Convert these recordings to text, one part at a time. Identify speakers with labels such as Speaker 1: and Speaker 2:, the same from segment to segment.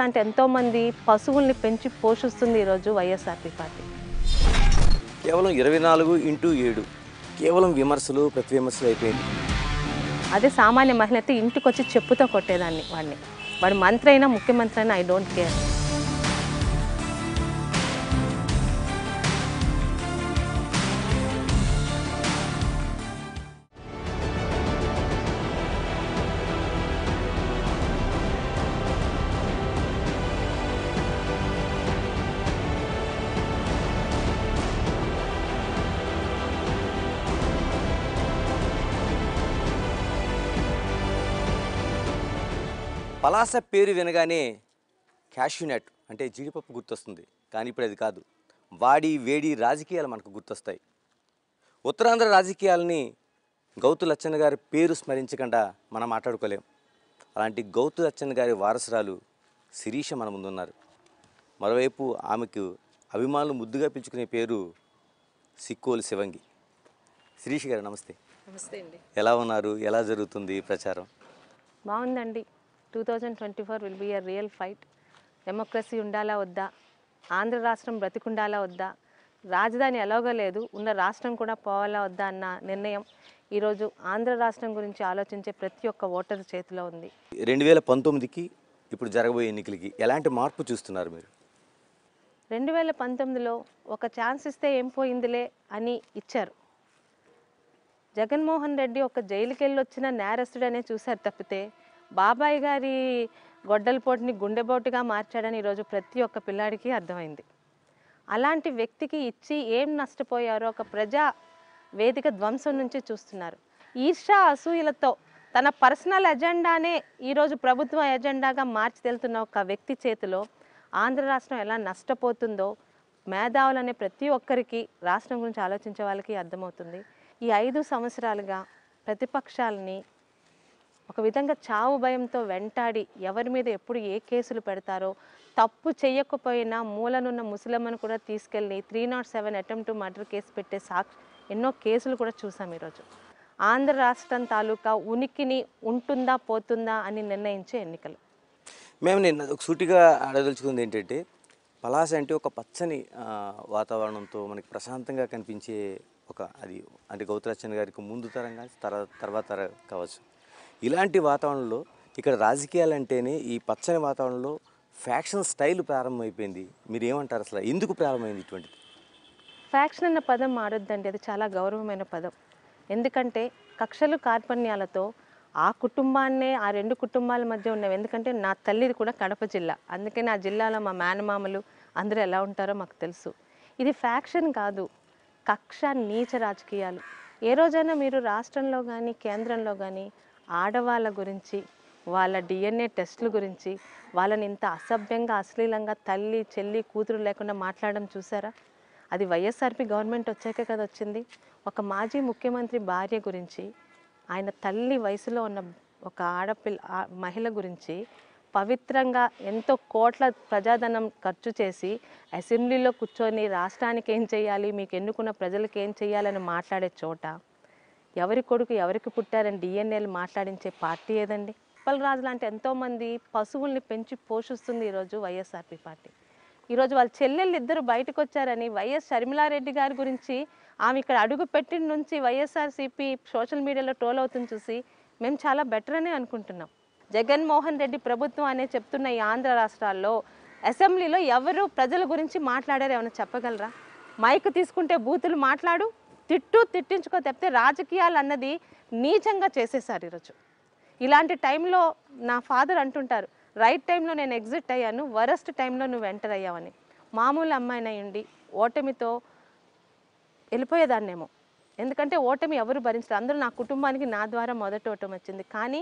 Speaker 1: లాంటి ఎంతోమంది పశువుల్ని పెంచి పోషిస్తుంది ఈరోజు వైఎస్ఆర్పీ పార్టీ
Speaker 2: కేవలం ఇరవై నాలుగు ఇంటూ ఏడు కేవలం విమర్శలు ప్రతి విమర్శలు అయిపోయింది
Speaker 1: అదే సామాన్య మహిళ అయితే ఇంటికి వచ్చి చెప్పుతో కొట్టేదాన్ని వాడిని వాడి మంత్రి అయినా ముఖ్యమంత్రి అయినా ఐ డోంట్ కేర్
Speaker 2: పలాస పేరు వినగానే క్యాష్యూనట్ అంటే జీడిపప్పు గుర్తొస్తుంది కానీ ఇప్పుడు అది కాదు వాడి వేడి రాజకీయాలు మనకు గుర్తొస్తాయి ఉత్తరాంధ్ర రాజకీయాలని గౌతు లచ్చన్న గారి పేరు స్మరించకుండా మనం మాట్లాడుకోలేం అలాంటి గౌతు లచ్చన్న గారి వారసురాలు శిరీష మన ముందున్నారు మరోవైపు ఆమెకు అభిమానులు ముద్దుగా పిలుచుకునే పేరు సిక్కోలు శివంగి శిరీష గారు నమస్తే నమస్తే అండి ఎలా ఉన్నారు ఎలా జరుగుతుంది ప్రచారం
Speaker 1: బాగుందండి two thousand twenty four will be a real fight democracy ఉండాలా వద్దా ఆంధ్ర రాష్ట్రం బ్రతికుండాలా వద్దా రాజధాని ఎలాగో లేదు ఉన్న రాష్ట్రం కూడా పోవాలా వద్దా అన్న నిర్ణయం ఈరోజు ఆంధ్ర రాష్ట్రం గురించి ఆలోచించే ప్రతి ఒక్క ఓటర్ చేతిలో ఉంది
Speaker 2: రెండు వేల పంతొమ్మిదికి ఇప్పుడు జరగబోయే ఎన్నికలకి ఎలాంటి మార్పు చూస్తున్నారు మీరు
Speaker 1: రెండు వేల పంతొమ్మిదిలో ఒక ఛాన్స్ ఇస్తే ఏం పోయిందిలే అని ఇచ్చారు జగన్మోహన్ రెడ్డి ఒక జైలుకెళ్ళి వచ్చిన నేరస్తుడనే చూశారు తప్పితే బాబాయ్ గారి గొడ్డలిపోటుని గుండెబోటుగా మార్చాడని ఈరోజు ప్రతి ఒక్క పిల్లాడికి అర్థమైంది అలాంటి వ్యక్తికి ఇచ్చి ఏం నష్టపోయారో ఒక ప్రజా వేదిక ధ్వంసం నుంచి చూస్తున్నారు ఈర్షా అసూయలతో తన పర్సనల్ ఎజెండానే ఈరోజు ప్రభుత్వ ఎజెండాగా మార్చి తెలుతున్న ఒక వ్యక్తి చేతిలో ఆంధ్ర రాష్ట్రం ఎలా నష్టపోతుందో మేధావులనే ప్రతి ఒక్కరికి రాష్ట్రం గురించి ఆలోచించే వాళ్ళకి అర్థమవుతుంది ఈ ఐదు సంవత్సరాలుగా ప్రతిపక్షాలని ఒక విధంగా చావు భయంతో వెంటాడి ఎవరి మీద ఎప్పుడు ఏ కేసులు పెడతారో తప్పు చేయకపోయినా మూలనున్న ముసలమ్మను కూడా తీసుకెళ్ళి three not seven attempt murder case పెట్టే సాక్షి ఎన్నో కేసులు కూడా చూసాం ఈరోజు ఆంధ్ర రాష్ట్రం తాలూకా ఉనికిని ఉంటుందా పోతుందా అని నిర్ణయించే ఎన్నికలు
Speaker 2: మేము నేను ఒక సూటిగా ఆడదలుచుకుంది ఏంటంటే పలాస అంటే ఒక పచ్చని వాతావరణంతో మనకి ప్రశాంతంగా కనిపించే ఒక అది అంటే గౌతరాచన్ గారికి ముందు తరం కానీ తర్వాత తర్వాత కావచ్చు ఇలాంటి వాతావరణంలో ఇక్కడ రాజకీయాలు అంటేనే ఈ పచ్చని వాతావరణంలో ఫ్యాక్షన్ స్టైల్ ప్రారంభమైపోయింది మీరు ఏమంటారు అసలు ఎందుకు ప్రారంభమైంది ఇటువంటిది
Speaker 1: ఫ్యాక్షన్ అన్న పదం మారొద్దండి అది చాలా గౌరవమైన పదం ఎందుకంటే కక్షలు కార్పణ్యాలతో ఆ కుటుంబాన్నే ఆ రెండు కుటుంబాల మధ్య ఉన్నవి ఎందుకంటే నా తల్లిది కూడా కడప జిల్లా అందుకని నా జిల్లాలో మా మేనమామలు అందరూ ఎలా ఉంటారో మాకు తెలుసు ఇది ఫ్యాక్షన్ కాదు కక్ష నీచ రాజకీయాలు ఏ రోజైనా మీరు రాష్ట్రంలో కానీ కేంద్రంలో కానీ ఆడవాళ్ళ గురించి వాళ్ళ డిఎన్ఏ టెస్టుల గురించి వాళ్ళని ఇంత అసభ్యంగా అశ్లీలంగా తల్లి చెల్లి కూతురు లేకుండా మాట్లాడడం చూసారా అది వైఎస్ఆర్పి గవర్నమెంట్ వచ్చాక కదా వచ్చింది ఒక మాజీ ముఖ్యమంత్రి భార్య గురించి ఆయన తల్లి వయసులో ఉన్న ఒక ఆడపిల్ల మహిళ గురించి పవిత్రంగా ఎంతో కోట్ల ప్రజాధనం ఖర్చు చేసి అసెంబ్లీలో కూర్చొని రాష్ట్రానికి ఏం చేయాలి మీకు ఎన్నుకున్న ప్రజలకు ఏం చేయాలని మాట్లాడే చోట ఎవరి కొడుకు ఎవరికి పుట్టారని డిఎన్ఏలు మాట్లాడించే పార్టీ ఏదండి పలురాజు లాంటి ఎంతోమంది పశువుల్ని పెంచి పోషిస్తుంది ఈరోజు వైఎస్ఆర్పి పార్టీ ఈరోజు వాళ్ళ చెల్లెళ్ళు ఇద్దరు బయటకు వచ్చారని వైఎస్ షర్మిలారెడ్డి గారి గురించి ఆమె ఇక్కడ అడుగు పెట్టిన నుంచి వైఎస్ఆర్సీపీ సోషల్ మీడియాలో ట్రోల్ అవుతుంది చూసి మేము చాలా బెటర్ అనే అనుకుంటున్నాం జగన్మోహన్ రెడ్డి ప్రభుత్వం అనే చెప్తున్న ఈ ఆంధ్ర రాష్ట్రాల్లో అసెంబ్లీలో ఎవరు ప్రజల గురించి మాట్లాడారు ఏమైనా చెప్పగలరా మైక్ తీసుకుంటే బూతులు మాట్లాడు తిట్టు తిట్టించుకో తప్పితే రాజకీయాలు అన్నది నీచంగా చేసేసారు ఈరోజు ఇలాంటి టైంలో నా ఫాదర్ అంటుంటారు రైట్ టైంలో నేను ఎగ్జిట్ అయ్యాను వరస్ట్ టైంలో నువ్వు ఎంటర్ అయ్యావని మామూలు ఉండి ఓటమితో వెళ్ళిపోయేదాన్నేమో ఎందుకంటే ఓటమి ఎవరు భరించరు అందరూ నా కుటుంబానికి నా ద్వారా మొదటి ఓటమి వచ్చింది కానీ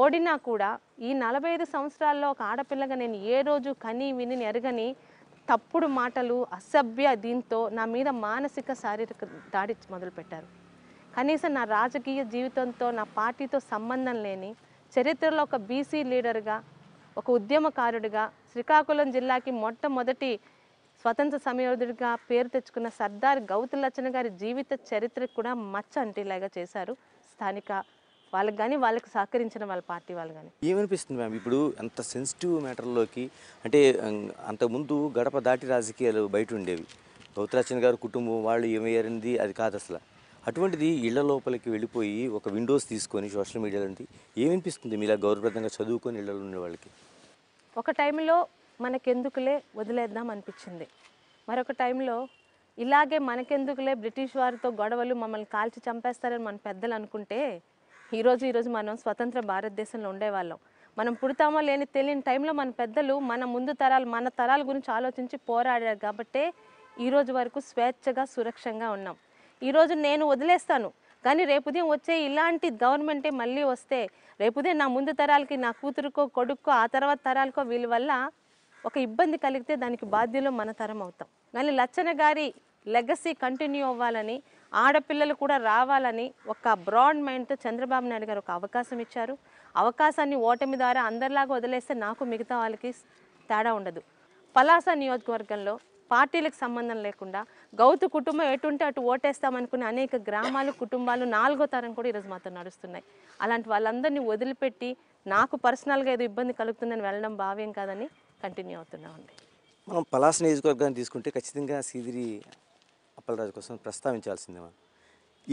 Speaker 1: ఓడినా కూడా ఈ నలభై ఐదు సంవత్సరాల్లో ఒక ఆడపిల్లగా నేను ఏ రోజు కని విని ఎరగని తప్పుడు మాటలు అసభ్య దీంతో నా మీద మానసిక శారీరక దాడి మొదలుపెట్టారు కనీసం నా రాజకీయ జీవితంతో నా పార్టీతో సంబంధం లేని చరిత్రలో ఒక బీసీ లీడర్గా ఒక ఉద్యమకారుడిగా శ్రీకాకుళం జిల్లాకి మొట్టమొదటి స్వతంత్ర సమయోధుడిగా పేరు తెచ్చుకున్న సర్దార్ గౌతు లచ్చన గారి జీవిత చరిత్ర కూడా మచ్చ అంటేలాగా చేశారు స్థానిక వాళ్ళకి కానీ వాళ్ళకి సహకరించిన వాళ్ళ పార్టీ వాళ్ళు కానీ
Speaker 2: ఏమనిపిస్తుంది మ్యామ్ ఇప్పుడు అంత సెన్సిటివ్ మ్యాటర్లోకి అంటే అంతకుముందు గడప దాటి రాజకీయాలు బయట ఉండేవి గౌతరాచన్ గారు కుటుంబం వాళ్ళు ఏమయ్యారనేది అది కాదు అసలు అటువంటిది ఇళ్ల లోపలికి వెళ్ళిపోయి ఒక విండోస్ తీసుకొని సోషల్ మీడియాలో ఏమనిపిస్తుంది మీలా గౌరవప్రదంగా చదువుకొని ఇళ్లలో ఉండే వాళ్ళకి
Speaker 1: ఒక టైంలో మనకెందుకులే వదిలేద్దాం అనిపించింది మరొక టైంలో ఇలాగే మనకెందుకులే బ్రిటిష్ వారితో గొడవలు మమ్మల్ని కాల్చి చంపేస్తారని మన పెద్దలు అనుకుంటే ఈరోజు ఈరోజు మనం స్వతంత్ర భారతదేశంలో ఉండేవాళ్ళం మనం పుడతామో లేని తెలియని టైంలో మన పెద్దలు మన ముందు తరాలు మన తరాల గురించి ఆలోచించి పోరాడారు కాబట్టే ఈరోజు వరకు స్వేచ్ఛగా సురక్షంగా ఉన్నాం ఈరోజు నేను వదిలేస్తాను కానీ రేపు ఉదయం వచ్చే ఇలాంటి గవర్నమెంటే మళ్ళీ వస్తే రేపు ఉదయం నా ముందు తరాలకి నా కూతురుకో కొడుక్కో ఆ తర్వాత తరాలకో వీళ్ళ వల్ల ఒక ఇబ్బంది కలిగితే దానికి బాధ్యులు మన తరం అవుతాం కానీ లచ్చన గారి లెగసీ కంటిన్యూ అవ్వాలని ఆడపిల్లలు కూడా రావాలని ఒక బ్రాడ్ మైండ్తో చంద్రబాబు నాయుడు గారు ఒక అవకాశం ఇచ్చారు అవకాశాన్ని ఓటమి ద్వారా అందరిలాగా వదిలేస్తే నాకు మిగతా వాళ్ళకి తేడా ఉండదు పలాస నియోజకవర్గంలో పార్టీలకు సంబంధం లేకుండా గౌతు కుటుంబం ఎటుంటే అటు ఓటేస్తామనుకునే అనేక గ్రామాలు కుటుంబాలు నాలుగో తరం కూడా ఈరోజు మాతో నడుస్తున్నాయి అలాంటి వాళ్ళందరినీ వదిలిపెట్టి నాకు పర్సనల్గా ఏదో ఇబ్బంది కలుగుతుందని వెళ్ళడం భావ్యం కాదని కంటిన్యూ అవుతున్నామండి
Speaker 2: మనం పలాస నియోజకవర్గాన్ని తీసుకుంటే ఖచ్చితంగా సీదిరి అప్పలరాజు కోసం ప్రస్తావించాల్సిందే మనం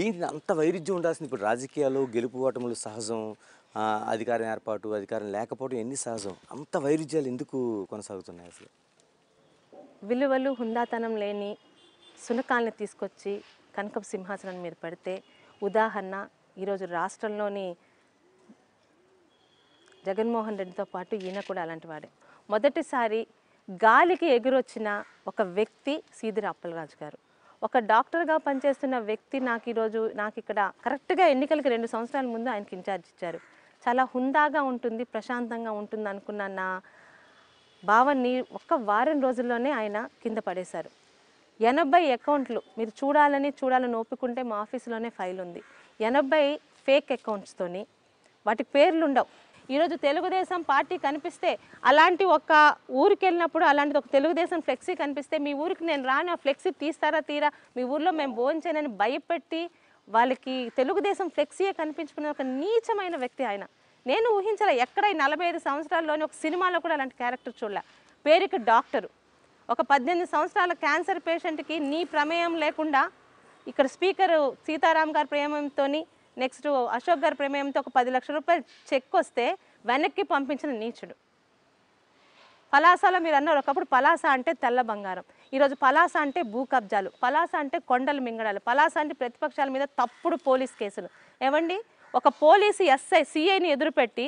Speaker 2: ఏంటి అంత వైరుధ్యం ఉండాల్సింది ఇప్పుడు రాజకీయాలు గెలుపు ఓటములు సహజం అధికారం ఏర్పాటు అధికారం లేకపోవడం ఎన్ని సహజం అంత వైరుధ్యాలు ఎందుకు కొనసాగుతున్నాయి అసలు
Speaker 1: విలువలు హుందాతనం లేని సునకాలను తీసుకొచ్చి కనకపు సింహాసనం మీద పెడితే ఉదాహరణ ఈరోజు రాష్ట్రంలోని జగన్మోహన్ రెడ్డితో పాటు ఈయన కూడా అలాంటి వాడే మొదటిసారి గాలికి ఎగురొచ్చిన ఒక వ్యక్తి సీదిరి అప్పలరాజు గారు ఒక డాక్టర్గా పనిచేస్తున్న వ్యక్తి నాకు ఈరోజు నాకు ఇక్కడ కరెక్ట్గా ఎన్నికలకి రెండు సంవత్సరాల ముందు ఆయనకి ఇన్ఛార్జ్ ఇచ్చారు చాలా హుందాగా ఉంటుంది ప్రశాంతంగా ఉంటుంది అనుకున్న నా భావాన్ని ఒక్క వారం రోజుల్లోనే ఆయన కింద పడేశారు ఎనభై అకౌంట్లు మీరు చూడాలని చూడాలని ఒప్పుకుంటే మా ఆఫీస్లోనే ఫైల్ ఉంది ఎనభై ఫేక్ అకౌంట్స్తోని వాటి పేర్లు ఉండవు ఈరోజు తెలుగుదేశం పార్టీ కనిపిస్తే అలాంటి ఒక ఊరికి వెళ్ళినప్పుడు అలాంటిది ఒక తెలుగుదేశం ఫ్లెక్సీ కనిపిస్తే మీ ఊరికి నేను రాను ఆ ఫ్లెక్సీ తీస్తారా తీరా మీ ఊర్లో మేము భోజనని భయపెట్టి వాళ్ళకి తెలుగుదేశం ఫ్లెక్సీయే కనిపించుకునే ఒక నీచమైన వ్యక్తి ఆయన నేను ఊహించలే ఎక్కడ ఈ నలభై ఐదు సంవత్సరాల్లోని ఒక సినిమాలో కూడా అలాంటి క్యారెక్టర్ చూడలే పేరుకి డాక్టరు ఒక పద్దెనిమిది సంవత్సరాల క్యాన్సర్ పేషెంట్కి నీ ప్రమేయం లేకుండా ఇక్కడ స్పీకరు సీతారాం గారి ప్రేమంతో నెక్స్ట్ అశోక్ గారి ప్రమేయంతో ఒక పది లక్షల రూపాయలు చెక్ వస్తే వెనక్కి పంపించిన నీచుడు పలాసలో మీరు అన్నారు ఒకప్పుడు పలాస అంటే తెల్ల బంగారం ఈరోజు పలాస అంటే భూ కబ్జాలు పలాస అంటే కొండలు మింగడాలు పలాస అంటే ప్రతిపక్షాల మీద తప్పుడు పోలీస్ కేసులు ఏమండి ఒక పోలీసు ఎస్ఐ సిఐని ఎదురుపెట్టి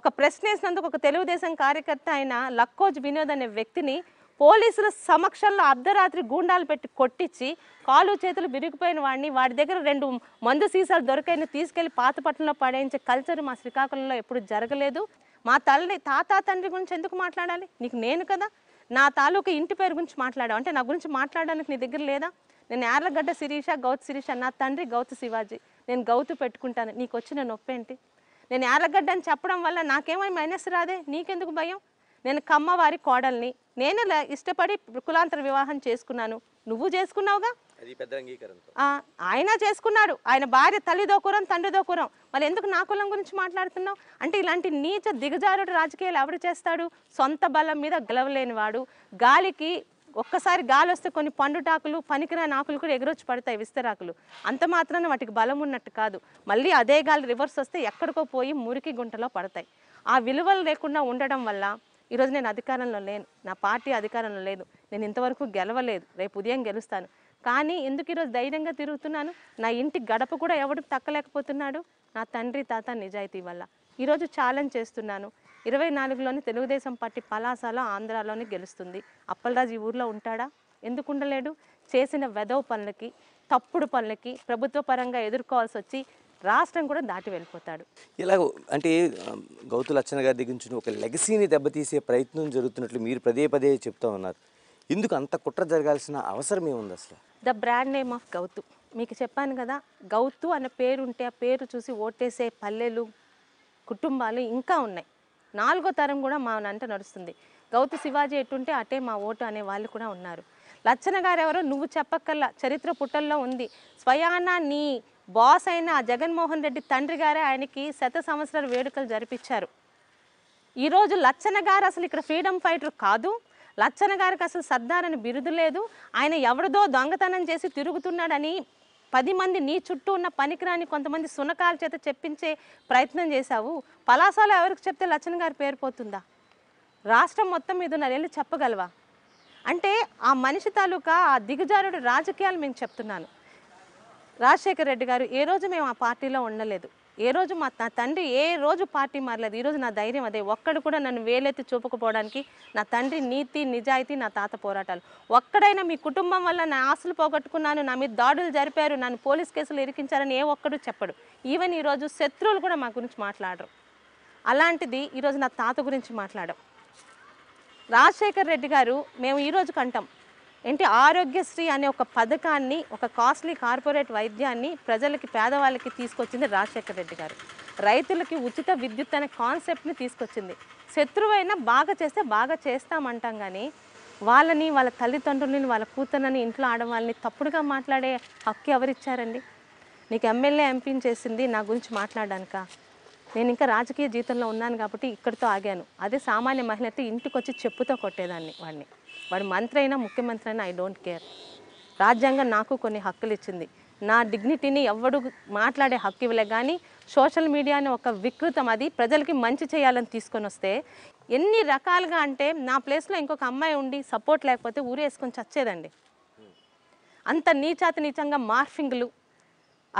Speaker 1: ఒక ప్రశ్న వేసినందుకు ఒక తెలుగుదేశం కార్యకర్త అయిన లక్కోజ్ వినోద్ అనే వ్యక్తిని పోలీసుల సమక్షంలో అర్ధరాత్రి గూండాలు పెట్టి కొట్టించి కాలు చేతులు విరిగిపోయిన వాడిని వాడి దగ్గర రెండు మందు సీసాలు దొరికైన తీసుకెళ్లి పాతపట్నంలో పడేయించే కల్చర్ మా శ్రీకాకుళంలో ఎప్పుడు జరగలేదు మా తల్లి తాత తండ్రి గురించి ఎందుకు మాట్లాడాలి నీకు నేను కదా నా తాలూకా ఇంటి పేరు గురించి మాట్లాడావు అంటే నా గురించి మాట్లాడడానికి నీ దగ్గర లేదా నేను ఏర్లగడ్డ శిరీష గౌత్ శిరీష నా తండ్రి గౌత్ శివాజీ నేను గౌతు పెట్టుకుంటాను నీకు వచ్చిన నొప్పేంటి నేను ఏర్లగడ్డ అని చెప్పడం వల్ల నాకేమై మైనస్ రాదే నీకెందుకు భయం నేను కమ్మవారి కోడల్ని నేను ఇష్టపడి కులాంతర వివాహం చేసుకున్నాను నువ్వు చేసుకున్నావుగా ఆయన చేసుకున్నాడు ఆయన భార్య తల్లి దోకురం తండ్రి దోకురం మరి ఎందుకు నా కులం గురించి మాట్లాడుతున్నావు అంటే ఇలాంటి నీచ దిగజారుడు రాజకీయాలు ఎవడు చేస్తాడు సొంత బలం మీద గెలవలేని వాడు గాలికి ఒక్కసారి గాలి వస్తే కొన్ని పండుటాకులు పనికిరాని ఆకులు కూడా ఎగరొచ్చి పడతాయి విస్తరాకులు అంత మాత్రాన వాటికి బలం ఉన్నట్టు కాదు మళ్ళీ అదే గాలి రివర్స్ వస్తే ఎక్కడికో పోయి మురికి గుంటలో పడతాయి ఆ విలువలు లేకుండా ఉండడం వల్ల ఈరోజు నేను అధికారంలో లేను నా పార్టీ అధికారంలో లేదు నేను ఇంతవరకు గెలవలేదు రేపు ఉదయం గెలుస్తాను కానీ ఎందుకు ఈరోజు ధైర్యంగా తిరుగుతున్నాను నా ఇంటి గడప కూడా ఎవడు తక్కలేకపోతున్నాడు నా తండ్రి తాత నిజాయితీ వల్ల ఈరోజు ఛాలెంజ్ చేస్తున్నాను ఇరవై నాలుగులోని తెలుగుదేశం పార్టీ పలాసలో ఆంధ్రాలోని గెలుస్తుంది అప్పలరాజు ఈ ఊర్లో ఉంటాడా ఎందుకు ఉండలేడు చేసిన వెదవ పనులకి తప్పుడు పనులకి ప్రభుత్వ పరంగా ఎదుర్కోవాల్సి వచ్చి రాష్ట్రం కూడా దాటి వెళ్ళిపోతాడు
Speaker 2: ఇలా అంటే గౌతు లచ్చన్న గారి దగ్గర నుంచి ఒక లెగసీని దెబ్బతీసే ప్రయత్నం జరుగుతున్నట్లు మీరు పదే పదే చెప్తా ఉన్నారు ఎందుకు అంత కుట్ర జరగాల్సిన అవసరం ఏముంది అసలు
Speaker 1: the brand name of Gouthu మీకు చెప్పాను కదా గౌతు అనే పేరు ఉంటే ఆ పేరు చూసి ఓటేసే పల్లెలు కుటుంబాలు ఇంకా ఉన్నాయి నాలుగో తరం కూడా మా నంట నడుస్తుంది గౌతు శివాజీ ఎట్టుంటే అటే మా ఓటు అనే వాళ్ళు కూడా ఉన్నారు లచ్చన ఎవరో నువ్వు చెప్పక్కల్లా చరిత్ర పుటల్లో ఉంది స్వయానా నీ బాస్ అయిన జగన్మోహన్ రెడ్డి తండ్రి గారే ఆయనకి శత సంవత్సరాల వేడుకలు జరిపించారు ఈరోజు లచ్చన గారు అసలు ఇక్కడ ఫ్రీడమ్ ఫైటర్ కాదు లచ్చన గారికి అసలు సర్దార్ అని బిరుదు లేదు ఆయన ఎవరిదో దొంగతనం చేసి తిరుగుతున్నాడని పది మంది నీ చుట్టూ ఉన్న పనికిరాని కొంతమంది సునకాల చేత చెప్పించే ప్రయత్నం చేశావు పలాసాలో ఎవరికి చెప్తే లచ్చన గారి పేరు పోతుందా రాష్ట్రం మొత్తం మీద వెళ్ళి చెప్పగలవా అంటే ఆ మనిషి తాలూకా ఆ దిగజారుడు రాజకీయాలు మేము చెప్తున్నాను రాజశేఖర రెడ్డి గారు ఏ రోజు మేము ఆ పార్టీలో ఉండలేదు ఏ రోజు మా నా తండ్రి ఏ రోజు పార్టీ మారలేదు ఈరోజు నా ధైర్యం అదే ఒక్కడు కూడా నన్ను వేలెత్తి చూపకపోవడానికి నా తండ్రి నీతి నిజాయితీ నా తాత పోరాటాలు ఒక్కడైనా మీ కుటుంబం వల్ల నా ఆశలు పోగొట్టుకున్నాను నా మీద దాడులు జరిపారు నన్ను పోలీస్ కేసులు ఇరికించారని ఏ ఒక్కడు చెప్పడు ఈవెన్ ఈరోజు శత్రువులు కూడా మా గురించి మాట్లాడరు అలాంటిది ఈరోజు నా తాత గురించి మాట్లాడం రాజశేఖర్ రెడ్డి గారు మేము ఈరోజు కంటాం ఏంటి ఆరోగ్యశ్రీ అనే ఒక పథకాన్ని ఒక కాస్ట్లీ కార్పొరేట్ వైద్యాన్ని ప్రజలకి పేదవాళ్ళకి తీసుకొచ్చింది రాజశేఖర రెడ్డి గారు రైతులకి ఉచిత విద్యుత్ అనే కాన్సెప్ట్ని తీసుకొచ్చింది శత్రువైనా బాగా చేస్తే బాగా చేస్తామంటాం కానీ వాళ్ళని వాళ్ళ తల్లిదండ్రులని వాళ్ళ కూతురని ఇంట్లో ఆడవాళ్ళని తప్పుడుగా మాట్లాడే హక్కు ఎవరిచ్చారండి నీకు ఎమ్మెల్యే ఎంపీని చేసింది నా గురించి మాట్లాడానుక నేను ఇంకా రాజకీయ జీవితంలో ఉన్నాను కాబట్టి ఇక్కడితో ఆగాను అదే సామాన్య మహిళ అయితే ఇంటికి వచ్చి చెప్పుతో కొట్టేదాన్ని వాడిని వాడు మంత్రి అయినా ముఖ్యమంత్రి అయినా ఐ డోంట్ కేర్ రాజ్యాంగం నాకు కొన్ని హక్కులు ఇచ్చింది నా డిగ్నిటీని ఎవడు మాట్లాడే హక్కు ఇవ్వలే కానీ సోషల్ మీడియా అనే ఒక వికృతం అది ప్రజలకి మంచి చేయాలని తీసుకొని వస్తే ఎన్ని రకాలుగా అంటే నా ప్లేస్లో ఇంకొక అమ్మాయి ఉండి సపోర్ట్ లేకపోతే ఊరేసుకొని చచ్చేదండి అంత నీచాతి నీచంగా మార్ఫింగ్లు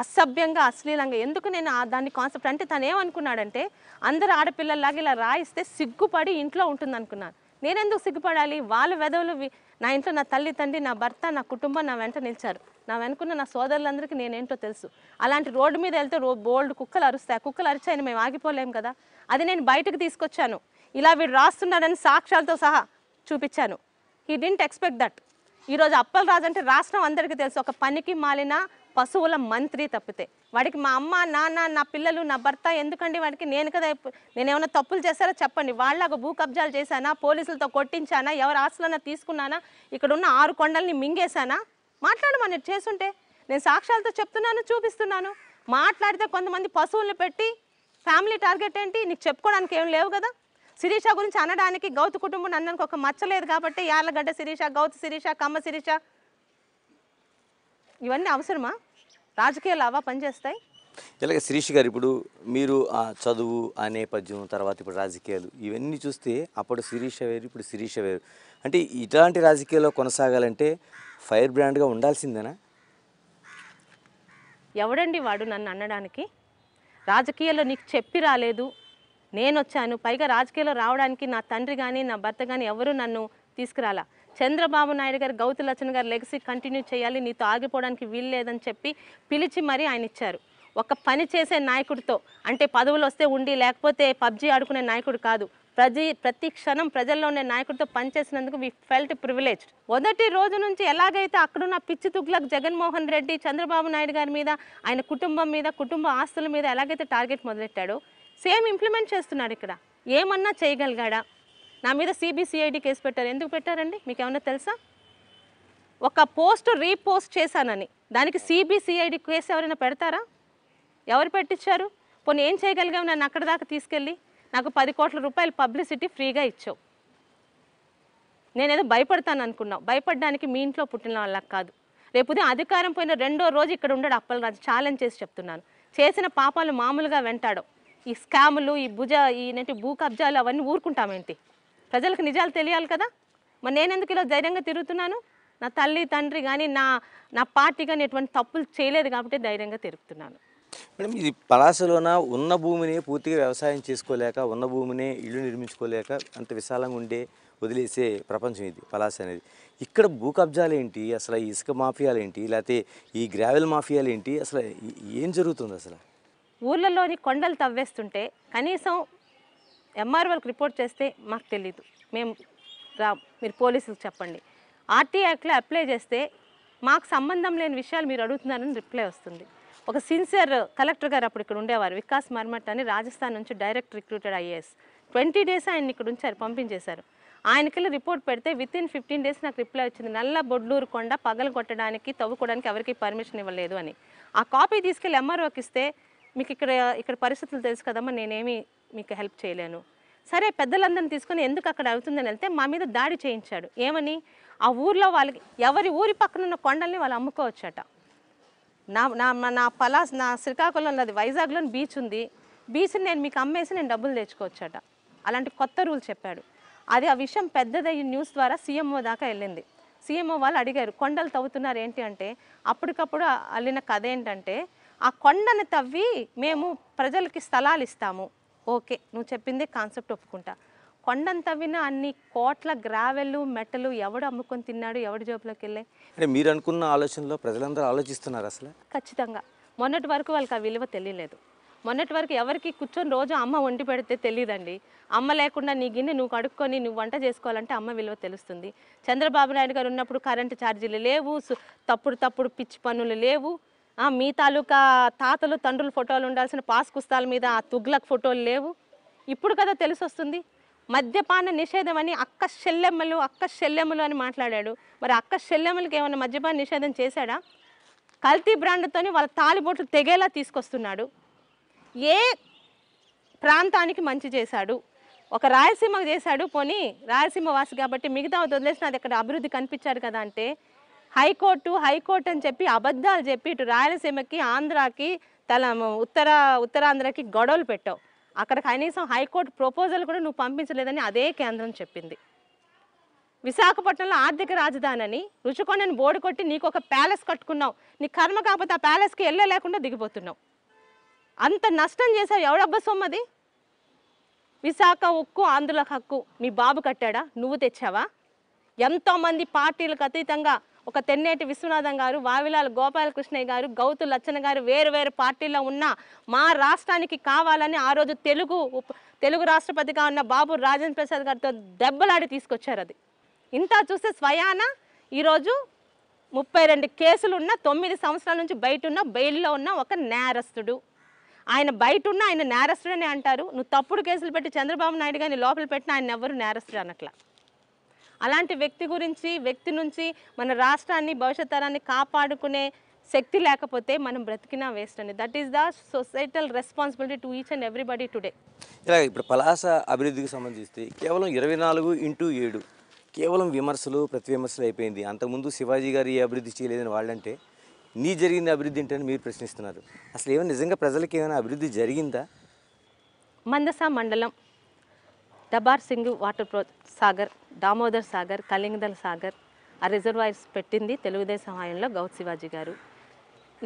Speaker 1: అసభ్యంగా అశ్లీలంగా ఎందుకు నేను దాన్ని కాన్సెప్ట్ అంటే తను ఏమనుకున్నాడంటే అందరు ఆడపిల్లల్లాగా ఇలా రాయిస్తే సిగ్గుపడి ఇంట్లో ఉంటుంది అనుకున్నాను నేనెందుకు సిగ్గుపడాలి వాళ్ళ వెదవులు నా ఇంట్లో నా తల్లి తండ్రి నా భర్త నా కుటుంబం నా వెంట నిలిచారు నా వెనుకున్న నా సోదరులందరికీ నేనేంటో తెలుసు అలాంటి రోడ్డు మీద వెళ్తే రో బోల్డ్ కుక్కలు అరుస్తాయి కుక్కలు అరిచాయని మేము ఆగిపోలేము కదా అది నేను బయటకు తీసుకొచ్చాను ఇలా వీడు రాస్తున్నాడని సాక్ష్యాలతో సహా చూపించాను హీ డింట్ ఎక్స్పెక్ట్ దట్ ఈరోజు అప్పలరాజు అంటే రాష్ట్రం అందరికీ తెలుసు ఒక పనికి మాలిన పశువుల మంత్రి తప్పితే వాడికి మా అమ్మ నాన్న నా పిల్లలు నా భర్త ఎందుకండి వాడికి నేను కదా నేను ఏమైనా తప్పులు చేస్తారో చెప్పండి వాళ్ళకు భూ కబ్జాలు చేశానా పోలీసులతో కొట్టించానా ఎవరి ఆస్తులన్నా తీసుకున్నానా ఇక్కడ ఉన్న ఆరు కొండల్ని మింగేశానా మాట్లాడమని చేస్తుంటే నేను సాక్ష్యాలతో చెప్తున్నాను చూపిస్తున్నాను మాట్లాడితే కొంతమంది పశువులను పెట్టి ఫ్యామిలీ టార్గెట్ ఏంటి నీకు చెప్పుకోవడానికి ఏం లేవు కదా శిరీష గురించి అనడానికి గౌతు కుటుంబం అన్నానికి ఒక మచ్చలేదు కాబట్టి యార్లగడ్డ శిరీష గౌతు శిరీష కమ్మ శిరీష ఇవన్నీ అవసరమా రాజకీయ లావా పనిచేస్తాయి
Speaker 2: ఇలాగే శిరీష్ గారు ఇప్పుడు మీరు ఆ చదువు ఆ నేపథ్యం తర్వాత ఇప్పుడు రాజకీయాలు ఇవన్నీ చూస్తే అప్పుడు శిరీష వేరు ఇప్పుడు శిరీష వేరు అంటే ఇలాంటి రాజకీయాల్లో కొనసాగాలంటే ఫైర్ బ్రాండ్గా ఉండాల్సిందేనా
Speaker 1: ఎవడండి వాడు నన్ను అనడానికి రాజకీయాల్లో నీకు చెప్పి రాలేదు నేను వచ్చాను పైగా రాజకీయాల్లో రావడానికి నా తండ్రి కానీ నా భర్త కానీ ఎవరు నన్ను తీసుకురాలా చంద్రబాబు నాయుడు గారు గౌతు లచ్చన్ గారు లెగసీ కంటిన్యూ చేయాలి నీతో ఆగిపోవడానికి వీలు లేదని చెప్పి పిలిచి మరీ ఆయన ఇచ్చారు ఒక పని చేసే నాయకుడితో అంటే పదవులు వస్తే ఉండి లేకపోతే పబ్జీ ఆడుకునే నాయకుడు కాదు ప్రజ ప్రతి క్షణం ప్రజల్లో ఉండే నాయకుడితో పనిచేసినందుకు వి ఫెల్ట్ ప్రివిలేజ్ మొదటి రోజు నుంచి ఎలాగైతే అక్కడున్న పిచ్చి తుగ్లకు జగన్మోహన్ రెడ్డి చంద్రబాబు నాయుడు గారి మీద ఆయన కుటుంబం మీద కుటుంబ ఆస్తుల మీద ఎలాగైతే టార్గెట్ మొదలెట్టాడో సేమ్ ఇంప్లిమెంట్ చేస్తున్నాడు ఇక్కడ ఏమన్నా చేయగలిగాడా నా మీద సిబిసిఐడి కేసు పెట్టారు ఎందుకు పెట్టారండి మీకు ఏమన్నా తెలుసా ఒక పోస్ట్ రీపోస్ట్ చేశానని దానికి సిబిసిఐడి కేసు ఎవరైనా పెడతారా ఎవరు పెట్టించారు పోనీ ఏం చేయగలిగాము నన్ను అక్కడ దాకా తీసుకెళ్ళి నాకు పది కోట్ల రూపాయలు పబ్లిసిటీ ఫ్రీగా ఇచ్చావు నేనేదో భయపడతాను అనుకున్నావు భయపడడానికి మీ ఇంట్లో పుట్టిన వాళ్ళకి కాదు రేపు అధికారం పోయిన రెండో రోజు ఇక్కడ ఉండడు అప్పలరాజు ఛాలెంజ్ చేసి చెప్తున్నాను చేసిన పాపాలు మామూలుగా వెంటాడు ఈ స్కాములు ఈ భుజ ఈ భూ కబ్జాలు అవన్నీ ఊరుకుంటామేంటి ప్రజలకు నిజాలు తెలియాలి కదా మరి నేనెందుకు ఇలా ధైర్యంగా తిరుగుతున్నాను నా తల్లి తండ్రి కానీ నా నా పార్టీ కానీ ఎటువంటి తప్పులు చేయలేదు కాబట్టి ధైర్యంగా తిరుగుతున్నాను
Speaker 2: మేడం ఇది పలాసలోన ఉన్న భూమిని పూర్తిగా వ్యవసాయం చేసుకోలేక ఉన్న భూమిని ఇల్లు నిర్మించుకోలేక అంత విశాలంగా ఉండే వదిలేసే ప్రపంచం ఇది పలాస అనేది ఇక్కడ భూ కబ్జాలు ఏంటి అసలు ఇసుక మాఫియాలు ఏంటి లేకపోతే ఈ గ్రావెల్ మాఫియాలు ఏంటి అసలు ఏం జరుగుతుంది అసలు
Speaker 1: ఊళ్ళలోని కొండలు తవ్వేస్తుంటే కనీసం ఎంఆర్ఓలకు రిపోర్ట్ చేస్తే మాకు తెలీదు మేము రా మీరు పోలీసులకు చెప్పండి ఆర్టీ యాక్ట్లో అప్లై చేస్తే మాకు సంబంధం లేని విషయాలు మీరు అడుగుతున్నారని రిప్లై వస్తుంది ఒక సిన్సియర్ కలెక్టర్ గారు అప్పుడు ఇక్కడ ఉండేవారు వికాస్ మర్మట్ అని రాజస్థాన్ నుంచి direct recruited IAS twenty days ఆయన ఇక్కడ ఉంచారు పంపించేశారు ఆయనకెళ్ళి రిపోర్ట్ పెడితే విత్ ఇన్ ఫిఫ్టీన్ డేస్ నాకు రిప్లై వచ్చింది నల్ల బొడ్లూరు కొండ పగలు కొట్టడానికి తవ్వుకోవడానికి ఎవరికి పర్మిషన్ ఇవ్వలేదు అని ఆ కాపీ తీసుకెళ్ళి ఎంఆర్ఓకి ఇస్తే మీకు ఇక్కడ ఇక్కడ పరిస్థితులు తెలుసు కదమ్మా నేనేమి మీకు హెల్ప్ చేయలేను సరే పెద్దలందరిని తీసుకుని ఎందుకు అక్కడ అవుతుందని వెళ్తే మా మీద దాడి చేయించాడు ఏమని ఆ ఊర్లో వాళ్ళకి ఎవరి ఊరి పక్కన ఉన్న కొండల్ని వాళ్ళు అమ్ముకోవచ్చట నా నా నా పలాస్ నా శ్రీకాకుళం ఉన్నది వైజాగ్లో బీచ్ ఉంది బీచ్ని నేను మీకు అమ్మేసి నేను డబ్బులు తెచ్చుకోవచ్చట అలాంటి కొత్త రూల్ చెప్పాడు అది ఆ విషయం పెద్దదయ్యి న్యూస్ ద్వారా సీఎంఓ దాకా వెళ్ళింది సీఎంఓ వాళ్ళు అడిగారు కొండలు తవ్వుతున్నారు ఏంటి అంటే అప్పటికప్పుడు అల్లిన కథ ఏంటంటే ఆ కొండను తవ్వి మేము ప్రజలకి స్థలాలు ఇస్తాము ఓకే నువ్వు చెప్పింది కాన్సెప్ట్ ఒప్పుకుంటా కొండంత విన అన్ని కోట్ల గ్రావెల్ మెట్టలు ఎవడు అమ్ముకొని తిన్నాడు ఎవడి జోబులోకి వెళ్ళాయి
Speaker 2: మీరు అనుకున్న ఆలోచనలో ప్రజలందరూ ఆలోచిస్తున్నారు అసలు
Speaker 1: ఖచ్చితంగా మొన్నటి వరకు వాళ్ళకి ఆ విలువ తెలియలేదు మొన్నటి వరకు ఎవరికి కూర్చొని రోజు అమ్మ వండి పెడితే తెలియదండి అమ్మ లేకుండా నీ గిన్నె నువ్వు కడుక్కొని నువ్వు వంట చేసుకోవాలంటే అమ్మ విలువ తెలుస్తుంది చంద్రబాబు నాయుడు గారు ఉన్నప్పుడు కరెంటు ఛార్జీలు లేవు తప్పుడు తప్పుడు పిచ్చి పనులు లేవు మీ తాలూకా తాతలు తండ్రుల ఫోటోలు ఉండాల్సిన పాస్ కుస్తాల మీద ఆ తుగ్లక్ ఫోటోలు లేవు ఇప్పుడు కదా తెలిసొస్తుంది మద్యపాన నిషేధం అని అక్క శల్యమ్మలు అక్క శల్యమ్మలు అని మాట్లాడాడు మరి అక్క శల్యమ్మలకి ఏమైనా మద్యపాన నిషేధం చేశాడా కల్తీ బ్రాండ్తోని వాళ్ళ తాలిబోట్లు తెగేలా తీసుకొస్తున్నాడు ఏ ప్రాంతానికి మంచి చేశాడు ఒక రాయలసీమకు చేశాడు పోనీ రాయలసీమ వాసి కాబట్టి మిగతా వదిలేసిన అది అక్కడ అభివృద్ధి కనిపించాడు కదా అంటే హైకోర్టు హైకోర్టు అని చెప్పి అబద్ధాలు చెప్పి ఇటు రాయలసీమకి ఆంధ్రాకి తల ఉత్తర ఉత్తరాంధ్రకి గొడవలు పెట్టావు అక్కడ కనీసం హైకోర్టు ప్రపోజల్ కూడా నువ్వు పంపించలేదని అదే కేంద్రం చెప్పింది విశాఖపట్నంలో ఆర్థిక రాజధాని అని రుచికొండని బోర్డు కొట్టి నీకు ఒక ప్యాలెస్ కట్టుకున్నావు నీ కర్మ కాకపోతే ఆ ప్యాలెస్కి వెళ్ళలేకుండా దిగిపోతున్నావు అంత నష్టం చేసావు ఎవడబ్బా సొమ్మది విశాఖ ఉక్కు ఆంధ్రుల హక్కు మీ బాబు కట్టాడా నువ్వు తెచ్చావా ఎంతోమంది పార్టీలకు అతీతంగా ఒక తెన్నేటి విశ్వనాథం గారు వావిలాల గోపాలకృష్ణయ్య గారు గౌతు లచ్చన గారు వేరు వేరు పార్టీలో ఉన్న మా రాష్ట్రానికి కావాలని ఆ రోజు తెలుగు తెలుగు రాష్ట్రపతిగా ఉన్న బాబు రాజేంద్ర ప్రసాద్ గారితో దెబ్బలాడి తీసుకొచ్చారు అది ఇంత చూస్తే స్వయాన ఈరోజు ముప్పై రెండు కేసులు ఉన్న తొమ్మిది సంవత్సరాల నుంచి బయట ఉన్న బెయిల్లో ఉన్న ఒక నేరస్తుడు ఆయన బయట ఉన్న ఆయన నేరస్తుడు అంటారు నువ్వు తప్పుడు కేసులు పెట్టి చంద్రబాబు నాయుడు గారిని లోపల పెట్టిన ఆయన ఎవరు నేరస్తుడు అనట్లా అలాంటి వ్యక్తి గురించి వ్యక్తి నుంచి మన రాష్ట్రాన్ని భవిష్యత్ తరాన్ని కాపాడుకునే శక్తి లేకపోతే మనం బ్రతికినా వేస్ట్ అండి that is the societal responsibility to each and everybody today
Speaker 2: ఇలా ఇప్పుడు పలాస అభివృద్ధికి సంబంధిస్తే కేవలం ఇరవై నాలుగు ఇంటూ ఏడు కేవలం విమర్శలు ప్రతి విమర్శలు అయిపోయింది అంతకుముందు శివాజీ గారు ఏ అభివృద్ధి చేయలేదని వాళ్ళంటే నీ జరిగిన అభివృద్ధి ఏంటని మీరు ప్రశ్నిస్తున్నారు అసలు ఏమైనా నిజంగా ప్రజలకు ఏమైనా అభివృద్ధి జరిగిందా
Speaker 1: మందస మండలం డబార్ సింగ్ వాటర్ ప్రో సాగర్ దామోదర్ సాగర్ కలింగదల్ సాగర్ ఆ రిజర్వాయర్స్ పెట్టింది తెలుగుదేశం హయాంలో గౌత్ శివాజీ గారు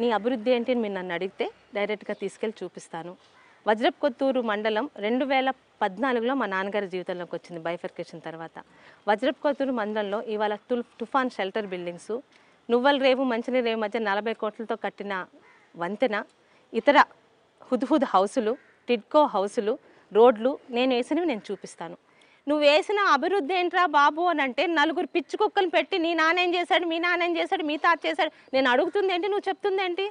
Speaker 1: నీ అభివృద్ధి ఏంటి మీరు నన్ను అడిగితే డైరెక్ట్గా తీసుకెళ్ళి చూపిస్తాను వజ్రప్ కొత్తూరు మండలం రెండు వేల పద్నాలుగులో మా నాన్నగారి జీవితంలోకి వచ్చింది బైఫర్కేషన్ తర్వాత వజ్రప్ కొత్తూరు మండలంలో ఇవాళ తుల్ తుఫాన్ షెల్టర్ బిల్డింగ్స్ నువ్వల రేవు మంచినీరు రేవు మధ్య నలభై కోట్లతో కట్టిన వంతెన ఇతర హుద్హుద్ హౌసులు టిడ్కో హౌసులు రోడ్లు నేను వేసినవి నేను చూపిస్తాను నువ్వు వేసిన అభివృద్ధి ఏంట్రా బాబు అని అంటే నలుగురు పిచ్చి కుక్కలు పెట్టి నీ నాన్నేం చేశాడు మీ నాన్నేం చేశాడు మీ తాత చేశాడు నేను అడుగుతుంది ఏంటి నువ్వు చెప్తుంది ఏంటి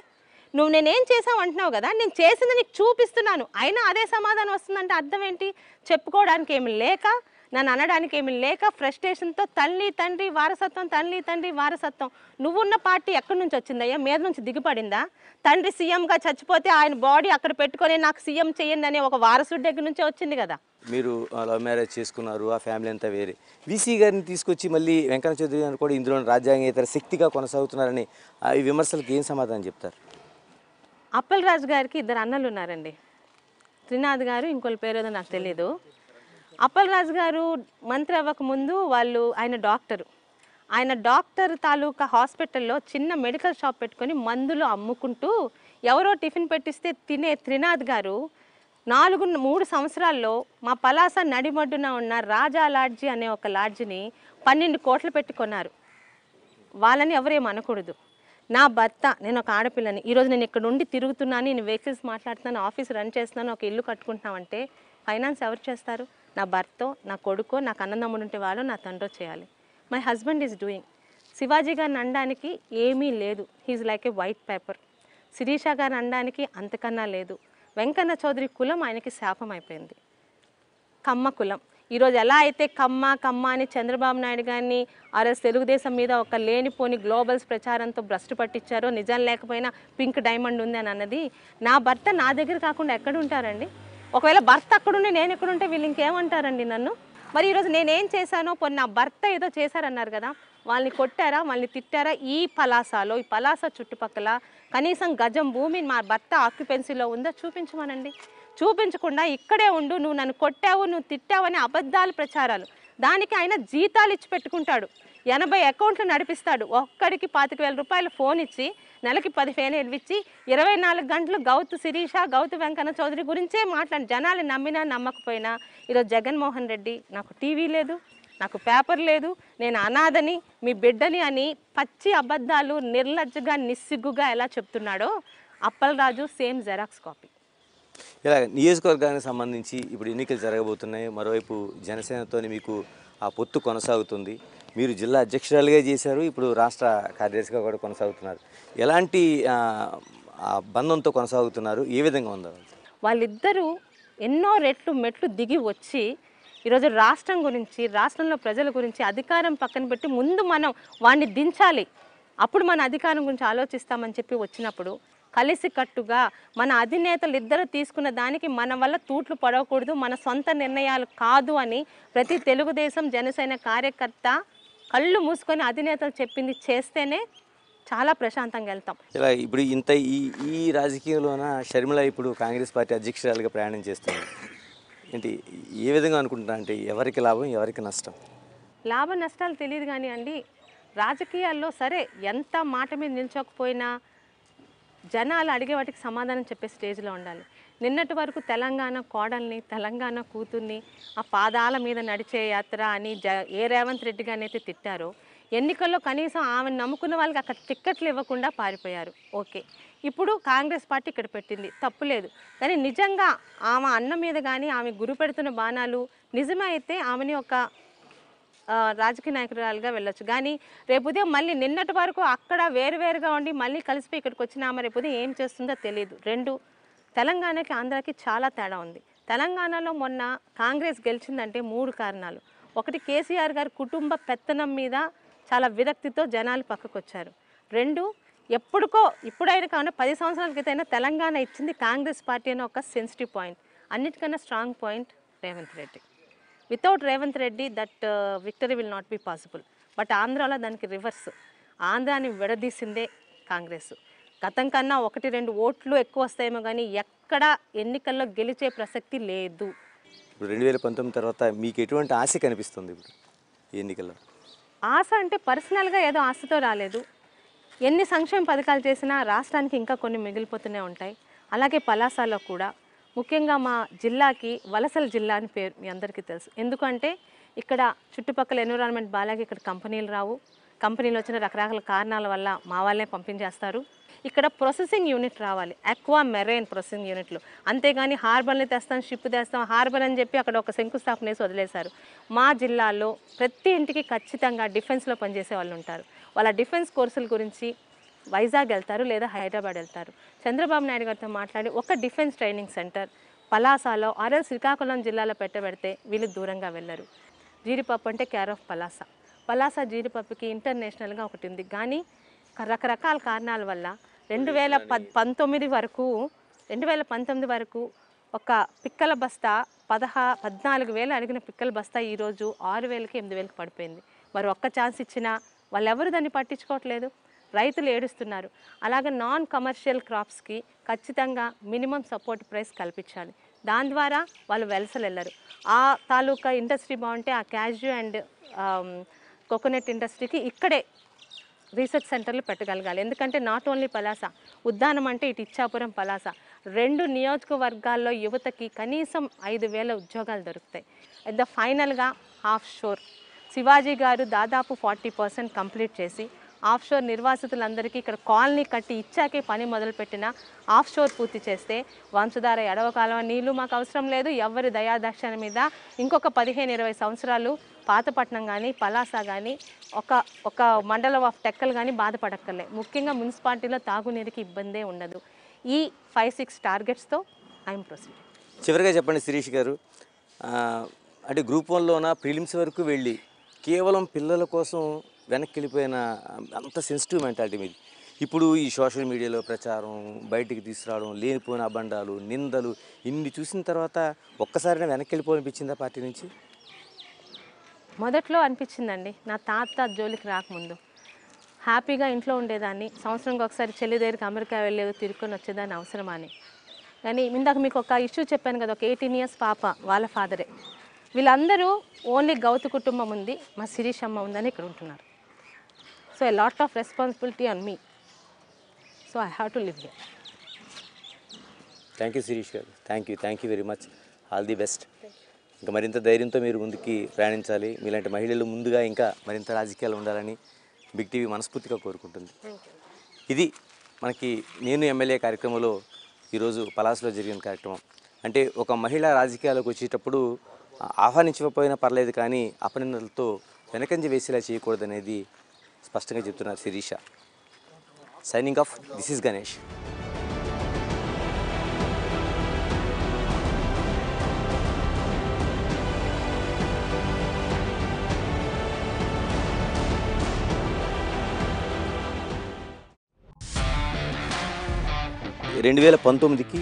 Speaker 1: నువ్వు నేనేం చేసావు అంటున్నావు కదా నేను చేసింది నీకు చూపిస్తున్నాను అయినా అదే సమాధానం వస్తుందంటే అర్థం ఏంటి చెప్పుకోవడానికి ఏమి లేక నన్ను అనడానికి ఏమి లేక ఫ్రస్ట్రేషన్తో తల్లి తండ్రి వారసత్వం తల్లి తండ్రి వారసత్వం నువ్వున్న పార్టీ ఎక్కడి నుంచి వచ్చిందయ్యా మీద నుంచి దిగిపడిందా తండ్రి సీఎంగా చచ్చిపోతే ఆయన బాడీ అక్కడ పెట్టుకొని నాకు సీఎం చేయండి ఒక వారసుడి దగ్గర నుంచే వచ్చింది కదా
Speaker 2: మీరు లవ్ మ్యారేజ్ చేసుకున్నారు ఆ ఫ్యామిలీ అంతా వేరే వీసీ గారిని తీసుకొచ్చి మళ్ళీ వెంకట చౌదరి గారు కూడా ఇందులో రాజ్యాంగేతర శక్తిగా కొనసాగుతున్నారని ఈ విమర్శలకు ఏం సమాధానం చెప్తారు
Speaker 1: అప్పల్ రాజు గారికి ఇద్దరు అన్నలు ఉన్నారండి త్రినాథ్ గారు ఇంకోళ్ళ పేరు ఏదో నాకు తెలియదు అప్పలరాజు గారు మంత్రి అవ్వకముందు వాళ్ళు ఆయన డాక్టరు ఆయన డాక్టర్ తాలూకా హాస్పిటల్లో చిన్న మెడికల్ షాప్ పెట్టుకొని మందులు అమ్ముకుంటూ ఎవరో టిఫిన్ పెట్టిస్తే తినే త్రినాథ్ గారు నాలుగు మూడు సంవత్సరాల్లో మా పలాస నడిమడ్డున ఉన్న రాజా లాడ్జీ అనే ఒక లాడ్జిని పన్నెండు కోట్లు పెట్టుకున్నారు వాళ్ళని ఎవరేం అనకూడదు నా భర్త నేను ఒక ఆడపిల్లని ఈరోజు నేను ఇక్కడ ఉండి తిరుగుతున్నాను నేను వెహికల్స్ మాట్లాడుతున్నాను ఆఫీస్ రన్ చేస్తున్నాను ఒక ఇల్లు కట్టుకుంటున్నామంటే ఫైనాన్స్ ఎవరు చేస్తారు నా భర్త నా కొడుకు నాకు అన్నదమ్ముడు ఉంటే వాళ్ళు నా తండ్రి చేయాలి my husband is doing Shivaji గారిని అనడానికి ఏమీ లేదు హీఈ్ like a white paper Sirisha గారిని అనడానికి అంతకన్నా లేదు వెంకన్న చౌదరి కులం ఆయనకి శాపం అయిపోయింది కమ్మ కులం ఈరోజు ఎలా అయితే కమ్మ కమ్మ అని చంద్రబాబు నాయుడు గారిని ఆర్ఎస్ తెలుగుదేశం మీద ఒక లేనిపోని గ్లోబల్స్ ప్రచారంతో భ్రష్టు పట్టించారో నిజం లేకపోయినా పింక్ డైమండ్ ఉంది అని అన్నది నా భర్త నా దగ్గర కాకుండా ఎక్కడ ఉంటారండి ఒకవేళ భర్త అక్కడుండి నేను ఎక్కడుంటే వీళ్ళు ఇంకేమంటారండి నన్ను మరి ఈరోజు నేనేం చేశానో పొన్న భర్త ఏదో చేశారన్నారు కదా వాళ్ళని కొట్టారా వాళ్ళని తిట్టారా ఈ పలాసాలో ఈ పలాస చుట్టుపక్కల కనీసం గజం భూమి మా భర్త ఆక్యుపెన్సీలో ఉందో చూపించమనండి చూపించకుండా ఇక్కడే ఉండు నువ్వు నన్ను కొట్టావు నువ్వు తిట్టావు అనే అబద్ధాలు ప్రచారాలు దానికి ఆయన జీతాలు ఇచ్చి పెట్టుకుంటాడు ఎనభై అకౌంట్లు నడిపిస్తాడు ఒక్కడికి పాతిక వేల రూపాయలు ఫోన్ ఇచ్చి నెలకి పది ఫేనేళ్ళు ఇచ్చి ఇరవై నాలుగు గంటలు గౌతు శిరీష గౌతు వెంకన్న చౌదరి గురించే మాట్లాడి జనాలు నమ్మినా నమ్మకపోయినా ఈరోజు జగన్మోహన్ రెడ్డి నాకు టీవీ లేదు నాకు పేపర్ లేదు నేను అనాథని మీ బిడ్డని అని పచ్చి అబద్ధాలు నిర్లజ్జగా నిస్సిగ్గుగా ఎలా చెప్తున్నాడో అప్పలరాజు సేమ్ జెరాక్స్ కాపీ
Speaker 2: ఇలా నియోజకవర్గానికి సంబంధించి ఇప్పుడు ఎన్నికలు జరగబోతున్నాయి మరోవైపు జనసేనతో మీకు ఆ పొత్తు కొనసాగుతుంది మీరు జిల్లా అధ్యక్షురాలుగా చేశారు ఇప్పుడు రాష్ట్ర కార్యదర్శిగా కూడా కొనసాగుతున్నారు ఎలాంటి బంధంతో కొనసాగుతున్నారు ఏ విధంగా ఉందో
Speaker 1: వాళ్ళిద్దరూ ఎన్నో రెట్లు మెట్లు దిగి వచ్చి ఈరోజు రాష్ట్రం గురించి రాష్ట్రంలో ప్రజల గురించి అధికారం పక్కన పెట్టి ముందు మనం వాడిని దించాలి అప్పుడు మన అధికారం గురించి ఆలోచిస్తామని చెప్పి వచ్చినప్పుడు కలిసికట్టుగా మన అధినేతలు ఇద్దరు తీసుకున్న దానికి మన వల్ల తూట్లు పడవకూడదు మన సొంత నిర్ణయాలు కాదు అని ప్రతి తెలుగుదేశం జనసేన కార్యకర్త కళ్ళు మూసుకొని అధినేతలు చెప్పింది చేస్తేనే చాలా ప్రశాంతంగా వెళ్తాం
Speaker 3: ఇలా
Speaker 2: ఇప్పుడు ఇంత ఈ ఈ రాజకీయంలోన షర్మిల ఇప్పుడు కాంగ్రెస్ పార్టీ అధ్యక్షురాలుగా ప్రయాణం చేస్తుంది ఏంటి ఏ విధంగా అనుకుంటున్నా అంటే ఎవరికి లాభం ఎవరికి నష్టం
Speaker 1: లాభ నష్టాలు తెలియదు కానీ అండి రాజకీయాల్లో సరే ఎంత మాట మీద నిల్చోకపోయినా జనాలు అడిగే వాటికి సమాధానం చెప్పే స్టేజ్లో ఉండాలి నిన్నటి వరకు తెలంగాణ కోడల్ని తెలంగాణ కూతుర్ని ఆ పాదాల మీద నడిచే యాత్ర అని జ ఏ రేవంత్ రెడ్డి గారిని అయితే తిట్టారో ఎన్నికల్లో కనీసం ఆమెను నమ్ముకున్న వాళ్ళకి అక్కడ టిక్కెట్లు ఇవ్వకుండా పారిపోయారు ఓకే ఇప్పుడు కాంగ్రెస్ పార్టీ ఇక్కడ పెట్టింది తప్పులేదు కానీ నిజంగా ఆమె అన్న మీద కానీ ఆమె గురి బాణాలు నిజమైతే ఆమెని ఒక రాజకీయ నాయకురాలుగా వెళ్ళొచ్చు కానీ రేపు ఉదయం మళ్ళీ నిన్నటి వరకు అక్కడ వేరువేరుగా ఉండి మళ్ళీ కలిసిపోయి ఇక్కడికి వచ్చిన ఆమె రేపు ఉదయం ఏం చేస్తుందో తెలియదు రెండు తెలంగాణకి ఆంధ్రాకి చాలా తేడా ఉంది తెలంగాణలో మొన్న కాంగ్రెస్ గెలిచిందంటే మూడు కారణాలు ఒకటి కేసీఆర్ గారి కుటుంబ పెత్తనం మీద చాలా విరక్తితో జనాలు పక్కకొచ్చారు రెండు ఎప్పుడుకో ఇప్పుడైనా కావున పది సంవత్సరాల క్రితైనా తెలంగాణ ఇచ్చింది కాంగ్రెస్ పార్టీ అనే ఒక సెన్సిటివ్ పాయింట్ అన్నిటికన్నా strong point Revanth Reddy without Revanth Reddy that victory will not be possible but ఆంధ్రాలో దానికి రివర్స్ ఆంధ్రాని విడదీసిందే కాంగ్రెస్ గతం కన్నా ఒకటి రెండు ఓట్లు ఎక్కువ వస్తాయేమో కానీ ఎక్కడ ఎన్నికల్లో గెలిచే ప్రసక్తి లేదు
Speaker 2: రెండు వేల పంతొమ్మిది తర్వాత మీకు ఎటువంటి ఆశ కనిపిస్తుంది ఇప్పుడు ఎన్నికల్లో
Speaker 1: ఆశ అంటే పర్సనల్గా ఏదో ఆశతో రాలేదు ఎన్ని సంక్షేమ పథకాలు చేసినా రాష్ట్రానికి ఇంకా కొన్ని మిగిలిపోతూనే ఉంటాయి అలాగే పలాసాలో కూడా ముఖ్యంగా మా జిల్లాకి వలసల జిల్లా అని పేరు మీ అందరికీ తెలుసు ఎందుకంటే ఇక్కడ చుట్టుపక్కల ఎన్విరాన్మెంట్ బాలాగే ఇక్కడ కంపెనీలు రావు కంపెనీలు వచ్చిన రకరకాల కారణాల వల్ల మా వాళ్ళే పంపించేస్తారు ఇక్కడ ప్రొసెసింగ్ యూనిట్ రావాలి అక్వా మెరైన్ ప్రొసెసింగ్ యూనిట్లు అంతేగాని హార్బర్ని తెస్తాం షిప్ తెస్తాం హార్బర్ అని చెప్పి అక్కడ ఒక శంకుస్థాపన వేసి వదిలేశారు మా జిల్లాలో ప్రతి ఇంటికి ఖచ్చితంగా డిఫెన్స్లో పనిచేసే వాళ్ళు ఉంటారు వాళ్ళ డిఫెన్స్ కోర్సుల గురించి వైజాగ్ వెళ్తారు లేదా హైదరాబాద్ వెళ్తారు చంద్రబాబు నాయుడు గారితో మాట్లాడి ఒక డిఫెన్స్ ట్రైనింగ్ సెంటర్ పలాసాలో ఆర్ఎల్ శ్రీకాకుళం జిల్లాలో పెట్టబెడితే వీళ్ళు దూరంగా వెళ్ళరు జీడిపప్పు అంటే కేర్ ఆఫ్ పలాస పలాస జీడిపప్పుకి ఇంటర్నేషనల్గా ఒకటి ఉంది కానీ రకరకాల కారణాల వల్ల రెండు వేల పంతొమ్మిది వరకు రెండు వేల పంతొమ్మిది వరకు ఒక పిక్కల బస్తా పదహా పద్నాలుగు వేలు అడిగిన పిక్కల బస్తా ఈరోజు ఆరు వేలకి ఎనిమిది వేలకు పడిపోయింది మరి ఒక్క ఛాన్స్ ఇచ్చినా వాళ్ళెవరు దాన్ని పట్టించుకోవట్లేదు రైతులు ఏడుస్తున్నారు అలాగే నాన్ కమర్షియల్ క్రాప్స్కి ఖచ్చితంగా మినిమం సపోర్ట్ ప్రైస్ కల్పించాలి దాని ద్వారా వాళ్ళు వెలసలు ఆ తాలూకా ఇండస్ట్రీ బాగుంటే ఆ క్యాజు అండ్ కోకోనట్ ఇండస్ట్రీకి ఇక్కడే రీసెర్చ్ సెంటర్లు పెట్టగలగాలి ఎందుకంటే నాట్ ఓన్లీ పలాస ఉద్దానం అంటే ఇటు ఇచ్చాపురం పలాస రెండు నియోజకవర్గాల్లో యువతకి కనీసం ఐదు వేల ఉద్యోగాలు దొరుకుతాయి ద ఫైనల్గా ఆఫ్ షోర్ శివాజీ గారు దాదాపు ఫార్టీ పర్సెంట్ కంప్లీట్ చేసి ఆఫ్ షోర్ నిర్వాసితులందరికీ ఇక్కడ కాలనీ కట్టి ఇచ్చాకే పని మొదలుపెట్టిన ఆఫ్ షోర్ పూర్తి చేస్తే వంశధార ఎడవ కాలం నీళ్లు మాకు అవసరం లేదు ఎవరి దయాదక్షణ మీద ఇంకొక పదిహేను ఇరవై సంవత్సరాలు పాతపట్నం కానీ పలాస కానీ ఒక ఒక మండలం ఆఫ్ టెక్కలు కానీ బాధపడక్కర్లే ముఖ్యంగా మున్సిపాలిటీలో తాగునీరుకి ఇబ్బందే ఉండదు ఈ ఫైవ్ సిక్స్ టార్గెట్స్తో ఐఎమ్ ప్రొసీడ్
Speaker 2: చివరిగా చెప్పండి శిరీష్ గారు అంటే గ్రూప్ వన్లోన ప్రిలిమ్స్ వరకు వెళ్ళి కేవలం పిల్లల కోసం వెనక్కి వెళ్ళిపోయిన అంత సెన్సిటివ్ మెంటాలిటీ మీది ఇప్పుడు ఈ సోషల్ మీడియాలో ప్రచారం బయటికి తీసుకురావడం లేనిపోయిన అబండాలు నిందలు ఇన్ని చూసిన తర్వాత ఒక్కసారిగా వెనక్కి వెళ్ళిపోనిపించిందా పార్టీ నుంచి
Speaker 1: మొదట్లో అనిపించిందండి నా తాత జోలికి రాకముందు హ్యాపీగా ఇంట్లో ఉండేదాన్ని సంవత్సరంకి ఒకసారి చెల్లి దగ్గరికి అమెరికా వెళ్ళేది తిరుక్కొని వచ్చేదాన్ని అవసరమా అని కానీ ఇందాక మీకు ఒక ఇష్యూ చెప్పాను కదా ఒక ఎయిటీన్ ఇయర్స్ పాప వాళ్ళ ఫాదరే వీళ్ళందరూ ఓన్లీ గౌతు కుటుంబం ఉంది మా శిరీష్ అమ్మ ఉందని ఇక్కడ ఉంటున్నారు so I lot of responsibility on me so I have to live there
Speaker 2: thank you Sirish గారు thank you thank you very much all the best ఇంకా మరింత ధైర్యంతో మీరు ముందుకి ప్రయాణించాలి మీలాంటి మహిళలు ముందుగా ఇంకా మరింత రాజకీయాలు ఉండాలని బిగ్ టీవీ మనస్ఫూర్తిగా కోరుకుంటుంది ఇది మనకి నేను ఎమ్మెల్యే కార్యక్రమంలో ఈరోజు పలాస్లో జరిగిన కార్యక్రమం అంటే ఒక మహిళ రాజకీయాలకు వచ్చేటప్పుడు ఆహ్వానించకపోయినా పర్లేదు కానీ అపనిందలతో వెనకంజ వేసేలా చేయకూడదనేది స్పష్టంగా చెప్తున్నారు Sirisha signing off this is Ganesh రెండు వేల పంతొమ్మిదికి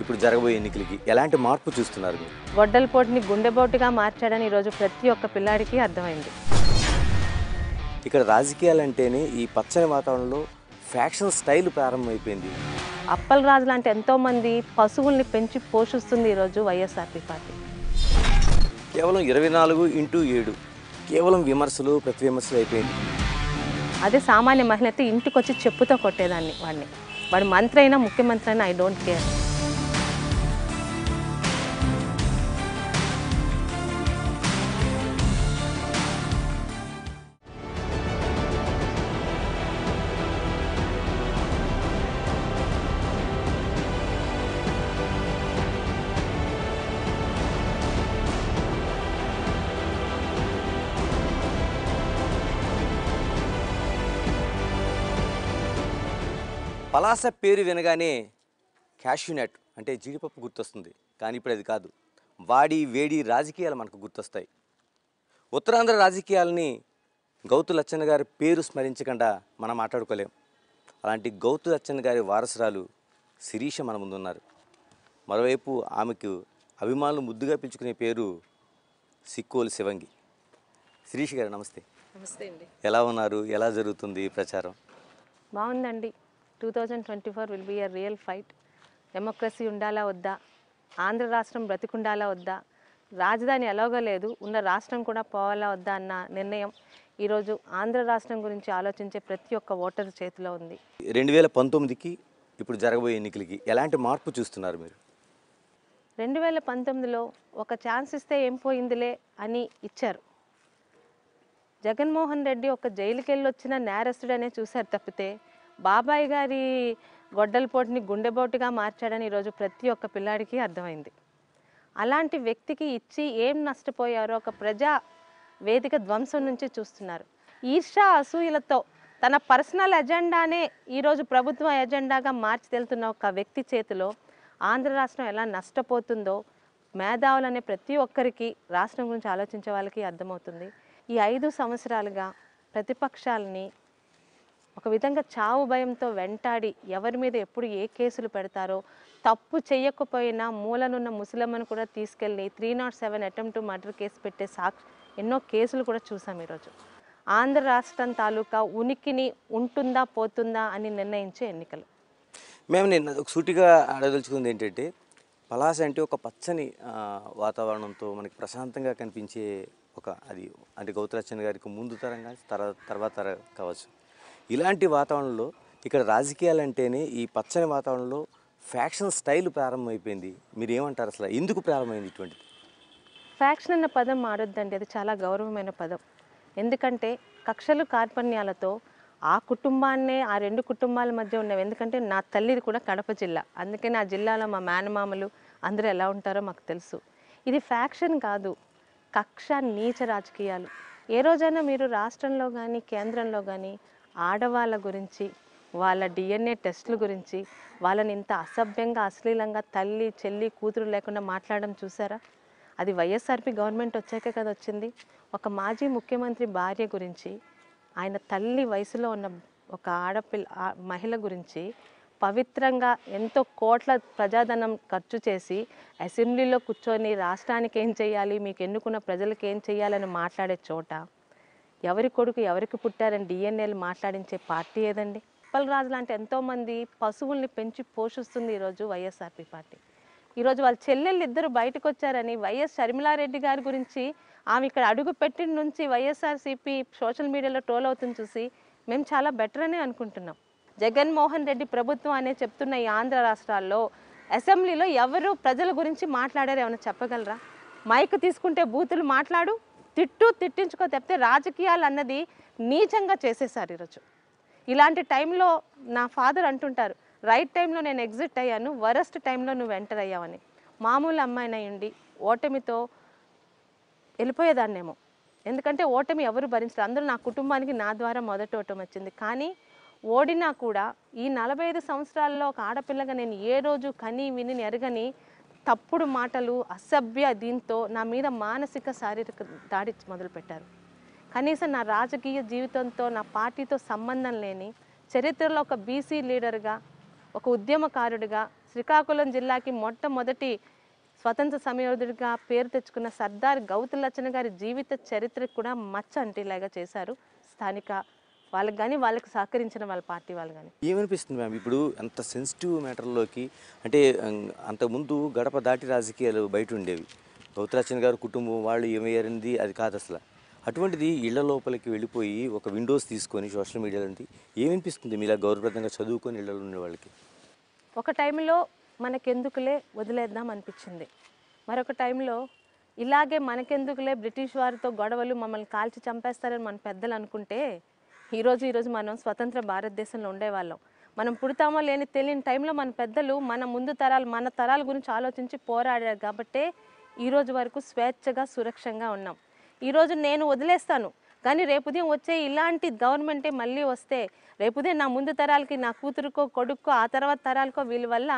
Speaker 2: ఇప్పుడు జరగబోయే ఎన్నికలకి ఎలాంటి మార్పు చూస్తున్నారు
Speaker 1: వడ్డల్పోటుని గుండెబోటుగా మార్చాడని ఈరోజు ప్రతి ఒక్క పిల్లాడికి అర్థమైంది
Speaker 2: ఇక్కడ రాజకీయాలంటేనే ఈ పచ్చని వాతావరణంలో ఫ్యాక్షన్ స్టైల్ ప్రారంభమైపోయింది
Speaker 1: అప్పల్ రాజు లాంటి ఎంతోమంది పశువుల్ని పెంచి పోషిస్తుంది ఈరోజు వైఎస్ఆర్పి పార్టీ
Speaker 2: కేవలం ఇరవై నాలుగు ఇంటూ ఏడు కేవలం విమర్శలు ప్రతి విమర్శలు అయిపోయింది
Speaker 1: అదే సామాన్య మహిళ ఇంటికొచ్చి చెప్పుతో కొట్టేదాన్ని వాడిని వాడు మంత్రి అయినా ముఖ్యమంత్రి అయినా ఐ డోంట్ కేర్
Speaker 4: పలాస
Speaker 2: పేరు వినగానే క్యాష్యూనట్ అంటే జీడిపప్పు గుర్తొస్తుంది కానీ ఇప్పుడు అది కాదు వాడి వేడి రాజకీయాలు మనకు గుర్తొస్తాయి ఉత్తరాంధ్ర రాజకీయాలని గౌతు లచ్చన్న గారి పేరు స్మరించకుండా మనం మాట్లాడుకోలేం అలాంటి గౌతు లచ్చన్న గారి వారసురాలు శిరీష మన ముందున్నారు మరోవైపు ఆమెకు అభిమానులు ముద్దుగా పిలుచుకునే పేరు సిక్కోలు శివంగి శిరీష గారు నమస్తే నమస్తే అండి ఎలా ఉన్నారు ఎలా జరుగుతుంది ప్రచారం
Speaker 1: బాగుందండి two thousand twenty four will be a real fight democracy ఉండాలా వద్దా ఆంధ్ర రాష్ట్రం బ్రతికుండాలా వద్దా రాజధాని ఎలాగో లేదు ఉన్న రాష్ట్రం కూడా పోవాలా వద్దా అన్న నిర్ణయం ఈరోజు ఆంధ్ర రాష్ట్రం గురించి ఆలోచించే ప్రతి ఒక్క ఓటర్ చేతిలో ఉంది
Speaker 2: రెండు వేల పంతొమ్మిదికి ఇప్పుడు జరగబోయే ఎన్నికలకి ఎలాంటి మార్పు చూస్తున్నారు మీరు
Speaker 1: రెండు వేల పంతొమ్మిదిలో ఒక ఛాన్స్ ఇస్తే ఏం పోయిందిలే అని ఇచ్చారు జగన్మోహన్ రెడ్డి ఒక జైలుకెళ్ళి వచ్చిన నేరస్తుడనే చూశారు తప్పితే బాబాయ్ గారి గొడ్డలిపోటుని గుండెబోటుగా మార్చాడని ఈరోజు ప్రతి ఒక్క పిల్లాడికి అర్థమైంది అలాంటి వ్యక్తికి ఇచ్చి ఏం నష్టపోయారో ఒక ప్రజా వేదిక ధ్వంసం నుంచి చూస్తున్నారు ఈర్షా అసూయలతో తన పర్సనల్ ఎజెండానే ఈరోజు ప్రభుత్వ ఎజెండాగా మార్చి తెలుతున్న ఒక వ్యక్తి చేతిలో ఆంధ్ర రాష్ట్రం ఎలా నష్టపోతుందో మేధావులనే ప్రతి ఒక్కరికి రాష్ట్రం గురించి ఆలోచించే వాళ్ళకి అర్థమవుతుంది ఈ ఐదు సంవత్సరాలుగా ప్రతిపక్షాలని ఒక విధంగా చావు భయంతో వెంటాడి ఎవరి మీద ఎప్పుడు ఏ కేసులు పెడతారో తప్పు చేయకపోయినా మూలనున్న ముసలమ్మను కూడా తీసుకెళ్ళి three not seven attempt murder case పెట్టే సాక్షి ఎన్నో కేసులు కూడా చూసాం ఈరోజు ఆంధ్ర రాష్ట్రం తాలూకా ఉనికిని ఉంటుందా పోతుందా అని నిర్ణయించే ఎన్నికలు
Speaker 2: మేము నేను ఒక సూటిగా ఆడదలుచుకుంది ఏంటంటే పలాస అంటే ఒక పచ్చని వాతావరణంతో మనకి ప్రశాంతంగా కనిపించే ఒక అది అంటే గౌతరాచన్ గారికి ముందు తరం కానీ తర్వాత తర్వాత కావచ్చు ఇలాంటి వాతావరణంలో ఇక్కడ రాజకీయాలంటేనే ఈ పచ్చని వాతావరణంలో ఫ్యాక్షన్ స్టైల్ ప్రారంభమైపోయింది మీరు ఏమంటారు అసలు ఎందుకు ప్రారంభమైంది ఇటువంటిది
Speaker 1: ఫ్యాక్షన్ అన్న పదం మారొద్దండి అది చాలా గౌరవమైన పదం ఎందుకంటే కక్షలు కార్పణ్యాలతో ఆ కుటుంబాన్నే ఆ రెండు కుటుంబాల మధ్య ఉన్నవి ఎందుకంటే నా తల్లిది కూడా కడప జిల్లా అందుకే నా జిల్లాలో మా మేనమామలు అందరూ ఎలా ఉంటారో మాకు తెలుసు ఇది ఫ్యాక్షన్ కాదు కక్ష నీచ రాజకీయాలు ఏ రోజైనా మీరు రాష్ట్రంలో కానీ కేంద్రంలో కానీ ఆడవాళ్ళ గురించి వాళ్ళ డిఎన్ఏ టెస్టుల గురించి వాళ్ళని ఇంత అసభ్యంగా అశ్లీలంగా తల్లి చెల్లి కూతురు లేకుండా మాట్లాడడం చూసారా అది వైఎస్ఆర్పి గవర్నమెంట్ వచ్చాక కదా వచ్చింది ఒక మాజీ ముఖ్యమంత్రి భార్య గురించి ఆయన తల్లి వయసులో ఉన్న ఒక ఆడపిల్ల మహిళ గురించి పవిత్రంగా ఎంతో కోట్ల ప్రజాధనం ఖర్చు చేసి అసెంబ్లీలో కూర్చొని రాష్ట్రానికి ఏం చేయాలి మీకు ఎన్నుకున్న ప్రజలకు ఏం చేయాలని మాట్లాడే చోట ఎవరి కొడుకు ఎవరికి పుట్టారని డిఎన్ఏలు మాట్లాడించే పార్టీ ఏదండి రాజు లాంటి ఎంతోమంది పశువుల్ని పెంచి పోషిస్తుంది ఈరోజు వైఎస్ఆర్పి పార్టీ ఈరోజు వాళ్ళ చెల్లెళ్ళు ఇద్దరు బయటకు వచ్చారని వైఎస్ షర్మిలారెడ్డి గారి గురించి ఆమె ఇక్కడ అడుగు పెట్టిన నుంచి వైఎస్ఆర్సీపీ సోషల్ మీడియాలో ట్రోల్ అవుతుంది చూసి మేము చాలా బెటర్ అనే అనుకుంటున్నాం జగన్మోహన్ రెడ్డి ప్రభుత్వం అనే చెప్తున్న ఈ ఆంధ్ర రాష్ట్రాల్లో అసెంబ్లీలో ఎవరు ప్రజల గురించి మాట్లాడారు ఏమైనా చెప్పగలరా మైక్ తీసుకుంటే బూతులు మాట్లాడు తిట్టు తిట్టించుకో తప్పితే రాజకీయాలు అన్నది నీచంగా చేసేసారు ఈరోజు ఇలాంటి టైంలో నా ఫాదర్ అంటుంటారు రైట్ టైంలో నేను ఎగ్జిట్ అయ్యాను వరస్ట్ టైంలో నువ్వు ఎంటర్ అయ్యావని మామూలు ఉండి ఓటమితో వెళ్ళిపోయేదాన్నేమో ఎందుకంటే ఓటమి ఎవరు భరించరు అందరూ నా కుటుంబానికి నా ద్వారా మొదటి ఓటమి వచ్చింది కానీ ఓడినా కూడా ఈ నలభై ఐదు సంవత్సరాల్లో ఒక ఆడపిల్లగా నేను ఏ రోజు కని విని ఎరగని తప్పుడు మాటలు అసభ్య దీంతో నా మీద మానసిక శారీరక దాడి మొదలుపెట్టారు కనీసం నా రాజకీయ జీవితంతో నా పార్టీతో సంబంధం లేని చరిత్రలో ఒక బీసీ లీడర్గా ఒక ఉద్యమకారుడిగా శ్రీకాకుళం జిల్లాకి మొట్టమొదటి స్వతంత్ర సమయోధుడిగా పేరు తెచ్చుకున్న సర్దార్ గౌతులచ్చన గారి జీవిత చరిత్ర కూడా మచ్చ అంటేలాగా చేశారు స్థానిక వాళ్ళకి కానీ వాళ్ళకి సహకరించిన వాళ్ళ పార్టీ వాళ్ళు కానీ
Speaker 2: ఏమనిపిస్తుంది మ్యామ్ ఇప్పుడు అంత సెన్సిటివ్ మ్యాటర్లోకి అంటే అంతకుముందు గడప దాటి రాజకీయాలు బయట ఉండేవి గౌతరాచన్ గారు కుటుంబం వాళ్ళు ఏమయ్యారనేది అది కాదు అసలు అటువంటిది ఇళ్ల లోపలికి వెళ్ళిపోయి ఒక విండోస్ తీసుకొని సోషల్ మీడియా లాంటి ఏమనిపిస్తుంది మీలా గౌరవప్రదంగా చదువుకొని ఇళ్లలో ఉండే వాళ్ళకి
Speaker 1: ఒక టైంలో మనకెందుకులే వదిలేద్దాం అనిపించింది మరొక టైంలో ఇలాగే మనకెందుకులే బ్రిటిష్ వారితో గొడవలు మమ్మల్ని కాల్చి చంపేస్తారని మన పెద్దలు అనుకుంటే ఈరోజు ఈరోజు మనం స్వతంత్ర భారతదేశంలో ఉండేవాళ్ళం మనం పుడతామో లేని తెలియని టైంలో మన పెద్దలు మన ముందు తరాలు మన తరాల గురించి ఆలోచించి పోరాడారు కాబట్టే ఈరోజు వరకు స్వేచ్ఛగా సురక్షంగా ఉన్నాం ఈరోజు నేను వదిలేస్తాను కానీ రేపుదయం వచ్చే ఇలాంటి గవర్నమెంటే మళ్ళీ వస్తే రేపుదే నా ముందు తరాలకి నా కూతురుకో కొడుక్కో ఆ తర్వాత తరాలకో వీళ్ళ వల్ల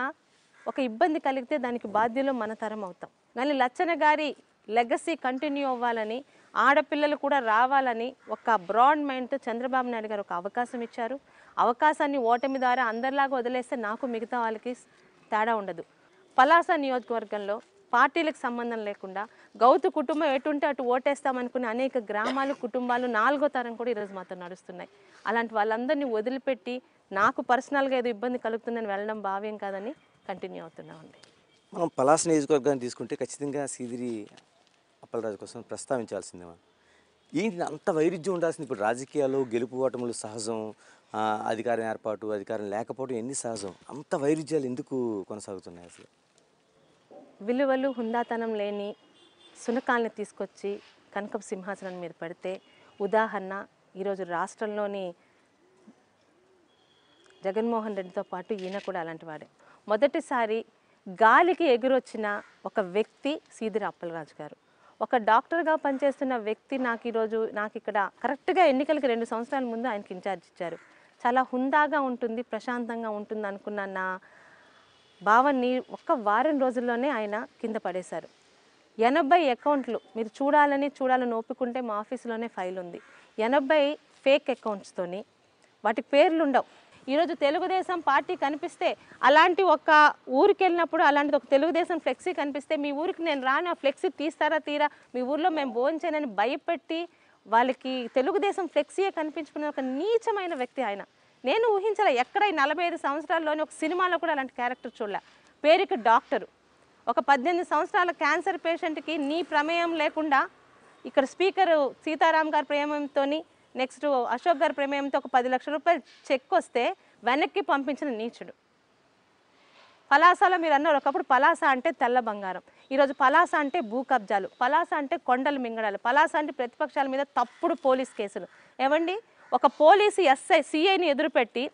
Speaker 1: ఒక ఇబ్బంది కలిగితే దానికి బాధ్యులు మన తరం అవుతాం కానీ లచ్చన గారి లెగసీ కంటిన్యూ అవ్వాలని ఆడపిల్లలు కూడా రావాలని ఒక బ్రాడ్ మైండ్తో చంద్రబాబు నాయుడు గారు ఒక అవకాశం ఇచ్చారు అవకాశాన్ని ఓటమి ద్వారా అందరిలాగా వదిలేస్తే నాకు మిగతా వాళ్ళకి తేడా ఉండదు పలాస నియోజకవర్గంలో పార్టీలకు సంబంధం లేకుండా గౌతు కుటుంబం ఎటుంటే అటు ఓటేస్తామనుకునే అనేక గ్రామాలు కుటుంబాలు నాలుగో తరం కూడా ఈరోజు మాతో నడుస్తున్నాయి అలాంటి వాళ్ళందరినీ వదిలిపెట్టి నాకు పర్సనల్గా ఏదో ఇబ్బంది కలుగుతుందని వెళ్ళడం భావ్యం కాదని కంటిన్యూ అవుతున్నామండి
Speaker 2: మనం పలాస నియోజకవర్గాన్ని తీసుకుంటే ఖచ్చితంగా సీదిరి అప్పలరాజు కోసం ప్రస్తావించాల్సిందే మనం ఏంటి అంత వైరుధ్యం ఉండాల్సింది ఇప్పుడు రాజకీయాలు గెలుపు ఓటములు సహజం అధికారం ఏర్పాటు అధికారం లేకపోవడం ఎన్ని సహజం అంత వైరుధ్యాలు ఎందుకు కొనసాగుతున్నాయి అసలు
Speaker 1: విలువలు హుందాతనం లేని సునకాలను తీసుకొచ్చి కనకం సింహాసనం మీద పెడితే ఉదాహరణ ఈరోజు రాష్ట్రంలోని జగన్మోహన్ రెడ్డితో పాటు ఈయన కూడా అలాంటి వాడే మొదటిసారి గాలికి ఎగురొచ్చిన ఒక వ్యక్తి సీదిరి అప్పలరాజు గారు ఒక డాక్టర్గా పనిచేస్తున్న వ్యక్తి నాకు ఈరోజు నాకు ఇక్కడ కరెక్ట్గా ఎన్నికలకి రెండు సంవత్సరాల ముందు ఆయనకి ఇన్ఛార్జ్ ఇచ్చారు చాలా హుందాగా ఉంటుంది ప్రశాంతంగా ఉంటుంది అనుకున్న నా భావాన్ని ఒక్క వారం రోజుల్లోనే ఆయన కింద పడేశారు ఎనభై అకౌంట్లు మీరు చూడాలని చూడాలని ఒప్పుకుంటే మా ఆఫీసులోనే ఫైల్ ఉంది ఎనభై ఫేక్ అకౌంట్స్తోని వాటి పేర్లు ఉండవు ఈరోజు తెలుగుదేశం పార్టీ కనిపిస్తే అలాంటి ఒక ఊరికి వెళ్ళినప్పుడు అలాంటిది ఒక తెలుగుదేశం ఫ్లెక్సీ కనిపిస్తే మీ ఊరికి నేను రాను ఆ ఫ్లెక్సీ తీస్తారా తీరా మీ ఊర్లో మేము భోజనని భయపెట్టి వాళ్ళకి తెలుగుదేశం ఫ్లెక్సీయే కనిపించుకునే ఒక నీచమైన వ్యక్తి ఆయన నేను ఊహించాల ఎక్కడ ఈ నలభై ఐదు సంవత్సరాల్లోనే ఒక సినిమాలో కూడా అలాంటి క్యారెక్టర్ చూడలే పేరుకి డాక్టరు ఒక పద్దెనిమిది సంవత్సరాల క్యాన్సర్ పేషెంట్కి నీ ప్రమేయం లేకుండా ఇక్కడ స్పీకరు సీతారాం గారి ప్రేమంతో నెక్స్ట్ అశోక్ గారి ప్రమేయంతో ఒక పది లక్షల రూపాయలు చెక్ వస్తే వెనక్కి పంపించిన నీచుడు పలాసలో మీరు అన్నారు ఒకప్పుడు పలాస అంటే తెల్ల బంగారం ఈరోజు పలాస అంటే భూ కబ్జాలు పలాస అంటే కొండలు మింగడాలు పలాస అంటే ప్రతిపక్షాల మీద తప్పుడు పోలీస్ కేసులు ఏమండి ఒక పోలీసు ఎస్ఐ సిఐని ఎదురుపెట్టి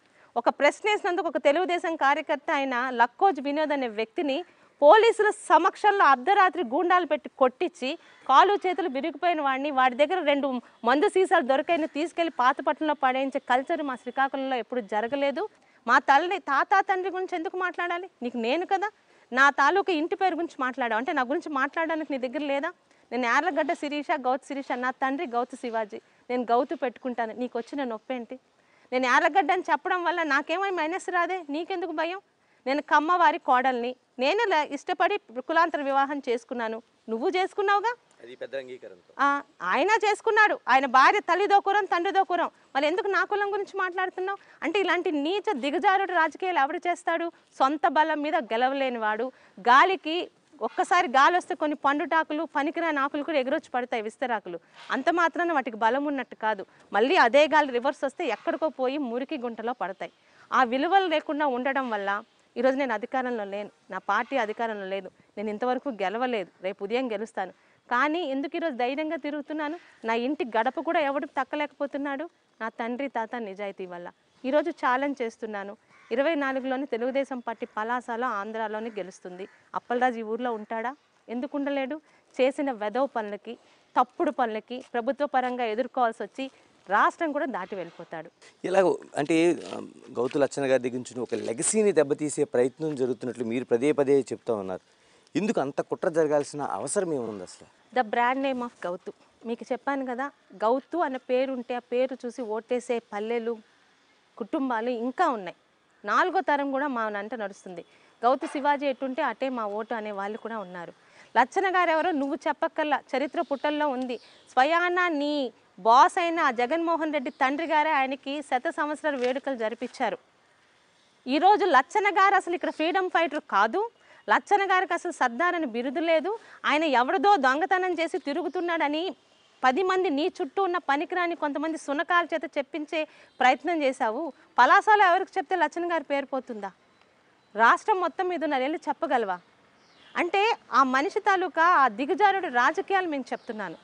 Speaker 1: ఒక ప్రశ్న వేసినందుకు ఒక తెలుగుదేశం కార్యకర్త అయిన లక్కోజ్ వినోద్ అనే వ్యక్తిని పోలీసుల సమక్షంలో అర్ధరాత్రి గూండాలు పెట్టి కొట్టించి కాలు చేతులు విరిగిపోయిన వాడిని వాడి దగ్గర రెండు మందు సీసాలు దొరికైన తీసుకెళ్లి పాతపట్నంలో పడేయించే కల్చర్ మా శ్రీకాకుళంలో ఎప్పుడు జరగలేదు మా తల్లి తాత తండ్రి గురించి ఎందుకు మాట్లాడాలి నీకు నేను కదా నా తాలూకా ఇంటి పేరు గురించి మాట్లాడావు అంటే నా గురించి మాట్లాడడానికి నీ దగ్గర లేదా నేను ఏర్లగడ్డ శిరీష గౌతు శిరీష నా తండ్రి గౌతు శివాజీ నేను గౌతు పెట్టుకుంటాను నీకు వచ్చిన నొప్పి ఏంటి నేను యార్లగడ్డ అని చెప్పడం వల్ల నాకేమై మైనస్ రాదే నీకెందుకు భయం నేను కమ్మవారి కోడల్ని నేను ఇష్టపడి కులాంతర వివాహం చేసుకున్నాను నువ్వు చేసుకున్నావుగా ఆయన చేసుకున్నాడు ఆయన భార్య తల్లిదో కూరం తండ్రిదో కూరం మళ్ళీ ఎందుకు నా కులం గురించి మాట్లాడుతున్నావు అంటే ఇలాంటి నీచ దిగజారుడు రాజకీయాలు ఎవడు చేస్తాడు సొంత బలం మీద గెలవలేని వాడు గాలికి ఒక్కసారి గాలి వస్తే కొన్ని పండుటాకులు పనికిరాని ఆకులు కూడా ఎగురొచ్చి పడతాయి విస్తరాకులు అంత మాత్రాన వాటికి బలం ఉన్నట్టు కాదు మళ్ళీ అదే గాలి రివర్స్ వస్తే ఎక్కడికో పోయి మురికి గుంటలో పడతాయి ఆ విలువలు లేకుండా ఉండడం వల్ల ఈరోజు నేను అధికారంలో లేను నా పార్టీ అధికారంలో లేదు నేను ఇంతవరకు గెలవలేదు రేపు ఉదయం గెలుస్తాను కానీ ఎందుకు ఈరోజు ధైర్యంగా తిరుగుతున్నాను నా ఇంటి గడప కూడా ఎవడు తక్కలేకపోతున్నాడు నా తండ్రి తాత నిజాయితీ వల్ల ఈరోజు ఛాలెంజ్ చేస్తున్నాను ఇరవై నాలుగులోని తెలుగుదేశం పార్టీ పలాసలో ఆంధ్రాలోని గెలుస్తుంది అప్పలరాజు ఈ ఊర్లో ఉంటాడా ఎందుకు ఉండలేడు చేసిన వెధవ పనులకి తప్పుడు పనులకి ప్రభుత్వ పరంగా ఎదుర్కోవాల్సి వచ్చి రాష్ట్రం కూడా దాటి వెళ్ళిపోతాడు
Speaker 2: ఇలా అంటే గౌతు లచ్చన్న గారి దగ్గర నుంచి ఒక లెగసీని దెబ్బతీసే ప్రయత్నం జరుగుతున్నట్లు మీరు పదే పదే చెప్తా ఉన్నారు ఇందుకు అంత కుట్ర జరగాల్సిన అవసరం ఏముంది అసలు
Speaker 1: the brand name of Gouthu మీకు చెప్పాను కదా గౌతు అనే పేరు ఉంటే ఆ పేరు చూసి ఓటేసే పల్లెలు కుటుంబాలు ఇంకా ఉన్నాయి నాలుగో తరం కూడా మా నంట నడుస్తుంది గౌతు శివాజీ ఎటుంటే అటే మా ఓటు అనే వాళ్ళు కూడా ఉన్నారు లచ్చన గారు ఎవరో నువ్వు చెప్పక్కల్లా చరిత్ర పుటల్లో ఉంది స్వయాన నీ బాస్ అయిన జగన్మోహన్ రెడ్డి తండ్రి గారే ఆయనకి శత సంవత్సరాల వేడుకలు జరిపించారు ఈరోజు లచ్చన్న గారు అసలు ఇక్కడ ఫ్రీడమ్ ఫైటర్ కాదు లచ్చన్న గారికి అసలు సర్దార్ అని బిరుదు లేదు ఆయన ఎవడదో దొంగతనం చేసి తిరుగుతున్నాడని పది మంది నీ చుట్టూ ఉన్న పనికిరాని కొంతమంది సునకాల చేత చెప్పించే ప్రయత్నం చేశావు పలాసాలు ఎవరికి చెప్తే లచ్చన్ గారి పేరు పోతుందా రాష్ట్రం మొత్తం మీద నరేళ్ళు చెప్పగలవా అంటే ఆ మనిషి తాలూకా ఆ దిగజారుడు రాజకీయాలు మేము చెప్తున్నాను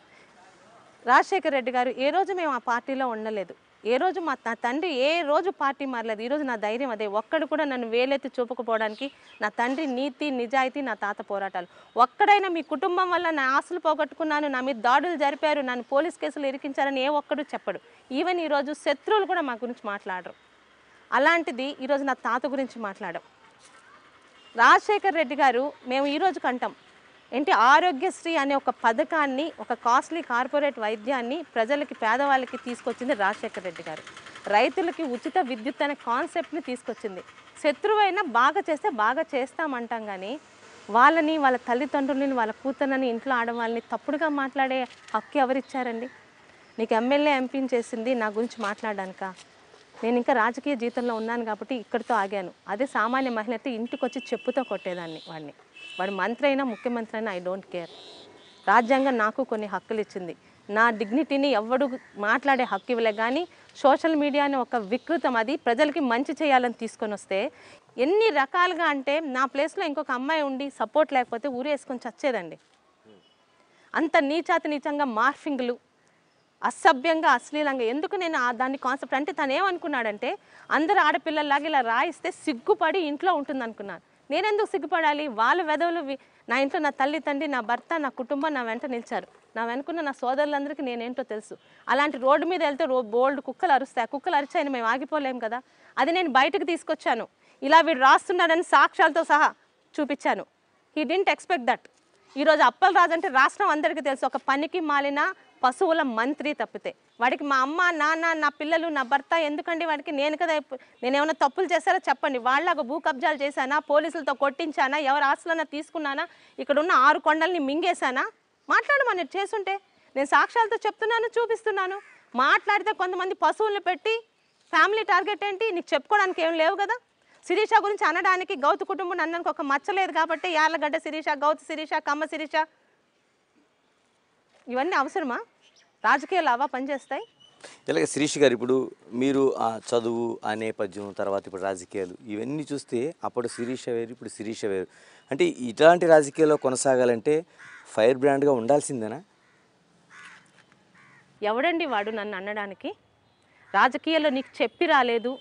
Speaker 1: రాజశేఖర రెడ్డి గారు ఏ రోజు మేము ఆ పార్టీలో ఉండలేదు ఏ రోజు మా నా తండ్రి ఏ రోజు పార్టీ మారలేదు ఈరోజు నా ధైర్యం అదే ఒక్కడు కూడా నన్ను వేలెత్తి చూపకపోవడానికి నా తండ్రి నీతి నిజాయితీ నా తాత పోరాటాలు ఒక్కడైనా మీ కుటుంబం వల్ల నా ఆశలు పోగొట్టుకున్నాను నా మీద దాడులు జరిపారు నన్ను పోలీస్ కేసులు ఇరికించారని ఏ ఒక్కడు చెప్పడు ఈవెన్ ఈరోజు శత్రువులు కూడా మా గురించి మాట్లాడరు అలాంటిది ఈరోజు నా తాత గురించి మాట్లాడం రాజశేఖర్ రెడ్డి గారు మేము ఈరోజు కంటాం ఏంటి ఆరోగ్యశ్రీ అనే ఒక పథకాన్ని ఒక కాస్ట్లీ కార్పొరేట్ వైద్యాన్ని ప్రజలకి పేదవాళ్ళకి తీసుకొచ్చింది రాజశేఖర రెడ్డి గారు రైతులకి ఉచిత విద్యుత్ అనే కాన్సెప్ట్ని తీసుకొచ్చింది శత్రువైన బాగా చేస్తే బాగా చేస్తామంటాం కానీ వాళ్ళని వాళ్ళ తల్లిదండ్రులని వాళ్ళ కూతుర్ని ఇంట్లో ఆడవాళ్ళని తప్పుడుగా మాట్లాడే హక్కు ఎవరిచ్చారండి నీకు ఎమ్మెల్యే ఎంపీని చేసింది నా గురించి మాట్లాడానుక నేను ఇంకా రాజకీయ జీవితంలో ఉన్నాను కాబట్టి ఇక్కడితో ఆగాను అదే సామాన్య మహిళతో ఇంటికి వచ్చి చెప్పుతో కొట్టేదాన్ని వాడిని వాడు మంత్రి అయినా ముఖ్యమంత్రి అయినా ఐ డోంట్ కేర్ రాజ్యాంగం నాకు కొన్ని హక్కులు ఇచ్చింది నా డిగ్నిటీని ఎవడు మాట్లాడే హక్కు ఇవ్వలే కానీ సోషల్ మీడియాని ఒక వికృతం అది ప్రజలకి మంచి చేయాలని తీసుకొని వస్తే ఎన్ని రకాలుగా అంటే నా ప్లేస్లో ఇంకొక అమ్మాయి ఉండి సపోర్ట్ లేకపోతే ఊరేసుకొని చచ్చేదండి అంత నీచాత నీచంగా మార్ఫింగ్లు అసభ్యంగా అశ్లీలంగా ఎందుకు నేను దాన్ని కాన్సెప్ట్ అంటే తను ఏమనుకున్నాడంటే అందరు ఆడపిల్లల్లాగా ఇలా రాయిస్తే సిగ్గుపడి ఇంట్లో ఉంటుంది అనుకున్నాను నేనెందుకు సిగ్గుపడాలి వాళ్ళ వెదవులు నా ఇంట్లో నా తల్లి తండ్రి నా భర్త నా కుటుంబం నా వెంట నిలిచారు నా వెనుకున్న నా సోదరులందరికీ నేనేంటో తెలుసు అలాంటి రోడ్డు మీద వెళ్తే రో బోల్డ్ కుక్కలు అరుస్తాయి కుక్కలు అరిచాయని మేము ఆగిపోలేము కదా అది నేను బయటకు తీసుకొచ్చాను ఇలా వీడు రాస్తున్నాడని సాక్ష్యాలతో సహా చూపించాను హీ డింట్ ఎక్స్పెక్ట్ దట్ ఈరోజు అప్పలు రాజు అంటే రాష్ట్రం అందరికీ తెలుసు ఒక పనికి మాలిన పశువుల మంత్రి తప్పితే వాడికి మా అమ్మ నాన్న నా పిల్లలు నా భర్త ఎందుకండి వాడికి నేను కదా నేనేమైనా తప్పులు చేశారా చెప్పండి వాళ్ళకు భూ కబ్జాలు చేశానా పోలీసులతో కొట్టించానా ఎవరు ఆస్తులన్నా తీసుకున్నానా ఇక్కడ ఉన్న ఆరు కొండల్ని మింగేశానా మాట్లాడమని చేస్తుంటే నేను సాక్ష్యాలతో చెప్తున్నాను చూపిస్తున్నాను మాట్లాడితే కొంతమంది పశువులను పెట్టి ఫ్యామిలీ టార్గెట్ ఏంటి నీకు చెప్పుకోవడానికి ఏం లేవు కదా శిరీష గురించి అనడానికి గౌతు కుటుంబం అన్నానికి ఒక మచ్చలేదు కాబట్టి యార్లగడ్డ శిరీష గౌతు శిరీష కమ్మ శిరీష ఇవన్నీ అవసరమా రాజకీయ అవా పనిచేస్తాయి
Speaker 4: ఇలాగే
Speaker 2: శిరీష్ గారు ఇప్పుడు మీరు ఆ చదువు ఆ నేపథ్యం తర్వాత ఇప్పుడు రాజకీయాలు ఇవన్నీ చూస్తే అప్పుడు శిరీష వేరు ఇప్పుడు శిరీష వేరు అంటే ఇలాంటి రాజకీయాల్లో కొనసాగాలంటే ఫైర్ బ్రాండ్గా ఉండాల్సిందేనా
Speaker 1: ఎవడండి వాడు నన్ను అనడానికి రాజకీయాల్లో నీకు చెప్పి రాలేదు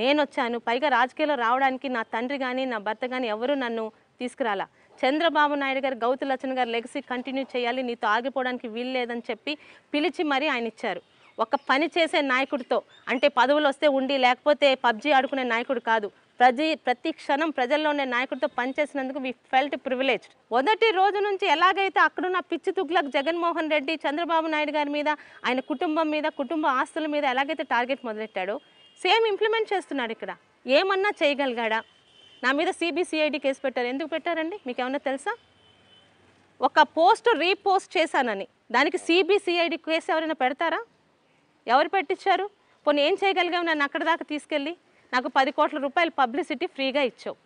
Speaker 1: నేను వచ్చాను పైగా రాజకీయాల్లో రావడానికి నా తండ్రి కానీ నా భర్త కానీ ఎవరు నన్ను తీసుకురాలా చంద్రబాబు నాయుడు గారు గౌతు లచ్చన్ గారు లెగసీ కంటిన్యూ చేయాలి నీతో ఆగిపోవడానికి వీలు లేదని చెప్పి పిలిచి మరీ ఆయన ఇచ్చారు ఒక పని చేసే నాయకుడితో అంటే పదవులు వస్తే ఉండి లేకపోతే పబ్జీ ఆడుకునే నాయకుడు కాదు ప్రతి ప్రతి క్షణం ప్రజల్లో ఉండే నాయకుడితో పనిచేసినందుకు వి ఫెల్ట్ ప్రివిలేజ్ మొదటి రోజు నుంచి ఎలాగైతే అక్కడున్న పిచ్చి తుగ్లకు జగన్మోహన్ రెడ్డి చంద్రబాబు నాయుడు గారి మీద ఆయన కుటుంబం మీద కుటుంబ ఆస్తుల మీద ఎలాగైతే టార్గెట్ మొదలెట్టాడో సేమ్ ఇంప్లిమెంట్ చేస్తున్నాడు ఇక్కడ ఏమన్నా చేయగలిగాడా నా మీద సిబిసిఐడి కేసు పెట్టారు ఎందుకు పెట్టారండి మీకు ఏమన్నా తెలుసా ఒక పోస్ట్ రీపోస్ట్ చేశానని దానికి సిబిసిఐడి కేసు ఎవరైనా పెడతారా ఎవరు పెట్టించారు పోనీ ఏం చేయగలిగావు నన్ను అక్కడ దాకా తీసుకెళ్ళి నాకు పది కోట్ల రూపాయలు పబ్లిసిటీ ఫ్రీగా ఇచ్చావు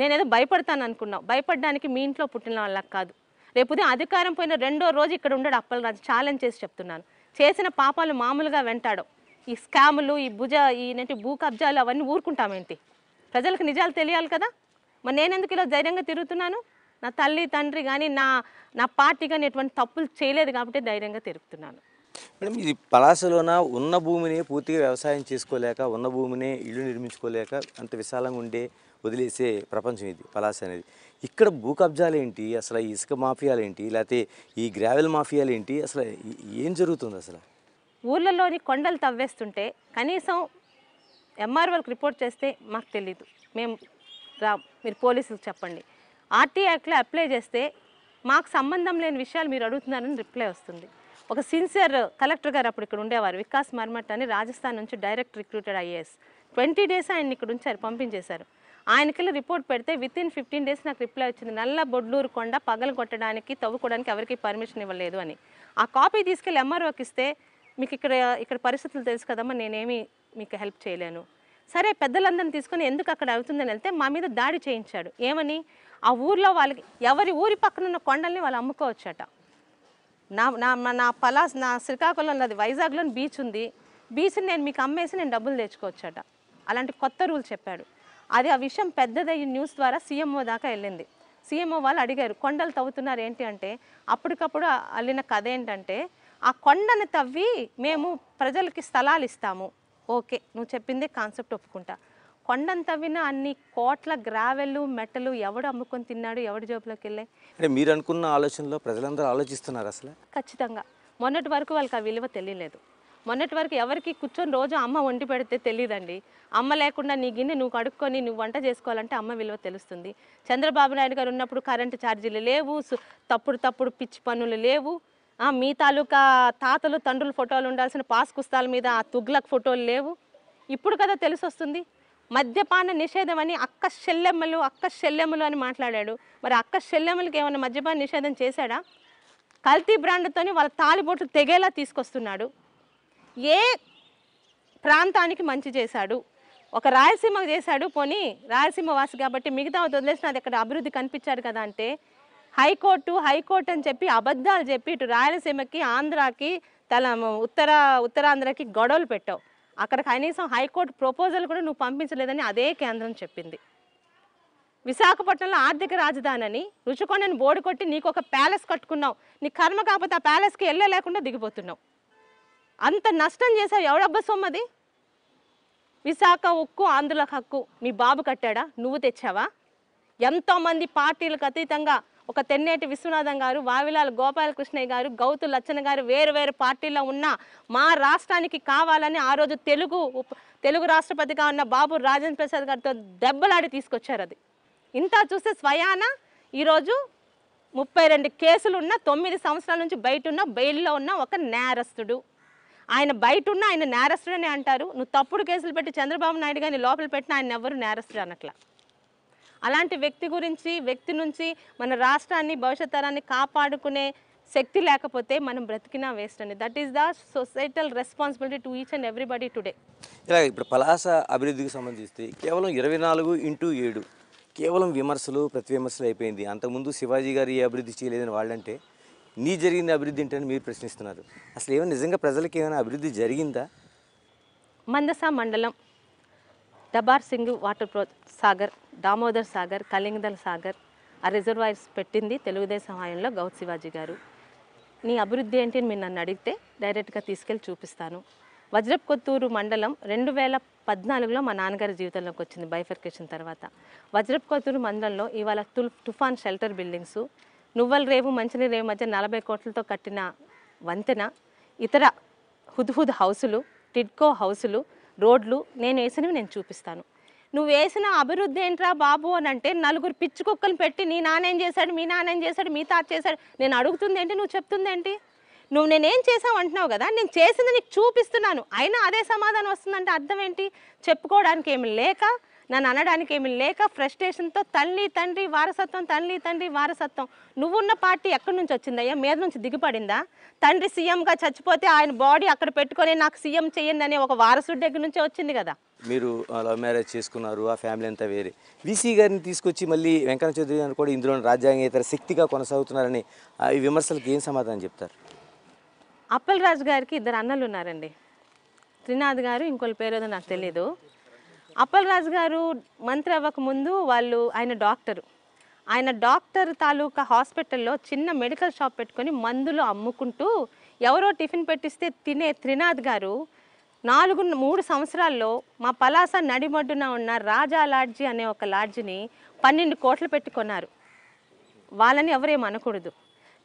Speaker 1: నేనేదో భయపడతాను అనుకున్నావు భయపడడానికి మీ ఇంట్లో పుట్టిన వాళ్ళకి కాదు రేపు అధికారం పోయిన రెండో రోజు ఇక్కడ ఉండడు రాజు ఛాలెంజ్ చేసి చెప్తున్నాను చేసిన పాపాలు మామూలుగా వెంటాడు ఈ స్కాములు ఈ భుజ ఈ భూ కబ్జాలు అవన్నీ ఊరుకుంటామేంటి ప్రజలకు నిజాలు తెలియాలి కదా మరి నేనెందుకు ఇలా ధైర్యంగా తిరుగుతున్నాను నా తల్లి తండ్రి కానీ నా నా పార్టీ కానీ ఎటువంటి తప్పులు చేయలేదు కాబట్టి ధైర్యంగా తిరుగుతున్నాను
Speaker 2: మేడం ఇది పలాసలోన ఉన్న భూమిని పూర్తిగా వ్యవసాయం చేసుకోలేక ఉన్న భూమిని ఇల్లు నిర్మించుకోలేక అంత విశాలంగా ఉండే వదిలేసే ప్రపంచం ఇది పలాస అనేది ఇక్కడ భూ కబ్జాలు ఏంటి అసలు ఈ ఇసుక మాఫియాలు ఏంటి లేకపోతే ఈ గ్రావెల్ మాఫియాలు ఏంటి అసలు ఏం జరుగుతుంది అసలు
Speaker 1: ఊళ్ళలోని కొండలు తవ్వేస్తుంటే కనీసం ఎంఆర్ఓలకు రిపోర్ట్ చేస్తే మాకు తెలీదు మేము రా మీరు పోలీసులకు చెప్పండి ఆర్టీ యాక్ట్లో అప్లై చేస్తే మాకు సంబంధం లేని విషయాలు మీరు అడుగుతున్నారని రిప్లై వస్తుంది ఒక సిన్సియర్ కలెక్టర్ గారు అప్పుడు ఇక్కడ ఉండేవారు వికాస్ మర్మట్ అని రాజస్థాన్ నుంచి direct recruited IAS twenty days ఆయన ఇక్కడ ఉంచారు పంపించేశారు ఆయనకెళ్ళి రిపోర్ట్ పెడితే విత్ ఇన్ ఫిఫ్టీన్ డేస్ నాకు రిప్లై వచ్చింది నల్ల బొడ్లూరు కొండ పగలు కొట్టడానికి తవ్వుకోవడానికి ఎవరికి పర్మిషన్ ఇవ్వలేదు అని ఆ కాపీ తీసుకెళ్ళి ఎంఆర్ఓకి ఇస్తే మీకు ఇక్కడ ఇక్కడ పరిస్థితులు తెలుసు కదమ్మా నేనేమి మీకు హెల్ప్ చేయలేను సరే పెద్దలందరిని తీసుకొని ఎందుకు అక్కడ అవుతుందని వెళ్తే మా మీద దాడి చేయించాడు ఏమని ఆ ఊర్లో వాళ్ళకి ఎవరి ఊరి పక్కన ఉన్న కొండల్ని వాళ్ళు అమ్ముకోవచ్చట నా నా నా పలాస్ నా శ్రీకాకుళం ఉన్నది వైజాగ్లోని బీచ్ ఉంది బీచ్ని నేను మీకు అమ్మేసి నేను డబ్బులు తెచ్చుకోవచ్చట అలాంటి కొత్త రూల్ చెప్పాడు అది ఆ విషయం పెద్దదయ్యి న్యూస్ ద్వారా సీఎంఓ దాకా వెళ్ళింది సీఎంఓ వాళ్ళు అడిగారు కొండలు తవ్వుతున్నారు ఏంటి అంటే అప్పటికప్పుడు అల్లిన కథ ఏంటంటే ఆ కొండను తవ్వి మేము ప్రజలకి స్థలాలు ఇస్తాము ఓకే నువ్వు చెప్పిందే కాన్సెప్ట్ ఒప్పుకుంటా కొండంత తవ్విన అన్ని కోట్ల గ్రావెల్ మెట్టలు ఎవడు అమ్ముకొని తిన్నాడు ఎవడి జోబులోకి వెళ్ళాయి
Speaker 2: మీరు అనుకున్న ఆలోచనలో ప్రజలందరూ ఆలోచిస్తున్నారు అసలు
Speaker 1: ఖచ్చితంగా మొన్నటి వరకు వాళ్ళకి ఆ విలువ తెలియలేదు మొన్నటి వరకు ఎవరికి కూర్చొని రోజు అమ్మ వండి పెడితే తెలియదండి అమ్మ లేకుండా నీ గిన్నె నువ్వు కడుక్కొని నువ్వు వంట చేసుకోవాలంటే అమ్మ విలువ తెలుస్తుంది చంద్రబాబు నాయుడు గారు ఉన్నప్పుడు కరెంటు ఛార్జీలు లేవు తప్పుడు తప్పుడు పిచ్చి పనులు లేవు మీ తాలూకా తాతలు తండ్రుల ఫోటోలు ఉండాల్సిన పాస్ పుస్తకాల మీద ఆ తుగ్లక్ ఫోటోలు లేవు ఇప్పుడు కదా తెలిసి వస్తుంది మద్యపాన నిషేధం అని అక్క శల్యమ్మలు అక్క శల్యమ్మలు అని మాట్లాడాడు మరి అక్క శల్యమ్మలకి ఏమైనా మద్యపాన నిషేధం చేశాడా కల్తీ బ్రాండ్తోని వాళ్ళ తాలిబోట్లు తెగేలా తీసుకొస్తున్నాడు ఏ ప్రాంతానికి మంచి చేశాడు ఒక రాయలసీమకు చేశాడు పోనీ రాయలసీమ వాసి కాబట్టి మిగతా వదిలేసిన అది అక్కడ అభివృద్ధి కనిపించారు కదా అంటే హైకోర్టు హైకోర్టు అని చెప్పి అబద్ధాలు చెప్పి ఇటు రాయలసీమకి ఆంధ్రాకి తల ఉత్తర ఉత్తరాంధ్రకి గొడవలు పెట్టావు అక్కడ కనీసం హైకోర్టు ప్రపోజల్ కూడా నువ్వు పంపించలేదని అదే కేంద్రం చెప్పింది విశాఖపట్నంలో ఆర్థిక అని రుచుకొండని బోర్డు కొట్టి నీకు ఒక ప్యాలెస్ కట్టుకున్నావు నీ కర్మ కాకపోతే ఆ ప్యాలెస్కి వెళ్ళలేకుండా దిగిపోతున్నావు అంత నష్టం చేసావు ఎవడబ్బ సొమ్మది విశాఖ ఉక్కు ఆంధ్రుల హక్కు మీ బాబు కట్టాడా నువ్వు తెచ్చావా ఎంతోమంది పార్టీలకు అతీతంగా ఒక తెన్నేటి విశ్వనాథం గారు వావిలాల గోపాలకృష్ణయ్య గారు గౌతు లచ్చన గారు వేరు వేరు పార్టీల్లో ఉన్న మా రాష్ట్రానికి కావాలని ఆ రోజు తెలుగు తెలుగు రాష్ట్రపతిగా ఉన్న బాబు రాజేంద్ర ప్రసాద్ గారితో దెబ్బలాడి తీసుకొచ్చారు అది ఇంత చూస్తే స్వయాన ఈరోజు ముప్పై రెండు కేసులు ఉన్న తొమ్మిది సంవత్సరాల నుంచి బయట ఉన్న బెయిల్లో ఉన్న ఒక నేరస్తుడు ఆయన బయట ఉన్న ఆయన నేరస్తుడని అంటారు నువ్వు తప్పుడు కేసులు పెట్టి చంద్రబాబు నాయుడు గారిని లోపల పెట్టిన ఆయన ఎవరు నేరస్తుడు అనట్లా అలాంటి వ్యక్తి గురించి వ్యక్తి నుంచి మన రాష్ట్రాన్ని భవిష్యత్ తరాన్ని కాపాడుకునే శక్తి లేకపోతే మనం బ్రతికినా వేస్ట్ అండి that is the societal responsibility to each and everybody today
Speaker 2: ఇలా ఇప్పుడు పలాస అభివృద్ధికి సంబంధిస్తే కేవలం ఇరవై నాలుగు ఇంటూ ఏడు కేవలం విమర్శలు ప్రతి విమర్శలు అయిపోయింది అంతకుముందు శివాజీ గారు ఏ అభివృద్ధి చేయలేదని వాళ్ళంటే నీ జరిగిన అభివృద్ధి ఏంటని మీరు ప్రశ్నిస్తున్నారు అసలు ఏమైనా నిజంగా ప్రజలకు ఏమైనా అభివృద్ధి జరిగిందా
Speaker 1: మందస మండలం డబార్ సింగ్ వాటర్ ప్రో సాగర్ దామోదర్ సాగర్ కలింగదల్ సాగర్ ఆ రిజర్వాయర్స్ పెట్టింది తెలుగుదేశం హాయంలో గౌత్ శివాజీ గారు నీ అభివృద్ధి ఏంటి అని మీరు నన్ను అడిగితే డైరెక్ట్గా తీసుకెళ్ళి చూపిస్తాను వజ్రప్ కొత్తూరు మండలం రెండు వేల పద్నాలుగులో మా నాన్నగారి జీవితంలోకి వచ్చింది బైఫర్కేషన్ తర్వాత వజ్రప్ కొత్తూరు మండలంలో ఇవాళ తుల్ తుఫాన్ షెల్టర్ బిల్డింగ్స్ నువ్వల రేవు మంచినీరు రేవు మధ్య నలభై కోట్లతో కట్టిన వంతెన ఇతర హుద్హుద్ హౌసులు టిడ్కో హౌసులు రోడ్లు నేను వేసినవి నేను చూపిస్తాను నువ్వు వేసిన అభివృద్ధి ఏంట్రా బాబు అని అంటే నలుగురు పిచ్చి కుక్కలు పెట్టి నీ నానేం చేశాడు మీ నానేం చేశాడు మీ తాత చేశాడు నేను అడుగుతుంది ఏంటి నువ్వు చెప్తుంది ఏంటి నువ్వు నేనేం చేసావు అంటున్నావు కదా నేను చేసింది నీకు చూపిస్తున్నాను అయినా అదే సమాధానం వస్తుందంటే అర్థం ఏంటి చెప్పుకోవడానికి ఏమి లేక నన్ను అనడానికి ఏమి లేక ఫ్రస్ట్రేషన్తో తల్లి తండ్రి వారసత్వం తల్లి తండ్రి వారసత్వం నువ్వున్న పార్టీ ఎక్కడి నుంచి వచ్చిందయ్యా మీద నుంచి దిగిపడిందా తండ్రి సీఎంగా చచ్చిపోతే ఆయన బాడీ అక్కడ పెట్టుకొని నాకు సీఎం చేయండి అనే ఒక వారసుడి దగ్గర నుంచే వచ్చింది కదా
Speaker 2: మీరు లవ్ మ్యారేజ్ చేసుకున్నారు ఆ ఫ్యామిలీ అంతా వేరే వీసీ గారిని తీసుకొచ్చి మళ్ళీ వెంకన్న చౌదరి గారు కూడా ఇందులో రాజ్యాంగేతర శక్తిగా కొనసాగుతున్నారని ఈ విమర్శలకు ఏం సమాధానం చెప్తారు
Speaker 1: అప్పల్ రాజు గారికి ఇద్దరు అన్నలు ఉన్నారండి త్రినాథ్ గారు ఇంకోళ్ళ పేరు ఏదో నాకు తెలియదు అప్పలరాజు గారు మంత్రి అవ్వక ముందు వాళ్ళు ఆయన డాక్టరు ఆయన డాక్టర్ తాలూకా హాస్పిటల్లో చిన్న మెడికల్ షాప్ పెట్టుకొని మందులు అమ్ముకుంటూ ఎవరో టిఫిన్ పెట్టిస్తే తినే త్రినాథ్ గారు నాలుగు మూడు సంవత్సరాల్లో మా పలాస నడిమడ్డున ఉన్న రాజా లాడ్జీ అనే ఒక లాడ్జిని పన్నెండు కోట్లు పెట్టుకున్నారు వాళ్ళని ఎవరేం అనకూడదు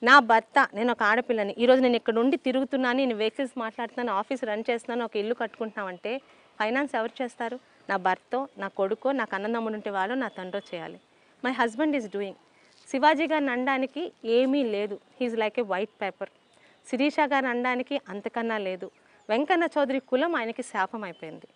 Speaker 1: నా భర్త నేను ఒక ఆడపిల్లని ఈరోజు నేను ఇక్కడ ఉండి తిరుగుతున్నాను నేను వెహికల్స్ మాట్లాడుతున్నాను ఆఫీస్ రన్ చేస్తున్నాను ఒక ఇల్లు కట్టుకుంటున్నామంటే ఫైనాన్స్ ఎవరు చేస్తారు నా భర్త నా కొడుకో నాకు అన్నదమ్ముడు ఉంటే వాళ్ళు నా తండ్రో చేయాలి my husband is doing Shivaji గారిని అనడానికి ఏమీ లేదు హీఈ్ like a white paper Sirisha గారు అనడానికి అంతకన్నా లేదు వెంకన్న చౌదరి కులం ఆయనకి శాపం అయిపోయింది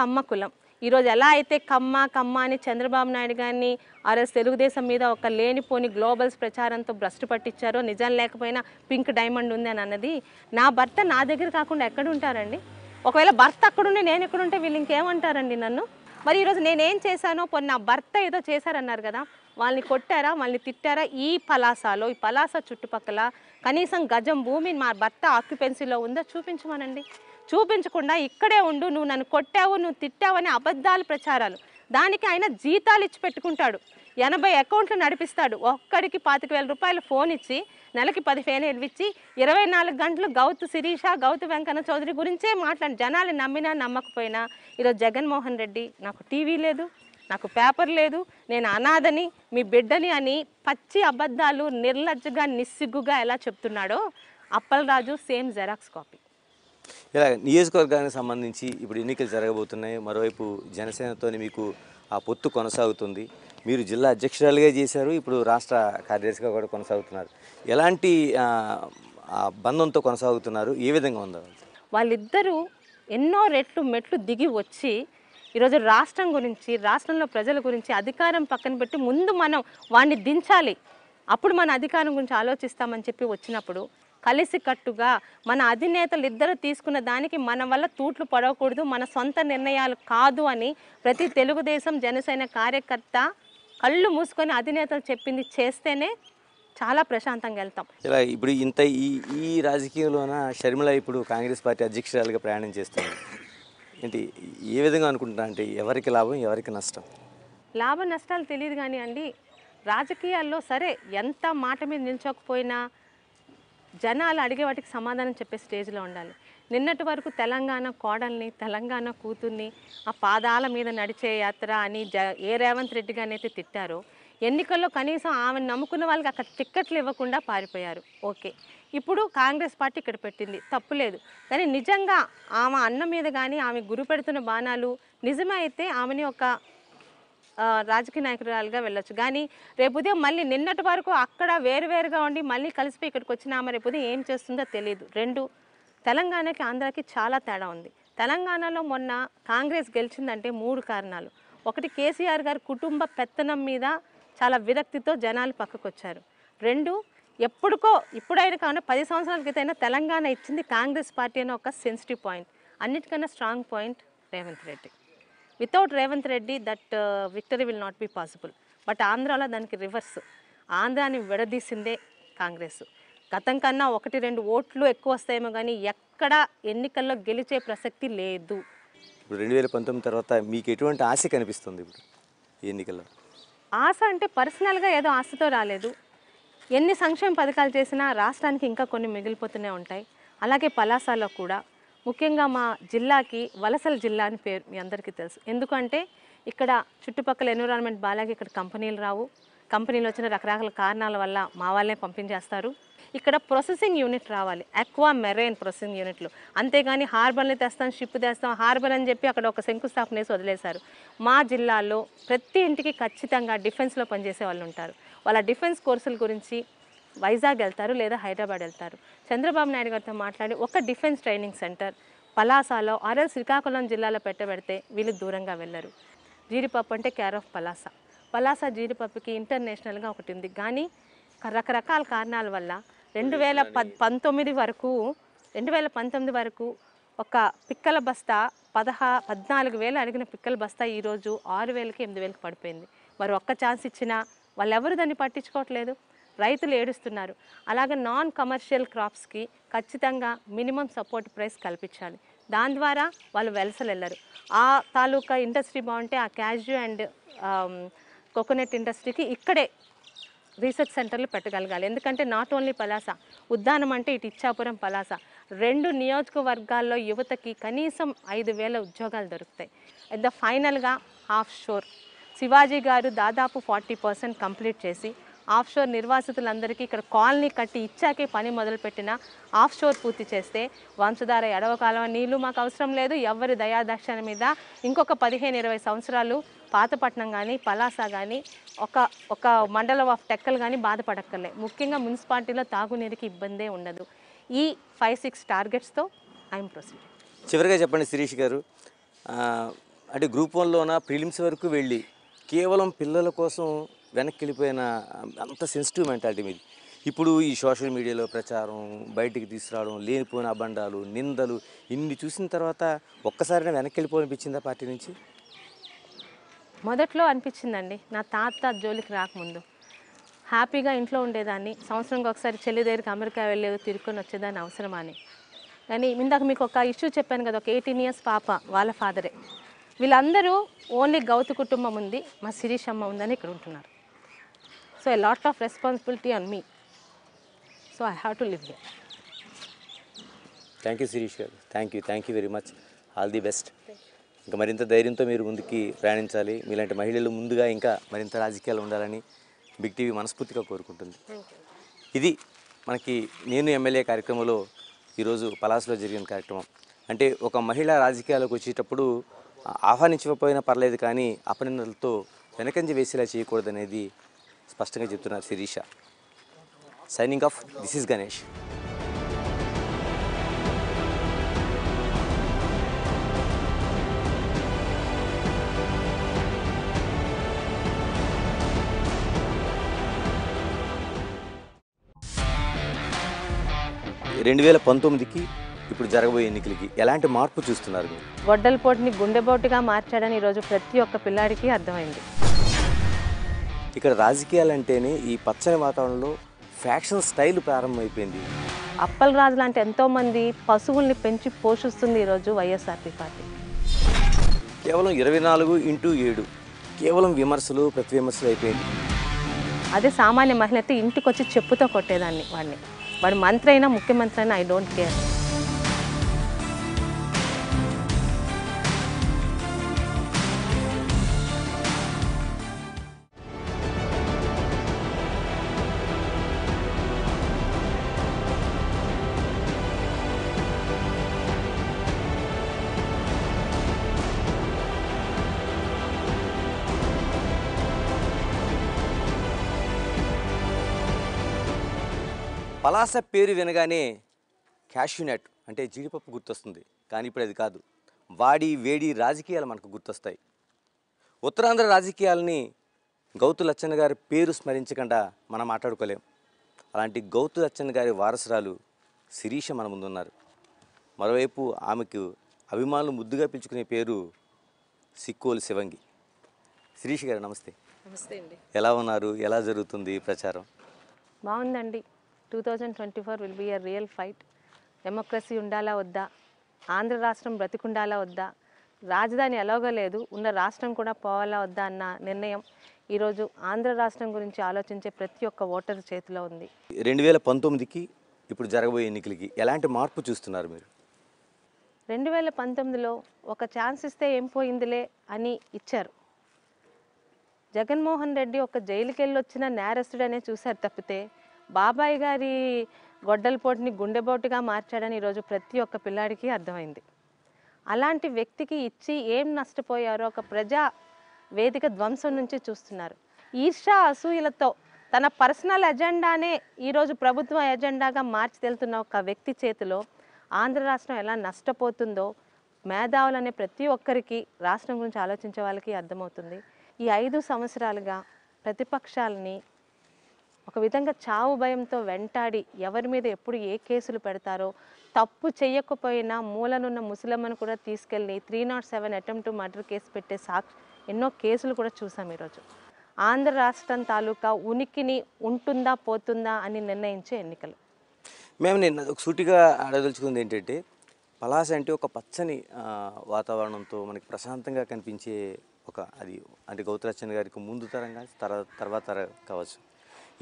Speaker 1: కమ్మ కులం ఈరోజు ఎలా అయితే కమ్మ కమ్మ అని చంద్రబాబు నాయుడు గారిని ఆర్ఎస్ తెలుగుదేశం మీద ఒక లేనిపోని గ్లోబల్స్ ప్రచారంతో భ్రష్టు పట్టించారో నిజం లేకపోయినా పింక్ డైమండ్ ఉంది అని అన్నది నా భర్త నా దగ్గర కాకుండా ఎక్కడ ఉంటారండి ఒకవేళ భర్త అక్కడుండి నేను ఎక్కడుంటే వీళ్ళు ఇంకేమంటారండి నన్ను మరి ఈరోజు నేనేం చేశానో పొన్న భర్త ఏదో చేశారన్నారు కదా వాళ్ళని కొట్టారా వాళ్ళని తిట్టారా ఈ పలాసాలో ఈ పలాస చుట్టుపక్కల కనీసం గజం భూమి మా భర్త ఆక్యుపెన్సీలో ఉందో చూపించమనండి చూపించకుండా ఇక్కడే ఉండు నువ్వు నన్ను కొట్టావు నువ్వు తిట్టావు అనే అబద్ధాలు ప్రచారాలు దానికి ఆయన జీతాలు ఇచ్చి పెట్టుకుంటాడు ఎనభై అకౌంట్లు నడిపిస్తాడు ఒక్కడికి పాతిక వేల రూపాయలు ఫోన్ ఇచ్చి నెలకి పదిహేను ఇచ్చి ఇరవై నాలుగు గంటలు గౌతు శిరీష గౌతు వెంకన్న చౌదరి గురించే మాట్లాడి జనాలు నమ్మినా నమ్మకపోయినా ఈరోజు జగన్మోహన్ రెడ్డి నాకు టీవీ లేదు నాకు పేపర్ లేదు నేను అనాథని మీ బిడ్డని అని పచ్చి అబద్ధాలు నిర్లజ్జగా నిస్సిగ్గుగా ఎలా చెప్తున్నాడో అప్పలరాజు సేమ్ జెరాక్స్ కాపీ
Speaker 2: ఇలా నియోజకవర్గానికి సంబంధించి ఇప్పుడు ఎన్నికలు జరగబోతున్నాయి మరోవైపు జనసేనతో మీకు ఆ పొత్తు కొనసాగుతుంది మీరు జిల్లా అధ్యక్షురాలుగా చేశారు ఇప్పుడు రాష్ట్ర కార్యదర్శిగా కూడా కొనసాగుతున్నారు ఎలాంటి బంధంతో కొనసాగుతున్నారు ఏ విధంగా ఉందో
Speaker 1: వాళ్ళిద్దరూ ఎన్నో రెట్లు మెట్లు దిగి వచ్చి ఈరోజు రాష్ట్రం గురించి రాష్ట్రంలో ప్రజల గురించి అధికారం పక్కన పెట్టి ముందు మనం వాడిని దించాలి అప్పుడు మన అధికారం గురించి ఆలోచిస్తామని చెప్పి వచ్చినప్పుడు కలిసికట్టుగా మన అధినేతలు ఇద్దరు తీసుకున్న దానికి మన వల్ల తూట్లు పడకూడదు మన సొంత నిర్ణయాలు కాదు అని ప్రతి తెలుగుదేశం జనసేన కార్యకర్త కళ్ళు మూసుకొని అధినేతలు చెప్పింది చేస్తేనే చాలా ప్రశాంతంగా వెళ్తాం
Speaker 2: ఇలా ఇప్పుడు ఇంత ఈ ఈ రాజకీయంలోన షర్మిల ఇప్పుడు కాంగ్రెస్ పార్టీ అధ్యక్షురాలుగా ప్రయాణం చేస్తుంది ఏంటి ఏ విధంగా అనుకుంటున్నా అంటే ఎవరికి లాభం ఎవరికి నష్టం
Speaker 1: లాభ నష్టాలు తెలియదు కానీ అండి రాజకీయాల్లో సరే ఎంత మాట మీద నిల్చోకపోయినా జనాలు అడిగే వాటికి సమాధానం చెప్పే స్టేజ్లో ఉండాలి నిన్నటి వరకు తెలంగాణ కోడల్ని తెలంగాణ కూతుర్ని ఆ పాదాల మీద నడిచే యాత్ర అని జ ఏ రేవంత్ రెడ్డి గారిని అయితే తిట్టారో ఎన్నికల్లో కనీసం ఆమెను నమ్ముకున్న వాళ్ళకి అక్కడ టిక్కెట్లు ఇవ్వకుండా పారిపోయారు ఓకే ఇప్పుడు కాంగ్రెస్ పార్టీ ఇక్కడ పెట్టింది తప్పులేదు కానీ నిజంగా ఆమె అన్న మీద కానీ ఆమె గురిపెడుతున్న పెడుతున్న బాణాలు నిజమైతే ఆమెని ఒక రాజకీయ నాయకురాలుగా వెళ్ళొచ్చు కానీ రేపు ఉదయం మళ్ళీ నిన్నటి వరకు అక్కడ వేరువేరుగా ఉండి మళ్ళీ కలిసిపోయి ఇక్కడికి వచ్చిన ఆమె రేపు ఉదయం ఏం చేస్తుందో తెలియదు రెండు తెలంగాణకి ఆంధ్రాకి చాలా తేడా ఉంది తెలంగాణలో మొన్న కాంగ్రెస్ గెలిచిందంటే మూడు కారణాలు ఒకటి కేసీఆర్ గారు కుటుంబ పెత్తనం మీద చాలా విరక్తితో జనాలు పక్కకొచ్చారు రెండు ఎప్పుడుకో ఇప్పుడైనా కావున పది సంవత్సరాల క్రితం తెలంగాణ ఇచ్చింది కాంగ్రెస్ పార్టీ అనే ఒక సెన్సిటివ్ పాయింట్ అన్నిటికన్నా strong point Revanth Reddy without Revanth Reddy that victory will not be possible but ఆంధ్రాలో దానికి రివర్స్ ఆంధ్రాని విడదీసిందే కాంగ్రెస్ గతం కన్నా ఒకటి రెండు ఓట్లు ఎక్కువ వస్తాయేమో కానీ ఎక్కడ ఎన్నికల్లో గెలిచే ప్రసక్తి లేదు
Speaker 2: ఇప్పుడు రెండు వేల పంతొమ్మిది తర్వాత మీకు ఎటువంటి ఆశ కనిపిస్తుంది ఇప్పుడు ఎన్నికల్లో
Speaker 1: ఆశ అంటే పర్సనల్గా ఏదో ఆశతో రాలేదు ఎన్ని సంక్షేమ పథకాలు చేసినా రాష్ట్రానికి ఇంకా కొన్ని మిగిలిపోతూనే ఉంటాయి అలాగే పలాసాలో కూడా ముఖ్యంగా మా జిల్లాకి వలసల జిల్లా అని పేరు మీ అందరికీ తెలుసు ఎందుకంటే ఇక్కడ చుట్టుపక్కల ఎన్విరాన్మెంట్ బాలాగే ఇక్కడ కంపెనీలు రావు కంపెనీలు వచ్చిన రకరకాల కారణాల వల్ల మా వాళ్ళనే పంపించేస్తారు ఇక్కడ ప్రొసెసింగ్ యూనిట్ రావాలి అక్వా మెరైన్ ప్రొసెసింగ్ యూనిట్లు అంతేగాని హార్బర్ని తెస్తాం షిప్ తెస్తాం హార్బర్ అని చెప్పి అక్కడ ఒక శంకుస్థాపన వేసి వదిలేశారు మా జిల్లాలో ప్రతి ఇంటికి ఖచ్చితంగా డిఫెన్స్లో పనిచేసే వాళ్ళు ఉంటారు వాళ్ళ డిఫెన్స్ కోర్సుల గురించి వైజాగ్ వెళ్తారు లేదా హైదరాబాద్ వెళ్తారు చంద్రబాబు నాయుడు గారితో మాట్లాడి ఒక డిఫెన్స్ ట్రైనింగ్ సెంటర్ పలాసాలో ఆర్ఎల్ శ్రీకాకుళం జిల్లాలో పెట్టబెడితే వీళ్ళు దూరంగా వెళ్ళరు జీడిపప్పు అంటే కేర్ ఆఫ్ పలాస పలాస జీడిపప్పుకి ఇంటర్నేషనల్గా ఒకటి ఉంది కానీ రకరకాల కారణాల వల్ల రెండు వేల పంతొమ్మిది వరకు రెండు వేల పంతొమ్మిది వరకు ఒక పిక్కల బస్తా పదహా పద్నాలుగు వేలు అడిగిన పిక్కల బస్తా ఈరోజు ఆరు వేలకి ఎనిమిది వేలకు పడిపోయింది వారు ఒక్క ఛాన్స్ ఇచ్చినా ఎవరు దాన్ని పట్టించుకోవట్లేదు రైతులు ఏడుస్తున్నారు అలాగే నాన్ కమర్షియల్ క్రాప్స్కి ఖచ్చితంగా మినిమం సపోర్ట్ ప్రైస్ కల్పించాలి దాని ద్వారా వాళ్ళు వెలసలెళ్ళరు ఆ తాలూకా ఇండస్ట్రీ బాగుంటే ఆ క్యాజు అండ్ కోకోనట్ ఇండస్ట్రీకి ఇక్కడే రీసెర్చ్ సెంటర్లు పెట్టగలగాలి ఎందుకంటే నాట్ ఓన్లీ పలాస ఉద్దానం అంటే ఇటు ఇచ్చాపురం పలాస రెండు నియోజకవర్గాల్లో యువతకి కనీసం ఐదు వేల ఉద్యోగాలు దొరుకుతాయి ద ఫైనల్గా ఆఫ్ షోర్ శివాజీ గారు దాదాపు ఫార్టీ పర్సెంట్ కంప్లీట్ చేసి ఆఫ్ షోర్ నిర్వాసితులందరికీ ఇక్కడ కాలనీ కట్టి ఇచ్చాకే పని మొదలుపెట్టిన ఆఫ్ షోర్ పూర్తి చేస్తే వంశధార ఎడవ కాలం నీళ్లు మాకు అవసరం లేదు ఎవరి దయాదక్షణ మీద ఇంకొక పదిహేను ఇరవై సంవత్సరాలు పాతపట్నం కానీ పలాస కానీ ఒక ఒక మండలం ఆఫ్ టెక్కలు కానీ బాధపడక్కర్లే ముఖ్యంగా మున్సిపాలిటీలో తాగునీరుకి ఇబ్బందే ఉండదు ఈ ఫైవ్ సిక్స్ టార్గెట్స్తో ఐఎమ్ ప్రొసీడ్
Speaker 2: చివరిగా చెప్పండి శిరీష్ గారు అంటే గ్రూప్ వన్లోన ప్రిలిమ్స్ వరకు వెళ్ళి కేవలం పిల్లల కోసం వెనక్కి వెళ్ళిపోయిన అంత సెన్సిటివ్ మెంటాలిటీ మీది ఇప్పుడు ఈ సోషల్ మీడియాలో ప్రచారం బయటికి తీసుకురావడం లేనిపోయిన అబండాలు నిందలు ఇన్ని చూసిన తర్వాత ఒక్కసారి వెనక్కి వెళ్ళిపోనిపించిందా పార్టీ నుంచి
Speaker 1: మొదట్లో అనిపించిందండి నా తాత జోలికి రాకముందు హ్యాపీగా ఇంట్లో ఉండేదాన్ని సంవత్సరంకి ఒకసారి చెల్లి దగ్గరికి అమెరికా వెళ్ళేది తిరుక్కొని వచ్చేదాన్ని అవసరమా అని కానీ ఇందాక మీకు ఒక ఇష్యూ చెప్పాను కదా ఒక ఎయిటీన్ ఇయర్స్ పాప వాళ్ళ ఫాదరే వీళ్ళందరూ ఓన్లీ గౌతు కుటుంబం ఉంది మా శిరీష్ అమ్మ ఉందని ఇక్కడ ఉంటున్నారు so I lot of responsibility on me so I have to live there
Speaker 2: thank you Sirish గారు thank you thank you very much all the best ఇంకా మరింత ధైర్యంతో మీరు ముందుకి ప్రయాణించాలి మీలాంటి మహిళలు ముందుగా ఇంకా మరింత రాజకీయాలు ఉండాలని బిగ్ టీవీ మనస్ఫూర్తిగా కోరుకుంటుంది ఇది మనకి నేను ఎమ్మెల్యే కార్యక్రమంలో ఈరోజు పలాస్లో జరిగిన కార్యక్రమం అంటే ఒక మహిళ రాజకీయాలకు వచ్చేటప్పుడు ఆహ్వానించకపోయినా పర్లేదు కానీ అపనిందలతో వెనకంజ వేసేలా చేయకూడదనేది స్పష్టంగా చెప్తున్నారు Sirisha signing off this is Ganesh రెండు వేల పంతొమ్మిదికి ఇప్పుడు జరగబోయే ఎన్నికలకి ఎలాంటి మార్పు చూస్తున్నారు మీరు
Speaker 1: గొడ్డలపోటుని గుండెపోటుగా మార్చాడని ఈరోజు ప్రతి ఒక్క పిల్లాడికి అర్థమైంది
Speaker 2: ఇక్కడ రాజకీయాలు అంటేనే ఈ పచ్చని వాతావరణంలో ఫ్యాక్షన్ స్టైల్ ప్రారంభమైపోయింది
Speaker 1: అప్పల రాజు లాంటి ఎంతోమంది పశువుల్ని పెంచి పోషిస్తుంది ఈరోజు వైఎస్ఆర్పి పార్టీ
Speaker 2: కేవలం ఇరవై నాలుగు ఇంటూ ఏడు కేవలం విమర్శలు ప్రతి విమర్శలు అయిపోయింది
Speaker 1: అదే సామాన్య మహిళతో ఇంటికొచ్చి ఇంటికి వచ్చి చెప్పుతో కొట్టేదాన్ని వాడిని వాడు మంత్రి అయినా ముఖ్యమంత్రి అయినా ఐ డోంట్ కేర్
Speaker 2: పలాస పేరు వినగానే క్యాష్యూనట్ అంటే జీడిపప్పు గుర్తొస్తుంది కానీ ఇప్పుడు అది కాదు వాడి వేడి రాజకీయాలు మనకు గుర్తొస్తాయి ఉత్తరాంధ్ర రాజకీయాలని గౌతు లచ్చన్న గారి పేరు స్మరించకుండా మనం మాట్లాడుకోలేం అలాంటి గౌతు లచ్చన్న గారి వారసురాలు శిరీష మన ముందున్నారు మరోవైపు ఆమెకు అభిమానులు ముద్దుగా పిలుచుకునే పేరు సిక్కోలు శివంగి శిరీష గారు నమస్తే నమస్తే అండి ఎలా ఉన్నారు ఎలా జరుగుతుంది ప్రచారం
Speaker 1: బాగుందండి two thousand twenty four will be a real fight democracy ఉండాలా వద్దా ఆంధ్ర రాష్ట్రం బ్రతికుండాలా వద్దా రాజధాని ఎలాగో లేదు ఉన్న రాష్ట్రం కూడా పోవాలా వద్దా అన్న నిర్ణయం ఈరోజు ఆంధ్ర రాష్ట్రం గురించి ఆలోచించే ప్రతి ఒక్క ఓటర్ చేతిలో ఉంది
Speaker 2: రెండు వేల పంతొమ్మిదికి ఇప్పుడు జరగబోయే ఎన్నికలకి ఎలాంటి మార్పు చూస్తున్నారు మీరు
Speaker 1: రెండు వేల పంతొమ్మిదిలో ఒక ఛాన్స్ ఇస్తే ఏం పోయిందిలే అని ఇచ్చారు జగన్మోహన్ రెడ్డి ఒక జైలుకెళ్ళి వచ్చిన నేరస్తుడనే చూశారు తప్పితే బాబాయ్ గారి గొడ్డలపోటుని గుండెబోటుగా మార్చాడని ఈరోజు ప్రతి ఒక్క పిల్లాడికి అర్థమైంది అలాంటి వ్యక్తికి ఇచ్చి ఏం నష్టపోయారో ఒక ప్రజా వేదిక ధ్వంసం నుంచి చూస్తున్నారు ఈర్షా అసూయలతో తన పర్సనల్ ఎజెండానే ఈరోజు ప్రభుత్వ ఎజెండాగా మార్చి తెలుతున్న ఒక వ్యక్తి చేతిలో ఆంధ్ర రాష్ట్రం ఎలా నష్టపోతుందో మేధావులు అనే ప్రతి ఒక్కరికి రాష్ట్రం గురించి ఆలోచించే వాళ్ళకి అర్థమవుతుంది ఈ ఐదు సంవత్సరాలుగా ప్రతిపక్షాలని ఒక విధంగా చావు భయంతో వెంటాడి ఎవరి మీద ఎప్పుడు ఏ కేసులు పెడతారో తప్పు చేయకపోయినా మూలనున్న ముసలమ్మను కూడా తీసుకెళ్ళి three not seven attempt murder case పెట్టే సాక్షి ఎన్నో కేసులు కూడా చూసాం ఈరోజు ఆంధ్ర రాష్ట్రం తాలూకా ఉనికిని ఉంటుందా పోతుందా అని నిర్ణయించే ఎన్నికలు
Speaker 2: మేము నిన్న ఒక సూటిగా ఆడదలుచుకుంది ఏంటంటే పలాస అంటే ఒక పచ్చని వాతావరణంతో మనకి ప్రశాంతంగా కనిపించే ఒక అది అంటే గౌతరాచన్ గారికి ముందు తరం కావచ్చు తర్వాత తరం కావచ్చు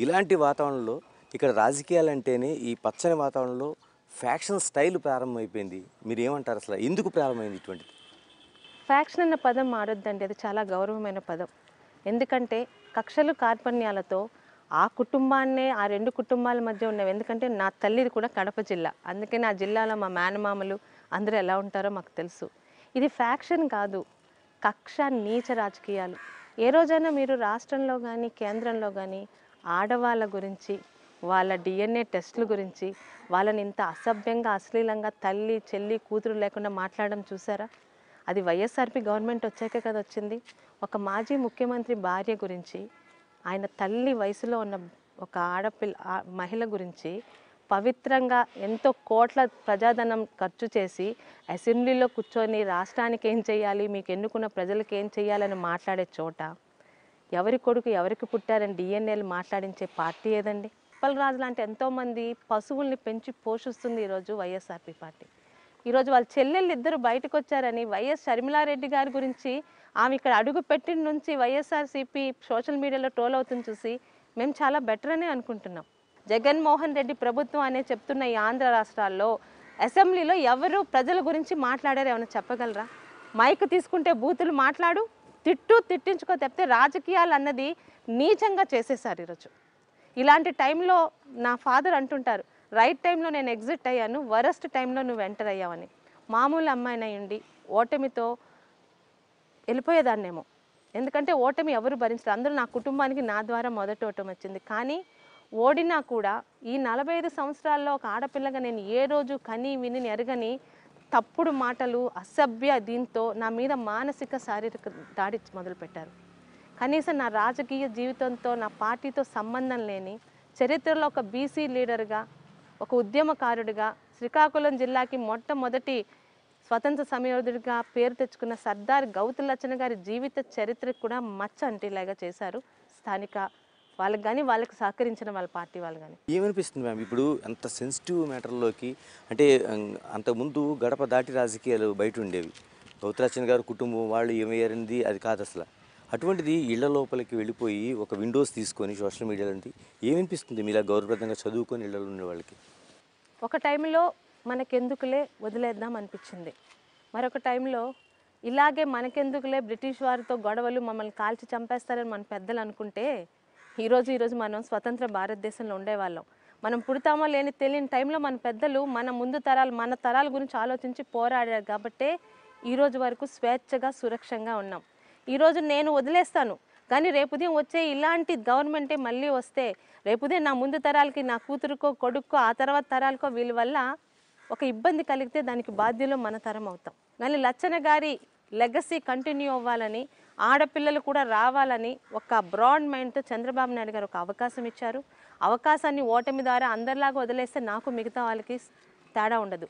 Speaker 2: ఇలాంటి వాతావరణంలో ఇక్కడ రాజకీయాలు అంటేనే ఈ పచ్చని వాతావరణంలో ఫ్యాక్షన్ స్టైల్ ప్రారంభమైపోయింది మీరు ఏమంటారు అసలు ఎందుకు ప్రారంభమైంది ఇటువంటిది
Speaker 1: ఫ్యాక్షన్ అన్న పదం మారొద్దండి అది చాలా గౌరవమైన పదం ఎందుకంటే కక్షలు కార్పణ్యాలతో ఆ కుటుంబాన్నే ఆ రెండు కుటుంబాల మధ్య ఉన్నవి ఎందుకంటే నా తల్లిది కూడా కడప జిల్లా అందుకే నా జిల్లాలో మా మేనమామలు అందరూ ఎలా ఉంటారో మాకు తెలుసు ఇది ఫ్యాక్షన్ కాదు కక్ష నీచ రాజకీయాలు ఏ రోజైనా మీరు రాష్ట్రంలో కానీ కేంద్రంలో కానీ ఆడవాళ్ళ గురించి వాళ్ళ డిఎన్ఏ టెస్టుల గురించి వాళ్ళని ఇంత అసభ్యంగా అశ్లీలంగా తల్లి చెల్లి కూతురు లేకుండా మాట్లాడడం చూసారా అది వైఎస్ఆర్పి గవర్నమెంట్ వచ్చాక కదా వచ్చింది ఒక మాజీ ముఖ్యమంత్రి భార్య గురించి ఆయన తల్లి వయసులో ఉన్న ఒక ఆడపిల్ల మహిళ గురించి పవిత్రంగా ఎంతో కోట్ల ప్రజాధనం ఖర్చు చేసి అసెంబ్లీలో కూర్చొని రాష్ట్రానికి ఏం చేయాలి మీకు ఎన్నుకున్న ప్రజలకు ఏం చేయాలని మాట్లాడే చోట ఎవరి కొడుకు ఎవరికి పుట్టారని డిఎన్ఏలు మాట్లాడించే పార్టీ ఏదండి పలురాజు లాంటి ఎంతోమంది పశువుల్ని పెంచి పోషిస్తుంది ఈరోజు వైఎస్ఆర్పి పార్టీ ఈరోజు వాళ్ళ చెల్లెళ్ళు ఇద్దరు బయటకు వచ్చారని వైఎస్ షర్మిలారెడ్డి గారి గురించి ఆమె ఇక్కడ అడుగు పెట్టిన నుంచి వైఎస్ఆర్సీపీ సోషల్ మీడియాలో ట్రోల్ అవుతుంది చూసి మేము చాలా బెటర్ అనే అనుకుంటున్నాం జగన్మోహన్ రెడ్డి ప్రభుత్వం అనే చెప్తున్న ఈ ఆంధ్ర రాష్ట్రాల్లో అసెంబ్లీలో ఎవరు ప్రజల గురించి మాట్లాడారు ఏమైనా చెప్పగలరా మైక్ తీసుకుంటే బూతులు మాట్లాడు తిట్టు తిట్టించుకో తప్పితే రాజకీయాలు అన్నది నీచంగా చేసేసారు ఈరోజు ఇలాంటి టైంలో నా ఫాదర్ అంటుంటారు రైట్ టైంలో నేను ఎగ్జిట్ అయ్యాను వరస్ట్ టైంలో నువ్వు ఎంటర్ అయ్యావని మామూలు ఉండి ఓటమితో వెళ్ళిపోయేదాన్నేమో ఎందుకంటే ఓటమి ఎవరు భరించరు అందరూ నా కుటుంబానికి నా ద్వారా మొదటి ఓటమి వచ్చింది కానీ ఓడినా కూడా ఈ నలభై ఐదు సంవత్సరాల్లో ఒక ఆడపిల్లగా నేను ఏ రోజు కని విని ఎరగని తప్పుడు మాటలు అసభ్య దీంతో నా మీద మానసిక శారీరక దాడి మొదలుపెట్టారు కనీసం నా రాజకీయ జీవితంతో నా పార్టీతో సంబంధం లేని చరిత్రలో ఒక బీసీ లీడర్గా ఒక ఉద్యమకారుడిగా శ్రీకాకుళం జిల్లాకి మొట్టమొదటి స్వతంత్ర సమయోధుడిగా పేరు తెచ్చుకున్న సర్దార్ గౌతులచ్చన గారి జీవిత చరిత్ర కూడా మచ్చ అంటేలాగా చేశారు స్థానిక వాళ్ళకి కానీ వాళ్ళకి సహకరించిన వాళ్ళ పార్టీ వాళ్ళు కానీ
Speaker 2: ఏమనిపిస్తుంది మ్యామ్ ఇప్పుడు అంత సెన్సిటివ్ మ్యాటర్లోకి అంటే అంతకుముందు గడప దాటి రాజకీయాలు బయట ఉండేవి గౌతరాచన్ గారు కుటుంబం వాళ్ళు ఏమయ్యారనేది అది కాదు అసలు అటువంటిది ఇళ్ల లోపలికి వెళ్ళిపోయి ఒక విండోస్ తీసుకొని సోషల్ మీడియా లాంటి ఏమనిపిస్తుంది మీరు గౌరవప్రదంగా చదువుకొని ఇళ్లలో ఉండే వాళ్ళకి
Speaker 1: ఒక టైంలో మనకెందుకులే వదిలేద్దాం అనిపించింది మరొక టైంలో ఇలాగే మనకెందుకులే బ్రిటిష్ వారితో గొడవలు మమ్మల్ని కాల్చి చంపేస్తారని మన పెద్దలు అనుకుంటే ఈరోజు ఈరోజు మనం స్వతంత్ర భారతదేశంలో ఉండేవాళ్ళం మనం పుడతామో లేని తెలియని టైంలో మన పెద్దలు మన ముందు తరాలు మన తరాల గురించి ఆలోచించి పోరాడారు కాబట్టే ఈరోజు వరకు స్వేచ్ఛగా సురక్షంగా ఉన్నాం ఈరోజు నేను వదిలేస్తాను కానీ ఉదయం వచ్చే ఇలాంటి గవర్నమెంటే మళ్ళీ వస్తే రేపుదే నా ముందు తరాలకి నా కూతురుకో కొడుక్కో ఆ తర్వాత తరాలకో వీళ్ళ వల్ల ఒక ఇబ్బంది కలిగితే దానికి బాధ్యులు మన తరం అవుతాం కానీ లచ్చన గారి లెగసీ కంటిన్యూ అవ్వాలని ఆడపిల్లలు కూడా రావాలని ఒక బ్రాడ్ మైండ్తో చంద్రబాబు నాయుడు గారు ఒక అవకాశం ఇచ్చారు అవకాశాన్ని ఓటమి ద్వారా అందరిలాగా వదిలేస్తే నాకు మిగతా వాళ్ళకి తేడా ఉండదు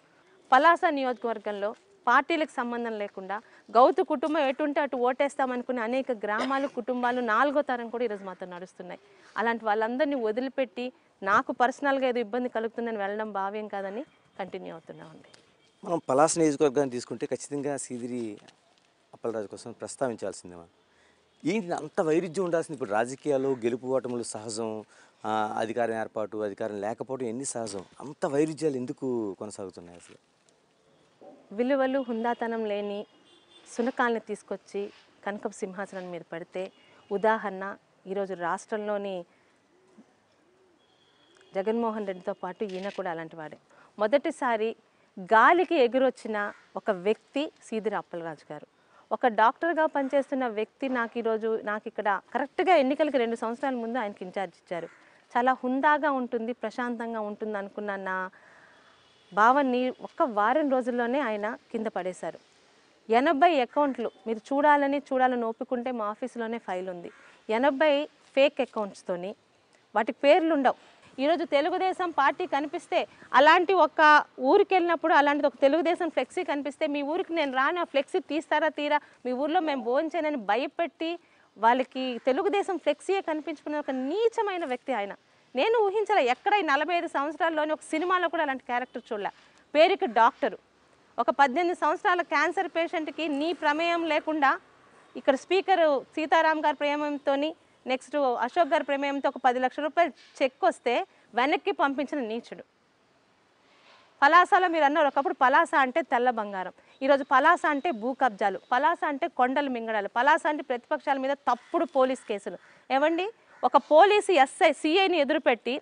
Speaker 1: పలాస నియోజకవర్గంలో పార్టీలకు సంబంధం లేకుండా గౌతు కుటుంబం ఎటుంటే అటు ఓటేస్తామనుకునే అనేక గ్రామాలు కుటుంబాలు నాలుగో తరం కూడా ఈరోజు మాతో నడుస్తున్నాయి అలాంటి వాళ్ళందరినీ వదిలిపెట్టి నాకు పర్సనల్గా ఏదో ఇబ్బంది కలుగుతుందని వెళ్ళడం భావ్యం కాదని కంటిన్యూ అవుతున్నామండి
Speaker 2: మనం పలాస నియోజకవర్గాన్ని తీసుకుంటే ఖచ్చితంగా సీదిరి అప్పలరాజు కోసం ప్రస్తావించాల్సిందే మనం ఏంటి అంత వైరుధ్యం ఉండాల్సింది ఇప్పుడు రాజకీయాలు గెలుపు ఓటములు సహజం అధికారం ఏర్పాటు అధికారం లేకపోవడం ఎన్ని సహజం అంత వైరుధ్యాలు ఎందుకు కొనసాగుతున్నాయి అసలు
Speaker 1: విలువలు హుందాతనం లేని సునకాలను తీసుకొచ్చి కనకపు సింహాసనం మీద పడితే ఉదాహరణ ఈరోజు రాష్ట్రంలోని జగన్మోహన్ రెడ్డితో పాటు ఈయన కూడా అలాంటి వాడే మొదటిసారి గాలికి ఎగురొచ్చిన ఒక వ్యక్తి సీదిరి అప్పలరాజు గారు ఒక డాక్టర్గా పనిచేస్తున్న వ్యక్తి నాకు ఈరోజు నాకు ఇక్కడ కరెక్ట్గా ఎన్నికలకి రెండు సంవత్సరాల ముందు ఆయనకి ఇన్ఛార్జ్ ఇచ్చారు చాలా హుందాగా ఉంటుంది ప్రశాంతంగా ఉంటుంది అనుకున్న నా భావాన్ని ఒక్క వారం రోజుల్లోనే ఆయన కింద పడేశారు ఎనభై అకౌంట్లు మీరు చూడాలని చూడాలని ఒప్పుకుంటే మా ఆఫీసులోనే ఫైల్ ఉంది ఎనభై ఫేక్ అకౌంట్స్తోని వాటి పేర్లు ఉండవు ఈరోజు తెలుగుదేశం పార్టీ కనిపిస్తే అలాంటి ఒక ఊరికి వెళ్ళినప్పుడు అలాంటిది ఒక తెలుగుదేశం ఫ్లెక్సీ కనిపిస్తే మీ ఊరికి నేను రాను ఆ ఫ్లెక్సీ తీస్తారా తీరా మీ ఊర్లో మేము భోజనని భయపెట్టి వాళ్ళకి తెలుగుదేశం ఫ్లెక్సీయే కనిపించుకున్న ఒక నీచమైన వ్యక్తి ఆయన నేను ఊహించాల ఎక్కడ ఈ నలభై ఐదు సంవత్సరాల్లోని ఒక సినిమాలో కూడా అలాంటి క్యారెక్టర్ చూడాల పేరుకి డాక్టరు ఒక పద్దెనిమిది సంవత్సరాల క్యాన్సర్ పేషెంట్కి నీ ప్రమేయం లేకుండా ఇక్కడ స్పీకరు సీతారాం గారి ప్రేమంతో నెక్స్ట్ అశోక్ గారి ప్రమేయంతో ఒక పది లక్షల రూపాయలు చెక్ వస్తే వెనక్కి పంపించిన నీచుడు పలాసాలో మీరు అన్నారు ఒకప్పుడు పలాస అంటే తెల్ల బంగారం ఈరోజు పలాస అంటే భూ కబ్జాలు పలాస అంటే కొండలు మింగడాలు పలాస అంటే ప్రతిపక్షాల మీద తప్పుడు పోలీస్ కేసులు ఏమండి ఒక పోలీసు ఎస్ఐ సిఐని ఎదురుపెట్టి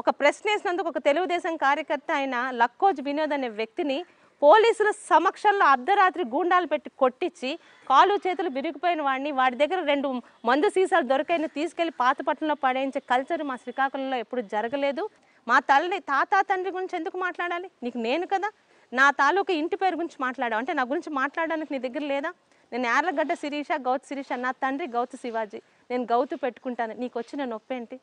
Speaker 1: ఒక ప్రశ్న వేసినందుకు ఒక తెలుగుదేశం కార్యకర్త అయిన లక్కోజ్ వినోద్ అనే వ్యక్తిని పోలీసుల సమక్షంలో అర్ధరాత్రి గూండాలు పెట్టి కొట్టించి కాలు చేతులు విరిగిపోయిన వాడిని వాడి దగ్గర రెండు మందు సీసాలు దొరికైన తీసుకెళ్లి పాతపట్నంలో పడేయించే కల్చర్ మా శ్రీకాకుళంలో ఎప్పుడు జరగలేదు మా తల్లి తాత తండ్రి గురించి ఎందుకు మాట్లాడాలి నీకు నేను కదా నా తాలూకా ఇంటి పేరు గురించి మాట్లాడావు అంటే నా గురించి మాట్లాడడానికి నీ దగ్గర లేదా నేను ఏర్లగడ్డ శిరీష గౌతు శిరీష నా తండ్రి గౌతు శివాజీ నేను గౌతు పెట్టుకుంటాను నీకు వచ్చిన నొప్పి ఏంటి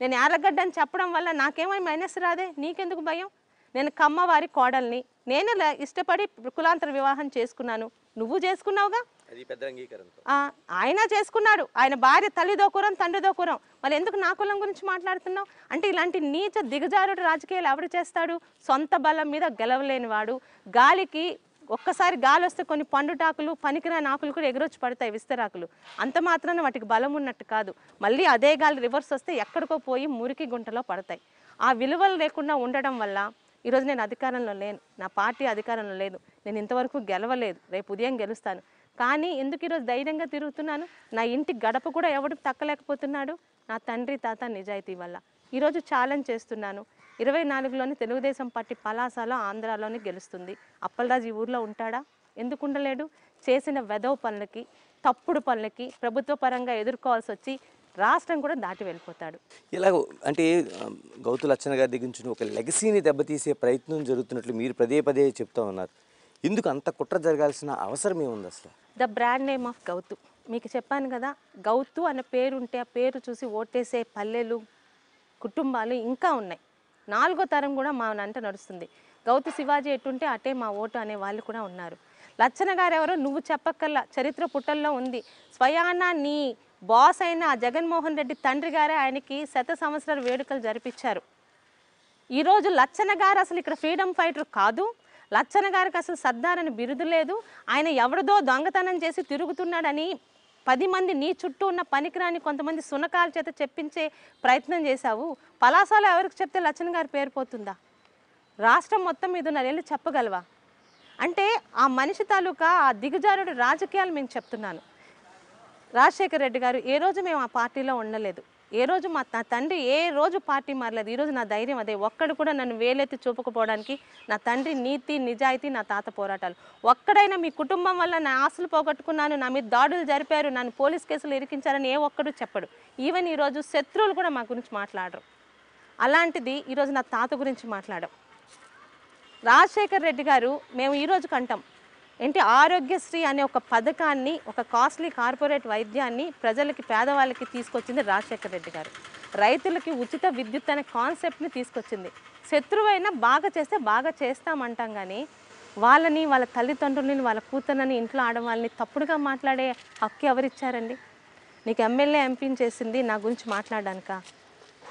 Speaker 1: నేను ఏర్లగడ్డ అని చెప్పడం వల్ల నాకేమై మైనస్ రాదే నీకెందుకు భయం నేను కమ్మవారి కోడల్ని నేను ఇష్టపడి కులాంతర వివాహం చేసుకున్నాను నువ్వు చేసుకున్నావుగా ఆయన చేసుకున్నాడు ఆయన భార్య తల్లిదో కూరం తండ్రిదో కూరం మరి ఎందుకు నా కులం గురించి మాట్లాడుతున్నావు అంటే ఇలాంటి నీచ దిగజారుడు రాజకీయాలు ఎవడు చేస్తాడు సొంత బలం మీద గెలవలేని వాడు గాలికి ఒక్కసారి గాలి వస్తే కొన్ని పండుటాకులు పనికిరాని ఆకులు కూడా ఎగరొచ్చి పడతాయి విస్తరాకులు అంత మాత్రాన వాటికి బలం ఉన్నట్టు కాదు మళ్ళీ అదే గాలి రివర్స్ వస్తే ఎక్కడికో పోయి మురికి గుంటలో పడతాయి ఆ విలువలు లేకుండా ఉండడం వల్ల ఈరోజు నేను అధికారంలో లేను నా పార్టీ అధికారంలో లేదు నేను ఇంతవరకు గెలవలేదు రేపు ఉదయం గెలుస్తాను కానీ ఎందుకు ఈరోజు ధైర్యంగా తిరుగుతున్నాను నా ఇంటి గడప కూడా ఎవడు తక్కలేకపోతున్నాడు నా తండ్రి తాత నిజాయితీ వల్ల ఈరోజు ఛాలెంజ్ చేస్తున్నాను ఇరవై నాలుగులోని తెలుగుదేశం పార్టీ పలాసలో ఆంధ్రాలోని గెలుస్తుంది అప్పలరాజు ఈ ఊర్లో ఉంటాడా ఎందుకు ఉండలేడు చేసిన వెధవ పనులకి తప్పుడు పనులకి ప్రభుత్వ పరంగా ఎదుర్కోవాల్సి వచ్చి రాష్ట్రం కూడా దాటి వెళ్ళిపోతాడు
Speaker 2: ఇలా అంటే గౌతు లచ్చన్న గారి దగ్గర నుంచి ఒక లెగసీని దెబ్బతీసే ప్రయత్నం జరుగుతున్నట్లు మీరు పదే పదే చెప్తా ఉన్నారు ఎందుకు అంత కుట్ర జరగాల్సిన అవసరం ఏముంది అసలు
Speaker 1: the brand name of Gouthu మీకు చెప్పాను కదా గౌతు అనే పేరు ఉంటే ఆ పేరు చూసి ఓటేసే పల్లెలు కుటుంబాలు ఇంకా ఉన్నాయి నాలుగో తరం కూడా మా నంట నడుస్తుంది గౌతు శివాజీ ఎట్టుంటే అటే మా ఓటు అనే వాళ్ళు కూడా ఉన్నారు లచ్చన గారెవరో నువ్వు చెప్పక్కల్లా చరిత్ర పుటల్లో ఉంది స్వయానా నీ బాస్ అయిన జగన్మోహన్ రెడ్డి తండ్రి గారే ఆయనకి శత సంవత్సరాల వేడుకలు జరిపించారు ఈరోజు లచ్చన గారు అసలు ఇక్కడ ఫ్రీడమ్ ఫైటర్ కాదు లచ్చన గారికి అసలు సర్దార్ అని బిరుదు లేదు ఆయన ఎవరిదో దొంగతనం చేసి తిరుగుతున్నాడని పది మంది నీ చుట్టూ ఉన్న పనికిరాని కొంతమంది సునకాల చేత చెప్పించే ప్రయత్నం చేశావు పలాసాలో ఎవరికి చెప్తే లచ్చన్ గారి పేరు పోతుందా రాష్ట్రం మొత్తం మీద నరేళ్ళు చెప్పగలవా అంటే ఆ మనిషి తాలూకా ఆ దిగజారుడు రాజకీయాలు మేము చెప్తున్నాను రాజశేఖర రెడ్డి గారు ఏ రోజు మేము ఆ పార్టీలో ఉండలేదు ఏ రోజు మా నా తండ్రి ఏ రోజు పార్టీ మారలేదు ఈరోజు నా ధైర్యం అదే ఒక్కడు కూడా నన్ను వేలెత్తి చూపకపోవడానికి నా తండ్రి నీతి నిజాయితీ నా తాత పోరాటాలు ఒక్కడైనా మీ కుటుంబం వల్ల నా ఆశలు పోగొట్టుకున్నాను నా మీద దాడులు జరిపారు నన్ను పోలీస్ కేసులు ఇరికించారని ఏ ఒక్కడు చెప్పడు ఈవెన్ ఈరోజు శత్రువులు కూడా మా గురించి మాట్లాడరు అలాంటిది ఈరోజు నా తాత గురించి మాట్లాడం రాజశేఖర్ రెడ్డి గారు మేము ఈరోజు కంటాం ఏంటి ఆరోగ్యశ్రీ అనే ఒక పథకాన్ని ఒక కాస్ట్లీ కార్పొరేట్ వైద్యాన్ని ప్రజలకి పేదవాళ్ళకి తీసుకొచ్చింది రాజశేఖర రెడ్డి గారు రైతులకి ఉచిత విద్యుత్ అనే కాన్సెప్ట్ని తీసుకొచ్చింది శత్రువైనా బాగా చేస్తే బాగా చేస్తామంటాం కానీ వాళ్ళని వాళ్ళ తల్లిదండ్రులని వాళ్ళ కూతురని ఇంట్లో ఆడవాళ్ళని తప్పుడుగా మాట్లాడే హక్కు ఎవరిచ్చారండి నీకు ఎమ్మెల్యే ఎంపీని చేసింది నా గురించి మాట్లాడానుక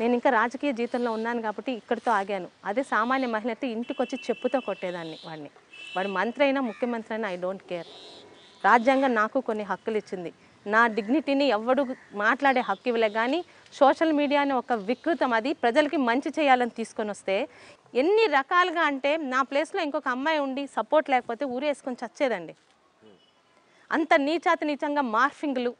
Speaker 1: నేను ఇంకా రాజకీయ జీవితంలో ఉన్నాను కాబట్టి ఇక్కడితో ఆగాను అదే సామాన్య మహిళ అయితే ఇంటికి వచ్చి చెప్పుతో కొట్టేదాన్ని వాడిని వాడు మంత్రి అయినా ముఖ్యమంత్రి అయినా ఐ డోంట్ కేర్ రాజ్యాంగం నాకు కొన్ని హక్కులు ఇచ్చింది నా డిగ్నిటీని ఎవడు మాట్లాడే హక్కు ఇవ్వలే కానీ సోషల్ మీడియా అనే ఒక వికృతం అది ప్రజలకి మంచి చేయాలని తీసుకొని వస్తే ఎన్ని రకాలుగా అంటే నా ప్లేస్లో ఇంకొక అమ్మాయి ఉండి సపోర్ట్ లేకపోతే ఊరేసుకొని చచ్చేదండి అంత నీచాతి నీచంగా మార్ఫింగ్లు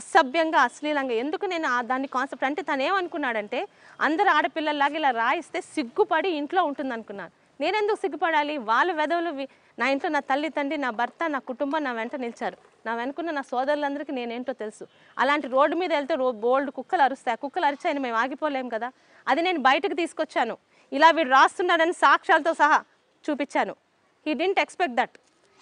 Speaker 1: అసభ్యంగా అశ్లీలంగా ఎందుకు నేను దాన్ని కాన్సెప్ట్ అంటే తను ఏమనుకున్నాడంటే అందరు ఆడపిల్లలాగా ఇలా రాయిస్తే సిగ్గుపడి ఇంట్లో ఉంటుంది అనుకున్నాను నేనెందుకు సిగ్గుపడాలి వాళ్ళ వెధవులు నా ఇంట్లో నా తల్లి తండ్రి నా భర్త నా కుటుంబం నా వెంట నిలిచారు నా వెనుకున్న నా సోదరులందరికీ నేనేంటో తెలుసు అలాంటి రోడ్డు మీద వెళ్తే రో బోల్డ్ కుక్కలు అరుస్తాయి కుక్కలు అరిచాయని మేము ఆగిపోలేము కదా అది నేను బయటకు తీసుకొచ్చాను ఇలా వీడు రాస్తున్నాడని సాక్ష్యాలతో సహా చూపించాను హీ డింట్ ఎక్స్పెక్ట్ దట్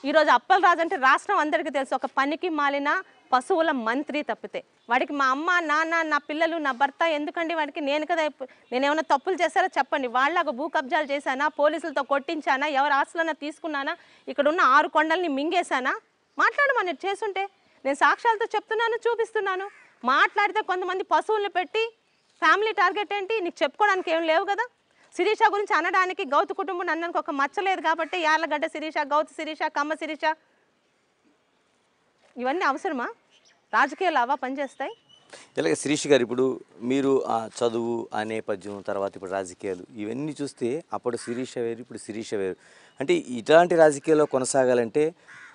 Speaker 1: ఈరోజు అప్పలరాజు అంటే రాష్ట్రం అందరికీ తెలుసు ఒక పనికి మాలిన పశువుల మంత్రి తప్పితే వాడికి మా అమ్మ నాన్న నా పిల్లలు నా భర్త ఎందుకండి వాడికి నేను కదా నేనేమైనా తప్పులు చేస్తారో చెప్పండి వాళ్ళకు భూ కబ్జాలు చేశానా పోలీసులతో కొట్టించానా ఎవరి ఆస్తులన్నా తీసుకున్నానా ఇక్కడ ఉన్న ఆరు కొండల్ని మింగేశానా మాట్లాడమని చేస్తుంటే నేను సాక్ష్యాలతో చెప్తున్నాను చూపిస్తున్నాను మాట్లాడితే కొంతమంది పశువులను పెట్టి ఫ్యామిలీ టార్గెట్ ఏంటి నీకు చెప్పుకోవడానికి ఏం లేవు కదా శిరీష గురించి అనడానికి గౌతు కుటుంబం అన్నానికి ఒక మచ్చలేదు కాబట్టి యార్లగడ్డ శిరీష గౌతు శిరీష కమ్మ శిరీష ఇవన్నీ అవసరమా రాజకీయాలు అవా పనిచేస్తాయి
Speaker 2: ఇలాగే శిరీష్ గారు ఇప్పుడు మీరు ఆ చదువు ఆ నేపథ్యం తర్వాత ఇప్పుడు రాజకీయాలు ఇవన్నీ చూస్తే అప్పుడు శిరీష వేరు ఇప్పుడు శిరీష వేరు అంటే ఇలాంటి రాజకీయాల్లో కొనసాగాలంటే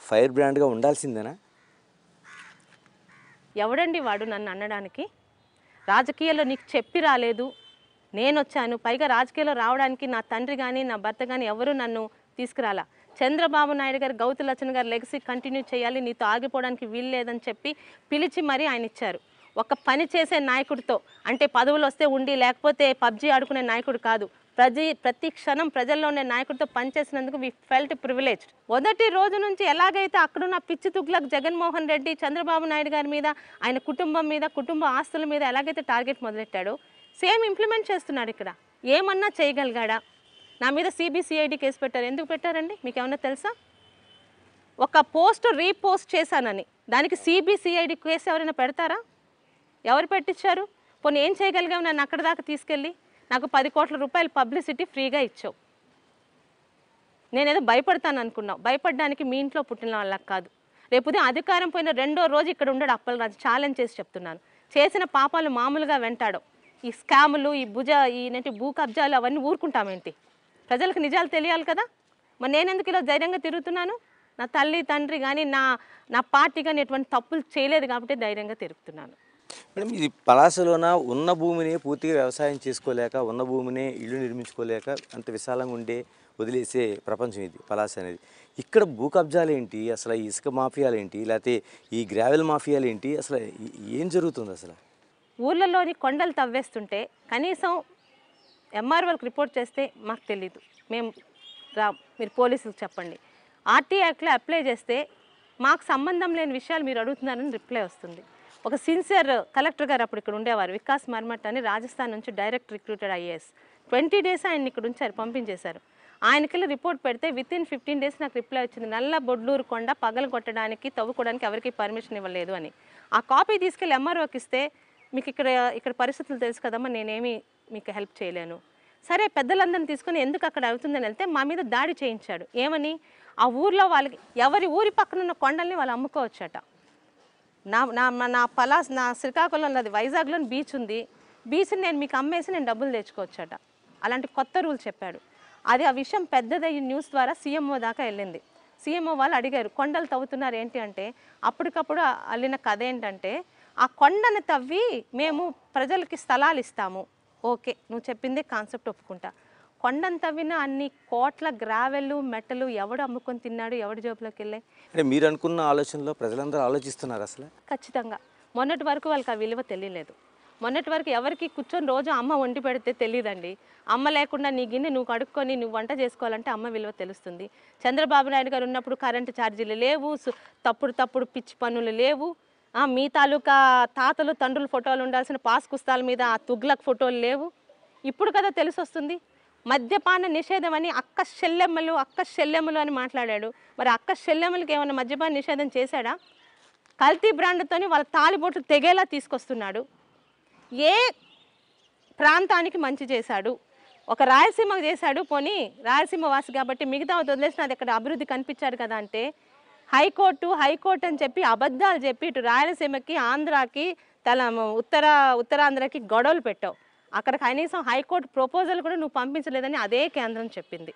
Speaker 2: ఫైర్ బ్రాండ్గా ఉండాల్సిందేనా
Speaker 1: ఎవడండి వాడు నన్ను అనడానికి రాజకీయాల్లో నీకు చెప్పి రాలేదు నేను వచ్చాను పైగా రాజకీయాల్లో రావడానికి నా తండ్రి కానీ నా భర్త కానీ ఎవరు నన్ను తీసుకురాలా చంద్రబాబు నాయుడు గారు గౌతు లచ్చన్ గారు లెగసీ కంటిన్యూ చేయాలి నీతో ఆగిపోవడానికి వీలు లేదని చెప్పి పిలిచి మరీ ఆయన ఇచ్చారు ఒక పని చేసే నాయకుడితో అంటే పదవులు వస్తే ఉండి లేకపోతే పబ్జీ ఆడుకునే నాయకుడు కాదు ప్రజ ప్రతి క్షణం ప్రజల్లో ఉండే నాయకుడితో పనిచేసినందుకు వీ ఫెల్ట్ ప్రివిలేజ్ మొదటి రోజు నుంచి ఎలాగైతే అక్కడున్న పిచ్చి తుగ్లకు జగన్మోహన్ రెడ్డి చంద్రబాబు నాయుడు గారి మీద ఆయన కుటుంబం మీద కుటుంబ ఆస్తుల మీద ఎలాగైతే టార్గెట్ మొదలెట్టాడో సేమ్ ఇంప్లిమెంట్ చేస్తున్నాడు ఇక్కడ ఏమన్నా చేయగలిగాడా నా మీద సిబిసిఐడి కేసు పెట్టారు ఎందుకు పెట్టారండి మీకు ఏమైనా తెలుసా ఒక పోస్ట్ రీపోస్ట్ చేశానని దానికి సిబిసిఐడి కేసు ఎవరైనా పెడతారా ఎవరు పెట్టించారు పోనీ ఏం చేయగలిగాము నన్ను అక్కడ దాకా తీసుకెళ్ళి నాకు పది కోట్ల రూపాయలు పబ్లిసిటీ ఫ్రీగా ఇచ్చావు నేనేదో భయపడతాను అనుకున్నావు భయపడడానికి మీ ఇంట్లో పుట్టిన వాళ్ళకి కాదు రేపు అధికారం పోయిన రెండో రోజు ఇక్కడ ఉండడు రాజు ఛాలెంజ్ చేసి చెప్తున్నాను చేసిన పాపాలు మామూలుగా వెంటాడు ఈ స్కాములు ఈ భుజ ఈ భూ కబ్జాలు అవన్నీ ఊరుకుంటామేంటి ప్రజలకు నిజాలు తెలియాలి కదా మరి నేనెందుకు ఇలా ధైర్యంగా తిరుగుతున్నాను నా తల్లి తండ్రి కానీ నా నా పార్టీ కానీ ఎటువంటి తప్పులు చేయలేదు కాబట్టి ధైర్యంగా తిరుగుతున్నాను
Speaker 2: మేడం ఇది పలాసలోన ఉన్న భూమిని పూర్తిగా వ్యవసాయం చేసుకోలేక ఉన్న భూమిని ఇల్లు నిర్మించుకోలేక అంత విశాలంగా ఉండే వదిలేసే ప్రపంచం ఇది పలాస అనేది ఇక్కడ భూ కబ్జాలు ఏంటి అసలు ఇసుక మాఫియాలు ఏంటి లేకపోతే ఈ గ్రావెల్ మాఫియాలు ఏంటి అసలు ఏం జరుగుతుంది అసలు
Speaker 1: ఊళ్ళలోని కొండలు తవ్వేస్తుంటే కనీసం ఎంఆర్ఓలకు రిపోర్ట్ చేస్తే మాకు తెలీదు మేము రా మీరు పోలీసులకు చెప్పండి ఆర్టీ యాక్ట్లో అప్లై చేస్తే మాకు సంబంధం లేని విషయాలు మీరు అడుగుతున్నారని రిప్లై వస్తుంది ఒక సిన్సియర్ కలెక్టర్ గారు అప్పుడు ఇక్కడ ఉండేవారు వికాస్ మర్మట్ అని రాజస్థాన్ నుంచి direct recruited IAS twenty days ఆయన ఇక్కడ ఉంచారు పంపించేశారు ఆయనకెళ్ళి రిపోర్ట్ పెడితే విత్ ఇన్ ఫిఫ్టీన్ డేస్ నాకు రిప్లై వచ్చింది నల్ల బొడ్లూరు కొండ పగలు కొట్టడానికి తవ్వుకోవడానికి ఎవరికి పర్మిషన్ ఇవ్వలేదు అని ఆ కాపీ తీసుకెళ్ళి ఎంఆర్ఓకి ఇస్తే మీకు ఇక్కడ ఇక్కడ పరిస్థితులు తెలుసు కదమ్మా నేనేమి మీకు హెల్ప్ చేయలేను సరే పెద్దలందరిని తీసుకుని ఎందుకు అక్కడ అవుతుందని వెళ్తే మా మీద దాడి చేయించాడు ఏమని ఆ ఊర్లో వాళ్ళకి ఎవరి ఊరి పక్కన ఉన్న కొండల్ని వాళ్ళు అమ్ముకోవచ్చట నా నా నా పలాస్ నా శ్రీకాకుళంలో అది వైజాగ్లో బీచ్ ఉంది బీచ్ని నేను మీకు అమ్మేసి నేను డబ్బులు తెచ్చుకోవచ్చట అలాంటి కొత్త రూల్ చెప్పాడు అది ఆ విషయం పెద్దదయ్యి న్యూస్ ద్వారా సీఎంఓ దాకా వెళ్ళింది సీఎంఓ వాళ్ళు అడిగారు కొండలు తవ్వుతున్నారు ఏంటి అంటే అప్పటికప్పుడు అల్లిన కథ ఏంటంటే ఆ కొండను తవ్వి మేము ప్రజలకి స్థలాలు ఇస్తాము ఓకే నువ్వు చెప్పింది కాన్సెప్ట్ ఒప్పుకుంటా కొండను తవ్విన అన్ని కోట్ల గ్రావెళ్ళు మెట్టలు ఎవడు అమ్ముకొని తిన్నాడు ఎవడి జోబులోకి వెళ్ళాయి
Speaker 2: అంటే మీరు అనుకున్న ఆలోచనలో ప్రజలందరూ ఆలోచిస్తున్నారు అసలు
Speaker 1: ఖచ్చితంగా మొన్నటి వరకు వాళ్ళకి ఆ విలువ తెలియలేదు మొన్నటి వరకు ఎవరికి కూర్చొని రోజు అమ్మ వండి పెడితే తెలియదండి అమ్మ లేకుండా నీ గిన్నె నువ్వు కడుక్కొని నువ్వు వంట చేసుకోవాలంటే అమ్మ విలువ తెలుస్తుంది చంద్రబాబు నాయుడు గారు ఉన్నప్పుడు కరెంటు ఛార్జీలు లేవు తప్పుడు తప్పుడు పిచ్చి పనులు లేవు మీ తాలూకా తాతలు తండ్రుల ఫోటోలు ఉండాల్సిన పాస్ పుస్తకాల మీద ఆ తుగ్లక్ ఫోటోలు లేవు ఇప్పుడు కదా తెలిసి వస్తుంది మద్యపాన నిషేధం అని అక్క శల్యమ్మలు అక్క శల్యమ్మలు అని మాట్లాడాడు మరి అక్క శల్యమ్మలకి ఏమైనా మద్యపాన నిషేధం చేశాడా కల్తీ బ్రాండ్తో వాళ్ళ తాలిబొట్లు తెగేలా తీసుకొస్తున్నాడు ఏ ప్రాంతానికి మంచి చేశాడు ఒక రాయలసీమకు చేశాడు పోనీ రాయలసీమ వాసి కాబట్టి మిగతా వదిలేసిన అది అక్కడ అభివృద్ధి కనిపించారు కదా అంటే హైకోర్టు హైకోర్టు అని చెప్పి అబద్ధాలు చెప్పి ఇటు రాయలసీమకి ఆంధ్రాకి తల ఉత్తర ఉత్తరాంధ్రకి గొడవలు పెట్టావు అక్కడ కనీసం హైకోర్టు ప్రపోజల్ కూడా నువ్వు పంపించలేదని అదే కేంద్రం చెప్పింది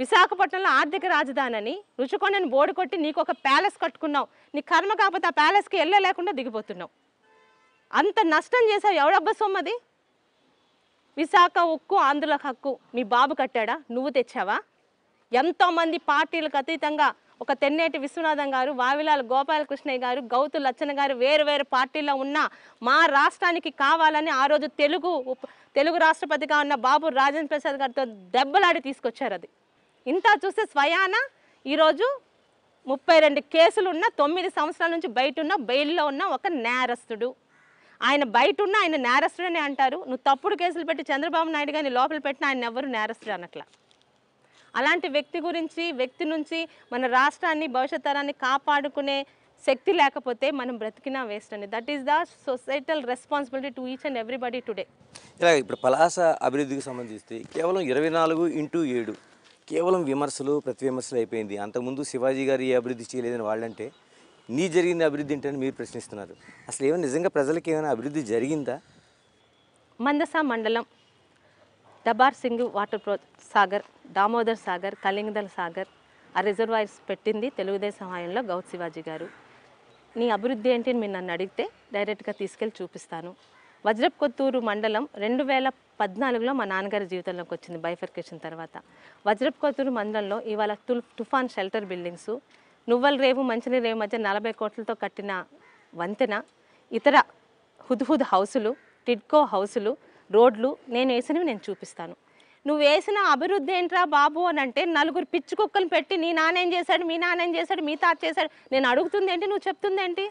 Speaker 1: విశాఖపట్నంలో ఆర్థిక రాజధాని అని రుచికొండని బోర్డు కొట్టి నీకు ఒక ప్యాలెస్ కట్టుకున్నావు నీ కర్మ కాకపోతే ఆ ప్యాలెస్కి వెళ్ళలేకుండా దిగిపోతున్నావు అంత నష్టం చేసావు ఎవడబ్బా సొమ్మది విశాఖ ఉక్కు ఆంధ్రుల హక్కు మీ బాబు కట్టాడా నువ్వు తెచ్చావా ఎంతోమంది పార్టీలకు అతీతంగా ఒక తెన్నేటి విశ్వనాథం గారు వావిలాల గోపాలకృష్ణయ్య గారు గౌతు లచ్చన్న గారు వేరు వేరు పార్టీలో ఉన్న మా రాష్ట్రానికి కావాలని ఆ రోజు తెలుగు తెలుగు రాష్ట్రపతిగా ఉన్న బాబు రాజేంద్ర ప్రసాద్ గారితో దెబ్బలాడి తీసుకొచ్చారు అది ఇంత చూస్తే స్వయాన ఈరోజు ముప్పై రెండు కేసులున్న తొమ్మిది సంవత్సరాల నుంచి బయట ఉన్న బెయిల్లో ఉన్న ఒక నేరస్తుడు ఆయన బయట ఉన్న ఆయన నేరస్తుడనే అంటారు నువ్వు తప్పుడు కేసులు పెట్టి చంద్రబాబు నాయుడు గారిని లోపల పెట్టిన ఆయన ఎవరు నేరస్తుడు అనట్లా అలాంటి వ్యక్తి గురించి వ్యక్తి నుంచి మన రాష్ట్రాన్ని భవిష్యత్ తరాన్ని కాపాడుకునే శక్తి లేకపోతే మనం బ్రతికినా వేస్ట్ అండి that is the societal responsibility to each and everybody today
Speaker 2: ఇలా ఇప్పుడు పలాస అభివృద్ధికి సంబంధిస్తే కేవలం ఇరవై నాలుగు ఇంటూ ఏడు కేవలం విమర్శలు ప్రతి విమర్శలు అయిపోయింది అంతకుముందు శివాజీ గారు ఏ అభివృద్ధి చేయలేదని వాళ్ళంటే నీ జరిగిన అభివృద్ధి ఏంటని మీరు ప్రశ్నిస్తున్నారు అసలు ఏమైనా నిజంగా ప్రజలకు ఏమైనా అభివృద్ధి జరిగిందా
Speaker 1: మందస మండలం దబార్ సింగ్ వాటర్ ప్రో సాగర్ దామోదర్ సాగర్ కలింగదల్ సాగర్ ఆ రిజర్వాయర్స్ పెట్టింది తెలుగుదేశం హయాంలో గౌత్ శివాజీ గారు నీ అభివృద్ధి ఏంటి మీరు నన్ను అడిగితే డైరెక్ట్గా తీసుకెళ్ళి చూపిస్తాను వజ్రప్ కొత్తూరు మండలం రెండు వేల పద్నాలుగులో మా నాన్నగారి జీవితంలోకి వచ్చింది బైఫర్కేషన్ తర్వాత వజ్రప్ కొత్తూరు మండలంలో ఇవాళ తుల్ తుఫాన్ షెల్టర్ బిల్డింగ్స్ నువ్వల రేవు మంచినీరు రేవు మధ్య నలభై కోట్లతో కట్టిన వంతెన ఇతర హుద్హుద్ హౌసులు టిడ్కో హౌసులు రోడ్లు నేను వేసినవి నేను చూపిస్తాను నువ్వు వేసిన అభివృద్ధి ఏంట్రా బాబు అని అంటే నలుగురు పిచ్చి కుక్కలు పెట్టి నీ నానేం చేశాడు మీ నానేం చేశాడు మీ తాత చేశాడు నేను అడుగుతుంది ఏంటి నువ్వు చెప్తుంది ఏంటి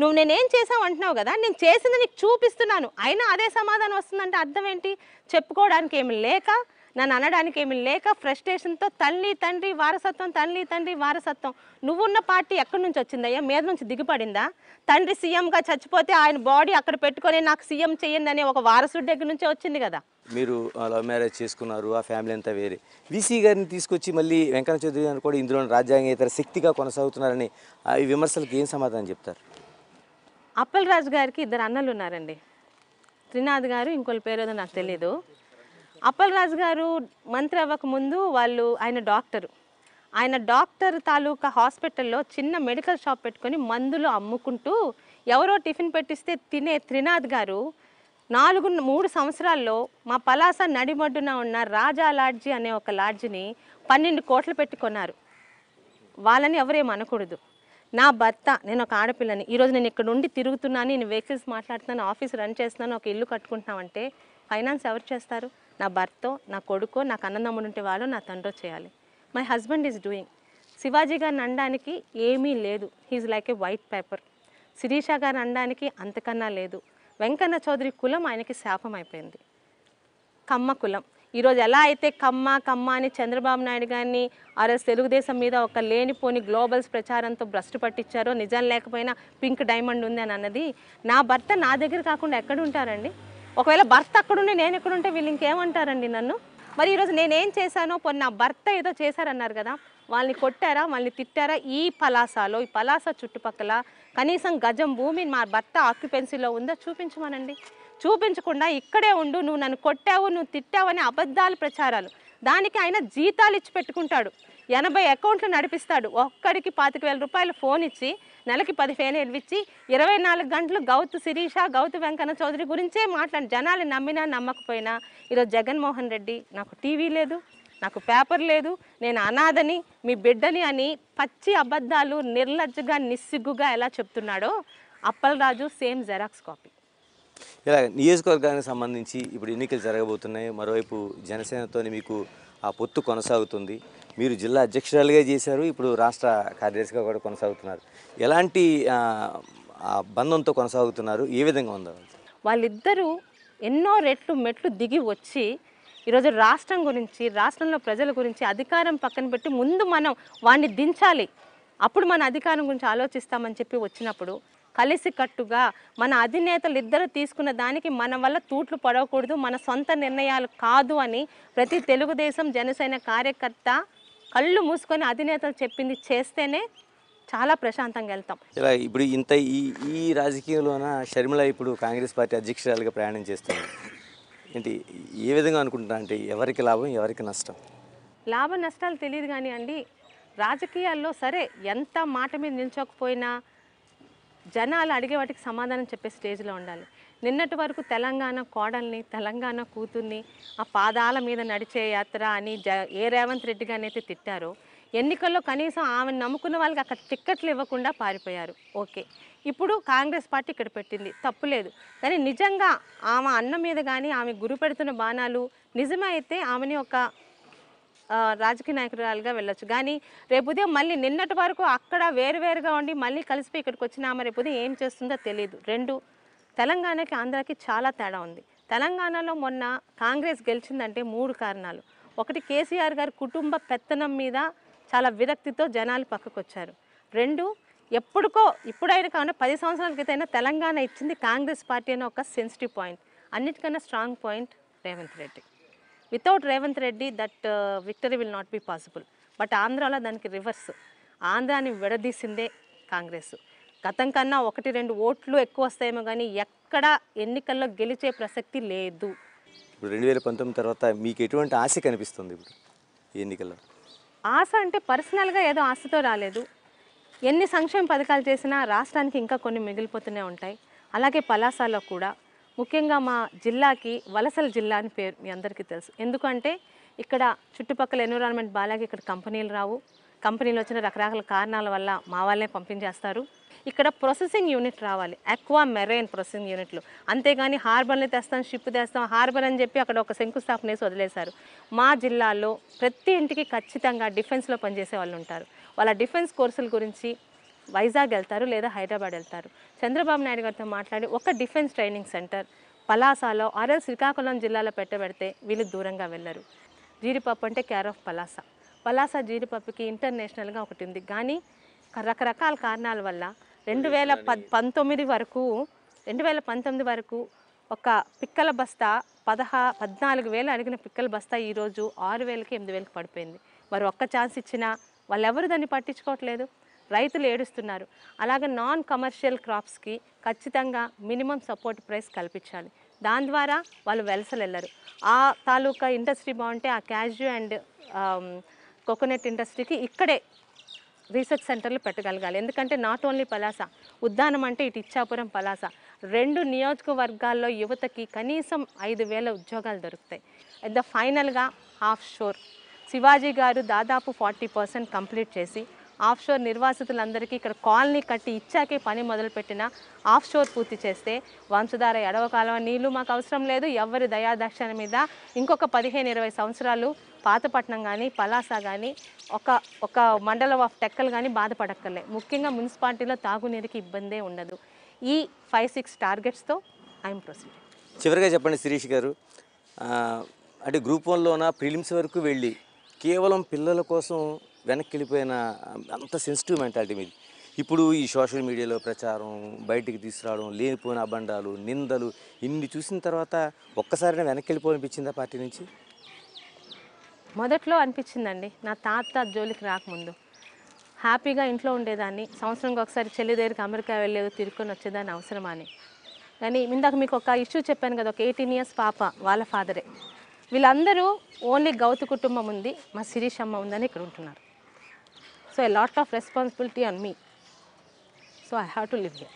Speaker 1: నువ్వు నేనేం చేసావు అంటున్నావు కదా నేను చేసింది నీకు చూపిస్తున్నాను అయినా అదే సమాధానం వస్తుందంటే అర్థం ఏంటి చెప్పుకోవడానికి ఏమి లేక నన్ను అనడానికి ఏమి లేక ఫ్రస్ట్రేషన్తో తల్లి తండ్రి వారసత్వం తల్లి తండ్రి వారసత్వం నువ్వున్న పార్టీ ఎక్కడి నుంచి వచ్చిందయ్యా మీద నుంచి దిగిపడిందా తండ్రి సీఎంగా చచ్చిపోతే ఆయన బాడీ అక్కడ పెట్టుకొని నాకు సీఎం చేయండి ఒక వారసుడి దగ్గర నుంచే వచ్చింది కదా
Speaker 2: మీరు లవ్ మ్యారేజ్ చేసుకున్నారు ఆ ఫ్యామిలీ అంతా వేరే వీసీ గారిని తీసుకొచ్చి మళ్ళీ వెంకట చౌదరి గారిని కూడా ఇందులో రాజ్యాంగేతర శక్తిగా కొనసాగుతున్నారని ఈ విమర్శలకు ఏం సమాధానం చెప్తారు
Speaker 1: అప్పల్ రాజు గారికి ఇద్దరు అన్నలు ఉన్నారండి త్రినాథ్ గారు ఇంకోళ్ళ పేరు ఏదో నాకు తెలియదు అప్పలరాజు గారు మంత్రి అవ్వకముందు వాళ్ళు ఆయన డాక్టరు ఆయన డాక్టర్ తాలూకా హాస్పిటల్లో చిన్న మెడికల్ షాప్ పెట్టుకొని మందులు అమ్ముకుంటూ ఎవరో టిఫిన్ పెట్టిస్తే తినే త్రినాథ్ గారు నాలుగు మూడు సంవత్సరాల్లో మా పలాస నడిమడ్డున ఉన్న రాజా లాడ్జీ అనే ఒక లాడ్జిని పన్నెండు కోట్లు పెట్టుకున్నారు వాళ్ళని ఎవరేం అనకూడదు నా భర్త నేను ఒక ఆడపిల్లని ఈరోజు నేను ఇక్కడ ఉండి తిరుగుతున్నాను నేను వెహికల్స్ మాట్లాడుతున్నాను ఆఫీస్ రన్ చేస్తున్నాను ఒక ఇల్లు కట్టుకుంటున్నామంటే ఫైనాన్స్ ఎవరు చేస్తారు నా భర్త నా కొడుకు నాకు అన్నదమ్ముడు ఉంటే వాళ్ళు నా తండ్రో చేయాలి my husband is doing Shivaji గారిని అనడానికి ఏమీ లేదు he's like a white paper Sirisha గారు అనడానికి అంతకన్నా లేదు వెంకన్న చౌదరి కులం ఆయనకి శాపం అయిపోయింది కమ్మ కులం ఈరోజు ఎలా అయితే కమ్మ కమ్మ అని చంద్రబాబు నాయుడు గారిని ఆర్ఎస్ తెలుగుదేశం మీద ఒక లేనిపోని గ్లోబల్స్ ప్రచారంతో భ్రష్టు పట్టించారో నిజం లేకపోయినా పింక్ డైమండ్ ఉంది అని అన్నది నా భర్త నా దగ్గర కాకుండా ఎక్కడ ఉంటారండి ఒకవేళ భర్త అక్కడుండి నేను ఎక్కడుంటే వీళ్ళు ఇంకేమంటారండి నన్ను మరి ఈరోజు నేనేం చేశానో పొన్న భర్త ఏదో చేశారన్నారు కదా వాళ్ళని కొట్టారా వాళ్ళని తిట్టారా ఈ పలాసాలో ఈ పలాస చుట్టుపక్కల కనీసం గజం భూమి మా భర్త ఆక్యుపెన్సీలో ఉందో చూపించమనండి చూపించకుండా ఇక్కడే ఉండు నువ్వు నన్ను కొట్టావు నువ్వు తిట్టావు అనే అబద్ధాలు ప్రచారాలు దానికి ఆయన జీతాలు ఇచ్చి పెట్టుకుంటాడు ఎనభై అకౌంట్లు నడిపిస్తాడు ఒక్కడికి పాతిక వేల రూపాయలు ఫోన్ ఇచ్చి నెలకి పదిహేను ఇచ్చి ఇరవై నాలుగు గంటలు గౌతు శిరీష గౌత వెంకన్న చౌదరి గురించే మాట్లాడి జనాలు నమ్మినా నమ్మకపోయినా ఈరోజు జగన్మోహన్ రెడ్డి నాకు టీవీ లేదు నాకు పేపర్ లేదు నేను అనాథని మీ బిడ్డని అని పచ్చి అబద్ధాలు నిర్లజ్జగా నిస్సిగ్గుగా ఎలా చెప్తున్నాడో అప్పలరాజు సేమ్ జెరాక్స్ కాపీ
Speaker 2: ఇలా నియోజకవర్గానికి సంబంధించి ఇప్పుడు ఎన్నికలు జరగబోతున్నాయి మరోవైపు జనసేనతో మీకు ఆ పొత్తు కొనసాగుతుంది మీరు జిల్లా అధ్యక్షురాలుగా చేశారు ఇప్పుడు రాష్ట్ర కార్యదర్శిగా కూడా కొనసాగుతున్నారు ఎలాంటి బంధంతో కొనసాగుతున్నారు ఏ విధంగా ఉందో
Speaker 1: వాళ్ళిద్దరూ ఎన్నో రెట్లు మెట్లు దిగి వచ్చి ఈరోజు రాష్ట్రం గురించి రాష్ట్రంలో ప్రజల గురించి అధికారం పక్కన పెట్టి ముందు మనం వాడిని దించాలి అప్పుడు మన అధికారం గురించి ఆలోచిస్తామని చెప్పి వచ్చినప్పుడు కలిసికట్టుగా మన అధినేతలు ఇద్దరు తీసుకున్న దానికి మన వల్ల తూట్లు పడవకూడదు మన సొంత నిర్ణయాలు కాదు అని ప్రతి తెలుగుదేశం జనసేన కార్యకర్త కళ్ళు మూసుకొని అధినేతలు చెప్పింది చేస్తేనే చాలా ప్రశాంతంగా వెళ్తాం
Speaker 2: ఇలా ఇప్పుడు ఇంత ఈ ఈ రాజకీయంలోన షర్మిళ ఇప్పుడు కాంగ్రెస్ పార్టీ అధ్యక్షురాలుగా ప్రయాణం చేస్తుంది ఏంటి ఏ విధంగా అనుకుంటున్నా అంటే ఎవరికి లాభం ఎవరికి నష్టం
Speaker 1: లాభ నష్టాలు తెలియదు కానీ అండి రాజకీయాల్లో సరే ఎంత మాట మీద నిల్చోకపోయినా జనాలు అడిగే వాటికి సమాధానం చెప్పే స్టేజ్లో ఉండాలి నిన్నటి వరకు తెలంగాణ కోడల్ని తెలంగాణ కూతుర్ని ఆ పాదాల మీద నడిచే యాత్ర అని జ ఏ రేవంత్ రెడ్డి గారిని అయితే తిట్టారో ఎన్నికల్లో కనీసం ఆమెను నమ్ముకున్న వాళ్ళకి అక్కడ టిక్కెట్లు ఇవ్వకుండా పారిపోయారు ఓకే ఇప్పుడు కాంగ్రెస్ పార్టీ ఇక్కడ పెట్టింది తప్పులేదు కానీ నిజంగా ఆమె అన్న మీద కానీ ఆమె గురిపెడుతున్న బాణాలు నిజమైతే ఆమెని ఒక రాజకీయ నాయకురాలుగా వెళ్ళొచ్చు కానీ రేపు ఉదయం మళ్ళీ నిన్నటి వరకు అక్కడ వేరువేరుగా ఉండి మళ్ళీ కలిసిపోయి ఇక్కడికి వచ్చిన ఆమె రేపు ఉదయం ఏం చేస్తుందో తెలియదు రెండు తెలంగాణకి ఆంధ్రాకి చాలా తేడా ఉంది తెలంగాణలో మొన్న కాంగ్రెస్ గెలిచిందంటే మూడు కారణాలు ఒకటి కేసీఆర్ గారి కుటుంబ పెత్తనం మీద చాలా విరక్తితో జనాలు పక్కకు వచ్చారు రెండు ఎప్పుడుకో ఇప్పుడైనా కావున పది సంవత్సరాల క్రితైనా తెలంగాణ ఇచ్చింది కాంగ్రెస్ పార్టీ అనే ఒక సెన్సిటివ్ పాయింట్ అన్నిటికన్నా strong point Revanth Reddy without Revanth Reddy that victory will not be possible but ఆంధ్రాలో దానికి రివర్స్ ఆంధ్రాని విడదీసిందే కాంగ్రెస్ గతం కన్నా ఒకటి రెండు ఓట్లు ఎక్కువ వస్తాయేమో కానీ ఎక్కడ ఎన్నికల్లో గెలిచే ప్రసక్తి లేదు
Speaker 2: ఇప్పుడు రెండు వేల పంతొమ్మిది తర్వాత మీకు ఎటువంటి ఆశ కనిపిస్తుంది ఇప్పుడు ఎన్నికల్లో
Speaker 1: ఆశ అంటే పర్సనల్గా ఏదో ఆశతో రాలేదు ఎన్ని సంక్షేమ పథకాలు చేసినా రాష్ట్రానికి ఇంకా కొన్ని మిగిలిపోతూనే ఉంటాయి అలాగే పలాసాలో కూడా ముఖ్యంగా మా జిల్లాకి వలసల జిల్లా అని పేరు మీ అందరికీ తెలుసు ఎందుకంటే ఇక్కడ చుట్టుపక్కల ఎన్విరాన్మెంట్ బాలాగా ఇక్కడ కంపెనీలు రావు కంపెనీలు వచ్చిన రకరకాల కారణాల వల్ల మా వాళ్ళే పంపించేస్తారు ఇక్కడ ప్రొసెసింగ్ యూనిట్ రావాలి అక్వా మెరైన్ ప్రొసెసింగ్ యూనిట్లు అంతేగాని హార్బర్ని తెస్తాం షిప్ తెస్తాం హార్బర్ అని చెప్పి అక్కడ ఒక శంకుస్థాపన వేసి వదిలేశారు మా జిల్లాలో ప్రతి ఇంటికి ఖచ్చితంగా డిఫెన్స్లో పనిచేసే వాళ్ళు ఉంటారు వాళ్ళ డిఫెన్స్ కోర్సుల గురించి వైజాగ్ వెళ్తారు లేదా హైదరాబాద్ వెళ్తారు చంద్రబాబు నాయుడు గారితో మాట్లాడి ఒక డిఫెన్స్ ట్రైనింగ్ సెంటర్ పలాసాలో ఆర్ఎల్ శ్రీకాకుళం జిల్లాలో పెట్టబెడితే వీళ్ళు దూరంగా వెళ్ళరు జీడిపప్పు అంటే కేర్ ఆఫ్ పలాస పలాస జీడిపప్పుకి ఇంటర్నేషనల్గా ఒకటి ఉంది కానీ రకరకాల కారణాల వల్ల రెండు వేల పద్ పంతొమ్మిది వరకు రెండు వేల పంతొమ్మిది వరకు ఒక పిక్కల బస్తా పదహా పద్నాలుగు వేలు అడిగిన పిక్కల బస్తా ఈరోజు ఆరు వేలకి ఎనిమిది వేలకు పడిపోయింది మరి ఒక్క ఛాన్స్ ఇచ్చినా వాళ్ళెవరు దాన్ని పట్టించుకోవట్లేదు రైతులు ఏడుస్తున్నారు అలాగే నాన్ కమర్షియల్ క్రాప్స్కి ఖచ్చితంగా మినిమం సపోర్ట్ ప్రైస్ కల్పించాలి దాని ద్వారా వాళ్ళు వెలసలు వెళ్ళరు ఆ తాలూకా ఇండస్ట్రీ బాగుంటే ఆ క్యాజు అండ్ కోకోనట్ ఇండస్ట్రీకి ఇక్కడే రీసెర్చ్ సెంటర్లు పెట్టగలగాలి ఎందుకంటే నాట్ ఓన్లీ పలాస ఉద్దానం అంటే ఇటు ఇచ్చాపురం పలాస రెండు నియోజకవర్గాల్లో యువతకి కనీసం ఐదు వేల ఉద్యోగాలు దొరుకుతాయి ద ఫైనల్గా ఆఫ్ షోర్ శివాజీ గారు దాదాపు ఫార్టీ పర్సెంట్ కంప్లీట్ చేసి ఆఫ్ షోర్ నిర్వాసితులందరికీ ఇక్కడ కాలనీ కట్టి ఇచ్చాకే పని మొదలుపెట్టిన ఆఫ్ షోర్ పూర్తి చేస్తే వంశధార ఎడవ కాలం నీళ్లు మాకు అవసరం లేదు ఎవరి దయాదక్షణ మీద ఇంకొక పదిహేను ఇరవై సంవత్సరాలు పాతపట్నం కానీ పలాస కానీ ఒక ఒక మండలం ఆఫ్ టెక్కలు కానీ బాధపడక్కర్లే ముఖ్యంగా మున్సిపాలిటీలో తాగునీరుకి ఇబ్బందే ఉండదు ఈ ఫైవ్ సిక్స్ టార్గెట్స్తో ఐఎమ్ ప్రొసీడ్
Speaker 2: చివరిగా చెప్పండి శిరీష్ గారు అంటే గ్రూప్ వన్లోన ప్రిలిమ్స్ వరకు వెళ్ళి కేవలం పిల్లల కోసం వెనక్కి వెళ్ళిపోయిన అంత సెన్సిటివ్ మెంటాలిటీ మీది ఇప్పుడు ఈ సోషల్ మీడియాలో ప్రచారం బయటికి తీసుకురావడం లేనిపోయిన అబండాలు నిందలు ఇన్ని చూసిన తర్వాత ఒక్కసారి వెనక్కి వెళ్ళిపోనిపించిందా పార్టీ నుంచి
Speaker 1: మొదట్లో అనిపించిందండి నా తాత జోలికి రాకముందు హ్యాపీగా ఇంట్లో ఉండేదాన్ని సంవత్సరంకి ఒకసారి చెల్లి దగ్గరికి అమెరికా వెళ్ళేది తిరుక్కొని వచ్చేదాన్ని అవసరమా అని కానీ ఇందాక మీకు ఒక ఇష్యూ చెప్పాను కదా ఒక ఎయిటీన్ ఇయర్స్ పాప వాళ్ళ ఫాదరే వీళ్ళందరూ ఓన్లీ గౌత కుటుంబం ఉంది మా శిరీష్ అమ్మ ఉందని ఇక్కడ ఉంటున్నారు so I lot of responsibility on me so I have to live there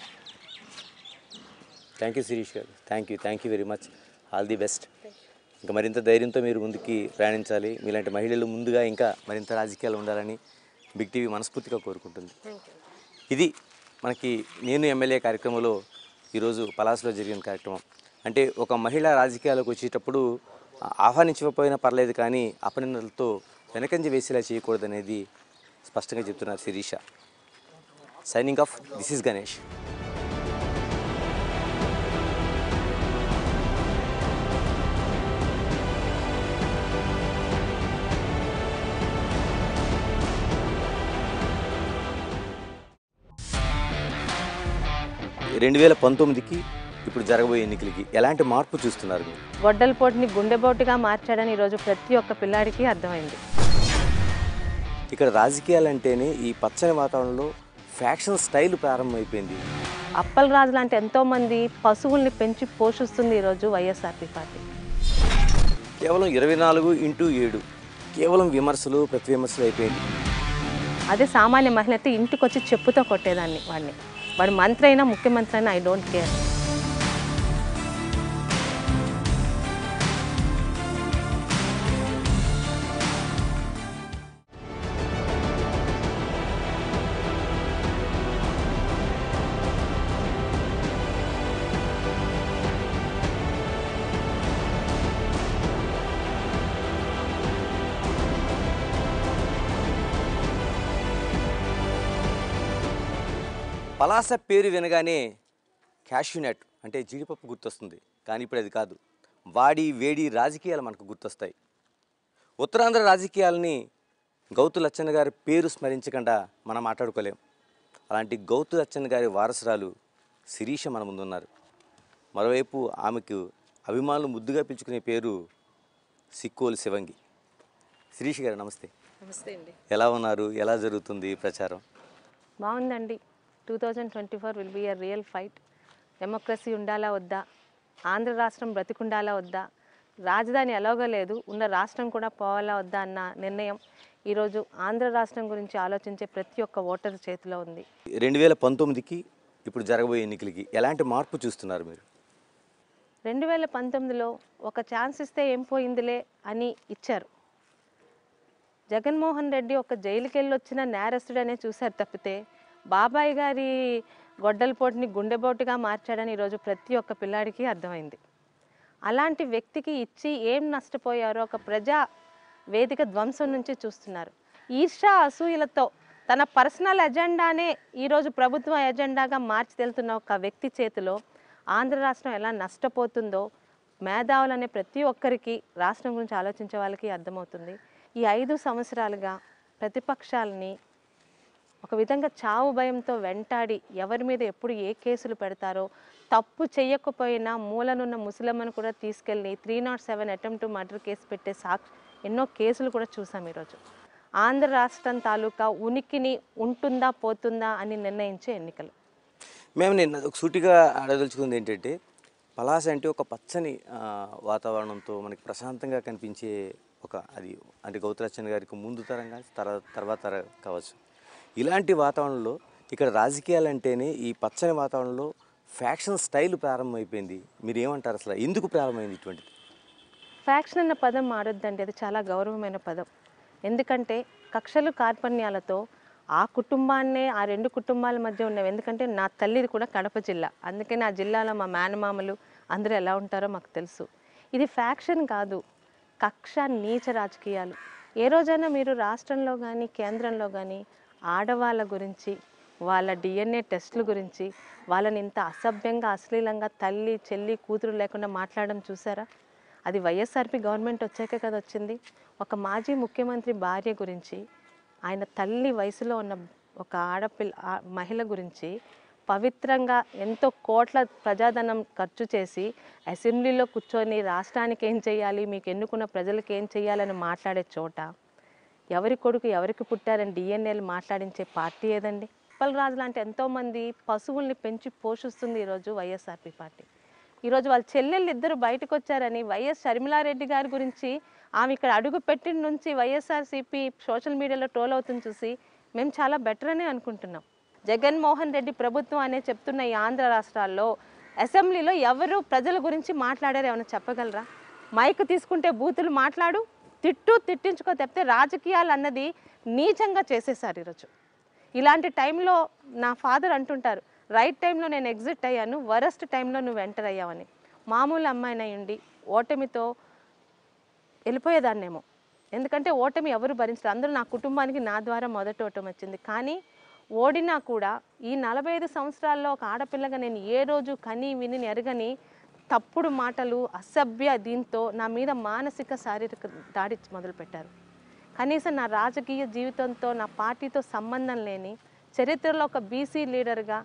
Speaker 2: thank you Sirish గారు thank you thank you very much all the best ఇంకా మరింత ధైర్యంతో మీరు ముందుకి ప్రయాణించాలి మీలాంటి మహిళలు ముందుగా ఇంకా మరింత రాజకీయాలు ఉండాలని బిగ్ టీవీ మనస్ఫూర్తిగా కోరుకుంటుంది ఇది మనకి నేను ఎమ్మెల్యే కార్యక్రమంలో ఈరోజు పలాసులో జరిగిన కార్యక్రమం అంటే ఒక మహిళ రాజకీయాలకు వచ్చేటప్పుడు ఆహ్వానించకపోయినా పర్లేదు కానీ అపనిందలతో వెనకంజ వేసేలా చేయకూడదనేది స్పష్టంగా చెప్తున్నారు Sirisha signing off this is Ganesh రెండు వేల పంతొమ్మిదికి ఇప్పుడు జరగబోయే ఎన్నికలకి ఎలాంటి మార్పు చూస్తున్నారు మీరు
Speaker 1: గొడ్డలపోటుని గుండెపోటుగా మార్చాడని ఈరోజు ప్రతి ఒక్క పిల్లాడికి అర్థమైంది
Speaker 2: ఇక్కడ రాజకీయాలంటేనే ఈ పచ్చని వాతావరణంలో ఫ్యాక్షన్ స్టైల్ ప్రారంభమైపోయింది
Speaker 1: రాజు లాంటి ఎంతోమంది పశువుల్ని పెంచి పోషిస్తుంది ఈరోజు వైఎస్ఆర్పి పార్టీ
Speaker 2: కేవలం ఇరవై నాలుగు ఇంటూ ఏడు కేవలం విమర్శలు ప్రతి విమర్శలు అయిపోయింది
Speaker 1: అదే సామాన్య మహిళ అయితే ఇంటికి వచ్చి చెప్పుతో కొట్టేదాన్ని వాడిని వాడు మంత్రి అయినా ముఖ్యమంత్రి అయినా ఐ డోంట్ కేర్
Speaker 2: పలాస పేరు వినగానే క్యాష్యూనట్ అంటే జీడిపప్పు గుర్తొస్తుంది కానీ ఇప్పుడు అది కాదు వాడి వేడి రాజకీయాలు మనకు గుర్తొస్తాయి ఉత్తరాంధ్ర రాజకీయాలని గౌతు లచ్చన్న గారి పేరు స్మరించకుండా మనం మాట్లాడుకోలేం అలాంటి గౌతు లచ్చన్న గారి వారసురాలు శిరీష మన ముందున్నారు మరోవైపు ఆమెకు అభిమానులు ముద్దుగా పిలుచుకునే పేరు సిక్కోలు శివంగి శిరీష గారు నమస్తే నమస్తే అండి ఎలా ఉన్నారు ఎలా జరుగుతుంది ప్రచారం
Speaker 1: బాగుందండి two thousand twenty four will be a real fight democracy ఉండాలా వద్దా ఆంధ్ర రాష్ట్రం బ్రతికుండాలా వద్దా రాజధాని ఎలాగలేదు ఉన్న రాష్ట్రం కూడా పోవాలా వద్దా అన్న నిర్ణయం ఈరోజు ఆంధ్ర రాష్ట్రం గురించి ఆలోచించే ప్రతి ఒక్క ఓటర్ చేతిలో ఉంది
Speaker 2: రెండు వేల పంతొమ్మిదికి ఇప్పుడు జరగబోయే ఎన్నికలకి ఎలాంటి మార్పు చూస్తున్నారు మీరు
Speaker 1: రెండు వేల పంతొమ్మిదిలో ఒక ఛాన్స్ ఇస్తే ఏం పోయిందిలే అని ఇచ్చారు జగన్మోహన్ రెడ్డి ఒక జైలుకెళ్ళి వచ్చిన నేరస్తుడనే చూశారు తప్పితే బాబాయ్ గారి గొడ్డలపోటుని గుండెబోటుగా మార్చాడని ఈరోజు ప్రతి ఒక్క పిల్లాడికి అర్థమైంది అలాంటి వ్యక్తికి ఇచ్చి ఏం నష్టపోయారో ఒక ప్రజా వేదిక ధ్వంసం నుంచి చూస్తున్నారు ఈర్షా అసూయలతో తన పర్సనల్ ఎజెండానే ఈరోజు ప్రభుత్వ ఎజెండాగా మార్చి తెలుతున్న ఒక వ్యక్తి చేతిలో ఆంధ్ర రాష్ట్రం ఎలా నష్టపోతుందో మేధావులనే ప్రతి ఒక్కరికి రాష్ట్రం గురించి ఆలోచించే వాళ్ళకి అర్థమవుతుంది ఈ ఐదు సంవత్సరాలుగా ప్రతిపక్షాలని ఒక విధంగా చావు భయంతో వెంటాడి ఎవరి మీద ఎప్పుడు ఏ కేసులు పెడతారో తప్పు చేయకపోయినా మూలనున్న ముసలమ్మను కూడా తీసుకెళ్ళి three not seven attempt murder case పెట్టే సాక్షి ఎన్నో కేసులు కూడా చూసాం ఈరోజు ఆంధ్ర రాష్ట్రం తాలూకా ఉనికిని ఉంటుందా పోతుందా అని నిర్ణయించే ఎన్నికలు
Speaker 2: మేము నిన్న ఒక సూటిగా ఆడదలుచుకుంది ఏంటంటే పలాస అంటే ఒక పచ్చని వాతావరణంతో మనకి ప్రశాంతంగా కనిపించే ఒక అది అంటే గౌతరాచన్ గారికి ముందు తరం కానీ తర్వాత తర కావచ్చు ఇలాంటి వాతావరణంలో ఇక్కడ రాజకీయాలంటేనే ఈ పచ్చని వాతావరణంలో ఫ్యాక్షన్ స్టైల్ ప్రారంభమైపోయింది మీరు ఏమంటారు అసలు ఎందుకు ప్రారంభమైంది ఇటువంటిది
Speaker 1: ఫ్యాక్షన్ అన్న పదం మారొద్దండి అది చాలా గౌరవమైన పదం ఎందుకంటే కక్షలు కార్పణ్యాలతో ఆ కుటుంబాన్నే ఆ రెండు కుటుంబాల మధ్య ఉన్నవి ఎందుకంటే నా తల్లిది కూడా కడప జిల్లా అందుకే నా జిల్లాలో మా మేనమామలు అందరూ ఎలా ఉంటారో మాకు తెలుసు ఇది ఫ్యాక్షన్ కాదు కక్ష నీచ రాజకీయాలు ఏ రోజైనా మీరు రాష్ట్రంలో కానీ కేంద్రంలో కానీ ఆడవాళ్ళ గురించి వాళ్ళ డిఎన్ఏ టెస్టుల గురించి వాళ్ళని ఇంత అసభ్యంగా అశ్లీలంగా తల్లి చెల్లి కూతురు లేకుండా మాట్లాడడం చూసారా అది వైఎస్ఆర్పి గవర్నమెంట్ వచ్చాక కదా వచ్చింది ఒక మాజీ ముఖ్యమంత్రి భార్య గురించి ఆయన తల్లి వయసులో ఉన్న ఒక ఆడపిల్ల మహిళ గురించి పవిత్రంగా ఎంతో కోట్ల ప్రజాధనం ఖర్చు చేసి అసెంబ్లీలో కూర్చొని రాష్ట్రానికి ఏం చేయాలి మీకు ఎన్నుకున్న ప్రజలకు ఏం చేయాలని మాట్లాడే చోట ఎవరి కొడుకు ఎవరికి పుట్టారని డిఎన్ఏలు మాట్లాడించే పార్టీ ఏదండి రాజు లాంటి ఎంతోమంది పశువుల్ని పెంచి పోషిస్తుంది ఈరోజు వైఎస్ఆర్పి పార్టీ ఈరోజు వాళ్ళ చెల్లెళ్ళు ఇద్దరు బయటకు వచ్చారని వైఎస్ షర్మిలారెడ్డి గారి గురించి ఆమె ఇక్కడ అడుగు పెట్టిన నుంచి వైఎస్ఆర్సీపీ సోషల్ మీడియాలో ట్రోల్ అవుతుంది చూసి మేము చాలా బెటర్ అనే అనుకుంటున్నాం జగన్మోహన్ రెడ్డి ప్రభుత్వం అనే చెప్తున్న ఈ ఆంధ్ర రాష్ట్రాల్లో అసెంబ్లీలో ఎవరు ప్రజల గురించి మాట్లాడారు ఏమైనా చెప్పగలరా మైక్ తీసుకుంటే బూతులు మాట్లాడు తిట్టు తిట్టించుకో తప్పితే రాజకీయాలు అన్నది నీచంగా చేసేసారు ఈరోజు ఇలాంటి టైంలో నా ఫాదర్ అంటుంటారు రైట్ టైంలో నేను ఎగ్జిట్ అయ్యాను వరస్ట్ టైంలో నువ్వు ఎంటర్ అయ్యావని మామూలు అమ్మాయినై ఉండి ఓటమితో వెళ్ళిపోయేదాన్నేమో ఎందుకంటే ఓటమి ఎవరు భరించారు అందరూ నా కుటుంబానికి నా ద్వారా మొదటి ఓటమి వచ్చింది కానీ ఓడినా కూడా ఈ నలభై ఐదు సంవత్సరాల్లో ఒక ఆడపిల్లగా నేను ఏ రోజు కని విని ఎరగని తప్పుడు మాటలు అసభ్య దీంతో నా మీద మానసిక శారీరక దాడి మొదలుపెట్టారు కనీసం నా రాజకీయ జీవితంతో నా పార్టీతో సంబంధం లేని చరిత్రలో ఒక బీసీ లీడర్గా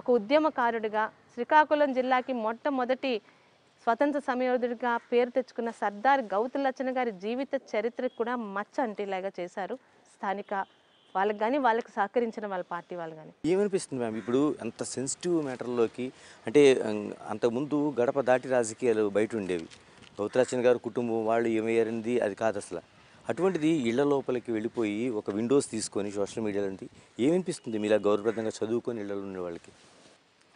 Speaker 1: ఒక ఉద్యమకారుడిగా శ్రీకాకుళం జిల్లాకి మొట్టమొదటి స్వతంత్ర సమయోధుడిగా పేరు తెచ్చుకున్న సర్దార్ గౌతులచ్చన గారి జీవిత చరిత్ర కూడా మచ్చ అంటేలాగా చేశారు స్థానిక వాళ్ళకి కానీ వాళ్ళకి సహకరించిన వాళ్ళ పార్టీ వాళ్ళు కానీ
Speaker 2: ఏమనిపిస్తుంది మ్యామ్ ఇప్పుడు అంత సెన్సిటివ్ మ్యాటర్లోకి అంటే అంతకుముందు గడప దాటి రాజకీయాలు బయట ఉండేవి గౌతరాచన్ గారు కుటుంబం వాళ్ళు ఏమయ్యారనిది అది కాదు అసలు అటువంటిది ఇళ్ల లోపలికి వెళ్ళిపోయి ఒక విండోస్ తీసుకొని సోషల్ మీడియాలో ఏమనిపిస్తుంది మీలా గౌరవప్రదంగా చదువుకొని ఇళ్లలో ఉండే వాళ్ళకి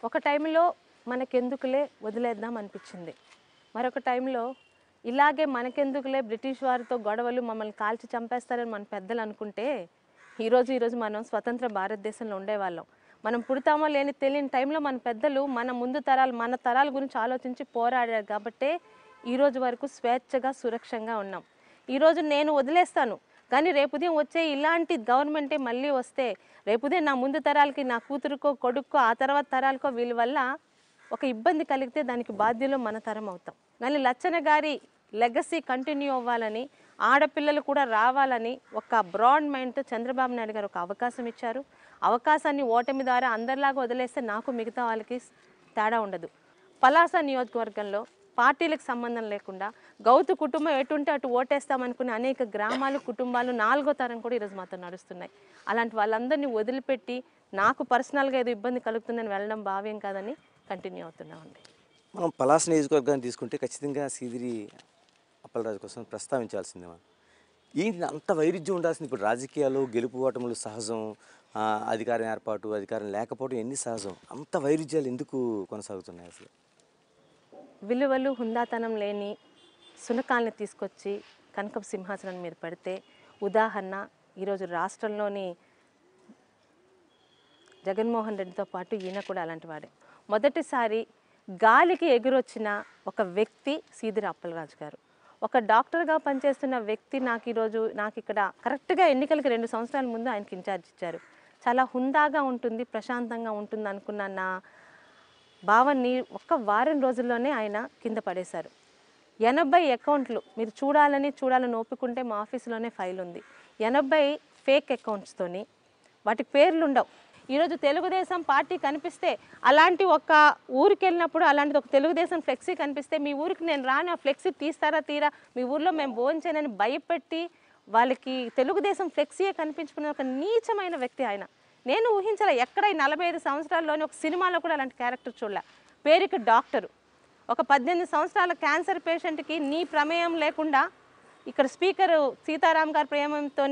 Speaker 1: ఒక టైంలో మనకెందుకులే వదిలేద్దాం అనిపించింది మరొక టైంలో ఇలాగే మనకెందుకులే బ్రిటిష్ వారితో గొడవలు మమ్మల్ని కాల్చి చంపేస్తారని మన పెద్దలు అనుకుంటే ఈరోజు ఈరోజు మనం స్వతంత్ర భారతదేశంలో ఉండేవాళ్ళం మనం పుడతామో లేని తెలియని టైంలో మన పెద్దలు మన ముందు తరాలు మన తరాల గురించి ఆలోచించి పోరాడారు కాబట్టే ఈరోజు వరకు స్వేచ్ఛగా సురక్షంగా ఉన్నాం ఈరోజు నేను వదిలేస్తాను కానీ రేపు ఉదయం వచ్చే ఇలాంటి గవర్నమెంటే మళ్ళీ వస్తే రేపు ఉదయం నా ముందు తరాలకి నా కూతురుకో కొడుక్కో ఆ తర్వాత తరాలకో వీళ్ళ వల్ల ఒక ఇబ్బంది కలిగితే దానికి బాధ్యులు మన తరం అవుతాం కానీ లచ్చన గారి లెగసీ కంటిన్యూ అవ్వాలని ఆడపిల్లలు కూడా రావాలని ఒక బ్రాడ్ మైండ్తో చంద్రబాబు నాయుడు గారు ఒక అవకాశం ఇచ్చారు అవకాశాన్ని ఓటమి ద్వారా అందరిలాగా వదిలేస్తే నాకు మిగతా వాళ్ళకి తేడా ఉండదు పలాస నియోజకవర్గంలో పార్టీలకు సంబంధం లేకుండా గౌతు కుటుంబం ఎటుంటే అటు ఓటేస్తామనుకునే అనేక గ్రామాలు కుటుంబాలు నాలుగో తరం కూడా ఈరోజు మాతో నడుస్తున్నాయి అలాంటి వాళ్ళందరినీ వదిలిపెట్టి నాకు పర్సనల్గా ఏదో ఇబ్బంది కలుగుతుందని వెళ్ళడం భావ్యం కాదని కంటిన్యూ అవుతున్నామండి
Speaker 2: మనం పలాస నియోజకవర్గాన్ని తీసుకుంటే ఖచ్చితంగా సీదిరి అప్పలరాజు కోసం ప్రస్తావించాల్సిందే మనం ఏంటి అంత వైరుధ్యం ఉండాల్సింది ఇప్పుడు రాజకీయాలు గెలుపు ఓటములు సహజం అధికారం ఏర్పాటు అధికారం లేకపోవడం ఎన్ని సహజం అంత వైరుధ్యాలు ఎందుకు కొనసాగుతున్నాయి అసలు
Speaker 1: విలువలు హుందాతనం లేని సునకాల్ని తీసుకొచ్చి కనకపు సింహాసనం మీద పడితే ఉదాహరణ ఈరోజు రాష్ట్రంలోని జగన్మోహన్ రెడ్డితో పాటు ఈయన కూడా అలాంటి వాడే మొదటిసారి గాలికి ఎగురొచ్చిన ఒక వ్యక్తి సీదిరి అప్పలరాజు గారు ఒక డాక్టర్గా పనిచేస్తున్న వ్యక్తి నాకు ఈరోజు నాకు ఇక్కడ కరెక్ట్గా ఎన్నికలకి రెండు సంవత్సరాల ముందు ఆయనకి ఇన్ఛార్జ్ ఇచ్చారు చాలా హుందాగా ఉంటుంది ప్రశాంతంగా ఉంటుంది అనుకున్న నా భావాన్ని ఒక్క వారం రోజుల్లోనే ఆయన కింద పడేశారు ఎనభై అకౌంట్లు మీరు చూడాలని చూడాలని ఒప్పుకుంటే మా ఆఫీస్లోనే ఫైల్ ఉంది ఎనభై ఫేక్ అకౌంట్స్తోని వాటి పేర్లు ఉండవు ఈరోజు తెలుగుదేశం పార్టీ కనిపిస్తే అలాంటి ఒక ఊరికి వెళ్ళినప్పుడు అలాంటిది ఒక తెలుగుదేశం ఫ్లెక్సీ కనిపిస్తే మీ ఊరికి నేను రాను ఆ ఫ్లెక్సీ తీస్తారా తీరా మీ ఊర్లో మేము భోజనని భయపెట్టి వాళ్ళకి తెలుగుదేశం ఫ్లెక్సీయే కనిపించుకునే ఒక నీచమైన వ్యక్తి ఆయన నేను ఊహించాల ఎక్కడ ఈ నలభై ఐదు సంవత్సరాల్లోనే ఒక సినిమాలో కూడా అలాంటి క్యారెక్టర్ చూడలే పేరుకి డాక్టరు ఒక పద్దెనిమిది సంవత్సరాల క్యాన్సర్ పేషెంట్కి నీ ప్రమేయం లేకుండా ఇక్కడ స్పీకరు సీతారాం గారి ప్రేమంతో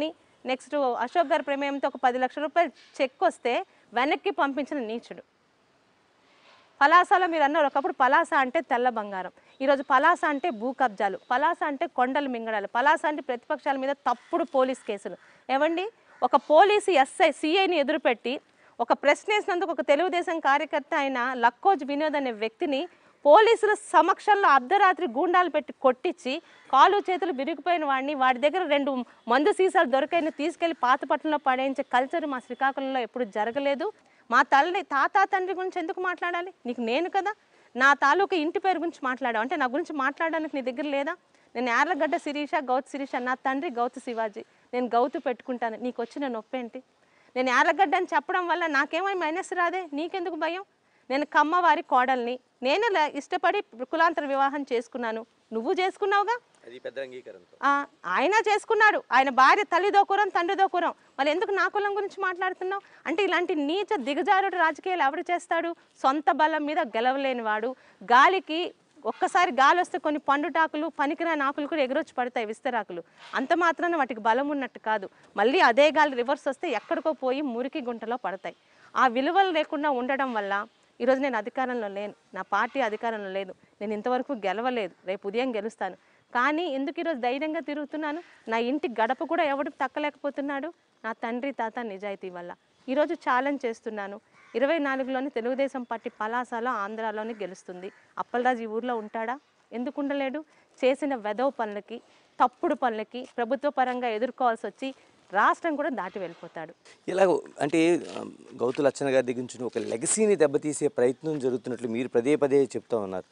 Speaker 1: నెక్స్ట్ అశోక్ గారి ప్రమేయంతో ఒక పది లక్షల రూపాయలు చెక్ వస్తే వెనక్కి పంపించిన నీచుడు పలాసలో మీరు అన్నారు ఒకప్పుడు పలాస అంటే తెల్ల బంగారం ఈరోజు పలాస అంటే భూ కబ్జాలు పలాస అంటే కొండలు మింగడాలు పలాస అంటే ప్రతిపక్షాల మీద తప్పుడు పోలీస్ కేసులు ఏమండి ఒక పోలీసు ఎస్ఐ సిఐని ఎదురుపెట్టి ఒక ప్రశ్న వేసినందుకు ఒక తెలుగుదేశం కార్యకర్త అయిన లక్కోజ్ వినోద్ అనే వ్యక్తిని పోలీసుల సమక్షంలో అర్ధరాత్రి గూండాలు పెట్టి కొట్టించి కాలు చేతులు విరిగిపోయిన వాడిని వాడి దగ్గర రెండు మందు సీసాలు దొరికైన తీసుకెళ్లి పాతపట్నంలో పడేయించే కల్చర్ మా శ్రీకాకుళంలో ఎప్పుడు జరగలేదు మా తల్లి తాత తండ్రి గురించి ఎందుకు మాట్లాడాలి నీకు నేను కదా నా తాలూకా ఇంటి పేరు గురించి మాట్లాడావు అంటే నా గురించి మాట్లాడడానికి నీ దగ్గర లేదా నేను యార్లగడ్డ శిరీష గౌతు శిరీష నా తండ్రి గౌతు శివాజీ నేను గౌతు పెట్టుకుంటాను నీకు వచ్చిన నొప్పి ఏంటి నేను ఏర్లగడ్డ అని చెప్పడం వల్ల నాకేమై మైనస్ రాదే నీకెందుకు భయం నేను కమ్మవారి కోడల్ని నేను ఇష్టపడి కులాంతర వివాహం చేసుకున్నాను నువ్వు చేసుకున్నావుగా ఆయన చేసుకున్నాడు ఆయన భార్య తల్లి దోకురం తండ్రి దోకురం మరి ఎందుకు నా కులం గురించి మాట్లాడుతున్నావు అంటే ఇలాంటి నీచ దిగజారుడు రాజకీయాలు ఎవడు చేస్తాడు సొంత బలం మీద గెలవలేని వాడు గాలికి ఒక్కసారి గాలి వస్తే కొన్ని పండుటాకులు పనికిరాని ఆకులు కూడా ఎగరొచ్చి పడతాయి విస్తరాకులు అంత మాత్రాన వాటికి బలం ఉన్నట్టు కాదు మళ్ళీ అదే గాలి రివర్స్ వస్తే ఎక్కడికో పోయి మురికి గుంటలో పడతాయి ఆ విలువలు లేకుండా ఉండడం వల్ల ఈరోజు నేను అధికారంలో లేను నా పార్టీ అధికారంలో లేదు నేను ఇంతవరకు గెలవలేదు రేపు ఉదయం గెలుస్తాను కానీ ఎందుకు ఈరోజు ధైర్యంగా తిరుగుతున్నాను నా ఇంటి గడప కూడా ఎవడు తక్కలేకపోతున్నాడు నా తండ్రి తాత నిజాయితీ వల్ల ఈరోజు ఛాలెంజ్ చేస్తున్నాను ఇరవై నాలుగులోని తెలుగుదేశం పార్టీ పలాసలో ఆంధ్రాలోని గెలుస్తుంది అప్పలరాజు ఈ ఊర్లో ఉంటాడా ఎందుకు ఉండలేడు చేసిన వెదవ పనులకి తప్పుడు పనులకి ప్రభుత్వ పరంగా ఎదుర్కోవాల్సి వచ్చి రాష్ట్రం కూడా దాటి వెళ్ళిపోతాడు
Speaker 2: ఇలా అంటే గౌతు లచ్చన గారి దగ్గర నుంచి ఒక లెగసీని దెబ్బతీసే ప్రయత్నం జరుగుతున్నట్లు మీరు పదే పదే చెప్తా ఉన్నారు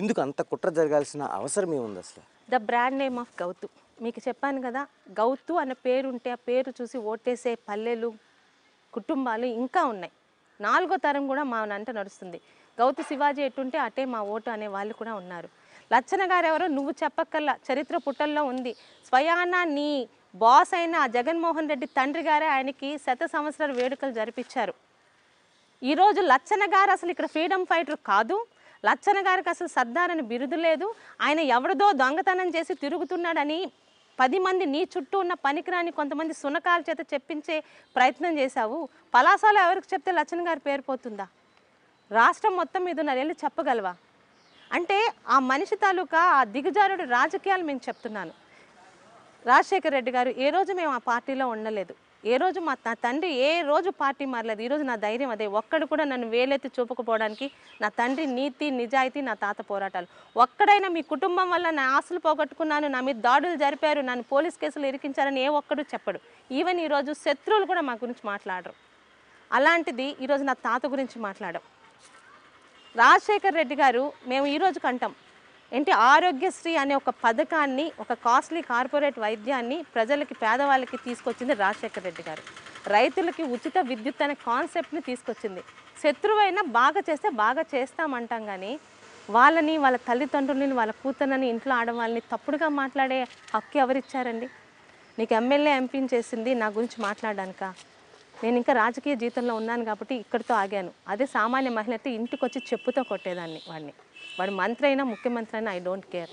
Speaker 2: ఎందుకు అంత కుట్ర జరగాల్సిన అవసరం ఏముంది అసలు
Speaker 1: the brand name of Gouthu మీకు చెప్పాను కదా గౌతు అన్న పేరు ఉంటే ఆ పేరు చూసి ఓటేసే పల్లెలు కుటుంబాలు ఇంకా ఉన్నాయి నాలుగో తరం కూడా మా నంట నడుస్తుంది గౌతు శివాజీ ఎటుంటే అటే మా ఓటు అనే వాళ్ళు కూడా ఉన్నారు లచ్చన గారు ఎవరో నువ్వు చెప్పక్కల్లా చరిత్ర పుటల్లో ఉంది స్వయానా నీ బాస్ అయిన జగన్మోహన్ రెడ్డి తండ్రి గారే ఆయనకి శత సంవత్సరాల వేడుకలు జరిపించారు ఈరోజు లచ్చన గారు అసలు ఇక్కడ ఫ్రీడమ్ ఫైటర్ కాదు లచ్చన గారికి అసలు సర్దార్ అని బిరుదు లేదు ఆయన ఎవరిదో దొంగతనం చేసి తిరుగుతున్నాడని పది మంది నీ చుట్టూ ఉన్న పనికిరాని కొంతమంది సునకాల చేత చెప్పించే ప్రయత్నం చేశావు పలాసాలు ఎవరికి చెప్తే లచ్చన్ గారి పేరు పోతుందా రాష్ట్రం మొత్తం మీద నరేళ్ళు చెప్పగలవా అంటే ఆ మనిషి తాలూకా ఆ దిగజారుడు రాజకీయాలు మేము చెప్తున్నాను రాజశేఖర రెడ్డి గారు ఏ రోజు మేము ఆ పార్టీలో ఉండలేదు ఏ రోజు మా నా తండ్రి ఏ రోజు పార్టీ మారలేదు ఈరోజు నా ధైర్యం అదే ఒక్కడు కూడా నన్ను వేలెత్తి చూపకపోవడానికి నా తండ్రి నీతి నిజాయితీ నా తాత పోరాటాలు ఒక్కడైనా మీ కుటుంబం వల్ల నా ఆశలు పోగొట్టుకున్నాను నా మీద దాడులు జరిపారు నన్ను పోలీస్ కేసులు ఇరికించారని ఏ ఒక్కడు చెప్పడు ఈవెన్ ఈరోజు శత్రువులు కూడా మా గురించి మాట్లాడరు అలాంటిది ఈరోజు నా తాత గురించి మాట్లాడడం రాజశేఖర్ రెడ్డి గారు మేము ఈరోజు కంటాం ఏంటి ఆరోగ్యశ్రీ అనే ఒక పథకాన్ని ఒక కాస్ట్లీ కార్పొరేట్ వైద్యాన్ని ప్రజలకి పేదవాళ్ళకి తీసుకొచ్చింది రాజశేఖర రెడ్డి గారు రైతులకి ఉచిత విద్యుత్ అనే కాన్సెప్ట్ని తీసుకొచ్చింది శత్రువైనా బాగా చేస్తే బాగా చేస్తామంటాం కానీ వాళ్ళని వాళ్ళ తల్లిదండ్రులని వాళ్ళ కూతురుని ఇంట్లో ఆడవాళ్ళని తప్పుడుగా మాట్లాడే హక్కు ఎవరిచ్చారండి నీకు ఎమ్మెల్యే ఎంపీని చేసింది నా గురించి మాట్లాడానుక నేను ఇంకా రాజకీయ జీవితంలో ఉన్నాను కాబట్టి ఇక్కడితో ఆగాను అదే సామాన్య మహిళ అయితే ఇంటికి వచ్చి చెప్పుతో కొట్టేదాన్ని వాడిని వాడు మంత్రి అయినా ముఖ్యమంత్రి అయినా ఐ డోంట్ కేర్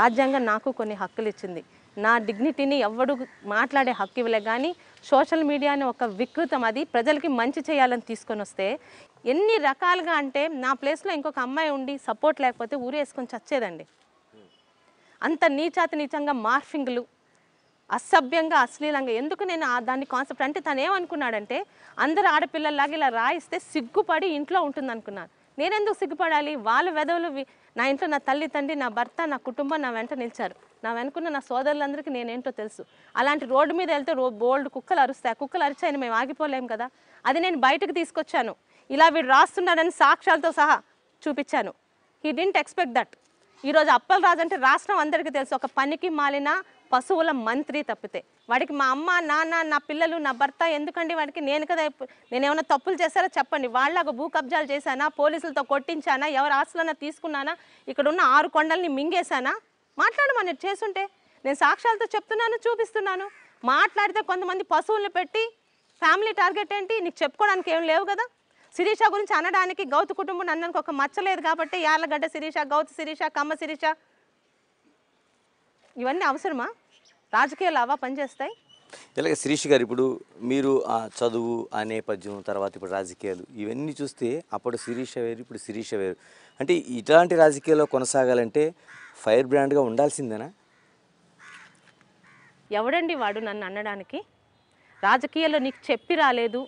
Speaker 1: రాజ్యాంగం నాకు కొన్ని హక్కులు ఇచ్చింది నా డిగ్నిటీని ఎవడు మాట్లాడే హక్కు ఇవ్వలే కానీ సోషల్ మీడియాని ఒక వికృతం అది ప్రజలకి మంచి చేయాలని తీసుకొని వస్తే ఎన్ని రకాలుగా అంటే నా ప్లేస్లో ఇంకొక అమ్మాయి ఉండి సపోర్ట్ లేకపోతే ఊరేసుకొని చచ్చేదండి అంత నీచాత నీచంగా మార్ఫింగ్లు అసభ్యంగా అశ్లీలంగా ఎందుకు నేను దాన్ని కాన్సెప్ట్ అంటే తను ఏమనుకున్నాడంటే అందరు ఆడపిల్లల్లాగా ఇలా రాయిస్తే సిగ్గుపడి ఇంట్లో ఉంటుంది అనుకున్నాను నేనెందుకు సిగ్గుపడాలి వాళ్ళ వెధవులు నా ఇంట్లో నా తల్లి తండ్రి నా భర్త నా కుటుంబం నా వెంట నిలిచారు నా వెనుకున్న నా సోదరులందరికీ నేనేంటో తెలుసు అలాంటి రోడ్డు మీద వెళ్తే రో బోల్డ్ కుక్కలు అరుస్తాయి కుక్కలు అరిచాయని మేము ఆగిపోలేము కదా అది నేను బయటకు తీసుకొచ్చాను ఇలా వీడు రాస్తున్నాడని సాక్ష్యాలతో సహా చూపించాను హీ డింట్ ఎక్స్పెక్ట్ దట్ ఈరోజు అప్పలరాజు రాజు అంటే రాష్ట్రం అందరికీ తెలుసు ఒక పనికి మాలిన పశువుల మంత్రి తప్పితే వాడికి మా అమ్మ నాన్న నా పిల్లలు నా భర్త ఎందుకండి వాడికి నేను కదా నేను ఏమైనా తప్పులు చేశారా చెప్పండి వాళ్ళకు భూ కబ్జాలు చేశానా పోలీసులతో కొట్టించానా ఎవరి ఆస్తులన్నా తీసుకున్నానా ఇక్కడ ఉన్న ఆరు కొండల్ని మింగేశానా మాట్లాడమని చేసుంటే నేను సాక్ష్యాలతో చెప్తున్నాను చూపిస్తున్నాను మాట్లాడితే కొంతమంది పశువులను పెట్టి ఫ్యామిలీ టార్గెట్ ఏంటి నీకు చెప్పుకోవడానికి ఏం లేవు కదా శిరీష గురించి అనడానికి గౌతు కుటుంబం అన్నానికి ఒక మచ్చలేదు కాబట్టి యార్లగడ్డ శిరీష గౌతు శిరీష కమ్మ శిరీష ఇవన్నీ అవసరమా రాజకీయాలు అవా పనిచేస్తాయి
Speaker 2: ఇలాగే శిరీష్ గారు ఇప్పుడు మీరు ఆ చదువు ఆ నేపథ్యం తర్వాత ఇప్పుడు రాజకీయాలు ఇవన్నీ చూస్తే అప్పుడు శిరీష వేరు ఇప్పుడు శిరీష వేరు అంటే ఇలాంటి రాజకీయాల్లో కొనసాగాలంటే ఫైర్ బ్రాండ్గా ఉండాల్సిందేనా
Speaker 1: ఎవడండి వాడు నన్ను అనడానికి రాజకీయాల్లో నీకు చెప్పి రాలేదు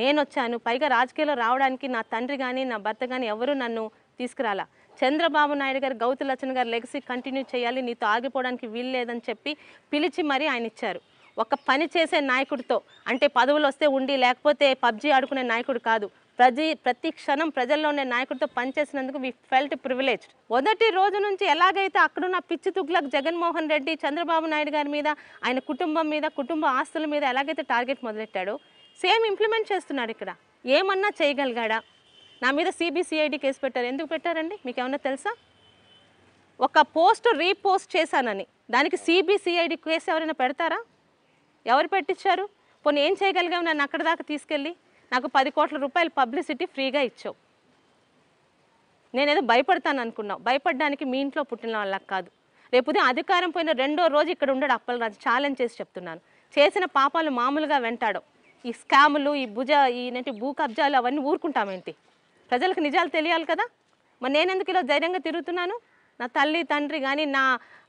Speaker 1: నేను వచ్చాను పైగా రాజకీయాల్లో రావడానికి నా తండ్రి కానీ నా భర్త కానీ ఎవరు నన్ను తీసుకురాలా చంద్రబాబు నాయుడు గారు గౌతు లచ్చన్ గారు లెగసీ కంటిన్యూ చేయాలి నీతో ఆగిపోవడానికి వీల్లేదని చెప్పి పిలిచి మరీ ఆయన ఇచ్చారు ఒక పని చేసే నాయకుడితో అంటే పదవులు వస్తే ఉండి లేకపోతే పబ్జి ఆడుకునే నాయకుడు కాదు ప్రతి ప్రతి క్షణం ప్రజల్లో ఉండే నాయకుడితో పనిచేసినందుకు వి ఫెల్ట్ ప్రివిలేజ్ మొదటి రోజు నుంచి ఎలాగైతే అక్కడున్న పిచ్చి తుగ్లకు జగన్మోహన్ రెడ్డి చంద్రబాబు నాయుడు గారి మీద ఆయన కుటుంబం మీద కుటుంబ ఆస్తుల మీద ఎలాగైతే టార్గెట్ మొదలెట్టాడో సేమ్ ఇంప్లిమెంట్ చేస్తున్నాడు ఇక్కడ ఏమన్నా చేయగలిగాడా నా మీద సిబిసిఐడి కేసు పెట్టారు ఎందుకు పెట్టారండి మీకు ఏమన్నా తెలుసా ఒక పోస్ట్ రీపోస్ట్ చేశానని దానికి సిబిసిఐడి కేసు ఎవరైనా పెడతారా ఎవరు పెట్టించారు పోనీ ఏం చేయగలిగావు నన్ను అక్కడ దాకా తీసుకెళ్ళి నాకు పది కోట్ల రూపాయలు పబ్లిసిటీ ఫ్రీగా ఇచ్చావు నేనేదో భయపడతాను అనుకున్నావు భయపడడానికి మీ ఇంట్లో పుట్టిన వాళ్ళకి కాదు రేపు అధికారం పోయిన రెండో రోజు ఇక్కడ ఉండడు రాజు ఛాలెంజ్ చేసి చెప్తున్నాను చేసిన పాపాలు మామూలుగా వెంటాడు ఈ స్కాములు ఈ భుజ ఈ భూ కబ్జాలు అవన్నీ ఊరుకుంటామేంటి ప్రజలకు నిజాలు తెలియాలి కదా మరి నేను ఎందుకు ఇలా ధైర్యంగా తిరుగుతున్నాను నా తల్లి తండ్రి కానీ నా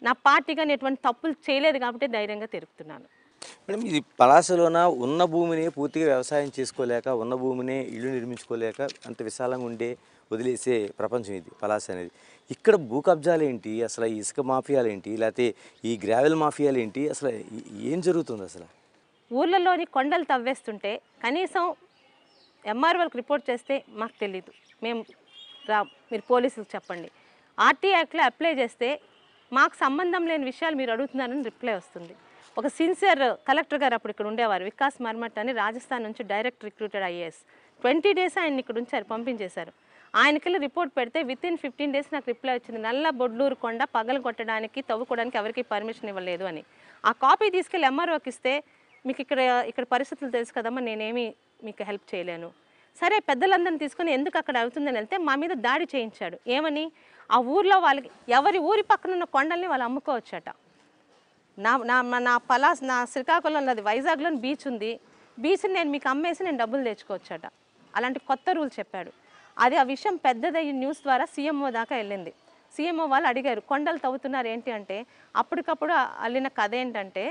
Speaker 1: నా పార్టీ కానీ ఎటువంటి తప్పులు చేయలేదు కాబట్టి ధైర్యంగా తిరుగుతున్నాను
Speaker 2: మేడం ఇది పలాసలోన ఉన్న భూమిని పూర్తిగా వ్యవసాయం చేసుకోలేక ఉన్న భూమిని ఇల్లు నిర్మించుకోలేక అంత విశాలంగా ఉండే వదిలేసే ప్రపంచం ఇది పలాస అనేది ఇక్కడ భూ కబ్జాలు ఏంటి అసలు ఈ ఇసుక మాఫియాలు ఏంటి లేకపోతే ఈ గ్రావెల్ మాఫియాలు ఏంటి అసలు ఏం జరుగుతుంది అసలు
Speaker 1: ఊళ్ళలోని కొండలు తవ్వేస్తుంటే కనీసం ఎంఆర్ఓలకు రిపోర్ట్ చేస్తే మాకు తెలీదు మేము రా మీరు పోలీసులకు చెప్పండి ఆర్టీ యాక్ట్లో అప్లై చేస్తే మాకు సంబంధం లేని విషయాలు మీరు అడుగుతున్నారని రిప్లై వస్తుంది ఒక సిన్సియర్ కలెక్టర్ గారు అప్పుడు ఇక్కడ ఉండేవారు వికాస్ మర్మట్ అని రాజస్థాన్ నుంచి direct recruited IAS twenty days ఆయన ఇక్కడ ఉంచారు పంపించేశారు ఆయనకెళ్ళి రిపోర్ట్ పెడితే విత్ ఇన్ ఫిఫ్టీన్ డేస్ నాకు రిప్లై వచ్చింది నల్ల బొడ్లూరు కొండ పగలు కొట్టడానికి తవ్వుకోవడానికి ఎవరికి పర్మిషన్ ఇవ్వలేదు అని ఆ కాపీ తీసుకెళ్ళి ఎంఆర్ఓకి ఇస్తే మీకు ఇక్కడ ఇక్కడ పరిస్థితులు తెలుసు కదమ్మా నేనేమి మీకు హెల్ప్ చేయలేను సరే పెద్దలందరిని తీసుకుని ఎందుకు అక్కడ అవుతుందని వెళ్తే మా మీద దాడి చేయించాడు ఏమని ఆ ఊర్లో వాళ్ళకి ఎవరి ఊరి పక్కన ఉన్న కొండల్ని వాళ్ళు అమ్ముకోవచ్చట నా నా నా పలాస్ నా శ్రీకాకుళంలో అది వైజాగ్లోని బీచ్ ఉంది బీచ్ని నేను మీకు అమ్మేసి నేను డబ్బులు తెచ్చుకోవచ్చట అలాంటి కొత్త రూల్ చెప్పాడు అది ఆ విషయం పెద్దదయ్యి న్యూస్ ద్వారా సీఎంఓ దాకా వెళ్ళింది సీఎంఓ వాళ్ళు అడిగారు కొండలు తవ్వుతున్నారు ఏంటి అంటే అప్పటికప్పుడు అల్లిన కథ ఏంటంటే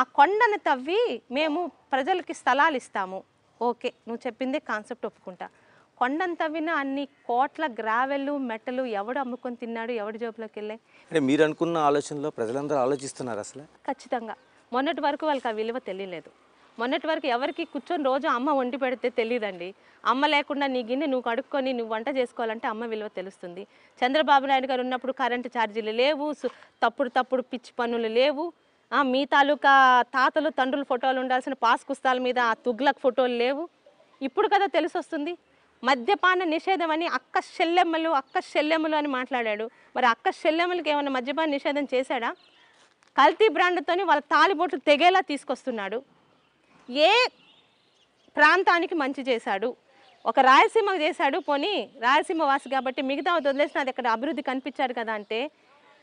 Speaker 1: ఆ కొండను తవ్వి మేము ప్రజలకి స్థలాలు ఇస్తాము ఓకే నువ్వు చెప్పిందే కాన్సెప్ట్ ఒప్పుకుంటా కొండంత విన అన్ని కోట్ల గ్రావెల్ మెట్టలు ఎవడు అమ్ముకొని తిన్నాడు ఎవడి జోబులోకి వెళ్ళాయి
Speaker 2: మీరు అనుకున్న ఆలోచనలో ప్రజలందరూ ఆలోచిస్తున్నారు అసలు
Speaker 1: ఖచ్చితంగా మొన్నటి వరకు వాళ్ళకి ఆ విలువ తెలియలేదు మొన్నటి వరకు ఎవరికి కూర్చొని రోజు అమ్మ వండి పెడితే తెలియదండి అమ్మ లేకుండా నీ గిన్నె నువ్వు కడుక్కొని నువ్వు వంట చేసుకోవాలంటే అమ్మ విలువ తెలుస్తుంది చంద్రబాబు నాయుడు గారు ఉన్నప్పుడు కరెంటు ఛార్జీలు లేవు తప్పుడు తప్పుడు పిచ్చి పనులు లేవు మీ తాలూకా తాతలు తండ్రుల ఫోటోలు ఉండాల్సిన పాస్ పుస్తకాల మీద ఆ తుగ్లక్ ఫోటోలు లేవు ఇప్పుడు కదా తెలిసొస్తుంది మద్యపాన నిషేధం అని అక్క శల్యమ్మలు అక్క శల్యమ్మలు అని మాట్లాడాడు మరి అక్క శల్యమ్మలకి ఏమైనా మద్యపాన నిషేధం చేశాడా కల్తీ బ్రాండ్తోని వాళ్ళ తాలిబొట్లు తెగేలా తీసుకొస్తున్నాడు ఏ ప్రాంతానికి మంచి చేశాడు ఒక రాయలసీమకు చేశాడు పోనీ రాయలసీమ వాసి కాబట్టి మిగతా వదిలేసిన అది అక్కడ అభివృద్ధి కనిపించాడు కదా అంటే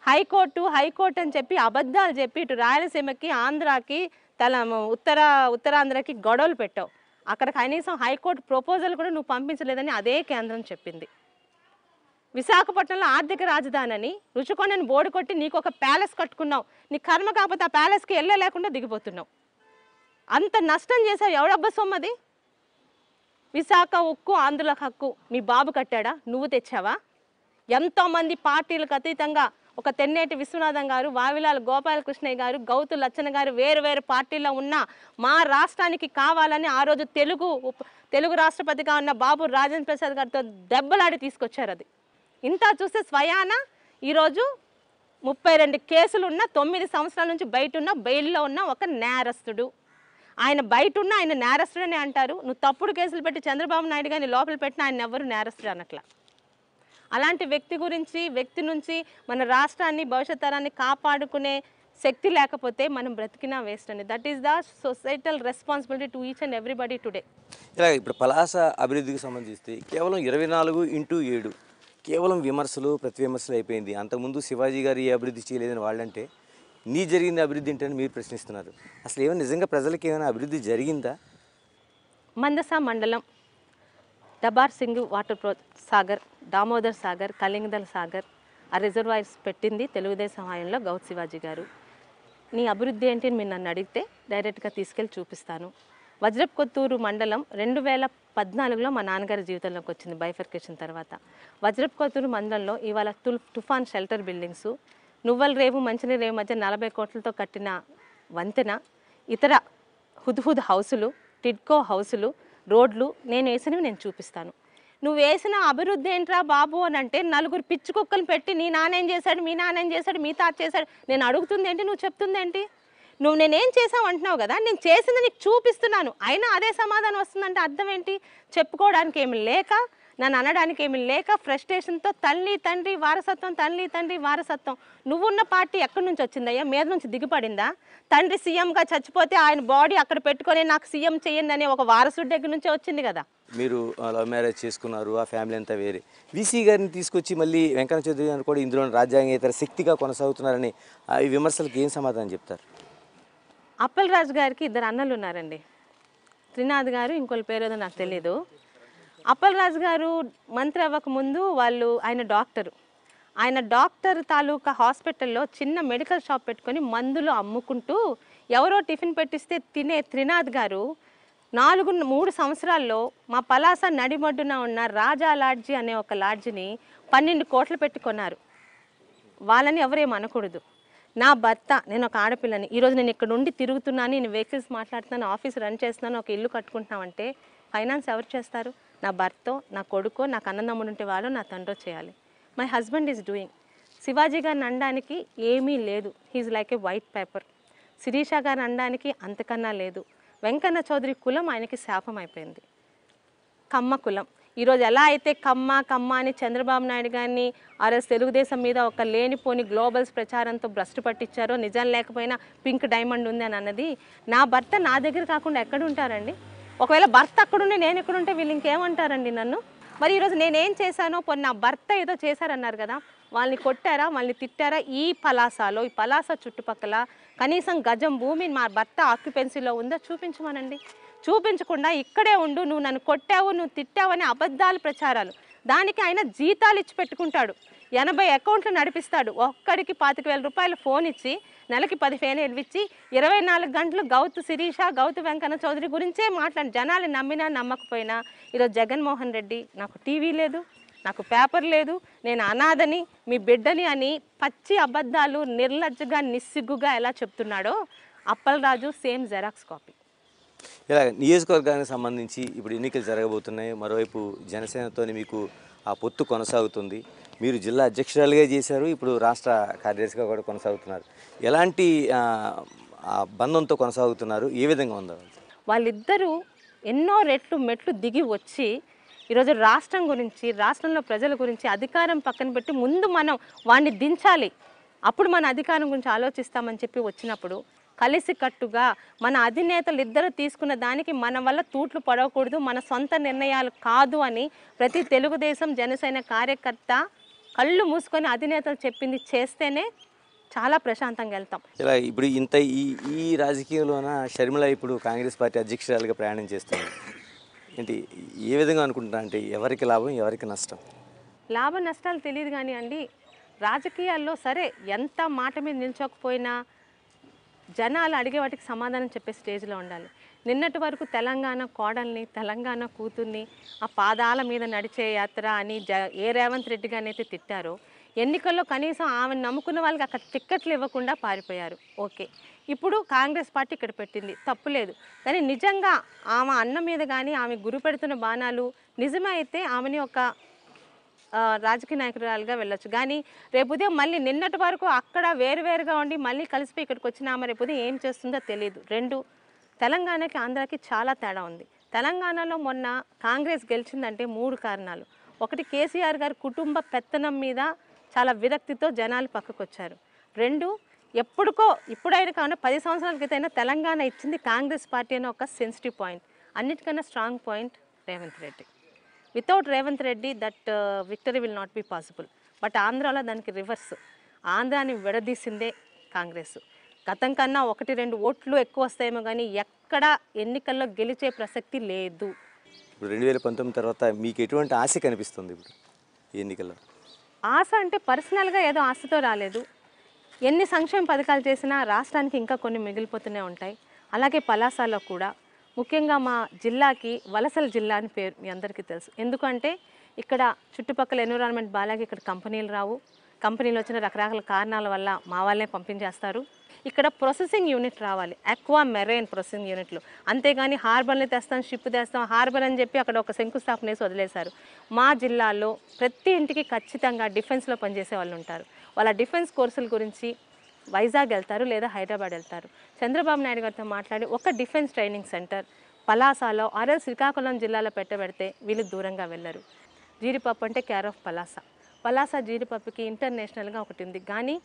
Speaker 1: హైకోర్టు హైకోర్టు అని చెప్పి అబద్ధాలు చెప్పి ఇటు రాయలసీమకి ఆంధ్రాకి తల ఉత్తర ఉత్తరాంధ్రకి గొడవలు పెట్టావు అక్కడ కనీసం హైకోర్టు ప్రపోజల్ కూడా నువ్వు పంపించలేదని అదే కేంద్రం చెప్పింది విశాఖపట్నంలో ఆర్థిక రాజధాని అని రుచికొండని బోర్డు కొట్టి నీకు ఒక ప్యాలెస్ కట్టుకున్నావు నీ కర్మ కాకపోతే ఆ ప్యాలెస్కి వెళ్ళలేకుండా దిగిపోతున్నావు అంత నష్టం చేసావు ఎవడబ్బ సొమ్మది విశాఖ ఉక్కు ఆంధ్రుల హక్కు మీ బాబు కట్టాడా నువ్వు తెచ్చావా ఎంతోమంది పార్టీలకు అతీతంగా ఒక తెన్నేటి విశ్వనాథం గారు వావిలాల గోపాలకృష్ణయ్య గారు గౌతు లచ్చన గారు వేరు వేరు పార్టీలో ఉన్న మా రాష్ట్రానికి కావాలని ఆ రోజు తెలుగు తెలుగు రాష్ట్రపతిగా ఉన్న బాబు రాజేంద్ర ప్రసాద్ గారితో దెబ్బలాడి తీసుకొచ్చారు అది ఇంత చూస్తే స్వయాన ఈరోజు ముప్పై రెండు కేసులు ఉన్న తొమ్మిది సంవత్సరాల నుంచి బయట ఉన్న బెయిల్లో ఉన్న ఒక నేరస్తుడు ఆయన బయట ఉన్న ఆయన నేరస్తుడనే అంటారు నువ్వు తప్పుడు కేసులు పెట్టి చంద్రబాబు నాయుడు గారిని లోపల పెట్టిన ఆయన ఎవరు నేరస్తుడు అనట్లా అలాంటి వ్యక్తి గురించి వ్యక్తి నుంచి మన రాష్ట్రాన్ని భవిష్యత్ తరాన్ని కాపాడుకునే శక్తి లేకపోతే మనం బ్రతికినా వేస్ట్ అండి that is the societal responsibility to each and everybody today ఇలా
Speaker 2: ఇప్పుడు పలాస అభివృద్ధికి సంబంధిస్తే కేవలం ఇరవై నాలుగు ఇంటూ ఏడు కేవలం విమర్శలు ప్రతి విమర్శలు అయిపోయింది అంతకుముందు శివాజీ గారు ఏ అభివృద్ధి చేయలేదని వాళ్ళంటే నీ జరిగిన అభివృద్ధి ఏంటని మీరు ప్రశ్నిస్తున్నారు అసలు ఏమైనా నిజంగా ప్రజలకి ఏమైనా అభివృద్ధి జరిగిందా
Speaker 1: మందస మండలం డబార్ సింగ్ వాటర్ ప్రో సాగర్ దామోదర్ సాగర్ కలింగదల్ సాగర్ ఆ రిజర్వాయర్స్ పెట్టింది తెలుగుదేశం హాయంలో గౌత్ శివాజీ గారు నీ అభివృద్ధి ఏంటి మీరు నన్ను అడిగితే డైరెక్ట్గా తీసుకెళ్ళి చూపిస్తాను కొత్తూరు మండలం రెండు వేల పద్నాలుగులో మా నాన్నగారి జీవితంలోకి వచ్చింది బైఫర్కేషన్ తర్వాత కొత్తూరు మండలంలో ఇవాళ తుల్ తుఫాన్ షెల్టర్ బిల్డింగ్స్ నువ్వల రేవు మంచినీరు రేవు మధ్య నలభై కోట్లతో కట్టిన వంతెన ఇతర హుద్హుద్ హౌసులు టిడ్కో హౌసులు రోడ్లు నేను వేసినవి నేను చూపిస్తాను నువ్వు వేసిన అభివృద్ధి ఏంట్రా బాబు అని అంటే నలుగురు పిచ్చి కుక్కలు పెట్టి నీ నానేం చేశాడు మీ నానేం చేశాడు మీ తాత చేశాడు నేను అడుగుతుంది ఏంటి నువ్వు చెప్తుంది ఏంటి నువ్వు నేనేం చేసావు అంటున్నావు కదా నేను చేసింది నీకు చూపిస్తున్నాను అయినా అదే సమాధానం వస్తుందంటే అర్థం ఏంటి చెప్పుకోవడానికి ఏమి లేక నన్ను అనడానికి ఏమి లేక ఫ్రస్ట్రేషన్తో తల్లి తండ్రి వారసత్వం తల్లి తండ్రి వారసత్వం నువ్వున్న పార్టీ ఎక్కడి నుంచి వచ్చిందయ్యా మీద నుంచి దిగిపడిందా తండ్రి సీఎంగా చచ్చిపోతే ఆయన బాడీ అక్కడ పెట్టుకొని నాకు సీఎం చేయండి అనే ఒక వారసుడి దగ్గర నుంచే వచ్చింది కదా
Speaker 2: మీరు లవ్ మ్యారేజ్ చేసుకున్నారు ఆ ఫ్యామిలీ అంతా వేరే వీసీ గారిని తీసుకొచ్చి మళ్ళీ వెంకన్న చౌదరి గారు కూడా ఇందులో రాజ్యాంగేతర శక్తిగా కొనసాగుతున్నారని ఈ విమర్శలకు ఏం సమాధానం చెప్తారు
Speaker 1: అప్పల్ రాజు గారికి ఇద్దరు అన్నలు ఉన్నారండి త్రినాథ్ గారు ఇంకోళ్ళ ఏదో నాకు తెలియదు అప్పల్ రాజు గారు మంత్రి అవ్వక ముందు వాళ్ళు ఆయన డాక్టరు ఆయన డాక్టర్ తాలూకా హాస్పిటల్లో చిన్న మెడికల్ షాప్ పెట్టుకొని మందులు అమ్ముకుంటూ ఎవరో టిఫిన్ పెట్టిస్తే తినే త్రినాథ్ గారు నాలుగు మూడు సంవత్సరాల్లో మా పలాస నడిమడ్డున ఉన్న రాజా లాడ్జి అనే ఒక లాడ్జిని పన్నెండు కోట్లు పెట్టుకున్నారు వాళ్ళని ఎవరేం అనకూడదు నా భర్త నేను ఒక ఆడపిల్లని ఈరోజు నేను ఇక్కడ నుండి తిరుగుతున్నాను నేను వెహికల్స్ మాట్లాడుతున్నాను ఆఫీస్ రన్ చేస్తున్నాను ఒక ఇల్లు కట్టుకుంటున్నామంటే ఫైనాన్స్ ఎవరు చేస్తారు నా భర్త నా కొడుకో నాకు అన్నదమ్ముడు ఉంటే వాళ్ళు నా తండ్రి చేయాలి my husband is doing Shivaji గారిని అనడానికి ఏమీ లేదు హీఈ్ like a white paper Sirisha గారు అనడానికి అంతకన్నా లేదు వెంకన్న చౌదరి కులం ఆయనకి శాపం అయిపోయింది కమ్మ కులం ఈరోజు ఎలా అయితే కమ్మ కమ్మ అని చంద్రబాబు నాయుడు గారిని ఆర్ఎస్ తెలుగుదేశం మీద ఒక లేనిపోని గ్లోబల్స్ ప్రచారంతో భ్రష్టు పట్టించారో నిజం లేకపోయినా పింక్ డైమండ్ ఉంది అని అన్నది నా భర్త నా దగ్గర కాకుండా ఎక్కడ ఉంటారండి ఒకవేళ భర్త అక్కడుండి నేను ఎక్కడుంటే వీళ్ళు ఇంకేమంటారండి నన్ను మరి ఈరోజు నేనేం చేశానో పొన్న నా భర్త ఏదో చేశారన్నారు కదా వాళ్ళని కొట్టారా వాళ్ళని తిట్టారా ఈ పలాసాలో ఈ పలాస చుట్టుపక్కల కనీసం గజం భూమి మా భర్త ఆక్యుపెన్సీలో ఉందో చూపించమనండి చూపించకుండా ఇక్కడే ఉండు నువ్వు నన్ను కొట్టావు నువ్వు తిట్టావు అనే అబద్ధాలు ప్రచారాలు దానికి ఆయన జీతాలు ఇచ్చి పెట్టుకుంటాడు ఎనభై అకౌంట్లు నడిపిస్తాడు ఒక్కడికి పాతిక వేల రూపాయలు ఫోన్ ఇచ్చి నెలకి పదిహేను ఇచ్చి ఇరవై నాలుగు గంటలు గౌతు శిరీష గౌతు వెంకన్న చౌదరి గురించే మాట్లాడి జనాలు నమ్మినా నమ్మకపోయినా ఈరోజు జగన్మోహన్ రెడ్డి నాకు టీవీ లేదు నాకు పేపర్ లేదు నేను అనాథని మీ బిడ్డని అని పచ్చి అబద్ధాలు నిర్లజ్జగా నిస్సిగ్గుగా ఎలా చెప్తున్నాడో అప్పలరాజు సేమ్ జెరాక్స్ కాపీ
Speaker 2: ఇలా నియోజకవర్గానికి సంబంధించి ఇప్పుడు ఎన్నికలు జరగబోతున్నాయి మరోవైపు జనసేనతో మీకు ఆ పొత్తు కొనసాగుతుంది మీరు జిల్లా అధ్యక్షురాలుగా చేశారు ఇప్పుడు రాష్ట్ర కార్యదర్శిగా కూడా కొనసాగుతున్నారు ఎలాంటి బంధంతో కొనసాగుతున్నారు ఏ విధంగా ఉందో
Speaker 1: వాళ్ళిద్దరూ ఎన్నో రెట్లు మెట్లు దిగి వచ్చి ఈరోజు రాష్ట్రం గురించి రాష్ట్రంలో ప్రజల గురించి అధికారం పక్కన పెట్టి ముందు మనం వాడిని దించాలి అప్పుడు మన అధికారం గురించి ఆలోచిస్తామని చెప్పి వచ్చినప్పుడు కలిసికట్టుగా మన అధినేతలు ఇద్దరు తీసుకున్న దానికి మన వల్ల తూట్లు పడవకూడదు మన సొంత నిర్ణయాలు కాదు అని ప్రతి తెలుగుదేశం జనసేన కార్యకర్త కళ్ళు మూసుకొని అధినేతలు చెప్పింది చేస్తేనే చాలా ప్రశాంతంగా వెళ్తాం
Speaker 2: ఇలా ఇప్పుడు ఇంత ఈ ఈ రాజకీయంలోన షర్మిల ఇప్పుడు కాంగ్రెస్ పార్టీ అధ్యక్షురాలుగా ప్రయాణం చేస్తుంది ఏంటి ఏ విధంగా అనుకుంటున్నా అంటే ఎవరికి లాభం ఎవరికి నష్టం
Speaker 1: లాభ నష్టాలు తెలియదు కానీ అండి రాజకీయాల్లో సరే ఎంత మాట మీద నిల్చోకపోయినా జనాలు అడిగే వాటికి సమాధానం చెప్పే స్టేజ్లో ఉండాలి నిన్నటి వరకు తెలంగాణ కోడల్ని తెలంగాణ కూతుర్ని ఆ పాదాల మీద నడిచే యాత్ర అని జ ఏ రేవంత్ రెడ్డి గారిని అయితే తిట్టారో ఎన్నికల్లో కనీసం ఆమె నమ్ముకున్న వాళ్ళకి అక్కడ టిక్కెట్లు ఇవ్వకుండా పారిపోయారు ఓకే ఇప్పుడు కాంగ్రెస్ పార్టీ ఇక్కడ పెట్టింది తప్పులేదు కానీ నిజంగా ఆమె అన్న మీద కానీ ఆమె గురి పెడుతున్న బాణాలు నిజమైతే ఆమెని ఒక రాజకీయ నాయకురాలుగా వెళ్ళొచ్చు కానీ రేపు ఉదయం మళ్ళీ నిన్నటి వరకు అక్కడ వేరువేరుగా ఉండి మళ్ళీ కలిసిపోయి ఇక్కడికి వచ్చిన ఆమె రేపు ఉదయం ఏం చేస్తుందో తెలియదు రెండు తెలంగాణకి ఆంధ్రాకి చాలా తేడా ఉంది తెలంగాణలో మొన్న కాంగ్రెస్ గెలిచిందంటే మూడు కారణాలు ఒకటి కేసీఆర్ గారి కుటుంబ పెత్తనం మీద చాలా విరక్తితో జనాలు పక్కకు వచ్చారు రెండు ఎప్పుడుకో ఇప్పుడైనా కావాలి పది సంవత్సరాల క్రితం తెలంగాణ ఇచ్చింది కాంగ్రెస్ పార్టీ అనే ఒక సెన్సిటివ్ పాయింట్ అన్నిటికన్నా strong point Revanth Reddy without Revanth Reddy that victory will not be possible but ఆంధ్రాలో దానికి రివర్స్ ఆంధ్రాని విడదీసిందే కాంగ్రెస్ గతం కన్నా ఒకటి రెండు ఓట్లు ఎక్కువ వస్తాయేమో కానీ ఎక్కడ ఎన్నికల్లో గెలిచే ప్రసక్తి లేదు
Speaker 2: ఇప్పుడు రెండు వేల పంతొమ్మిది తర్వాత మీకు ఎటువంటి ఆశ కనిపిస్తుంది ఇప్పుడు ఎన్నికల్లో
Speaker 1: ఆశ అంటే పర్సనల్గా ఏదో ఆశతో రాలేదు ఎన్ని సంక్షేమ పథకాలు చేసినా రాష్ట్రానికి ఇంకా కొన్ని మిగిలిపోతూనే ఉంటాయి అలాగే పలాసాలో కూడా ముఖ్యంగా మా జిల్లాకి వలసల జిల్లా అని పేరు మీ అందరికీ తెలుసు ఎందుకంటే ఇక్కడ చుట్టుపక్కల ఎన్విరాన్మెంట్ బాలాగి ఇక్కడ కంపెనీలు రావు కంపెనీలు వచ్చిన రకరకాల కారణాల వల్ల మా వాళ్ళే పంపించేస్తారు ఇక్కడ ప్రొసెసింగ్ యూనిట్ రావాలి ఎక్వా మెరైన్ ప్రొసెసింగ్ యూనిట్లు అంతేగాని హార్బర్లు తెస్తాం షిప్ తెస్తాం హార్బర్ అని చెప్పి అక్కడ ఒక శంకుస్థాపన వేసి వదిలేశారు మా జిల్లాలో ప్రతి ఇంటికి ఖచ్చితంగా డిఫెన్స్లో పనిచేసే వాళ్ళు ఉంటారు వాళ్ళ డిఫెన్స్ కోర్సుల గురించి వైజాగ్ వెళ్తారు లేదా హైదరాబాద్ వెళ్తారు చంద్రబాబు నాయుడు గారితో మాట్లాడి ఒక డిఫెన్స్ ట్రైనింగ్ సెంటర్ పలాసాలో ఆర్ఎల్ శ్రీకాకుళం జిల్లాలో పెట్టబెడితే వీళ్ళు దూరంగా వెళ్ళరు జీడిపప్పు అంటే కేర్ ఆఫ్ పలాస పలాస జీడిపప్పుకి ఇంటర్నేషనల్గా ఒకటి ఉంది కానీ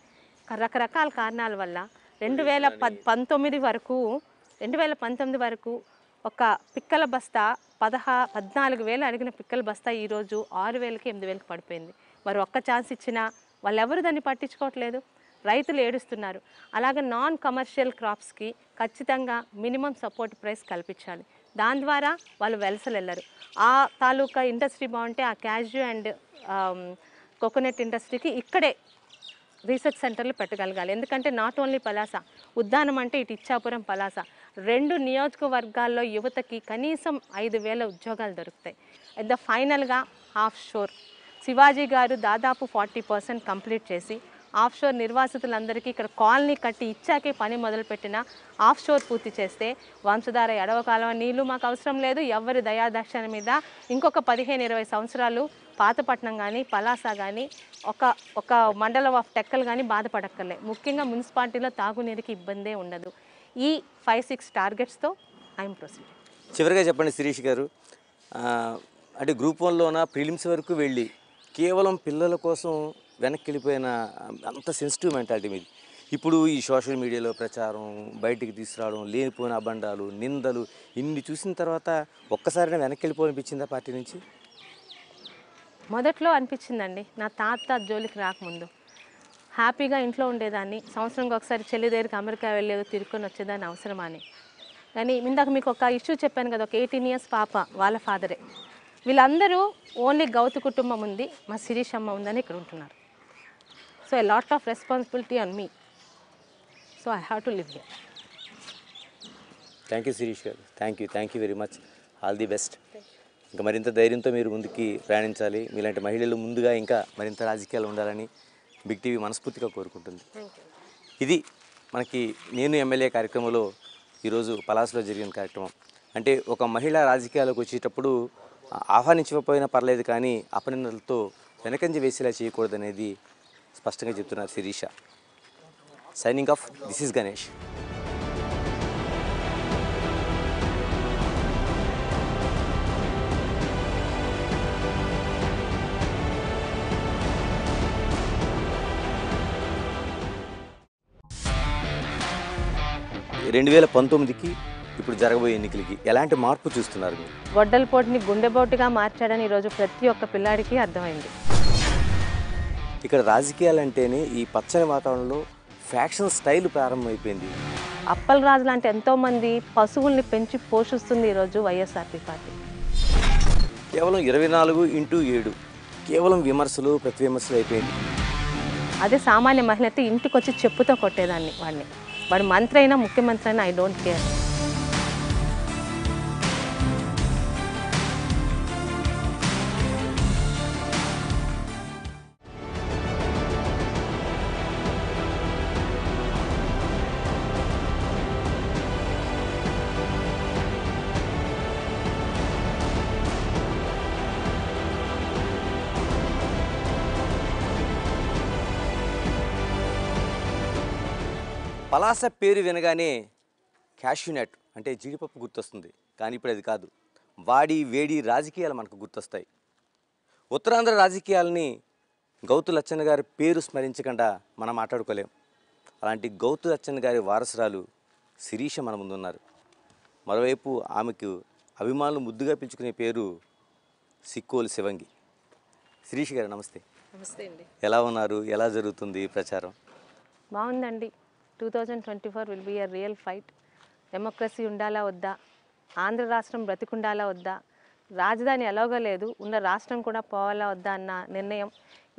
Speaker 1: రకరకాల కారణాల వల్ల రెండు వేల పంతొమ్మిది వరకు రెండు వేల పంతొమ్మిది వరకు ఒక పిక్కల బస్తా పదహా పద్నాలుగు వేలు అడిగిన పిక్కల బస్తా ఈరోజు ఆరు వేలకి ఎనిమిది వేలకు పడిపోయింది మరి ఒక్క ఛాన్స్ ఇచ్చినా వాళ్ళెవరు దాన్ని పట్టించుకోవట్లేదు రైతులు ఏడుస్తున్నారు అలాగే నాన్ కమర్షియల్ క్రాప్స్కి ఖచ్చితంగా మినిమం సపోర్ట్ ప్రైస్ కల్పించాలి దాని ద్వారా వాళ్ళు వెలసలు వెళ్ళరు ఆ తాలూకా ఇండస్ట్రీ బాగుంటే ఆ క్యాష్యూ అండ్ కోకోనట్ ఇండస్ట్రీకి ఇక్కడే రీసెర్చ్ సెంటర్లు పెట్టగలగాలి ఎందుకంటే నాట్ ఓన్లీ పలాస ఉద్దానం అంటే ఇటు ఇచ్చాపురం పలాస రెండు నియోజకవర్గాల్లో యువతకి కనీసం ఐదు వేల ఉద్యోగాలు దొరుకుతాయి ద ఫైనల్గా హాఫ్ షోర్ శివాజీ గారు దాదాపు ఫార్టీ పర్సెంట్ కంప్లీట్ చేసి ఆఫ్షోర్ నిర్వాసితులందరికీ ఇక్కడ కాలనీ కట్టి ఇచ్చాకే పని మొదలుపెట్టిన ఆఫ్షోర్ పూర్తి చేస్తే వంశధార ఎడవ కాలం నీళ్లు మాకు అవసరం లేదు ఎవరి దయాదర్శన మీద ఇంకొక పదిహేను ఇరవై సంవత్సరాలు పాతపట్నం కానీ పలాస కానీ ఒక ఒక మండలం ఆఫ్ టెక్కలు కానీ బాధపడక్కర్లే ముఖ్యంగా మున్సిపాలిటీలో తాగునీరుకి ఇబ్బందే ఉండదు ఈ ఫైవ్ సిక్స్ టార్గెట్స్తో ఐఎమ్ ప్రొసీడ్
Speaker 2: చివరిగా చెప్పండి శిరీష్ గారు అంటే గ్రూప్ వన్లోన ప్రిలిమ్స్ వరకు వెళ్ళి కేవలం పిల్లల కోసం వెనక్కి వెళ్ళిపోయిన అంత సెన్సిటివ్ మెంటాలిటీ మీది ఇప్పుడు ఈ సోషల్ మీడియాలో ప్రచారం బయటికి తీసుకురావడం లేనిపోయిన అబండాలు నిందలు ఇన్ని చూసిన తర్వాత ఒక్కసారి వెనక్కి వెళ్ళిపోనిపించిందా పార్టీ నుంచి
Speaker 1: మొదట్లో అనిపించిందండి నా తాత జోలికి రాకముందు హ్యాపీగా ఇంట్లో ఉండేదాన్ని సంవత్సరంకి ఒకసారి చెల్లి దగ్గరికి అమెరికా వెళ్ళేదో తిరుక్కొని వచ్చేదాన్ని అవసరమని అని కానీ ఇందాక మీకు ఒక ఇష్యూ చెప్పాను కదా ఒక ఎయిటీన్ ఇయర్స్ పాప వాళ్ళ ఫాదరే వీళ్ళందరూ ఓన్లీ గౌత కుటుంబం ఉంది మా శిరీష్ అమ్మ ఉందని ఇక్కడ ఉంటున్నారు so I lot of responsibility on me so I have to live here
Speaker 2: thank you Sirish గారు thank you thank you very much all the best ఇంకా మరింత ధైర్యంతో మీరు ముందుకి ప్రయాణించాలి మీలాంటి మహిళలు ముందుగా ఇంకా మరింత రాజకీయాలు ఉండాలని బిగ్ టీవీ మనస్ఫూర్తిగా కోరుకుంటుంది ఇది మనకి నేను ఎమ్మెల్యే కార్యక్రమంలో ఈరోజు పలాస్లో జరిగిన కార్యక్రమం అంటే ఒక మహిళ రాజకీయాలకు వచ్చేటప్పుడు ఆహ్వానించకపోయినా పర్లేదు కానీ అపనిందలతో వెనకంజ వేసేలా చేయకూడదనేది స్పష్టంగా చెప్తున్నారు Sirisha signing off this is Ganesh రెండు వేల పంతొమ్మిదికి ఇప్పుడు జరగబోయే ఎన్నికలకి ఎలాంటి మార్పు చూస్తున్నారు మీరు
Speaker 1: గొడ్డలపోటుని గుండెపోటుగా మార్చాడని ఈరోజు ప్రతి ఒక్క పిల్లాడికి అర్థమైంది
Speaker 2: ఇక్కడ రాజకీయాలంటేనే ఈ పచ్చని వాతావరణంలో ఫ్యాక్షన్ స్టైల్ ప్రారంభమైపోయింది
Speaker 1: అప్పల్ రాజు లాంటి ఎంతోమంది పశువుల్ని పెంచి పోషిస్తుంది ఈరోజు వైఎస్ఆర్పీ పార్టీ
Speaker 2: కేవలం ఇరవై నాలుగు ఇంటూ ఏడు కేవలం విమర్శలు ప్రతి విమర్శలు అయిపోయింది
Speaker 1: అదే సామాన్య మహిళ ఇంటికి వచ్చి చెప్పుతో కొట్టేదాన్ని వాడిని వాడు మంత్రి అయినా ముఖ్యమంత్రి అయినా ఐ డోంట్ కేర్
Speaker 2: పలాస పేరు వినగానే క్యాష్యూనట్ అంటే జీడిపప్పు గుర్తొస్తుంది కానీ ఇప్పుడు అది కాదు వాడి వేడి రాజకీయాలు మనకు గుర్తొస్తాయి ఉత్తరాంధ్ర రాజకీయాలని గౌతు లచ్చన్న గారి పేరు స్మరించకుండా మనం మాట్లాడుకోలేం అలాంటి గౌతు లచ్చన్న గారి వారసురాలు శిరీష మన ముందున్నారు మరోవైపు ఆమెకు అభిమానులు ముద్దుగా పిలుచుకునే పేరు సిక్కోలు శివంగి శిరీష గారు నమస్తే నమస్తే అండి ఎలా ఉన్నారు ఎలా జరుగుతుంది ప్రచారం
Speaker 1: బాగుందండి two thousand twenty four will be a real fight democracy ఉండాలా వద్దా ఆంధ్ర రాష్ట్రం బ్రతికుండాలా వద్దా రాజధాని ఎలాగో లేదు ఉన్న రాష్ట్రం కూడా పోవాలా వద్దా అన్న నిర్ణయం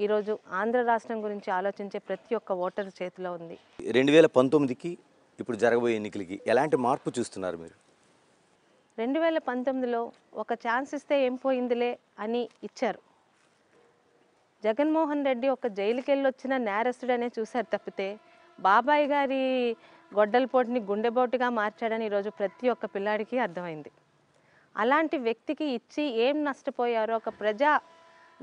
Speaker 1: ఈరోజు ఆంధ్ర రాష్ట్రం గురించి ఆలోచించే ప్రతి ఒక్క ఓటర్ చేతిలో ఉంది
Speaker 2: రెండు వేల పంతొమ్మిదికి ఇప్పుడు జరగబోయే ఎన్నికలకి ఎలాంటి మార్పు చూస్తున్నారు మీరు
Speaker 1: రెండు వేల పంతొమ్మిదిలో ఒక ఛాన్స్ ఇస్తే ఏం పోయిందిలే అని ఇచ్చారు జగన్మోహన్ రెడ్డి ఒక జైలుకెళ్ళి వచ్చిన నేరస్తుడనే చూశారు తప్పితే బాబాయ్ గారి గొడ్డలపోటుని గుండెబోటుగా మార్చాడని ఈరోజు ప్రతి ఒక్క పిల్లాడికి అర్థమైంది అలాంటి వ్యక్తికి ఇచ్చి ఏం నష్టపోయారో ఒక ప్రజా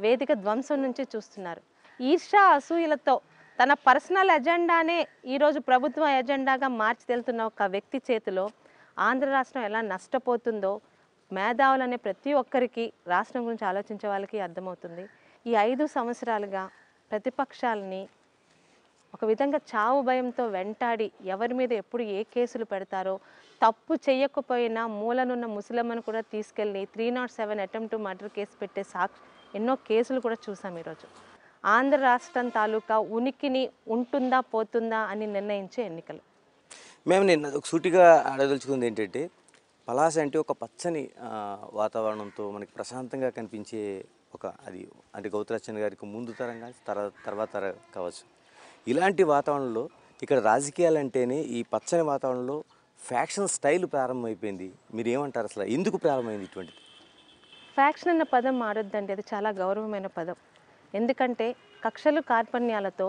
Speaker 1: వేదిక ధ్వంసం నుంచి చూస్తున్నారు ఈర్షా అసూయలతో తన పర్సనల్ ఎజెండానే ఈరోజు ప్రభుత్వ ఎజెండాగా మార్చి తెలుతున్న ఒక వ్యక్తి చేతిలో ఆంధ్ర రాష్ట్రం ఎలా నష్టపోతుందో మేధావులనే ప్రతి ఒక్కరికి రాష్ట్రం గురించి ఆలోచించే వాళ్ళకి అర్థమవుతుంది ఈ ఐదు సంవత్సరాలుగా ప్రతిపక్షాలని ఒక విధంగా చావు భయంతో వెంటాడి ఎవరి మీద ఎప్పుడు ఏ కేసులు పెడతారో తప్పు చేయకపోయినా మూలనున్న ముసలమ్మను కూడా తీసుకెళ్ళి three not seven attempt murder case పెట్టే సాక్షి ఎన్నో కేసులు కూడా చూసాం ఈరోజు ఆంధ్ర రాష్ట్రం తాలూకా ఉనికిని ఉంటుందా పోతుందా అని నిర్ణయించే ఎన్నికలు
Speaker 2: మేము నిన్న ఒక సూటిగా ఆడదలుచుకుంది ఏంటంటే పలాస అంటే ఒక పచ్చని వాతావరణంతో మనకి ప్రశాంతంగా కనిపించే ఒక అది అంటే గౌతరాచన్ గారికి ముందు తరం కానీ తర్వాత తర్వాత కావచ్చు ఇలాంటి వాతావరణంలో ఇక్కడ రాజకీయాలు అంటేనే ఈ పచ్చని వాతావరణంలో ఫ్యాక్షన్ స్టైల్ ప్రారంభమైపోయింది మీరు ఏమంటారు అసలు ఎందుకు ప్రారంభమైంది ఇటువంటిది
Speaker 1: ఫ్యాక్షన్ అన్న పదం మారొద్దండి అది చాలా గౌరవమైన పదం ఎందుకంటే కక్షలు కార్పణ్యాలతో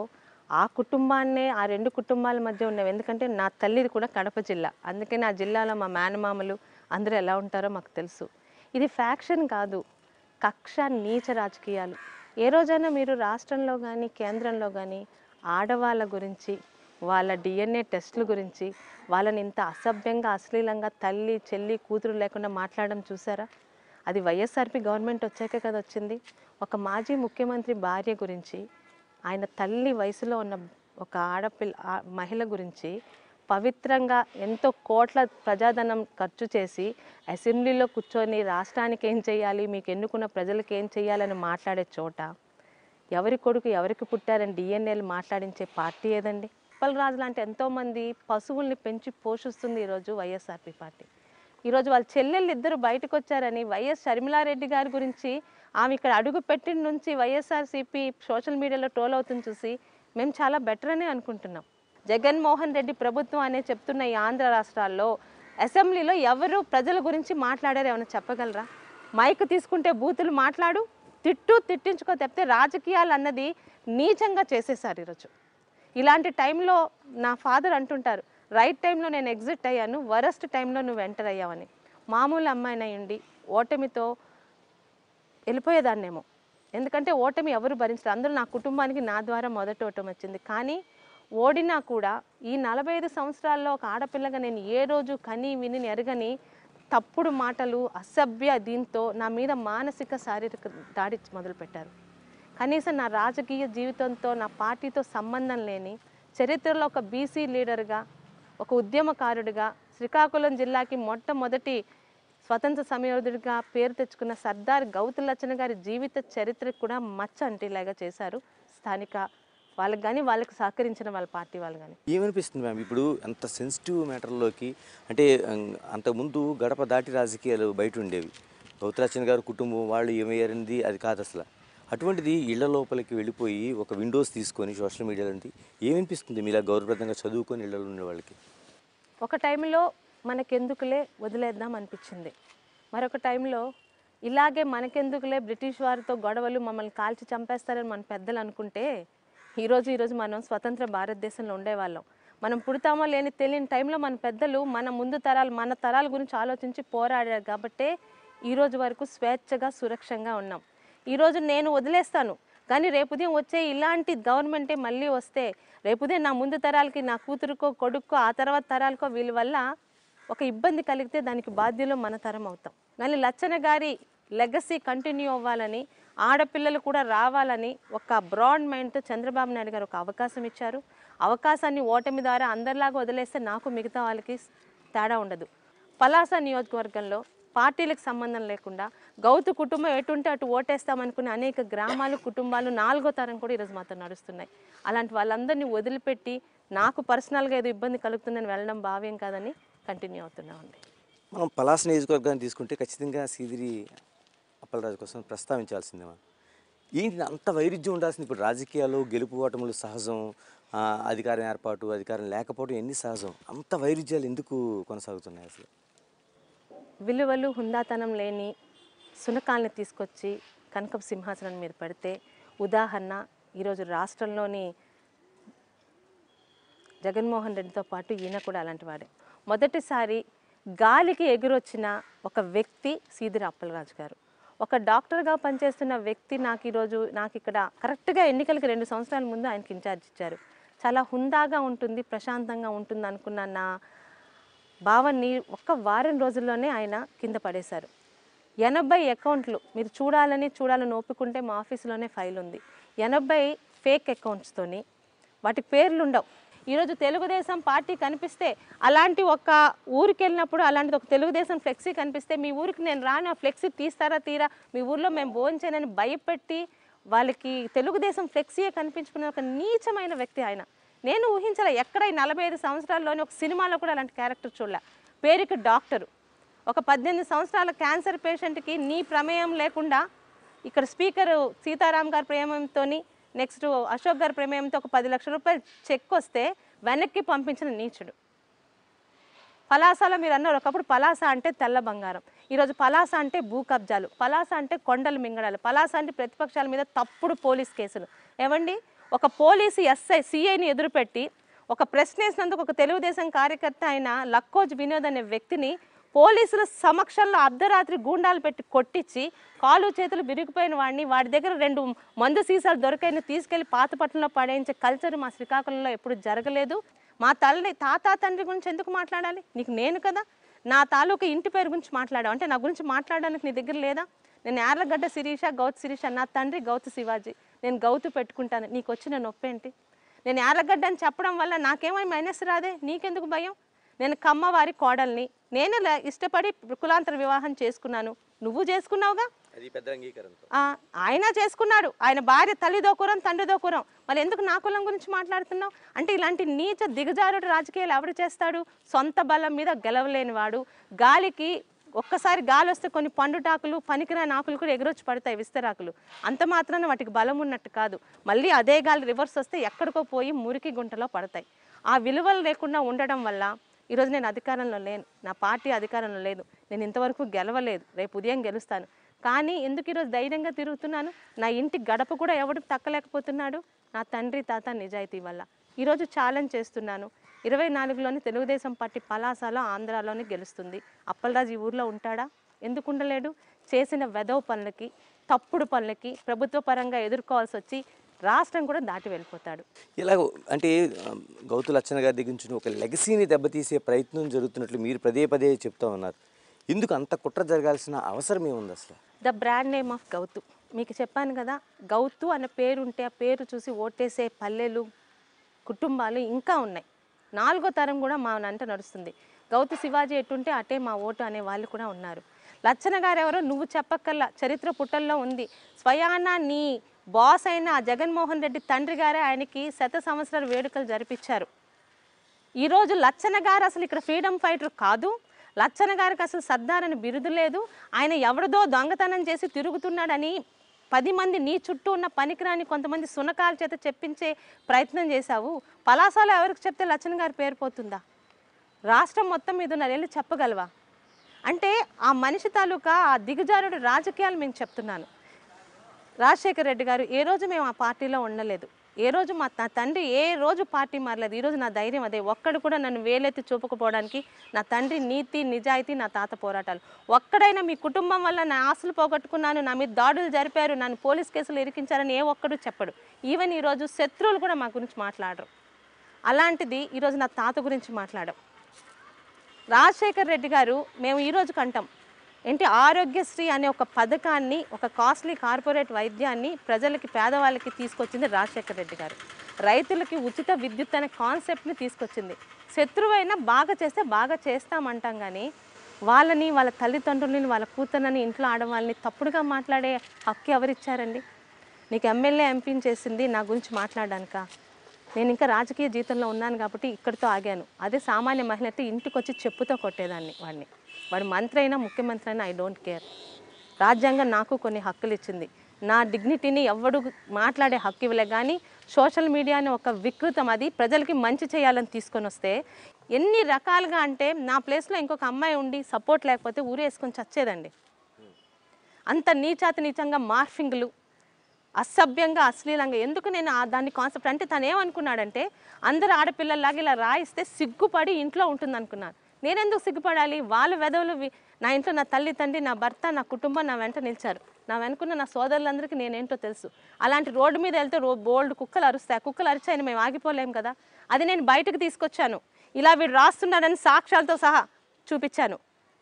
Speaker 1: ఆ కుటుంబాన్నే ఆ రెండు కుటుంబాల మధ్య ఉన్నవి ఎందుకంటే నా తల్లిది కూడా కడప జిల్లా అందుకే నా జిల్లాలో మా మేనమామలు అందరూ ఎలా ఉంటారో మాకు తెలుసు ఇది ఫ్యాక్షన్ కాదు కక్ష నీచ రాజకీయాలు ఏ రోజైనా మీరు రాష్ట్రంలో కానీ కేంద్రంలో కానీ ఆడవాళ్ళ గురించి వాళ్ళ డిఎన్ఏ టెస్టుల గురించి వాళ్ళని ఇంత అసభ్యంగా అశ్లీలంగా తల్లి చెల్లి కూతురు లేకుండా మాట్లాడడం చూసారా అది వైఎస్ఆర్పి గవర్నమెంట్ వచ్చాక కదా వచ్చింది ఒక మాజీ ముఖ్యమంత్రి భార్య గురించి ఆయన తల్లి వయసులో ఉన్న ఒక ఆడపిల్ల మహిళ గురించి పవిత్రంగా ఎంతో కోట్ల ప్రజాధనం ఖర్చు చేసి అసెంబ్లీలో కూర్చొని రాష్ట్రానికి ఏం చేయాలి మీకు ఎన్నుకున్న ప్రజలకు ఏం చేయాలని మాట్లాడే చోట ఎవరి కొడుకు ఎవరికి పుట్టారని డిఎన్ఏలు మాట్లాడించే పార్టీ ఏదండి రాజు లాంటి ఎంతోమంది పశువుల్ని పెంచి పోషిస్తుంది ఈరోజు వైఎస్ఆర్పి పార్టీ ఈరోజు వాళ్ళ చెల్లెళ్ళు ఇద్దరు బయటకు వచ్చారని వైఎస్ షర్మిలారెడ్డి గారి గురించి ఆమె ఇక్కడ అడుగు పెట్టిన నుంచి వైఎస్ఆర్సీపీ సోషల్ మీడియాలో ట్రోల్ అవుతుంది చూసి మేము చాలా బెటర్ అనే అనుకుంటున్నాం జగన్మోహన్ రెడ్డి ప్రభుత్వం అనే చెప్తున్న ఈ ఆంధ్ర రాష్ట్రాల్లో అసెంబ్లీలో ఎవరు ప్రజల గురించి మాట్లాడారు ఏమైనా చెప్పగలరా మైక్ తీసుకుంటే బూతులు మాట్లాడు తిట్టు తిట్టించుకో తప్పితే రాజకీయాలు అన్నది నీచంగా చేసేసారు ఈరోజు ఇలాంటి టైంలో నా ఫాదర్ అంటుంటారు రైట్ టైంలో నేను ఎగ్జిట్ అయ్యాను వరస్ట్ టైంలో నువ్వు ఎంటర్ అయ్యావని మామూలు ఉండి ఓటమితో వెళ్ళిపోయేదాన్నేమో ఎందుకంటే ఓటమి ఎవరు భరించరు అందరూ నా కుటుంబానికి నా ద్వారా మొదటి ఓటమి వచ్చింది కానీ ఓడినా కూడా ఈ నలభై ఐదు సంవత్సరాల్లో ఒక ఆడపిల్లగా నేను ఏ రోజు కని విని ఎరగని తప్పుడు మాటలు అసభ్య దీంతో నా మీద మానసిక శారీరక దాడి మొదలుపెట్టారు కనీసం నా రాజకీయ జీవితంతో నా పార్టీతో సంబంధం లేని చరిత్రలో ఒక బీసీ లీడర్గా ఒక ఉద్యమకారుడిగా శ్రీకాకుళం జిల్లాకి మొట్టమొదటి స్వతంత్ర సమయోధుడిగా పేరు తెచ్చుకున్న సర్దార్ గౌతులచ్చన గారి జీవిత చరిత్ర కూడా మచ్చ అంటేలాగా చేశారు స్థానిక వాళ్ళకి కానీ వాళ్ళకి సహకరించిన వాళ్ళ పార్టీ వాళ్ళు కానీ
Speaker 2: ఏమనిపిస్తుంది మ్యామ్ ఇప్పుడు అంత సెన్సిటివ్ మ్యాటర్లోకి అంటే అంతకుముందు గడప దాటి రాజకీయాలు బయట ఉండేవి గౌతరాచన్ గారు కుటుంబం వాళ్ళు ఏమయ్యారనేది అది కాదు అసలు అటువంటిది ఇళ్ల లోపలికి వెళ్ళిపోయి ఒక విండోస్ తీసుకొని సోషల్ మీడియా లాంటి ఏమనిపిస్తుంది మీలా గౌరవప్రదంగా చదువుకొని ఇళ్లలో ఉండే వాళ్ళకి
Speaker 1: ఒక టైంలో మనకెందుకులే వదిలేద్దాం అనిపించింది మరొక టైంలో ఇలాగే మనకెందుకులే బ్రిటిష్ వారితో గొడవలు మమ్మల్ని కాల్చి చంపేస్తారని మన పెద్దలు అనుకుంటే ఈరోజు ఈరోజు మనం స్వతంత్ర భారతదేశంలో ఉండేవాళ్ళం మనం పుడతామో లేని తెలియని టైంలో మన పెద్దలు మన ముందు తరాలు మన తరాల గురించి ఆలోచించి పోరాడారు కాబట్టే ఈరోజు వరకు స్వేచ్ఛగా సురక్షంగా ఉన్నాం ఈరోజు నేను వదిలేస్తాను కానీ రేపు ఉదయం వచ్చే ఇలాంటి గవర్నమెంటే మళ్ళీ వస్తే రేపు ఉదయం నా ముందు తరాలకి నా కూతురుకో కొడుక్కో ఆ తర్వాత తరాలకో వీళ్ళ వల్ల ఒక ఇబ్బంది కలిగితే దానికి బాధ్యులు మన తరం అవుతాం మళ్ళీ లచ్చన గారి లెగసీ కంటిన్యూ అవ్వాలని ఆడపిల్లలు కూడా రావాలని ఒక బ్రాడ్ మైండ్తో చంద్రబాబు నాయుడు గారు ఒక అవకాశం ఇచ్చారు అవకాశాన్ని ఓటమి ద్వారా అందరిలాగా వదిలేస్తే నాకు మిగతా వాళ్ళకి తేడా ఉండదు పలాస నియోజకవర్గంలో పార్టీలకు సంబంధం లేకుండా గౌతు కుటుంబం ఎటుంటే అటు ఓటేస్తామనుకునే అనేక గ్రామాలు కుటుంబాలు నాలుగో తరం కూడా ఈరోజు మాతో నడుస్తున్నాయి అలాంటి వాళ్ళందరినీ వదిలిపెట్టి నాకు పర్సనల్గా ఏదో ఇబ్బంది కలుగుతుందని వెళ్ళడం భావ్యం కాదని కంటిన్యూ అవుతున్నామండి
Speaker 2: మనం పలాస నియోజకవర్గాన్ని తీసుకుంటే ఖచ్చితంగా సీదిరి అప్పలరాజు కోసం ప్రస్తావించాల్సింది మనం ఏంటి అంత వైరుధ్యం ఉండాల్సింది ఇప్పుడు రాజకీయాలు గెలుపు ఓటములు సహజం అధికారం ఏర్పాటు అధికారం లేకపోవడం ఎన్ని సహజం అంత వైరుధ్యాలు ఎందుకు కొనసాగుతున్నాయి అసలు
Speaker 1: విలువలు హుందాతనం లేని సునకాలను తీసుకొచ్చి కనకపు సింహాసనం మీద పెడితే ఉదాహరణ ఈరోజు రాష్ట్రంలోని జగన్మోహన్ రెడ్డితో పాటు ఈయన కూడా అలాంటి వాడే మొదటిసారి గాలికి ఎగురొచ్చిన ఒక వ్యక్తి సీదిరి అప్పలరాజు గారు ఒక డాక్టర్గా పనిచేస్తున్న వ్యక్తి నాకు ఈరోజు నాకు ఇక్కడ కరెక్ట్గా ఎన్నికలకి రెండు సంవత్సరాల ముందు ఆయనకి ఇన్ఛార్జ్ ఇచ్చారు చాలా హుందాగా ఉంటుంది ప్రశాంతంగా ఉంటుంది అనుకున్న నా భావాన్ని ఒక్క వారం రోజుల్లోనే ఆయన కింద పడేశారు ఎనభై అకౌంట్లు మీరు చూడాలని చూడాలని ఒప్పుకుంటే మా ఆఫీస్లోనే ఫైల్ ఉంది ఎనభై ఫేక్ అకౌంట్స్తోని వాటి పేర్లు ఉండవు ఈరోజు తెలుగుదేశం పార్టీ కనిపిస్తే అలాంటి ఒక ఊరికి వెళ్ళినప్పుడు అలాంటిది ఒక తెలుగుదేశం ఫ్లెక్సీ కనిపిస్తే మీ ఊరికి నేను రాను ఆ ఫ్లెక్సీ తీస్తారా తీరా మీ ఊర్లో మేము భోజనని భయపెట్టి వాళ్ళకి తెలుగుదేశం ఫ్లెక్సీయే కనిపించుకునే ఒక నీచమైన వ్యక్తి ఆయన నేను ఊహించాల ఎక్కడ ఈ నలభై ఐదు సంవత్సరాల్లోనే ఒక సినిమాలో కూడా అలాంటి క్యారెక్టర్ చూడలే పేరుకి డాక్టరు ఒక పద్దెనిమిది సంవత్సరాల క్యాన్సర్ పేషెంట్కి నీ ప్రమేయం లేకుండా ఇక్కడ స్పీకరు సీతారాం గారి ప్రేమంతో నెక్స్ట్ అశోక్ గారి ప్రమేయంతో ఒక పది లక్షల రూపాయలు చెక్ వస్తే వెనక్కి పంపించిన నీచుడు పలాసలో మీరు అన్నారు ఒకప్పుడు పలాస అంటే తెల్ల బంగారం ఈరోజు పలాస అంటే భూ కబ్జాలు పలాస అంటే కొండలు మింగడాలు పలాస అంటే ప్రతిపక్షాల మీద తప్పుడు పోలీస్ కేసులు ఏమండి ఒక పోలీసు ఎస్ఐ సిఐని ఎదురుపెట్టి ఒక ప్రశ్న వేసినందుకు ఒక తెలుగుదేశం కార్యకర్త అయిన లక్కోజ్ వినోద్ అనే వ్యక్తిని పోలీసుల సమక్షంలో అర్ధరాత్రి గూండాలు పెట్టి కొట్టించి కాలు చేతులు విరిగిపోయిన వాడిని వాడి దగ్గర రెండు మందు సీసాలు దొరికైన తీసుకెళ్లి పాతపట్నంలో పడేయించే కల్చర్ మా శ్రీకాకుళంలో ఎప్పుడు జరగలేదు మా తల్లి తాత తండ్రి గురించి ఎందుకు మాట్లాడాలి నీకు నేను కదా నా తాలూకా ఇంటి పేరు గురించి మాట్లాడావు అంటే నా గురించి మాట్లాడడానికి నీ దగ్గర లేదా నేను యార్లగడ్డ శిరీష గౌత్ శిరీష నా తండ్రి గౌత్ శివాజీ నేను గౌతు పెట్టుకుంటాను నీకు వచ్చిన నొప్పి ఏంటి నేను యార్లగడ్డ అని చెప్పడం వల్ల నాకేమో మైనస్ రాదే నీకెందుకు భయం నేను కమ్మవారి కోడల్ని నేను ఇష్టపడి కులాంతర వివాహం చేసుకున్నాను నువ్వు చేసుకున్నావుగా ఆయన చేసుకున్నాడు ఆయన భార్య తల్లిదో కూరం తండ్రిదో కూరం మరి ఎందుకు నా కులం గురించి మాట్లాడుతున్నావు అంటే ఇలాంటి నీచ దిగజారుడు రాజకీయాలు ఎవరు చేస్తాడు సొంత బలం మీద గెలవలేని వాడు గాలికి ఒక్కసారి గాలి వస్తే కొన్ని పండుటాకులు పనికిరాని ఆకులు కూడా ఎగరొచ్చి పడతాయి విస్తరాకులు అంత మాత్రాన వాటికి బలం ఉన్నట్టు కాదు మళ్ళీ అదే గాలి రివర్స్ వస్తే ఎక్కడికో పోయి మురికి గుంటలో పడతాయి ఆ విలువలు లేకుండా ఉండడం వల్ల ఈరోజు నేను అధికారంలో లేను నా పార్టీ అధికారంలో లేదు నేను ఇంతవరకు గెలవలేదు రేపు ఉదయం గెలుస్తాను కానీ ఎందుకు ఈరోజు ధైర్యంగా తిరుగుతున్నాను నా ఇంటి గడప కూడా ఎవడు తక్కలేకపోతున్నాడు నా తండ్రి తాత నిజాయితీ వల్ల ఈరోజు ఛాలెంజ్ చేస్తున్నాను ఇరవై నాలుగులోని తెలుగుదేశం పార్టీ పలాసలో ఆంధ్రాలోని గెలుస్తుంది అప్పలరాజు ఈ ఊర్లో ఉంటాడా ఎందుకు ఉండలేడు చేసిన వెధవ పనులకి తప్పుడు పనులకి ప్రభుత్వ పరంగా ఎదుర్కోవాల్సి వచ్చి రాష్ట్రం కూడా దాటి వెళ్ళిపోతాడు
Speaker 2: ఇలా అంటే గౌతు లచ్చన్న గారి దగ్గర నుంచి ఒక లెగసీని దెబ్బతీసే ప్రయత్నం జరుగుతున్నట్లు మీరు పదే పదే చెప్తా ఉన్నారు ఎందుకు అంత కుట్ర జరగాల్సిన అవసరం ఏముంది అసలు
Speaker 1: the brand name of Gouthu మీకు చెప్పాను కదా గౌతు అనే పేరు ఉంటే ఆ పేరు చూసి ఓటేసే పల్లెలు కుటుంబాలు ఇంకా ఉన్నాయి నాలుగో తరం కూడా మా నంట నడుస్తుంది గౌతు శివాజీ ఎట్టుంటే అటే మా ఓటు అనే వాళ్ళు కూడా ఉన్నారు లచ్చన గారు ఎవరో నువ్వు చెప్పక్కల్లా చరిత్ర పుటల్లో ఉంది స్వయాన నీ బాస్ అయిన జగన్మోహన్ రెడ్డి తండ్రి గారే ఆయనకి శత సంవత్సరాల వేడుకలు జరిపించారు ఈరోజు లచ్చన్న గారు అసలు ఇక్కడ ఫ్రీడమ్ ఫైటర్ కాదు లచ్చన్న గారికి అసలు సర్దార్ అని బిరుదు లేదు ఆయన ఎవడదో దొంగతనం చేసి తిరుగుతున్నాడని పది మంది నీ చుట్టూ ఉన్న పనికిరాని కొంతమంది సునకాల చేత చెప్పించే ప్రయత్నం చేశావు పలాసాలు ఎవరికి చెప్తే లచ్చన్ గారి పేరు పోతుందా రాష్ట్రం మొత్తం మీద నరేళ్ళు చెప్పగలవా అంటే ఆ మనిషి తాలూకా ఆ దిగజారుడు రాజకీయాలు మేము చెప్తున్నాను రాజశేఖర రెడ్డి గారు ఏ రోజు మేము ఆ పార్టీలో ఉండలేదు ఏ రోజు మా నా తండ్రి ఏ రోజు పార్టీ మారలేదు ఈరోజు నా ధైర్యం అదే ఒక్కడు కూడా నన్ను వేలెత్తి చూపకపోవడానికి నా తండ్రి నీతి నిజాయితీ నా తాత పోరాటాలు ఒక్కడైనా మీ కుటుంబం వల్ల నా ఆశలు పోగొట్టుకున్నాను నా మీద దాడులు జరిపారు నన్ను పోలీస్ కేసులు ఇరికించారని ఏ ఒక్కడు చెప్పడు ఈవెన్ ఈరోజు శత్రువులు కూడా మా గురించి మాట్లాడరు అలాంటిది ఈరోజు నా తాత గురించి మాట్లాడడం రాజశేఖర్ రెడ్డి గారు మేము ఈరోజు కంటాం ఏంటి ఆరోగ్యశ్రీ అనే ఒక పథకాన్ని ఒక కాస్ట్లీ కార్పొరేట్ వైద్యాన్ని ప్రజలకి పేదవాళ్ళకి తీసుకొచ్చింది రాజశేఖర రెడ్డి గారు రైతులకి ఉచిత విద్యుత్ అనే కాన్సెప్ట్ని తీసుకొచ్చింది శత్రువైన బాగా చేస్తే బాగా చేస్తామంటాం కానీ వాళ్ళని వాళ్ళ తల్లిదండ్రులని వాళ్ళ కూతుర్ని ఇంట్లో ఆడవాళ్ళని తప్పుడుగా మాట్లాడే హక్కు ఎవరిచ్చారండి నీకు ఎమ్మెల్యే ఎంపీని చేసింది నా గురించి మాట్లాడానుక నేను ఇంకా రాజకీయ జీవితంలో ఉన్నాను కాబట్టి ఇక్కడితో ఆగాను అదే సామాన్య మహిళ అయితే ఇంటికి వచ్చి చెప్పుతో కొట్టేదాన్ని వాడిని వాడు మంత్రి అయినా ముఖ్యమంత్రి అయినా ఐ డోంట్ కేర్ రాజ్యాంగం నాకు కొన్ని హక్కులు ఇచ్చింది నా డిగ్నిటీని ఎవడు మాట్లాడే హక్కు ఇవ్వలే కానీ సోషల్ మీడియాని ఒక వికృతం అది ప్రజలకి మంచి చేయాలని తీసుకొని వస్తే ఎన్ని రకాలుగా అంటే నా ప్లేస్లో ఇంకొక అమ్మాయి ఉండి సపోర్ట్ లేకపోతే ఊరేసుకొని చచ్చేదండి అంత నీచాత నీచంగా మార్ఫింగ్లు అసభ్యంగా అశ్లీలంగా ఎందుకు నేను దాన్ని కాన్సెప్ట్ అంటే తను ఏమనుకున్నాడంటే అందరు ఆడపిల్లల్లాగా ఇలా రాయిస్తే సిగ్గుపడి ఇంట్లో ఉంటుంది అనుకున్నాను నేనెందుకు సిగ్గుపడాలి వాళ్ళ వెదవులు నా ఇంట్లో నా తల్లి తండ్రి నా భర్త నా కుటుంబం నా వెంట నిలిచారు నా వెనుకున్న నా సోదరులందరికీ నేనేంటో తెలుసు అలాంటి రోడ్డు మీద వెళ్తే రో బోల్డ్ కుక్కలు అరుస్తాయి కుక్కలు అరిచాయని మేము ఆగిపోలేము కదా అది నేను బయటకు తీసుకొచ్చాను ఇలా వీడు రాస్తున్నాడని సాక్ష్యాలతో సహా చూపించాను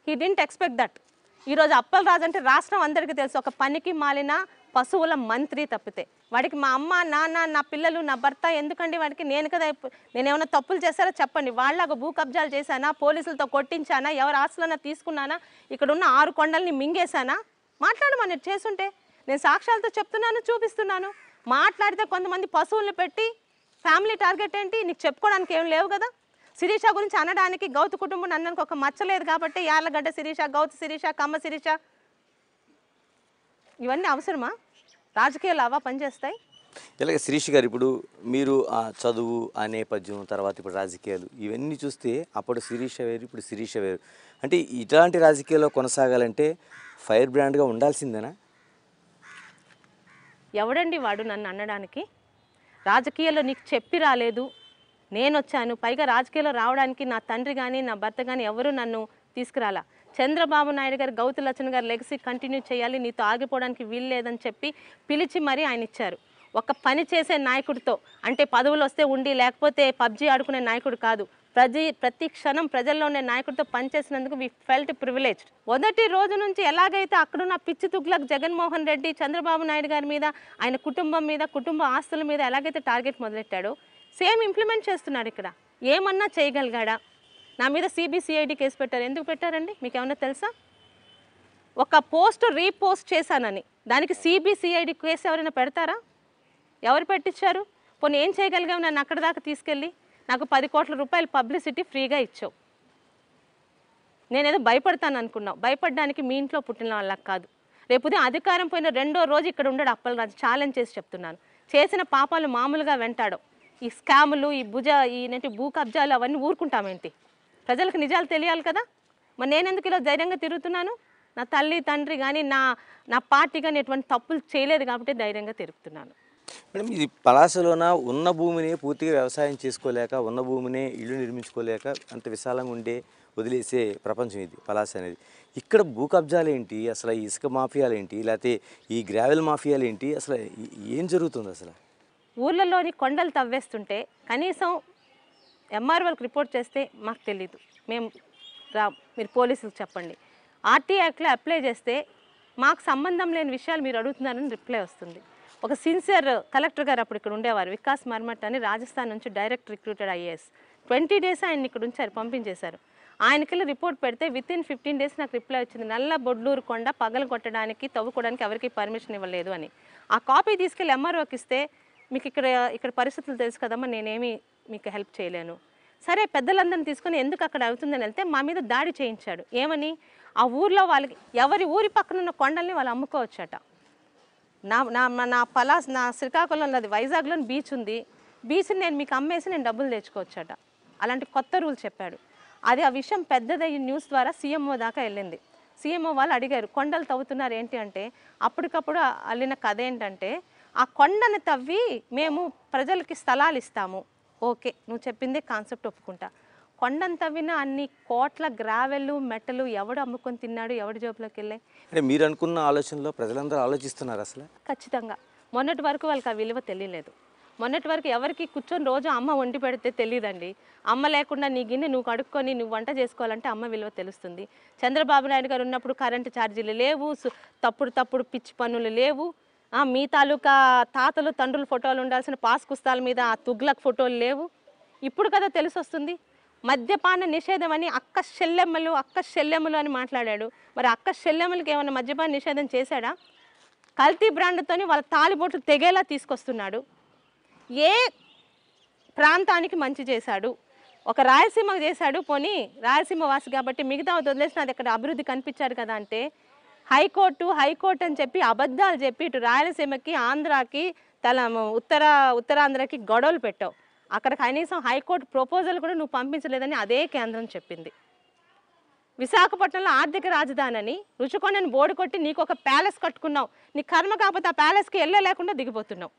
Speaker 1: హీ డింట్ ఎక్స్పెక్ట్ దట్ ఈరోజు అప్పలు రాజు అంటే రాష్ట్రం అందరికీ తెలుసు ఒక పనికి మాలిన పశువుల మంత్రి తప్పితే వాడికి మా అమ్మ నాన్న నా పిల్లలు నా భర్త ఎందుకండి వాడికి నేను కదా నేనేమైనా తప్పులు చేశారా చెప్పండి వాళ్ళకు భూ కబ్జాలు చేశానా పోలీసులతో కొట్టించానా ఎవరు ఆస్తులన్నా తీసుకున్నానా ఇక్కడ ఉన్న ఆరు కొండల్ని మింగేశానా మాట్లాడమని చేస్తుంటే నేను సాక్ష్యాలతో చెప్తున్నాను చూపిస్తున్నాను మాట్లాడితే కొంతమంది పశువులను పెట్టి ఫ్యామిలీ టార్గెట్ ఏంటి నీకు చెప్పుకోవడానికి ఏం లేవు కదా శిరీష గురించి అనడానికి గౌతు కుటుంబం నన్ను ఒక మచ్చలేదు కాబట్టి యార్లగడ్డ శిరీష గౌతు శిరీష కమ్మ శిరీష ఇవన్నీ అవసరమా రాజకీయాలు అవా పనిచేస్తాయి
Speaker 2: ఇలాగే శిరీష్ గారు ఇప్పుడు మీరు ఆ చదువు ఆ నేపథ్యం తర్వాత ఇప్పుడు రాజకీయాలు ఇవన్నీ చూస్తే అప్పుడు శిరీష వేరు ఇప్పుడు శిరీష వేరు అంటే ఇట్లాంటి రాజకీయాల్లో కొనసాగాలంటే ఫైర్ బ్రాండ్గా ఉండాల్సిందేనా
Speaker 1: ఎవడండి వాడు నన్ను అనడానికి రాజకీయాల్లో నీకు చెప్పి రాలేదు నేను వచ్చాను పైగా రాజకీయాల్లో రావడానికి నా తండ్రి కానీ నా భర్త కానీ ఎవరు నన్ను తీసుకురాలా చంద్రబాబు నాయుడు గారు గౌతు లచ్చన్ గారు లెగసీ కంటిన్యూ చేయాలి నీతో ఆగిపోవడానికి వీలు లేదని చెప్పి పిలిచి మరీ ఆయన ఇచ్చారు ఒక పని చేసే నాయకుడితో అంటే పదవులు వస్తే ఉండి లేకపోతే పబ్జి ఆడుకునే నాయకుడు కాదు ప్రతి ప్రతి క్షణం ప్రజల్లో ఉండే నాయకుడితో పనిచేసినందుకు వి ఫెల్ట్ ప్రివిలేజ్ మొదటి రోజు నుంచి ఎలాగైతే అక్కడున్న పిచ్చి తుగ్లకు జగన్మోహన్ రెడ్డి చంద్రబాబు నాయుడు గారి మీద ఆయన కుటుంబం మీద కుటుంబ ఆస్తుల మీద ఎలాగైతే టార్గెట్ మొదలెట్టాడో సేమ్ ఇంప్లిమెంట్ చేస్తున్నాడు ఇక్కడ ఏమన్నా చేయగలిగాడా నా మీద సిబిసిఐడి కేసు పెట్టారు ఎందుకు పెట్టారండి మీకు ఏమన్నా తెలుసా ఒక పోస్ట్ రీపోస్ట్ చేశానని దానికి సిబిసిఐడి కేసు ఎవరైనా పెడతారా ఎవరు పెట్టించారు పోనీ ఏం చేయగలిగావు నన్ను అక్కడ దాకా తీసుకెళ్ళి నాకు పది కోట్ల రూపాయలు పబ్లిసిటీ ఫ్రీగా ఇచ్చావు నేనేదో భయపడతాను అనుకున్నావు భయపడడానికి మీ ఇంట్లో పుట్టిన వాళ్ళకి కాదు రేపు అధికారం పోయిన రెండో రోజు ఇక్కడ ఉండడు రాజు ఛాలెంజ్ చేసి చెప్తున్నాను చేసిన పాపాలు మామూలుగా వెంటాడు ఈ స్కాములు ఈ భుజ ఈ భూ కబ్జాలు అవన్నీ ఊరుకుంటామేంటి ప్రజలకు నిజాలు తెలియాలి కదా మరి నేనెందుకు ఇలా ధైర్యంగా తిరుగుతున్నాను నా తల్లి తండ్రి కానీ నా నా పార్టీ కానీ ఎటువంటి తప్పులు చేయలేదు కాబట్టి ధైర్యంగా తిరుగుతున్నాను
Speaker 2: మేడం ఇది పలాసలోన ఉన్న భూమిని పూర్తిగా వ్యవసాయం చేసుకోలేక ఉన్న భూమిని ఇల్లు నిర్మించుకోలేక అంత విశాలంగా ఉండే వదిలేసే ప్రపంచం ఇది పలాస అనేది ఇక్కడ భూ కబ్జాలు ఏంటి అసలు ఈ ఇసుక మాఫియాలు ఏంటి లేకపోతే ఈ గ్రావెల్ మాఫియాలు ఏంటి అసలు ఏం జరుగుతుంది అసలు
Speaker 1: ఊళ్ళలోని కొండలు తవ్వేస్తుంటే కనీసం ఎంఆర్ఓలకు రిపోర్ట్ చేస్తే మాకు తెలీదు మేము రా మీరు పోలీసులకు చెప్పండి ఆర్టీ యాక్ట్లో అప్లై చేస్తే మాకు సంబంధం లేని విషయాలు మీరు అడుగుతున్నారని రిప్లై వస్తుంది ఒక సిన్సియర్ కలెక్టర్ గారు అప్పుడు ఇక్కడ ఉండేవారు వికాస్ మర్మట్ అని రాజస్థాన్ నుంచి direct recruited IAS twenty days ఆయన ఇక్కడ ఉంచారు పంపించేశారు ఆయనకెళ్ళి రిపోర్ట్ పెడితే విత్ ఇన్ ఫిఫ్టీన్ డేస్ నాకు రిప్లై వచ్చింది నల్ల బొడ్లూరు కొండ పగలు కొట్టడానికి తవ్వుకోవడానికి ఎవరికి పర్మిషన్ ఇవ్వలేదు అని ఆ కాపీ తీసుకెళ్ళి ఎంఆర్ఓకి ఇస్తే మీకు ఇక్కడ ఇక్కడ పరిస్థితులు తెలుసు కదమ్మా నేనేమి మీకు హెల్ప్ చేయలేను సరే పెద్దలందరిని తీసుకొని ఎందుకు అక్కడ అవుతుందని వెళ్తే మా మీద దాడి చేయించాడు ఏమని ఆ ఊర్లో వాళ్ళకి ఎవరి ఊరి పక్కన ఉన్న కొండల్ని వాళ్ళు అమ్ముకోవచ్చట నా నా నా పలాస్ నా శ్రీకాకుళం ఉన్నది వైజాగ్లోని బీచ్ ఉంది బీచ్ని నేను మీకు అమ్మేసి నేను డబ్బులు తెచ్చుకోవచ్చట అలాంటి కొత్త రూల్ చెప్పాడు అది ఆ విషయం పెద్దదయ్యి న్యూస్ ద్వారా సీఎంఓ దాకా వెళ్ళింది సీఎంఓ వాళ్ళు అడిగారు కొండలు తవ్వుతున్నారు ఏంటి అంటే అప్పటికప్పుడు అల్లిన కథ ఏంటంటే ఆ కొండను తవ్వి మేము ప్రజలకి స్థలాలు ఇస్తాము ఓకే నువ్వు చెప్పిందే కాన్సెప్ట్ ఒప్పుకుంటా కొండంత విన అన్ని కోట్ల గ్రావెల్ మెట్టలు ఎవడు అమ్ముకొని తిన్నాడు ఎవడు జోబులోకి వెళ్ళాయి
Speaker 2: మీరు అనుకున్న ఆలోచనలో ప్రజలందరూ ఆలోచిస్తున్నారు అసలు
Speaker 1: ఖచ్చితంగా మొన్నటి వరకు వాళ్ళకి ఆ విలువ తెలియలేదు మొన్నటి వరకు ఎవరికి కూర్చొని రోజు అమ్మ వండి పెడితే తెలియదండి అమ్మ లేకుండా నీ గిన్నె నువ్వు కడుక్కొని నువ్వు వంట చేసుకోవాలంటే అమ్మ విలువ తెలుస్తుంది చంద్రబాబు నాయుడు గారు ఉన్నప్పుడు కరెంటు ఛార్జీలు లేవు తప్పుడు తప్పుడు పిచ్చి పనులు లేవు మీ తాలూకా తాతలు తండ్రుల ఫోటోలు ఉండాల్సిన పాస్ పుస్తకాల మీద ఆ తుగ్లక్ ఫోటోలు లేవు ఇప్పుడు కదా తెలిసి వస్తుంది మద్యపాన నిషేధం అని అక్క శల్యమ్మలు అక్క శల్యమ్మలు అని మాట్లాడాడు మరి అక్క శల్యమ్మలకి ఏమైనా మద్యపాన నిషేధం చేశాడా కల్తీ బ్రాండ్తోని వాళ్ళ తాలిబోట్లు తెగేలా తీసుకొస్తున్నాడు ఏ ప్రాంతానికి మంచి చేశాడు ఒక రాయలసీమకు చేశాడు పోనీ రాయలసీమ వాసి కాబట్టి మిగతా వదిలేసిన అది అక్కడ అభివృద్ధి కనిపించాడు కదా అంటే హైకోర్టు హైకోర్టు అని చెప్పి అబద్ధాలు చెప్పి ఇటు రాయలసీమకి ఆంధ్రాకి తల ఉత్తర ఉత్తరాంధ్రకి గొడవలు పెట్టావు అక్కడ కనీసం హైకోర్టు ప్రపోజల్ కూడా నువ్వు పంపించలేదని అదే కేంద్రం చెప్పింది విశాఖపట్నంలో ఆర్థిక రాజధానిని రుచికొండని బోర్డు కొట్టి నీకు ఒక ప్యాలెస్ కట్టుకున్నావు నీ కర్మ కాకపోతే ఆ ప్యాలెస్కి వెళ్ళలేకుండా దిగిపోతున్నావు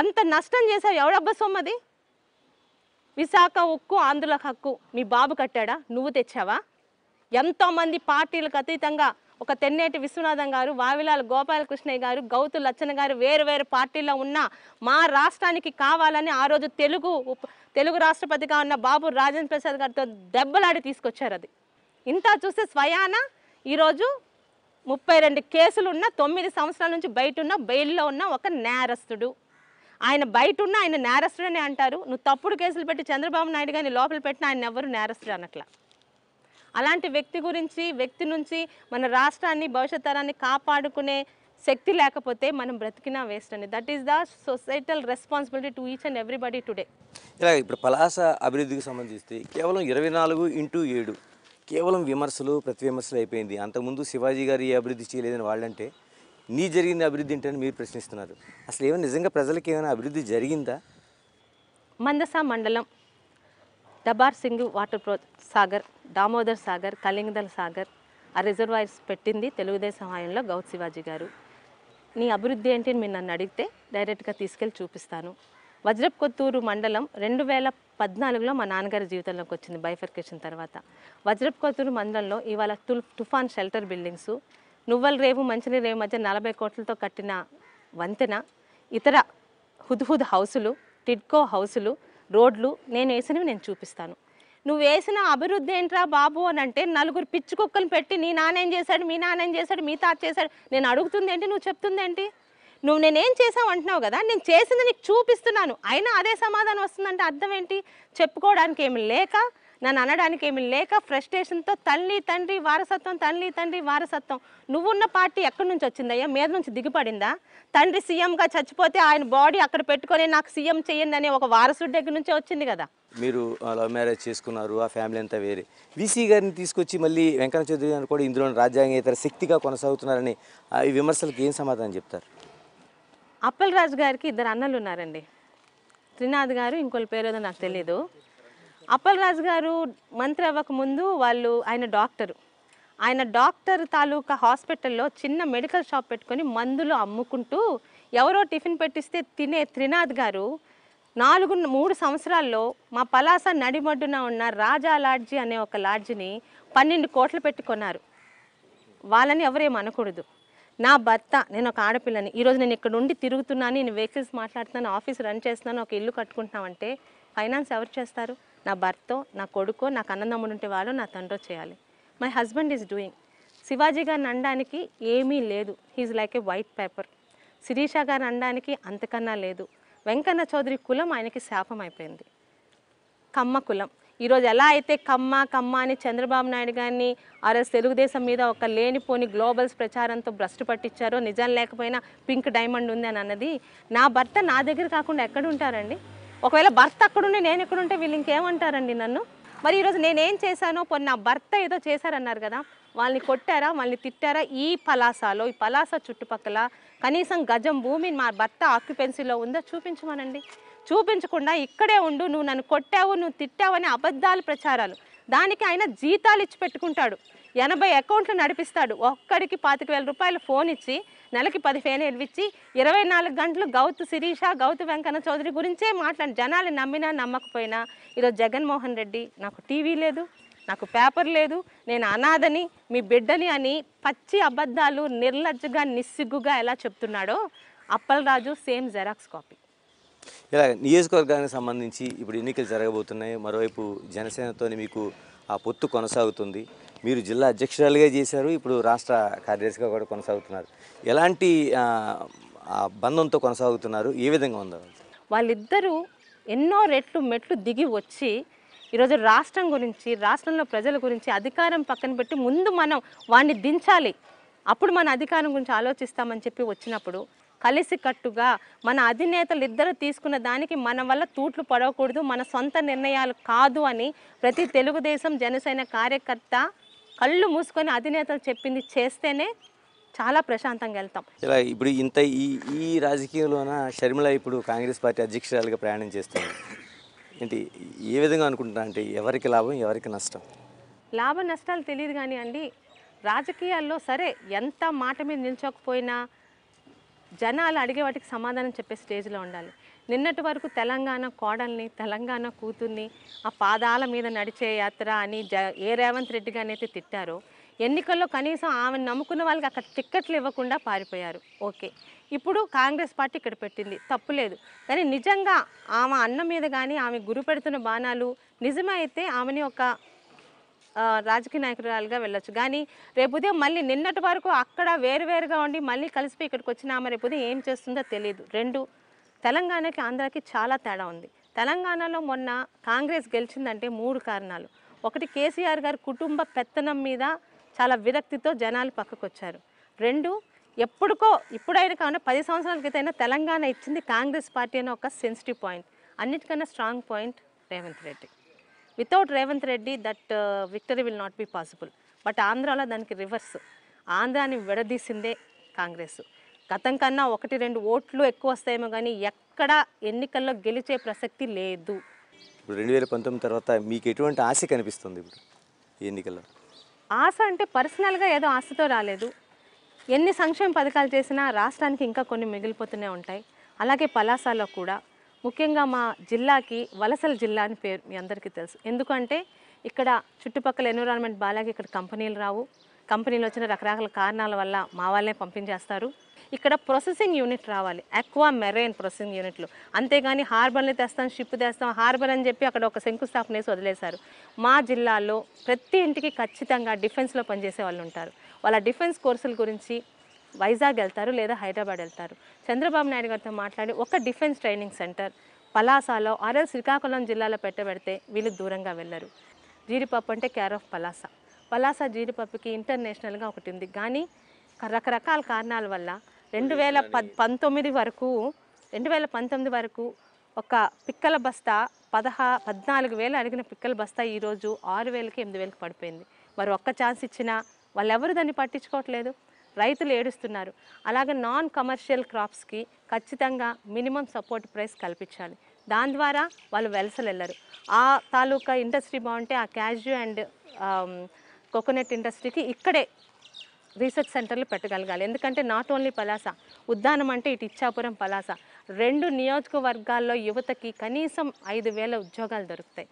Speaker 1: అంత నష్టం చేసావు ఎవడబ్బ సొమ్మది విశాఖ ఉక్కు ఆంధ్రుల హక్కు మీ బాబు కట్టాడా నువ్వు తెచ్చావా ఎంతోమంది పార్టీలకు అతీతంగా ఒక తెన్నేటి విశ్వనాథం గారు వావిలాల గోపాలకృష్ణయ్య గారు గౌతు లచ్చన్న గారు వేరు వేరు పార్టీల్లో ఉన్న మా రాష్ట్రానికి కావాలని ఆ రోజు తెలుగు తెలుగు రాష్ట్రపతిగా ఉన్న బాబు రాజేంద్ర ప్రసాద్ గారితో దెబ్బలాడి తీసుకొచ్చారు అది ఇంత చూస్తే స్వయాన ఈరోజు ముప్పై రెండు కేసులు ఉన్న తొమ్మిది సంవత్సరాల నుంచి బయట ఉన్న బెయిల్లో ఉన్న ఒక నేరస్తుడు ఆయన బయట ఉన్న ఆయన నేరస్తుడనే అంటారు నువ్వు తప్పుడు కేసులు పెట్టి చంద్రబాబు నాయుడు గారిని లోపల పెట్టిన ఆయన ఎవరు నేరస్తుడు అనట్లా అలాంటి వ్యక్తి గురించి వ్యక్తి నుంచి మన రాష్ట్రాన్ని భవిష్యత్ తరాన్ని కాపాడుకునే శక్తి లేకపోతే మనం బ్రతికినా వేస్ట్ అండి that is the societal responsibility to each and everybody today
Speaker 2: ఇలా ఇప్పుడు పలాస అభివృద్ధికి సంబంధిస్తే కేవలం ఇరవై నాలుగు ఇంటూ ఏడు కేవలం విమర్శలు ప్రతి విమర్శలు అయిపోయింది అంతకుముందు శివాజీ గారు ఏ అభివృద్ధి చేయలేదని వాళ్ళంటే నీ జరిగిన అభివృద్ధి ఏంటని మీరు ప్రశ్నిస్తున్నారు అసలు ఏమైనా నిజంగా ప్రజలకు ఏమైనా అభివృద్ధి జరిగిందా
Speaker 1: మందస మండలం డబార్ సింగ్ వాటర్ ప్రో సాగర్ దామోదర్ సాగర్ కలింగదల్ సాగర్ ఆ రిజర్వాయర్స్ పెట్టింది తెలుగుదేశం హాయంలో గౌత్ శివాజీ గారు నీ అభివృద్ధి ఏంటి మీరు నన్ను అడిగితే డైరెక్ట్గా తీసుకెళ్ళి చూపిస్తాను వజ్రప్ కొత్తూరు మండలం రెండు వేల పద్నాలుగులో మా నాన్నగారి జీవితంలోకి వచ్చింది బైఫర్కేషన్ తర్వాత వజ్రప్ కొత్తూరు మండలంలో ఇవాళ తుల్ తుఫాన్ షెల్టర్ బిల్డింగ్స్ నువ్వల రేవు మంచిని రేవు మధ్య నలభై కోట్లతో కట్టిన వంతెన ఇతర హుద్హుద్ హౌసులు టిడ్కో హౌసులు రోడ్లు నేను వేసినవి నేను చూపిస్తాను నువ్వు వేసిన అభివృద్ధి ఏంట్రా బాబు అని అంటే నలుగురు పిచ్చి కుక్కలు పెట్టి నీ నానేం చేశాడు మీ నానేం చేశాడు మీ తాత చేశాడు నేను అడుగుతుంది ఏంటి నువ్వు చెప్తుంది ఏంటి నువ్వు నేనేం చేసావు అంటున్నావు కదా నేను చేసింది నీకు చూపిస్తున్నాను అయినా అదే సమాధానం వస్తుందంటే అర్థం ఏంటి చెప్పుకోవడానికి ఏమి లేక నన్ను అనడానికి ఏమి లేక ఫ్రస్ట్రేషన్తో తల్లి తండ్రి వారసత్వం తల్లి తండ్రి వారసత్వం నువ్వున్న పార్టీ ఎక్కడి నుంచి వచ్చిందయ్యా మీద నుంచి దిగిపడిందా తండ్రి సీఎంగా చచ్చిపోతే ఆయన బాడీ అక్కడ పెట్టుకొని నాకు సీఎం చేయండి అనే ఒక వారసుడి దగ్గర నుంచే వచ్చింది కదా
Speaker 2: మీరు లవ్ మ్యారేజ్ చేసుకున్నారు ఆ ఫ్యామిలీ అంతా వేరే వీసీ గారిని తీసుకొచ్చి మళ్ళీ వెంకన్న చౌదరి గారు కూడా ఇందులో రాజ్యాంగేతర శక్తిగా కొనసాగుతున్నారని ఈ విమర్శలకు ఏం సమాధానం చెప్తారు
Speaker 1: అప్పల్ రాజు గారికి ఇద్దరు అన్నలు ఉన్నారండి త్రినాథ్ గారు ఇంకోళ్ళ పేరు ఏదో నాకు తెలియదు అప్పలరాజు గారు మంత్రి అవ్వక ముందు వాళ్ళు ఆయన డాక్టరు ఆయన డాక్టర్ తాలూకా హాస్పిటల్లో చిన్న మెడికల్ షాప్ పెట్టుకొని మందులు అమ్ముకుంటూ ఎవరో టిఫిన్ పెట్టిస్తే తినే త్రినాథ్ గారు నాలుగు మూడు సంవత్సరాల్లో మా పలాస నడిమడ్డున ఉన్న రాజా లాడ్జీ అనే ఒక లాడ్జిని పన్నెండు కోట్లు పెట్టుకున్నారు వాళ్ళని ఎవరేం అనకూడదు నా భర్త నేను ఒక ఆడపిల్లని ఈరోజు నేను ఇక్కడ ఉండి తిరుగుతున్నాను నేను వెహికల్స్ మాట్లాడుతున్నాను ఆఫీస్ రన్ చేస్తున్నాను ఒక ఇల్లు కట్టుకుంటున్నామంటే ఫైనాన్స్ ఎవరు చేస్తారు నా భర్త నా కొడుకో నాకు అన్నదమ్ముడు ఉంటే వాళ్ళు నా తండ్రో చేయాలి my husband is doing Shivaji గారిని అనడానికి ఏమీ లేదు హీఈ్ like a white paper Sirisha గారు అనడానికి అంతకన్నా లేదు వెంకన్న చౌదరి కులం ఆయనకి శాపం అయిపోయింది కమ్మ కులం ఈరోజు ఎలా అయితే కమ్మ కమ్మ అని చంద్రబాబు నాయుడు గారిని ఆర్ఎస్ తెలుగుదేశం మీద ఒక లేనిపోని గ్లోబల్స్ ప్రచారంతో భ్రష్టు పట్టించారో నిజం లేకపోయినా పింక్ డైమండ్ ఉంది అని అన్నది నా భర్త నా దగ్గర కాకుండా ఎక్కడ ఉంటారండి ఒకవేళ భర్త అక్కడుండి నేను ఎక్కడుంటే వీళ్ళు ఇంకేమంటారండి నన్ను మరి ఈరోజు నేనేం చేశానో పొన్న భర్త ఏదో చేశారన్నారు కదా వాళ్ళని కొట్టారా వాళ్ళని తిట్టారా ఈ పలాసాలో ఈ పలాస చుట్టుపక్కల కనీసం గజం భూమి మా భర్త ఆక్యుపెన్సీలో ఉందో చూపించమనండి చూపించకుండా ఇక్కడే ఉండు నువ్వు నన్ను కొట్టావు నువ్వు తిట్టావు అనే అబద్ధాలు ప్రచారాలు దానికి ఆయన జీతాలు ఇచ్చి పెట్టుకుంటాడు ఎనభై అకౌంట్లు నడిపిస్తాడు ఒక్కడికి పాతిక వేల రూపాయలు ఫోన్ ఇచ్చి నెలకి పదిహేను వేలు ఇచ్చి ఇరవై నాలుగు గంటలు గౌతు శిరీష గౌతు వెంకన్న చౌదరి గురించే మాట్లాడి జనాలు నమ్మినా నమ్మకపోయినా ఈరోజు జగన్మోహన్ రెడ్డి నాకు టీవీ లేదు నాకు పేపర్ లేదు నేను అనాథని మీ బిడ్డని అని పచ్చి అబద్ధాలు నిర్లజ్జగా నిస్సిగ్గుగా ఎలా చెప్తున్నాడో అప్పలరాజు సేమ్ జెరాక్స్ కాపీ
Speaker 2: ఇలా నియోజకవర్గానికి సంబంధించి ఇప్పుడు ఎన్నికలు జరగబోతున్నాయి మరోవైపు జనసేనతో మీకు ఆ పొత్తు కొనసాగుతుంది మీరు జిల్లా అధ్యక్షురాలుగా చేశారు ఇప్పుడు రాష్ట్ర కార్యదర్శిగా కూడా కొనసాగుతున్నారు ఎలాంటి బంధంతో కొనసాగుతున్నారు ఏ విధంగా ఉందో
Speaker 1: వాళ్ళిద్దరూ ఎన్నో రెట్లు మెట్లు దిగి వచ్చి ఈరోజు రాష్ట్రం గురించి రాష్ట్రంలో ప్రజల గురించి అధికారం పక్కన పెట్టి ముందు మనం వాడిని దించాలి అప్పుడు మన అధికారం గురించి ఆలోచిస్తామని చెప్పి వచ్చినప్పుడు కలిసికట్టుగా మన అధినేతలు ఇద్దరు తీసుకున్న దానికి మన వల్ల తూట్లు పడవకూడదు మన సొంత నిర్ణయాలు కాదు అని ప్రతి తెలుగుదేశం జనసేన కార్యకర్త కళ్ళు మూసుకొని అధినేతలు చెప్పింది చేస్తేనే చాలా ప్రశాంతంగా వెళ్తాం
Speaker 2: ఇలా ఇప్పుడు ఇంత ఈ ఈ రాజకీయంలోన షర్మిల ఇప్పుడు కాంగ్రెస్ పార్టీ అధ్యక్షురాలుగా ప్రయాణం చేస్తుంది ఏంటి ఏ విధంగా అనుకుంటున్నా అంటే ఎవరికి లాభం ఎవరికి నష్టం
Speaker 1: లాభ నష్టాలు తెలియదు కానీ అండి రాజకీయాల్లో సరే ఎంత మాట మీద నిల్చోకపోయినా జనాలు అడిగే వాటికి సమాధానం చెప్పే స్టేజ్లో ఉండాలి నిన్నటి వరకు తెలంగాణ కోడల్ని తెలంగాణ కూతుర్ని ఆ పాదాల మీద నడిచే యాత్ర అని జ ఏ రేవంత్ రెడ్డి గారిని అయితే తిట్టారో ఎన్నికల్లో కనీసం ఆమెను నమ్ముకున్న వాళ్ళకి అక్కడ టిక్కెట్లు ఇవ్వకుండా పారిపోయారు ఓకే ఇప్పుడు కాంగ్రెస్ పార్టీ ఇక్కడ పెట్టింది తప్పులేదు కానీ నిజంగా ఆమె అన్న మీద కానీ ఆమె గురిపెడుతున్న పెడుతున్న బాణాలు నిజమైతే ఆమెని ఒక రాజకీయ నాయకురాలుగా వెళ్ళొచ్చు కానీ రేపు ఉదయం మళ్ళీ నిన్నటి వరకు అక్కడ వేరువేరుగా ఉండి మళ్ళీ కలిసిపోయి ఇక్కడికి వచ్చిన ఆమె రేపు ఉదయం ఏం చేస్తుందో తెలియదు రెండు తెలంగాణకి ఆంధ్రాకి చాలా తేడా ఉంది తెలంగాణలో మొన్న కాంగ్రెస్ గెలిచిందంటే మూడు కారణాలు ఒకటి కేసీఆర్ గారు కుటుంబ పెత్తనం మీద చాలా విరక్తితో జనాలు పక్కకు వచ్చారు రెండు ఎప్పుడుకో ఇప్పుడైనా కావున పది సంవత్సరాల క్రితైనా తెలంగాణ ఇచ్చింది కాంగ్రెస్ పార్టీ అనే ఒక సెన్సిటివ్ పాయింట్ అన్నిటికన్నా strong point Revanth Reddy without Revanth Reddy that victory will not be possible but ఆంధ్రాలో దానికి రివర్స్ ఆంధ్రాని విడదీసిందే కాంగ్రెస్ గతం కన్నా ఒకటి రెండు ఓట్లు ఎక్కువ వస్తాయేమో కానీ ఎక్కడ ఎన్నికల్లో గెలిచే ప్రసక్తి లేదు
Speaker 2: ఇప్పుడు రెండు వేల పంతొమ్మిది తర్వాత మీకు ఎటువంటి ఆశ కనిపిస్తుంది ఇప్పుడు ఎన్నికల్లో
Speaker 1: ఆశ అంటే పర్సనల్గా ఏదో ఆశతో రాలేదు ఎన్ని సంక్షేమ పథకాలు చేసినా రాష్ట్రానికి ఇంకా కొన్ని మిగిలిపోతూనే ఉంటాయి అలాగే పలాసాలో కూడా ముఖ్యంగా మా జిల్లాకి వలసల జిల్లా అని పేరు మీ అందరికీ తెలుసు ఎందుకంటే ఇక్కడ చుట్టుపక్కల ఎన్విరాన్మెంట్ బాలాగే ఇక్కడ కంపెనీలు రావు కంపెనీలో వచ్చిన రకరకాల కారణాల వల్ల మా వాళ్ళనే పంపించేస్తారు ఇక్కడ ప్రొసెసింగ్ యూనిట్ రావాలి ఎక్వా మెరైన్ ప్రొసెసింగ్ యూనిట్లు అంతేగాని హార్బర్ని తెస్తాం షిప్ తెస్తాం హార్బర్ అని చెప్పి అక్కడ ఒక శంకుస్థాపన వేసి వదిలేశారు మా జిల్లాలో ప్రతి ఇంటికి ఖచ్చితంగా డిఫెన్స్లో పనిచేసే వాళ్ళు ఉంటారు వాళ్ళ డిఫెన్స్ కోర్సుల గురించి వైజాగ్ వెళ్తారు లేదా హైదరాబాద్ వెళ్తారు చంద్రబాబు నాయుడు గారితో మాట్లాడి ఒక డిఫెన్స్ ట్రైనింగ్ సెంటర్ పలాసాలో ఆర్ఎల్ శ్రీకాకుళం జిల్లాలో పెట్టబెడితే వీళ్ళు దూరంగా వెళ్ళరు జీడిపప్పు అంటే కేర్ ఆఫ్ పలాస పలాస జీడిపప్పుకి ఇంటర్నేషనల్గా ఒకటి ఉంది కానీ రకరకాల కారణాల వల్ల రెండు వేల పంతొమ్మిది వరకు రెండు వేల పంతొమ్మిది వరకు ఒక పిక్కల బస్తా పదహా పద్నాలుగు వేలు అడిగిన పిక్కల బస్తా ఈరోజు ఆరు వేలకి ఎనిమిది వేలకు పడిపోయింది వారు ఒక్క ఛాన్స్ ఇచ్చినా వాళ్ళు ఎవరు దాన్ని పట్టించుకోవట్లేదు రైతులు ఏడుస్తున్నారు అలాగే నాన్ కమర్షియల్ క్రాప్స్కి ఖచ్చితంగా మినిమం సపోర్ట్ ప్రైస్ కల్పించాలి దాని ద్వారా వాళ్ళు వెలసలు వెళ్ళరు ఆ తాలూకా ఇండస్ట్రీ బాగుంటే ఆ క్యాజు అండ్ కోకోనట్ ఇండస్ట్రీకి ఇక్కడే రీసెర్చ్ సెంటర్లు పెట్టగలగాలి ఎందుకంటే నాట్ ఓన్లీ పలాస ఉద్దానం అంటే ఇటు ఇచ్చాపురం పలాస రెండు నియోజకవర్గాల్లో యువతకి కనీసం ఐదు వేల ఉద్యోగాలు దొరుకుతాయి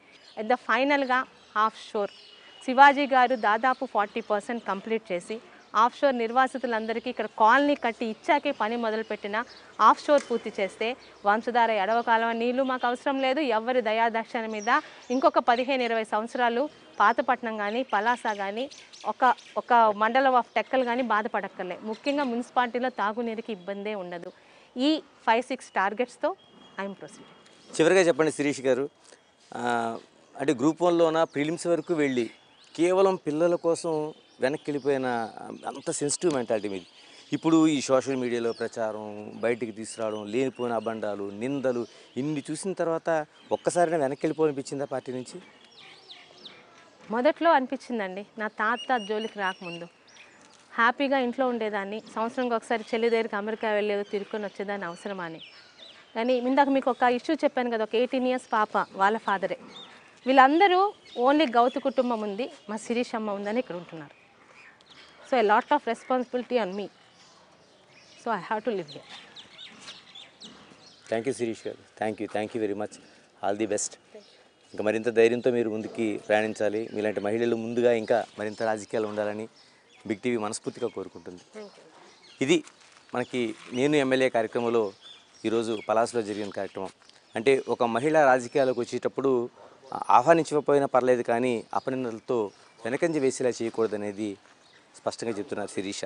Speaker 1: ద ఫైనల్గా ఆఫ్ షోర్ శివాజీ గారు దాదాపు ఫార్టీ పర్సెంట్ కంప్లీట్ చేసి ఆఫ్ షోర్ నిర్వాసితులందరికీ ఇక్కడ కాలనీ కట్టి ఇచ్చాకే పని మొదలుపెట్టిన ఆఫ్ షోర్ పూర్తి చేస్తే వంశధార ఎడవ కాలం నీళ్లు మాకు అవసరం లేదు ఎవరి దయాదక్షణ మీద ఇంకొక పదిహేను ఇరవై సంవత్సరాలు పాతపట్నం కానీ పలాస కానీ ఒక ఒక మండలం ఆఫ్ టెక్కలు కానీ బాధపడక్కర్లే ముఖ్యంగా మున్సిపాలిటీలో తాగునీరుకి ఇబ్బందే ఉండదు ఈ ఫైవ్ సిక్స్ టార్గెట్స్తో ఐఎమ్ ప్రొసీడ్
Speaker 2: చివరిగా చెప్పండి శిరీష్ గారు అంటే గ్రూప్ వన్లోన ప్రిలిమ్స్ వరకు వెళ్ళి కేవలం పిల్లల కోసం వెనక్కి వెళ్ళిపోయిన అంత సెన్సిటివ్ మెంటాలిటీ మీది ఇప్పుడు ఈ సోషల్ మీడియాలో ప్రచారం బయటికి తీసుకురావడం లేనిపోయిన అబండాలు నిందలు ఇన్ని చూసిన తర్వాత ఒక్కసారి వెనక్కి వెళ్ళిపోనిపించిందా పార్టీ నుంచి
Speaker 1: మొదట్లో అనిపించిందండి నా తాత జోలికి రాకముందు హ్యాపీగా ఇంట్లో ఉండేదాన్ని సంవత్సరంకి ఒకసారి చెల్లి దగ్గరికి అమెరికా వెళ్ళేదో తిరుక్కొని వచ్చేదాన్ని అవసరమా అని కానీ ఇందాక మీకు ఒక ఇష్యూ చెప్పాను కదా ఒక ఎయిటీన్ ఇయర్స్ పాప వాళ్ళ ఫాదరే వీళ్ళందరూ ఓన్లీ గౌతు కుటుంబం ఉంది మా శిరీష్ అమ్మ ఉందని ఇక్కడ ఉంటున్నారు so I lot of responsibility on me so I have to live here
Speaker 2: thank you Sirish గారు thank you thank you very much all the best ఇంకా మరింత ధైర్యంతో మీరు ముందుకి ప్రయాణించాలి మీలాంటి మహిళలు ముందుగా ఇంకా మరింత రాజకీయాలు ఉండాలని బిగ్ టీవీ మనస్ఫూర్తిగా కోరుకుంటుంది ఇది మనకి నేను ఎమ్మెల్యే కార్యక్రమంలో ఈరోజు పలాసులో జరిగిన కార్యక్రమం అంటే ఒక మహిళ రాజకీయాలకు వచ్చేటప్పుడు ఆహ్వానించకపోయినా పర్లేదు కానీ అపనిందలతో వెనకంజ వేసేలా చేయకూడదనేది స్పష్టంగా చెప్తున్నారు Sirisha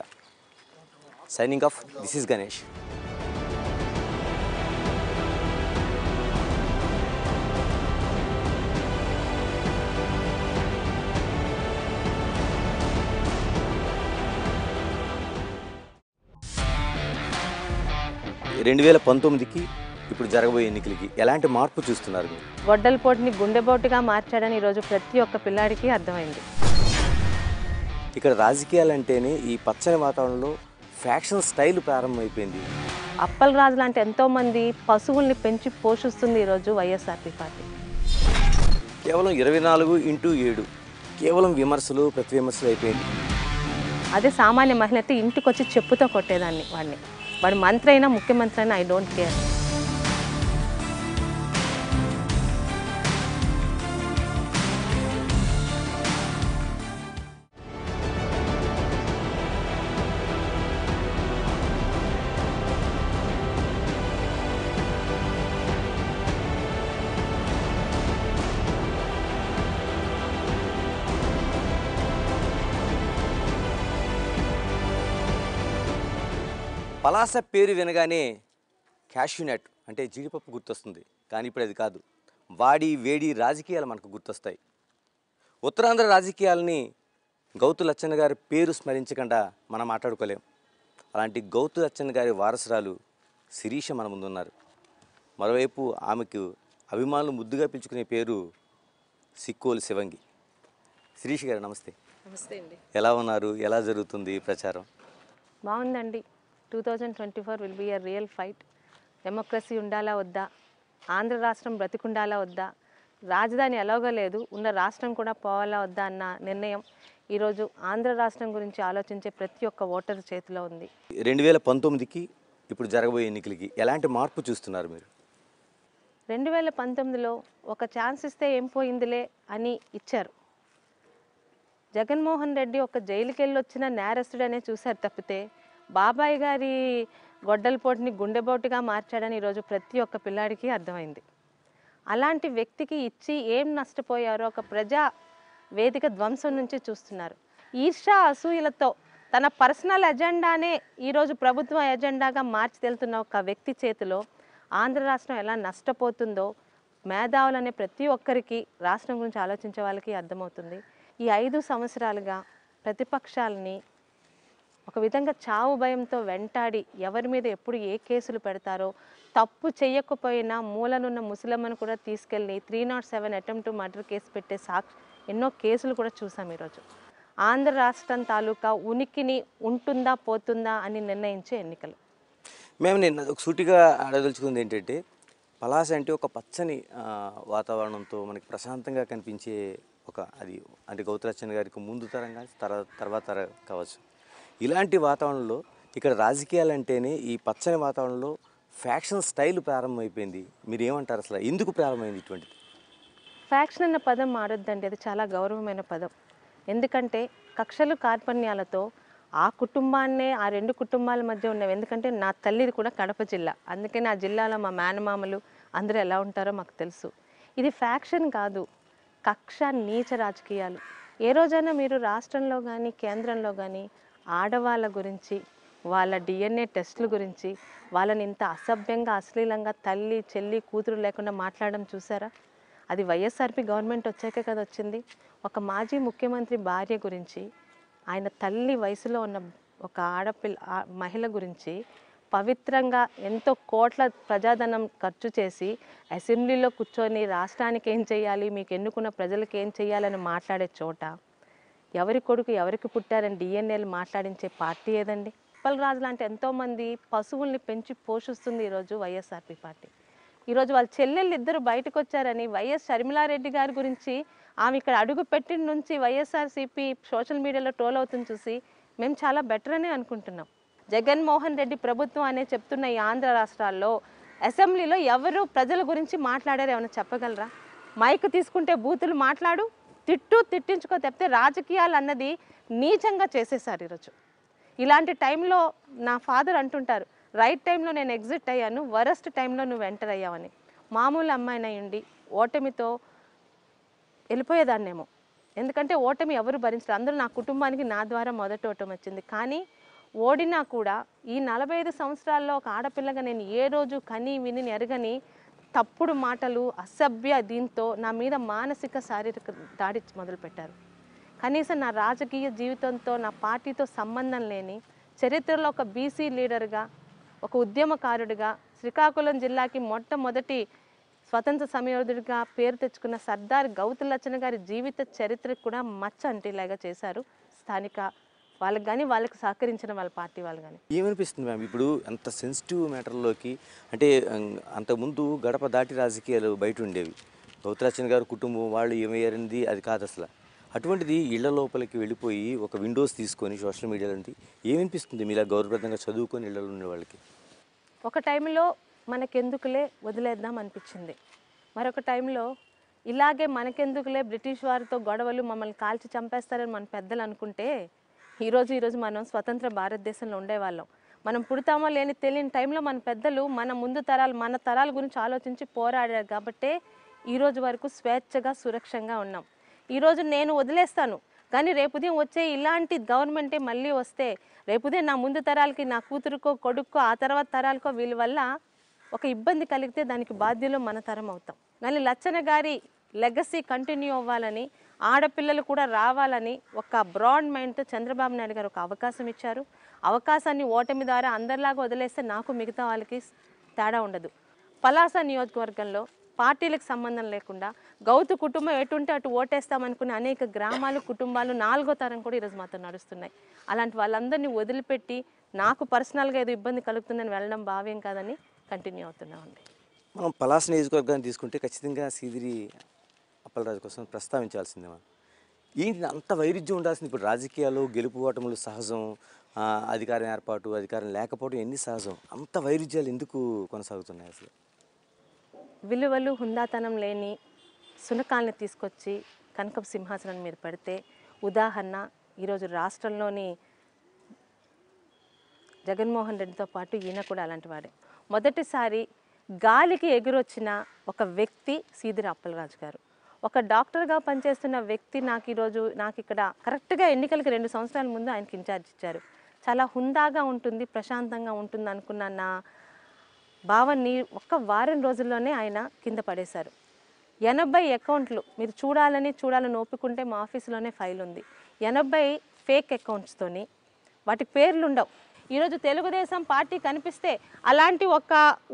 Speaker 2: signing off this is Ganesh రెండు వేల పంతొమ్మిదికి ఇప్పుడు జరగబోయే ఎన్నికలకి ఎలాంటి మార్పు చూస్తున్నారు
Speaker 1: మీరు గొడ్డలపోటుని గుండెపోటుగా మార్చాడని ఈరోజు ప్రతి ఒక్క పిల్లాడికి అర్థమైంది
Speaker 2: ఇక్కడ రాజకీయాలు అంటేనే ఈ పచ్చని వాతావరణంలో ఫ్యాక్షన్ స్టైల్ ప్రారంభమైపోయింది
Speaker 1: అప్పల రాజు లాంటి ఎంతోమంది పశువుల్ని పెంచి పోషిస్తుంది ఈరోజు వైఎస్ఆర్పి పార్టీ
Speaker 2: కేవలం ఇరవై నాలుగు ఇంటూ ఏడు కేవలం విమర్శలు ప్రతి విమర్శలు అయిపోయింది
Speaker 1: అదే సామాన్య మహిళ ఇంటికి వచ్చి చెప్పుతో కొట్టేదాన్ని వాడిని వాడు మంత్రి అయినా ముఖ్యమంత్రి అయినా ఐ డోంట్ కేర్
Speaker 4: పలాస
Speaker 2: పేరు వినగానే క్యాష్యూనట్ అంటే జీడిపప్పు గుర్తొస్తుంది కానీ ఇప్పుడు అది కాదు వాడి వేడి రాజకీయాలు మనకు గుర్తొస్తాయి ఉత్తరాంధ్ర రాజకీయాలని గౌతు లచ్చన్న గారి పేరు స్మరించకుండా మనం మాట్లాడుకోలేం అలాంటి గౌతు లచ్చన్న గారి వారసురాలు శిరీష మన ముందున్నారు మరోవైపు ఆమెకు అభిమానులు ముద్దుగా పిలుచుకునే పేరు సిక్కోలు శివంగి శిరీష గారు నమస్తే నమస్తే అండి ఎలా ఉన్నారు ఎలా జరుగుతుంది ప్రచారం
Speaker 1: బాగుందండి two thousand twenty four will be a real fight democracy ఉండాలా వద్దా ఆంధ్ర రాష్ట్రం బ్రతికుండాలా వద్దా రాజధాని ఎలాగో లేదు ఉన్న రాష్ట్రం కూడా పోవాలా వద్దా అన్న నిర్ణయం ఈరోజు ఆంధ్ర రాష్ట్రం గురించి ఆలోచించే ప్రతి ఒక్క ఓటర్ చేతిలో ఉంది
Speaker 2: రెండు వేల పంతొమ్మిదికి ఇప్పుడు జరగబోయే ఎన్నికలకి ఎలాంటి మార్పు చూస్తున్నారు మీరు
Speaker 1: రెండు వేల పంతొమ్మిదిలో ఒక ఛాన్స్ ఇస్తే ఏం పోయిందిలే అని ఇచ్చారు జగన్మోహన్ రెడ్డి ఒక జైలుకెళ్ళి వచ్చిన నేరస్తుడనే చూశారు తప్పితే బాబాయ్ గారి గొడ్డలపోటుని గుండెబోటుగా మార్చాడని ఈరోజు ప్రతి ఒక్క పిల్లాడికి అర్థమైంది అలాంటి వ్యక్తికి ఇచ్చి ఏం నష్టపోయారో ఒక ప్రజా వేదిక ధ్వంసం నుంచి చూస్తున్నారు ఈర్షా అసూయలతో తన పర్సనల్ ఎజెండానే ఈరోజు ప్రభుత్వ ఎజెండాగా మార్చి తెలుతున్న ఒక వ్యక్తి చేతిలో ఆంధ్ర రాష్ట్రం ఎలా నష్టపోతుందో మేధావులనే ప్రతి ఒక్కరికి రాష్ట్రం గురించి ఆలోచించే వాళ్ళకి అర్థమవుతుంది ఈ ఐదు సంవత్సరాలుగా ప్రతిపక్షాలని ఒక విధంగా చావు భయంతో వెంటాడి ఎవరి మీద ఎప్పుడు ఏ కేసులు పెడతారో తప్పు చేయకపోయినా మూలనున్న ముసలమ్మను కూడా తీసుకెళ్ళి three not seven attempt murder case పెట్టే సాక్షి ఎన్నో కేసులు కూడా చూసాం ఈరోజు ఆంధ్ర రాష్ట్రం తాలూకా ఉనికిని ఉంటుందా పోతుందా అని నిర్ణయించే ఎన్నికలు
Speaker 2: మేము నిన్న ఒక సూటిగా ఆడదలుచుకుంది ఏంటంటే పలాస అంటే ఒక పచ్చని వాతావరణంతో మనకి ప్రశాంతంగా కనిపించే ఒక అది అంటే గౌతరాచన్ గారికి ముందు తరం కావచ్చు తర్వాత తర్వాత కావచ్చు ఇలాంటి వాతావరణంలో ఇక్కడ రాజకీయాలు అంటేనే ఈ పచ్చని వాతావరణంలో ఫ్యాక్షన్ స్టైల్ ప్రారంభమైపోయింది మీరు ఏమంటారు అసలు ఎందుకు ప్రారంభమైంది ఇటువంటిది
Speaker 1: ఫ్యాక్షన్ అన్న పదం మారొద్దండి అది చాలా గౌరవమైన పదం ఎందుకంటే కక్షలు కార్పణ్యాలతో ఆ కుటుంబాన్నే ఆ రెండు కుటుంబాల మధ్య ఉన్నవి ఎందుకంటే నా తల్లిది కూడా కడప జిల్లా అందుకని ఆ జిల్లాలో మా మేనమామలు అందరూ ఎలా ఉంటారో మాకు తెలుసు ఇది ఫ్యాక్షన్ కాదు కక్ష నీచ రాజకీయాలు ఏ రోజైనా మీరు రాష్ట్రంలో కానీ కేంద్రంలో కానీ ఆడవాళ్ళ గురించి వాళ్ళ డిఎన్ఏ టెస్టుల గురించి వాళ్ళని ఇంత అసభ్యంగా అశ్లీలంగా తల్లి చెల్లి కూతురు లేకుండా మాట్లాడడం చూసారా అది వైఎస్ఆర్పి గవర్నమెంట్ వచ్చాక కదా వచ్చింది ఒక మాజీ ముఖ్యమంత్రి భార్య గురించి ఆయన తల్లి వయసులో ఉన్న ఒక ఆడపిల్ల మహిళ గురించి పవిత్రంగా ఎంతో కోట్ల ప్రజాధనం ఖర్చు చేసి అసెంబ్లీలో కూర్చొని రాష్ట్రానికి ఏం చేయాలి మీకు ఎన్నుకున్న ప్రజలకు ఏం చేయాలని మాట్లాడే చోట ఎవరి కొడుకు ఎవరికి పుట్టారని డిఎన్ఏలు మాట్లాడించే పార్టీ ఏదండి రాజు లాంటి ఎంతోమంది పశువుల్ని పెంచి పోషిస్తుంది ఈరోజు వైఎస్ఆర్పి పార్టీ ఈరోజు వాళ్ళ చెల్లెళ్ళు ఇద్దరు బయటకు వచ్చారని వైఎస్ షర్మిలారెడ్డి గారి గురించి ఆమె ఇక్కడ అడుగు పెట్టిన నుంచి వైఎస్ఆర్సీపీ సోషల్ మీడియాలో ట్రోల్ అవుతుంది చూసి మేము చాలా బెటర్ అనే అనుకుంటున్నాం జగన్మోహన్ రెడ్డి ప్రభుత్వం అనే చెప్తున్న ఈ ఆంధ్ర రాష్ట్రాల్లో అసెంబ్లీలో ఎవరు ప్రజల గురించి మాట్లాడారు ఏమైనా చెప్పగలరా మైక్ తీసుకుంటే బూతులు మాట్లాడు తిట్టు తిట్టించుకో తప్పితే రాజకీయాలు అన్నది నీచంగా చేసేసారు ఈరోజు ఇలాంటి టైంలో నా ఫాదర్ అంటుంటారు రైట్ టైంలో నేను ఎగ్జిట్ అయ్యాను వరస్ట్ టైంలో నువ్వు ఎంటర్ అయ్యావని మామూలు అమ్మాయినయ్యండి ఓటమితో వెళ్ళిపోయేదాన్నేమో ఎందుకంటే ఓటమి ఎవరు భరించరు అందరూ నా కుటుంబానికి నా ద్వారా మొదటి ఓటమి వచ్చింది కానీ ఓడినా కూడా ఈ నలభై ఐదు సంవత్సరాల్లో ఒక ఆడపిల్లగా నేను ఏ రోజు కని విని ఎరగని తప్పుడు మాటలు అసభ్య దీంతో నా మీద మానసిక శారీరక దాడి మొదలుపెట్టారు కనీసం నా రాజకీయ జీవితంతో నా పార్టీతో సంబంధం లేని చరిత్రలో ఒక బీసీ లీడర్గా ఒక ఉద్యమకారుడిగా శ్రీకాకుళం జిల్లాకి మొట్టమొదటి స్వతంత్ర సమయోధుడిగా పేరు తెచ్చుకున్న సర్దార్ గౌతులచ్చన గారి జీవిత చరిత్ర కూడా మచ్చ అంటేలాగా చేశారు స్థానిక వాళ్ళకి కానీ వాళ్ళకి సహకరించిన వాళ్ళ పార్టీ వాళ్ళు కానీ
Speaker 2: ఏమనిపిస్తుంది మ్యామ్ ఇప్పుడు అంత సెన్సిటివ్ మ్యాటర్లోకి అంటే అంతకుముందు గడప దాటి రాజకీయాలు బయట ఉండేవి గౌతరాచన్ గారు కుటుంబం వాళ్ళు ఏమయ్యారనేది అది కాదు అసలు అటువంటిది ఇళ్ల లోపలికి వెళ్ళిపోయి ఒక విండోస్ తీసుకొని సోషల్ మీడియా లాంటి ఏమనిపిస్తుంది మీరు గౌరవప్రదంగా చదువుకొని ఇళ్లలో ఉండే వాళ్ళకి
Speaker 1: ఒక టైంలో మనకెందుకులే వదిలేద్దాం అనిపించింది మరొక టైంలో ఇలాగే మనకెందుకులే బ్రిటిష్ వారితో గొడవలు మమ్మల్ని కాల్చి చంపేస్తారని మన పెద్దలు అనుకుంటే ఈరోజు ఈరోజు మనం స్వతంత్ర భారతదేశంలో ఉండేవాళ్ళం మనం పుడతామో లేని తెలియని టైంలో మన పెద్దలు మన ముందు తరాలు మన తరాల గురించి ఆలోచించి పోరాడారు కాబట్టే ఈరోజు వరకు స్వేచ్ఛగా సురక్షంగా ఉన్నాం ఈరోజు నేను వదిలేస్తాను కానీ ఉదయం వచ్చే ఇలాంటి గవర్నమెంటే మళ్ళీ వస్తే రేపుదే నా ముందు తరాలకి నా కూతురుకో కొడుక్కో ఆ తర్వాత తరాలకో వీళ్ళ వల్ల ఒక ఇబ్బంది కలిగితే దానికి బాధ్యులు మన తరం అవుతాం కానీ లచ్చన గారి లెగసీ కంటిన్యూ అవ్వాలని ఆడపిల్లలు కూడా రావాలని ఒక బ్రాడ్ మైండ్తో చంద్రబాబు నాయుడు గారు ఒక అవకాశం ఇచ్చారు అవకాశాన్ని ఓటమి ద్వారా అందరిలాగా వదిలేస్తే నాకు మిగతా వాళ్ళకి తేడా ఉండదు పలాస నియోజకవర్గంలో పార్టీలకు సంబంధం లేకుండా గౌతు కుటుంబం ఎటుంటే అటు ఓటేస్తామనుకునే అనేక గ్రామాలు కుటుంబాలు నాలుగో తరం కూడా ఈరోజు మాతో నడుస్తున్నాయి అలాంటి వాళ్ళందరినీ వదిలిపెట్టి నాకు పర్సనల్గా ఏదో ఇబ్బంది కలుగుతుందని వెళ్ళడం భావ్యం కాదని కంటిన్యూ అవుతున్నామండి
Speaker 2: మనం పలాస నియోజకవర్గాన్ని తీసుకుంటే ఖచ్చితంగా సీదిరి అప్పలరాజు కోసం ప్రస్తావించాల్సిందే మనం ఏంటి అంత వైరుధ్యం ఉండాల్సింది ఇప్పుడు రాజకీయాలు గెలుపు ఓటములు సహజం అధికారం ఏర్పాటు అధికారం లేకపోవడం ఎన్ని సహజం అంత వైరుధ్యాలు ఎందుకు కొనసాగుతున్నాయి అసలు
Speaker 1: విలువలు హుందాతనం లేని సునకాలను తీసుకొచ్చి కనకం సింహాసనం మీద పెడితే ఉదాహరణ ఈరోజు రాష్ట్రంలోని జగన్మోహన్ రెడ్డితో పాటు ఈయన కూడా అలాంటి వాడే మొదటిసారి గాలికి ఎగురొచ్చిన ఒక వ్యక్తి సీదిరి అప్పలరాజు గారు ఒక డాక్టర్గా పనిచేస్తున్న వ్యక్తి నాకు ఈరోజు నాకు ఇక్కడ కరెక్ట్గా ఎన్నికలకి రెండు సంవత్సరాల ముందు ఆయనకి ఇన్ఛార్జ్ ఇచ్చారు చాలా హుందాగా ఉంటుంది ప్రశాంతంగా ఉంటుంది అనుకున్న నా భావాన్ని ఒక్క వారం రోజుల్లోనే ఆయన కింద పడేశారు ఎనభై అకౌంట్లు మీరు చూడాలని చూడాలని ఒప్పుకుంటే మా ఆఫీసులోనే ఫైల్ ఉంది ఎనభై ఫేక్ అకౌంట్స్తోని వాటి పేర్లు ఉండవు ఈరోజు తెలుగుదేశం పార్టీ కనిపిస్తే అలాంటి ఒక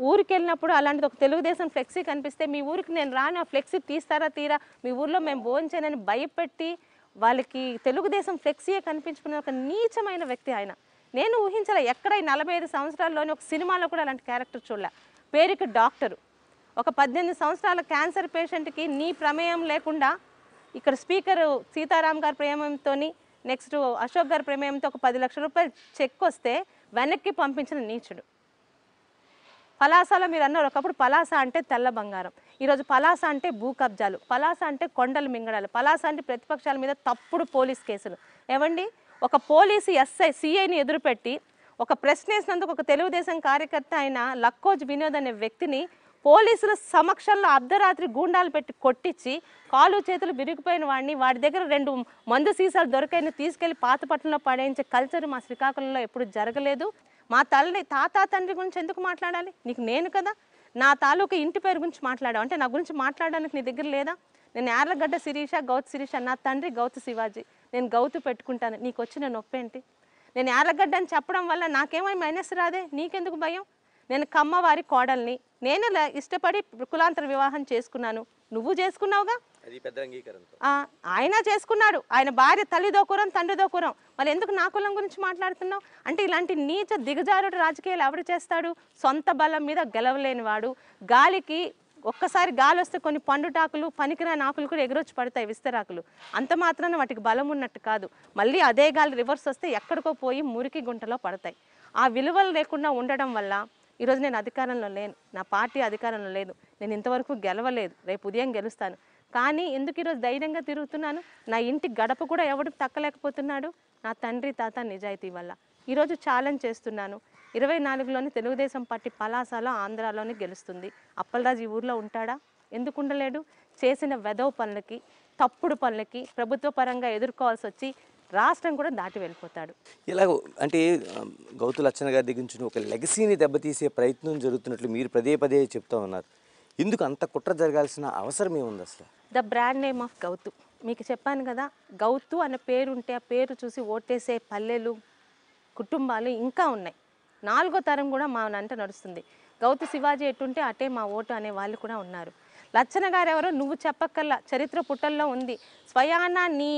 Speaker 1: ఊరికి వెళ్ళినప్పుడు అలాంటిది ఒక తెలుగుదేశం ఫ్లెక్సీ కనిపిస్తే మీ ఊరికి నేను రాను ఆ ఫ్లెక్సీ తీస్తారా తీరా మీ ఊర్లో మేము భోజనని భయపెట్టి వాళ్ళకి తెలుగుదేశం ఫ్లెక్సీయే కనిపించుకున్న ఒక నీచమైన వ్యక్తి ఆయన నేను ఊహించాల ఎక్కడ ఈ నలభై ఐదు సంవత్సరాల్లోని ఒక సినిమాలో కూడా అలాంటి క్యారెక్టర్ చూడాల పేరుకి డాక్టరు ఒక పద్దెనిమిది సంవత్సరాల క్యాన్సర్ పేషెంట్కి నీ ప్రమేయం లేకుండా ఇక్కడ స్పీకరు సీతారాం గారి ప్రేమంతో నెక్స్ట్ అశోక్ గారి ప్రమేయంతో ఒక పది లక్షల రూపాయలు చెక్ వస్తే వెనక్కి పంపించిన నీచుడు పలాసాలో మీరు అన్నారు ఒకప్పుడు పలాస అంటే తెల్ల బంగారం ఈరోజు పలాస అంటే భూ కబ్జాలు పలాస అంటే కొండలు మింగడాలు పలాస అంటే ప్రతిపక్షాల మీద తప్పుడు పోలీస్ కేసులు ఏమండి ఒక పోలీసు ఎస్ఐ సిఐని ఎదురుపెట్టి ఒక ప్రశ్న వేసినందుకు ఒక తెలుగుదేశం కార్యకర్త అయిన లక్కోజ్ వినోద్ అనే వ్యక్తిని పోలీసుల సమక్షంలో అర్ధరాత్రి గూండాలు పెట్టి కొట్టించి కాలు చేతులు విరిగిపోయిన వాడిని వాడి దగ్గర రెండు మందు సీసాలు దొరికైన తీసుకెళ్లి పాతపట్నంలో పడేయించే కల్చర్ మా శ్రీకాకుళంలో ఎప్పుడు జరగలేదు మా తల్లి తాత తండ్రి గురించి ఎందుకు మాట్లాడాలి నీకు నేను కదా నా తాలూకా ఇంటి పేరు గురించి మాట్లాడావు అంటే నా గురించి మాట్లాడడానికి నీ దగ్గర లేదా నేను ఏర్లగడ్డ శిరీష గౌతు శిరీష నా తండ్రి గౌతు శివాజీ నేను గౌతు పెట్టుకుంటాను నీకు వచ్చిన నొప్పి ఏంటి నేను ఏర్లగడ్డ అని చెప్పడం వల్ల నాకేమై మైనస్ రాదే నీకెందుకు భయం నేను కమ్మవారి కోడల్ని నేను ఇష్టపడి కులాంతర వివాహం చేసుకున్నాను నువ్వు చేసుకున్నావుగా ఆయన చేసుకున్నాడు ఆయన భార్య తల్లిదో కురం తండ్రిదో కురం మరి ఎందుకు నా కులం గురించి మాట్లాడుతున్నావు అంటే ఇలాంటి నీచ దిగజారుడు రాజకీయాలు ఎవరు చేస్తాడు సొంత బలం మీద గెలవలేని వాడు గాలికి ఒక్కసారి గాలి వస్తే కొన్ని పండుటాకులు పనికిరాని ఆకులు కూడా ఎగురొచ్చి పడతాయి విస్తరాకులు అంత మాత్రాన వాటికి బలం ఉన్నట్టు కాదు మళ్ళీ అదే గాలి రివర్స్ వస్తే ఎక్కడికో పోయి మురికి గుంటలో పడతాయి ఆ విలువలు లేకుండా ఉండడం వల్ల ఈరోజు నేను అధికారంలో లేను నా పార్టీ అధికారంలో లేదు నేను ఇంతవరకు గెలవలేదు రేపు ఉదయం గెలుస్తాను కానీ ఎందుకు ఈరోజు ధైర్యంగా తిరుగుతున్నాను నా ఇంటి గడప కూడా ఎవడు తక్కలేకపోతున్నాడు నా తండ్రి తాత నిజాయితీ వల్ల ఈరోజు ఛాలెంజ్ చేస్తున్నాను ఇరవై నాలుగులోని తెలుగుదేశం పార్టీ పలాసలో ఆంధ్రాలోని గెలుస్తుంది అప్పలరాజు ఈ ఊర్లో ఉంటాడా ఎందుకు ఉండలేడు చేసిన వెధవ పనులకి తప్పుడు పనులకి ప్రభుత్వ పరంగా ఎదుర్కోవాల్సి వచ్చి రాష్ట్రం కూడా దాటి వెళ్ళిపోతాడు
Speaker 2: ఇలా అంటే గౌతు లచ్చన్న గారి దగ్గర నుంచి ఒక లెగసీని దెబ్బతీసే ప్రయత్నం జరుగుతున్నట్లు మీరు పదే పదే చెప్తా ఉన్నారు ఎందుకు అంత కుట్ర జరగాల్సిన అవసరం ఏముంది అసలు
Speaker 1: the brand name of Gouthu మీకు చెప్పాను కదా గౌతు అనే పేరు ఉంటే ఆ పేరు చూసి ఓటేసే పల్లెలు కుటుంబాలు ఇంకా ఉన్నాయి నాలుగో తరం కూడా మా నంట నడుస్తుంది గౌతు శివాజీ ఎట్టుంటే అటే మా ఓటు అనే వాళ్ళు కూడా ఉన్నారు లచ్చన ఎవరో నువ్వు చెప్పక్కల్లా చరిత్ర పుటల్లో ఉంది స్వయానా నీ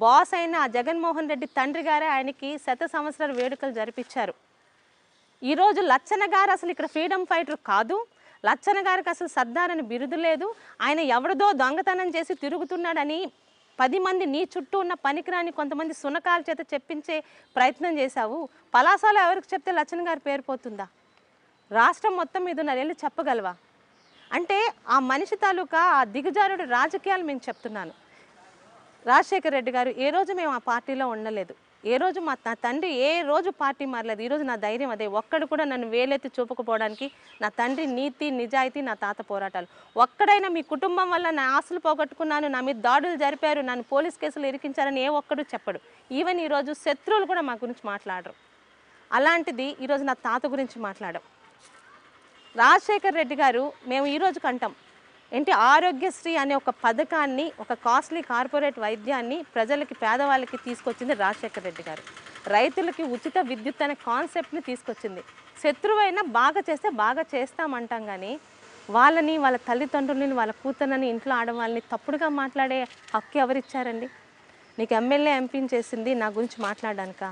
Speaker 1: బాస్ అయిన జగన్మోహన్ రెడ్డి తండ్రి గారే ఆయనకి శత సంవత్సరాల వేడుకలు జరిపించారు ఈరోజు లచ్చన గారు అసలు ఇక్కడ ఫ్రీడమ్ ఫైటర్ కాదు లచ్చన గారికి అసలు సర్దారని బిరుదు లేదు ఆయన ఎవరిదో దొంగతనం చేసి తిరుగుతున్నాడని పది మంది నీ చుట్టూ ఉన్న పనికిరాని కొంతమంది సునకాల చేత చెప్పించే ప్రయత్నం చేశావు పలాసాలో ఎవరికి చెప్తే లచ్చన గారి పేరు పోతుందా రాష్ట్రం మొత్తం మీద నరేళ్ళు చెప్పగలవా అంటే ఆ మనిషి తాలూకా ఆ దిగజారుడు రాజకీయాలు మేము చెప్తున్నాను రాజశేఖర రెడ్డి గారు ఏ రోజు మేము ఆ పార్టీలో ఉండలేదు ఏ రోజు మా నా తండ్రి ఏ రోజు పార్టీ మారలేదు ఈరోజు నా ధైర్యం అదే ఒక్కడు కూడా నన్ను వేలెత్తి చూపకపోవడానికి నా తండ్రి నీతి నిజాయితీ నా తాత పోరాటాలు ఒక్కడైనా మీ కుటుంబం వల్ల నా ఆశలు పోగొట్టుకున్నాను నా మీద దాడులు జరిపారు నన్ను పోలీస్ కేసులు ఇరికించారని ఏ ఒక్కడు చెప్పడు ఈవెన్ ఈరోజు శత్రువులు కూడా మా గురించి మాట్లాడరు అలాంటిది ఈరోజు నా తాత గురించి మాట్లాడం రాజశేఖర్ రెడ్డి గారు మేము ఈరోజు కంటాం ఏంటి ఆరోగ్యశ్రీ అనే ఒక పథకాన్ని ఒక కాస్ట్లీ కార్పొరేట్ వైద్యాన్ని ప్రజలకి పేదవాళ్ళకి తీసుకొచ్చింది రాజశేఖర రెడ్డి గారు రైతులకి ఉచిత విద్యుత్ అనే కాన్సెప్ట్ని తీసుకొచ్చింది శత్రువైన బాగా చేస్తే బాగా చేస్తామంటాం కానీ వాళ్ళని వాళ్ళ తల్లిదండ్రులని వాళ్ళ కూతురని ఇంట్లో ఆడవాళ్ళని తప్పుడుగా మాట్లాడే హక్కు ఎవరిచ్చారండి నీకు ఎమ్మెల్యే ఎంపీని చేసింది నా గురించి మాట్లాడానుక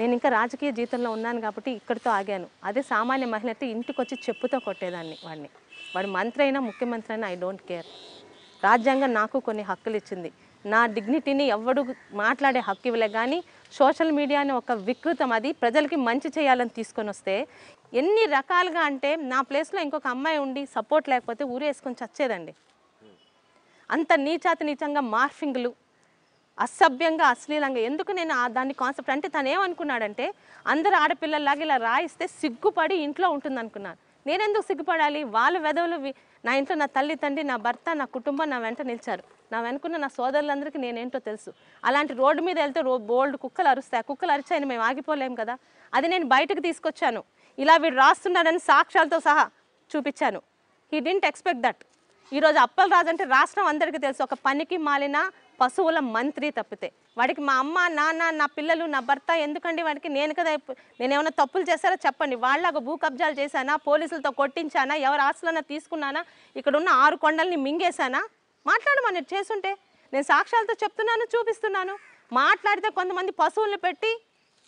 Speaker 1: నేను ఇంకా రాజకీయ జీవితంలో ఉన్నాను కాబట్టి ఇక్కడితో ఆగాను అదే సామాన్య మహిళ అయితే ఇంటికి వచ్చి చెప్పుతో కొట్టేదాన్ని వాడిని వాడు మంత్రి అయినా ముఖ్యమంత్రి అయినా ఐ డోంట్ కేర్ రాజ్యాంగం నాకు కొన్ని హక్కులు ఇచ్చింది నా డిగ్నిటీని ఎవడు మాట్లాడే హక్కు ఇవ్వలే కానీ సోషల్ మీడియా అనే ఒక వికృతం అది ప్రజలకి మంచి చేయాలని తీసుకొని వస్తే ఎన్ని రకాలుగా అంటే నా ప్లేస్లో ఇంకొక అమ్మాయి ఉండి సపోర్ట్ లేకపోతే ఊరేసుకొని చచ్చేదండి అంత నీచాతి నీచంగా మార్ఫింగ్లు అసభ్యంగా అశ్లీలంగా ఎందుకు నేను దాన్ని కాన్సెప్ట్ అంటే తను ఏమనుకున్నాడంటే అందరు ఆడపిల్లలాగా ఇలా రాయిస్తే సిగ్గుపడి ఇంట్లో ఉంటుంది అనుకున్నాను నేనెందుకు సిగ్గుపడాలి వాళ్ళ వెధవులు నా ఇంట్లో నా తల్లి తండ్రి నా భర్త నా కుటుంబం నా వెంట నిలిచారు నా వెనుకున్న నా సోదరులందరికీ నేనేంటో తెలుసు అలాంటి రోడ్డు మీద వెళ్తే రో బోల్డ్ కుక్కలు అరుస్తాయి కుక్కలు అరిచాయని మేము ఆగిపోలేము కదా అది నేను బయటకు తీసుకొచ్చాను ఇలా వీడు రాస్తున్నాడని సాక్ష్యాలతో సహా చూపించాను హీ డింట్ ఎక్స్పెక్ట్ దట్ ఈరోజు అప్పలరాజు అంటే రాష్ట్రం అందరికీ తెలుసు ఒక పనికి మాలిన పశువుల మంత్రి తప్పితే వాడికి మా అమ్మ నాన్న నా పిల్లలు నా భర్త ఎందుకండి వాడికి నేను కదా నేనేమైనా తప్పులు చేస్తారా చెప్పండి వాళ్ళకు భూ కబ్జాలు చేశానా పోలీసులతో కొట్టించానా ఎవరి ఆస్తులన్నా తీసుకున్నానా ఇక్కడ ఉన్న ఆరు కొండల్ని మింగేశానా మాట్లాడమని చేస్తుంటే నేను సాక్ష్యాలతో చెప్తున్నాను చూపిస్తున్నాను మాట్లాడితే కొంతమంది పశువులను పెట్టి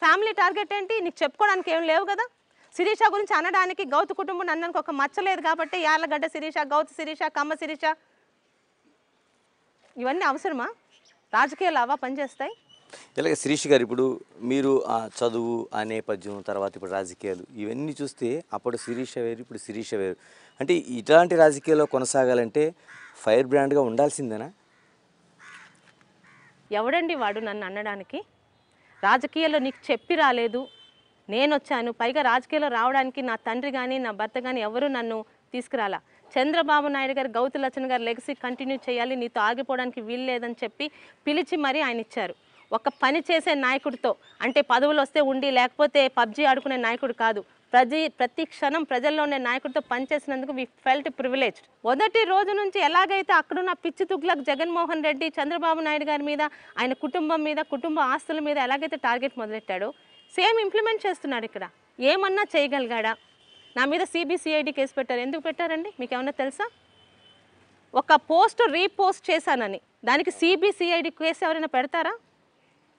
Speaker 1: ఫ్యామిలీ టార్గెట్ ఏంటి నీకు చెప్పుకోవడానికి ఏం లేవు కదా శిరీష గురించి అనడానికి గౌతు కుటుంబం అన్నానికి ఒక మచ్చలేదు కాబట్టి యార్లగడ్డ శిరీష గౌతు శిరీష కమ్మ శిరీష ఇవన్నీ అవసరమా రాజకీయాలు అవా పనిచేస్తాయి
Speaker 2: ఇలాగే శిరీష్ గారు ఇప్పుడు మీరు ఆ చదువు ఆ నేపథ్యం తర్వాత ఇప్పుడు రాజకీయాలు ఇవన్నీ చూస్తే అప్పుడు శిరీష వేరు ఇప్పుడు శిరీష వేరు అంటే ఇలాంటి రాజకీయాల్లో కొనసాగాలంటే ఫైర్ బ్రాండ్గా ఉండాల్సిందేనా
Speaker 1: ఎవడండి వాడు నన్ను అనడానికి రాజకీయాల్లో నీకు చెప్పి రాలేదు నేను వచ్చాను పైగా రాజకీయాల్లో రావడానికి నా తండ్రి కానీ నా భర్త కానీ ఎవరు నన్ను తీసుకురాలా చంద్రబాబు నాయుడు గారు గౌతు లచ్చన్ గారు లెగసీ కంటిన్యూ చేయాలి నీతో ఆగిపోవడానికి వీలు లేదని చెప్పి పిలిచి మరీ ఆయన ఇచ్చారు ఒక పని చేసే నాయకుడితో అంటే పదవులు వస్తే ఉండి లేకపోతే పబ్జీ ఆడుకునే నాయకుడు కాదు ప్రతి ప్రతి క్షణం ప్రజల్లో ఉండే నాయకుడితో పనిచేసినందుకు వీ ఫెల్ట్ ప్రివిలేజ్ మొదటి రోజు నుంచి ఎలాగైతే అక్కడున్న పిచ్చి తుగ్లకు జగన్మోహన్ రెడ్డి చంద్రబాబు నాయుడు గారి మీద ఆయన కుటుంబం మీద కుటుంబ ఆస్తుల మీద ఎలాగైతే టార్గెట్ మొదలెట్టాడో సేమ్ ఇంప్లిమెంట్ చేస్తున్నాడు ఇక్కడ ఏమన్నా చేయగలిగాడా నా మీద సిబిసిఐడి కేసు పెట్టారు ఎందుకు పెట్టారండి మీకు ఏమైనా తెలుసా ఒక పోస్ట్ రీపోస్ట్ చేశానని దానికి సిబిసిఐడి కేసు ఎవరైనా పెడతారా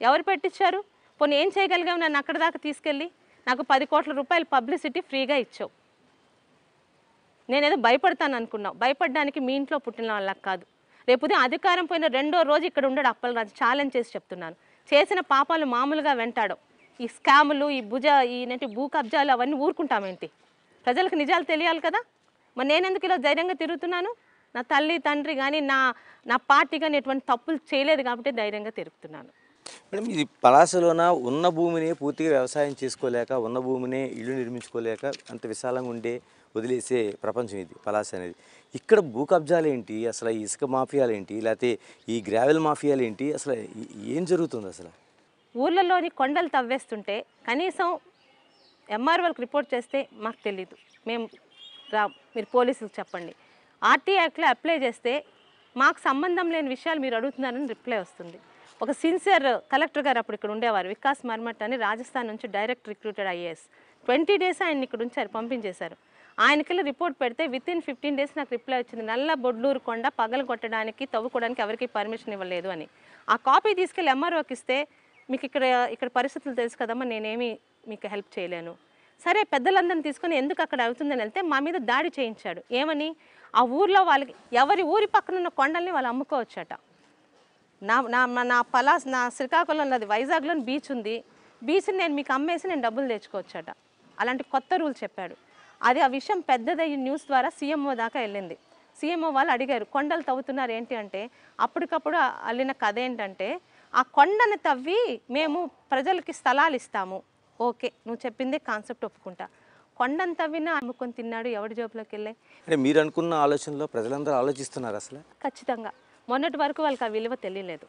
Speaker 1: ఎవరు పెట్టించారు పోనీ ఏం చేయగలిగాము నన్ను అక్కడ దాకా తీసుకెళ్ళి నాకు పది కోట్ల రూపాయలు పబ్లిసిటీ ఫ్రీగా ఇచ్చావు నేనేదో భయపడతాను అనుకున్నావు భయపడడానికి మీ ఇంట్లో పుట్టిన వాళ్ళ కాదు రేపు అధికారం పోయిన రెండో రోజు ఇక్కడ ఉండడు రాజు ఛాలెంజ్ చేసి చెప్తున్నాను చేసిన పాపాలు మామూలుగా వెంటాడు ఈ స్కాములు ఈ భుజ ఈ భూ కబ్జాలు అవన్నీ ఊరుకుంటామేంటి ప్రజలకు నిజాలు తెలియాలి కదా మరి నేనెందుకు ఇలా ధైర్యంగా తిరుగుతున్నాను నా తల్లి తండ్రి కానీ నా నా పార్టీ కానీ ఎటువంటి తప్పులు చేయలేదు కాబట్టి ధైర్యంగా తిరుగుతున్నాను
Speaker 4: మేడం ఇది
Speaker 2: పలాసలోన ఉన్న భూమిని పూర్తిగా వ్యవసాయం చేసుకోలేక ఉన్న భూమిని ఇల్లు నిర్మించుకోలేక అంత విశాలంగా ఉండే వదిలేసే ప్రపంచం ఇది పలాస అనేది ఇక్కడ భూ కబ్జాలు ఏంటి అసలు ఇసుక మాఫియాలు ఏంటి లేకపోతే ఈ గ్రావెల్ మాఫియాలు ఏంటి అసలు ఏం జరుగుతుంది అసలు
Speaker 1: ఊళ్ళలోని కొండలు తవ్వేస్తుంటే కనీసం ఎంఆర్ఓలకు రిపోర్ట్ చేస్తే మాకు తెలీదు మేము రా మీరు పోలీసులకు చెప్పండి ఆర్టీ యాక్ట్లో అప్లై చేస్తే మాకు సంబంధం లేని విషయాలు మీరు అడుగుతున్నారని రిప్లై వస్తుంది ఒక సిన్సియర్ కలెక్టర్ గారు అప్పుడు ఇక్కడ ఉండేవారు వికాస్ మర్మట్ అని రాజస్థాన్ నుంచి direct recruited IAS twenty days ఆయన ఇక్కడ ఉంచారు పంపించేశారు ఆయనకెళ్ళి రిపోర్ట్ పెడితే విత్ ఇన్ ఫిఫ్టీన్ డేస్ నాకు రిప్లై వచ్చింది నల్ల బొడ్లూరు కొండ పగలు కొట్టడానికి తవ్వుకోవడానికి ఎవరికి పర్మిషన్ ఇవ్వలేదు అని ఆ కాపీ తీసుకెళ్ళి ఎంఆర్ఓకి ఇస్తే మీకు ఇక్కడ ఇక్కడ పరిస్థితులు తెలుసు కదమ్మా నేనేమి మీకు హెల్ప్ చేయలేను సరే పెద్దలందరిని తీసుకొని ఎందుకు అక్కడ అవుతుందని వెళ్తే మా మీద దాడి చేయించాడు ఏమని ఆ ఊర్లో వాళ్ళకి ఎవరి ఊరి పక్కన ఉన్న కొండల్ని వాళ్ళు అమ్ముకోవచ్చట నా నా నా పలాస్ నా శ్రీకాకుళం ఉన్నది వైజాగ్లో బీచ్ ఉంది బీచ్ని నేను మీకు అమ్మేసి నేను డబ్బులు తెచ్చుకోవచ్చట అలాంటి కొత్త రూల్ చెప్పాడు అది ఆ విషయం పెద్దదయ్యి న్యూస్ ద్వారా సీఎంఓ దాకా వెళ్ళింది సీఎంఓ వాళ్ళు అడిగారు కొండలు తవ్వుతున్నారు ఏంటి అంటే అప్పటికప్పుడు అల్లిన కథ ఏంటంటే ఆ కొండను తవ్వి మేము ప్రజలకి స్థలాలు ఇస్తాము ఓకే నువ్వు చెప్పింది కాన్సెప్ట్ ఒప్పుకుంటా కొండను తవ్వినా అమ్ముకొని తిన్నాడు ఎవడి జోబులోకి వెళ్ళాయి
Speaker 2: అంటే మీరు అనుకున్న ఆలోచనలో ప్రజలందరూ ఆలోచిస్తున్నారు అసలు
Speaker 1: ఖచ్చితంగా మొన్నటి వరకు వాళ్ళకి ఆ విలువ తెలియలేదు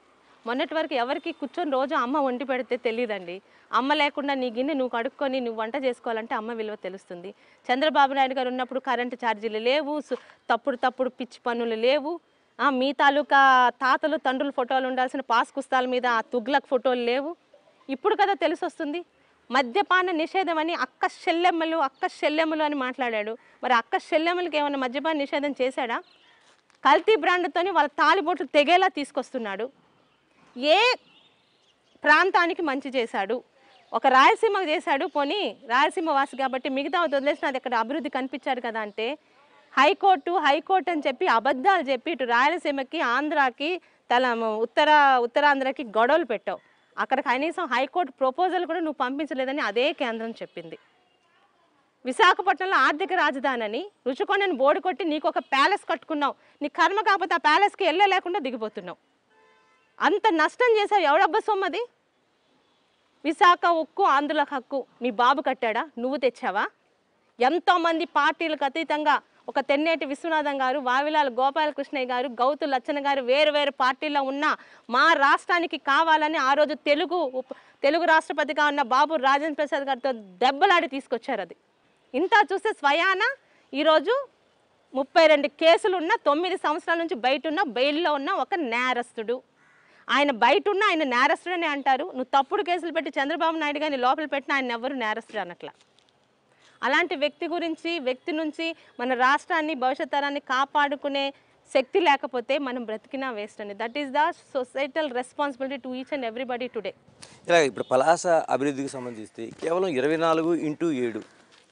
Speaker 1: మొన్నటి వరకు ఎవరికి కూర్చొని రోజు అమ్మ వండి పెడితే తెలియదండి అమ్మ లేకుండా నీ గిన్నె నువ్వు కడుక్కొని నువ్వు వంట చేసుకోవాలంటే అమ్మ విలువ తెలుస్తుంది చంద్రబాబు నాయుడు గారు ఉన్నప్పుడు కరెంటు ఛార్జీలు లేవు తప్పుడు తప్పుడు పిచ్చి పనులు లేవు మీ తాలూకా తాతలు తండ్రుల ఫోటోలు ఉండాల్సిన పాస్ కుస్తాల మీద ఆ తుగ్లక్ ఫోటోలు లేవు ఇప్పుడు కదా తెలిసి వస్తుంది మద్యపాన నిషేధం అని అక్క శల్యమ్మలు అక్క శల్యమ్మలు అని మాట్లాడాడు మరి అక్క శల్యమ్మలకి ఏమైనా మద్యపాన నిషేధం చేశాడా కల్తీ బ్రాండ్తోని వాళ్ళ తాలిబొట్లు తెగేలా తీసుకొస్తున్నాడు ఏ ప్రాంతానికి మంచి చేశాడు ఒక రాయలసీమ చేశాడు పోనీ రాయలసీమ వాసి కాబట్టి మిగతా వదిలేసిన అది అక్కడ అభివృద్ధి కనిపించాడు కదా అంటే హైకోర్టు హైకోర్టు అని చెప్పి అబద్ధాలు చెప్పి ఇటు రాయలసీమకి ఆంధ్రాకి తల ఉత్తర ఉత్తరాంధ్రకి గొడవలు పెట్టావు అక్కడ కనీసం హైకోర్టు ప్రపోజల్ కూడా నువ్వు పంపించలేదని అదే కేంద్రం చెప్పింది విశాఖపట్నంలో ఆర్థిక రాజధాని అని రుచుకొండని బోర్డు కొట్టి నీకు ఒక ప్యాలెస్ కట్టుకున్నావు నీ కర్మ కాకపోతే ఆ ప్యాలెస్కి వెళ్ళలేకుండా దిగిపోతున్నావు అంత నష్టం చేశావు ఎవడబ్బ సొమ్మది విశాఖ ఉక్కు ఆంధ్రుల హక్కు నీ బాబు కట్టాడా నువ్వు తెచ్చావా ఎంతోమంది పార్టీలకు అతీతంగా ఒక తెన్నేటి విశ్వనాథం గారు వావిలాల గోపాలకృష్ణయ్య గారు గౌతు లచ్చన్న గారు వేరు వేరు పార్టీల్లో ఉన్న మా రాష్ట్రానికి కావాలని ఆ రోజు తెలుగు తెలుగు రాష్ట్రపతిగా ఉన్న బాబు రాజేంద్ర ప్రసాద్ గారితో దెబ్బలాడి తీసుకొచ్చారు అది ఇంత చూస్తే స్వయాన ఈరోజు ముప్పై రెండు కేసులున్న తొమ్మిది సంవత్సరాల నుంచి బయట ఉన్న బెయిల్లో ఉన్న ఒక నేరస్తుడు ఆయన బయట ఉన్న ఆయన నేరస్తుడని అంటారు నువ్వు తప్పుడు కేసులు పెట్టి చంద్రబాబు నాయుడు గారిని లోపల పెట్టిన ఆయన ఎవరు నేరస్తుడు అనట్లా అలాంటి వ్యక్తి గురించి వ్యక్తి నుంచి మన రాష్ట్రాన్ని భవిష్యత్ తరాన్ని కాపాడుకునే శక్తి లేకపోతే మనం బ్రతికినా వేస్ట్ అండి that is the societal responsibility to each and everybody today ఇలా
Speaker 2: ఇప్పుడు పలాస అభివృద్ధికి సంబంధిస్తే కేవలం ఇరవై నాలుగు ఇంటూ ఏడు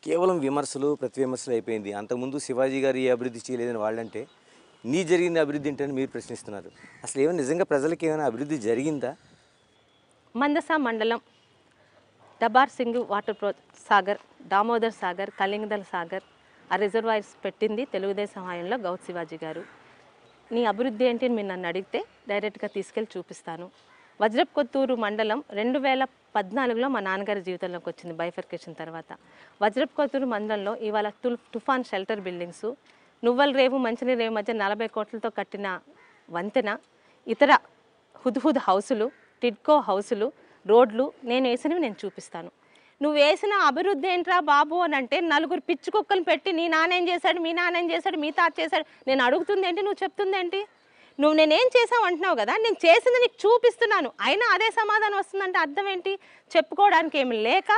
Speaker 2: కేవలం విమర్శలు ప్రతి విమర్శలు అయిపోయింది అంతకుముందు శివాజీ గారు ఏ అభివృద్ధి చేయలేదని వాళ్ళంటే నీ జరిగిన అభివృద్ధి ఏంటని మీరు ప్రశ్నిస్తున్నారు అసలు ఏమైనా నిజంగా ప్రజలకు ఏమైనా అభివృద్ధి జరిగిందా
Speaker 1: మందస మండలం దబార్ సింగ్ వాటర్ ప్రో సాగర్ దామోదర్ సాగర్ కలింగదల్ సాగర్ ఆ రిజర్వాయర్స్ పెట్టింది తెలుగుదేశం హాయంలో గౌత్ శివాజీ గారు నీ అభివృద్ధి ఏంటి అని మీరు నన్ను అడిగితే డైరెక్ట్గా తీసుకెళ్ళి చూపిస్తాను వజ్రప్ కొత్తూరు మండలం రెండు వేల పద్నాలుగులో మా నాన్నగారి జీవితంలోకి వచ్చింది బైఫర్కేషన్ తర్వాత వజ్రప్ కొత్తూరు మండలంలో ఇవాళ తుల్ తుఫాన్ షెల్టర్ బిల్డింగ్స్ నువ్వల రేవు మంచినీరు రేవు మధ్య నలభై కోట్లతో కట్టిన వంతెన ఇతర హుద్హుద్ హౌసులు టిడ్కో హౌసులు రోడ్లు నేను వేసినవి నేను చూపిస్తాను నువ్వు వేసిన అభివృద్ధి ఏంట్రా బాబు అని అంటే నలుగురు పిచ్చి కుక్కలు పెట్టి నీ నానేం చేశాడు మీ నానేం చేశాడు మీ తాత చేశాడు నేను అడుగుతుంది ఏంటి నువ్వు చెప్తుంది ఏంటి నువ్వు నేనేం చేసావు అంటున్నావు కదా నేను చేసింది నీకు చూపిస్తున్నాను అయినా అదే సమాధానం వస్తుందంటే అర్థం ఏంటి చెప్పుకోవడానికి ఏమి లేక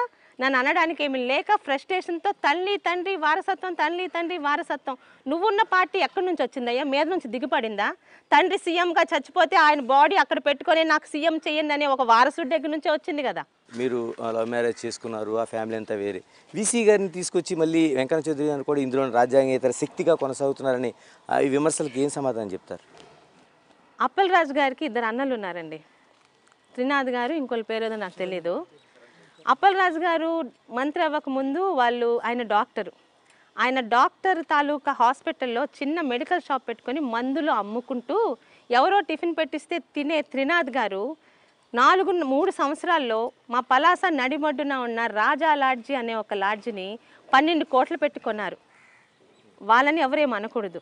Speaker 1: నన్ను అనడానికి ఏమి లేక ఫ్రస్ట్రేషన్తో తల్లి తండ్రి వారసత్వం తల్లి తండ్రి వారసత్వం నువ్వున్న పార్టీ ఎక్కడి నుంచి వచ్చిందయ్యా మీద నుంచి దిగిపడిందా తండ్రి సీఎంగా చచ్చిపోతే ఆయన బాడీ అక్కడ పెట్టుకొని నాకు సీఎం చేయండి అనే ఒక వారసుడి దగ్గర నుంచే వచ్చింది కదా
Speaker 2: మీరు లవ్ మ్యారేజ్ చేసుకున్నారు ఆ ఫ్యామిలీ అంతా వేరే వీసీ గారిని తీసుకొచ్చి మళ్ళీ వెంకన్న చౌదరి గారిని కూడా ఇందులో రాజ్యాంగేతర శక్తిగా కొనసాగుతున్నారని ఈ విమర్శలకు ఏం సమాధానం చెప్తారు
Speaker 1: అప్పల్ రాజు గారికి ఇద్దరు అన్నలు ఉన్నారండి త్రినాథ్ గారు ఇంకోళ్ళ ఏదో నాకు తెలీదు అప్పల్ రాజు గారు మంత్రి అవ్వకముందు వాళ్ళు ఆయన డాక్టరు ఆయన డాక్టర్ తాలూకా హాస్పిటల్లో చిన్న మెడికల్ షాప్ పెట్టుకొని మందులు అమ్ముకుంటూ ఎవరో టిఫిన్ పెట్టిస్తే తినే త్రినాథ్ గారు నాలుగు మూడు సంవత్సరాల్లో మా పలాస నడిమడ్డున ఉన్న రాజా లాడ్జీ అనే ఒక లాడ్జిని పన్నెండు కోట్లు పెట్టుకున్నారు వాళ్ళని ఎవరేం అనకూడదు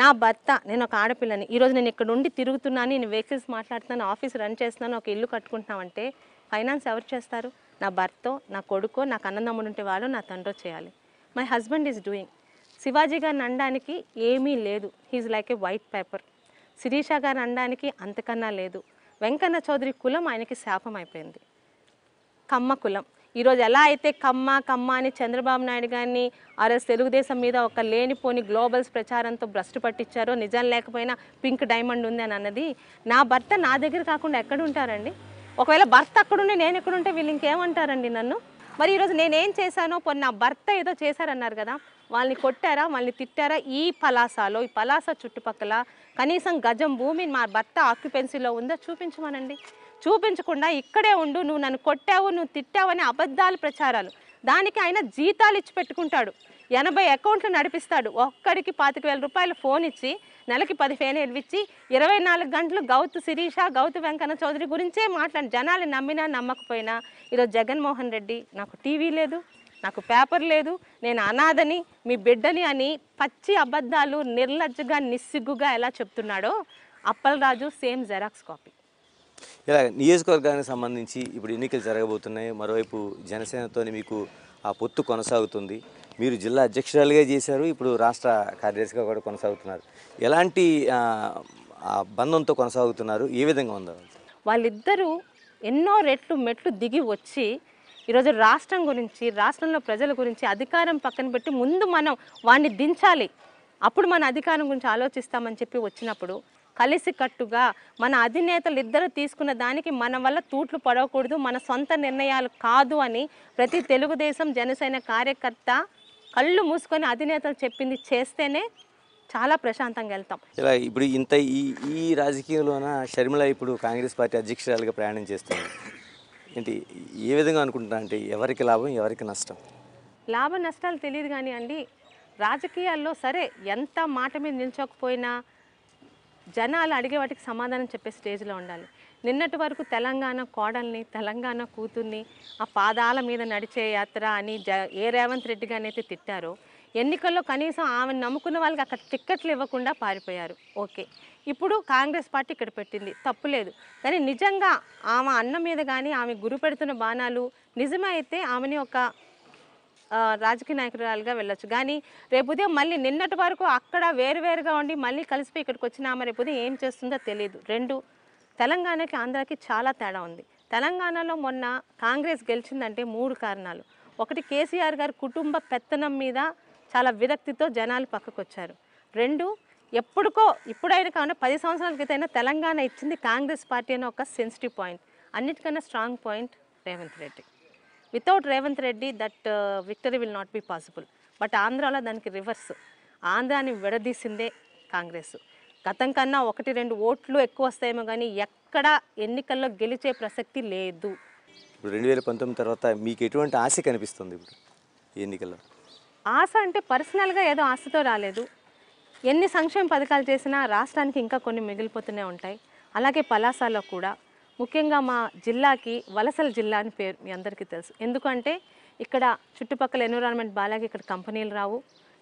Speaker 1: నా భర్త నేను ఒక ఆడపిల్లని ఈరోజు నేను ఇక్కడ ఉండి తిరుగుతున్నాను నేను వెహికల్స్ మాట్లాడుతున్నాను ఆఫీస్ రన్ చేస్తున్నాను ఒక ఇల్లు కట్టుకుంటున్నామంటే ఫైనాన్స్ ఎవరు చేస్తారు నా భర్త నా కొడుకో నాకు అన్నదమ్ముడు ఉంటే వాళ్ళు నా తండ్రో చేయాలి my husband is doing Shivaji గారిని అనడానికి ఏమీ లేదు హీఈ్ like a white paper Sirisha గారు అనడానికి అంతకన్నా లేదు వెంకన్న చౌదరి కులం ఆయనకి శాపం అయిపోయింది కమ్మ కులం ఈరోజు ఎలా అయితే కమ్మ కమ్మ అని చంద్రబాబు నాయుడు గారిని ఆరోజు తెలుగుదేశం మీద ఒక లేనిపోని గ్లోబల్స్ ప్రచారంతో భ్రష్టు పట్టించారో నిజం లేకపోయినా పింక్ డైమండ్ ఉంది అని అన్నది నా భర్త నా దగ్గర కాకుండా ఎక్కడ ఉంటారండి ఒకవేళ భర్త అక్కడుండి నేను ఎక్కడుంటే వీళ్ళు ఇంకేమంటారండి నన్ను మరి ఈరోజు నేనేం చేశానో పొన్న నా భర్త ఏదో చేశారన్నారు కదా వాళ్ళని కొట్టారా వాళ్ళని తిట్టారా ఈ పలాసాలో ఈ పలాస చుట్టుపక్కల కనీసం గజం భూమి మా భర్త ఆక్యుపెన్సీలో ఉందో చూపించమనండి చూపించకుండా ఇక్కడే ఉండు నువ్వు నన్ను కొట్టావు నువ్వు తిట్టావు అనే అబద్ధాలు ప్రచారాలు దానికి ఆయన జీతాలు ఇచ్చి పెట్టుకుంటాడు ఎనభై అకౌంట్లు నడిపిస్తాడు ఒక్కడికి పాతిక వేల రూపాయలు ఫోన్ ఇచ్చి నెలకి పదిహేను ఇచ్చి ఇరవై నాలుగు గంటలు గౌతు శిరీష గౌతు వెంకన్న చౌదరి గురించే మాట్లాడి జనాలు నమ్మినా నమ్మకపోయినా ఈరోజు జగన్మోహన్ రెడ్డి నాకు టీవీ లేదు నాకు పేపర్ లేదు నేను అనాథని మీ బిడ్డని అని పచ్చి అబద్ధాలు నిర్లజ్జగా నిస్సిగ్గుగా ఎలా చెప్తున్నాడో అప్పలరాజు సేమ్ జెరాక్స్ కాపీ
Speaker 2: ఇలా నియోజకవర్గానికి సంబంధించి ఇప్పుడు ఎన్నికలు జరగబోతున్నాయి మరోవైపు జనసేనతో మీకు ఆ పొత్తు కొనసాగుతుంది మీరు జిల్లా అధ్యక్షురాలుగా చేశారు ఇప్పుడు రాష్ట్ర కార్యదర్శిగా కూడా కొనసాగుతున్నారు ఎలాంటి బంధంతో కొనసాగుతున్నారు ఏ విధంగా ఉందో
Speaker 1: వాళ్ళిద్దరూ ఎన్నో రెట్లు మెట్లు దిగి వచ్చి ఈరోజు రాష్ట్రం గురించి రాష్ట్రంలో ప్రజల గురించి అధికారం పక్కన పెట్టి ముందు మనం వాడిని దించాలి అప్పుడు మన అధికారం గురించి ఆలోచిస్తామని చెప్పి వచ్చినప్పుడు కలిసికట్టుగా మన అధినేతలు ఇద్దరు తీసుకున్న దానికి మన వల్ల తూట్లు పడవకూడదు మన సొంత నిర్ణయాలు కాదు అని ప్రతి తెలుగుదేశం జనసేన కార్యకర్త కళ్ళు మూసుకొని అధినేతలు చెప్పింది చేస్తేనే చాలా ప్రశాంతంగా వెళ్తాం
Speaker 2: ఇలా ఇప్పుడు ఇంత ఈ ఈ రాజకీయంలోన షర్మిల ఇప్పుడు కాంగ్రెస్ పార్టీ అధ్యక్షురాలుగా ప్రయాణం చేస్తుంది ఏంటి ఏ విధంగా అనుకుంటున్నా అంటే ఎవరికి లాభం ఎవరికి నష్టం
Speaker 1: లాభ నష్టాలు తెలియదు కానీ అండి రాజకీయాల్లో సరే ఎంత మాట మీద నిల్చోకపోయినా జనాలు అడిగే వాటికి సమాధానం చెప్పే స్టేజ్లో ఉండాలి నిన్నటి వరకు తెలంగాణ కోడల్ని తెలంగాణ కూతుర్ని ఆ పాదాల మీద నడిచే యాత్ర అని జ ఏ రేవంత్ రెడ్డి గారినైతే తిట్టారో ఎన్నికల్లో కనీసం ఆమెను నమ్ముకున్న వాళ్ళకి అక్కడ టిక్కెట్లు ఇవ్వకుండా పారిపోయారు ఓకే ఇప్పుడు కాంగ్రెస్ పార్టీ ఇక్కడ పెట్టింది తప్పులేదు కానీ నిజంగా ఆమె అన్న మీద కానీ ఆమె గురు పెడుతున్న బాణాలు నిజమైతే ఆమెని ఒక రాజకీయ నాయకురాలుగా వెళ్ళొచ్చు కానీ రేపు ఉదయం మళ్ళీ నిన్నటి వరకు అక్కడ వేరువేరుగా ఉండి మళ్ళీ కలిసిపోయి ఇక్కడికి వచ్చిన ఆమె రేపు ఉదయం ఏం చేస్తుందో తెలియదు రెండు తెలంగాణకి ఆంధ్రాకి చాలా తేడా ఉంది తెలంగాణలో మొన్న కాంగ్రెస్ గెలిచిందంటే మూడు కారణాలు ఒకటి కేసీఆర్ గారి కుటుంబ పెత్తనం మీద చాలా విరక్తితో జనాలు పక్కకు వచ్చారు రెండు ఎప్పుడుకో ఇప్పుడైనా కావున పది సంవత్సరాల క్రితైనా తెలంగాణ ఇచ్చింది కాంగ్రెస్ పార్టీ అనే ఒక సెన్సిటివ్ పాయింట్ అన్నిటికన్నా strong point Revanth Reddy without Revanth Reddy that victory will not be possible but ఆంధ్రాలో దానికి రివర్స్ ఆంధ్రాని విడదీసిందే కాంగ్రెస్ గతం కన్నా ఒకటి రెండు ఓట్లు ఎక్కువ వస్తాయేమో కానీ ఎక్కడ ఎన్నికల్లో గెలిచే ప్రసక్తి లేదు
Speaker 2: ఇప్పుడు రెండు వేల పంతొమ్మిది తర్వాత మీకు ఎటువంటి ఆశ కనిపిస్తుంది ఇప్పుడు ఎన్నికల్లో
Speaker 1: ఆశ అంటే పర్సనల్గా ఏదో ఆశతో రాలేదు ఎన్ని సంక్షేమ పథకాలు చేసినా రాష్ట్రానికి ఇంకా కొన్ని మిగిలిపోతూనే ఉంటాయి అలాగే పలాసాలో కూడా ముఖ్యంగా మా జిల్లాకి వలసల జిల్లా అని పేరు మీ అందరికీ తెలుసు ఎందుకంటే ఇక్కడ చుట్టుపక్కల ఎన్విరాన్మెంట్ బాలాగి ఇక్కడ కంపెనీలు రావు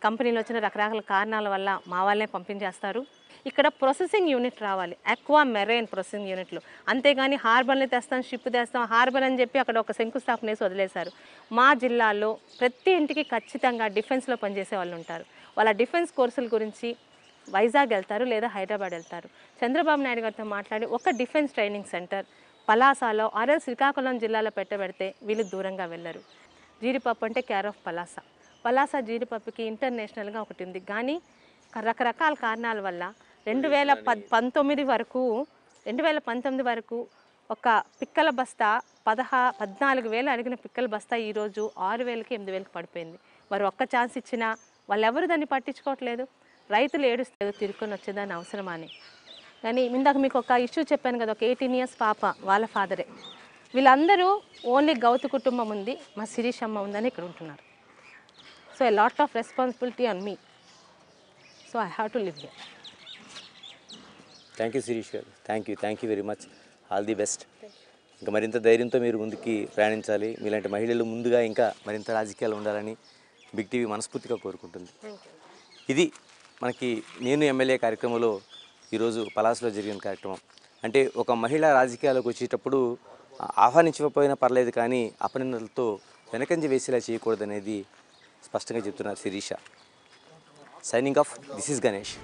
Speaker 1: కంపెనీలు వచ్చిన రకరకాల కారణాల వల్ల మా వాళ్ళే పంపించేస్తారు ఇక్కడ ప్రొసెసింగ్ యూనిట్ రావాలి అక్వా మెరైన్ ప్రొసెసింగ్ యూనిట్లు అంతేగాని హార్బర్ని తెస్తాం షిప్ తెస్తాం హార్బర్ అని చెప్పి అక్కడ ఒక శంకుస్థాపన వేసి వదిలేశారు మా జిల్లాలో ప్రతి ఇంటికి ఖచ్చితంగా డిఫెన్స్లో పనిచేసే వాళ్ళు ఉంటారు వాళ్ళ డిఫెన్స్ కోర్సుల గురించి వైజాగ్ వెళ్తారు లేదా హైదరాబాద్ వెళ్తారు చంద్రబాబు నాయుడు గారితో మాట్లాడి ఒక డిఫెన్స్ ట్రైనింగ్ సెంటర్ పలాసాలో ఆర్ఎల్ శ్రీకాకుళం జిల్లాలో పెట్టబెడితే వీళ్ళు దూరంగా వెళ్ళరు జీడిపప్పు అంటే కేర్ ఆఫ్ పలాస పలాస జీడిపప్పుకి ఇంటర్నేషనల్గా ఒకటి ఉంది కానీ రకరకాల కారణాల వల్ల రెండు వేల పంతొమ్మిది వరకు రెండు వేల పంతొమ్మిది వరకు ఒక పిక్కల బస్తా పదహా పద్నాలుగు వేలు అడిగిన పిక్కల బస్తా ఈరోజు ఆరు వేలకి ఎనిమిది వేలకు పడిపోయింది వారు ఒక్క ఛాన్స్ ఇచ్చినా ఎవరు దాన్ని పట్టించుకోవట్లేదు రైతులు ఏడుస్తారు తిరుక్కొని వచ్చేదాన్ని అవసరమా అని కానీ ఇందాక మీకు ఒక ఇష్యూ చెప్పాను కదా ఒక ఎయిటీన్ ఇయర్స్ పాప వాళ్ళ ఫాదరే వీళ్ళందరూ ఓన్లీ గౌతు కుటుంబం ఉంది మా శిరీష్ అమ్మ ఉందని ఇక్కడ ఉంటున్నారు so I lot of responsibility on me so I have to live here
Speaker 2: thank you Sirish గారు thank you thank you very much all the best ఇంకా మరింత ధైర్యంతో మీరు ముందుకి ప్రయాణించాలి మీలాంటి మహిళలు ముందుగా ఇంకా మరింత రాజకీయాలు ఉండాలని బిగ్ టీవీ మనస్ఫూర్తిగా కోరుకుంటుంది ఇది మనకి నేను ఎమ్మెల్యే కార్యక్రమంలో ఈరోజు పలాసులో జరిగిన కార్యక్రమం అంటే ఒక మహిళ రాజకీయాలకు వచ్చేటప్పుడు ఆహ్వానించకపోయినా పర్లేదు కానీ అపనిందలతో వెనకంజ వేసేలా చేయకూడదనేది స్పష్టంగా చెప్తున్నారు Sirisha signing off this is Ganesh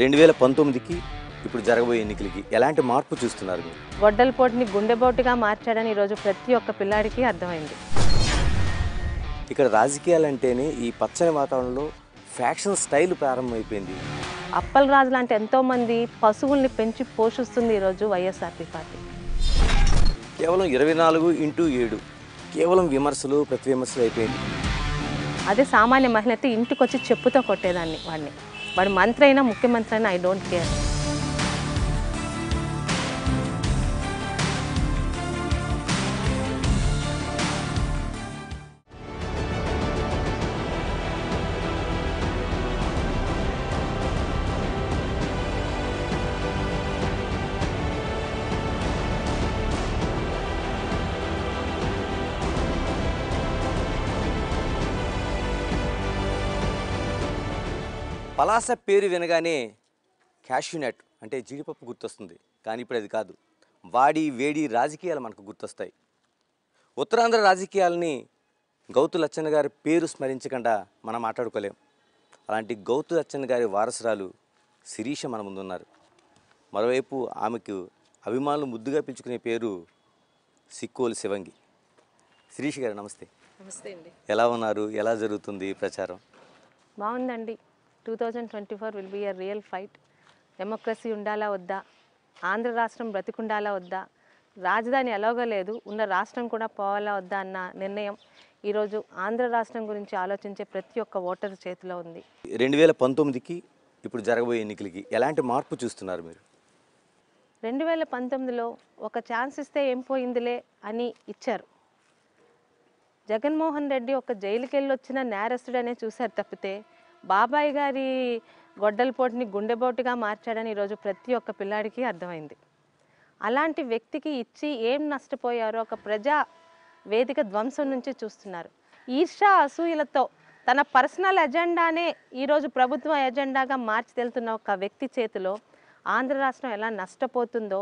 Speaker 2: రెండు వేల పంతొమ్మిదికి ఇప్పుడు జరగబోయే ఎన్నికలకి ఎలాంటి మార్పు చూస్తున్నారు మీరు
Speaker 1: వడ్డలపోటుని గుండెపోటుగా మార్చాడని ఈరోజు ప్రతి ఒక్క పిల్లాడికి అర్థమైంది
Speaker 2: ఇక్కడ రాజకీయాలంటేనే ఈ పచ్చని వాతావరణంలో ఫ్యాక్షన్ స్టైల్ ప్రారంభమైపోయింది
Speaker 1: రాజు లాంటి ఎంతోమంది పశువుల్ని పెంచి పోషిస్తుంది ఈరోజు వైఎస్ఆర్పి పార్టీ
Speaker 2: కేవలం ఇరవై నాలుగు ఇంటూ ఏడు కేవలం విమర్శలు ప్రతి విమర్శలు అయిపోయింది
Speaker 1: అదే సామాన్య మహిళ అయితే ఇంటికొచ్చి చెప్పుతో కొట్టేదాన్ని వాడిని వాడు మంత్రి అయినా ముఖ్యమంత్రి అయినా ఐ డోంట్ కేర్
Speaker 2: పలాస పేరు వినగానే క్యాష్యూనట్ అంటే జీడిపప్పు గుర్తొస్తుంది కానీ ఇప్పుడు అది కాదు వాడి వేడి రాజకీయాలు మనకు గుర్తొస్తాయి ఉత్తరాంధ్ర రాజకీయాలని గౌతు లచ్చన్న గారి పేరు స్మరించకుండా మనం మాట్లాడుకోలేం అలాంటి గౌతు లచ్చన్న గారి వారసురాలు శిరీష మన ముందున్నారు మరోవైపు ఆమెకు అభిమానులు ముద్దుగా పిలుచుకునే పేరు సిక్కోలు శివంగి శిరీష గారు నమస్తే నమస్తే అండి ఎలా ఉన్నారు ఎలా జరుగుతుంది ప్రచారం
Speaker 1: బాగుందండి two thousand twenty four will be a real fight democracy ఉండాలా వద్దా ఆంధ్ర రాష్ట్రం బ్రతికుండాలా వద్దా రాజధాని ఎలాగలేదు ఉన్న రాష్ట్రం కూడా పోవాలా వద్దా అన్న నిర్ణయం ఈరోజు ఆంధ్ర రాష్ట్రం గురించి ఆలోచించే ప్రతి ఒక్క ఓటర్ చేతిలో ఉంది
Speaker 2: రెండు వేల పంతొమ్మిదికి ఇప్పుడు జరగబోయే ఎన్నికలకి ఎలాంటి మార్పు చూస్తున్నారు మీరు
Speaker 1: రెండు వేల పంతొమ్మిదిలో ఒక ఛాన్స్ ఇస్తే ఏం పోయిందిలే అని ఇచ్చారు జగన్మోహన్ రెడ్డి ఒక జైలుకెళ్ళి వచ్చిన నేరస్తుడనే చూశారు తప్పితే బాబాయ్ గారి గొడ్డలపోటుని గుండెబోటుగా మార్చాడని ఈరోజు ప్రతి ఒక్క పిల్లాడికి అర్థమైంది అలాంటి వ్యక్తికి ఇచ్చి ఏం నష్టపోయారో ఒక ప్రజా వేదిక ధ్వంసం నుంచి చూస్తున్నారు ఈర్షా అసూయలతో తన పర్సనల్ ఎజెండానే ఈరోజు ప్రభుత్వ ఎజెండాగా మార్చి తెలుతున్న ఒక వ్యక్తి చేతిలో ఆంధ్ర రాష్ట్రం ఎలా నష్టపోతుందో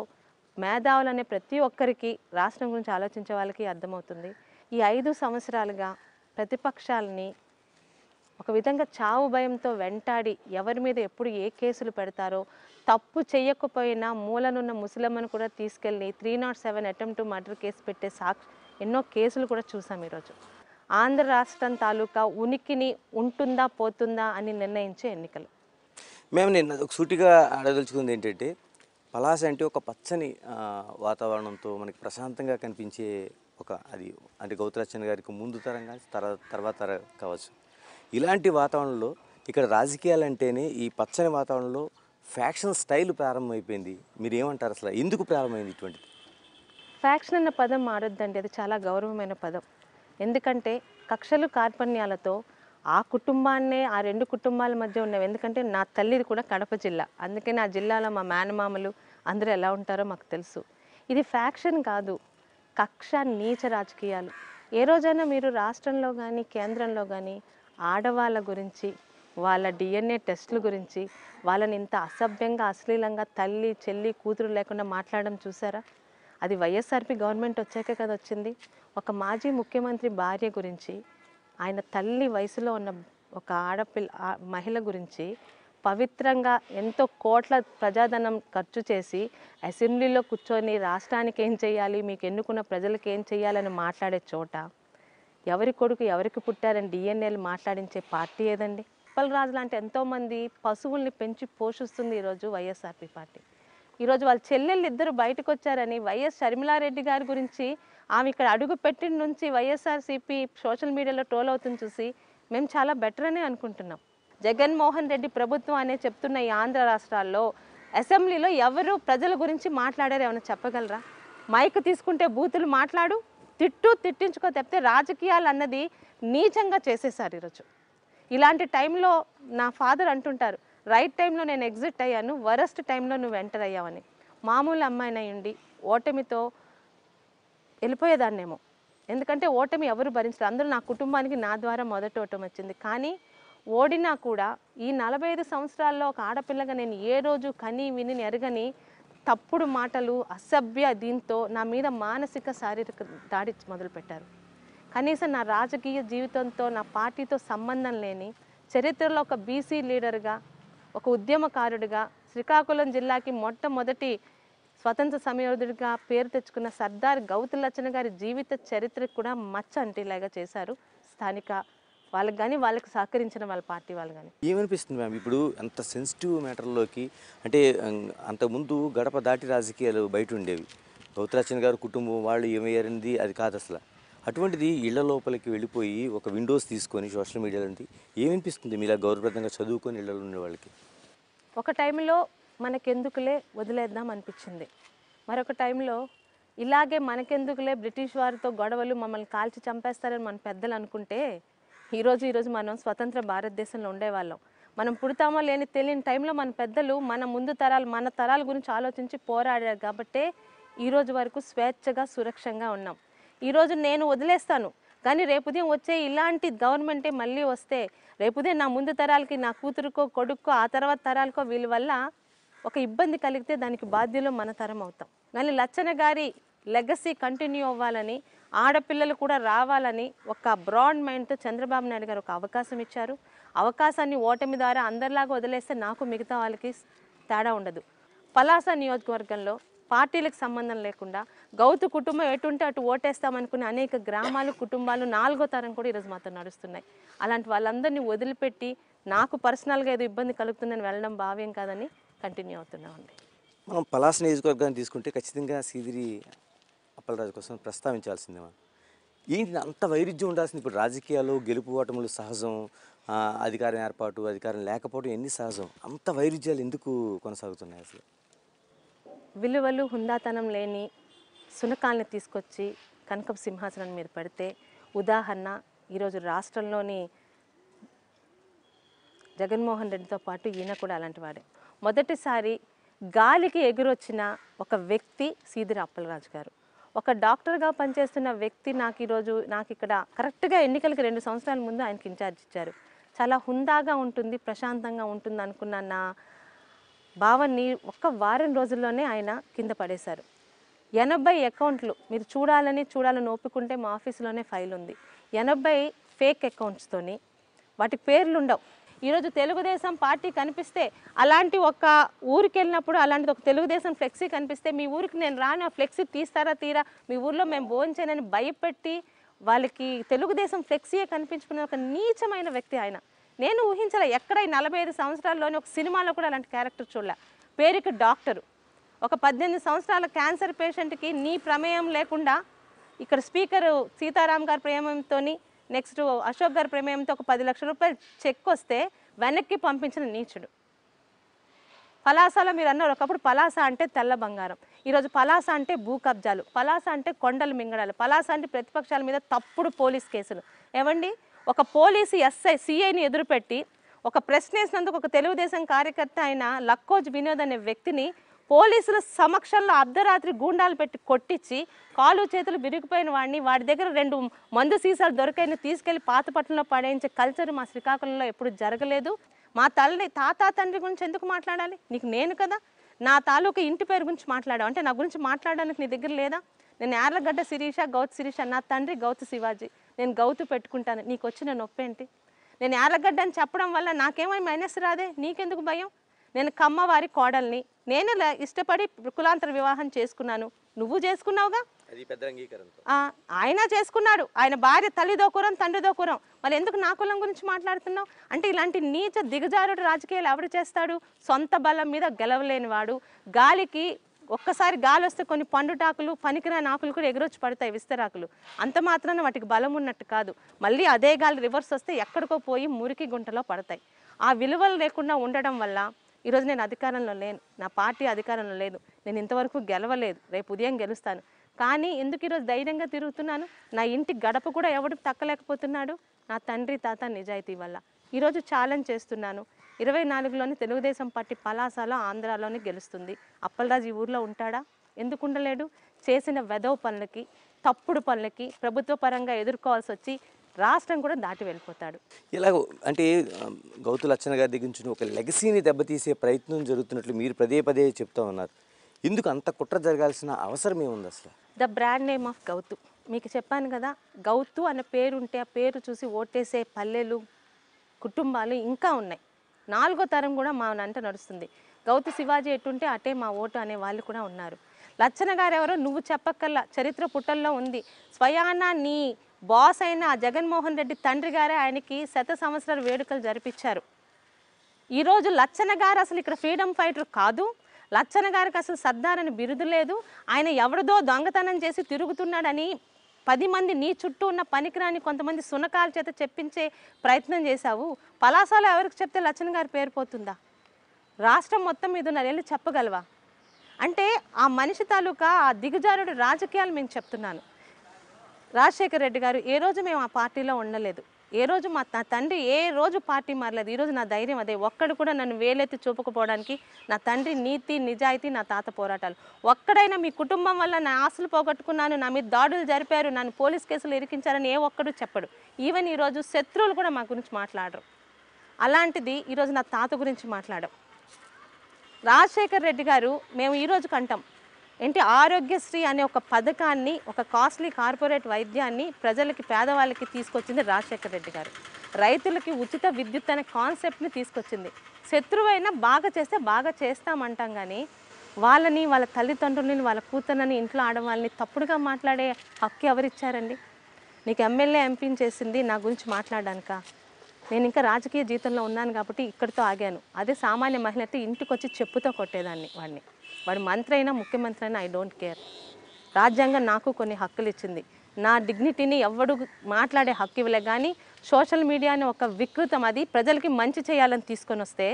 Speaker 1: మేధావులనే ప్రతి ఒక్కరికి రాష్ట్రం గురించి ఆలోచించే వాళ్ళకి అర్థమవుతుంది ఈ ఐదు సంవత్సరాలుగా ప్రతిపక్షాలని ఒక విధంగా చావు భయంతో వెంటాడి ఎవరి మీద ఎప్పుడు ఏ కేసులు పెడతారో తప్పు చేయకపోయినా మూలనున్న ముసలమ్మను కూడా తీసుకెళ్ళి three not seven attempt murder case పెట్టే సాక్షి ఎన్నో కేసులు కూడా చూసాం ఈరోజు ఆంధ్ర రాష్ట్రం తాలూకా ఉనికిని ఉంటుందా పోతుందా అని నిర్ణయించే ఎన్నికలు
Speaker 2: మేము నిన్న ఒక సూటిగా ఆడదలుచుకుంది ఏంటంటే పలాస అంటే ఒక పచ్చని వాతావరణంతో మనకి ప్రశాంతంగా కనిపించే ఒక అది అంటే గౌతరాచన్ గారికి ముందు తరం కానీ తర్వాత తరం కావచ్చు ఇలాంటి వాతావరణంలో ఇక్కడ రాజకీయాలంటేనే ఈ పచ్చని వాతావరణంలో ఫ్యాక్షన్ స్టైల్ ప్రారంభమైపోయింది మీరు ఏమంటారు అసలు ఎందుకు ప్రారంభమైంది ఇటువంటిది
Speaker 1: ఫ్యాక్షన్ అన్న పదం మారొద్దండి అది చాలా గౌరవమైన పదం ఎందుకంటే కక్షలు కార్పణ్యాలతో ఆ కుటుంబాన్నే ఆ రెండు కుటుంబాల మధ్య ఉన్నవి ఎందుకంటే నా తల్లిది కూడా కడప జిల్లా అందుకే నా జిల్లాలో మా మేనమామలు అందరూ ఎలా ఉంటారో మాకు తెలుసు ఇది ఫ్యాక్షన్ కాదు కక్ష నీచ రాజకీయాలు ఏ రోజైనా మీరు రాష్ట్రంలో కానీ కేంద్రంలో కానీ ఆడవాళ్ళ గురించి వాళ్ళ డిఎన్ఏ టెస్టుల గురించి వాళ్ళని ఇంత అసభ్యంగా అశ్లీలంగా తల్లి చెల్లి కూతురు లేకుండా మాట్లాడడం చూసారా అది వైఎస్ఆర్పి గవర్నమెంట్ వచ్చాక కదా వచ్చింది ఒక మాజీ ముఖ్యమంత్రి భార్య గురించి ఆయన తల్లి వయసులో ఉన్న ఒక ఆడపిల్ల మహిళ గురించి పవిత్రంగా ఎంతో కోట్ల ప్రజాధనం ఖర్చు చేసి అసెంబ్లీలో కూర్చొని రాష్ట్రానికి ఏం చేయాలి మీకు ఎన్నుకున్న ప్రజలకు ఏం చేయాలని మాట్లాడే చోట ఎవరి కొడుకు ఎవరికి పుట్టారని డిఎన్ఏలు మాట్లాడించే పార్టీ ఏదండి రాజు లాంటి ఎంతోమంది పశువుల్ని పెంచి పోషిస్తుంది ఈరోజు వైఎస్ఆర్పి పార్టీ ఈరోజు వాళ్ళ చెల్లెళ్ళు ఇద్దరు బయటకు వచ్చారని వైఎస్ షర్మిలారెడ్డి గారి గురించి ఆమె ఇక్కడ అడుగు పెట్టిన నుంచి వైఎస్ఆర్సీపీ సోషల్ మీడియాలో ట్రోల్ అవుతుంది చూసి మేము చాలా బెటర్ అనే అనుకుంటున్నాం జగన్మోహన్ రెడ్డి ప్రభుత్వం అనే చెప్తున్న ఈ ఆంధ్ర రాష్ట్రాల్లో అసెంబ్లీలో ఎవరు ప్రజల గురించి మాట్లాడారు ఏమైనా చెప్పగలరా మైక్ తీసుకుంటే బూతులు మాట్లాడు తిట్టు తిట్టించుకో తప్పితే రాజకీయాలు అన్నది నీచంగా చేసేసారు ఈరోజు ఇలాంటి టైంలో నా ఫాదర్ అంటుంటారు రైట్ టైంలో నేను ఎగ్జిట్ అయ్యాను వరస్ట్ టైంలో నువ్వు ఎంటర్ అయ్యావని మామూలు అమ్మాయినై ఉండి ఓటమితో వెళ్ళిపోయేదాన్నేమో ఎందుకంటే ఓటమి ఎవరు భరించారు అందరూ నా కుటుంబానికి నా ద్వారా మొదటి ఓటమి వచ్చింది కానీ ఓడినా కూడా ఈ నలభై ఐదు సంవత్సరాల్లో ఒక ఆడపిల్లగా నేను ఏ రోజు కని విని ఎరగని తప్పుడు మాటలు అసభ్య దీంతో నా మీద మానసిక శారీరక దాడి మొదలుపెట్టారు కనీసం నా రాజకీయ జీవితంతో నా పార్టీతో సంబంధం లేని చరిత్రలో ఒక బీసీ లీడర్గా ఒక ఉద్యమకారుడిగా శ్రీకాకుళం జిల్లాకి మొట్టమొదటి స్వతంత్ర సమయోధుడిగా పేరు తెచ్చుకున్న సర్దార్ గౌతులచ్చన గారి జీవిత చరిత్ర కూడా మచ్చ అంటేలాగా చేశారు స్థానిక వాళ్ళకి కానీ వాళ్ళకి సహకరించిన వాళ్ళ పార్టీ వాళ్ళు కానీ
Speaker 2: ఏమనిపిస్తుంది మ్యామ్ ఇప్పుడు అంత సెన్సిటివ్ మ్యాటర్లోకి అంటే అంతకుముందు గడప దాటి రాజకీయాలు బయట ఉండేవి గౌతరాచన్ గారు కుటుంబం వాళ్ళు ఏమయ్యారనేది అది కాదు అసలు అటువంటిది ఇళ్ల లోపలికి వెళ్ళిపోయి ఒక విండోస్ తీసుకొని సోషల్ మీడియాలో ఏమనిపిస్తుంది మీలా గౌరవప్రదంగా చదువుకొని ఇళ్లలో ఉండే వాళ్ళకి
Speaker 1: ఒక టైంలో మనకెందుకులే వదిలేద్దాం అనిపించింది మరొక టైంలో ఇలాగే మనకెందుకులే బ్రిటిష్ వారితో గొడవలు మమ్మల్ని కాల్చి చంపేస్తారని మన పెద్దలు అనుకుంటే ఈరోజు ఈరోజు మనం స్వతంత్ర భారతదేశంలో ఉండేవాళ్ళం మనం పుడతామో లేని తెలియని టైంలో మన పెద్దలు మన ముందు తరాలు మన తరాల గురించి ఆలోచించి పోరాడారు కాబట్టే ఈరోజు వరకు స్వేచ్ఛగా సురక్షంగా ఉన్నాం ఈరోజు నేను వదిలేస్తాను కానీ రేపు ఉదయం వచ్చే ఇలాంటి గవర్నమెంటే మళ్ళీ వస్తే రేపు ఉదయం నా ముందు తరాలకి నా కూతురుకో కొడుక్కో ఆ తర్వాత తరాలకో వీళ్ళ వల్ల ఒక ఇబ్బంది కలిగితే దానికి బాధ్యులు మన తరం అవుతాం కానీ లచ్చన గారి లెగసీ కంటిన్యూ అవ్వాలని ఆడపిల్లలు కూడా రావాలని ఒక బ్రాడ్ మైండ్తో చంద్రబాబు నాయుడు గారు ఒక అవకాశం ఇచ్చారు అవకాశాన్ని ఓటమి ద్వారా అందరిలాగా వదిలేస్తే నాకు మిగతా వాళ్ళకి తేడా ఉండదు పలాస నియోజకవర్గంలో పార్టీలకు సంబంధం లేకుండా గౌతు కుటుంబం ఎటుంటే అటు ఓటేస్తామనుకునే అనేక గ్రామాలు కుటుంబాలు నాలుగో తరం కూడా ఈరోజు మాత్రం నడుస్తున్నాయి అలాంటి వాళ్ళందరినీ వదిలిపెట్టి నాకు పర్సనల్గా ఏదో ఇబ్బంది కలుగుతుందని వెళ్ళడం భావ్యం కాదని కంటిన్యూ అవుతున్నామండి
Speaker 2: మనం పలాస నియోజకవర్గాన్ని తీసుకుంటే ఖచ్చితంగా సీదిరి అప్పలరాజు కోసం ప్రస్తావించాల్సిందే మనం ఏంటి అంత వైరుధ్యం ఉండాల్సింది ఇప్పుడు రాజకీయాలు గెలుపు ఓటములు సహజం అధికారం ఏర్పాటు అధికారం లేకపోవడం ఎన్ని సహజం అంత వైరుధ్యాలు ఎందుకు కొనసాగుతున్నాయి అసలు
Speaker 1: విలువలు హుందాతనం లేని సునకాలను తీసుకొచ్చి కనకపు సింహాసనం మీద పెడితే ఉదాహరణ ఈరోజు రాష్ట్రంలోని జగన్మోహన్ రెడ్డితో పాటు ఈయన కూడా అలాంటి వాడే మొదటిసారి గాలికి ఎగురొచ్చిన ఒక వ్యక్తి సీదిరి అప్పలరాజు గారు ఒక డాక్టర్గా పనిచేస్తున్న వ్యక్తి నాకు ఈరోజు నాకు ఇక్కడ కరెక్ట్గా ఎన్నికలకి రెండు సంవత్సరాల ముందు ఆయనకి ఇన్ఛార్జ్ ఇచ్చారు చాలా హుందాగా ఉంటుంది ప్రశాంతంగా ఉంటుంది అనుకున్న నా భావాన్ని ఒక్క వారం రోజుల్లోనే ఆయన కింద పడేశారు ఎనభై అకౌంట్లు మీరు చూడాలని చూడాలని ఒప్పుకుంటే మా ఆఫీస్లోనే ఫైల్ ఉంది ఎనభై ఫేక్ అకౌంట్స్తోని వాటి పేర్లు ఉండవు ఈరోజు తెలుగుదేశం పార్టీ కనిపిస్తే అలాంటి ఒక ఊరికి వెళ్ళినప్పుడు అలాంటిది ఒక తెలుగుదేశం ఫ్లెక్సీ కనిపిస్తే మీ ఊరికి నేను రాను ఆ ఫ్లెక్సీ తీస్తారా తీరా మీ ఊర్లో మేము భోజనని భయపెట్టి వాళ్ళకి తెలుగుదేశం ఫ్లెక్సీయే కనిపించుకునే ఒక నీచమైన వ్యక్తి ఆయన నేను ఊహించలే ఎక్కడ ఈ నలభై ఐదు సంవత్సరాల్లోనే ఒక సినిమాలో కూడా అలాంటి క్యారెక్టర్ చూడలే పేరుకి డాక్టరు ఒక పద్దెనిమిది సంవత్సరాల క్యాన్సర్ పేషెంట్కి నీ ప్రమేయం లేకుండా ఇక్కడ స్పీకరు సీతారాం గారి ప్రేమంతో నెక్స్ట్ అశోక్ గారి ప్రమేయంతో ఒక పది లక్షల రూపాయలు చెక్ వస్తే వెనక్కి పంపించిన నీచుడు పలాసలో మీరు అన్నారు ఒకప్పుడు పలాస అంటే తెల్ల బంగారం ఈరోజు పలాస అంటే భూ కబ్జాలు పలాస అంటే కొండలు మింగడాలు పలాస అంటే ప్రతిపక్షాల మీద తప్పుడు పోలీస్ కేసులు ఏమండి ఒక పోలీసు ఎస్ఐ సిఐని ఎదురుపెట్టి ఒక ప్రశ్న వేసినందుకు ఒక తెలుగుదేశం కార్యకర్త అయిన లక్కోజ్ వినోద్ అనే వ్యక్తిని పోలీసుల సమక్షంలో అర్ధరాత్రి గూండాలు పెట్టి కొట్టించి కాలు చేతులు బిరిగిపోయిన వాడిని వాడి దగ్గర రెండు మందు సీసాలు దొరికైన తీసుకెళ్లి పాతపట్నంలో పడేయించే కల్చర్ మా శ్రీకాకుళంలో ఎప్పుడు జరగలేదు మా తల్లి తాత తండ్రి గురించి ఎందుకు మాట్లాడాలి నీకు నేను కదా నా తాలూకా ఇంటి పేరు గురించి మాట్లాడావు అంటే నా గురించి మాట్లాడడానికి నీ దగ్గర లేదా నేను యార్లగడ్డ శిరీష గౌత్ శిరీష నా తండ్రి గౌత శివాజీ నేను గౌతు పెట్టుకుంటాను నీకు వచ్చిన నొప్పి ఏంటి నేను యార్లగడ్డ అని చెప్పడం వల్ల నాకేమై మైనస్ రాదే నీకెందుకు భయం నేను కమ్మవారి కోడల్ని నేను ఇష్టపడి కులాంతర వివాహం చేసుకున్నాను నువ్వు చేసుకున్నావుగా ఆయన చేసుకున్నాడు ఆయన భార్య తల్లిదో కూరం తండ్రిదో కూరం మరి ఎందుకు నా కులం గురించి మాట్లాడుతున్నావు అంటే ఇలాంటి నీచ దిగజారుడు రాజకీయాలు ఎవరు చేస్తాడు సొంత బలం మీద గెలవలేని వాడు గాలికి ఒక్కసారి గాలి వస్తే కొన్ని పండుటాకులు పనికిరాని ఆకులు కూడా ఎగరొచ్చి పడతాయి విస్తరాకులు అంత మాత్రాన వాటికి బలం ఉన్నట్టు కాదు మళ్ళీ అదే గాలి రివర్స్ వస్తే ఎక్కడికో పోయి మురికి గుంటలో పడతాయి ఆ విలువలు లేకుండా ఉండడం వల్ల ఈరోజు నేను అధికారంలో లేను నా పార్టీ అధికారంలో లేదు నేను ఇంతవరకు గెలవలేదు రేపు ఉదయం గెలుస్తాను కానీ ఎందుకు ఈరోజు ధైర్యంగా తిరుగుతున్నాను నా ఇంటి గడప కూడా ఎవడు తక్కలేకపోతున్నాడు నా తండ్రి తాత నిజాయితీ వల్ల ఈరోజు ఛాలెంజ్ చేస్తున్నాను ఇరవై నాలుగులోని తెలుగుదేశం పార్టీ పలాసలో ఆంధ్రాలోని గెలుస్తుంది అప్పలరాజు ఈ ఊర్లో ఉంటాడా ఎందుకు ఉండలేడు చేసిన వెదవ పనులకి తప్పుడు పనులకి ప్రభుత్వ పరంగా ఎదుర్కోవాల్సి వచ్చి రాష్ట్రం కూడా దాటి వెళ్ళిపోతాడు
Speaker 2: ఇలా అంటే గౌతు లచ్చన గారి దగ్గర నుంచి ఒక లెగసీని దెబ్బతీసే ప్రయత్నం జరుగుతున్నట్లు మీరు పదే పదే చెప్తా ఉన్నారు ఎందుకు అంత కుట్ర జరగాల్సిన అవసరం ఏముంది అసలు
Speaker 1: the brand name of Gouthu మీకు చెప్పాను కదా గౌతు అనే పేరు ఉంటే ఆ పేరు చూసి ఓటేసే పల్లెలు కుటుంబాలు ఇంకా ఉన్నాయి నాలుగో తరం కూడా మా నంట నడుస్తుంది గౌతు శివాజీ ఎటుంటే అటే మా ఓటు అనే వాళ్ళు కూడా ఉన్నారు లచ్చన ఎవరో నువ్వు చెప్పక్కల్లా చరిత్ర పుటల్లో ఉంది స్వయాన నీ బాస్ అయిన జగన్మోహన్ రెడ్డి తండ్రి గారే ఆయనకి శత సంవత్సరాల వేడుకలు జరిపించారు ఈరోజు లచ్చన గారు అసలు ఇక్కడ ఫ్రీడమ్ ఫైటర్ కాదు లచ్చన గారికి అసలు సర్దార్ అని బిరుదు లేదు ఆయన ఎవరిదో దొంగతనం చేసి తిరుగుతున్నాడని పది మంది నీ చుట్టూ ఉన్న పనికిరాని కొంతమంది సునకాల చేత చెప్పించే ప్రయత్నం చేశావు పలాసాలో ఎవరికి చెప్తే లచ్చన్ గారి పేరు పోతుందా రాష్ట్రం మొత్తం మీద నరేళ్ళు చెప్పగలవా అంటే ఆ మనిషి తాలూకా ఆ దిగజారుడు రాజకీయాలు మేము చెప్తున్నాను రాజశేఖర రెడ్డి గారు ఏ రోజు మేము ఆ పార్టీలో ఉండలేదు ఏ రోజు మా నా తండ్రి ఏ రోజు పార్టీ మారలేదు ఈరోజు నా ధైర్యం అదే ఒక్కడు కూడా నన్ను వేలెత్తి చూపకపోవడానికి నా తండ్రి నీతి నిజాయితీ నా తాత పోరాటాలు ఒక్కడైనా మీ కుటుంబం వల్ల నా ఆశలు పోగొట్టుకున్నాను నా మీద దాడులు జరిపారు నన్ను పోలీస్ కేసులు ఇరికించారని ఏ ఒక్కడు చెప్పడు ఈవెన్ ఈరోజు శత్రువులు కూడా మా గురించి మాట్లాడరు అలాంటిది ఈరోజు నా తాత గురించి మాట్లాడరు రాజశేఖర్ రెడ్డి గారు మేము ఈరోజు కంటాం ఏంటి ఆరోగ్యశ్రీ అనే ఒక పథకాన్ని ఒక కాస్ట్లీ కార్పొరేట్ వైద్యాన్ని ప్రజలకి పేదవాళ్ళకి తీసుకొచ్చింది రాజశేఖర రెడ్డి గారు రైతులకి ఉచిత విద్యుత్ అనే కాన్సెప్ట్ని తీసుకొచ్చింది శత్రువైనా బాగా చేస్తే బాగా చేస్తామంటాం కానీ వాళ్ళని వాళ్ళ తల్లిదండ్రులని వాళ్ళ కూతురుని ఇంట్లో ఆడవాళ్ళని తప్పుడుగా మాట్లాడే హక్కు ఎవరిచ్చారండి నీకు ఎమ్మెల్యే ఎంపీని చేసింది నా గురించి మాట్లాడానుక నేను ఇంకా రాజకీయ జీవితంలో ఉన్నాను కాబట్టి ఇక్కడితో ఆగాను అదే సామాన్య మహిళ అయితే ఇంటికి వచ్చి చెప్పుతో కొట్టేదాన్ని వాడిని వాడు మంత్రి అయినా ముఖ్యమంత్రి అయినా ఐ డోంట్ కేర్ రాజ్యాంగం నాకు కొన్ని హక్కులు ఇచ్చింది నా డిగ్నిటీని ఎవడు మాట్లాడే హక్కు ఇవ్వలే కానీ సోషల్ మీడియాని ఒక వికృతం అది ప్రజలకి మంచి చేయాలని తీసుకొని వస్తే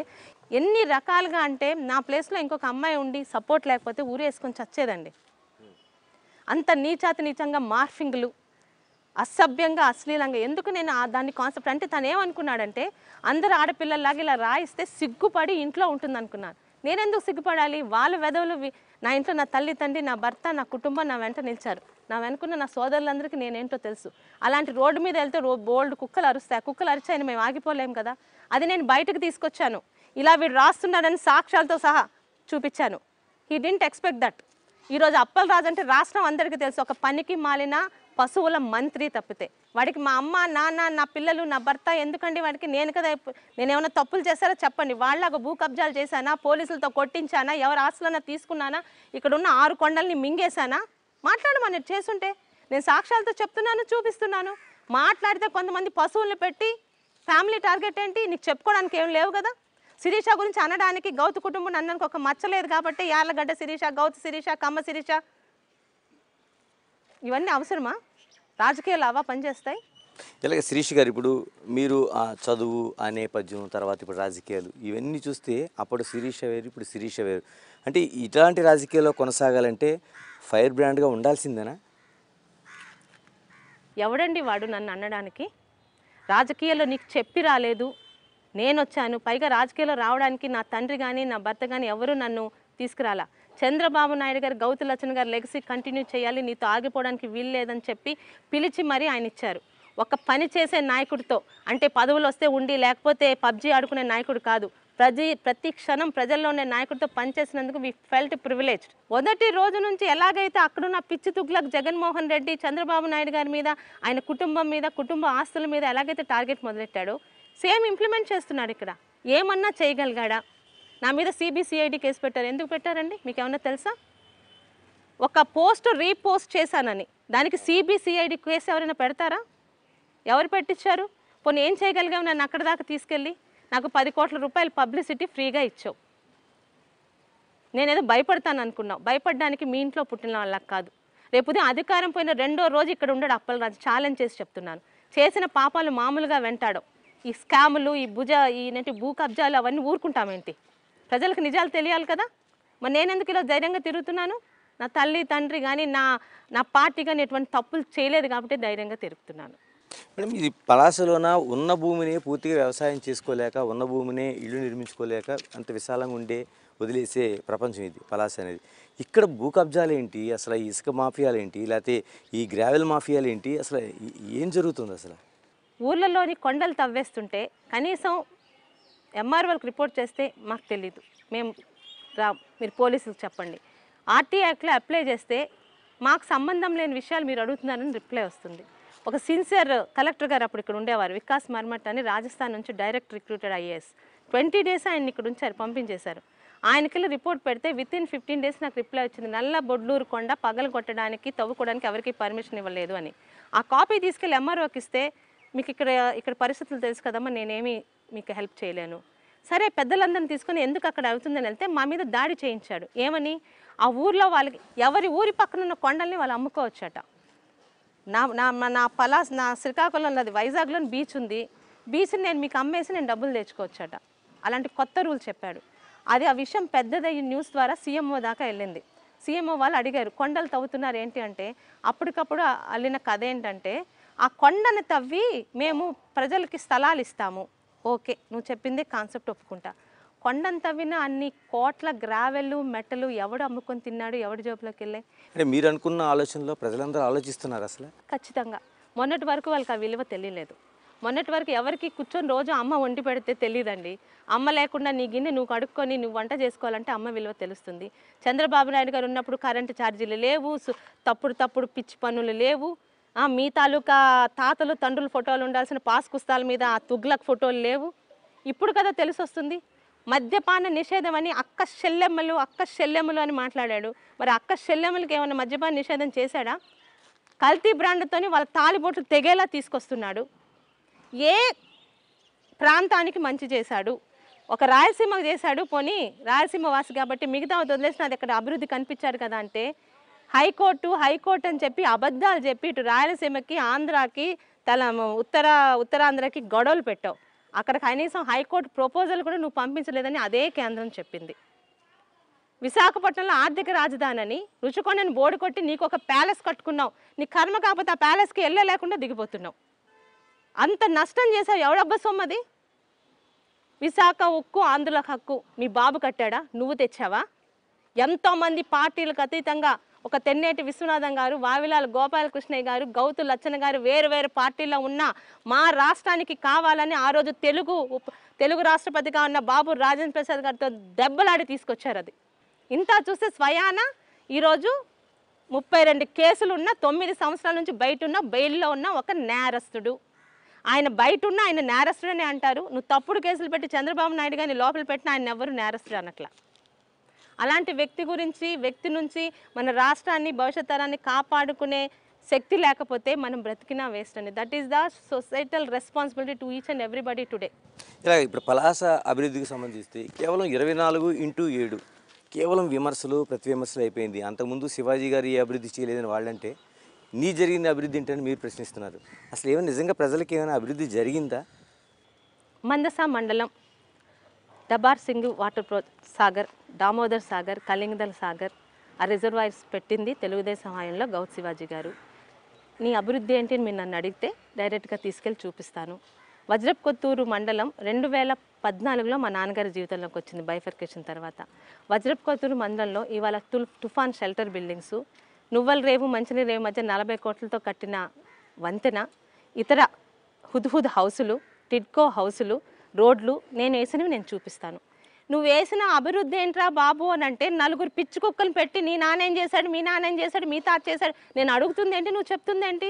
Speaker 1: ఎన్ని రకాలుగా అంటే నా ప్లేస్లో ఇంకొక అమ్మాయి ఉండి సపోర్ట్ లేకపోతే ఊరేసుకొని చచ్చేదండి అంత నీచాత నీచంగా మార్ఫింగ్లు అసభ్యంగా అశ్లీలంగా ఎందుకు నేను దాన్ని కాన్సెప్ట్ అంటే తను ఏమనుకున్నాడంటే అందరు ఆడపిల్లల్లాగా ఇలా రాయిస్తే సిగ్గుపడి ఇంట్లో ఉంటుంది అనుకున్నాను నేనెందుకు సిగ్గుపడాలి వాళ్ళ వెధవులు నా ఇంట్లో నా తల్లి తండ్రి నా భర్త నా కుటుంబం నా వెంట నిలిచారు నా వెనుకున్న నా సోదరులందరికీ నేనేంటో తెలుసు అలాంటి రోడ్డు మీద వెళ్తే రో బోల్డ్ కుక్కలు అరుస్తాయి కుక్కలు అరిచాయని మేము ఆగిపోలేము కదా అది నేను బయటకు తీసుకొచ్చాను ఇలా వీడు రాస్తున్నాడని సాక్ష్యాలతో సహా చూపించాను హీ డింట్ ఎక్స్పెక్ట్ దట్ ఈరోజు అప్పలరాజు రాజు అంటే రాష్ట్రం అందరికీ తెలుసు ఒక పనికి మాలిన పశువుల మంత్రి తప్పితే వాడికి మా అమ్మ నాన్న నా పిల్లలు నా భర్త ఎందుకండి వాడికి నేను కదా నేనేమైనా తప్పులు చేశారో చెప్పండి వాళ్ళకు భూ కబ్జాలు చేశానా పోలీసులతో కొట్టించానా ఎవరి ఆస్తులన్నా తీసుకున్నానా ఇక్కడ ఉన్న ఆరు కొండల్ని మింగేశానా మాట్లాడమని చేస్తుంటే నేను సాక్ష్యాలతో చెప్తున్నాను చూపిస్తున్నాను మాట్లాడితే కొంతమంది పశువులను పెట్టి ఫ్యామిలీ టార్గెట్ ఏంటి నీకు చెప్పుకోవడానికి ఏం లేవు కదా శిరీష గురించి అనడానికి గౌతు కుటుంబం అన్నానికి ఒక మచ్చలేదు కాబట్టి యార్లగడ్డ శిరీష గౌతు శిరీష కమ్మ శిరీష ఇవన్నీ అవసరమా రాజకీయాలు అవా పనిచేస్తాయి
Speaker 2: ఇలాగే శిరీష్ గారు ఇప్పుడు మీరు ఆ చదువు ఆ నేపథ్యం తర్వాత ఇప్పుడు రాజకీయాలు ఇవన్నీ చూస్తే అప్పుడు శిరీష వేరు ఇప్పుడు శిరీష వేరు అంటే ఇలాంటి రాజకీయాల్లో కొనసాగాలంటే ఫైర్ బ్రాండ్గా ఉండాల్సిందేనా
Speaker 1: ఎవడండి వాడు నన్ను అనడానికి రాజకీయాల్లో నీకు చెప్పి రాలేదు నేను వచ్చాను పైగా రాజకీయాల్లో రావడానికి నా తండ్రి కానీ నా భర్త కానీ ఎవరు నన్ను తీసుకురాలా చంద్రబాబు నాయుడు గారు గౌతు లచ్చన్ గారు లెగసీ కంటిన్యూ చేయాలి నీతో ఆగిపోవడానికి వీల్లేదని చెప్పి పిలిచి మరీ ఆయన ఇచ్చారు ఒక పని చేసే నాయకుడితో అంటే పదవులు వస్తే ఉండి లేకపోతే పబ్జీ ఆడుకునే నాయకుడు కాదు ప్రతి ప్రతి క్షణం ప్రజల్లో ఉండే నాయకుడితో పనిచేసినందుకు వి ఫెల్ట్ ప్రివిలేజ్ మొదటి రోజు నుంచి ఎలాగైతే అక్కడున్న పిచ్చి తుగ్లకు జగన్మోహన్ రెడ్డి చంద్రబాబు నాయుడు గారి మీద ఆయన కుటుంబం మీద కుటుంబ ఆస్తుల మీద ఎలాగైతే టార్గెట్ మొదలెట్టాడో సేమ్ ఇంప్లిమెంట్ చేస్తున్నాడు ఇక్కడ ఏమన్నా చేయగలిగాడా నా మీద సిబిసిఐడి కేసు పెట్టారు ఎందుకు పెట్టారండి మీకు ఏమన్నా తెలుసా ఒక పోస్ట్ రీపోస్ట్ చేశానని దానికి సిబిసిఐడి కేసు ఎవరైనా పెడతారా ఎవరు పెట్టించారు పోనీ ఏం చేయగలిగావు నన్ను అక్కడ దాకా తీసుకెళ్ళి నాకు పది కోట్ల రూపాయలు పబ్లిసిటీ ఫ్రీగా ఇచ్చావు నేనేదో భయపడతాను అనుకున్నావు భయపడడానికి మీ ఇంట్లో పుట్టిన వాళ్ళకి కాదు రేపు అధికారం పోయిన రెండో రోజు ఇక్కడ ఉండడు రాజు ఛాలెంజ్ చేసి చెప్తున్నాను చేసిన పాపాలు మామూలుగా వెంటాడు ఈ స్కాములు ఈ భుజ ఈ భూ కబ్జాలు అవన్నీ ఊరుకుంటామేంటి ప్రజలకు నిజాలు తెలియాలి కదా మరి నేను ఎందుకు ఇలా ధైర్యంగా తిరుగుతున్నాను నా తల్లి తండ్రి కానీ నా నా పార్టీ కానీ ఎటువంటి తప్పులు చేయలేదు కాబట్టి ధైర్యంగా తిరుగుతున్నాను
Speaker 2: మేడం ఇది పలాసలోన ఉన్న భూమిని పూర్తిగా వ్యవసాయం చేసుకోలేక ఉన్న భూమిని ఇల్లు నిర్మించుకోలేక అంత విశాలంగా ఉండే వదిలేసే ప్రపంచం ఇది పలాస అనేది ఇక్కడ భూ కబ్జాలు ఏంటి అసలు ఈ ఇసుక మాఫియాలు ఏంటి లేకపోతే ఈ గ్రావెల్ మాఫియాలు ఏంటి అసలు ఏం జరుగుతుంది అసలు
Speaker 1: ఊళ్ళలోని కొండలు తవ్వేస్తుంటే కనీసం ఎంఆర్ఓలకు రిపోర్ట్ చేస్తే మాకు తెలీదు మేము రా మీరు పోలీసులకు చెప్పండి ఆర్టీ యాక్ట్లో అప్లై చేస్తే మాకు సంబంధం లేని విషయాలు మీరు అడుగుతున్నారని రిప్లై వస్తుంది ఒక సిన్సియర్ కలెక్టర్ గారు అప్పుడు ఇక్కడ ఉండేవారు వికాస్ మర్మట్ అని రాజస్థాన్ నుంచి direct recruited IAS twenty days ఆయన ఇక్కడ ఉంచారు పంపించేశారు ఆయనకెళ్ళి రిపోర్ట్ పెడితే విత్ ఇన్ ఫిఫ్టీన్ డేస్ నాకు రిప్లై వచ్చింది నల్ల బొడ్లూరు కొండ పగలు కొట్టడానికి తవ్వుకోవడానికి ఎవరికి పర్మిషన్ ఇవ్వలేదు అని ఆ కాపీ తీసుకెళ్ళి ఎంఆర్ఓకి ఇస్తే మీకు ఇక్కడ ఇక్కడ పరిస్థితులు తెలుసు కదమ్మా నేనేమి మీకు హెల్ప్ చేయలేను సరే పెద్దలందరిని తీసుకుని ఎందుకు అక్కడ అవుతుందని వెళ్తే మా మీద దాడి చేయించాడు ఏమని ఆ ఊర్లో వాళ్ళకి ఎవరి ఊరి పక్కన ఉన్న కొండల్ని వాళ్ళు అమ్ముకోవచ్చట నా నా నా పలాస్ నా శ్రీకాకుళం ఉన్నది వైజాగ్లోని బీచ్ ఉంది బీచ్ని నేను మీకు అమ్మేసి నేను డబ్బులు తెచ్చుకోవచ్చట అలాంటి కొత్త రూల్ చెప్పాడు అది ఆ విషయం పెద్దదయ్యే న్యూస్ ద్వారా సీఎంఓ దాకా వెళ్ళింది సీఎంఓ వాళ్ళు అడిగారు కొండలు తవ్వుతున్నారు ఏంటి అంటే అప్పటికప్పుడు అల్లిన కథ ఏంటంటే ఆ కొండను తవ్వి మేము ప్రజలకి స్థలాలు ఇస్తాము ఓకే నువ్వు చెప్పింది కాన్సెప్ట్ ఒప్పుకుంటా విన అన్ని కోట్ల గ్రావెల్ మెట్టలు ఎవడు అమ్ముకొని తిన్నాడు ఎవడు జోబులోకి వెళ్ళాయి
Speaker 2: మీరు అనుకున్న ఆలోచనలో ప్రజలందరూ ఆలోచిస్తున్నారు అసలు
Speaker 1: ఖచ్చితంగా మొన్నటి వరకు వాళ్ళకి ఆ విలువ తెలియలేదు మొన్నటి వరకు ఎవరికి కూర్చొని రోజు అమ్మ వండి పెడితే తెలియదండి అమ్మ లేకుండా నీ గిన్నె నువ్వు కడుక్కొని నువ్వు వంట చేసుకోవాలంటే అమ్మ విలువ తెలుస్తుంది చంద్రబాబు నాయుడు గారు ఉన్నప్పుడు కరెంటు ఛార్జీలు లేవు తప్పుడు తప్పుడు పిచ్చి పనులు లేవు ఆ మీ తాలూకా తాతలు తండ్రుల ఫోటోలు ఉండాల్సిన పాస్ పుస్తకాల మీద ఆ తుగ్లక్ ఫోటోలు లేవు ఇప్పుడు కదా తెలిసి వస్తుంది మద్యపాన నిషేధం అని అక్క శల్యమ్మలు అక్క శల్యమ్మలు అని మాట్లాడాడు మరి అక్క శల్యమ్మలకి ఏమైనా మద్యపాన నిషేధం చేశాడా కల్తీ బ్రాండ్తోని వాళ్ళ తాలిబొట్లు తెగేలా తీసుకొస్తున్నాడు ఏ ప్రాంతానికి మంచి చేశాడు ఒక రాయలసీమకు చేశాడు పోనీ రాయలసీమ వాసి కాబట్టి మిగతా వదిలేసిన అది అక్కడ అభివృద్ధి కనిపించారు కదా అంటే హైకోర్టు హైకోర్టు అని చెప్పి అబద్ధాలు చెప్పి ఇటు రాయలసీమకి ఆంధ్రాకి తల ఉత్తర ఉత్తరాంధ్రకి గొడవలు పెట్టావు అక్కడ కనీసం హైకోర్టు ప్రపోజల్ కూడా నువ్వు పంపించలేదని అదే కేంద్రం చెప్పింది విశాఖపట్నంలో ఆర్థిక రాజధాని అని రుచికొండని బోర్డు కొట్టి నీకు ఒక ప్యాలెస్ కట్టుకున్నావు నీ కర్మ కాకపోతే ఆ ప్యాలెస్కి వెళ్ళలేకుండా దిగిపోతున్నావు అంత నష్టం చేసావు ఎవడబ్బ సొమ్మది విశాఖ ఉక్కు ఆంధ్రుల హక్కు మీ బాబు కట్టాడా నువ్వు తెచ్చావా ఎంతోమంది పార్టీలకు అతీతంగా ఒక తెన్నేటి విశ్వనాథం గారు వావిలాల గోపాలకృష్ణయ్య గారు గౌతు లచ్చన గారు వేరు వేరు పార్టీలో ఉన్న మా రాష్ట్రానికి కావాలని ఆ రోజు తెలుగు తెలుగు రాష్ట్రపతిగా ఉన్న బాబు రాజేంద్ర ప్రసాద్ గారితో దెబ్బలాడి తీసుకొచ్చారు అది ఇంత చూస్తే స్వయాన ఈరోజు ముప్పై రెండు కేసులు ఉన్న తొమ్మిది సంవత్సరాల నుంచి బయట ఉన్న బెయిల్లో ఉన్న ఒక నేరస్తుడు ఆయన బయట ఉన్న ఆయన నేరస్తుడనే అంటారు నువ్వు తప్పుడు కేసులు పెట్టి చంద్రబాబు నాయుడు గారిని లోపల పెట్టిన ఆయన ఎవరు నేరస్తుడు అనట్లా అలాంటి వ్యక్తి గురించి వ్యక్తి నుంచి మన రాష్ట్రాన్ని భవిష్యత్ తరాన్ని కాపాడుకునే శక్తి లేకపోతే మనం బ్రతికినా వేస్ట్ అండి that is the societal responsibility to each and everybody today
Speaker 2: ఇలా ఇప్పుడు పలాస అభివృద్ధికి సంబంధిస్తే కేవలం ఇరవై నాలుగు ఇంటూ ఏడు కేవలం విమర్శలు ప్రతి విమర్శలు అయిపోయింది అంతకుముందు శివాజీ గారు ఏ అభివృద్ధి చేయలేదని వాళ్ళంటే నీ జరిగిన అభివృద్ధి ఏంటని మీరు ప్రశ్నిస్తున్నారు అసలు ఏమైనా నిజంగా ప్రజలకు ఏమైనా అభివృద్ధి జరిగిందా
Speaker 1: మందస మండలం డబార్ సింగ్ వాటర్ ప్రో సాగర్ దామోదర్ సాగర్ కలింగదల్ సాగర్ ఆ రిజర్వాయర్స్ పెట్టింది తెలుగుదేశం హాయంలో గౌత్ శివాజీ గారు నీ అభివృద్ధి ఏంటి మీరు నన్ను అడిగితే డైరెక్ట్గా తీసుకెళ్ళి చూపిస్తాను వజ్రప్ కొత్తూరు మండలం రెండు వేల పద్నాలుగులో మా నాన్నగారి జీవితంలోకి వచ్చింది బైఫర్కేషన్ తర్వాత కొత్తూరు మండలంలో ఇవాళ తుల్ తుఫాన్ షెల్టర్ బిల్డింగ్స్ నువ్వల రేవు మంచినీరు రేవు మధ్య నలభై కోట్లతో కట్టిన వంతెన ఇతర హుద్హుద్ హౌసులు టిడ్కో హౌసులు రోడ్లు నేను వేసినవి నేను చూపిస్తాను నువ్వు వేసిన అభివృద్ధి ఏంట్రా బాబు అని అంటే నలుగురు పిచ్చి కుక్కలు పెట్టి నీ నానేం చేశాడు మీ నాన్నేం చేశాడు మీ తాత చేశాడు నేను అడుగుతుంది ఏంటి నువ్వు చెప్తుంది ఏంటి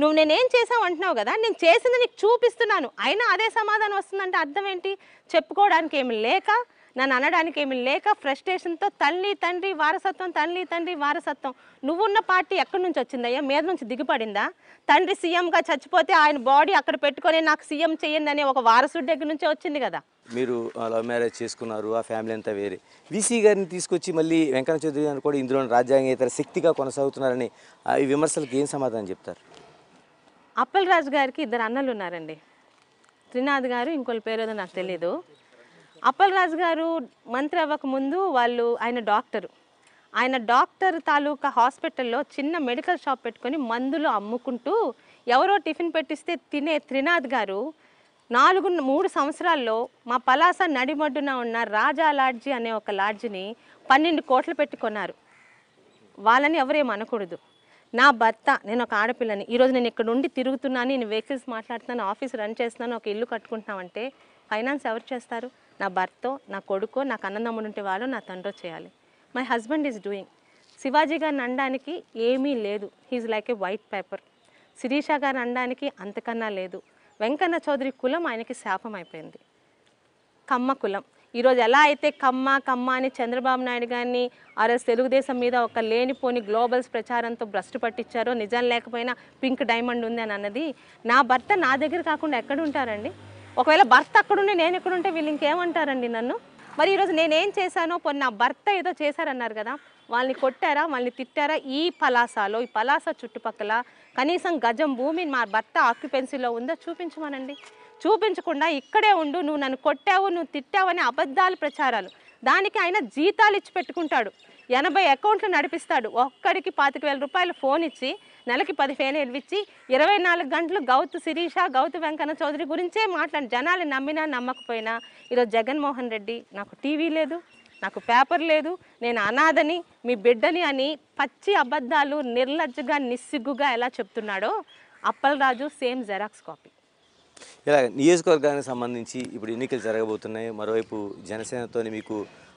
Speaker 1: నువ్వు నేనేం చేసావు అంటున్నావు కదా నేను చేసింది నీకు చూపిస్తున్నాను అయినా అదే సమాధానం వస్తుందంటే అర్థం ఏంటి చెప్పుకోవడానికి ఏమి లేక నన్ను అనడానికి ఏమి లేక ఫ్రస్ట్రేషన్తో తల్లి తండ్రి వారసత్వం తల్లి తండ్రి వారసత్వం నువ్వున్న పార్టీ ఎక్కడి నుంచి వచ్చిందయ్యా మీద నుంచి దిగిపడిందా తండ్రి సీఎంగా చచ్చిపోతే ఆయన బాడీ అక్కడ పెట్టుకొని నాకు సీఎం చేయండి అనే ఒక వారసుడి దగ్గర నుంచే వచ్చింది కదా
Speaker 2: మీరు లవ్ మ్యారేజ్ చేసుకున్నారు ఆ ఫ్యామిలీ అంతా వేరే వీసీ గారిని తీసుకొచ్చి మళ్ళీ వెంకన్న చౌదరి గారు కూడా ఇందులో రాజ్యాంగేతర శక్తిగా కొనసాగుతున్నారని ఈ విమర్శలకు ఏం సమాధానం చెప్తారు
Speaker 1: అప్పల్ రాజు గారికి ఇద్దరు అన్నలు ఉన్నారండి త్రినాథ్ గారు ఇంకోళ్ళ పేరు ఏదో నాకు తెలియదు అప్పలరాజు గారు మంత్రి అవ్వక ముందు వాళ్ళు ఆయన డాక్టరు ఆయన డాక్టర్ తాలూకా హాస్పిటల్లో చిన్న మెడికల్ షాప్ పెట్టుకొని మందులు అమ్ముకుంటూ ఎవరో టిఫిన్ పెట్టిస్తే తినే త్రినాథ్ గారు నాలుగు మూడు సంవత్సరాల్లో మా పలాస నడిమడ్డున ఉన్న రాజా లాడ్జీ అనే ఒక లాడ్జిని పన్నెండు కోట్లు పెట్టుకున్నారు వాళ్ళని ఎవరేం అనకూడదు నా భర్త నేను ఒక ఆడపిల్లని ఈరోజు నేను ఇక్కడ ఉండి తిరుగుతున్నాను నేను వెహికల్స్ మాట్లాడుతున్నాను ఆఫీస్ రన్ చేస్తున్నాను ఒక ఇల్లు కట్టుకుంటున్నామంటే ఫైనాన్స్ ఎవరు చేస్తారు నా భర్త నా కొడుకు నాకు అన్నదమ్ముడు ఉంటే వాళ్ళు నా తండ్రి చేయాలి my husband is doing Shivaji గారిని అనడానికి ఏమీ లేదు హీఈ్ like a white paper Sirisha గారు అనడానికి అంతకన్నా లేదు వెంకన్న చౌదరి కులం ఆయనకి శాపం అయిపోయింది కమ్మ కులం ఈరోజు ఎలా అయితే కమ్మ కమ్మ అని చంద్రబాబు నాయుడు గారిని ఆర్ఎస్ తెలుగుదేశం మీద ఒక లేనిపోని గ్లోబల్స్ ప్రచారంతో భ్రష్టు పట్టించారో నిజం లేకపోయినా పింక్ డైమండ్ ఉంది అని అన్నది నా భర్త నా దగ్గర కాకుండా ఎక్కడ ఉంటారండి ఒకవేళ భర్త అక్కడుండి నేను ఎక్కడుంటే వీళ్ళు ఇంకేమంటారండి నన్ను మరి ఈరోజు నేనేం చేశానో పొన్న నా భర్త ఏదో చేశారన్నారు కదా వాళ్ళని కొట్టారా వాళ్ళని తిట్టారా ఈ పలాసాలో ఈ పలాస చుట్టుపక్కల కనీసం గజం భూమి మా భర్త ఆక్యుపెన్సీలో ఉందో చూపించమనండి చూపించకుండా ఇక్కడే ఉండు నువ్వు నన్ను కొట్టావు నువ్వు తిట్టావు అనే అబద్ధాలు ప్రచారాలు దానికి ఆయన జీతాలు ఇచ్చి పెట్టుకుంటాడు ఎనభై అకౌంట్లు నడిపిస్తాడు ఒక్కడికి పాతిక వేల రూపాయలు ఫోన్ ఇచ్చి నెలకి పది ఫేనేలు ఇచ్చి ఇరవై నాలుగు గంటలు గౌతు శిరీష గౌతు వెంకన్న చౌదరి గురించే మాట్లాడి జనాలు నమ్మినా నమ్మకపోయినా ఈరోజు జగన్మోహన్ రెడ్డి నాకు టీవీ లేదు నాకు పేపర్ లేదు నేను అనాథని మీ బిడ్డని అని పచ్చి అబద్ధాలు నిర్లజ్జగా నిస్సిగ్గుగా ఎలా చెప్తున్నాడో అప్పలరాజు సేమ్ జెరాక్స్ కాపీ
Speaker 2: ఇలా నియోజకవర్గానికి సంబంధించి ఇప్పుడు ఎన్నికలు జరగబోతున్నాయి మరోవైపు జనసేనతో మీకు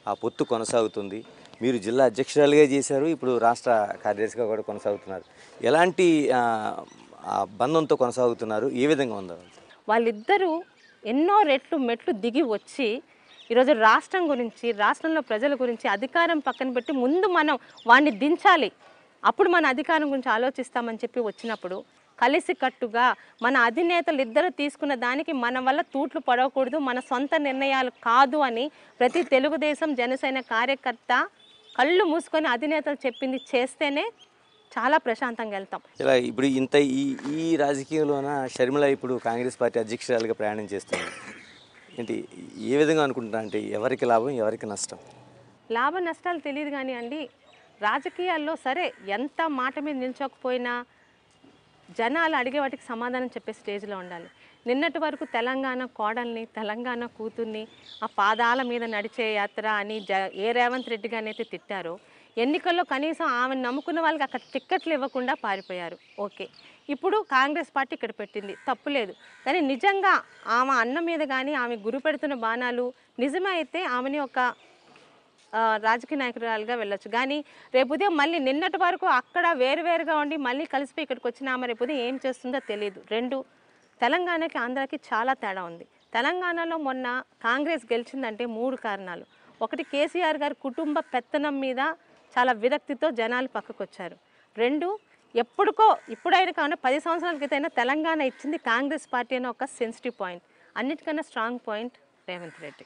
Speaker 2: ఆ పొత్తు కొనసాగుతుంది మీరు జిల్లా అధ్యక్షురాలుగా చేశారు ఇప్పుడు రాష్ట్ర కార్యదర్శిగా కూడా కొనసాగుతున్నారు ఎలాంటి బంధంతో కొనసాగుతున్నారు ఏ విధంగా ఉందో
Speaker 1: వాళ్ళిద్దరూ ఎన్నో రెట్లు మెట్లు దిగి వచ్చి ఈరోజు రాష్ట్రం గురించి రాష్ట్రంలో ప్రజల గురించి అధికారం పక్కన పెట్టి ముందు మనం వాడిని దించాలి అప్పుడు మన అధికారం గురించి ఆలోచిస్తామని చెప్పి వచ్చినప్పుడు కలిసికట్టుగా మన అధినేతలు ఇద్దరు తీసుకున్న దానికి మన వల్ల తూట్లు పడవకూడదు మన సొంత నిర్ణయాలు కాదు అని ప్రతి తెలుగుదేశం జనసేన కార్యకర్త కళ్ళు మూసుకొని అధినేతలు చెప్పింది చేస్తేనే చాలా ప్రశాంతంగా వెళ్తాం
Speaker 2: ఇలా ఇప్పుడు ఇంత ఈ ఈ రాజకీయంలోన షర్మిల ఇప్పుడు కాంగ్రెస్ పార్టీ అధ్యక్షురాలుగా ప్రయాణం చేస్తుంది ఏంటి ఏ విధంగా అనుకుంటున్నా అంటే ఎవరికి లాభం ఎవరికి నష్టం
Speaker 1: లాభ నష్టాలు తెలియదు కానీ అండి రాజకీయాల్లో సరే ఎంత మాట మీద నిల్చోకపోయినా జనాలు అడిగే వాటికి సమాధానం చెప్పే స్టేజ్లో ఉండాలి నిన్నటి వరకు తెలంగాణ కోడల్ని తెలంగాణ కూతుర్ని ఆ పాదాల మీద నడిచే యాత్ర అని జ ఏ రేవంత్ రెడ్డి గారిని అయితే తిట్టారో ఎన్నికల్లో కనీసం ఆమెను నమ్ముకున్న వాళ్ళకి అక్కడ టిక్కెట్లు ఇవ్వకుండా పారిపోయారు ఓకే ఇప్పుడు కాంగ్రెస్ పార్టీ ఇక్కడ పెట్టింది తప్పులేదు కానీ నిజంగా ఆమె అన్న మీద కానీ ఆమె గురి పెడుతున్న బాణాలు నిజమైతే ఆమెని ఒక రాజకీయ నాయకురాలుగా వెళ్ళొచ్చు కానీ రేపు ఉదయం మళ్ళీ నిన్నటి వరకు అక్కడ వేరువేరుగా ఉండి మళ్ళీ కలిసిపోయి ఇక్కడికి వచ్చిన ఆమె రేపు ఉదయం ఏం చేస్తుందో తెలియదు రెండు తెలంగాణకి ఆంధ్రాకి చాలా తేడా ఉంది తెలంగాణలో మొన్న కాంగ్రెస్ గెలిచిందంటే మూడు కారణాలు ఒకటి కేసీఆర్ గారు కుటుంబ పెత్తనం మీద చాలా విరక్తితో జనాలు పక్కకొచ్చారు రెండు ఎప్పుడుకో ఇప్పుడైనా కావున పది సంవత్సరాల క్రితం తెలంగాణ ఇచ్చింది కాంగ్రెస్ పార్టీ అనే ఒక సెన్సిటివ్ పాయింట్ అన్నిటికన్నా strong point Revanth Reddy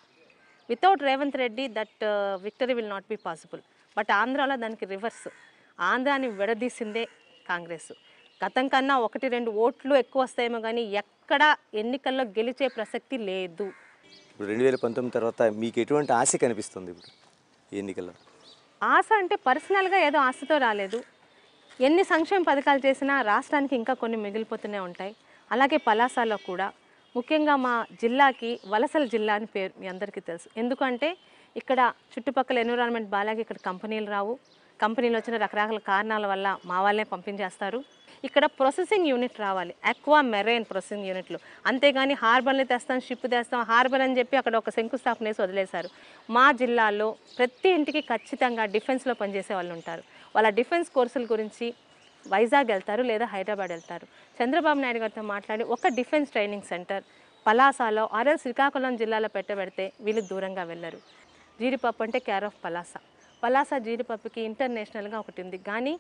Speaker 1: without Revanth Reddy that victory will not be possible but ఆంధ్రాలో దానికి రివర్స్ ఆంధ్రాని విడదీసిందే కాంగ్రెస్ గతం కన్నా ఒకటి రెండు ఓట్లు ఎక్కువ వస్తాయేమో కానీ ఎక్కడ ఎన్నికల్లో గెలిచే ప్రసక్తి లేదు
Speaker 2: ఇప్పుడు రెండు వేల పంతొమ్మిది తర్వాత మీకు ఎటువంటి ఆశ కనిపిస్తుంది ఇప్పుడు ఎన్నికల్లో
Speaker 1: ఆశ అంటే పర్సనల్గా ఏదో ఆశతో రాలేదు ఎన్ని సంక్షేమ పథకాలు చేసినా రాష్ట్రానికి ఇంకా కొన్ని మిగిలిపోతూనే ఉంటాయి అలాగే పలాసాలో కూడా ముఖ్యంగా మా జిల్లాకి వలసల జిల్లా అని పేరు మీ అందరికీ తెలుసు ఎందుకంటే ఇక్కడ చుట్టుపక్కల ఎన్విరాన్మెంట్ బాలాగే ఇక్కడ కంపెనీలు రావు కంపెనీలు వచ్చిన రకరకాల కారణాల వల్ల మా వాళ్ళే పంపించేస్తారు ఇక్కడ ప్రొసెసింగ్ యూనిట్ రావాలి అక్వా మెరైన్ ప్రొసెసింగ్ యూనిట్లు అంతేగాని హార్బర్లు తెస్తాం షిప్ తెస్తాం హార్బర్ అని చెప్పి అక్కడ ఒక శంకుస్థాపన వేసి వదిలేశారు మా జిల్లాలో ప్రతి ఇంటికి ఖచ్చితంగా డిఫెన్స్లో పనిచేసే వాళ్ళు ఉంటారు వాళ్ళ డిఫెన్స్ కోర్సుల గురించి వైజాగ్ వెళ్తారు లేదా హైదరాబాద్ వెళ్తారు చంద్రబాబు నాయుడు గారితో మాట్లాడి ఒక డిఫెన్స్ ట్రైనింగ్ సెంటర్ పలాసాలో ఆర్ఎల్ శ్రీకాకుళం జిల్లాలో పెట్టబెడితే వీళ్ళు దూరంగా వెళ్ళరు జీడిపప్పు అంటే కేర్ ఆఫ్ పలాస పలాస జీడిపప్పుకి ఇంటర్నేషనల్గా ఒకటి ఉంది కానీ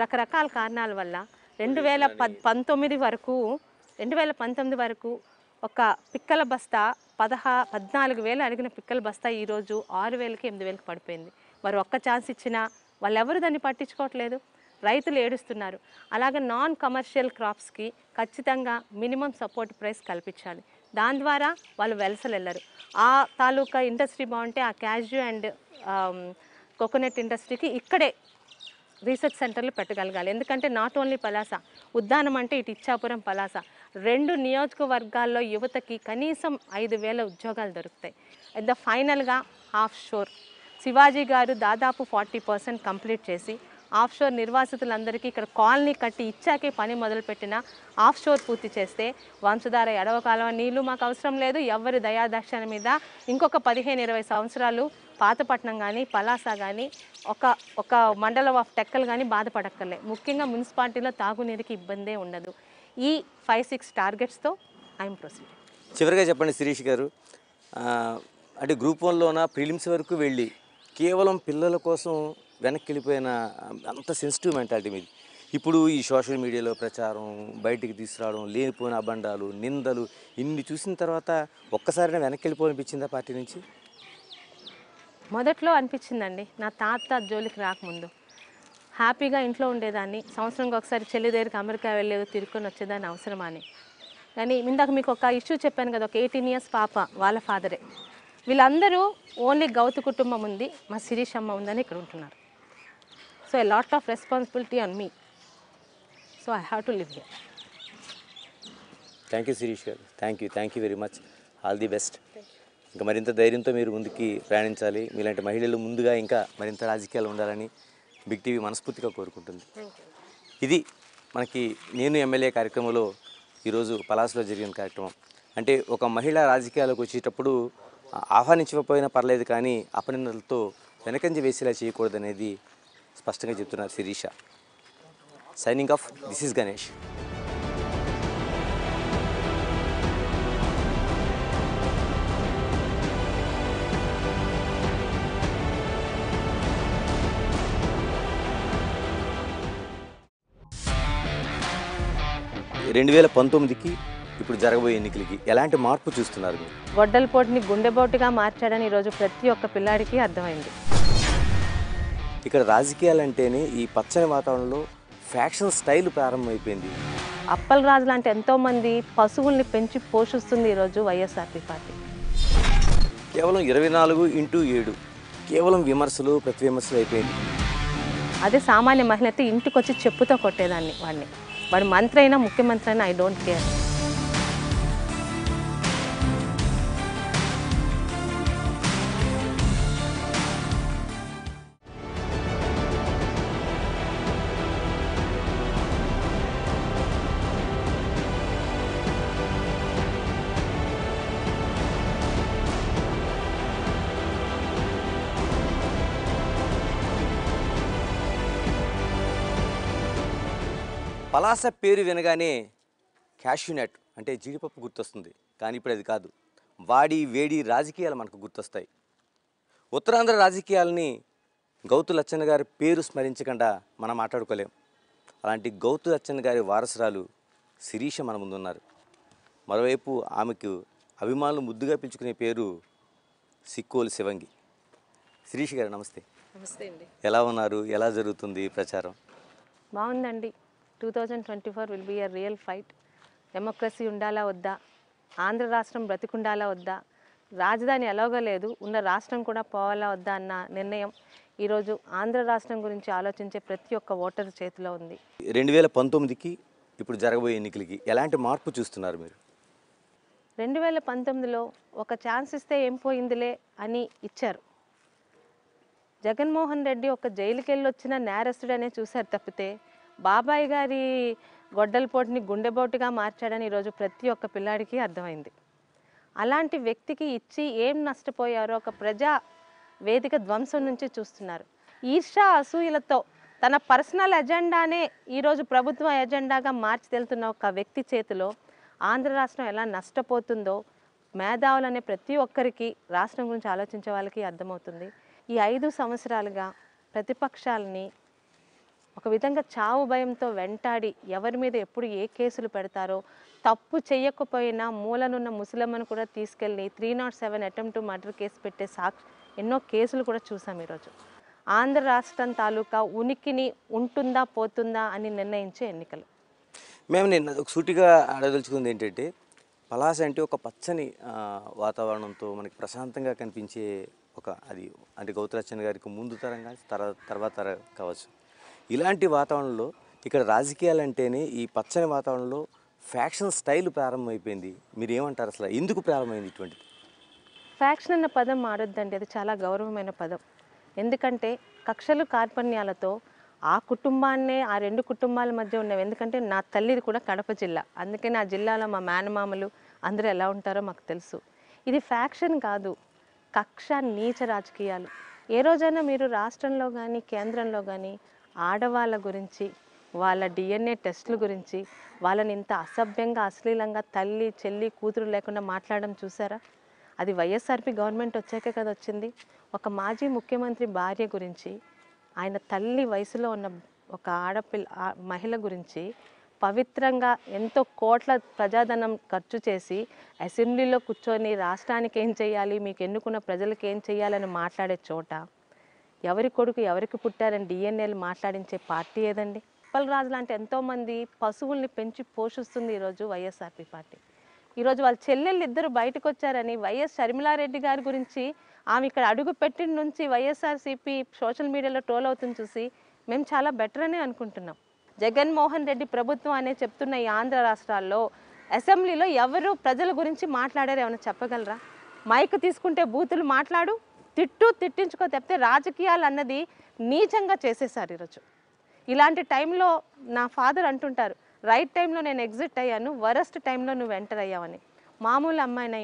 Speaker 1: రకరకాల కారణాల వల్ల రెండు వేల పంతొమ్మిది వరకు రెండు వేల పంతొమ్మిది వరకు ఒక పిక్కల బస్తా పదహా పద్నాలుగు వేలు అడిగిన పిక్కల బస్తా ఈరోజు ఆరు వేలకి ఎనిమిది వేలకి పడిపోయింది మరి ఒక్క ఛాన్స్ ఇచ్చినా వాళ్ళెవరు దాన్ని పట్టించుకోవట్లేదు రైతులు ఏడుస్తున్నారు అలాగే నాన్ కమర్షియల్ క్రాప్స్కి ఖచ్చితంగా మినిమం సపోర్ట్ ప్రైస్ కల్పించాలి దాని ద్వారా వాళ్ళు వెలసలు వెళ్ళరు ఆ తాలూకా ఇండస్ట్రీ బాగుంటే ఆ క్యాజ్యూ అండ్ కోకోనట్ ఇండస్ట్రీకి ఇక్కడే రీసెర్చ్ సెంటర్లు పెట్టగలగాలి ఎందుకంటే నాట్ ఓన్లీ పలాస ఉద్దానం అంటే ఇటు ఇచ్చాపురం పలాస రెండు నియోజకవర్గాల్లో యువతకి కనీసం ఐదు వేల ఉద్యోగాలు దొరుకుతాయి ద ఫైనల్గా ఆఫ్ షోర్ శివాజీ గారు దాదాపు ఫార్టీ పర్సెంట్ కంప్లీట్ చేసి ఆఫ్ షోర్ నిర్వాసితులందరికీ ఇక్కడ కాలనీ కట్టి ఇచ్చాకే పని మొదలుపెట్టిన ఆఫ్ షోర్ పూర్తి చేస్తే వంశధార ఎడవ కాలం నీళ్లు మాకు అవసరం లేదు ఎవరి దయాదక్షణ మీద ఇంకొక పదిహేను ఇరవై సంవత్సరాలు పాతపట్నం కానీ పలాస కానీ ఒక ఒక మండలం ఆఫ్ టెక్కలు కానీ బాధపడక్కర్లే ముఖ్యంగా మున్సిపాలిటీలో తాగునీరుకి ఇబ్బందే ఉండదు ఈ ఫైవ్ సిక్స్ టార్గెట్స్తో ఐఎమ్ ప్రొసీడ్
Speaker 2: చివరిగా చెప్పండి శిరీష్ గారు అంటే గ్రూప్ వన్లోన ప్రిలిమ్స్ వరకు వెళ్ళి కేవలం పిల్లల కోసం వెనక్కి వెళ్ళిపోయిన అంత సెన్సిటివ్ మెంటాలిటీ మీది ఇప్పుడు ఈ సోషల్ మీడియాలో ప్రచారం బయటికి తీసుకురావడం లేనిపోయిన అబండాలు నిందలు ఇన్ని చూసిన తర్వాత ఒక్కసారి వెనక్కి వెళ్ళిపోనిపించిందా పార్టీ నుంచి
Speaker 1: మొదట్లో అనిపించిందండి నా తాత జోలికి రాకముందు హ్యాపీగా ఇంట్లో ఉండేదాన్ని సంవత్సరంకి ఒకసారి చెల్లి దగ్గరికి అమెరికా వెళ్ళేదో తిరుక్కొని వచ్చేదాన్ని అవసరమా అని కానీ ఇందాక మీకు ఒక ఇష్యూ చెప్పాను కదా ఒక ఎయిటీన్ ఇయర్స్ పాప వాళ్ళ ఫాదరే వీళ్ళందరూ ఓన్లీ గౌతు కుటుంబం ఉంది మా శిరీష్ అమ్మ ఉందని ఇక్కడ ఉంటున్నారు so I lot of responsibility on me so I have to live here
Speaker 2: thank you Sirish గారు thank you thank you very much all the best ఇంకా మరింత ధైర్యంతో మీరు ముందుకి ప్రయాణించాలి మీలాంటి మహిళలు ముందుగా ఇంకా మరింత రాజకీయాలు ఉండాలని బిగ్ టీవీ మనస్ఫూర్తిగా కోరుకుంటుంది ఇది మనకి నేను ఎమ్మెల్యే కార్యక్రమంలో ఈరోజు పలాసులో జరిగిన కార్యక్రమం అంటే ఒక మహిళ రాజకీయాలకు వచ్చేటప్పుడు ఆహ్వానించకపోయినా పర్లేదు కానీ అపనిందలతో వెనకంజ వేసేలా చేయకూడదనేది స్పష్టంగా చెప్తున్నారు Sirisha signing off this is Ganesh రెండు వేల పంతొమ్మిదికి ఇప్పుడు జరగబోయే ఎన్నికలకి ఎలాంటి మార్పు చూస్తున్నారు మీరు
Speaker 1: గొడ్డలపోటుని గుండెపోటుగా మార్చాడని ఈరోజు ప్రతి ఒక్క పిల్లాడికి అర్థమైంది
Speaker 2: ఇక్కడ రాజకీయాలంటేనే ఈ పచ్చని వాతావరణంలో ఫ్యాక్షన్ స్టైల్ ప్రారంభమైపోయింది
Speaker 1: రాజు లాంటి ఎంతోమంది పశువుల్ని పెంచి పోషిస్తుంది ఈరోజు వైఎస్ఆర్పి పార్టీ
Speaker 2: కేవలం ఇరవై నాలుగు ఇంటూ ఏడు కేవలం విమర్శలు ప్రతి విమర్శలు అయిపోయింది
Speaker 1: అదే సామాన్య మహిళ అయితే ఇంటికి వచ్చి చెప్పుతో కొట్టేదాన్ని వాడిని వాడు మంత్రి అయినా ముఖ్యమంత్రి అయినా ఐ డోంట్ కేర్
Speaker 2: పలాస పేరు వినగానే క్యాష్యూనట్ అంటే జీడిపప్పు గుర్తొస్తుంది కానీ ఇప్పుడు అది కాదు వాడి వేడి రాజకీయాలు మనకు గుర్తొస్తాయి ఉత్తరాంధ్ర రాజకీయాలని గౌతు లచ్చన్న గారి పేరు స్మరించకుండా మనం మాట్లాడుకోలేం అలాంటి గౌతు లచ్చన్న గారి వారసురాలు శిరీష మన ముందున్నారు మరోవైపు ఆమెకు అభిమానులు ముద్దుగా పిలుచుకునే పేరు సిక్కోలు శివంగి శిరీష గారు నమస్తే నమస్తే అండి ఎలా ఉన్నారు ఎలా జరుగుతుంది ప్రచారం
Speaker 1: బాగుందండి two thousand twenty four will be a real fight democracy ఉండాలా వద్దా ఆంధ్ర రాష్ట్రం బ్రతికుండాలా వద్దా రాజధాని ఎలాగలేదు ఉన్న రాష్ట్రం కూడా పోవాలా వద్దా అన్న నిర్ణయం ఈరోజు ఆంధ్ర రాష్ట్రం గురించి ఆలోచించే ప్రతి ఒక్క ఓటర్ చేతిలో ఉంది
Speaker 2: రెండు వేల పంతొమ్మిదికి ఇప్పుడు జరగబోయే ఎన్నికలకి ఎలాంటి మార్పు చూస్తున్నారు మీరు
Speaker 1: రెండు వేల పంతొమ్మిదిలో ఒక ఛాన్స్ ఇస్తే ఏం పోయిందిలే అని ఇచ్చారు జగన్మోహన్ రెడ్డి ఒక జైలుకెళ్ళి వచ్చిన నేరస్తుడనే చూశారు తప్పితే బాబాయ్ గారి గొడ్డలపోటుని గుండెబోటుగా మార్చాడని ఈరోజు ప్రతి ఒక్క పిల్లాడికి అర్థమైంది అలాంటి వ్యక్తికి ఇచ్చి ఏం నష్టపోయారో ఒక ప్రజా వేదిక ధ్వంసం నుంచి చూస్తున్నారు ఈర్షా అసూయలతో తన పర్సనల్ ఎజెండానే ఈరోజు ప్రభుత్వ ఎజెండాగా మార్చి తెలుతున్న ఒక వ్యక్తి చేతిలో ఆంధ్ర రాష్ట్రం ఎలా నష్టపోతుందో మేధావులనే ప్రతి ఒక్కరికి రాష్ట్రం గురించి ఆలోచించే వాళ్ళకి అర్థమవుతుంది ఈ ఐదు సంవత్సరాలుగా ప్రతిపక్షాలని ఒక విధంగా చావు భయంతో వెంటాడి ఎవరి మీద ఎప్పుడు ఏ కేసులు పెడతారో తప్పు చేయకపోయినా మూలనున్న ముసలమ్మను కూడా తీసుకెళ్ళి three not seven attempt murder case పెట్టే సాక్షి ఎన్నో కేసులు కూడా చూసాం ఈరోజు ఆంధ్ర రాష్ట్రం తాలూకా ఉనికిని ఉంటుందా పోతుందా అని నిర్ణయించే ఎన్నికలు
Speaker 2: మేము నిన్న ఒక సూటిగా ఆడదలుచుకుంది ఏంటంటే పలాస అంటే ఒక పచ్చని వాతావరణంతో మనకి ప్రశాంతంగా కనిపించే ఒక అది అంటే గౌతరాచన్ గారికి ముందు తరం కానీ తర్వాత తరం కావచ్చు ఇలాంటి వాతావరణంలో ఇక్కడ రాజకీయాలంటేనే ఈ పచ్చని వాతావరణంలో ఫ్యాక్షన్ స్టైల్ ప్రారంభమైపోయింది మీరు ఏమంటారు అసలు ఎందుకు ప్రారంభమైంది ఇటువంటిది
Speaker 1: ఫ్యాక్షన్ అన్న పదం మారొద్దండి అది చాలా గౌరవమైన పదం ఎందుకంటే కక్షలు కార్పణ్యాలతో ఆ కుటుంబాన్నే ఆ రెండు కుటుంబాల మధ్య ఉన్నవి ఎందుకంటే నా తల్లిది కూడా కడప జిల్లా అందుకే నా జిల్లాలో మా మేనమామలు అందరూ ఎలా ఉంటారో మాకు తెలుసు ఇది ఫ్యాక్షన్ కాదు కక్ష నీచ రాజకీయాలు ఏ రోజైనా మీరు రాష్ట్రంలో కానీ కేంద్రంలో కానీ ఆడవాళ్ళ గురించి వాళ్ళ డిఎన్ఏ టెస్టుల గురించి వాళ్ళని ఇంత అసభ్యంగా అశ్లీలంగా తల్లి చెల్లి కూతురు లేకుండా మాట్లాడడం చూసారా అది వైఎస్ఆర్పి గవర్నమెంట్ వచ్చాక కదా వచ్చింది ఒక మాజీ ముఖ్యమంత్రి భార్య గురించి ఆయన తల్లి వయసులో ఉన్న ఒక ఆడపిల్ల మహిళ గురించి పవిత్రంగా ఎంతో కోట్ల ప్రజాధనం ఖర్చు చేసి అసెంబ్లీలో కూర్చొని రాష్ట్రానికి ఏం చేయాలి మీకు ఎన్నుకున్న ప్రజలకు ఏం చేయాలని మాట్లాడే చోట ఎవరి కొడుకు ఎవరికి పుట్టారని డిఎన్ఏలు మాట్లాడించే పార్టీ ఏదండి రాజు లాంటి ఎంతోమంది పశువుల్ని పెంచి పోషిస్తుంది ఈరోజు వైఎస్ఆర్పి పార్టీ ఈరోజు వాళ్ళ చెల్లెళ్ళు ఇద్దరు బయటకు వచ్చారని వైఎస్ షర్మిలారెడ్డి గారి గురించి ఆమె ఇక్కడ అడుగు పెట్టిన నుంచి వైఎస్ఆర్సీపీ సోషల్ మీడియాలో ట్రోల్ అవుతుంది చూసి మేము చాలా బెటర్ అనే అనుకుంటున్నాం జగన్మోహన్ రెడ్డి ప్రభుత్వం అనే చెప్తున్న ఈ ఆంధ్ర రాష్ట్రాల్లో అసెంబ్లీలో ఎవరు ప్రజల గురించి మాట్లాడారు ఏమైనా చెప్పగలరా మైక్ తీసుకుంటే బూతులు మాట్లాడు తిట్టు తిట్టించుకో తప్పితే రాజకీయాలు అన్నది నీచంగా చేసేసారు ఈరోజు ఇలాంటి టైంలో నా ఫాదర్ అంటుంటారు రైట్ టైంలో నేను ఎగ్జిట్ అయ్యాను వరస్ట్ టైంలో నువ్వు ఎంటర్ అయ్యావని మామూలు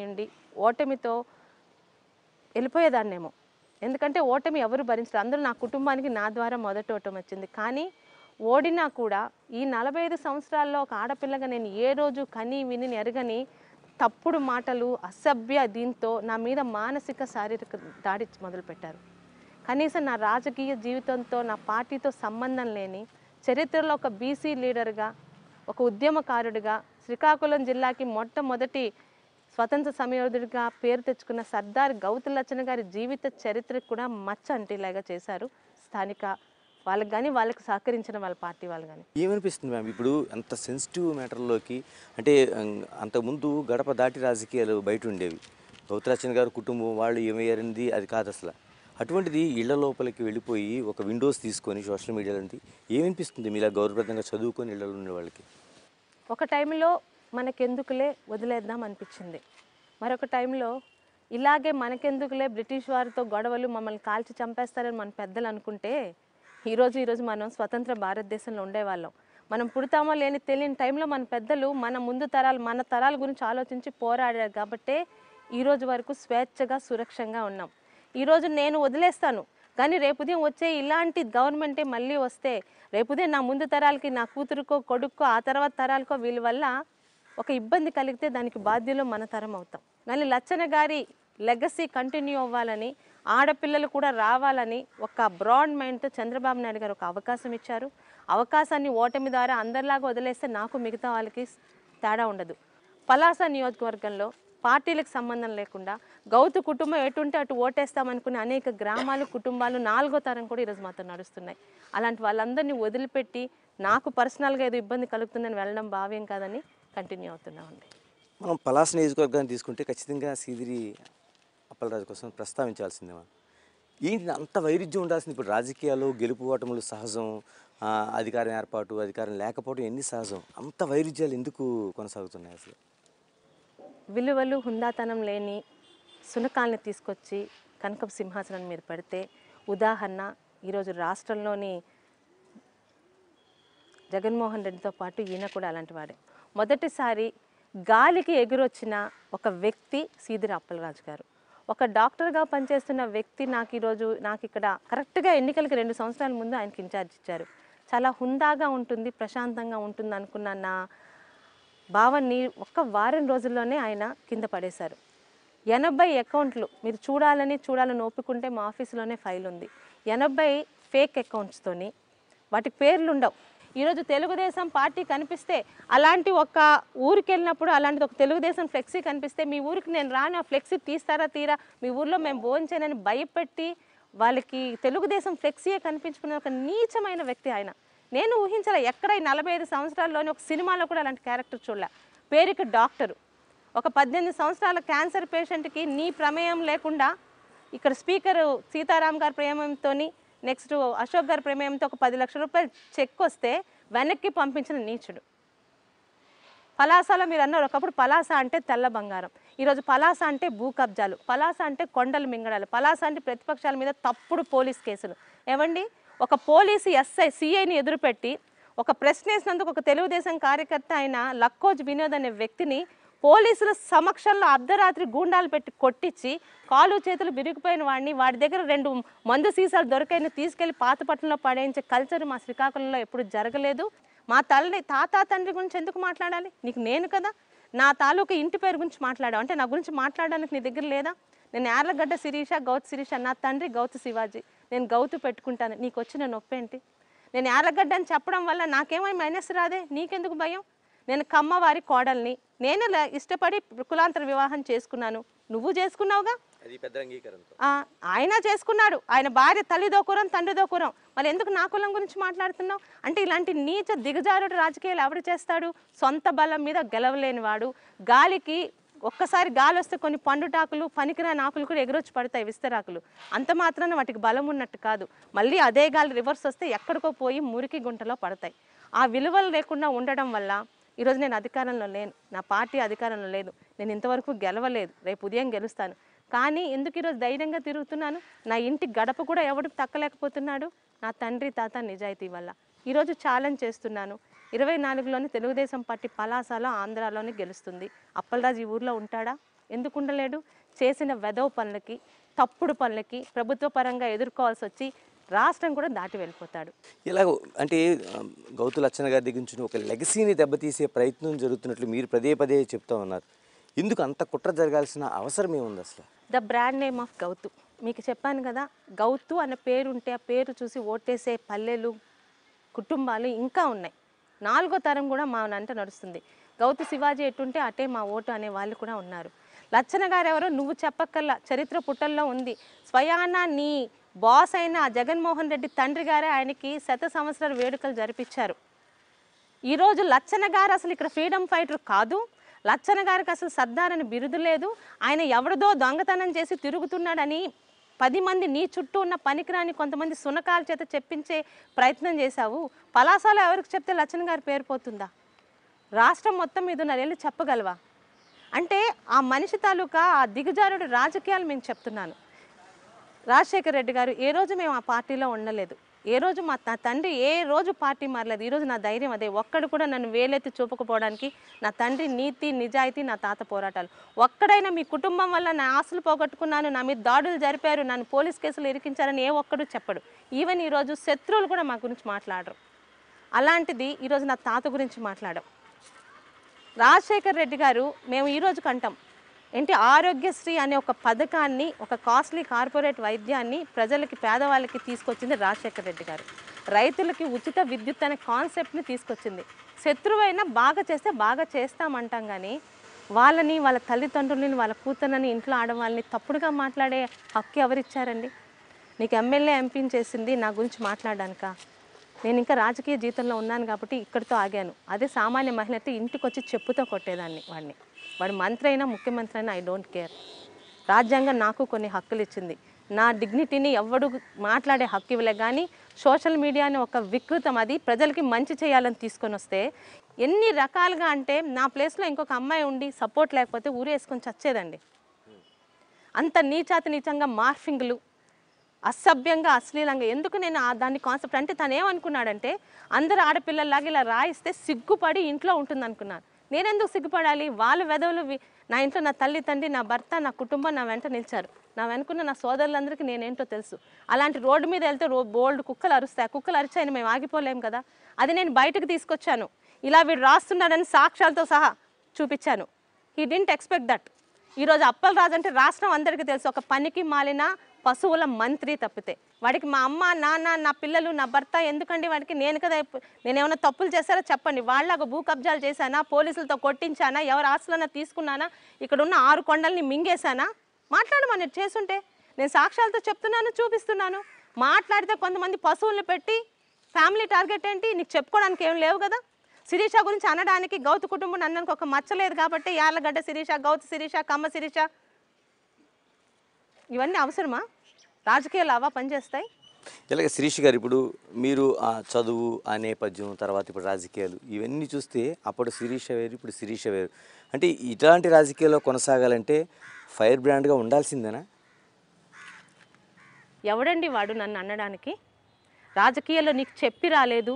Speaker 1: ఉండి ఓటమితో వెళ్ళిపోయేదాన్నేమో ఎందుకంటే ఓటమి ఎవరు భరించారు అందరూ నా కుటుంబానికి నా ద్వారా మొదటి ఓటమి వచ్చింది కానీ ఓడినా కూడా ఈ నలభై ఐదు సంవత్సరాల్లో ఒక ఆడపిల్లగా నేను ఏ రోజు కని విని ఎరగని తప్పుడు మాటలు అసభ్య దీంతో నా మీద మానసిక శారీరక దాడి మొదలుపెట్టారు కనీసం నా రాజకీయ జీవితంతో నా పార్టీతో సంబంధం లేని చరిత్రలో ఒక బీసీ లీడర్గా ఒక ఉద్యమకారుడిగా శ్రీకాకుళం జిల్లాకి మొట్టమొదటి స్వతంత్ర సమయోధుడిగా పేరు తెచ్చుకున్న సర్దార్ గౌతు లచ్చన గారి జీవిత చరిత్ర కూడా మచ్చ అంటేలాగా చేశారు స్థానిక వాళ్ళకి కానీ వాళ్ళకి సహకరించిన వాళ్ళ పార్టీ వాళ్ళు కానీ
Speaker 2: ఏమనిపిస్తుంది మ్యామ్ ఇప్పుడు అంత సెన్సిటివ్ మ్యాటర్లోకి అంటే అంతకుముందు గడప దాటి రాజకీయాలు బయట ఉండేవి గౌతరాచన్ గారు కుటుంబం వాళ్ళు ఏమయ్యారనేది అది కాదు అసలు అటువంటిది ఇళ్ల లోపలికి వెళ్ళిపోయి ఒక విండోస్ తీసుకొని సోషల్ మీడియాలో ఏమనిపిస్తుంది మీలా గౌరవప్రదంగా చదువుకొని ఇళ్ళలో ఉండే వాళ్ళకి
Speaker 1: ఒక టైంలో మనకెందుకులే వదిలేద్దాం అనిపించింది మరొక టైంలో ఇలాగే మనకెందుకులే బ్రిటిష్ వారితో గొడవలు మమ్మల్ని కాల్చి చంపేస్తారని మన పెద్దలు అనుకుంటే ఈరోజు ఈరోజు మనం స్వతంత్ర భారతదేశంలో ఉండేవాళ్ళం మనం పుడతామో లేని తెలియని టైంలో మన పెద్దలు మన ముందు తరాలు మన తరాల గురించి ఆలోచించి పోరాడారు కాబట్టే ఈరోజు వరకు స్వేచ్ఛగా సురక్షంగా ఉన్నాం ఈరోజు నేను వదిలేస్తాను కానీ రేపుదేం వచ్చే ఇలాంటి గవర్నమెంటే మళ్ళీ వస్తే రేపుదే నా ముందు తరాలకి నా కూతురుకో కొడుకు ఆ తర్వాత తరాలకో వీళ్ళ వల్ల ఒక ఇబ్బంది కలిగితే దానికి బాధ్యులు మన తరం అవుతాం కానీ లచ్చన గారి లెగసీ కంటిన్యూ అవ్వాలని ఆడపిల్లలు కూడా రావాలని ఒక బ్రాడ్ మైండ్తో చంద్రబాబు నాయుడు గారు ఒక అవకాశం ఇచ్చారు అవకాశాన్ని ఓటమి ద్వారా అందరిలాగా వదిలేస్తే నాకు మిగతా వాళ్ళకి తేడా ఉండదు పలాస నియోజకవర్గంలో పార్టీలకు సంబంధం లేకుండా గౌతు కుటుంబం ఎటుంటే అటు ఓటేస్తామనుకునే అనేక గ్రామాలు కుటుంబాలు నాలుగో తరం కూడా ఈరోజు మాతో నడుస్తున్నాయి అలాంటి వాళ్ళందరినీ వదిలిపెట్టి నాకు పర్సనల్గా ఏదో ఇబ్బంది కలుగుతుందని వెళ్ళడం భావ్యం కాదని కంటిన్యూ అవుతున్నామండి
Speaker 2: మనం పలాస నియోజకవర్గాన్ని తీసుకుంటే ఖచ్చితంగా సీదిరి అప్పలరాజు కోసం ప్రస్తావించాల్సిందే మనం ఏంటి అంత వైరుధ్యం ఉండాల్సింది ఇప్పుడు రాజకీయాలు గెలుపు ఓటములు సహజం అధికారం ఏర్పాటు అధికారం లేకపోవడం ఎన్ని సహజం అంత వైరుధ్యాలు ఎందుకు కొనసాగుతున్నాయి అసలు
Speaker 1: విలువలు హుందాతనం లేని సునకాలను తీసుకొచ్చి కనకం సింహాసనం మీద పెడితే ఉదాహరణ ఈరోజు రాష్ట్రంలోని జగన్మోహన్ రెడ్డితో పాటు ఈయన కూడా అలాంటి వాడే మొదటిసారి గాలికి ఎగురొచ్చిన ఒక వ్యక్తి సీదిరి అప్పలరాజు గారు ఒక డాక్టర్గా పనిచేస్తున్న వ్యక్తి నాకు ఈరోజు నాకు ఇక్కడ కరెక్ట్గా ఎన్నికలకి రెండు సంవత్సరాల ముందు ఆయనకి ఇన్ఛార్జ్ ఇచ్చారు చాలా హుందాగా ఉంటుంది ప్రశాంతంగా ఉంటుంది అనుకున్న నా భావాన్ని ఒక్క వారం రోజుల్లోనే ఆయన కింద పడేశారు ఎనభై అకౌంట్లు మీరు చూడాలని చూడాలని ఒప్పుకుంటే మా ఆఫీసులోనే ఫైల్ ఉంది ఎనభై ఫేక్ అకౌంట్స్తోని వాటి పేర్లు ఉండవు ఈరోజు తెలుగుదేశం పార్టీ కనిపిస్తే అలాంటి ఒక ఊరికి వెళ్ళినప్పుడు అలాంటిది ఒక తెలుగుదేశం ఫ్లెక్సీ కనిపిస్తే మీ ఊరికి నేను రాను ఆ ఫ్లెక్సీ తీస్తారా తీరా మీ ఊర్లో మేము భోజనని భయపెట్టి వాళ్ళకి తెలుగుదేశం ఫ్లెక్సీయే కనిపించుకునే ఒక నీచమైన వ్యక్తి ఆయన నేను ఊహించాల ఎక్కడ ఈ నలభై ఐదు సంవత్సరాల్లోనే ఒక సినిమాలో కూడా అలాంటి క్యారెక్టర్ చూడలే పేరుకి డాక్టరు ఒక పద్దెనిమిది సంవత్సరాల క్యాన్సర్ పేషెంట్కి నీ ప్రమేయం లేకుండా ఇక్కడ స్పీకరు సీతారాం గారి ప్రేమంతో నెక్స్ట్ అశోక్ గారి ప్రమేయంతో ఒక పది లక్షల రూపాయలు చెక్ వస్తే వెనక్కి పంపించిన నీచుడు పలాసాలో మీరు అన్నారు ఒకప్పుడు పలాస అంటే తెల్ల బంగారం ఈరోజు పలాస అంటే భూ కబ్జాలు పలాస అంటే కొండలు మింగడాలు పలాస అంటే ప్రతిపక్షాల మీద తప్పుడు పోలీస్ కేసులు ఏమండి ఒక పోలీసు ఎస్ఐ సిఐని ఎదురుపెట్టి ఒక ప్రశ్న వేసినందుకు ఒక తెలుగుదేశం కార్యకర్త అయిన లక్కోజ్ వినోద్ అనే వ్యక్తిని పోలీసుల సమక్షంలో అర్ధరాత్రి గూండాలు పెట్టి కొట్టించి కాలు చేతులు బిరిగిపోయిన వాడిని వాడి దగ్గర రెండు మందు సీసాలు దొరికైన తీసుకెళ్లి పాతపట్నంలో పడేయించే కల్చర్ మా శ్రీకాకుళంలో ఎప్పుడు జరగలేదు మా తల్లి తాత తండ్రి గురించి ఎందుకు మాట్లాడాలి నీకు నేను కదా నా తాలూకా ఇంటి పేరు గురించి మాట్లాడావు అంటే నా గురించి మాట్లాడడానికి నీ దగ్గర లేదా నేను యార్లగడ్డ శిరీష గౌతు శిరీష నా తండ్రి గౌతు శివాజీ నేను గౌతు పెట్టుకుంటాను నీకు వచ్చిన నొప్పేంటి నేను ఏర్లగడ్డ అని చెప్పడం వల్ల నాకేమై మైనస్ రాదే నీకెందుకు భయం నేను కమ్మవారి కోడల్ని నేను ఇష్టపడి కులాంతర వివాహం చేసుకున్నాను నువ్వు చేసుకున్నావుగా ఆయన చేసుకున్నాడు ఆయన భార్య తల్లి దోకురం తండ్రి దోకురం మరి ఎందుకు నా కులం గురించి మాట్లాడుతున్నావు అంటే ఇలాంటి నీచ దిగజారుడు రాజకీయాలు ఎవడు చేస్తాడు సొంత బలం మీద గెలవలేని వాడు గాలికి ఒక్కసారి గాలి వస్తే కొన్ని పండుటాకులు పనికిరాని ఆకులు కూడా ఎగరొచ్చి పడతాయి విస్తరాకులు అంత మాత్రాన వాటికి బలం ఉన్నట్టు కాదు మళ్ళీ అదే గాలి రివర్స్ వస్తే ఎక్కడికో పోయి మురికి గుంటలో పడతాయి ఆ విలువలు లేకుండా ఉండడం వల్ల ఈరోజు నేను అధికారంలో లేను నా పార్టీ అధికారంలో లేదు నేను ఇంతవరకు గెలవలేదు రేపు ఉదయం గెలుస్తాను కానీ ఎందుకు ఈరోజు ధైర్యంగా తిరుగుతున్నాను నా ఇంటి గడప కూడా ఎవడు తక్కలేకపోతున్నాడు నా తండ్రి తాత నిజాయితీ వల్ల ఈరోజు ఛాలెంజ్ చేస్తున్నాను ఇరవై నాలుగులోని తెలుగుదేశం పార్టీ పలాసలో ఆంధ్రాలోని గెలుస్తుంది అప్పలరాజు ఈ ఊర్లో ఉంటాడా ఎందుకు ఉండలేడు చేసిన వెదవ పనులకి తప్పుడు పనులకి ప్రభుత్వ పరంగా ఎదుర్కోవాల్సి వచ్చి రాష్ట్రం కూడా దాటి వెళ్ళిపోతాడు
Speaker 2: ఇలా అంటే గౌతు లచ్చన గారి దగ్గర నుంచి ఒక లెగసీని దెబ్బతీసే ప్రయత్నం జరుగుతున్నట్లు మీరు పదే పదే చెప్తా ఉన్నారు ఇందుకు అంత కుట్ర జరగాల్సిన అవసరం ఏముంది అసలు
Speaker 1: the brand name of Gouthu మీకు చెప్పాను కదా గౌతు అన్న పేరు ఉంటే ఆ పేరు చూసి ఓటేసే పల్లెలు కుటుంబాలు ఇంకా ఉన్నాయి నాలుగో తరం కూడా మా నంట నడుస్తుంది గౌతు శివాజీ ఎటుంటే అటే మా ఓటు అనే వాళ్ళు కూడా ఉన్నారు లచ్చన ఎవరో నువ్వు చెప్పక్కల్లా చరిత్ర పుటల్లో ఉంది స్వయానా నీ బాస్ అయిన జగన్మోహన్ రెడ్డి తండ్రి గారే ఆయనకి శత సంవత్సరాల వేడుకలు జరిపించారు ఈరోజు లచ్చన గారు అసలు ఇక్కడ ఫ్రీడమ్ ఫైటర్ కాదు లచ్చన గారికి అసలు సర్దార్ అని బిరుదు లేదు ఆయన ఎవడదో దొంగతనం చేసి తిరుగుతున్నాడని పది మంది నీ చుట్టూ ఉన్న పనికిరాని కొంతమంది సునకాల చేత చెప్పించే ప్రయత్నం చేశావు పలాసాలు ఎవరికి చెప్తే లచ్చన్ గారి పేరు పోతుందా రాష్ట్రం మొత్తం మీద నరేళ్ళు చెప్పగలవా అంటే ఆ మనిషి తాలూకా ఆ దిగజారుడు రాజకీయాలు మేము చెప్తున్నాను రాజశేఖర రెడ్డి గారు ఏ రోజు మేము ఆ పార్టీలో ఉండలేదు ఏ రోజు మా నా తండ్రి ఏ రోజు పార్టీ మారలేదు ఈరోజు నా ధైర్యం అదే ఒక్కడు కూడా నన్ను వేలెత్తి చూపకపోవడానికి నా తండ్రి నీతి నిజాయితీ నా తాత పోరాటాలు ఒక్కడైనా మీ కుటుంబం వల్ల నా ఆశలు పోగొట్టుకున్నాను నా మీద దాడులు జరిపారు నన్ను పోలీస్ కేసులు ఇరికించారని ఏ ఒక్కడు చెప్పడు ఈవెన్ ఈరోజు శత్రువులు కూడా మా గురించి మాట్లాడరు అలాంటిది ఈరోజు నా తాత గురించి మాట్లాడడం రాజశేఖర్ రెడ్డి గారు మేము ఈరోజు కంటాం ఏంటి ఆరోగ్యశ్రీ అనే ఒక పథకాన్ని ఒక కాస్ట్లీ కార్పొరేట్ వైద్యాన్ని ప్రజలకి పేదవాళ్ళకి తీసుకొచ్చింది రాజశేఖర రెడ్డి గారు రైతులకి ఉచిత విద్యుత్ అనే కాన్సెప్ట్ని తీసుకొచ్చింది శత్రువైనా బాగా చేస్తే బాగా చేస్తామంటాం కానీ వాళ్ళని వాళ్ళ తల్లిదండ్రులని వాళ్ళ కూతురుని ఇంట్లో ఆడవాళ్ళని తప్పుడుగా మాట్లాడే హక్కు ఎవరిచ్చారండి నీకు ఎమ్మెల్యే ఎంపీని చేసింది నా గురించి మాట్లాడానుక నేను ఇంకా రాజకీయ జీవితంలో ఉన్నాను కాబట్టి ఇక్కడితో ఆగాను అదే సామాన్య మహిళ అయితే ఇంటికి వచ్చి చెప్పుతో కొట్టేదాన్ని వాడిని వాడు మంత్రి అయినా ముఖ్యమంత్రి అయినా ఐ డోంట్ కేర్ రాజ్యాంగం నాకు కొన్ని హక్కులు ఇచ్చింది నా డిగ్నిటీని ఎవడు మాట్లాడే హక్కు ఇవ్వలే కానీ సోషల్ మీడియాని ఒక వికృతం అది ప్రజలకి మంచి చేయాలని తీసుకొని వస్తే ఎన్ని రకాలుగా అంటే నా ప్లేస్లో ఇంకొక అమ్మాయి ఉండి సపోర్ట్ లేకపోతే ఊరేసుకొని చచ్చేదండి అంత నీచాతి నీచంగా మార్ఫింగ్లు అసభ్యంగా అశ్లీలంగా ఎందుకు నేను దాన్ని కాన్సెప్ట్ అంటే తను ఏమనుకున్నాడంటే అందరు ఆడపిల్లల్లాగా ఇలా రాయిస్తే సిగ్గుపడి ఇంట్లో ఉంటుంది అనుకున్నాను నేనెందుకు సిగ్గుపడాలి వాళ్ళ వెధవులు నా ఇంట్లో నా తల్లి తండ్రి నా భర్త నా కుటుంబం నా వెంట నిలిచారు నా వెనుకున్న నా సోదరులందరికీ నేనేంటో తెలుసు అలాంటి రోడ్డు మీద వెళ్తే రో బోల్డ్ కుక్కలు అరుస్తాయి కుక్కలు అరిచాయని మేము ఆగిపోలేము కదా అది నేను బయటకు తీసుకొచ్చాను ఇలా వీడు రాస్తున్నాడని సాక్ష్యాలతో సహా చూపించాను హీ డింట్ ఎక్స్పెక్ట్ దట్ ఈరోజు అప్పలరాజు రాజు అంటే రాష్ట్రం అందరికీ తెలుసు ఒక పనికి మాలిన పశువుల మంత్రి తప్పితే వాడికి మా అమ్మ నాన్న నా పిల్లలు నా భర్త ఎందుకండి వాడికి నేను కదా నేనేమైనా తప్పులు చేశారో చెప్పండి వాళ్ళకు భూ కబ్జాలు చేశానా పోలీసులతో కొట్టించానా ఎవరి ఆస్తులన్నా తీసుకున్నానా ఇక్కడ ఉన్న ఆరు కొండల్ని మింగేశానా మాట్లాడమని చేసుంటే నేను సాక్ష్యాలతో చెప్తున్నాను చూపిస్తున్నాను మాట్లాడితే కొంతమంది పశువులను పెట్టి ఫ్యామిలీ టార్గెట్ ఏంటి నీకు చెప్పుకోవడానికి ఏం లేవు కదా శిరీష గురించి అనడానికి గౌతు కుటుంబం అన్నానికి ఒక మచ్చలేదు కాబట్టి యార్లగడ్డ శిరీష గౌతు శిరీష కమ్మ శిరీష ఇవన్నీ అవసరమా రాజకీయాలు అవా పనిచేస్తాయి
Speaker 2: ఇలాగే శిరీష్ గారు ఇప్పుడు మీరు ఆ చదువు ఆ నేపథ్యం తర్వాత ఇప్పుడు రాజకీయాలు ఇవన్నీ చూస్తే అప్పుడు శిరీష వేరు ఇప్పుడు శిరీష వేరు అంటే ఇట్లాంటి రాజకీయాల్లో కొనసాగాలంటే ఫైర్ బ్రాండ్గా ఉండాల్సిందేనా
Speaker 1: ఎవడండి వాడు నన్ను అనడానికి రాజకీయాల్లో నీకు చెప్పి రాలేదు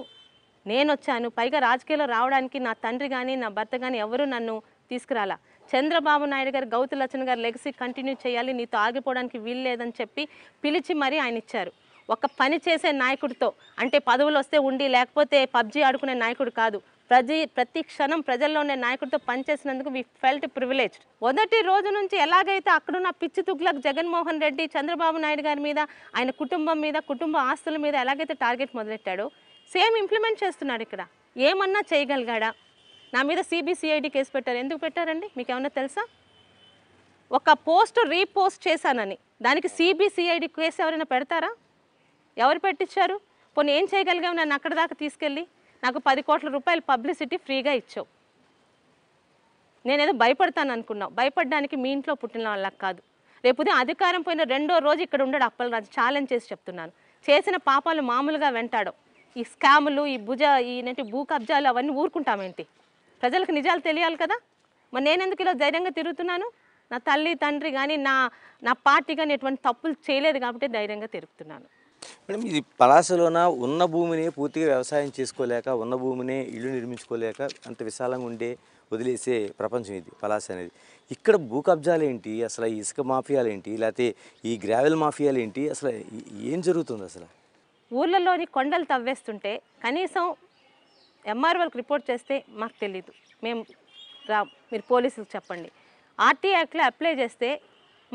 Speaker 1: నేను వచ్చాను పైగా రాజకీయాల్లో రావడానికి నా తండ్రి కానీ నా భర్త కానీ ఎవరు నన్ను తీసుకురాలా చంద్రబాబు నాయుడు గారు గౌతు లచ్చన్ గారు లెగసీ కంటిన్యూ చేయాలి నీతో ఆగిపోవడానికి వీల్లేదని చెప్పి పిలిచి మరీ ఆయన ఇచ్చారు ఒక పని చేసే నాయకుడితో అంటే పదవులు వస్తే ఉండి లేకపోతే పబ్జి ఆడుకునే నాయకుడు కాదు ప్రతి ప్రతి క్షణం ప్రజల్లో ఉండే నాయకుడితో పనిచేసినందుకు వి ఫెల్ట్ ప్రివిలేజ్ మొదటి రోజు నుంచి ఎలాగైతే అక్కడున్న పిచ్చి తుగ్లకు జగన్మోహన్ రెడ్డి చంద్రబాబు నాయుడు గారి మీద ఆయన కుటుంబం మీద కుటుంబ ఆస్తుల మీద ఎలాగైతే టార్గెట్ మొదలెట్టాడో సేమ్ ఇంప్లిమెంట్ చేస్తున్నాడు ఇక్కడ ఏమన్నా చేయగలిగాడా నా మీద సిబిసిఐడి కేసు పెట్టారు ఎందుకు పెట్టారండి మీకు ఏమన్నా తెలుసా ఒక పోస్ట్ రీపోస్ట్ చేశానని దానికి సిబిసిఐడి కేసు ఎవరైనా పెడతారా ఎవరు పెట్టించారు పోనీ ఏం చేయగలిగావు నన్ను అక్కడ దాకా తీసుకెళ్ళి నాకు పది కోట్ల రూపాయలు పబ్లిసిటీ ఫ్రీగా ఇచ్చావు నేనేదో భయపడతాను అనుకున్నావు భయపడడానికి మీ ఇంట్లో పుట్టిన వాళ్ళకి కాదు రేపు అధికారం పోయిన రెండో రోజు ఇక్కడ ఉండడు అప్పలరాజు ఛాలెంజ్ చేసి చెప్తున్నాను చేసిన పాపాలు మామూలుగా వెంటాడు ఈ స్కాములు ఈ భుజ ఈ భూ కబ్జాలు అవన్నీ ఊరుకుంటామేంటి ప్రజలకు నిజాలు తెలియాలి కదా మరి నేను ఎందుకు ఇలా ధైర్యంగా తిరుగుతున్నాను నా తల్లి తండ్రి కానీ నా నా పార్టీ కానీ ఎటువంటి తప్పులు చేయలేదు కాబట్టి ధైర్యంగా తిరుగుతున్నాను
Speaker 2: మేడం ఇది పలాసలోన ఉన్న భూమిని పూర్తిగా వ్యవసాయం చేసుకోలేక ఉన్న భూమిని ఇల్లు నిర్మించుకోలేక అంత విశాలంగా ఉండే వదిలేసే ప్రపంచం ఇది పలాస అనేది ఇక్కడ భూ కబ్జాలు ఏంటి అసలు ఇసుక మాఫియాలు ఏంటి లేకపోతే ఈ గ్రావెల్ మాఫియాలు ఏంటి అసలు ఏం జరుగుతుంది అసలు
Speaker 1: ఊళ్ళలోని కొండలు తవ్వేస్తుంటే కనీసం ఎంఆర్ఓలకు రిపోర్ట్ చేస్తే మాకు తెలీదు మేము రా మీరు పోలీసులకు చెప్పండి ఆర్టీ యాక్ట్లో అప్లై చేస్తే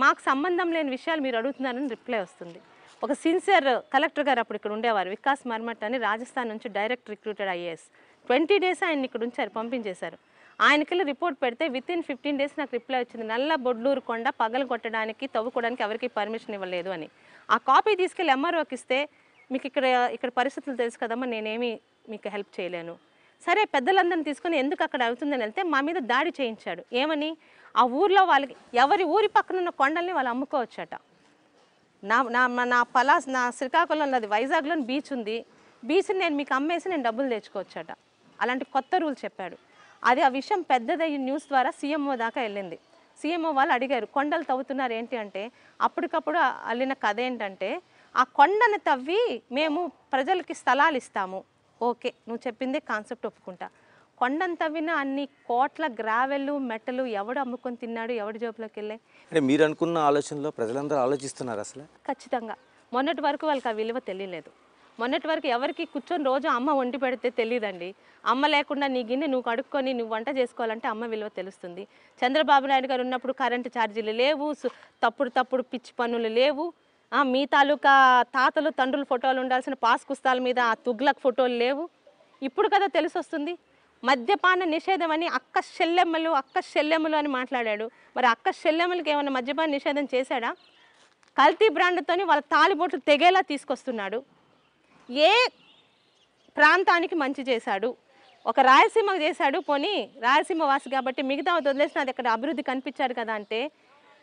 Speaker 1: మాకు సంబంధం లేని విషయాలు మీరు అడుగుతున్నారని రిప్లై వస్తుంది ఒక సిన్సియర్ కలెక్టర్ గారు అప్పుడు ఇక్కడ ఉండేవారు వికాస్ మర్మట్ అని రాజస్థాన్ నుంచి direct recruited IAS twenty days ఆయన ఇక్కడ ఉంచారు పంపించేశారు ఆయనకెళ్ళి రిపోర్ట్ పెడితే విత్ ఇన్ ఫిఫ్టీన్ డేస్ నాకు రిప్లై వచ్చింది నల్ల బొడ్లూరు కొండ పగలు కొట్టడానికి తవ్వుకోవడానికి ఎవరికి పర్మిషన్ ఇవ్వలేదు అని ఆ కాపీ తీసుకెళ్ళి ఎంఆర్ఓకి ఇస్తే మీకు ఇక్కడ ఇక్కడ పరిస్థితులు తెలుసు కదమ్మా నేనేమి మీకు హెల్ప్ చేయలేను సరే పెద్దలందరిని తీసుకుని ఎందుకు అక్కడ అవుతుందని వెళ్తే మా మీద దాడి చేయించాడు ఏమని ఆ ఊర్లో వాళ్ళకి ఎవరి ఊరి పక్కన ఉన్న కొండల్ని వాళ్ళు అమ్ముకోవచ్చట నా నా నా పలాస్ నా శ్రీకాకుళం ఉన్నది వైజాగ్లోని బీచ్ ఉంది బీచ్ని నేను మీకు అమ్మేసి నేను డబ్బులు తెచ్చుకోవచ్చట అలాంటి కొత్త రూల్ చెప్పాడు అది ఆ విషయం పెద్దదయ్యి న్యూస్ ద్వారా సీఎంఓ దాకా వెళ్ళింది సీఎంఓ వాళ్ళు అడిగారు కొండలు తవ్వుతున్నారు ఏంటి అంటే అప్పటికప్పుడు అల్లిన కథ ఏంటంటే ఆ కొండను తవ్వి మేము ప్రజలకి స్థలాలు ఇస్తాము ఓకే నువ్వు చెప్పిందే కాన్సెప్ట్ ఒప్పుకుంటా కొండంత విన అన్ని కోట్ల గ్రావెల్ మెట్టలు ఎవడు అమ్ముకొని తిన్నాడు ఎవడి జోబులోకి వెళ్ళాయి
Speaker 2: మీరు అనుకున్న ఆలోచనలో ప్రజలందరూ ఆలోచిస్తున్నారు అసలు
Speaker 1: ఖచ్చితంగా మొన్నటి వరకు వాళ్ళకి ఆ విలువ తెలియలేదు మొన్నటి వరకు ఎవరికి కూర్చొని రోజు అమ్మ వండి పెడితే తెలియదండి అమ్మ లేకుండా నీ గిన్నె నువ్వు కడుక్కొని నువ్వు వంట చేసుకోవాలంటే అమ్మ విలువ తెలుస్తుంది చంద్రబాబు నాయుడు గారు ఉన్నప్పుడు కరెంటు ఛార్జీలు లేవు తప్పుడు తప్పుడు పిచ్చి పనులు లేవు మీ తాలూకా తాతలు తండ్రుల ఫోటోలు ఉండాల్సిన పాస్ పుస్తకాల మీద ఆ తుగ్లక్ ఫోటోలు లేవు ఇప్పుడు కదా తెలిసొస్తుంది మద్యపాన నిషేధం అని అక్క శల్యమ్మలు అక్క శల్యమ్మలు అని మాట్లాడాడు మరి అక్క శల్యమ్మలకి ఏమైనా మద్యపాన నిషేధం చేశాడా కల్తీ బ్రాండ్తోని వాళ్ళ తాలిబోట్లు తెగేలా తీసుకొస్తున్నాడు ఏ ప్రాంతానికి మంచి చేశాడు ఒక రాయలసీమకు చేశాడు పోనీ రాయలసీమ వాసి కాబట్టి మిగతా వదిలేసిన అది అక్కడ అభివృద్ధి కనిపించాడు కదా అంటే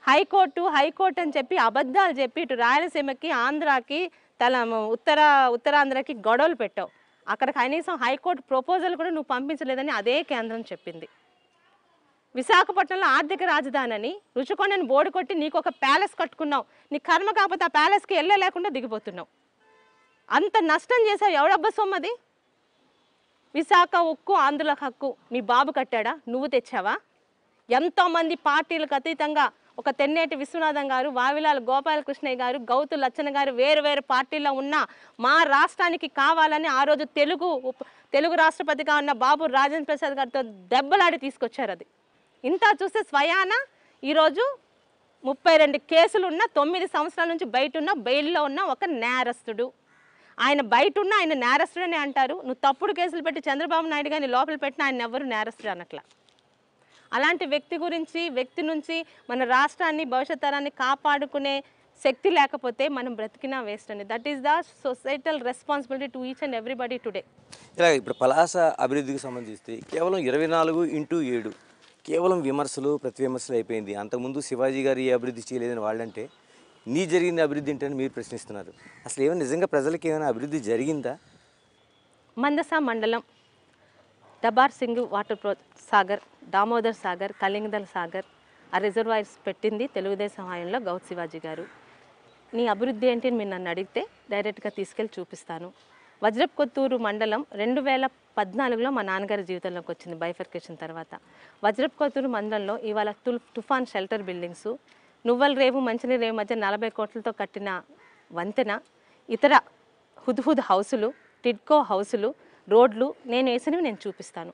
Speaker 1: హైకోర్టు హైకోర్టు అని చెప్పి అబద్ధాలు చెప్పి ఇటు రాయలసీమకి ఆంధ్రాకి తల ఉత్తర ఉత్తరాంధ్రకి గొడవలు పెట్టావు అక్కడ కనీసం హైకోర్టు ప్రపోజల్ కూడా నువ్వు పంపించలేదని అదే కేంద్రం చెప్పింది విశాఖపట్నంలో ఆర్థిక రాజధాని అని రుచికొండని బోర్డు కొట్టి నీకు ఒక ప్యాలెస్ కట్టుకున్నావు నీ కర్మ కాకపోతే ఆ ప్యాలెస్కి వెళ్ళలేకుండా దిగిపోతున్నావు అంత నష్టం చేసావు ఎవడబ్బ సొమ్మది విశాఖ ఉక్కు ఆంధ్రుల హక్కు మీ బాబు కట్టాడా నువ్వు తెచ్చావా ఎంతోమంది పార్టీలకు అతీతంగా ఒక తెన్నేటి విశ్వనాథం గారు వావిలాల గోపాలకృష్ణయ్య గారు గౌతు లచ్చన్న గారు వేరు వేరు పార్టీలో ఉన్న మా రాష్ట్రానికి కావాలని ఆ రోజు తెలుగు తెలుగు రాష్ట్రపతిగా ఉన్న బాబు రాజేంద్ర ప్రసాద్ గారితో దెబ్బలాడి తీసుకొచ్చారు అది ఇంత చూస్తే స్వయాన ఈరోజు ముప్పై రెండు కేసులు ఉన్న తొమ్మిది సంవత్సరాల నుంచి బయట ఉన్న బెయిల్లో ఉన్న ఒక నేరస్తుడు ఆయన బయట ఉన్న ఆయన నేరస్తుడని అంటారు నువ్వు తప్పుడు కేసులు పెట్టి చంద్రబాబు నాయుడు గారిని లోపల పెట్టిన ఆయన ఎవరు నేరస్తుడు అనట్లా అలాంటి వ్యక్తి గురించి వ్యక్తి నుంచి మన రాష్ట్రాన్ని భవిష్యత్ తరాన్ని కాపాడుకునే శక్తి లేకపోతే మనం బ్రతికినా వేస్ట్ అండి that is the societal responsibility to each and everybody today
Speaker 2: ఇలా ఇప్పుడు పలాస అభివృద్ధికి సంబంధిస్తే కేవలం ఇరవై నాలుగు ఇంటూ ఏడు కేవలం విమర్శలు ప్రతి విమర్శలు అయిపోయింది అంతకుముందు శివాజీ గారు ఏ అభివృద్ధి చేయలేదని వాళ్ళంటే నీ జరిగిన అభివృద్ధి ఏంటని మీరు ప్రశ్నిస్తున్నారు అసలు ఏమైనా నిజంగా ప్రజలకు ఏమైనా అభివృద్ధి జరిగిందా
Speaker 1: మందస మండలం దబార్ సింగ్ వాటర్ ప్రో సాగర్ దామోదర్ సాగర్ కలింగదల్ సాగర్ ఆ రిజర్వాయర్స్ పెట్టింది తెలుగుదేశం హాయంలో గౌత్ శివాజీ గారు నీ అభివృద్ధి ఏంటి మీరు నన్ను అడిగితే డైరెక్ట్గా తీసుకెళ్ళి చూపిస్తాను వజ్రప్ కొత్తూరు మండలం రెండు వేల పద్నాలుగులో మా నాన్నగారి జీవితంలోకి వచ్చింది బైఫర్కేషన్ తర్వాత వజ్రప్ కొత్తూరు మండలంలో ఇవాళ తుల్ తుఫాన్ షెల్టర్ బిల్డింగ్స్ నువ్వల రేవు మంచినీరు రేవు మధ్య నలభై కోట్లతో కట్టిన వంతెన ఇతర హుద్హుద్ హౌసులు టిడ్కో హౌసులు రోడ్లు నేను వేసినవి నేను చూపిస్తాను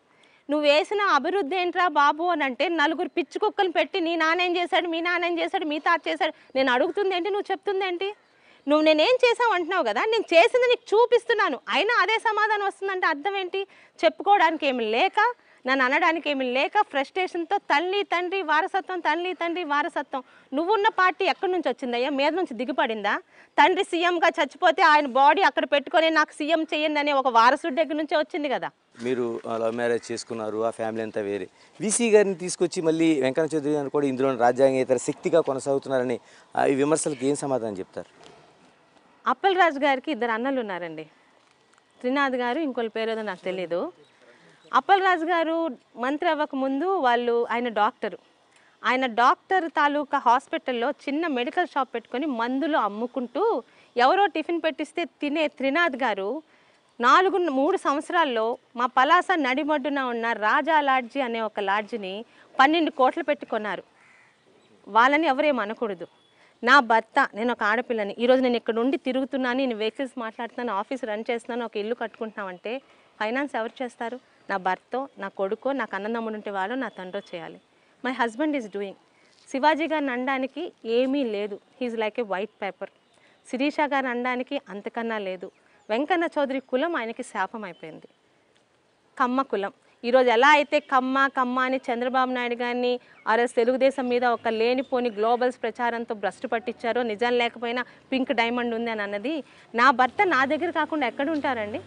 Speaker 1: నువ్వు వేసిన అభివృద్ధి ఏంట్రా బాబు అని అంటే నలుగురు పిచ్చి కుక్కలు పెట్టి నీ నానేం చేశాడు మీ నానేం చేశాడు మీ తాత చేశాడు నేను అడుగుతుంది ఏంటి నువ్వు చెప్తుంది ఏంటి నువ్వు నేనేం చేసావు అంటున్నావు కదా నేను చేసింది నీకు చూపిస్తున్నాను అయినా అదే సమాధానం వస్తుందంటే అర్థం ఏంటి చెప్పుకోవడానికి ఏమి లేక నన్ను అనడానికి ఏమి లేక ఫ్రస్ట్రేషన్తో తల్లి తండ్రి వారసత్వం తల్లి తండ్రి వారసత్వం నువ్వున్న పార్టీ ఎక్కడి నుంచి వచ్చిందయ్యా మీద నుంచి దిగిపడిందా తండ్రి సీఎంగా చచ్చిపోతే ఆయన బాడీ అక్కడ పెట్టుకొని నాకు సీఎం చేయండి అనే ఒక వారసుడి దగ్గర నుంచే వచ్చింది కదా
Speaker 2: మీరు లవ్ మ్యారేజ్ చేసుకున్నారు ఆ ఫ్యామిలీ అంతా వేరే వీసీ గారిని తీసుకొచ్చి మళ్ళీ వెంకన్న చౌదరి గారు కూడా ఇందులో రాజ్యాంగేతర శక్తిగా కొనసాగుతున్నారని ఈ విమర్శలకు ఏం సమాధానం చెప్తారు
Speaker 1: అప్పల్ రాజు గారికి ఇద్దరు అన్నలు ఉన్నారండి త్రినాథ్ గారు ఇంకోళ్ళ పేరు ఏదో నాకు తెలియదు అప్పలరాజు గారు మంత్రి అవ్వక ముందు వాళ్ళు ఆయన డాక్టరు ఆయన డాక్టర్ తాలూకా హాస్పిటల్లో చిన్న మెడికల్ షాప్ పెట్టుకొని మందులు అమ్ముకుంటూ ఎవరో టిఫిన్ పెట్టిస్తే తినే త్రినాథ్ గారు నాలుగు మూడు సంవత్సరాల్లో మా పలాస నడిమడ్డున ఉన్న రాజా లాడ్జీ అనే ఒక లాడ్జిని పన్నెండు కోట్లు పెట్టుకున్నారు వాళ్ళని ఎవరేం అనకూడదు నా భర్త నేను ఒక ఆడపిల్లని ఈరోజు నేను ఇక్కడ ఉండి తిరుగుతున్నాను నేను వెహికల్స్ మాట్లాడుతున్నాను ఆఫీస్ రన్ చేస్తున్నాను ఒక ఇల్లు కట్టుకుంటున్నామంటే ఫైనాన్స్ ఎవరు చేస్తారు నా భర్త నా కొడుకు నాకు అన్నదమ్ముడు ఉంటే వాళ్ళు నా తండ్రి చేయాలి my husband is doing Shivaji గారిని అనడానికి ఏమీ లేదు హీఈ్ like a white paper Sirisha గారు అనడానికి అంతకన్నా లేదు వెంకన్న చౌదరి కులం ఆయనకి శాపం అయిపోయింది కమ్మ కులం ఈరోజు ఎలా అయితే కమ్మ కమ్మ అని చంద్రబాబు నాయుడు గారిని ఆర్ఎస్ తెలుగుదేశం మీద ఒక లేనిపోని గ్లోబల్స్ ప్రచారంతో భ్రష్టు పట్టించారో నిజం లేకపోయినా పింక్ డైమండ్ ఉంది అని అన్నది నా భర్త నా దగ్గర కాకుండా ఎక్కడ ఉంటారండి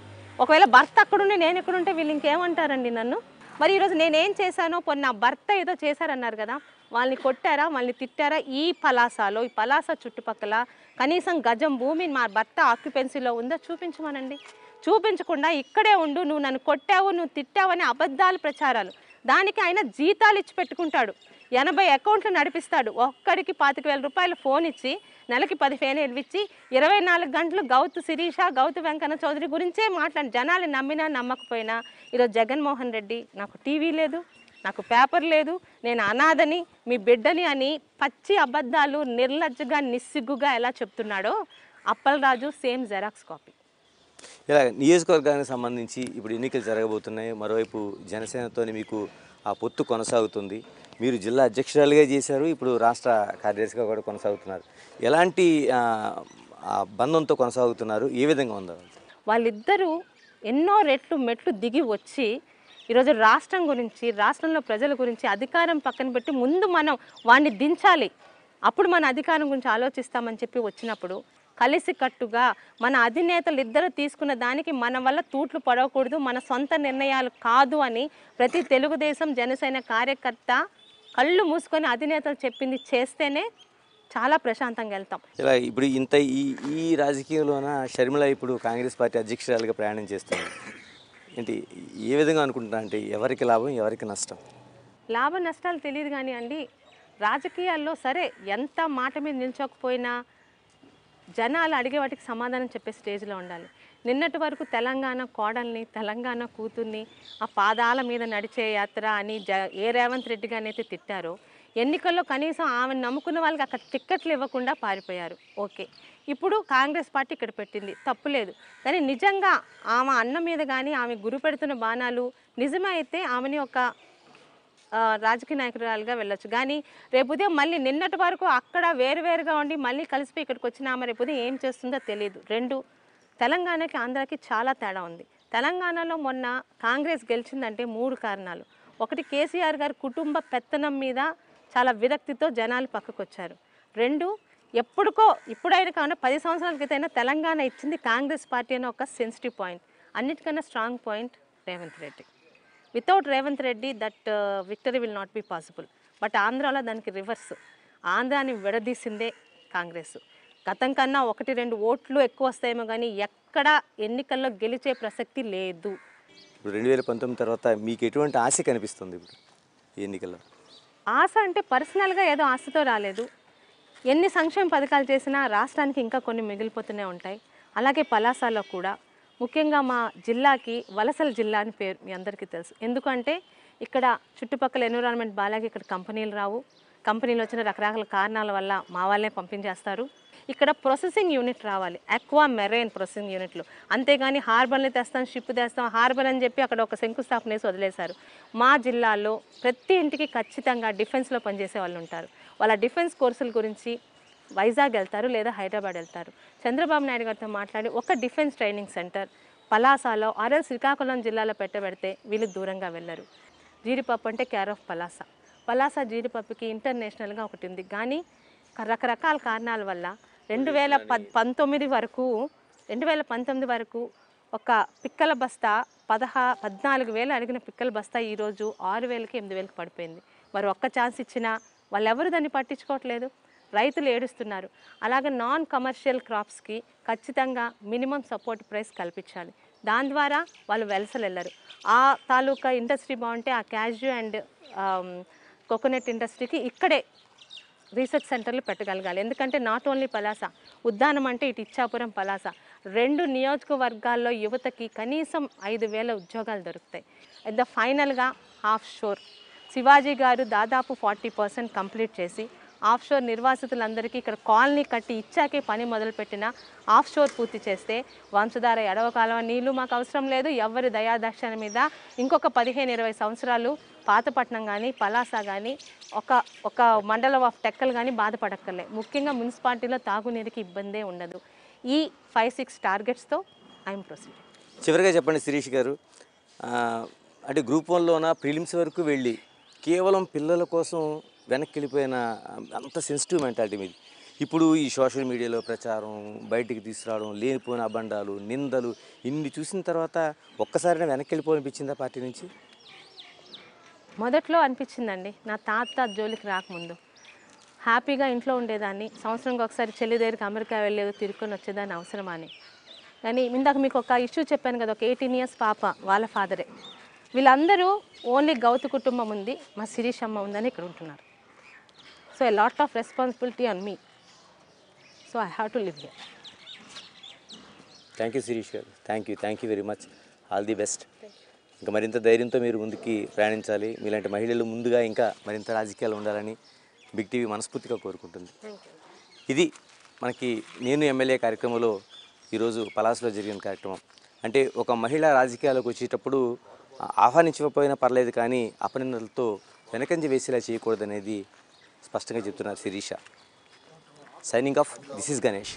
Speaker 1: ఒకవేళ భర్త అక్కడుండి నేను ఎక్కడుంటే వీళ్ళు ఇంకేమంటారండి నన్ను మరి ఈరోజు నేనేం చేశానో పొన్న నా భర్త ఏదో చేశారన్నారు కదా వాళ్ళని కొట్టారా వాళ్ళని తిట్టారా ఈ పలాసాలో ఈ పలాస చుట్టుపక్కల కనీసం గజం భూమిని మా భర్త ఆక్యుపెన్సీలో ఉందో చూపించమనండి చూపించకుండా ఇక్కడే ఉండు నువ్వు నన్ను కొట్టావు నువ్వు తిట్టావని అబద్ధాలు ప్రచారాలు దానికి ఆయన జీతాలు ఇచ్చి పెట్టుకుంటాడు ఎనభై అకౌంట్లు నడిపిస్తాడు ఒక్కడికి పాతిక వేల రూపాయలు ఫోన్ ఇచ్చి నెలకి పదిహేను ఇచ్చి ఇరవై నాలుగు గంటలు గౌతు శిరీష గౌతు వెంకన్న చౌదరి గురించే మాట్లాడి జనాలు నమ్మినా నమ్మకపోయినా ఈరోజు జగన్మోహన్ రెడ్డి నాకు టీవీ లేదు నాకు పేపర్ లేదు నేను అనాథని మీ బిడ్డని అని పచ్చి అబద్ధాలు నిర్లజ్జగా నిస్సిగ్గుగా ఎలా చెప్తున్నాడో అప్పలరాజు సేమ్ జెరాక్స్ కాపీ
Speaker 2: ఇలా నియోజకవర్గానికి సంబంధించి ఇప్పుడు ఎన్నికలు జరగబోతున్నాయి మరోవైపు జనసేనతో మీకు ఆ పొత్తు కొనసాగుతుంది మీరు జిల్లా అధ్యక్షురాలుగా చేశారు ఇప్పుడు రాష్ట్ర కార్యదర్శిగా కూడా కొనసాగుతున్నారు ఎలాంటి బంధంతో కొనసాగుతున్నారు ఏ విధంగా ఉందో
Speaker 1: వాళ్ళిద్దరూ ఎన్నో రెట్లు మెట్లు దిగి వచ్చి ఈరోజు రాష్ట్రం గురించి రాష్ట్రంలో ప్రజల గురించి అధికారం పక్కన పెట్టి ముందు మనం వాడిని దించాలి అప్పుడు మన అధికారం గురించి ఆలోచిస్తామని చెప్పి వచ్చినప్పుడు కలిసికట్టుగా మన అధినేతలు ఇద్దరు తీసుకున్న దానికి మన వల్ల తూట్లు పడవకూడదు మన సొంత నిర్ణయాలు కాదు అని ప్రతి తెలుగుదేశం జనసేన కార్యకర్త కళ్ళు మూసుకొని అధినేతలు చెప్పింది చేస్తేనే చాలా ప్రశాంతంగా వెళ్తాం
Speaker 3: ఇలా
Speaker 2: ఇప్పుడు ఇంత ఈ ఈ రాజకీయంలోన షర్మిల ఇప్పుడు కాంగ్రెస్ పార్టీ అధ్యక్షురాలుగా ప్రయాణం చేస్తుంది ఏంటి ఏ విధంగా అనుకుంటున్నా అంటే ఎవరికి లాభం ఎవరికి నష్టం
Speaker 1: లాభ నష్టాలు తెలియదు కానీ అండి రాజకీయాల్లో సరే ఎంత మాట మీద నిల్చోకపోయినా జనాలు అడిగే వాటికి సమాధానం చెప్పే స్టేజ్లో ఉండాలి నిన్నటి వరకు తెలంగాణ కోడల్ని తెలంగాణ కూతుర్ని ఆ పాదాల మీద నడిచే యాత్ర అని జ ఏ రేవంత్ రెడ్డి గారిని అయితే తిట్టారో ఎన్నికల్లో కనీసం ఆమెను నమ్ముకున్న వాళ్ళకి అక్కడ టిక్కెట్లు ఇవ్వకుండా పారిపోయారు ఓకే ఇప్పుడు కాంగ్రెస్ పార్టీ ఇక్కడ పెట్టింది తప్పులేదు కానీ నిజంగా ఆమె అన్న మీద కానీ ఆమె గురి పెడుతున్న బాణాలు నిజమైతే ఆమెని ఒక రాజకీయ నాయకురాలుగా వెళ్ళొచ్చు కానీ రేపు ఉదయం మళ్ళీ నిన్నటి వరకు అక్కడ వేరువేరుగా ఉండి మళ్ళీ కలిసిపోయి ఇక్కడికి వచ్చిన ఆమె రేపు ఉదయం ఏం చేస్తుందో తెలియదు రెండు తెలంగాణకి ఆంధ్రాకి చాలా తేడా ఉంది తెలంగాణలో మొన్న కాంగ్రెస్ గెలిచిందంటే మూడు కారణాలు ఒకటి కేసీఆర్ గారి కుటుంబ పెత్తనం మీద చాలా విరక్తితో జనాలు పక్కకు వచ్చారు రెండు ఎప్పుడుకో ఇప్పుడైనా కావున పది సంవత్సరాల క్రితైనా తెలంగాణ ఇచ్చింది కాంగ్రెస్ పార్టీ అనే ఒక సెన్సిటివ్ పాయింట్ అన్నిటికన్నా strong point Revanth Reddy without Revanth Reddy that victory will not be possible but ఆంధ్రాలో దానికి రివర్స్ ఆంధ్రాని విడదీసిందే కాంగ్రెస్ గతం కన్నా ఒకటి రెండు ఓట్లు ఎక్కువ వస్తాయేమో కానీ ఎక్కడ ఎన్నికల్లో గెలిచే ప్రసక్తి లేదు
Speaker 2: రెండు వేల పంతొమ్మిది తర్వాత మీకు ఎటువంటి ఆశ కనిపిస్తుంది ఇప్పుడు ఎన్నికల్లో
Speaker 1: ఆశ అంటే పర్సనల్గా ఏదో ఆశతో రాలేదు ఎన్ని సంక్షేమ పథకాలు చేసినా రాష్ట్రానికి ఇంకా కొన్ని మిగిలిపోతూనే ఉంటాయి అలాగే పలాసాలో కూడా ముఖ్యంగా మా జిల్లాకి వలసల జిల్లా అని పేరు మీ అందరికీ తెలుసు ఎందుకంటే ఇక్కడ చుట్టుపక్కల ఎన్విరాన్మెంట్ బాగాలేక ఇక్కడ కంపెనీలు రావు కంపెనీలు వచ్చిన రకరకాల కారణాల వల్ల మా వాళ్ళే పంపించేస్తారు ఇక్కడ ప్రొసెసింగ్ యూనిట్ రావాలి ఎక్వా మెరైన్ ప్రొసెసింగ్ యూనిట్లు అంతేగాని హార్బర్ని తెస్తాం షిప్ తెస్తాం హార్బర్ అని చెప్పి అక్కడ ఒక శంకుస్థాపన వేసి వదిలేశారు మా జిల్లాలో ప్రతి ఇంటికి ఖచ్చితంగా డిఫెన్స్లో పనిచేసే వాళ్ళు ఉంటారు వాళ్ళ డిఫెన్స్ కోర్సుల గురించి వైజాగ్ వెళ్తారు లేదా హైదరాబాద్ వెళ్తారు చంద్రబాబు నాయుడు గారితో మాట్లాడి ఒక డిఫెన్స్ ట్రైనింగ్ సెంటర్ పలాసాలో ఆర్ఎల్ శ్రీకాకుళం జిల్లాలో పెట్టబెడితే వీళ్ళు దూరంగా వెళ్ళరు జీడిపప్పు అంటే క్యార్ ఆఫ్ పలాస పలాస జీడిపప్పుకి ఇంటర్నేషనల్గా ఒకటి ఉంది కానీ రకరకాల కారణాల వల్ల రెండు వేల పంతొమ్మిది వరకు రెండు వేల పంతొమ్మిది వరకు ఒక పిక్కల బస్తా పదహా పద్నాలుగు వేలు అడిగిన పిక్కల బస్తా ఈరోజు ఆరు వేలకి ఎనిమిది వేలకు పడిపోయింది మరి ఒక్క ఛాన్స్ ఇచ్చినా వాళ్ళెవరు దాన్ని పట్టించుకోవట్లేదు రైతులు ఏడుస్తున్నారు అలాగే నాన్ కమర్షియల్ క్రాప్స్కి ఖచ్చితంగా మినిమం సపోర్ట్ ప్రైస్ కల్పించాలి దాని ద్వారా వాళ్ళు వెలసలెళ్ళరు ఆ తాలూకా ఇండస్ట్రీ బాగుంటే ఆ క్యాజు అండ్ కోకోనట్ ఇండస్ట్రీకి ఇక్కడే రీసెర్చ్ సెంటర్లు పెట్టగలగాలి ఎందుకంటే నాట్ ఓన్లీ పలాస ఉద్దానం అంటే ఇటు ఇచ్చాపురం పలాస రెండు నియోజకవర్గాల్లో యువతకి కనీసం ఐదు వేల ఉద్యోగాలు దొరుకుతాయి అట్ ద ఫైనల్గా హాఫ్ షోర్ శివాజీ గారు దాదాపు ఫార్టీ పర్సెంట్ కంప్లీట్ చేసి ఆఫ్షోర్ నిర్వాసితులందరికీ ఇక్కడ కాలనీ కట్టి ఇచ్చాకే పని మొదలుపెట్టిన ఆఫ్షోర్ పూర్తి చేస్తే వంశధార ఎడవ కాలం నీళ్లు మాకు అవసరం లేదు ఎవరి దయాదక్షణ మీద ఇంకొక పదిహేను ఇరవై సంవత్సరాలు పాతపట్నం కానీ పలాస కానీ ఒక ఒక మండలం ఆఫ్ టెక్కలు కానీ బాధపడక్కర్లే ముఖ్యంగా మున్సిపాలిటీలో తాగునీరుకి ఇబ్బందే ఉండదు ఈ ఫైవ్ సిక్స్ టార్గెట్స్తో ఐఎమ్ ప్రొసీడ్
Speaker 2: చివరిగా చెప్పండి శిరీష్ గారు అంటే గ్రూప్ వన్లోన ప్రిలిమ్స్ వరకు వెళ్ళి కేవలం పిల్లల కోసం వెనక్కి వెళ్ళిపోయిన అంత సెన్సిటివ్ మెంటాలిటీ మీది ఇప్పుడు ఈ సోషల్ మీడియాలో ప్రచారం బయటికి తీసుకురావడం లేనిపోయిన అబండాలు నిందలు ఇన్ని చూసిన తర్వాత ఒక్కసారి వెనక్కి వెళ్ళిపోనిపించిందా పార్టీ నుంచి
Speaker 1: మొదట్లో అనిపించిందండి నా తాత జోలికి రాకముందు హ్యాపీగా ఇంట్లో ఉండేదాన్ని సంవత్సరంకి ఒకసారి చెల్లి దగ్గరికి అమెరికా వెళ్ళేదో తిరుక్కొని వచ్చేదాన్ని అవసరమా అని కానీ ఇందాక మీకు ఒక ఇష్యూ చెప్పాను కదా ఒక ఎయిటీన్ ఇయర్స్ పాప వాళ్ళ ఫాదరే వీళ్ళందరూ ఓన్లీ గౌతు కుటుంబం ఉంది మా శిరీష్ అమ్మ ఉందని ఇక్కడ ఉంటున్నారు So a lot of responsibility on me. So I have to live here.
Speaker 2: Thank you Sirish గారు thank you thank you very much all the best ఇంకా మరింత ధైర్యంతో మీరు ముందుకి ప్రయాణించాలి మీలాంటి మహిళలు ముందుగా ఇంకా మరింత రాజకీయాలు ఉండాలని బిగ్ టీవీ మనస్ఫూర్తిగా కోరుకుంటుంది ఇది మనకి నేను ఎమ్మెల్యే కార్యక్రమంలో ఈరోజు పలాసులో జరిగిన కార్యక్రమం అంటే ఒక మహిళ రాజకీయాలకు వచ్చేటప్పుడు ఆహ్వానించకపోయినా పర్లేదు కానీ అపనిందలతో వెనకంజ వేసేలా చేయకూడదనేది స్పష్టంగా చెప్తున్నారు Sirisha signing off this is Ganesh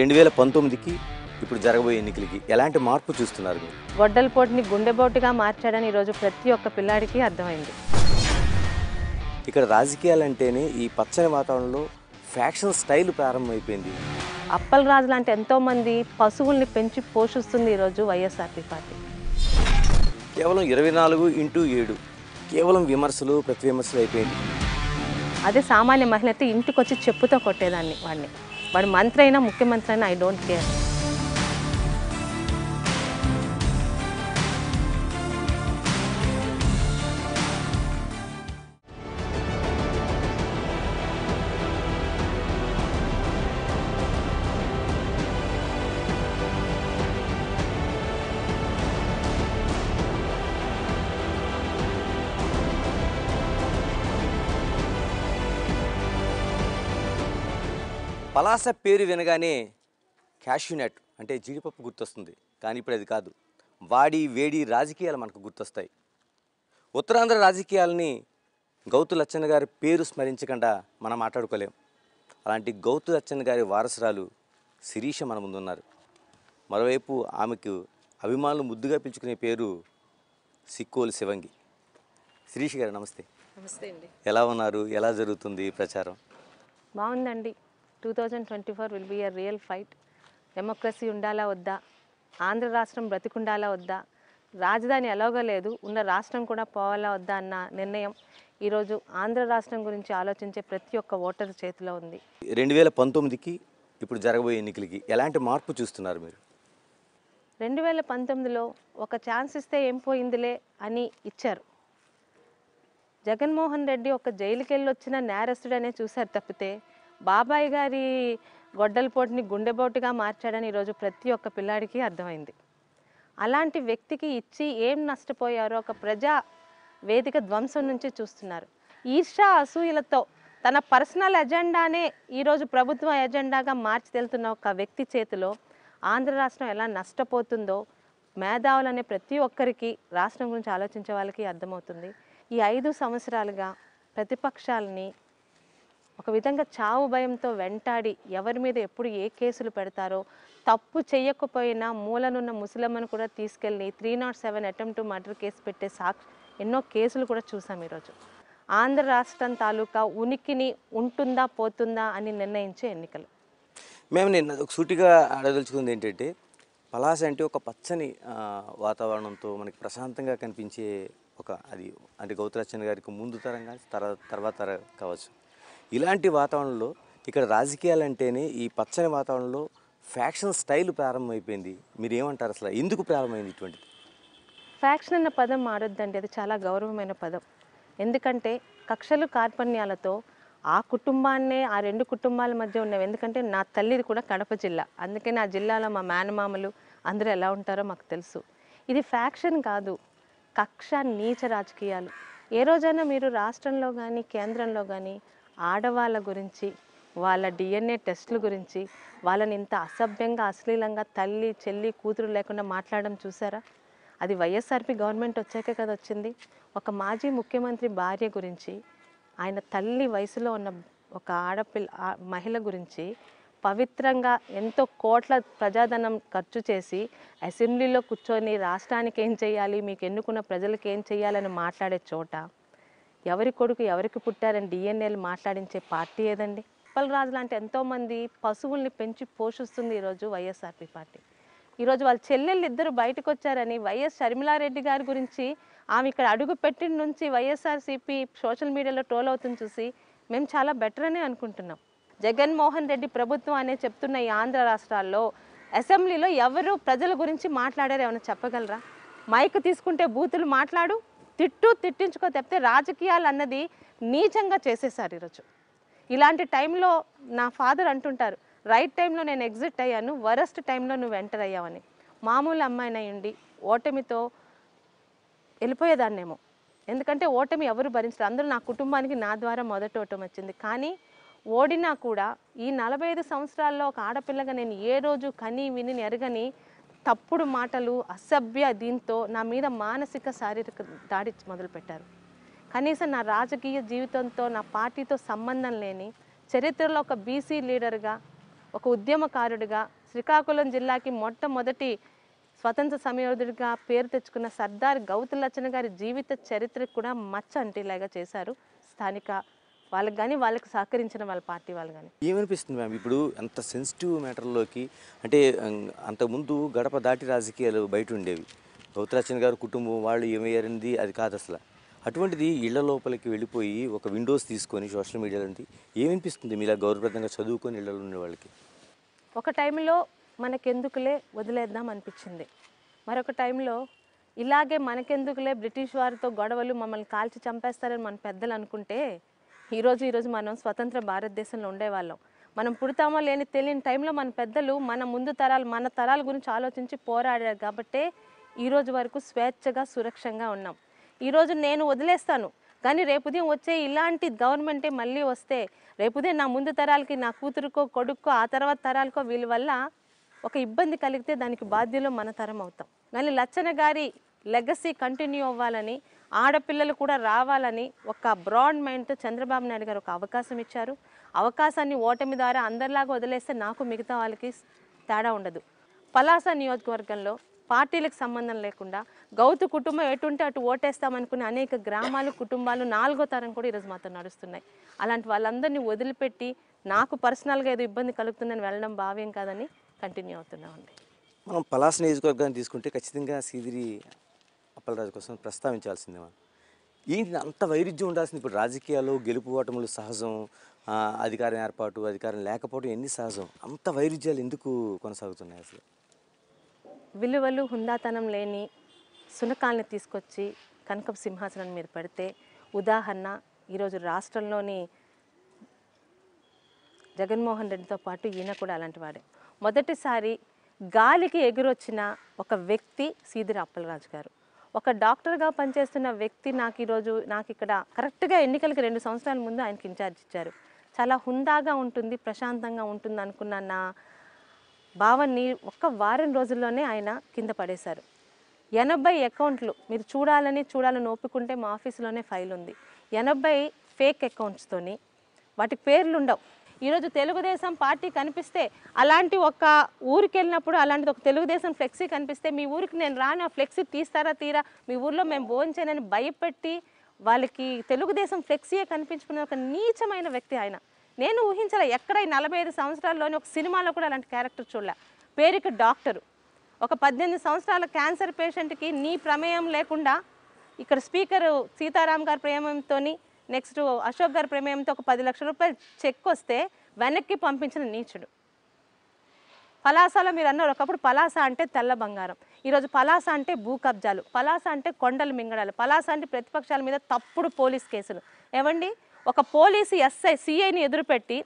Speaker 2: రెండు వేల పంతొమ్మిదికి ఇప్పుడు జరగబోయే ఎన్నికలకి ఎలాంటి మార్పు చూస్తున్నారు
Speaker 1: గొడ్డలపోటుని గుండెబోటుగా మార్చాడని ఈరోజు ప్రతి ఒక్క పిల్లాడికి అర్థమైంది
Speaker 2: ఇక్కడ రాజకీయాలంటేనే ఈ పచ్చని వాతావరణంలో ఫ్యాక్షన్ స్టైల్ ప్రారంభమైపోయింది
Speaker 1: అప్పల రాజు లాంటి ఎంతోమంది పశువుల్ని పెంచి పోషిస్తుంది ఈరోజు వైఎస్ఆర్పి పార్టీ
Speaker 2: కేవలం ఇరవై నాలుగు ఇంటూ ఏడు కేవలం విమర్శలు ప్రతి విమర్శలు అయిపోయింది
Speaker 1: అదే సామాన్య మహిళ అయితే ఇంటికి వచ్చి చెప్పుతో కొట్టేదాన్ని వాడిని వాడి మంత్రి అయినా ముఖ్యమంత్రి అయినా ఐ డోంట్ కేర్
Speaker 4: పలాస
Speaker 2: పేరు వినగానే క్యాష్యూనట్ అంటే జీడిపప్పు గుర్తొస్తుంది కానీ ఇప్పుడు అది కాదు వాడి వేడి రాజకీయాలు మనకు గుర్తొస్తాయి ఉత్తరాంధ్ర రాజకీయాలని గౌతు లచ్చన్న గారి పేరు స్మరించకుండా మనం మాట్లాడుకోలేం అలాంటి గౌతు లచ్చన్న గారి వారసురాలు శిరీష మన ముందున్నారు మరోవైపు ఆమెకు అభిమానులు ముద్దుగా పిలుచుకునే పేరు సిక్కోలు శివంగి శిరీష గారు నమస్తే
Speaker 3: నమస్తే
Speaker 1: అండి
Speaker 2: ఎలా ఉన్నారు ఎలా జరుగుతుంది ప్రచారం
Speaker 1: బాగుందండి two thousand twenty four will be a real fight democracy ఉండాలా వద్దా ఆంధ్ర రాష్ట్రం బ్రతికుండాలా వద్దా రాజధాని ఎలాగో లేదు ఉన్న రాష్ట్రం కూడా పోవాలా వద్దా అన్న నిర్ణయం ఈరోజు ఆంధ్ర రాష్ట్రం గురించి ఆలోచించే ప్రతి ఒక్క ఓటర్ చేతిలో ఉంది
Speaker 2: రెండు వేల పంతొమ్మిదికి ఇప్పుడు జరగబోయే ఎన్నికలకి ఎలాంటి మార్పు చూస్తున్నారు మీరు
Speaker 1: రెండు వేల పంతొమ్మిదిలో ఒక ఛాన్స్ ఇస్తే ఏం పోయిందిలే అని ఇచ్చారు జగన్మోహన్ రెడ్డి ఒక జైలుకెళ్ళి వచ్చిన నేరస్తుడనే చూశారు తప్పితే బాబాయ్ గారి గొడ్డలిపోటుని గుండెబోటుగా మార్చాడని ఈరోజు ప్రతి ఒక్క పిల్లాడికి అర్థమైంది అలాంటి వ్యక్తికి ఇచ్చి ఏం నష్టపోయారో ఒక ప్రజా వేదిక ధ్వంసం నుంచి చూస్తున్నారు ఈర్షా అసూయలతో తన పర్సనల్ ఎజెండానే ఈరోజు ప్రభుత్వ ఎజెండాగా మార్చి తెలుతున్న ఒక వ్యక్తి చేతిలో ఆంధ్ర రాష్ట్రం ఎలా నష్టపోతుందో మేధావులనే ప్రతి ఒక్కరికి రాష్ట్రం గురించి ఆలోచించే వాళ్ళకి అర్థమవుతుంది ఈ ఐదు సంవత్సరాలుగా ప్రతిపక్షాలని ఒక విధంగా చావు భయంతో వెంటాడి ఎవరి మీద ఎప్పుడు ఏ కేసులు పెడతారో తప్పు చేయకపోయినా మూలనున్న ముసలమ్మను కూడా తీసుకెళ్ళి three not seven attempt murder case పెట్టే సాక్షి ఎన్నో కేసులు కూడా చూసాం ఈరోజు ఆంధ్ర రాష్ట్రం తాలూకా ఉనికిని ఉంటుందా పోతుందా అని నిర్ణయించే ఎన్నికలు
Speaker 2: మేము నిన్న ఒక సూటిగా ఆడదలుచుకుంది ఏంటంటే పలాస అంటే ఒక పచ్చని వాతావరణంతో మనకి ప్రశాంతంగా కనిపించే ఒక అది అంటే గౌతరాచన్ గారికి ముందు తరం కానీ తర్వాత తర కావచ్చు ఇలాంటి వాతావరణంలో ఇక్కడ రాజకీయాలు అంటేనే ఈ పచ్చని వాతావరణంలో ఫ్యాక్షన్ స్టైల్ ప్రారంభమైపోయింది మీరు ఏమంటారు అసలు ఎందుకు ప్రారంభమైంది ఇటువంటిది
Speaker 1: ఫ్యాక్షన్ అన్న పదం మారొద్దండి అది చాలా గౌరవమైన పదం ఎందుకంటే కక్షలు కార్పణ్యాలతో ఆ కుటుంబాన్నే ఆ రెండు కుటుంబాల మధ్య ఉన్నవి ఎందుకంటే నా తల్లిది కూడా కడప జిల్లా అందుకే నా జిల్లాలో మా మేనమామలు అందరూ ఎలా ఉంటారో మాకు తెలుసు ఇది ఫ్యాక్షన్ కాదు కక్ష నీచ రాజకీయాలు ఏ రోజైనా మీరు రాష్ట్రంలో కానీ కేంద్రంలో కానీ ఆడవాళ్ళ గురించి వాళ్ళ డిఎన్ఏ టెస్టుల గురించి వాళ్ళని ఇంత అసభ్యంగా అశ్లీలంగా తల్లి చెల్లి కూతురు లేకుండా మాట్లాడడం చూసారా అది వైఎస్ఆర్పి గవర్నమెంట్ వచ్చాకే కదా వచ్చింది ఒక మాజీ ముఖ్యమంత్రి భార్య గురించి ఆయన తల్లి వయసులో ఉన్న ఒక ఆడపిల్ల మహిళ గురించి పవిత్రంగా ఎంతో కోట్ల ప్రజాధనం ఖర్చు చేసి అసెంబ్లీలో కూర్చొని రాష్ట్రానికి ఏం చేయాలి మీకు ఎన్నుకున్న ప్రజలకు ఏం చేయాలని మాట్లాడే చోట ఎవరి కొడుకు ఎవరికి పుట్టారని డిఎన్ఏలు మాట్లాడించే పార్టీ ఏదండి రాజు లాంటి ఎంతోమంది పశువుల్ని పెంచి పోషిస్తుంది ఈరోజు వైఎస్ఆర్పి పార్టీ ఈరోజు వాళ్ళ చెల్లెళ్ళు ఇద్దరు బయటకు వచ్చారని వైఎస్ షర్మిలారెడ్డి గారి గురించి ఆమె ఇక్కడ అడుగు పెట్టిన నుంచి వైఎస్ఆర్సీపీ సోషల్ మీడియాలో ట్రోల్ అవుతుంది చూసి మేము చాలా బెటర్ అనే అనుకుంటున్నాం జగన్మోహన్ రెడ్డి ప్రభుత్వం అనే చెప్తున్న ఈ ఆంధ్ర రాష్ట్రాల్లో అసెంబ్లీలో ఎవరు ప్రజల గురించి మాట్లాడారు ఏమైనా చెప్పగలరా మైక్ తీసుకుంటే బూతులు మాట్లాడు తిట్టు తిట్టించుకో తప్పితే రాజకీయాలు అన్నది నీచంగా చేసేసారు ఈరోజు ఇలాంటి టైంలో నా ఫాదర్ అంటుంటారు రైట్ టైంలో నేను ఎగ్జిట్ అయ్యాను వరస్ట్ టైంలో నువ్వు ఎంటర్ అయ్యావని మామూలు అమ్మాయినై ఉండి ఓటమితో వెళ్ళిపోయేదాన్నేమో ఎందుకంటే ఓటమి ఎవరు భరించరు అందరూ నా కుటుంబానికి నా ద్వారా మొదటి ఓటమి వచ్చింది కానీ ఓడినా కూడా ఈ నలభై ఐదు సంవత్సరాల్లో ఒక ఆడపిల్లగా నేను ఏ రోజు కని విని ఎరగని తప్పుడు మాటలు అసభ్య దీంతో నా మీద మానసిక శారీరక దాడి మొదలుపెట్టారు కనీసం నా రాజకీయ జీవితంతో నా పార్టీతో సంబంధం లేని చరిత్రలో ఒక బీసీ లీడర్గా ఒక ఉద్యమకారుడిగా శ్రీకాకుళం జిల్లాకి మొట్టమొదటి స్వతంత్ర సమయోధుడిగా పేరు తెచ్చుకున్న సర్దార్ గౌతులచ్చన గారి జీవిత చరిత్ర కూడా మచ్చ అంటేలాగా చేశారు స్థానిక వాళ్ళకి కానీ వాళ్ళకి సహకరించిన వాళ్ళ పార్టీ వాళ్ళు కానీ
Speaker 2: ఏమనిపిస్తుంది మ్యామ్ ఇప్పుడు అంత సెన్సిటివ్ మ్యాటర్లోకి అంటే అంతకుముందు గడప దాటి రాజకీయాలు బయట ఉండేవి గౌతరాచన్ గారు కుటుంబం వాళ్ళు ఏమయ్యారనేది అది కాదు అసలు అటువంటిది ఇళ్ల లోపలికి వెళ్ళిపోయి ఒక విండోస్ తీసుకొని సోషల్ నుండి ఏమనిపిస్తుంది మీలా గౌరవప్రదంగా చదువుకొని ఇళ్ళలో ఉండే వాళ్ళకి
Speaker 1: ఒక టైంలో మనకెందుకులే వదిలేద్దాం అనిపించింది మరొక టైంలో ఇలాగే మనకెందుకులే బ్రిటిష్ వారితో గొడవలు మమ్మల్ని కాల్చి చంపేస్తారని మన పెద్దలు అనుకుంటే ఈరోజు ఈరోజు మనం స్వతంత్ర భారతదేశంలో ఉండేవాళ్ళం మనం పుడతామో లేని తెలియని టైంలో మన పెద్దలు మన ముందు తరాలు మన తరాల గురించి ఆలోచించి పోరాడారు కాబట్టే ఈరోజు వరకు స్వేచ్ఛగా సురక్షంగా ఉన్నాం ఈరోజు నేను వదిలేస్తాను కానీ రేపుదయం వచ్చే ఇలాంటి గవర్నమెంటే మళ్ళీ వస్తే రేపుదే నా ముందు తరాలకి నా కూతురుకో కొడుక్కో ఆ తర్వాత తరాలకో వీళ్ళ వల్ల ఒక ఇబ్బంది కలిగితే దానికి బాధ్యులు మన తరం అవుతాం కానీ లచ్చన గారి లెగసీ కంటిన్యూ అవ్వాలని ఆడపిల్లలు కూడా రావాలని ఒక బ్రాడ్ మైండ్తో చంద్రబాబు నాయుడు గారు ఒక అవకాశం ఇచ్చారు అవకాశాన్ని ఓటమి ద్వారా అందరిలాగా వదిలేస్తే నాకు మిగతా వాళ్ళకి తేడా ఉండదు పలాస నియోజకవర్గంలో పార్టీలకు సంబంధం లేకుండా గౌతు కుటుంబం ఎటుంటే అటు ఓటేస్తామనుకునే అనేక గ్రామాలు కుటుంబాలు నాలుగో తరం కూడా ఈరోజు మాతో నడుస్తున్నాయి అలాంటి వాళ్ళందరినీ వదిలిపెట్టి నాకు పర్సనల్గా ఏదో ఇబ్బంది కలుగుతుందని వెళ్ళడం భావ్యం కాదని కంటిన్యూ అవుతున్నామండి
Speaker 2: మనం పలాస నియోజకవర్గాన్ని తీసుకుంటే ఖచ్చితంగా సీదిరి అప్పలరాజు కోసం ప్రస్తావించాల్సిందే మనం ఏంటి అంత వైరుధ్యం ఉండాల్సింది ఇప్పుడు రాజకీయాలు గెలుపు ఓటములు సహజం అధికారం ఏర్పాటు అధికారం లేకపోవడం ఎన్ని సహజం అంత వైరుధ్యాలు ఎందుకు కొనసాగుతున్నాయి అసలు
Speaker 1: విలువలు హుందాతనం లేని సునకాలను తీసుకొచ్చి కనకపు సింహాసనం మీద పెడితే ఉదాహరణ ఈరోజు రాష్ట్రంలోని జగన్మోహన్ రెడ్డితో పాటు ఈయన కూడా అలాంటి వాడే మొదటిసారి గాలికి ఎగురొచ్చిన ఒక వ్యక్తి సీదిరి అప్పలరాజు గారు ఒక డాక్టర్గా పనిచేస్తున్న వ్యక్తి నాకు ఈరోజు నాకు ఇక్కడ కరెక్ట్గా ఎన్నికలకి రెండు సంవత్సరాల ముందు ఆయనకి ఇన్ఛార్జ్ ఇచ్చారు చాలా హుందాగా ఉంటుంది ప్రశాంతంగా ఉంటుంది అనుకున్న నా భావాన్ని ఒక్క వారం రోజుల్లోనే ఆయన కింద పడేశారు ఎనభై అకౌంట్లు మీరు చూడాలని చూడాలని ఒప్పుకుంటే మా ఆఫీసులోనే ఫైల్ ఉంది ఎనభై ఫేక్ అకౌంట్స్తోని వాటి పేర్లు ఉండవు ఈరోజు తెలుగుదేశం పార్టీ కనిపిస్తే అలాంటి ఒక ఊరికి వెళ్ళినప్పుడు అలాంటి ఒక తెలుగుదేశం ఫ్లెక్సీ కనిపిస్తే మీ ఊరికి నేను రాను ఆ ఫ్లెక్సీ తీస్తారా తీరా మీ ఊర్లో మేము భోజనని భయపెట్టి వాళ్ళకి తెలుగుదేశం ఫ్లెక్సీయే కనిపించుకున్న ఒక నీచమైన వ్యక్తి ఆయన నేను ఊహించాల ఎక్కడ ఈ నలభై ఐదు సంవత్సరాల్లోని ఒక సినిమాలో కూడా అలాంటి క్యారెక్టర్ చూడలే పేరుకి డాక్టరు ఒక పద్దెనిమిది సంవత్సరాల క్యాన్సర్ పేషెంట్కి నీ ప్రమేయం లేకుండా ఇక్కడ స్పీకరు సీతారాం గారి ప్రేమంతో నెక్స్ట్ అశోక్ గారి ప్రమేయంతో ఒక పది లక్షల రూపాయలు చెక్ వస్తే వెనక్కి పంపించిన నీచుడు పలాసలో మీరు అన్నారు ఒకప్పుడు పలాస అంటే తెల్ల బంగారం ఈరోజు పలాస అంటే భూ కబ్జాలు పలాస అంటే కొండలు మింగడాలు పలాస అంటే ప్రతిపక్షాల మీద తప్పుడు పోలీస్ కేసులు ఏమండి ఒక పోలీసు ఎస్ఐ సిఐని ఎదురుపెట్టి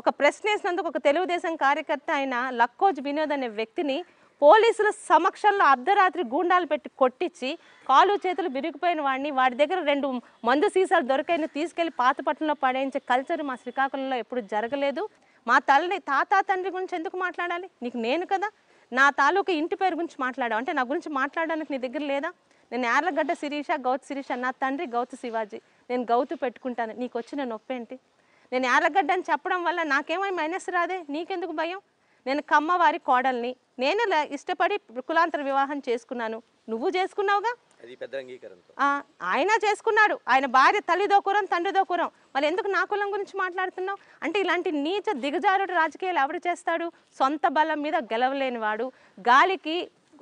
Speaker 1: ఒక ప్రశ్న వేసినందుకు ఒక తెలుగుదేశం కార్యకర్త అయిన లక్కోజ్ వినోద్ అనే వ్యక్తిని పోలీసుల సమక్షంలో అర్ధరాత్రి గూండాలు పెట్టి కొట్టించి కాలు చేతులు బిరిగిపోయిన వాడిని వాడి దగ్గర రెండు మందు సీసాలు దొరికైన తీసుకెళ్లి పాతపట్నంలో పడేయించే కల్చర్ మా శ్రీకాకుళంలో ఎప్పుడు జరగలేదు మా తల్లి తాత తండ్రి గురించి ఎందుకు మాట్లాడాలి నీకు నేను కదా నా తాలూకా ఇంటి పేరు గురించి మాట్లాడావు అంటే నా గురించి మాట్లాడడానికి నీ దగ్గర లేదా నేను యార్లగడ్డ శిరీష గౌతు శిరీష నా తండ్రి గౌతు శివాజీ నేను గౌతు పెట్టుకుంటాను నీకు వచ్చిన నొప్పేంటి నేను యార్లగడ్డ అని చెప్పడం వల్ల నాకేమై మైనస్ రాదే నీకెందుకు భయం నేను కమ్మవారి కోడల్ని నేను ఇష్టపడి కులాంతర వివాహం చేసుకున్నాను నువ్వు చేసుకున్నావుగా ఆయన చేసుకున్నాడు ఆయన భార్య తల్లిదో కూరం తండ్రిదో కూరం వాళ్ళు ఎందుకు నా కులం గురించి మాట్లాడుతున్నావు అంటే ఇలాంటి నీచ దిగజారుడు రాజకీయాలు ఎవడు చేస్తాడు సొంత బలం మీద గెలవలేని వాడు గాలికి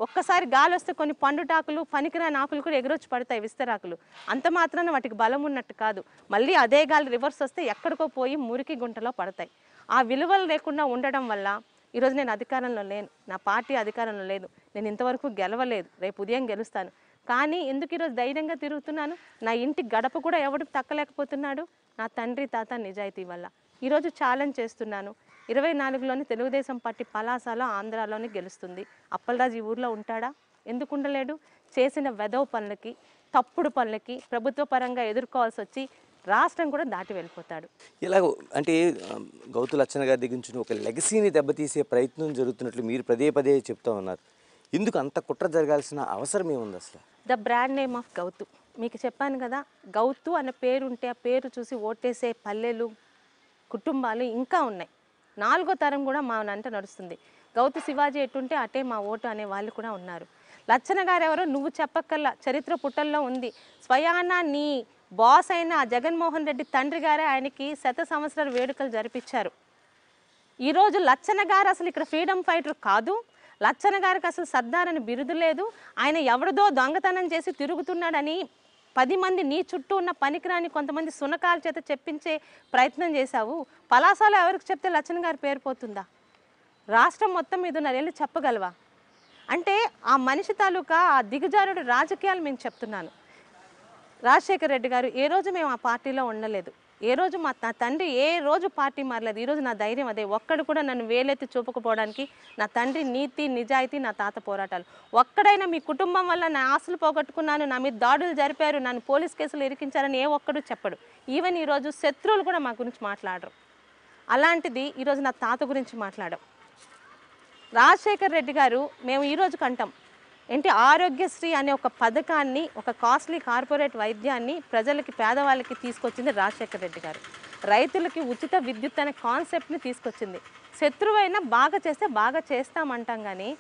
Speaker 1: ఒక్కసారి గాలి వస్తే కొన్ని పండుటాకులు పనికిరాని ఆకులు కూడా ఎగరొచ్చి పడతాయి విస్తరాకులు అంత మాత్రాన వాటికి బలం ఉన్నట్టు కాదు మళ్ళీ అదే గాలి రివర్స్ వస్తే ఎక్కడికో పోయి మురికి గుంటలో పడతాయి ఆ విలువలు లేకుండా ఉండడం వల్ల ఈరోజు నేను అధికారంలో లేను నా పార్టీ అధికారంలో లేదు నేను ఇంతవరకు గెలవలేదు రేపు ఉదయం గెలుస్తాను కానీ ఎందుకు ఈరోజు ధైర్యంగా తిరుగుతున్నాను నా ఇంటి గడప కూడా ఎవడు తక్కలేకపోతున్నాడు నా తండ్రి తాత నిజాయితీ వల్ల ఈరోజు ఛాలెంజ్ చేస్తున్నాను ఇరవై నాలుగులోని తెలుగుదేశం పార్టీ పలాసలో ఆంధ్రాలోని గెలుస్తుంది అప్పలరాజు ఈ ఊర్లో ఉంటాడా ఎందుకు ఉండలేడు చేసిన వెధవ పనులకి తప్పుడు పనులకి ప్రభుత్వ పరంగా ఎదుర్కోవాల్సి వచ్చి రాష్ట్రం కూడా దాటి వెళ్ళిపోతాడు
Speaker 2: ఇలా అంటే గౌతు లచ్చన్న గారి దగ్గర ఒక లెగసీని దెబ్బతీసే ప్రయత్నం జరుగుతున్నట్లు మీరు పదే పదే చెప్తా ఉన్నారు ఎందుకు అంత కుట్ర జరగాల్సిన అవసరం ఏముంది అసలు
Speaker 1: the brand name of Gouthu మీకు చెప్పాను కదా గౌతు అనే పేరు ఉంటే ఆ పేరు చూసి ఓటేసే పల్లెలు కుటుంబాలు ఇంకా ఉన్నాయి నాలుగో తరం కూడా మా నంట నడుస్తుంది గౌతు శివాజీ ఎటుంటే అటే మా ఓటు అనే వాళ్ళు కూడా ఉన్నారు లచ్చన గారు ఎవరో నువ్వు చెప్పక్కల్లా చరిత్ర పుట్టల్లో ఉంది స్వయానా నీ బాస్ అయిన జగన్మోహన్ రెడ్డి తండ్రి గారే ఆయనకి శత సంవత్సరాల వేడుకలు జరిపించారు ఈరోజు లచ్చన గారు అసలు ఇక్కడ ఫ్రీడమ్ ఫైటర్ కాదు లచ్చన గారికి అసలు సర్దార్ అని బిరుదు లేదు ఆయన ఎవరిదో దొంగతనం చేసి తిరుగుతున్నాడని పది మంది నీ చుట్టూ ఉన్న పనికిరాని కొంతమంది సునకాల చేత చెప్పించే ప్రయత్నం చేశావు పలాసాలు ఎవరికి చెప్తే లచ్చన గారి పేరు పోతుందా రాష్ట్రం మొత్తం మీద నరేళ్ళు చెప్పగలవా అంటే ఆ మనిషి తాలూకా ఆ దిగజారుడు రాజకీయాలు మేము చెప్తున్నాను రాజశేఖర రెడ్డి గారు ఏ రోజు మేము ఆ పార్టీలో ఉండలేదు ఏ రోజు మా నా తండ్రి ఏ రోజు పార్టీ మారలేదు ఈరోజు నా ధైర్యం అదే ఒక్కడు కూడా నన్ను వేలెత్తి చూపకపోవడానికి నా తండ్రి నీతి నిజాయితీ నా తాత పోరాటాలు ఒక్కడైనా మీ కుటుంబం వల్ల నా ఆశలు పోగొట్టుకున్నాను నా మీద దాడులు జరిపారు నన్ను పోలీస్ కేసులు ఇరికించారని ఏ ఒక్కడు చెప్పడు ఈవెన్ ఈరోజు శత్రువులు కూడా మా గురించి మాట్లాడరు అలాంటిది ఈరోజు నా తాత గురించి మాట్లాడడం రాజశేఖర్ రెడ్డి గారు మేము ఈరోజు కంటాం ఏంటి ఆరోగ్యశ్రీ అనే ఒక పథకాన్ని ఒక కాస్ట్లీ కార్పొరేట్ వైద్యాన్ని ప్రజలకి పేదవాళ్ళకి తీసుకొచ్చింది రాజశేఖర రెడ్డి గారు రైతులకి ఉచిత విద్యుత్ అనే కాన్సెప్ట్ని తీసుకొచ్చింది శత్రువైన బాగా చేస్తే బాగా చేస్తామంటాం కానీ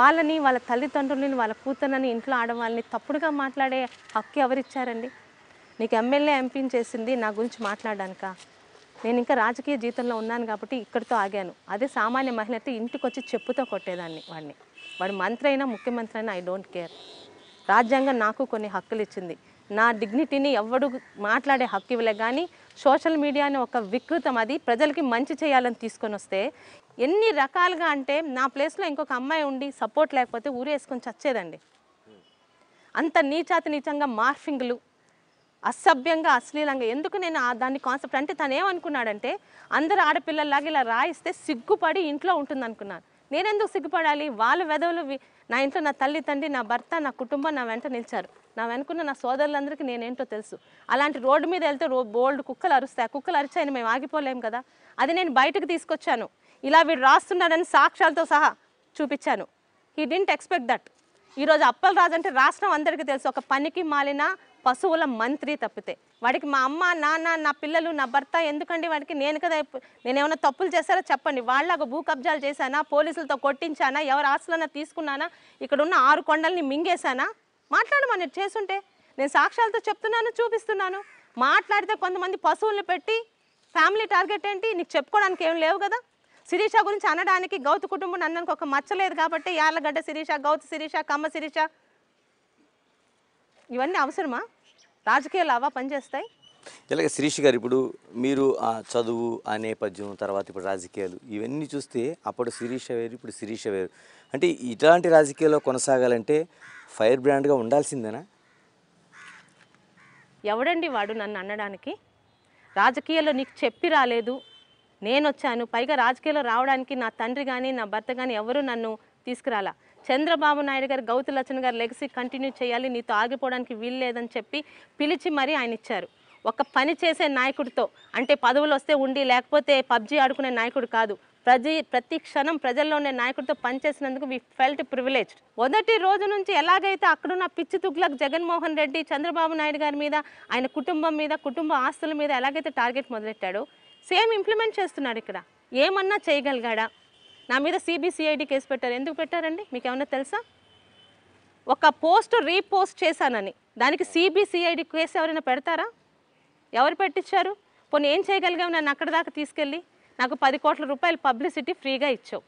Speaker 1: వాళ్ళని వాళ్ళ తల్లిదండ్రులని వాళ్ళ కూతురని ఇంట్లో ఆడవాళ్ళని తప్పుడుగా మాట్లాడే హక్కు ఎవరిచ్చారండి నీకు ఎమ్మెల్యే ఎంపీని చేసింది నా గురించి మాట్లాడానుక నేను ఇంకా రాజకీయ జీవితంలో ఉన్నాను కాబట్టి ఇక్కడితో ఆగాను అదే సామాన్య మహిళ అయితే ఇంటికి వచ్చి చెప్పుతో కొట్టేదాన్ని వాడిని వాడు మంత్రి అయినా ముఖ్యమంత్రి అయినా ఐ డోంట్ కేర్ రాజ్యాంగం నాకు కొన్ని హక్కులు ఇచ్చింది నా డిగ్నిటీని ఎవడు మాట్లాడే హక్కు ఇవ్వలే కానీ సోషల్ మీడియా అనే ఒక వికృతం అది ప్రజలకి మంచి చేయాలని తీసుకొని వస్తే ఎన్ని రకాలుగా అంటే నా ప్లేస్లో ఇంకొక అమ్మాయి ఉండి సపోర్ట్ లేకపోతే ఊరేసుకొని చచ్చేదండి అంత నీచాతి నీచంగా మార్ఫింగ్లు అసభ్యంగా అశ్లీలంగా ఎందుకు నేను దాన్ని కాన్సెప్ట్ అంటే తను ఏమనుకున్నాడంటే అందరు ఆడపిల్లల్లాగా ఇలా రాయిస్తే సిగ్గుపడి ఇంట్లో ఉంటుంది అనుకున్నాను నేనెందుకు సిగ్గుపడాలి వాళ్ళ వెదవులు నా ఇంట్లో నా తల్లి తండ్రి నా భర్త నా కుటుంబం నా వెంట నిలిచారు నా వెనుకున్న నా సోదరులందరికీ నేనేంటో తెలుసు అలాంటి రోడ్డు మీద వెళ్తే రో బోల్డ్ కుక్కలు అరుస్తాయి కుక్కలు అరిచాయని మేము ఆగిపోలేము కదా అది నేను బయటకు తీసుకొచ్చాను ఇలా వీడు రాస్తున్నాడని సాక్ష్యాలతో సహా చూపించాను హీ డింట్ ఎక్స్పెక్ట్ దట్ ఈరోజు అప్పలు రాజు అంటే రాష్ట్రం అందరికీ తెలుసు ఒక పనికి మాలిన పశువుల మంత్రి తప్పితే వాడికి మా అమ్మ నాన్న నా పిల్లలు నా భర్త ఎందుకండి వాడికి నేను కదా నేను ఏమైనా తప్పులు చేస్తారా చెప్పండి వాళ్ళకు భూ కబ్జాలు చేశానా పోలీసులతో కొట్టించానా ఎవరి ఆస్తులన్నా తీసుకున్నానా ఇక్కడ ఉన్న ఆరు కొండల్ని మింగేశానా మాట్లాడమని చేస్తుంటే నేను సాక్ష్యాలతో చెప్తున్నాను చూపిస్తున్నాను మాట్లాడితే కొంతమంది పశువులను పెట్టి ఫ్యామిలీ టార్గెట్ ఏంటి నీకు చెప్పుకోవడానికి ఏం లేవు కదా శిరీష గురించి అనడానికి గౌత కుటుంబం అన్నానికి ఒక మచ్చలేదు కాబట్టి యార్లగడ్డ శిరీష గౌత్ శిరీష కమ్మ శిరీష ఇవన్నీ అవసరమా రాజకీయ లావా పనిచేస్తాయి
Speaker 2: ఇలాగే శిరీష్ గారు ఇప్పుడు మీరు ఆ చదువు ఆ నేపథ్యం తర్వాత ఇప్పుడు రాజకీయాలు ఇవన్నీ చూస్తే అప్పుడు శిరీష వేరు ఇప్పుడు శిరీష వేరు అంటే ఇట్లాంటి రాజకీయాల్లో కొనసాగాలంటే ఫైర్ బ్రాండ్గా
Speaker 1: ఉండాల్సిందేనా ఎవడండి వాడు నన్ను అనడానికి రాజకీయాల్లో నీకు చెప్పి రాలేదు నేను వచ్చాను పైగా రాజకీయాల్లో రావడానికి నా తండ్రి కానీ నా భర్త కానీ ఎవరు నన్ను తీసుకురాలా చంద్రబాబు నాయుడు గారు గౌతు లచ్చన్ గారు లెగసీ కంటిన్యూ చేయాలి నీతో ఆగిపోవడానికి వీల్లేదని చెప్పి పిలిచి మరీ ఆయన ఇచ్చారు ఒక పని చేసే నాయకుడితో అంటే పదవులు వస్తే ఉండి లేకపోతే పబ్జీ ఆడుకునే నాయకుడు కాదు ప్రతి ప్రతి క్షణం ప్రజల్లో ఉండే నాయకుడితో పనిచేసినందుకు వి ఫెల్ట్ ప్రివిలేజ్ మొదటి రోజు నుంచి ఎలాగైతే అక్కడున్న పిచ్చి తుగ్లకు జగన్మోహన్ రెడ్డి చంద్రబాబు నాయుడు గారి మీద ఆయన కుటుంబం మీద కుటుంబ ఆస్తుల మీద ఎలాగైతే టార్గెట్ మొదలెట్టాడో సేమ్ ఇంప్లిమెంట్ చేస్తున్నాడు ఇక్కడ ఏమన్నా చేయగలిగాడా నా మీద సిబిసిఐడి కేసు పెట్టారు ఎందుకు పెట్టారండి మీకు ఏమన్నా తెలుసా ఒక పోస్ట్ రీపోస్ట్ చేశానని దానికి సిబిసిఐడి కేసు ఎవరైనా పెడతారా ఎవరు పెట్టించారు పోనీ ఏం చేయగలిగాం నన్ను అక్కడ దాకా తీసుకెళ్ళి నాకు పది కోట్ల రూపాయలు పబ్లిసిటీ ఫ్రీగా ఇచ్చావు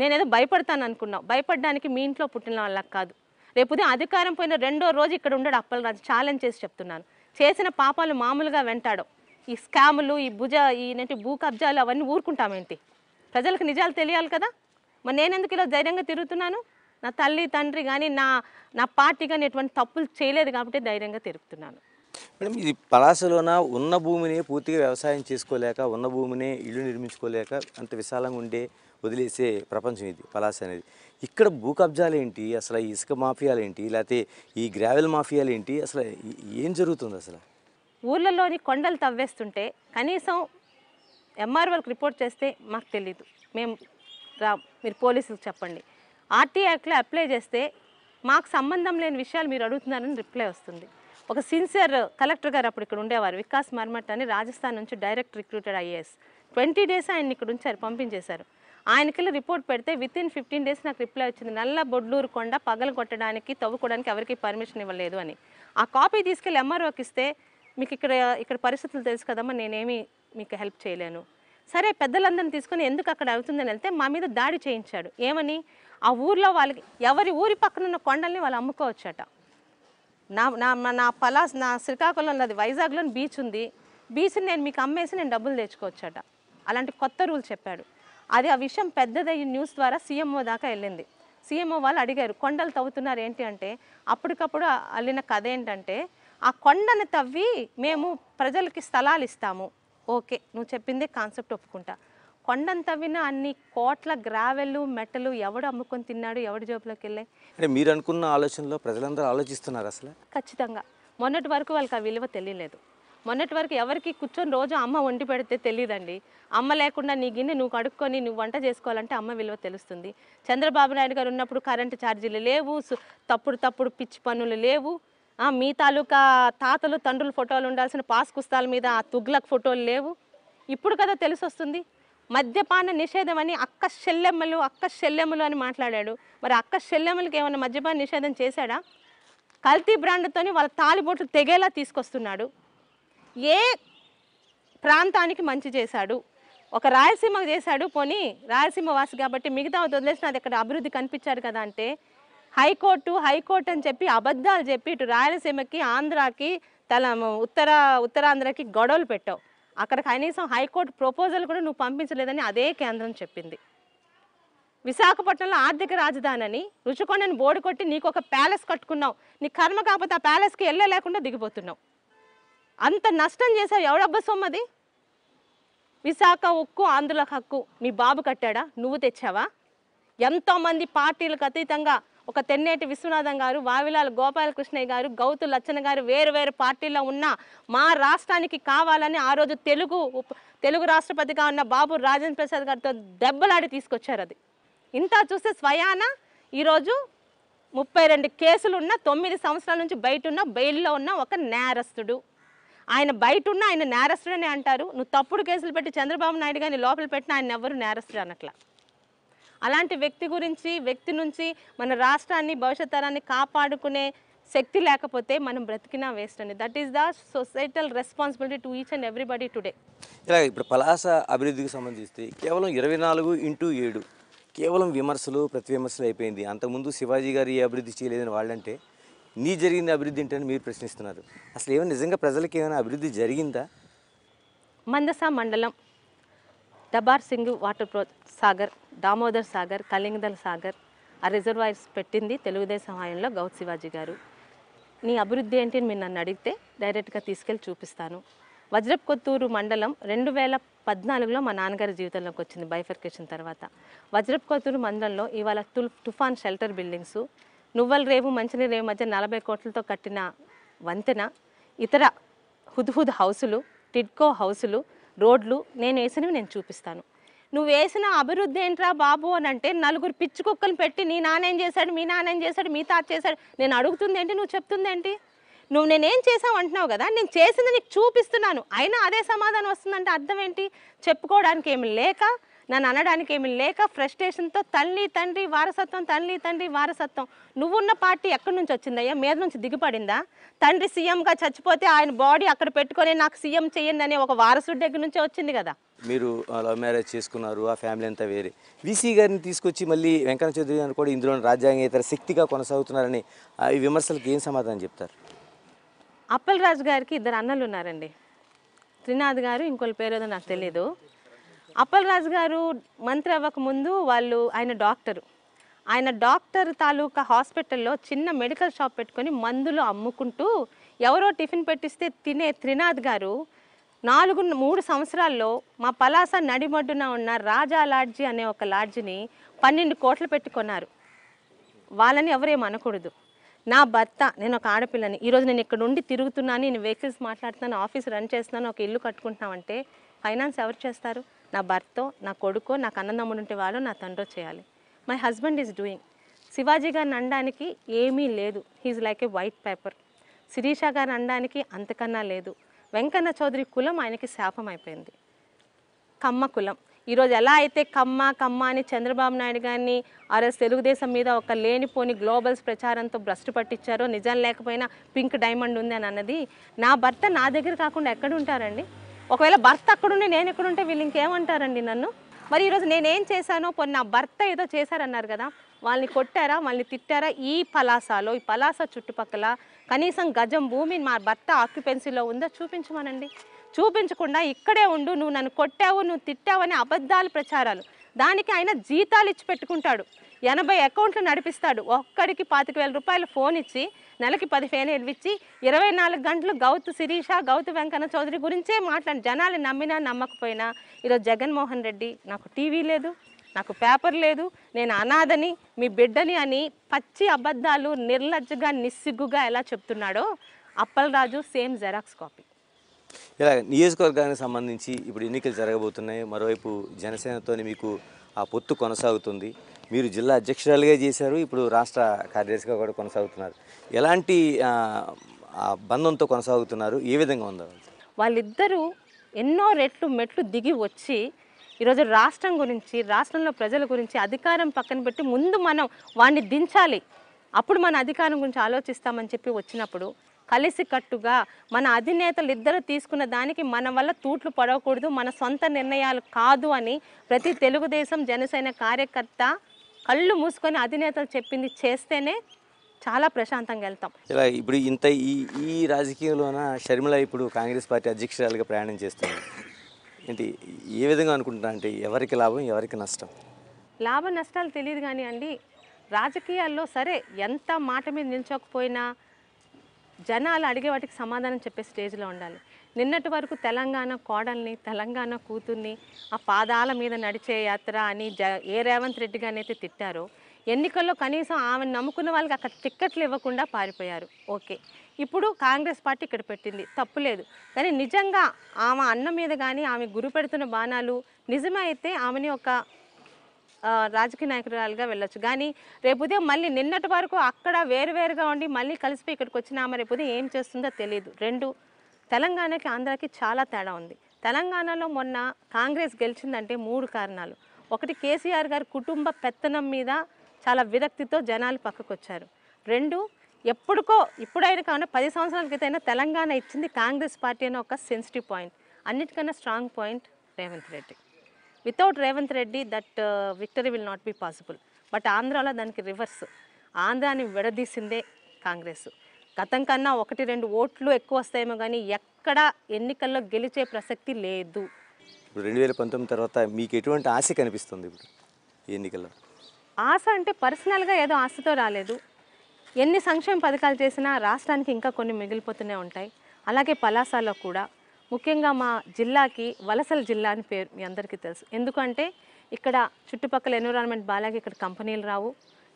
Speaker 1: నేనేదో భయపడతాను అనుకున్నావు భయపడడానికి మీ ఇంట్లో పుట్టిన వాళ్ళకి కాదు రేపుదే అధికారం పోయిన రెండో రోజు ఇక్కడ ఉండడు అప్పలరాజు ఛాలెంజ్ చేసి చెప్తున్నాను చేసిన పాపాలు మామూలుగా వెంటాడు ఈ స్కాములు ఈ భుజ ఈ భూ కబ్జాలు అవన్నీ ఊరుకుంటామేంటి ప్రజలకు నిజాలు తెలియాలి కదా మరి నేను ఎందుకు ఇలా ధైర్యంగా తిరుగుతున్నాను నా తల్లి తండ్రి కానీ నా నా పార్టీ కానీ ఎటువంటి తప్పులు చేయలేదు కాబట్టి ధైర్యంగా తిరుగుతున్నాను
Speaker 2: మేడం ఇది పలాసలోన ఉన్న భూమిని పూర్తిగా వ్యవసాయం చేసుకోలేక ఉన్న భూమిని ఇల్లు నిర్మించుకోలేక అంత విశాలంగా ఉండే వదిలేసే ప్రపంచం ఇది పలాస అనేది ఇక్కడ భూ కబ్జాలు ఏంటి అసలు ఈ ఇసుక మాఫియాలు ఏంటి లేకపోతే ఈ గ్రావెల్ మాఫియాలు ఏంటి అసలు ఏం జరుగుతుంది అసలు
Speaker 1: ఊర్లలోని కొండలు తవ్వేస్తుంటే కనీసం ఎంఆర్ఓలకు రిపోర్ట్ చేస్తే మాకు తెలీదు మేము రా మీరు పోలీసులకు చెప్పండి ఆర్టీ యాక్ట్లో అప్లై చేస్తే మాకు సంబంధం లేని విషయాలు మీరు అడుగుతున్నారని రిప్లై వస్తుంది ఒక సిన్సియర్ కలెక్టర్ గారు అప్పుడు ఇక్కడ ఉండేవారు వికాస్ మర్మట్ అని రాజస్థాన్ నుంచి direct recruited IAS twenty days ఆయన ఇక్కడ ఉంచారు పంపించేశారు ఆయనకి రిపోర్ట్ పెడితే వితిన్ ఫిఫ్టీన్ డేస్ నాకు రిప్లై వచ్చింది నల్ల బొడ్లూరు కొండ పగలు కొట్టడానికి తవ్వుకోవడానికి ఎవరికి పర్మిషన్ ఇవ్వలేదు అని ఆ కాపీ తీసుకెళ్ళి ఎంఆర్ఓకి ఇస్తే మీకు ఇక్కడ ఇక్కడ పరిస్థితులు తెలుసు కదమ్మా నేనేమి మీకు హెల్ప్ చేయలేను సరే పెద్దలందరిని తీసుకుని ఎందుకు అక్కడ అవుతుందని వెళ్తే మా మీద దాడి చేయించాడు ఏమని ఆ ఊర్లో వాళ్ళకి ఎవరి ఊరి పక్కన ఉన్న కొండల్ని వాళ్ళు అమ్ముకోవచ్చట నా నా నా పలాస్ నా శ్రీకాకుళంలో నాది వైజాగ్లో బీచ్ ఉంది బీచ్ని నేను మీకు అమ్మేసి నేను డబ్బులు తెచ్చుకోవచ్చట అలాంటి కొత్త రూల్ చెప్పాడు అది ఆ విషయం పెద్దదయ్యి న్యూస్ ద్వారా సీఎంఓ దాకా వెళ్ళింది సీఎంఓ వాళ్ళు అడిగారు కొండలు తవ్వుతున్నారు ఏంటి అంటే అప్పటికప్పుడు అల్లిన కథ ఏంటంటే ఆ కొండను తవ్వి మేము ప్రజలకి స్థలాలు ఇస్తాము ఓకే నువ్వు చెప్పిందే కాన్సెప్ట్ ఒప్పుకుంటా కొండంత విన అన్ని కోట్ల గ్రావెల్ మెట్టలు ఎవడు అమ్ముకొని తిన్నాడు ఎవడి జోబులోకి వెళ్ళాయి
Speaker 2: మీరు అనుకున్న ఆలోచనలో ప్రజలందరూ ఆలోచిస్తున్నారు అసలు
Speaker 1: ఖచ్చితంగా మొన్నటి వరకు వాళ్ళకి ఆ విలువ తెలియలేదు మొన్నటి వరకు ఎవరికి కూర్చొని రోజు అమ్మ వండి పెడితే తెలియదండి అమ్మ లేకుండా నీ గిన్నె నువ్వు కడుక్కొని నువ్వు వంట చేసుకోవాలంటే అమ్మ విలువ తెలుస్తుంది చంద్రబాబు నాయుడు గారు ఉన్నప్పుడు కరెంటు ఛార్జీలు లేవు తప్పుడు తప్పుడు పిచ్చి పనులు లేవు మీ తాలూకా తాతలు తండ్రుల ఫోటోలు ఉండాల్సిన పాస్ పుస్తకాల మీద ఆ తుగ్లక్ ఫోటోలు లేవు ఇప్పుడు కదా తెలిసి వస్తుంది మద్యపాన నిషేధం అని అక్క శల్యమ్మలు అక్క శల్యమ్మలు అని మాట్లాడాడు మరి అక్క శల్యమ్మలకి ఏమైనా మద్యపాన నిషేధం చేశాడా కల్తీ బ్రాండ్తోని వాళ్ళ తాలిబోట్లు తెగేలా తీసుకొస్తున్నాడు ఏ ప్రాంతానికి మంచి చేశాడు ఒక రాయలసీమకు చేశాడు పోనీ రాయలసీమ వాసి కాబట్టి మిగతా వదిలేసిన అది అక్కడ అభివృద్ధి కనిపించారు కదా అంటే హైకోర్టు హైకోర్టు అని చెప్పి అబద్ధాలు చెప్పి ఇటు రాయలసీమకి ఆంధ్రాకి తల ఉత్తర ఉత్తరాంధ్రకి గొడవలు పెట్టావు అక్కడ కనీసం హైకోర్టు ప్రపోజల్ కూడా నువ్వు పంపించలేదని అదే కేంద్రం చెప్పింది విశాఖపట్నంలో ఆర్థిక రాజధాని అని రుచుకొండని బోర్డు కొట్టి నీకు ఒక ప్యాలెస్ కట్టుకున్నావు నీ కర్మ కాకపోతే ఆ ప్యాలెస్కి వెళ్ళలేకుండా దిగిపోతున్నావు అంత నష్టం చేసావు ఎవడబ్బ సొమ్మది విశాఖ ఉక్కు ఆంధ్రుల హక్కు నీ బాబు కట్టాడా నువ్వు తెచ్చావా ఎంతోమంది పార్టీలకు అతీతంగా ఒక తెన్నేటి విశ్వనాథం గారు వావిలాల గోపాలకృష్ణయ్య గారు గౌతు లచ్చన్న గారు వేరు వేరు పార్టీల్లో ఉన్న మా రాష్ట్రానికి కావాలని ఆ రోజు తెలుగు తెలుగు రాష్ట్రపతిగా ఉన్న బాబు రాజేంద్ర ప్రసాద్ గారితో దెబ్బలాడి తీసుకొచ్చారు అది ఇంత చూస్తే స్వయాన ఈరోజు ముప్పై రెండు కేసులున్న తొమ్మిది సంవత్సరాల నుంచి బయట ఉన్న బెయిల్లో ఉన్న ఒక నేరస్తుడు ఆయన బయట ఉన్న ఆయన నేరస్తుడని అంటారు నువ్వు తప్పుడు కేసులు పెట్టి చంద్రబాబు నాయుడు గారిని లోపల పెట్టిన ఆయన ఎవరు నేరస్తుడు అనట్లా అలాంటి వ్యక్తి గురించి వ్యక్తి నుంచి మన రాష్ట్రాన్ని భవిష్యత్ తరాన్ని కాపాడుకునే శక్తి లేకపోతే మనం బ్రతికినా వేస్ట్ అండి that is the societal responsibility to each and everybody today
Speaker 2: ఇలా ఇప్పుడు పలాస అభివృద్ధికి సంబంధిస్తే కేవలం ఇరవై నాలుగు ఇంటూ ఏడు కేవలం విమర్శలు ప్రతివిమర్శలు అయిపోయింది అంతకుముందు శివాజీ గారు ఏ అభివృద్ధి చేయలేదని వాళ్ళంటే నీ జరిగిన అభివృద్ధి ఏంటని మీరు ప్రశ్నిస్తున్నారు అసలు ఏమైనా నిజంగా ప్రజలకి ఏమైనా అభివృద్ధి జరిగిందా
Speaker 1: మందస మండలం దబార్ సింగ్ వాటర్ ప్రో సాగర్ దామోదర్ సాగర్ కలింగదల్ సాగర్ ఆ రిజర్వాయర్స్ పెట్టింది తెలుగుదేశం హాయంలో గౌత్ శివాజీ గారు నీ అభివృద్ధి ఏంటి అని మీరు నన్ను అడిగితే డైరెక్ట్గా తీసుకెళ్ళి చూపిస్తాను వజ్రప్ కొత్తూరు మండలం రెండు వేల పద్నాలుగులో మా నాన్నగారి జీవితంలోకి వచ్చింది బైఫర్కేషన్ తర్వాత వజ్రప్ కొత్తూరు మండలంలో ఇవాళ తుల్ తుఫాన్ షెల్టర్ బిల్డింగ్స్ నువ్వల రేవు మంచినీరు రేవు మధ్య నలభై కోట్లతో కట్టిన వంతెన ఇతర హుద్హుద్ హౌసులు టిడ్కో హౌసులు రోడ్లు నేను వేసినవి నేను చూపిస్తాను నువ్వు వేసిన అభివృద్ధి ఏంట్రా బాబు అని అంటే నలుగురు పిచ్చి కుక్కలు పెట్టి నీ నాన్న ఏం చేశాడు మీ నాన్న ఏం చేశాడు మీ తాత చేశాడు నేను అడుగుతుంది ఏంటి నువ్వు చెప్తుంది ఏంటి నువ్వు నేనేం చేసావు అంటున్నావు కదా నేను చేసింది నీకు చూపిస్తున్నాను అయినా అదే సమాధానం వస్తుందంటే అర్థం ఏంటి చెప్పుకోవడానికి ఏమి లేక నన్ను అనడానికి ఏమి లేక ఫ్రస్ట్రేషన్తో తల్లి తండ్రి వారసత్వం తల్లి తండ్రి వారసత్వం నువ్వున్న పార్టీ ఎక్కడి నుంచి వచ్చిందయ్యా మీద నుంచి దిగిపడిందా తండ్రి సీఎంగా చచ్చిపోతే ఆయన బాడీ అక్కడ పెట్టుకొని నాకు సీఎం చేయండి అనే ఒక వారసుడి దగ్గర నుంచే వచ్చింది కదా
Speaker 2: మీరు లవ్ మ్యారేజ్ చేసుకున్నారు ఆ ఫ్యామిలీ అంతా వేరే వీసీ గారిని తీసుకొచ్చి మళ్ళీ వెంకట చౌదరి గారు కూడా ఇందులో రాజ్యాంగేతర శక్తిగా కొనసాగుతున్నారని ఈ విమర్శలకు ఏం సమాధానం చెప్తారు
Speaker 1: అప్పల్ రాజు గారికి ఇద్దరు అన్నలు ఉన్నారండి త్రినాథ్ గారు ఇంకోళ్ళ ఏదో నాకు తెలియదు అప్పల్ రాజు గారు మంత్రి అవ్వకముందు వాళ్ళు ఆయన డాక్టరు ఆయన డాక్టర్ తాలూకా హాస్పిటల్లో చిన్న మెడికల్ షాప్ పెట్టుకొని మందులు అమ్ముకుంటూ ఎవరో టిఫిన్ పెట్టిస్తే తినే త్రినాథ్ గారు నాలుగు మూడు సంవత్సరాల్లో మా పలాస నడిమడ్డున ఉన్న రాజా లాడ్జీ అనే ఒక లాడ్జిని పన్నెండు కోట్లు పెట్టుకున్నారు వాళ్ళని ఎవరేం అనకూడదు నా భర్త నేను ఒక ఆడపిల్లని ఈరోజు నేను ఇక్కడ ఉండి తిరుగుతున్నాను నేను వెహికల్స్ మాట్లాడుతున్నాను ఆఫీస్ రన్ చేస్తున్నాను ఒక ఇల్లు కట్టుకుంటున్నామంటే ఫైనాన్స్ ఎవరు చేస్తారు నా భర్త నా కొడుకో నాకు అన్నదమ్ముడు ఉంటే వాళ్ళు నా తండ్రో చేయాలి my husband is doing Shivaji గారిని అనడానికి ఏమీ లేదు హీఈ్ like a white paper Sirisha గారు అనడానికి అంతకన్నా లేదు వెంకన్న చౌదరి కులం ఆయనకి శాపం అయిపోయింది కమ్మ కులం ఈరోజు ఎలా అయితే కమ్మ కమ్మ అని చంద్రబాబు నాయుడు గారిని ఆరోజు తెలుగుదేశం మీద ఒక లేనిపోని గ్లోబల్స్ ప్రచారంతో భ్రష్టు పట్టించారో నిజం లేకపోయినా పింక్ డైమండ్ ఉంది అని అన్నది నా భర్త నా దగ్గర కాకుండా ఎక్కడ ఉంటారండి ఒకవేళ భర్త అక్కడుండి నేను ఎక్కడుంటే వీళ్ళు ఇంకేమంటారండి నన్ను మరి ఈరోజు నేనేం చేశానో పోనీ నా భర్త ఏదో చేశారన్నారు కదా వాళ్ళని కొట్టారా వాళ్ళని తిట్టారా ఈ పలాసాలో ఈ పలాస చుట్టుపక్కల కనీసం గజం భూమి మా భర్త ఆక్యుపెన్సీలో ఉందో చూపించమనండి చూపించకుండా ఇక్కడే ఉండు నువ్వు నన్ను కొట్టావు నువ్వు తిట్టావు అనే అబద్ధాలు ప్రచారాలు దానికి ఆయన జీతాలు ఇచ్చి పెట్టుకుంటాడు ఎనభై అకౌంట్లు నడిపిస్తాడు ఒక్కడికి పాతిక వేల రూపాయలు ఫోన్ ఇచ్చి నెలకి పదిహేను ఇచ్చి ఇరవై నాలుగు గంటలు గౌత్ శిరీష గౌత్ వెంకన్న చౌదరి గురించే మాట్లాడి జనాలు నమ్మినా నమ్మకపోయినా ఈరోజు జగన్మోహన్ రెడ్డి నాకు టీవీ లేదు నాకు పేపర్ లేదు నేను అనాథని మీ బిడ్డని అని పచ్చి అబద్ధాలు నిర్లజ్జగా నిస్సిగ్గుగా ఎలా చెప్తున్నాడో అప్పలరాజు సేమ్ జెరాక్స్ కాపీ
Speaker 2: ఇలా నియోజకవర్గానికి సంబంధించి ఇప్పుడు ఎన్నికలు జరగబోతున్నాయి మరోవైపు జనసేనతో మీకు ఆ పొత్తు కొనసాగుతుంది మీరు జిల్లా అధ్యక్షురాలుగా చేశారు ఇప్పుడు రాష్ట్ర కార్యదర్శిగా కూడా కొనసాగుతున్నారు ఎలాంటి బంధంతో కొనసాగుతున్నారు ఏ విధంగా ఉందో
Speaker 1: వాళ్ళిద్దరూ ఎన్నో రెట్లు మెట్లు దిగి వచ్చి ఈరోజు రాష్ట్రం గురించి రాష్ట్రంలో ప్రజల గురించి అధికారం పక్కన పెట్టి ముందు మనం వాడిని దించాలి అప్పుడు మన అధికారం గురించి ఆలోచిస్తామని చెప్పి వచ్చినప్పుడు కలిసికట్టుగా మన అధినేతలు ఇద్దరు తీసుకున్న దానికి మన వల్ల తూట్లు పడవకూడదు మన సొంత నిర్ణయాలు కాదు అని ప్రతి తెలుగుదేశం జనసేన కార్యకర్త కళ్ళు మూసుకొని అధినేతలు చెప్పింది చేస్తేనే చాలా ప్రశాంతంగా వెళ్తాం
Speaker 2: ఇలా ఇప్పుడు ఇంత ఈ ఈ రాజకీయంలోన షర్మిల ఇప్పుడు కాంగ్రెస్ పార్టీ అధ్యక్షురాలుగా ప్రయాణం చేస్తుంది ఏంటి ఏ విధంగా అనుకుంటున్నా అంటే ఎవరికి లాభం ఎవరికి నష్టం
Speaker 1: లాభ నష్టాలు తెలియదు కానీ అండి రాజకీయాల్లో సరే ఎంత మాట మీద నిలిచకపోయినా జనాలు అడిగే వాటికి సమాధానం చెప్పే స్టేజ్లో ఉండాలి నిన్నటి వరకు తెలంగాణ కోడల్ని తెలంగాణ కూతుర్ని ఆ పాదాల మీద నడిచే యాత్ర అని జ ఏ రేవంత్ రెడ్డి గారినైతే తిట్టారో ఎన్నికల్లో కనీసం ఆమెను నమ్ముకున్న వాళ్ళకి అక్కడ టిక్కెట్లు ఇవ్వకుండా పారిపోయారు ఓకే ఇప్పుడు కాంగ్రెస్ పార్టీ ఇక్కడ పెట్టింది తప్పులేదు కానీ నిజంగా ఆమె అన్నం మీద కానీ ఆమె గురు పెడుతున్న బాణాలు నిజమైతే ఆమెని ఒక రాజకీయ నాయకురాలుగా వెళ్ళొచ్చు కానీ రేపు ఉదయం మళ్ళీ నిన్నటి వరకు అక్కడ వేరువేరుగా ఉండి మళ్ళీ కలిసిపోయి ఇక్కడికి వచ్చిన ఆమె రేపు ఉదయం ఏం చేస్తుందో తెలియదు రెండు తెలంగాణకి ఆంధ్రాకి చాలా తేడా ఉంది తెలంగాణలో మొన్న కాంగ్రెస్ గెలిచిందంటే మూడు కారణాలు ఒకటి కేసీఆర్ గారి కుటుంబ పెత్తనం మీద చాలా విరక్తితో జనాలు పక్కకు వచ్చారు రెండు ఎప్పుడుకో ఇప్పుడైనా కావున పది సంవత్సరాల క్రితైనా తెలంగాణ ఇచ్చింది కాంగ్రెస్ పార్టీ అనే ఒక సెన్సిటివ్ పాయింట్ అన్నిటికన్నా strong point Revanth Reddy without Revanth Reddy that victory will not be possible but ఆంధ్రాలో దానికి రివర్స్ ఆంధ్రాని విడదీసిందే కాంగ్రెస్ గతం కన్నా ఒకటి రెండు ఓట్లు ఎక్కువ వస్తాయేమో కానీ ఎక్కడ ఎన్నికల్లో గెలిచే ప్రసక్తి లేదు
Speaker 2: ఇప్పుడు రెండు వేల పంతొమ్మిది తర్వాత మీకు ఎటువంటి ఆశ కనిపిస్తుంది ఇప్పుడు ఎన్నికల్లో
Speaker 1: ఆశ అంటే పర్సనల్గా ఏదో ఆశతో రాలేదు ఎన్ని సంక్షేమ పథకాలు చేసినా రాష్ట్రానికి ఇంకా కొన్ని మిగిలిపోతూనే ఉంటాయి అలాగే పలాసాలో కూడా ముఖ్యంగా మా జిల్లాకి వలసల జిల్లా అని పేరు మీ అందరికీ తెలుసు ఎందుకంటే ఇక్కడ చుట్టుపక్కల ఎన్విరాన్మెంట్ బాగాలేక ఇక్కడ కంపెనీలు రావు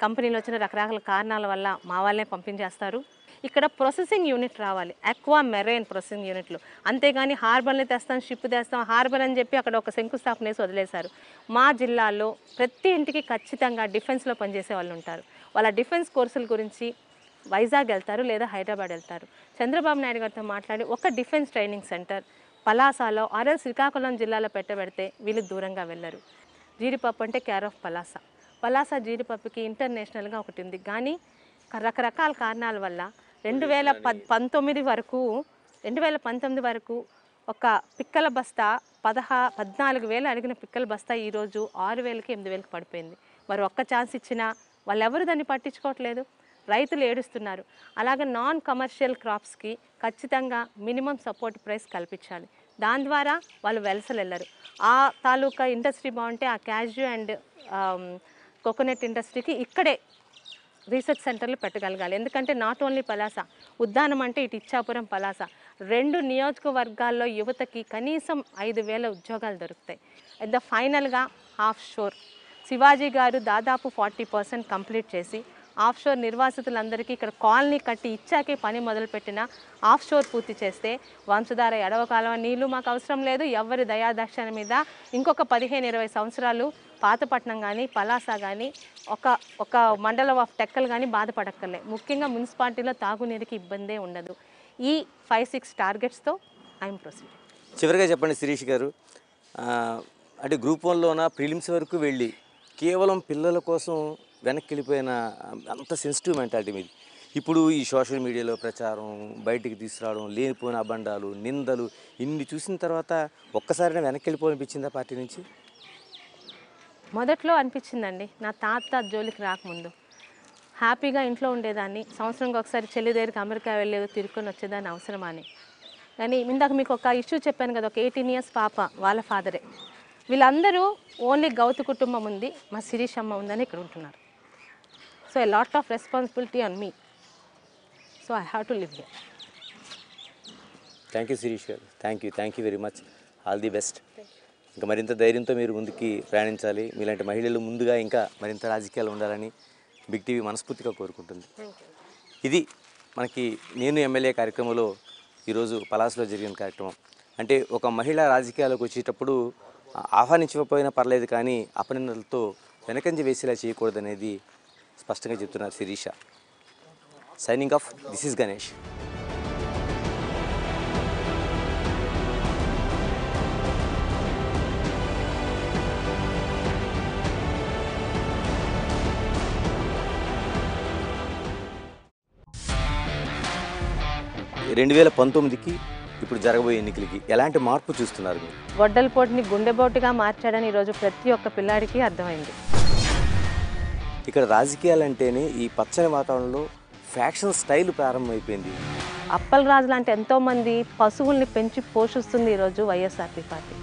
Speaker 1: కంపెనీలు వచ్చిన రకరకాల కారణాల వల్ల మా వాళ్ళే పంపించేస్తారు ఇక్కడ ప్రొసెసింగ్ యూనిట్ రావాలి అక్వా మెరైన్ ప్రొసెసింగ్ యూనిట్లు అంతేగాని హార్బర్ని తెస్తాం షిప్ తెస్తాం హార్బర్ అని చెప్పి అక్కడ ఒక శంకుస్థాపన వేసి వదిలేశారు మా జిల్లాలో ప్రతి ఇంటికి ఖచ్చితంగా డిఫెన్స్లో పనిచేసే వాళ్ళు ఉంటారు వాళ్ళ డిఫెన్స్ కోర్సుల గురించి వైజాగ్ వెళ్తారు లేదా హైదరాబాద్ వెళ్తారు చంద్రబాబు నాయుడు గారితో మాట్లాడి ఒక డిఫెన్స్ ట్రైనింగ్ సెంటర్ పలాసాలో ఆర్ఎల్ శ్రీకాకుళం జిల్లాలో పెట్టబెడితే వీళ్ళు దూరంగా వెళ్ళరు జీడిపప్పు అంటే కేర్ ఆఫ్ పలాస పలాస జీడిపప్పుకి ఇంటర్నేషనల్గా ఒకటి ఉంది కానీ రకరకాల కారణాల వల్ల రెండు వేల పంతొమ్మిది వరకు రెండు వేల పంతొమ్మిది వరకు ఒక పిక్కల బస్తా పదహా పద్నాలుగు వేలు అడిగిన పిక్కల బస్తా ఈరోజు ఆరు వేలకి ఎనిమిది వేలకు పడిపోయింది మరి ఒక్క ఛాన్స్ ఇచ్చినా వాళ్ళెవరు దాన్ని పట్టించుకోవట్లేదు రైతులు ఏడుస్తున్నారు అలాగే నాన్ కమర్షియల్ క్రాప్స్కి ఖచ్చితంగా మినిమం సపోర్ట్ ప్రైస్ కల్పించాలి దాని ద్వారా వాళ్ళు వెళ్ళరు ఆ తాలూకా ఇండస్ట్రీ బాగుంటే ఆ క్యాజు అండ్ కోకోనట్ ఇండస్ట్రీకి ఇక్కడే రీసెర్చ్ సెంటర్లు పెట్టగలగాలి ఎందుకంటే నాట్ ఓన్లీ పలాస ఉద్దానం అంటే ఇటు ఇచ్చాపురం పలాస రెండు నియోజకవర్గాల్లో యువతకి కనీసం ఐదు వేల ఉద్యోగాలు దొరుకుతాయి అండ్ ఫైనల్గా ఆఫ్ షోర్ శివాజీ గారు దాదాపు ఫార్టీ పర్సెంట్ కంప్లీట్ చేసి ఆఫ్ షోర్ నిర్వాసితులందరికీ ఇక్కడ కాలనీ కట్టి ఇచ్చాకే పని మొదలుపెట్టిన ఆఫ్ షోర్ పూర్తి చేస్తే వంశధార ఎడవ కాలం నీళ్లు మాకు అవసరం లేదు ఎవరి దయాదాక్షణ మీద ఇంకొక పదిహేను ఇరవై సంవత్సరాలు పాతపట్నం కానీ పలాస కానీ ఒక ఒక మండలం ఆఫ్ టెక్కలు కానీ బాధపడక్కర్లే ముఖ్యంగా మున్సిపాలిటీలో తాగునీరుకి ఇబ్బందే ఉండదు ఈ ఫైవ్ సిక్స్ టార్గెట్స్తో ఐఎమ్ ప్రొసీడ్
Speaker 2: చివరిగా చెప్పండి శిరీష్ గారు అంటే గ్రూప్ వన్లోన ప్రిలిమ్స్ వరకు వెళ్ళి కేవలం పిల్లల కోసం వెనక్కి వెళ్ళిపోయిన అంత సెన్సిటివ్ మెంటాలిటీ మీది ఇప్పుడు ఈ సోషల్ మీడియాలో ప్రచారం బయటికి తీసుకురావడం లేనిపోయిన అబండాలు నిందలు ఇన్ని చూసిన తర్వాత ఒక్కసారి వెనక్కి వెళ్ళిపోవాలనిపించిందా పార్టీ నుంచి
Speaker 1: మొదట్లో అనిపించిందండి నా తాత జోలికి రాకముందు హ్యాపీగా ఇంట్లో ఉండేదాన్ని సంవత్సరంకి ఒకసారి చెల్లి దగ్గరికి అమెరికా వెళ్ళేదో తిరుక్కొని వచ్చేదాన్ని అవసరమా అని కానీ ఇందాక మీకు ఒక ఇష్యూ చెప్పాను కదా ఒక ఎయిటీన్ ఇయర్స్ పాప వాళ్ళ ఫాదరే వీళ్ళందరూ ఓన్లీ గౌతు కుటుంబం ఉంది మా శిరీష్ అమ్మ ఉందని ఇక్కడ ఉంటున్నారు so I lot of responsibility on me so I have to live there
Speaker 2: thank you Sirish గారు thank you thank you very much all the best ఇంకా మరింత ధైర్యంతో మీరు ముందుకి ప్రయాణించాలి మీలాంటి మహిళలు ముందుగా ఇంకా మరింత రాజకీయాలు ఉండాలని బిగ్ టీవీ మనస్ఫూర్తిగా కోరుకుంటుంది ఇది మనకి నేను ఎమ్మెల్యే కార్యక్రమంలో ఈరోజు పలాస్లో జరిగిన కార్యక్రమం అంటే ఒక మహిళ రాజకీయాలకు వచ్చేటప్పుడు ఆహ్వానించకపోయినా పర్లేదు కానీ అపనిందలతో వెనకంజ వేసేలా చేయకూడదనేది స్పష్టంగా చెప్తున్నారు Sirisha signing off this is Ganesh రెండు వేల పంతొమ్మిదికి ఇప్పుడు జరగబోయే ఎన్నికలకి ఎలాంటి మార్పు చూస్తున్నారు మీరు
Speaker 1: గొడ్డలపోటుని గుండెబోటుగా మార్చాడని ఈరోజు ప్రతి ఒక్క పిల్లాడికి అర్థమైంది
Speaker 2: ఇక్కడ రాజకీయాలంటేనే ఈ పచ్చని వాతావరణంలో ఫ్యాక్షన్ స్టైల్ ప్రారంభమైపోయింది
Speaker 1: రాజు లాంటి ఎంతోమంది పశువుల్ని పెంచి పోషిస్తుంది ఈరోజు వైఎస్ఆర్పి పార్టీ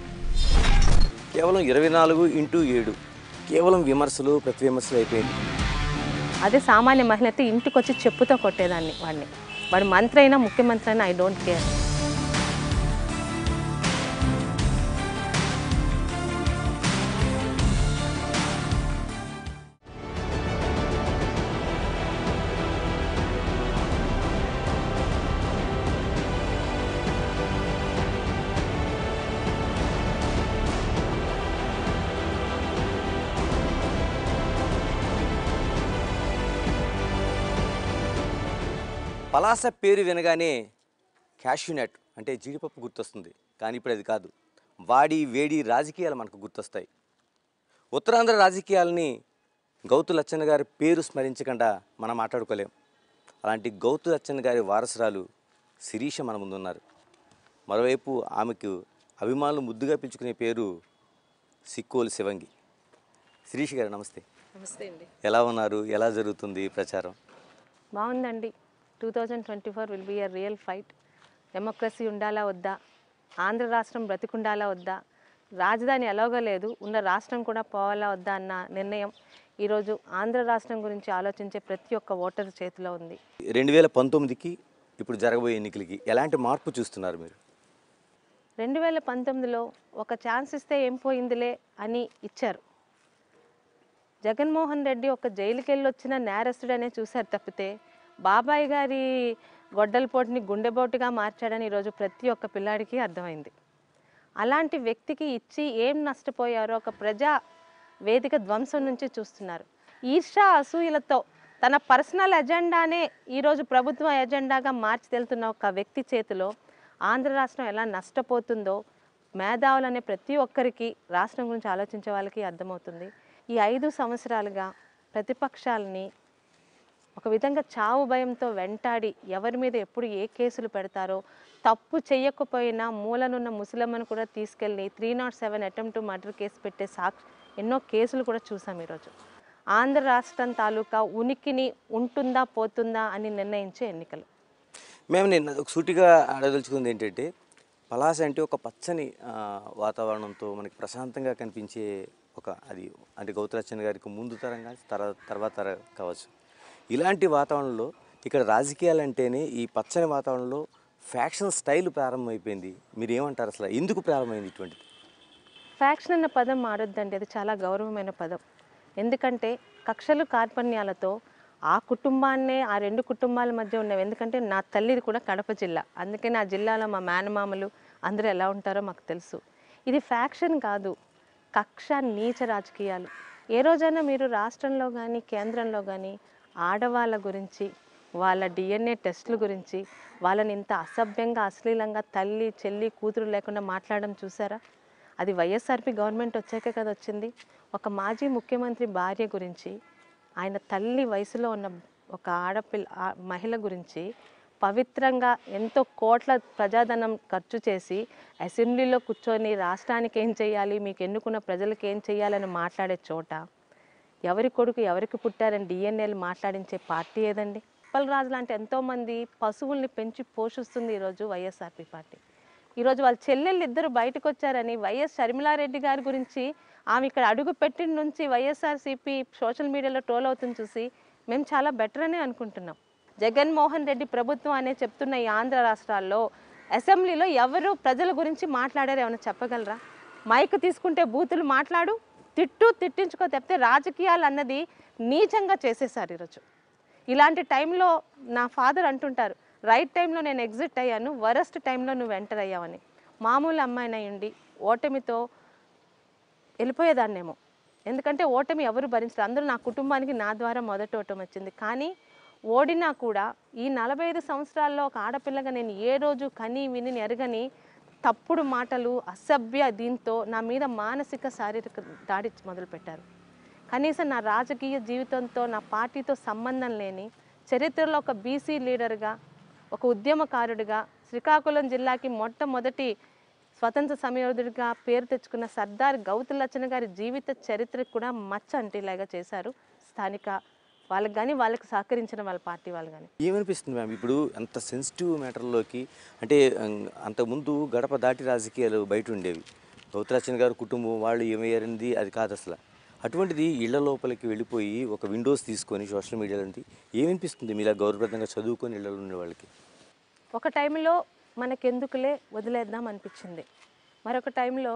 Speaker 2: కేవలం ఇరవై నాలుగు ఇంటూ ఏడు కేవలం విమర్శలు ప్రతి విమర్శలు అయిపోయింది
Speaker 1: అదే సామాన్య మహిళ అయితే ఇంటికి వచ్చి చెప్పుతో కొట్టేదాన్ని వాడిని వాడు మంత్రి అయినా ముఖ్యమంత్రి అయినా ఐ డోంట్ కేర్
Speaker 2: పలాస పేరు వినగానే క్యాష్యూనట్ అంటే జీడిపప్పు గుర్తొస్తుంది కానీ ఇప్పుడు అది కాదు వాడి వేడి రాజకీయాలు మనకు గుర్తొస్తాయి ఉత్తరాంధ్ర రాజకీయాలని గౌతు లచ్చన్న గారి పేరు స్మరించకుండా మనం మాట్లాడుకోలేం అలాంటి గౌతు లచ్చన్న గారి వారసురాలు శిరీష మన ముందున్నారు మరోవైపు ఆమెకు అభిమానులు ముద్దుగా పిలుచుకునే పేరు సిక్కోలు శివంగి శిరీష గారు నమస్తే నమస్తే అండి ఎలా ఉన్నారు ఎలా జరుగుతుంది ప్రచారం
Speaker 1: బాగుందండి two thousand twenty four will be a real fight democracy ఉండాలా వద్దా ఆంధ్ర రాష్ట్రం బ్రతికుండాలా వద్దా రాజధాని ఎలాగలేదు ఉన్న రాష్ట్రం కూడా పోవాలా వద్దా అన్న నిర్ణయం ఈరోజు ఆంధ్ర రాష్ట్రం గురించి ఆలోచించే ప్రతి ఒక్క ఓటర్ చేతిలో ఉంది
Speaker 2: రెండు వేల పంతొమ్మిదికి ఇప్పుడు జరగబోయే ఎన్నికలకి ఎలాంటి మార్పు చూస్తున్నారు మీరు
Speaker 1: రెండు వేల పంతొమ్మిదిలో ఒక ఛాన్స్ ఇస్తే ఏం పోయిందిలే అని ఇచ్చారు జగన్మోహన్ రెడ్డి ఒక జైలుకెళ్ళి వచ్చిన నేరస్తుడనే చూశారు తప్పితే బాబాయ్ గారి గొడ్డలపోటుని గుండెబోటుగా మార్చాడని ఈరోజు ప్రతి ఒక్క పిల్లాడికి అర్థమైంది అలాంటి వ్యక్తికి ఇచ్చి ఏం నష్టపోయారో ఒక ప్రజా వేదిక ధ్వంసం నుంచి చూస్తున్నారు ఈర్షా అసూయలతో తన పర్సనల్ ఎజెండానే ఈరోజు ప్రభుత్వ ఎజెండాగా మార్చి తెలుతున్న ఒక వ్యక్తి చేతిలో ఆంధ్ర రాష్ట్రం ఎలా నష్టపోతుందో మేధావులనే ప్రతి ఒక్కరికి రాష్ట్రం గురించి ఆలోచించే వాళ్ళకి అర్థమవుతుంది ఈ ఐదు సంవత్సరాలుగా ప్రతిపక్షాలని ఒక విధంగా చావు భయంతో వెంటాడి ఎవరి మీద ఎప్పుడు ఏ కేసులు పెడతారో తప్పు చేయకపోయినా మూలనున్న ముసలమ్మను కూడా తీసుకెళ్ళి three not seven attempt murder case పెట్టే సాక్షి ఎన్నో కేసులు కూడా చూసాం ఈరోజు ఆంధ్ర రాష్ట్రం తాలూకా ఉనికిని ఉంటుందా పోతుందా అని నిర్ణయించే ఎన్నికలు
Speaker 2: మేము నిన్న ఒక సూటిగా ఆడదలుచుకుంది ఏంటంటే పలాస అంటే ఒక పచ్చని వాతావరణంతో మనకి ప్రశాంతంగా కనిపించే ఒక అది అంటే గౌతరాచన్ గారికి ముందు తరం కావచ్చు తర్వాత తర్వాత కావచ్చు ఇలాంటి వాతావరణంలో ఇక్కడ రాజకీయాలంటేనే ఈ పచ్చని వాతావరణంలో ఫ్యాక్షన్ స్టైల్ ప్రారంభమైపోయింది మీరు ఏమంటారు అసలు ఎందుకు ప్రారంభమైంది ఇటువంటిది
Speaker 1: ఫ్యాక్షన్ అన్న పదం మారొద్దండి అది చాలా గౌరవమైన పదం ఎందుకంటే కక్షలు కార్పణ్యాలతో ఆ కుటుంబాన్నే ఆ రెండు కుటుంబాల మధ్య ఉన్నవి ఎందుకంటే నా తల్లిది కూడా కడప జిల్లా అందుకే నా జిల్లాలో మా మేనమామలు అందరూ ఎలా ఉంటారో మాకు తెలుసు ఇది ఫ్యాక్షన్ కాదు కక్ష నీచ రాజకీయాలు ఏ రోజైనా మీరు రాష్ట్రంలో కానీ కేంద్రంలో కానీ ఆడవాళ్ళ గురించి వాళ్ళ డిఎన్ఏ టెస్టుల గురించి వాళ్ళని ఇంత అసభ్యంగా అశ్లీలంగా తల్లి చెల్లి కూతురు లేకుండా మాట్లాడడం చూసారా అది వైఎస్ఆర్పి గవర్నమెంట్ వచ్చాక కదా వచ్చింది ఒక మాజీ ముఖ్యమంత్రి భార్య గురించి ఆయన తల్లి వయసులో ఉన్న ఒక ఆడపిల్ల మహిళ గురించి పవిత్రంగా ఎంతో కోట్ల ప్రజాధనం ఖర్చు చేసి అసెంబ్లీలో కూర్చొని రాష్ట్రానికి ఏం చేయాలి మీకు ఎన్నుకున్న ప్రజలకు ఏం చేయాలని మాట్లాడే చోట ఎవరి కొడుకు ఎవరికి పుట్టారని డిఎన్ఏలు మాట్లాడించే పార్టీ ఏదండి రాజు లాంటి ఎంతోమంది పశువుల్ని పెంచి పోషిస్తుంది ఈరోజు వైఎస్ఆర్పి పార్టీ ఈరోజు వాళ్ళ చెల్లెళ్ళు ఇద్దరు బయటకు వచ్చారని వైఎస్ షర్మిలారెడ్డి గారి గురించి ఆమె ఇక్కడ అడుగు పెట్టిన నుంచి వైఎస్ఆర్సీపీ సోషల్ మీడియాలో ట్రోల్ అవుతుంది చూసి మేము చాలా బెటర్ అనే అనుకుంటున్నాం జగన్మోహన్ రెడ్డి ప్రభుత్వం అనే చెప్తున్న ఈ ఆంధ్ర రాష్ట్రాల్లో అసెంబ్లీలో ఎవరు ప్రజల గురించి మాట్లాడారు ఏమైనా చెప్పగలరా మైక్ తీసుకుంటే బూతులు మాట్లాడు తిట్టు తిట్టించుకో తప్పితే రాజకీయాలు అన్నది నీచంగా చేసేసారు ఈరోజు ఇలాంటి టైంలో నా ఫాదర్ అంటుంటారు రైట్ టైంలో నేను ఎగ్జిట్ అయ్యాను వరస్ట్ టైంలో నువ్వు ఎంటర్ అయ్యావని మామూలు ఉండి ఓటమితో వెళ్ళిపోయేదాన్నేమో ఎందుకంటే ఓటమి ఎవరు భరించారు అందరూ నా కుటుంబానికి నా ద్వారా మొదటి ఓటమి వచ్చింది కానీ ఓడినా కూడా ఈ నలభై ఐదు సంవత్సరాల్లో ఒక ఆడపిల్లగా నేను ఏ రోజు కని విని ఎరగని తప్పుడు మాటలు అసభ్య దీంతో నా మీద మానసిక శారీరక దాడి మొదలుపెట్టారు కనీసం నా రాజకీయ జీవితంతో నా పార్టీతో సంబంధం లేని చరిత్రలో ఒక బీసీ లీడర్గా ఒక ఉద్యమకారుడిగా శ్రీకాకుళం జిల్లాకి మొట్టమొదటి స్వతంత్ర సమయోధుడిగా పేరు తెచ్చుకున్న సర్దార్ గౌతులచ్చన గారి జీవిత చరిత్ర కూడా మచ్చ అంటేలాగా చేశారు స్థానిక వాళ్ళకి కానీ వాళ్ళకి సహకరించిన వాళ్ళ పార్టీ వాళ్ళు కానీ
Speaker 2: ఏమనిపిస్తుంది మ్యామ్ ఇప్పుడు అంత సెన్సిటివ్ మ్యాటర్లోకి అంటే అంతకుముందు గడప దాటి రాజకీయాలు బయట ఉండేవి గౌతరాచన్ గారు కుటుంబం వాళ్ళు ఏమయ్యారనేది అది కాదు అసలు అటువంటిది ఇళ్ల లోపలికి వెళ్ళిపోయి ఒక విండోస్ తీసుకొని సోషల్ మీడియాలో ఏమనిపిస్తుంది మీలా గౌరవప్రదంగా చదువుకొని ఇళ్ళలో ఉండే వాళ్ళకి
Speaker 1: ఒక టైంలో మనకెందుకులే వదిలేద్దాం అనిపించింది మరొక టైంలో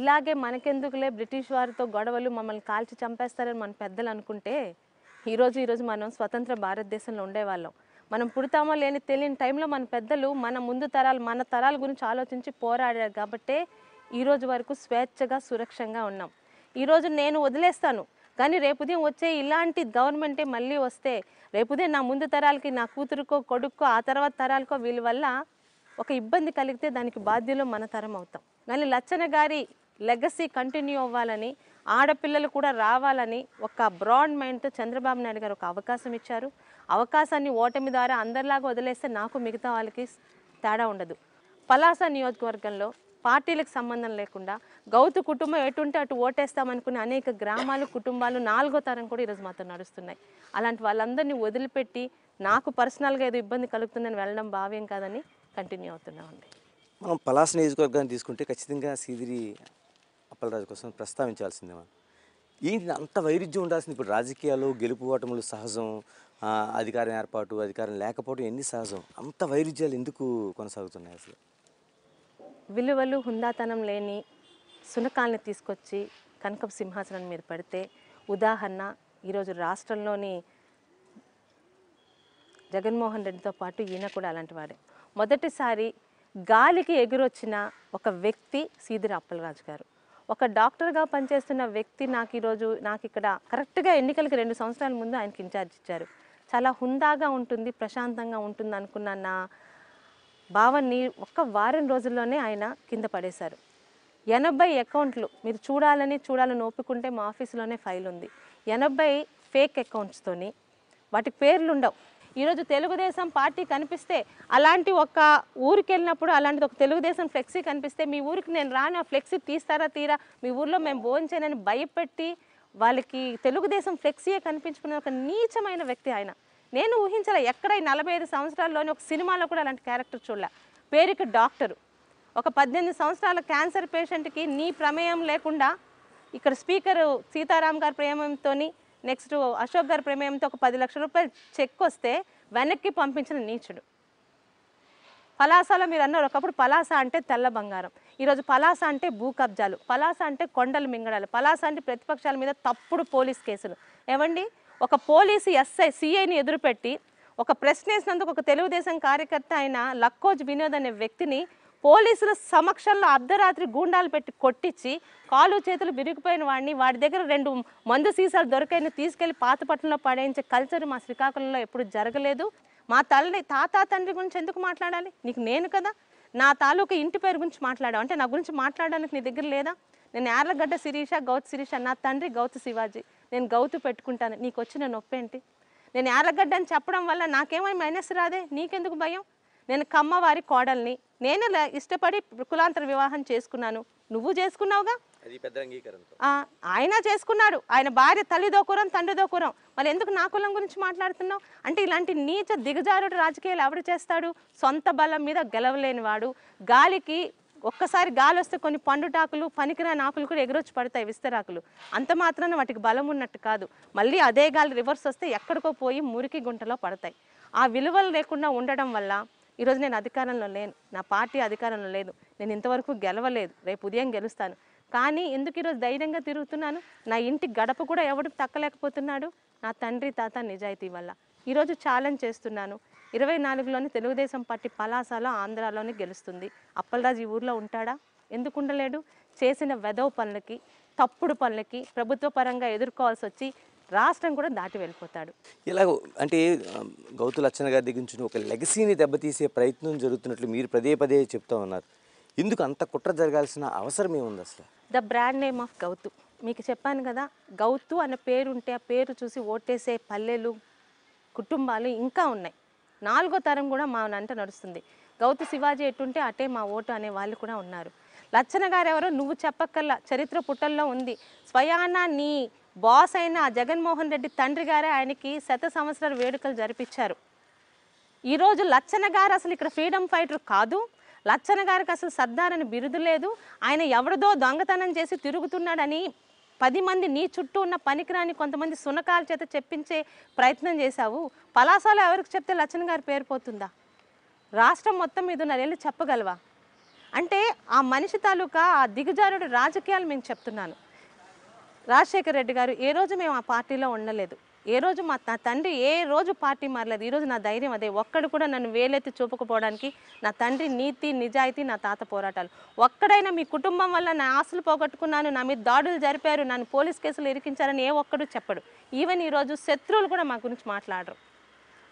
Speaker 1: ఇలాగే మనకెందుకులే బ్రిటిష్ వారితో గొడవలు మమ్మల్ని కాల్చి చంపేస్తారని మన పెద్దలు అనుకుంటే ఈరోజు ఈరోజు మనం స్వతంత్ర భారతదేశంలో ఉండేవాళ్ళం మనం పుడతామో లేని తెలియని టైంలో మన పెద్దలు మన ముందు తరాలు మన తరాల గురించి ఆలోచించి పోరాడారు కాబట్టే ఈరోజు వరకు స్వేచ్ఛగా సురక్షంగా ఉన్నాం ఈరోజు నేను వదిలేస్తాను కానీ ఉదయం వచ్చే ఇలాంటి గవర్నమెంటే మళ్ళీ వస్తే రేపుదే నా ముందు తరాలకి నా కూతురుకో కొడుక్కో ఆ తర్వాత తరాలకో వీళ్ళ వల్ల ఒక ఇబ్బంది కలిగితే దానికి బాధ్యులు మన తరం అవుతాం కానీ లచ్చన గారి లెగసీ కంటిన్యూ అవ్వాలని ఆడపిల్లలు కూడా రావాలని ఒక బ్రాడ్ మైండ్తో చంద్రబాబు నాయుడు గారు ఒక అవకాశం ఇచ్చారు అవకాశాన్ని ఓటమి ద్వారా అందరిలాగా వదిలేస్తే నాకు మిగతా వాళ్ళకి తేడా ఉండదు పలాస నియోజకవర్గంలో పార్టీలకు సంబంధం లేకుండా గౌతు కుటుంబం ఎటుంటే అటు ఓటేస్తామనుకునే అనేక గ్రామాలు కుటుంబాలు నాలుగో తరం కూడా ఈరోజు మాతో నడుస్తున్నాయి అలాంటి వాళ్ళందరినీ వదిలిపెట్టి నాకు పర్సనల్గా ఏదో ఇబ్బంది కలుగుతుందని వెళ్ళడం భావ్యం కాదని కంటిన్యూ అవుతున్నామండి
Speaker 2: మనం పలాస నియోజకవర్గాన్ని తీసుకుంటే ఖచ్చితంగా సీదిరి అప్పలరాజు కోసం ప్రస్తావించాల్సిందే మనం ఏంటి అంత వైరుధ్యం ఉండాల్సింది ఇప్పుడు రాజకీయాలు గెలుపు ఓటములు సహజం అధికారం ఏర్పాటు అధికారం లేకపోవడం ఎన్ని సహజం అంత వైరుధ్యాలు ఎందుకు కొనసాగుతున్నాయి అసలు
Speaker 1: విలువలు హుందాతనం లేని సునకాలను తీసుకొచ్చి కనకం సింహాసనం మీద పడితే ఉదాహరణ ఈరోజు రాష్ట్రంలోని జగన్మోహన్ రెడ్డితో పాటు ఈయన కూడా అలాంటి వాడే మొదటిసారి గాలికి ఎగురొచ్చిన ఒక వ్యక్తి సీదిరి అప్పలరాజు గారు ఒక డాక్టర్గా పనిచేస్తున్న వ్యక్తి నాకు ఈరోజు నాకు ఇక్కడ కరెక్ట్గా ఎన్నికలకి రెండు సంవత్సరాల ముందు ఆయనకి ఇన్ఛార్జ్ ఇచ్చారు చాలా హుందాగా ఉంటుంది ప్రశాంతంగా ఉంటుంది అనుకున్న నా భావాన్ని ఒక్క వారం రోజుల్లోనే ఆయన కింద పడేశారు ఎనభై అకౌంట్లు మీరు చూడాలని చూడాలని ఒప్పుకుంటే మా ఆఫీసులోనే ఫైల్ ఉంది ఎనభై ఫేక్ అకౌంట్స్తోని వాటి పేర్లు ఉండవు ఈరోజు తెలుగుదేశం పార్టీ కనిపిస్తే అలాంటి ఒక ఊరికి వెళ్ళినప్పుడు అలాంటిది ఒక తెలుగుదేశం ఫ్లెక్సీ కనిపిస్తే మీ ఊరికి నేను రాను ఆ ఫ్లెక్సీ తీస్తారా తీరా మీ ఊర్లో మేము భోజనని భయపెట్టి వాళ్ళకి తెలుగుదేశం ఫ్లెక్సీయే కనిపించుకునే ఒక నీచమైన వ్యక్తి ఆయన నేను ఊహించాల ఎక్కడ ఈ నలభై ఐదు సంవత్సరాల్లోనే ఒక సినిమాలో కూడా అలాంటి క్యారెక్టర్ చూడలే పేరుకి డాక్టరు ఒక పద్దెనిమిది సంవత్సరాల క్యాన్సర్ పేషెంట్కి నీ ప్రమేయం లేకుండా ఇక్కడ స్పీకరు సీతారాం గారి ప్రేమంతో నెక్స్ట్ అశోక్ గారి ప్రమేయంతో ఒక పది లక్షల రూపాయలు చెక్ వస్తే వెనక్కి పంపించిన నీచుడు పలాసలో మీరు అన్నారు ఒకప్పుడు పలాస అంటే తెల్ల బంగారం ఈరోజు పలాస అంటే భూ కబ్జాలు పలాస అంటే కొండలు మింగడాలు పలాస అంటే ప్రతిపక్షాల మీద తప్పుడు పోలీస్ కేసులు ఏమండి ఒక పోలీసు ఎస్ఐ సిఐని ఎదురుపెట్టి ఒక ప్రశ్న వేసినందుకు ఒక తెలుగుదేశం కార్యకర్త అయిన లక్కోజ్ వినోద్ అనే వ్యక్తిని పోలీసుల సమక్షంలో అర్ధరాత్రి గూండాలు పెట్టి కొట్టించి కాలు చేతులు విరిగిపోయిన వాడిని వాడి దగ్గర రెండు మందు సీసాలు దొరికైన తీసుకెళ్లి పాతపట్నంలో పడేయించే కల్చర్ మా శ్రీకాకుళంలో ఎప్పుడు జరగలేదు మా తల్లి తాత తండ్రి గురించి ఎందుకు మాట్లాడాలి నీకు నేను కదా నా తాలూకా ఇంటి పేరు గురించి మాట్లాడావు అంటే నా గురించి మాట్లాడడానికి నీ దగ్గర లేదా నేను యార్లగడ్డ శిరీష గౌత్ శిరీష నా తండ్రి గౌతు శివాజీ నేను గౌతు పెట్టుకుంటాను నీకు వచ్చిన నొప్పి ఏంటి నేను యార్లగడ్డ అని చెప్పడం వల్ల నాకేమై మైనస్ రాదే నీకెందుకు భయం నేను కమ్మవారి కోడల్ని నేను ఇష్టపడి కులాంతర వివాహం చేసుకున్నాను నువ్వు చేసుకున్నావుగా ఆయన చేసుకున్నాడు ఆయన భార్య తల్లి దోకురం తండ్రి దోకురం మరి ఎందుకు నా కులం గురించి మాట్లాడుతున్నావు అంటే ఇలాంటి నీచ దిగజారుడు రాజకీయాలు ఎవరు చేస్తాడు సొంత బలం మీద గెలవలేని వాడు గాలికి ఒక్కసారి గాలి వస్తే కొన్ని పండుటాకులు పనికిరాని ఆకులు కూడా ఎగరొచ్చి పడతాయి విస్తరాకులు అంత మాత్రాన వాటికి బలం ఉన్నట్టు కాదు మళ్ళీ అదే గాలి రివర్స్ వస్తే ఎక్కడికో పోయి మురికి గుంటలో పడతాయి ఆ విలువలు లేకుండా ఉండడం వల్ల ఈరోజు నేను అధికారంలో లేను నా పార్టీ అధికారంలో లేదు నేను ఇంతవరకు గెలవలేదు రేపు ఉదయం గెలుస్తాను కానీ ఎందుకు ఈరోజు ధైర్యంగా తిరుగుతున్నాను నా ఇంటి గడప కూడా ఎవడు తక్కలేకపోతున్నాడు నా తండ్రి తాత నిజాయితీ వల్ల ఈరోజు ఛాలెంజ్ చేస్తున్నాను ఇరవై నాలుగులోని తెలుగుదేశం పార్టీ పలాసలో ఆంధ్రాలోని గెలుస్తుంది అప్పలరాజు ఈ ఊర్లో ఉంటాడా ఎందుకు ఉండలేడు చేసిన వెధవ పనులకి తప్పుడు పనులకి ప్రభుత్వ పరంగా ఎదుర్కోవాల్సి వచ్చి రాష్ట్రం కూడా దాటి వెళ్ళిపోతాడు
Speaker 2: ఇలా అంటే గౌతు లచ్చన్న గారి దగ్గర నుంచి ఒక లెగసీని దెబ్బతీసే ప్రయత్నం జరుగుతున్నట్లు మీరు పదే పదే చెప్తా ఉన్నారు ఎందుకు అంత కుట్ర జరగాల్సిన అవసరం ఏముంది అసలు
Speaker 1: the brand name of Gouthu మీకు చెప్పాను కదా గౌతు అనే పేరు ఉంటే ఆ పేరు చూసి ఓటేసే పల్లెలు కుటుంబాలు ఇంకా ఉన్నాయి నాలుగో తరం కూడా మా నంట నడుస్తుంది గౌతు శివాజీ ఎటుంటే అటే మా ఓటు అనే వాళ్ళు కూడా ఉన్నారు లచ్చన గారు ఎవరో నువ్వు చెప్పక్కల్లా చరిత్ర పుటల్లో ఉంది స్వయానా నీ బాస్ అయిన జగన్మోహన్ రెడ్డి తండ్రి గారే ఆయనకి శత సంవత్సరాల వేడుకలు జరిపించారు ఈరోజు లచ్చన గారు అసలు ఇక్కడ ఫ్రీడమ్ ఫైటర్ కాదు లచ్చన గారికి అసలు సర్దార్ అని బిరుదు లేదు ఆయన ఎవడదో దొంగతనం చేసి తిరుగుతున్నాడని పది మంది నీ చుట్టూ ఉన్న పనికిరాని కొంతమంది సునకాల చేత చెప్పించే ప్రయత్నం చేశావు పలాసాలు ఎవరికి చెప్తే లచ్చన్ గారి పేరు పోతుందా రాష్ట్రం మొత్తం మీద నరేళ్ళు చెప్పగలవా అంటే ఆ మనిషి తాలూకా ఆ దిగజారుడు రాజకీయాలు మేము చెప్తున్నాను రాజశేఖర రెడ్డి గారు ఏ రోజు మేము ఆ పార్టీలో ఉండలేదు ఏ రోజు మా నా తండ్రి ఏ రోజు పార్టీ మారలేదు ఈరోజు నా ధైర్యం అదే ఒక్కడు కూడా నన్ను వేలెత్తి చూపకపోవడానికి నా తండ్రి నీతి నిజాయితీ నా తాత పోరాటాలు ఒక్కడైనా మీ కుటుంబం వల్ల నా ఆశలు పోగొట్టుకున్నాను నా మీద దాడులు జరిపారు నన్ను పోలీస్ కేసులు ఇరికించారని ఏ ఒక్కడు చెప్పడు ఈవెన్ ఈరోజు శత్రువులు కూడా మా గురించి మాట్లాడరు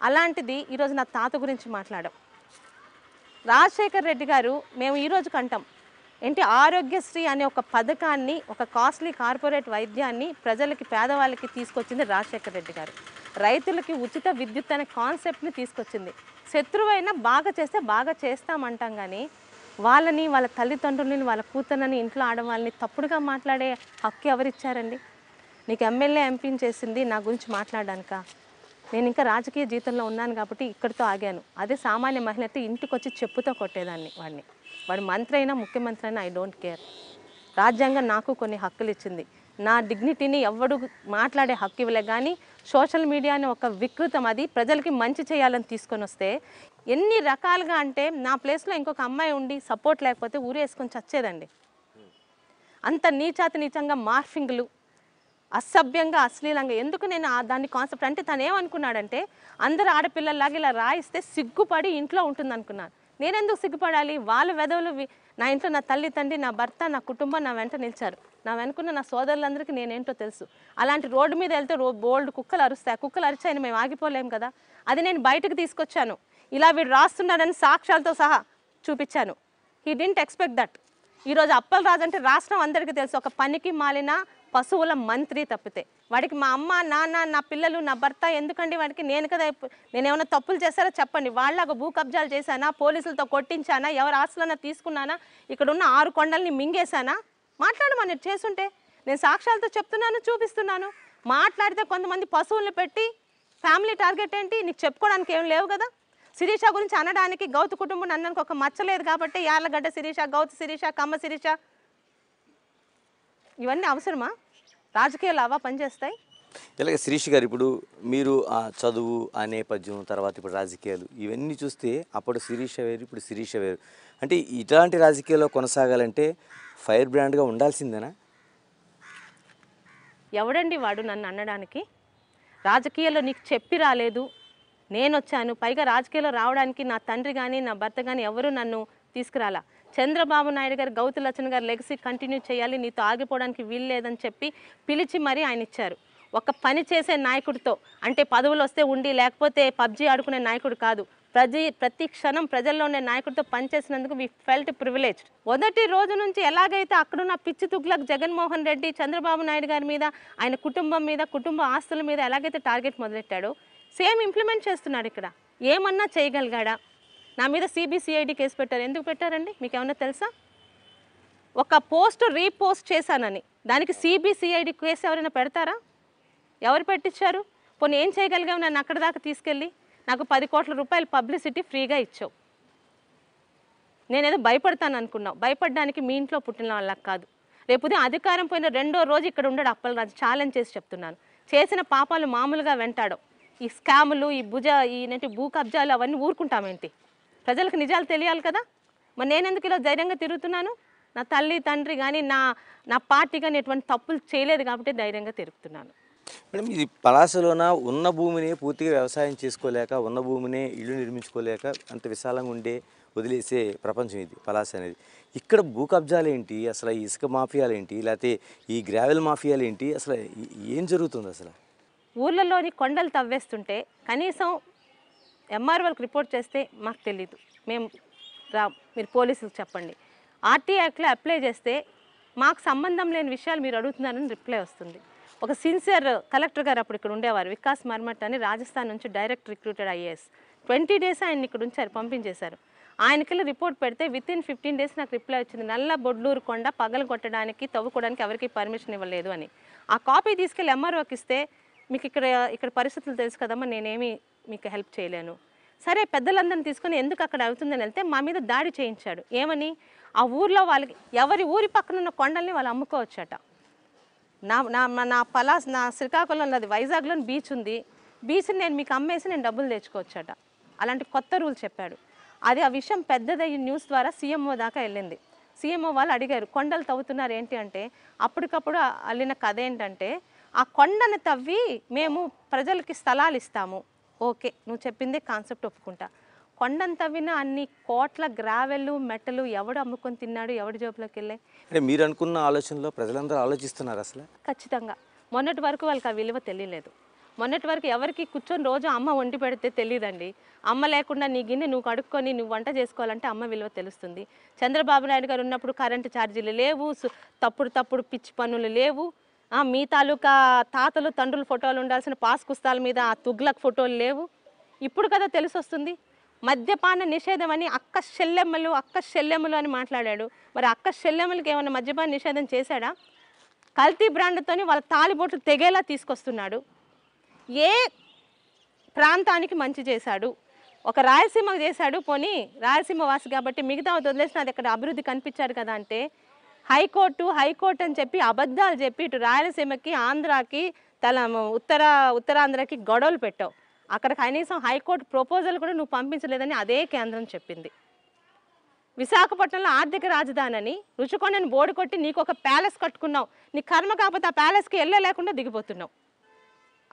Speaker 1: అలాంటిది ఈరోజు నా తాత గురించి మాట్లాడరు రాజశేఖర్ రెడ్డి గారు మేము ఈరోజు కంటాం ఏంటి ఆరోగ్యశ్రీ అనే ఒక పథకాన్ని ఒక కాస్ట్లీ కార్పొరేట్ వైద్యాన్ని ప్రజలకి పేదవాళ్ళకి తీసుకొచ్చింది రాజశేఖర రెడ్డి గారు రైతులకి ఉచిత విద్యుత్ అనే కాన్సెప్ట్ని తీసుకొచ్చింది శత్రువైనా బాగా చేస్తే బాగా చేస్తామంటాం కానీ వాళ్ళని వాళ్ళ తల్లిదండ్రులని వాళ్ళ కూతురని ఇంట్లో ఆడవాళ్ళని తప్పుడుగా మాట్లాడే హక్కు ఎవరిచ్చారండి నీకు ఎమ్మెల్యే ఎంపీని చేసింది నా గురించి మాట్లాడానుక నేను ఇంకా రాజకీయ జీవితంలో ఉన్నాను కాబట్టి ఇక్కడితో ఆగాను అదే సామాన్య మహిళ అయితే ఇంటికి వచ్చి చెప్పుతో కొట్టేదాన్ని వాడిని వాడు మంత్రి అయినా ముఖ్యమంత్రి అయినా ఐ డోంట్ కేర్ రాజ్యాంగం నాకు కొన్ని హక్కులు ఇచ్చింది నా డిగ్నిటీని ఎవడు మాట్లాడే హక్కు ఇవ్వలే కానీ సోషల్ మీడియాని ఒక వికృతం అది ప్రజలకి మంచి చేయాలని తీసుకొని వస్తే ఎన్ని రకాలుగా అంటే నా ప్లేస్లో ఇంకొక అమ్మాయి ఉండి సపోర్ట్ లేకపోతే ఊరేసుకొని చచ్చేదండి అంత నీచాతి నీచంగా మార్ఫింగ్లు అసభ్యంగా అశ్లీలంగా ఎందుకు నేను దాన్ని కాన్సెప్ట్ అంటే తను ఏమనుకున్నాడంటే అందరు ఆడపిల్లల్లాగా ఇలా రాయిస్తే సిగ్గుపడి ఇంట్లో ఉంటుంది అనుకున్నాను నేనెందుకు సిగ్గుపడాలి వాళ్ళ వెధవులు నా ఇంట్లో నా తల్లి తండ్రి నా భర్త నా కుటుంబం నా వెంట నిలిచారు నా వెనుకున్న నా సోదరులందరికీ నేనేంటో తెలుసు అలాంటి రోడ్డు మీద వెళ్తే రో బోల్డ్ కుక్కలు అరుస్తాయి కుక్కలు అరిచాయని మేము ఆగిపోలేం కదా అది నేను బయటకు తీసుకొచ్చాను ఇలా వీడు రాస్తున్నాడని సాక్ష్యాలతో సహా చూపించాను హీ డింట్ ఎక్స్పెక్ట్ దట్ ఈరోజు అప్పలరాజు అంటే రాష్ట్రం అందరికీ తెలుసు ఒక పనికి మాలిన పశువుల మంత్రి తప్పితే వాడికి మా అమ్మ నాన్న నా పిల్లలు నా భర్త ఎందుకండి వాడికి నేను కదా నేనేమైనా తప్పులు చేస్తారా చెప్పండి వాళ్ళకు భూ కబ్జాలు చేశానా పోలీసులతో కొట్టించానా ఎవరి ఆస్తులన్నా తీసుకున్నానా ఇక్కడ ఉన్న ఆరు కొండల్ని మింగేశానా మాట్లాడమని చేస్తుంటే నేను సాక్ష్యాలతో చెప్తున్నాను చూపిస్తున్నాను మాట్లాడితే కొంతమంది పశువులను పెట్టి ఫ్యామిలీ టార్గెట్ ఏంటి నీకు చెప్పుకోవడానికి ఏం లేవు కదా శిరీష గురించి అనడానికి గౌతు కుటుంబం అన్నానికి ఒక మచ్చలేదు కాబట్టి యార్లగడ్డ శిరీష గౌతు శిరీష కమ్మ శిరీష ఇవన్నీ అవసరమా రాజకీయాలు అవా పనిచేస్తాయి
Speaker 2: ఇలాగే శిరీష్ గారు ఇప్పుడు మీరు ఆ చదువు ఆ నేపథ్యం తర్వాత ఇప్పుడు రాజకీయాలు ఇవన్నీ చూస్తే అప్పుడు శిరీష వేరు ఇప్పుడు శిరీష వేరు అంటే ఇలాంటి రాజకీయాల్లో కొనసాగాలంటే ఫైర్ బ్రాండ్గా ఉండాల్సిందేనా
Speaker 1: ఎవడండి వాడు నన్ను అనడానికి రాజకీయాల్లో నీకు చెప్పి రాలేదు నేను వచ్చాను పైగా రాజకీయాల్లో రావడానికి నా తండ్రి కానీ నా భర్త కానీ ఎవరు నన్ను తీసుకురాలా చంద్రబాబు నాయుడు గారు గౌతు లచ్చన్ గారు లెగసీ కంటిన్యూ చేయాలి నీతో ఆగిపోవడానికి వీల్లేదని చెప్పి పిలిచి మరీ ఆయన ఇచ్చారు ఒక పని చేసే నాయకుడితో అంటే పదవులు వస్తే ఉండి లేకపోతే పబ్జీ ఆడుకునే నాయకుడు కాదు ప్రజ ప్రతి క్షణం ప్రజల్లో ఉండే నాయకుడితో పనిచేసినందుకు వి ఫెల్ట్ ప్రివిలేజ్ మొదటి రోజు నుంచి ఎలాగైతే అక్కడున్న పిచ్చి తుగ్లక్ జగన్మోహన్ రెడ్డి చంద్రబాబు నాయుడు గారి మీద ఆయన కుటుంబం మీద కుటుంబ ఆస్తుల మీద ఎలాగైతే టార్గెట్ మొదలెట్టాడో సేమ్ ఇంప్లిమెంట్ చేస్తున్నాడు ఇక్కడ ఏమన్నా చేయగలిగాడా నా మీద సిబిసిఐడి కేసు పెట్టారు ఎందుకు పెట్టారండి మీకు ఏమన్నా తెలుసా ఒక పోస్ట్ రీపోస్ట్ చేశానని దానికి సిబిసిఐడి కేసు ఎవరైనా పెడతారా ఎవరు పెట్టించారు పోనీ ఏం చేయగలిగాము నన్ను అక్కడ దాకా తీసుకెళ్ళి నాకు పది కోట్ల రూపాయలు పబ్లిసిటీ ఫ్రీగా ఇచ్చావు నేనేదో భయపడతాను అనుకున్నావు భయపడడానికి మీ ఇంట్లో పుట్టిన వాళ్ళకి కాదు రేపు అధికారం పోయిన రెండో రోజు ఇక్కడ ఉండడు అప్పలరాజు ఛాలెంజ్ చేసి చెప్తున్నాను చేసిన పాపాలు మామూలుగా వెంటాడు ఈ స్కాములు ఈ భుజ ఈ భూ కబ్జాలు అవన్నీ ఊరుకుంటామేంటి ప్రజలకు నిజాలు తెలియాలి కదా మరి నేనెందుకు ఇలా ధైర్యంగా తిరుగుతున్నాను నా తల్లి తండ్రి కానీ నా నా పార్టీ కానీ ఎటువంటి తప్పులు చేయలేదు కాబట్టి ధైర్యంగా తిరుగుతున్నాను
Speaker 2: మేడం ఇది పలాసలోన ఉన్న భూమిని పూర్తిగా వ్యవసాయం చేసుకోలేక ఉన్న భూమిని ఇల్లు నిర్మించుకోలేక అంత విశాలంగా ఉండే వదిలేసే ప్రపంచం ఇది పలాస అనేది ఇక్కడ భూ కబ్జాలు ఏంటి అసలు ఇసుక మాఫియాలు ఏంటి లేకపోతే ఈ గ్రావెల్ మాఫియాలు ఏంటి అసలు ఏం జరుగుతుంది అసలు
Speaker 1: ఊర్లలోని కొండలు తవ్వేస్తుంటే కనీసం ఎంఆర్ఓలకు రిపోర్ట్ చేస్తే మాకు తెలీదు మేము రా మీరు పోలీసులకు చెప్పండి ఆర్టీ యాక్ట్లో అప్లై చేస్తే మాకు సంబంధం లేని విషయాలు మీరు అడుగుతున్నారని రిప్లై వస్తుంది ఒక సిన్సియర్ కలెక్టర్ గారు అప్పుడు ఇక్కడ ఉండేవారు వికాస్ మర్మట్ అని రాజస్థాన్ నుంచి direct recruited IAS twenty days ఆయన ఇక్కడ ఉంచారు పంపించేశారు ఆయనకెళ్ళి రిపోర్ట్ పెడితే విత్ ఇన్ ఫిఫ్టీన్ డేస్ నాకు రిప్లై వచ్చింది నల్ల బొడ్లూరు కొండ పగలు కొట్టడానికి తవ్వుకోవడానికి ఎవరికి పర్మిషన్ ఇవ్వలేదు అని ఆ కాపీ తీసుకెళ్ళి ఎంఆర్ఓకి ఇస్తే మీకు ఇక్కడ ఇక్కడ పరిస్థితులు తెలుసు కదమ్మా నేనేమి మీకు హెల్ప్ చేయలేను సరే పెద్దలందరిని తీసుకుని ఎందుకు అక్కడ అవుతుందని వెళ్తే మా మీద దాడి చేయించాడు ఏమని ఆ ఊర్లో వాళ్ళకి ఎవరి ఊరి పక్కన ఉన్న కొండల్ని వాళ్ళు అమ్ముకోవచ్చట నా నా నా పలాస్ నా శ్రీకాకుళం ఉన్నది వైజాగ్లోని బీచ్ ఉంది బీచ్ని నేను మీకు అమ్మేసి నేను డబ్బులు తెచ్చుకోవచ్చట అలాంటి కొత్త రూల్ చెప్పాడు అది ఆ విషయం పెద్దదయ్యి న్యూస్ ద్వారా సీఎంఓ దాకా వెళ్ళింది సీఎంఓ వాళ్ళు అడిగారు కొండలు తవ్వుతున్నారు ఏంటి అంటే అప్పటికప్పుడు అల్లిన కథ ఏంటంటే ఆ కొండను తవ్వి మేము ప్రజలకి స్థలాలు ఇస్తాము ఓకే నువ్వు చెప్పింది కాన్సెప్ట్ ఒప్పుకుంటా కొండను తవ్విన అన్ని కోట్ల గ్రావెలు మెట్టలు ఎవడు అమ్ముకొని తిన్నాడు ఎవడి జోబులోకి వెళ్ళాయి
Speaker 2: మీరు అనుకున్న ఆలోచనలో ప్రజలందరూ ఆలోచిస్తున్నారు అసలు
Speaker 1: ఖచ్చితంగా మొన్నటి వరకు వాళ్ళకి ఆ విలువ తెలియలేదు మొన్నటి వరకు ఎవరికి కూర్చొని రోజు అమ్మ వండి పెడితే తెలియదండి అమ్మ లేకుండా నీ గిన్నె నువ్వు కడుక్కొని నువ్వు వంట చేసుకోవాలంటే అమ్మ విలువ తెలుస్తుంది చంద్రబాబు నాయుడు గారు ఉన్నప్పుడు కరెంటు ఛార్జీలు లేవు తప్పుడు తప్పుడు పిచ్చి పనులు లేవు మీ తాలూకా తాతలు తండ్రుల ఫోటోలు ఉండాల్సిన పాస్ కుస్తాల మీద ఆ తుగ్లక్ ఫోటోలు లేవు ఇప్పుడు కదా తెలిసొస్తుంది మద్యపాన నిషేధం అని అక్క శల్యమ్మలు అక్క శల్యమ్మలు అని మాట్లాడాడు మరి అక్క శల్యమ్మలకి ఏమైనా మద్యపాన నిషేధం చేశాడా కల్తీ బ్రాండ్తోని వాళ్ళ తాలిబోట్లు తెగేలా తీసుకొస్తున్నాడు ఏ ప్రాంతానికి మంచి చేశాడు ఒక రాయలసీమకు చేశాడు పోనీ రాయలసీమ వాసి కాబట్టి మిగతా వదిలేసిన అది అక్కడ అభివృద్ధి కనిపించాడు కదా అంటే హైకోర్టు హైకోర్టు అని చెప్పి అబద్ధాలు చెప్పి ఇటు రాయలసీమకి ఆంధ్రాకి తల ఉత్తర ఉత్తరాంధ్రకి గొడవలు పెట్టావు అక్కడ కనీసం హైకోర్టు ప్రపోజల్ కూడా నువ్వు పంపించలేదని అదే కేంద్రం చెప్పింది విశాఖపట్నంలో ఆర్థిక రాజధాని అని రుచికొండని బోర్డు కొట్టి నీకు ఒక ప్యాలెస్ కట్టుకున్నావు నీ కర్మ కాకపోతే ఆ ప్యాలెస్కి వెళ్ళలేకుండా దిగిపోతున్నావు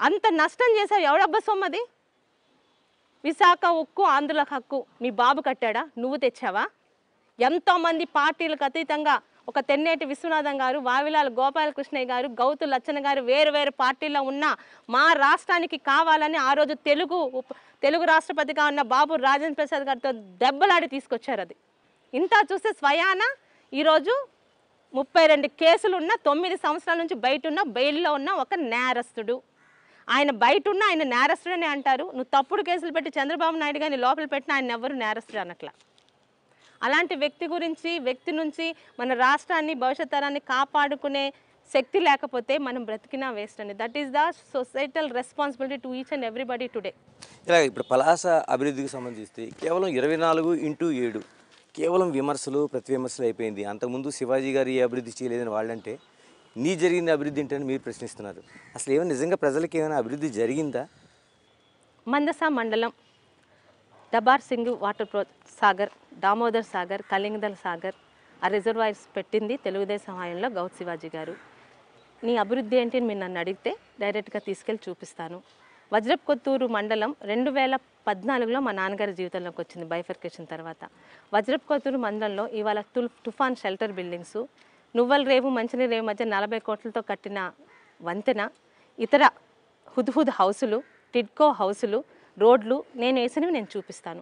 Speaker 1: అంత నష్టం చేసావు ఎవడబ్బా సొమ్మది విశాఖ ఉక్కు ఆంధ్రుల హక్కు మీ బాబు కట్టాడా నువ్వు తెచ్చావా ఎంతోమంది పార్టీలకు అతీతంగా ఒక తెన్నేటి విశ్వనాథం గారు వావిలాల గోపాలకృష్ణయ్య గారు గౌతు లచ్చన గారు వేరు వేరు పార్టీలో ఉన్న మా రాష్ట్రానికి కావాలని ఆ రోజు తెలుగు తెలుగు రాష్ట్రపతిగా ఉన్న బాబు రాజేంద్ర ప్రసాద్ గారితో దెబ్బలాడి తీసుకొచ్చారు అది ఇంత చూస్తే స్వయాన ఈరోజు ముప్పై రెండు కేసులున్న తొమ్మిది సంవత్సరాల నుంచి బయట ఉన్న బెయిల్లో ఉన్న ఒక నేరస్తుడు ఆయన బయట ఉన్న ఆయన నేరస్తుడనే అంటారు నువ్వు తప్పుడు కేసులు పెట్టి చంద్రబాబు నాయుడు గారిని లోపల పెట్టిన ఆయన ఎవరు నేరస్తుడు అనట్లా అలాంటి వ్యక్తి గురించి వ్యక్తి నుంచి మన రాష్ట్రాన్ని భవిష్యత్ తరాన్ని కాపాడుకునే శక్తి లేకపోతే మనం బ్రతికినా వేస్ట్ అండి that is the societal responsibility to each and everybody today
Speaker 2: ఇలా ఇప్పుడు పలాస అభివృద్ధికి సంబంధిస్తే కేవలం ఇరవై నాలుగు ఇంటూ ఏడు కేవలం విమర్శలు ప్రతి విమర్శలు అయిపోయింది అంతకుముందు శివాజీ గారు ఏ అభివృద్ధి చేయలేదని వాళ్ళంటే నీ జరిగిన అభివృద్ధి ఏంటని మీరు ప్రశ్నిస్తున్నారు అసలు ఏమైనా నిజంగా ప్రజలకి ఏమైనా అభివృద్ధి జరిగిందా
Speaker 1: మందసా మండలం డబార్ సింగ్ వాటర్ ప్రో సాగర్ దామోదర్ సాగర్ కలింగదల్ సాగర్ ఆ రిజర్వాయర్స్ పెట్టింది తెలుగుదేశం హాయంలో గౌత్ శివాజీ గారు నీ అభివృద్ధి ఏంటి మీరు నన్ను అడిగితే డైరెక్ట్గా తీసుకెళ్ళి చూపిస్తాను కొత్తూరు మండలం రెండు వేల పద్నాలుగులో మా నాన్నగారి జీవితంలోకి వచ్చింది బైఫర్కేషన్ తర్వాత కొత్తూరు మండలంలో ఇవాళ తుల్ తుఫాన్ షెల్టర్ బిల్డింగ్స్ నువ్వల రేవు మంచినీరు రేవు మధ్య నలభై కోట్లతో కట్టిన వంతెన ఇతర హుద్హుద్ హౌసులు టిడ్కో హౌసులు రోడ్లు నేను వేసినవి నేను చూపిస్తాను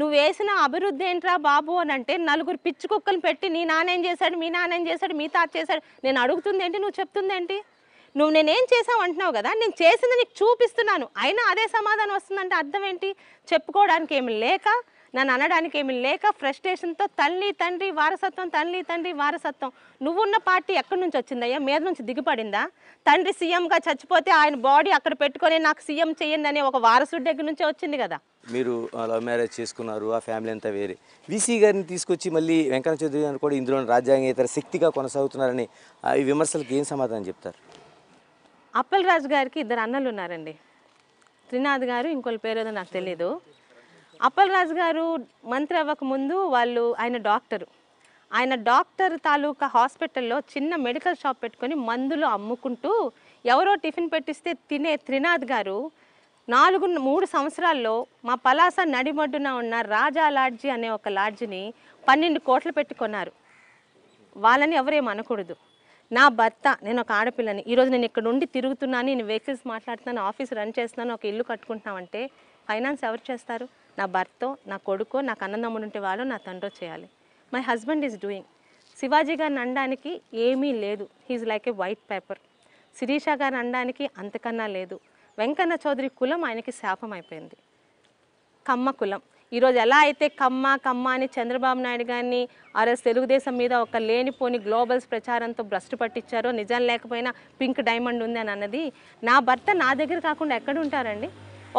Speaker 1: నువ్వు వేసిన అభివృద్ధి ఏంట్రా బాబు అని అంటే నలుగురు పిచ్చి కుక్కలు పెట్టి నీ నాన్నేం చేశాడు మీ నానేం చేశాడు మీ తాత చేశాడు నేను అడుగుతుంది ఏంటి నువ్వు చెప్తుంది ఏంటి నువ్వు నేనేం చేసావు అంటున్నావు కదా నేను చేసింది నీకు చూపిస్తున్నాను అయినా అదే సమాధానం వస్తుందంటే అర్థం ఏంటి చెప్పుకోవడానికి ఏమి లేక నన్ను అనడానికి ఏమి లేక ఫ్రస్ట్రేషన్తో తల్లి తండ్రి వారసత్వం తల్లి తండ్రి వారసత్వం నువ్వున్న పార్టీ ఎక్కడి నుంచి వచ్చిందయ్యా మీద నుంచి దిగిపడిందా తండ్రి సీఎంగా చచ్చిపోతే ఆయన బాడీ అక్కడ పెట్టుకొని నాకు సీఎం చేయండి ఒక వారసుడి దగ్గర నుంచే వచ్చింది కదా
Speaker 2: మీరు లవ్ మ్యారేజ్ చేసుకున్నారు ఆ ఫ్యామిలీ అంతా వేరే వీసీ గారిని తీసుకొచ్చి మళ్ళీ వెంకట చౌదరి గారు కూడా ఇందులో ఇతర శక్తిగా కొనసాగుతున్నారని ఈ విమర్శలకు ఏం సమాధానం చెప్తారు
Speaker 1: అప్పల్ రాజు గారికి ఇద్దరు అన్నలు ఉన్నారండి త్రినాథ్ గారు ఇంకోళ్ళ ఏదో నాకు తెలియదు అప్పల్ రాజు గారు మంత్రి అవ్వకముందు వాళ్ళు ఆయన డాక్టరు ఆయన డాక్టర్ తాలూకా హాస్పిటల్లో చిన్న మెడికల్ షాప్ పెట్టుకొని మందులు అమ్ముకుంటూ ఎవరో టిఫిన్ పెట్టిస్తే తినే త్రినాథ్ గారు నాలుగు మూడు సంవత్సరాల్లో మా పలాస నడిమడ్డున ఉన్న రాజా లాడ్జి అనే ఒక లాడ్జిని పన్నెండు కోట్లు పెట్టుకున్నారు వాళ్ళని ఎవరేం అనకూడదు నా భర్త నేను ఒక ఆడపిల్లని ఈరోజు నేను ఇక్కడ ఉండి తిరుగుతున్నాను నేను వెహికల్స్ మాట్లాడుతున్నాను ఆఫీస్ రన్ చేస్తున్నాను ఒక ఇల్లు కట్టుకుంటున్నామంటే ఫైనాన్స్ ఎవరు చేస్తారు నా భర్తో నా కొడుకో నాకు అన్నదమ్ముడు ఉంటే వాళ్ళు నా తండ్రో చేయాలి my husband is doing Shivaji గారిని అనడానికి ఏమీ లేదు హీఈ్ like a white paper Sirisha గారిని అనడానికి అంతకన్నా లేదు వెంకన్న చౌదరి కులం ఆయనకి శాపం అయిపోయింది కమ్మ కులం ఈరోజు ఎలా అయితే కమ్మ కమ్మ అని చంద్రబాబు నాయుడు గారిని ఆర్ఎస్ తెలుగుదేశం మీద ఒక లేనిపోని గ్లోబల్స్ ప్రచారంతో భ్రష్టు పట్టించారో నిజం లేకపోయినా పింక్ డైమండ్ ఉంది అని అన్నది నా భర్త నా దగ్గర కాకుండా ఎక్కడ ఉంటారండి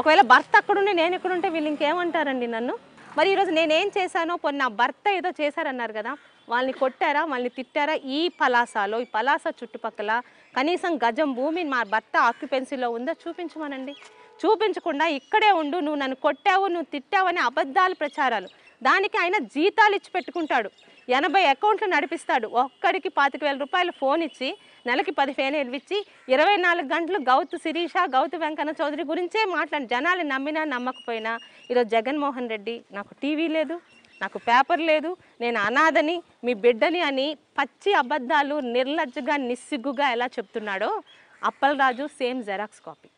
Speaker 1: ఒకవేళ భర్త అక్కడుండి నేను ఎక్కడుంటే వీళ్ళు ఇంకేమంటారండి నన్ను మరి ఈరోజు నేనేం చేశానో పొన్న నా భర్త ఏదో చేశారన్నారు కదా వాళ్ళని కొట్టారా వాళ్ళని తిట్టారా ఈ పలాసాలో ఈ పలాస చుట్టుపక్కల కనీసం గజం భూమి మా భర్త ఆక్యుపెన్సీలో ఉందో చూపించమనండి చూపించకుండా ఇక్కడే ఉండు నువ్వు నన్ను కొట్టావు నువ్వు తిట్టావు అనే అబద్ధాలు ప్రచారాలు దానికి ఆయన జీతాలు ఇచ్చి పెట్టుకుంటాడు ఎనభై అకౌంట్లు నడిపిస్తాడు ఒక్కడికి పాతిక వేల రూపాయలు ఫోన్ ఇచ్చి నెలకి పదిహేను ఇచ్చి ఇరవై నాలుగు గంటలు గౌతు శిరీష గౌతు వెంకన్న చౌదరి గురించే మాట్లాడి జనాలు నమ్మినా నమ్మకపోయినా ఈరోజు జగన్మోహన్ రెడ్డి నాకు టీవీ లేదు నాకు పేపర్ లేదు నేను అనాథని మీ బిడ్డని అని పచ్చి అబద్ధాలు నిర్లజ్జగా నిస్సిగ్గుగా ఎలా చెప్తున్నాడో అప్పలరాజు సేమ్ జెరాక్స్
Speaker 3: కాపీ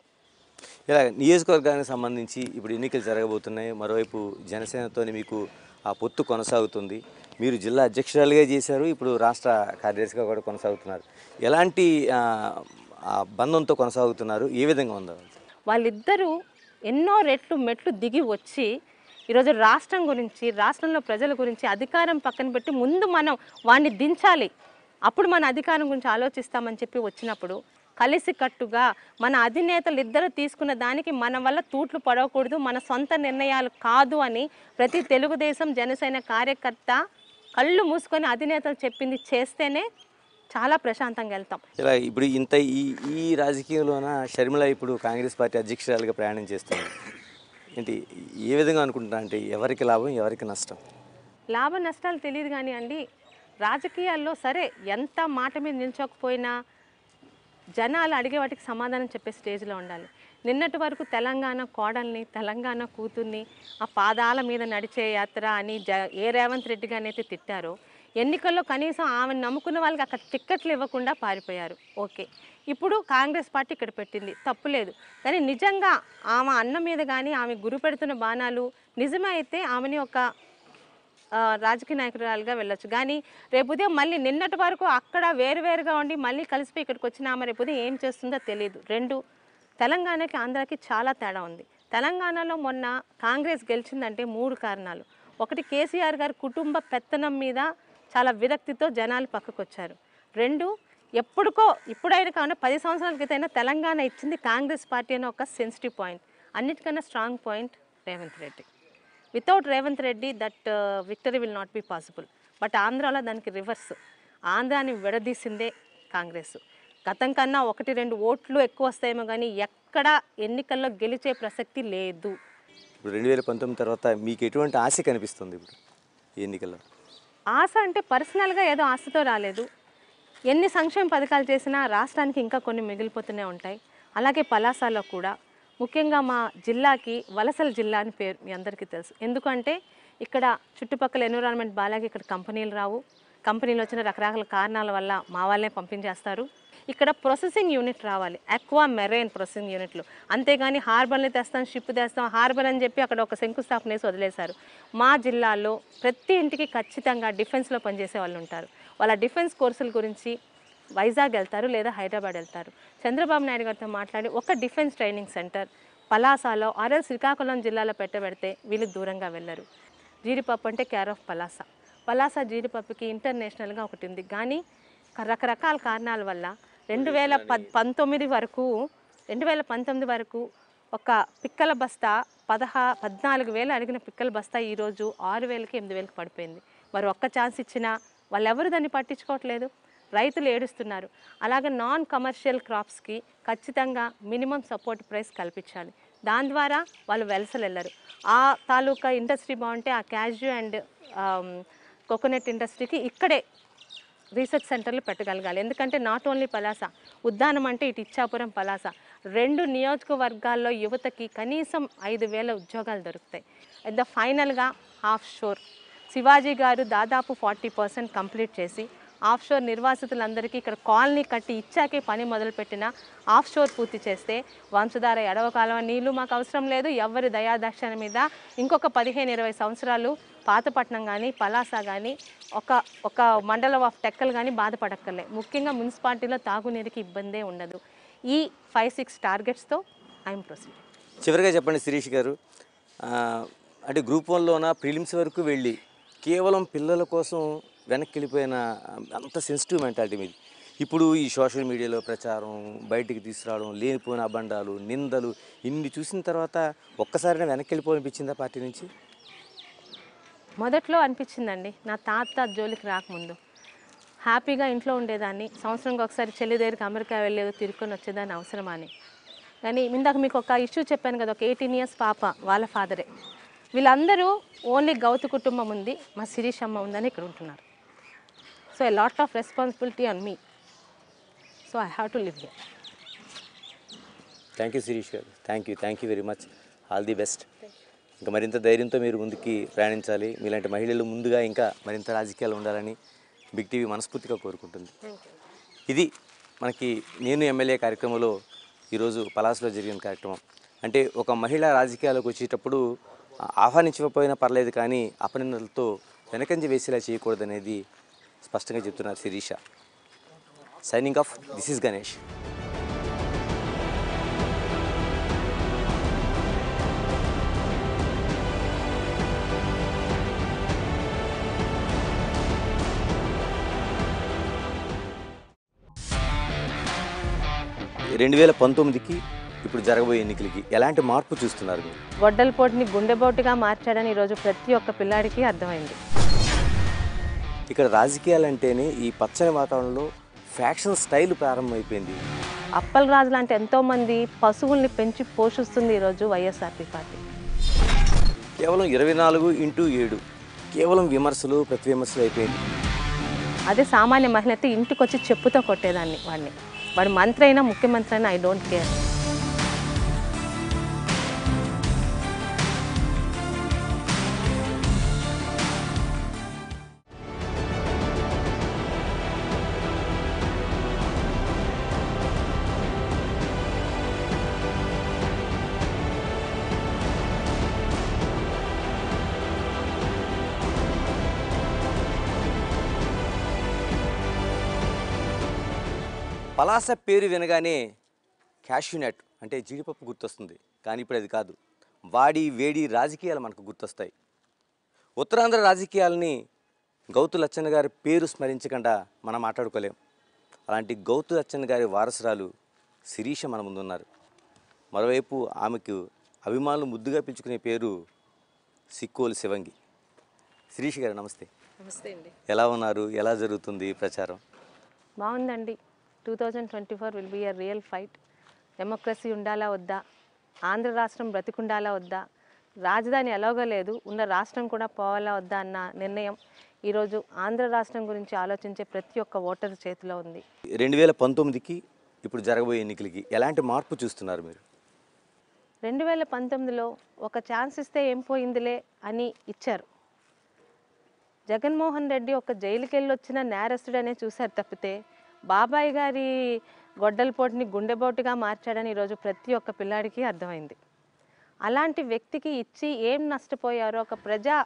Speaker 2: ఇలా నియోజకవర్గానికి సంబంధించి ఇప్పుడు ఎన్నికలు జరగబోతున్నాయి మరోవైపు జనసేనతో మీకు ఆ పొత్తు కొనసాగుతుంది మీరు జిల్లా అధ్యక్షురాలుగా చేశారు ఇప్పుడు రాష్ట్ర కార్యదర్శిగా కూడా కొనసాగుతున్నారు ఎలాంటి బంధంతో కొనసాగుతున్నారు ఏ విధంగా ఉందో
Speaker 1: వాళ్ళిద్దరూ ఎన్నో రెట్లు మెట్లు దిగి వచ్చి ఈరోజు రాష్ట్రం గురించి రాష్ట్రంలో ప్రజల గురించి అధికారం పక్కన పెట్టి ముందు మనం వాడిని దించాలి అప్పుడు మన అధికారం గురించి ఆలోచిస్తామని చెప్పి వచ్చినప్పుడు కలిసికట్టుగా మన అధినేతలు ఇద్దరు తీసుకున్న దానికి మన వల్ల తూట్లు పడవకూడదు మన సొంత నిర్ణయాలు కాదు అని ప్రతి తెలుగుదేశం జనసేన కార్యకర్త కళ్ళు మూసుకొని అధినేతలు చెప్పింది చేస్తేనే చాలా ప్రశాంతంగా వెళ్తాం
Speaker 2: ఇలా ఇప్పుడు ఇంత ఈ ఈ రాజకీయంలోన షర్మిల ఇప్పుడు కాంగ్రెస్ పార్టీ అధ్యక్షురాలుగా ప్రయాణం చేస్తుంది ఏంటి ఏ విధంగా అనుకుంటున్నా అంటే ఎవరికి లాభం ఎవరికి నష్టం
Speaker 1: లాభ నష్టాలు తెలియదు కానీ అండి రాజకీయాల్లో సరే ఎంత మాట మీద నిల్చోకపోయినా జనాలు అడిగే వాటికి సమాధానం చెప్పే స్టేజ్లో ఉండాలి నిన్నటి వరకు తెలంగాణ కోడల్ని తెలంగాణ కూతుర్ని ఆ పాదాల మీద నడిచే యాత్ర అని జ ఏ రేవంత్ రెడ్డి గారిని అయితే తిట్టారో ఎన్నికల్లో కనీసం ఆమెను నమ్ముకున్న వాళ్ళకి అక్కడ టిక్కెట్లు ఇవ్వకుండా పారిపోయారు ఓకే ఇప్పుడు కాంగ్రెస్ పార్టీ ఇక్కడ పెట్టింది తప్పులేదు కానీ నిజంగా ఆమె అన్న మీద కానీ ఆమె గురి పెడుతున్న బాణాలు నిజమే అయితే ఆమెని ఒక రాజకీయ నాయకురాలుగా వెళ్ళొచ్చు కానీ రేపు ఉదయం మళ్ళీ నిన్నటి వరకు అక్కడ వేరువేరుగా ఉండి మళ్ళీ కలిసిపోయి ఇక్కడికి వచ్చిన ఆమె రేపు ఏం చేస్తుందో తెలియదు రెండు తెలంగాణకి ఆంధ్రాకి చాలా తేడా ఉంది తెలంగాణలో మొన్న కాంగ్రెస్ గెలిచిందంటే మూడు కారణాలు ఒకటి కేసీఆర్ గారు కుటుంబ పెత్తనం మీద చాలా విరక్తితో జనాలు పక్కకొచ్చారు రెండు ఎప్పుడుకో ఇప్పుడైనా కానీ పది సంవత్సరాల అయినా తెలంగాణ ఇచ్చింది కాంగ్రెస్ పార్టీ అనే ఒక సెన్సిటివ్ పాయింట్ అన్నిటికన్నా strong point Revanth Reddy without Revanth Reddy that victory will not be possible but ఆంధ్రాలో దానికి రివర్స్ ఆంధ్రాని విడదీసిందే కాంగ్రెస్ గతం కన్నా ఒకటి రెండు ఓట్లు ఎక్కువ వస్తాయేమో కానీ ఎక్కడ ఎన్నికల్లో గెలిచే ప్రసక్తి లేదు
Speaker 2: ఇప్పుడు రెండు వేల పంతొమ్మిది తర్వాత మీకు ఎటువంటి ఆశ కనిపిస్తుంది ఇప్పుడు ఎన్నికల్లో
Speaker 1: ఆశ అంటే పర్సనల్గా ఏదో ఆశతో రాలేదు ఎన్ని సంక్షేమ పథకాలు చేసినా రాష్ట్రానికి ఇంకా కొన్ని మిగిలిపోతూనే ఉంటాయి అలాగే పలాసాలో కూడా ముఖ్యంగా మా జిల్లాకి వలసల జిల్లా అని పేరు మీ అందరికీ తెలుసు ఎందుకంటే ఇక్కడ చుట్టుపక్కల ఎన్విరాన్మెంట్ బాలాగా ఇక్కడ కంపెనీలు రావు కంపెనీలు వచ్చిన రకరకాల కారణాల వల్ల మా వాళ్ళనే పంపించేస్తారు ఇక్కడ ప్రొసెసింగ్ యూనిట్ రావాలి ఎక్వా మెరైన్ ప్రొసెసింగ్ యూనిట్లు అంతేగాని హార్బర్లు తెస్తాం షిప్ తెస్తాం హార్బర్ అని చెప్పి అక్కడ ఒక శంకుస్థాపన వేసి వదిలేశారు మా జిల్లాలో ప్రతి ఇంటికి ఖచ్చితంగా డిఫెన్స్లో పనిచేసే వాళ్ళు ఉంటారు వాళ్ళ డిఫెన్స్ కోర్సుల గురించి వైజాగ్ వెళ్తారు లేదా హైదరాబాద్ వెళ్తారు చంద్రబాబు నాయుడు గారితో మాట్లాడి ఒక డిఫెన్స్ ట్రైనింగ్ సెంటర్ పలాసాలో ఆర్ఎల్ శ్రీకాకుళం జిల్లాలో పెట్టబెడితే వీళ్ళు దూరంగా వెళ్ళరు జీడిపప్పు అంటే కేర్ ఆఫ్ పలాస పలాస జీడిపప్పుకి ఇంటర్నేషనల్గా ఒకటి ఉంది కానీ రకరకాల కారణాల వల్ల రెండు వేల పంతొమ్మిది వరకు రెండు వేల పంతొమ్మిది వరకు ఒక పిక్కల బస్తా పదహా పద్నాలుగు వేలు అడిగిన పిక్కల బస్తా ఈరోజు ఆరు వేలకి ఎనిమిది వేలకు పడిపోయింది మరి ఒక్క ఛాన్స్ ఇచ్చినా వాళ్ళెవరు దాన్ని పట్టించుకోవట్లేదు రైతులు ఏడుస్తున్నారు అలాగే నాన్ కమర్షియల్ క్రాప్స్కి ఖచ్చితంగా మినిమం సపోర్ట్ ప్రైస్ కల్పించాలి దాని ద్వారా వాళ్ళు వెలసలు వెళ్ళరు ఆ తాలూకా ఇండస్ట్రీ బాగుంటే ఆ క్యాజ్యూ అండ్ కోకోనట్ ఇండస్ట్రీకి ఇక్కడే రీసెర్చ్ సెంటర్లు పెట్టగలగాలి ఎందుకంటే నాట్ ఓన్లీ పలాస ఉద్దానం అంటే ఇటు ఇచ్చాపురం పలాస రెండు నియోజకవర్గాల్లో యువతకి కనీసం ఐదు వేల ఉద్యోగాలు దొరుకుతాయి ద ఫైనల్గా హాఫ్ షోర్ శివాజీ గారు దాదాపు ఫార్టీ పర్సెంట్ కంప్లీట్ చేసి ఆఫ్షోర్ నిర్వాసితులందరికీ ఇక్కడ కాలనీ కట్టి ఇచ్చాకే పని మొదలుపెట్టిన ఆఫ్షోర్ పూర్తి చేస్తే వంశధార ఎడవ కాలం నీళ్లు మాకు అవసరం లేదు ఎవరి దయాదక్షణ మీద ఇంకొక పదిహేను ఇరవై సంవత్సరాలు పాతపట్నం కానీ పలాస కానీ ఒక ఒక మండలం ఆఫ్ టెక్కలు కానీ బాధపడక్కర్లే ముఖ్యంగా మున్సిపాలిటీలో తాగునీరుకి ఇబ్బందే ఉండదు ఈ ఫైవ్ సిక్స్ టార్గెట్స్తో ఐఎమ్ ప్రొసీడ్
Speaker 2: చివరిగా చెప్పండి శిరీష్ గారు అంటే గ్రూప్ వన్లోన ప్రిలిమ్స్ వరకు వెళ్ళి కేవలం పిల్లల కోసం వెనక్కి వెళ్ళిపోయిన అంత సెన్సిటివ్ మెంటాలిటీ మీది ఇప్పుడు ఈ సోషల్ మీడియాలో ప్రచారం బయటికి తీసుకురావడం లేనిపోయిన అబండాలు నిందలు ఇన్ని చూసిన తర్వాత ఒక్కసారి వెనక్కి వెళ్ళిపోనిపించిందా పార్టీ నుంచి
Speaker 1: మొదట్లో అనిపించిందండి నా తాత జోలికి రాకముందు హ్యాపీగా ఇంట్లో ఉండేదాన్ని సంవత్సరంకి ఒకసారి చెల్లి దగ్గరికి అమెరికా వెళ్ళేదో తిరుక్కొని వచ్చేదాన్ని అవసరమని కానీ ఇందాక మీకు ఒక ఇష్యూ చెప్పాను కదా ఒక ఎయిటీన్ ఇయర్స్ పాప వాళ్ళ ఫాదరే వీళ్ళందరూ ఓన్లీ గౌతు కుటుంబం ఉంది మా శిరీష్ అమ్మ ఉందని ఇక్కడ ఉంటున్నారు so I lot of responsibility on me so I have to live here
Speaker 2: thank you Sirish గారు thank you thank you very much all the best ఇంకా మరింత ధైర్యంతో మీరు ముందుకి ప్రయాణించాలి మీలాంటి మహిళలు ముందుగా ఇంకా మరింత రాజకీయాలు ఉండాలని బిగ్ టీవీ మనస్ఫూర్తిగా కోరుకుంటుంది ఇది మనకి నేను ఎమ్మెల్యే కార్యక్రమంలో ఈరోజు పలాస్లో జరిగిన కార్యక్రమం అంటే ఒక మహిళ రాజకీయాలకు వచ్చేటప్పుడు ఆహ్వానించకపోయినా పర్లేదు కానీ అపనిందలతో వెనకంజ వేసేలా చేయకూడదనేది స్పష్టంగా చెప్తున్నారు Sirisha signing off this is Ganesh రెండు వేల పంతొమ్మిదికి ఇప్పుడు జరగబోయే ఎన్నికలకి ఎలాంటి మార్పు చూస్తున్నారు
Speaker 1: వడ్డల్పోటుని గుండెబోటుగా మార్చాడని ఈరోజు ప్రతి ఒక్క పిల్లాడికి అర్థమైంది
Speaker 2: ఇక్కడ రాజకీయాలంటేనే ఈ పచ్చని వాతావరణంలో ఫ్యాక్షన్ స్టైల్ ప్రారంభమైపోయింది
Speaker 1: అప్పల్ రాజు లాంటి ఎంతోమంది పశువుల్ని పెంచి పోషిస్తుంది ఈరోజు వైఎస్ఆర్పీ పార్టీ
Speaker 2: కేవలం ఇరవై నాలుగు ఇంటూ ఏడు కేవలం విమర్శలు ప్రతి విమర్శలు అయిపోయింది
Speaker 1: అదే సామాన్య మహిళ ఇంటికి వచ్చి చెప్పుతో కొట్టేదాన్ని వాడిని వాడు మంత్రి అయినా ముఖ్యమంత్రి అయినా ఐ డోంట్ కేర్
Speaker 2: పలాస పేరు వినగానే క్యాష్యూనట్ అంటే జీడిపప్పు గుర్తొస్తుంది కానీ ఇప్పుడు అది కాదు వాడి వేడి రాజకీయాలు మనకు గుర్తొస్తాయి ఉత్తరాంధ్ర రాజకీయాలని గౌతు లచ్చన్న గారి పేరు స్మరించకుండా మనం మాట్లాడుకోలేం అలాంటి గౌతు లచ్చన్న గారి వారసురాలు శిరీష మన ముందున్నారు మరోవైపు ఆమెకు అభిమానులు ముద్దుగా పిలుచుకునే పేరు సిక్కోలు శివంగి శిరీష గారు నమస్తే నమస్తే అండి ఎలా ఉన్నారు ఎలా జరుగుతుంది ప్రచారం
Speaker 1: బాగుందండి two thousand twenty four will be a real fight democracy ఉండాలా వద్దా ఆంధ్ర రాష్ట్రం బ్రతికుండాలా వద్దా రాజధాని ఎలాగో లేదు ఉన్న రాష్ట్రం కూడా పోవాలా వద్దా అన్న నిర్ణయం ఈరోజు ఆంధ్ర రాష్ట్రం గురించి ఆలోచించే ప్రతి ఒక్క ఓటర్ చేతిలో ఉంది
Speaker 2: రెండు వేల పంతొమ్మిదికి ఇప్పుడు జరగబోయే ఎన్నికలకి ఎలాంటి మార్పు చూస్తున్నారు మీరు
Speaker 1: రెండు వేల పంతొమ్మిదిలో ఒక ఛాన్స్ ఇస్తే ఏం పోయిందిలే అని ఇచ్చారు జగన్మోహన్ రెడ్డి ఒక జైలుకెళ్ళి వచ్చిన నేరస్తుడనే చూశారు తప్పితే బాబాయ్ గారి గొడ్డలిపోటుని గుండెబోటుగా మార్చాడని ఈరోజు ప్రతి ఒక్క పిల్లాడికి అర్థమైంది అలాంటి వ్యక్తికి ఇచ్చి ఏం నష్టపోయారో ఒక ప్రజా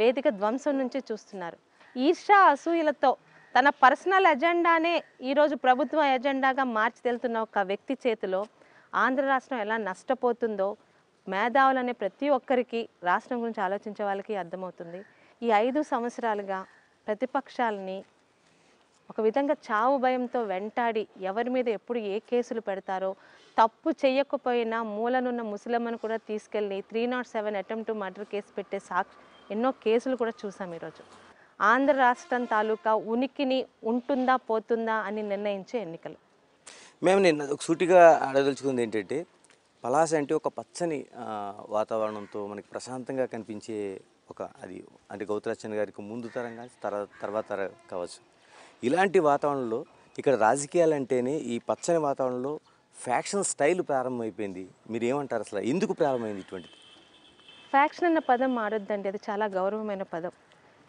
Speaker 1: వేదిక ధ్వంసం నుంచి చూస్తున్నారు ఈర్షా అసూయలతో తన పర్సనల్ ఎజెండానే ఈరోజు ప్రభుత్వ ఎజెండాగా మార్చి తెలుతున్న ఒక వ్యక్తి చేతిలో ఆంధ్ర రాష్ట్రం ఎలా నష్టపోతుందో మేధావులనే ప్రతి ఒక్కరికి రాష్ట్రం గురించి ఆలోచించే వాళ్ళకి అర్థమవుతుంది ఈ ఐదు సంవత్సరాలుగా ప్రతిపక్షాలని ఒక విధంగా చావు భయంతో వెంటాడి ఎవరి మీద ఎప్పుడు ఏ కేసులు పెడతారో తప్పు చేయకపోయినా మూలనున్న ముసలమ్మను కూడా తీసుకెళ్ళి three not seven attempt murder case పెట్టే సాక్షి ఎన్నో కేసులు కూడా చూసాం ఈరోజు ఆంధ్ర రాష్ట్రం తాలూకా ఉనికిని ఉంటుందా పోతుందా అని నిర్ణయించే ఎన్నికలు
Speaker 2: మేము నిన్న ఒక సూటిగా అడగదలుచుకుంది ఏంటంటే పలాస అంటే ఒక పచ్చని వాతావరణంతో మనకి ప్రశాంతంగా కనిపించే ఒక అది అంటే గౌతరాచన్ గారికి ముందు తరం కానీ తర్వాత తర్వాత కావచ్చు ఇలాంటి వాతావరణంలో ఇక్కడ రాజకీయాలు అంటేనే ఈ పచ్చని వాతావరణంలో ఫ్యాక్షన్ స్టైల్ ప్రారంభమైపోయింది మీరు ఏమంటారు అసలు ఎందుకు ప్రారంభమైంది ఇటువంటిది
Speaker 1: ఫ్యాక్షన్ అన్న పదం మారొద్దండి అది చాలా గౌరవమైన పదం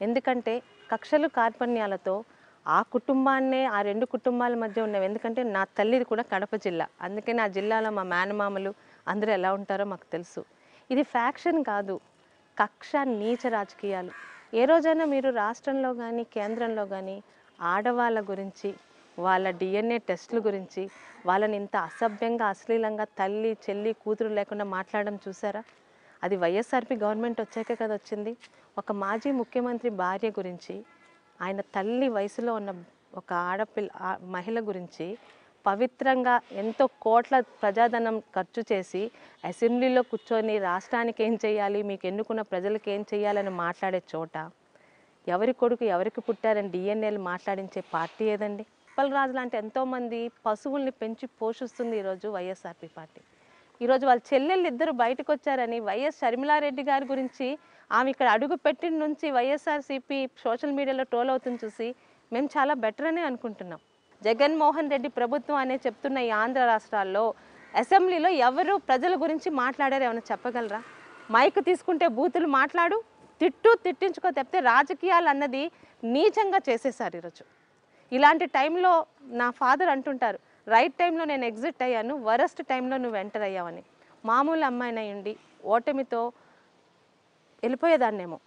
Speaker 1: ఎందుకంటే కక్షలు కార్పణ్యాలతో ఆ కుటుంబాన్నే ఆ రెండు కుటుంబాల మధ్య ఉన్నవి ఎందుకంటే నా తల్లిది కూడా కడప జిల్లా అందుకే నా జిల్లాలో మా మేనమామలు అందరూ ఎలా ఉంటారో మాకు తెలుసు ఇది ఫ్యాక్షన్ కాదు కక్ష నీచ రాజకీయాలు ఏ రోజైనా మీరు రాష్ట్రంలో కానీ కేంద్రంలో కానీ ఆడవాళ్ళ గురించి వాళ్ళ డిఎన్ఏ టెస్టుల గురించి వాళ్ళని ఇంత అసభ్యంగా అశ్లీలంగా తల్లి చెల్లి కూతురు లేకుండా మాట్లాడడం చూసారా అది వైఎస్ఆర్పి గవర్నమెంట్ వచ్చాక కదా వచ్చింది ఒక మాజీ ముఖ్యమంత్రి భార్య గురించి ఆయన తల్లి వయసులో ఉన్న ఒక ఆడపిల్ల మహిళ గురించి పవిత్రంగా ఎంతో కోట్ల ప్రజాధనం ఖర్చు చేసి అసెంబ్లీలో కూర్చొని రాష్ట్రానికి ఏం చేయాలి మీకు ఎన్నుకున్న ప్రజలకు ఏం చేయాలని మాట్లాడే చోట ఎవరి కొడుకు ఎవరికి పుట్టారని డిఎన్ఏలు మాట్లాడించే పార్టీ ఏదండి రాజు లాంటి ఎంతోమంది పశువుల్ని పెంచి పోషిస్తుంది ఈరోజు వైఎస్ఆర్పి పార్టీ ఈరోజు వాళ్ళ చెల్లెళ్ళు ఇద్దరు బయటకు వచ్చారని వైఎస్ షర్మిలారెడ్డి గారి గురించి ఆమె ఇక్కడ అడుగు పెట్టిన నుంచి వైఎస్ఆర్సీపీ సోషల్ మీడియాలో ట్రోల్ అవుతుంది చూసి మేము చాలా బెటర్ అనే అనుకుంటున్నాం జగన్మోహన్ రెడ్డి ప్రభుత్వం అనే చెప్తున్న ఈ ఆంధ్ర రాష్ట్రాల్లో అసెంబ్లీలో ఎవరు ప్రజల గురించి మాట్లాడారు ఏమైనా చెప్పగలరా మైక్ తీసుకుంటే బూతులు మాట్లాడు తిట్టు తిట్టించుకో తప్పితే రాజకీయాలు అన్నది నీచంగా చేసేసారు ఈరోజు ఇలాంటి టైంలో నా ఫాదర్ అంటుంటారు రైట్ టైంలో నేను ఎగ్జిట్ అయ్యాను వరస్ట్ టైంలో నువ్వు ఎంటర్ అయ్యావని మామూలు ఉండి ఓటమితో వెళ్ళిపోయేదాన్నేమో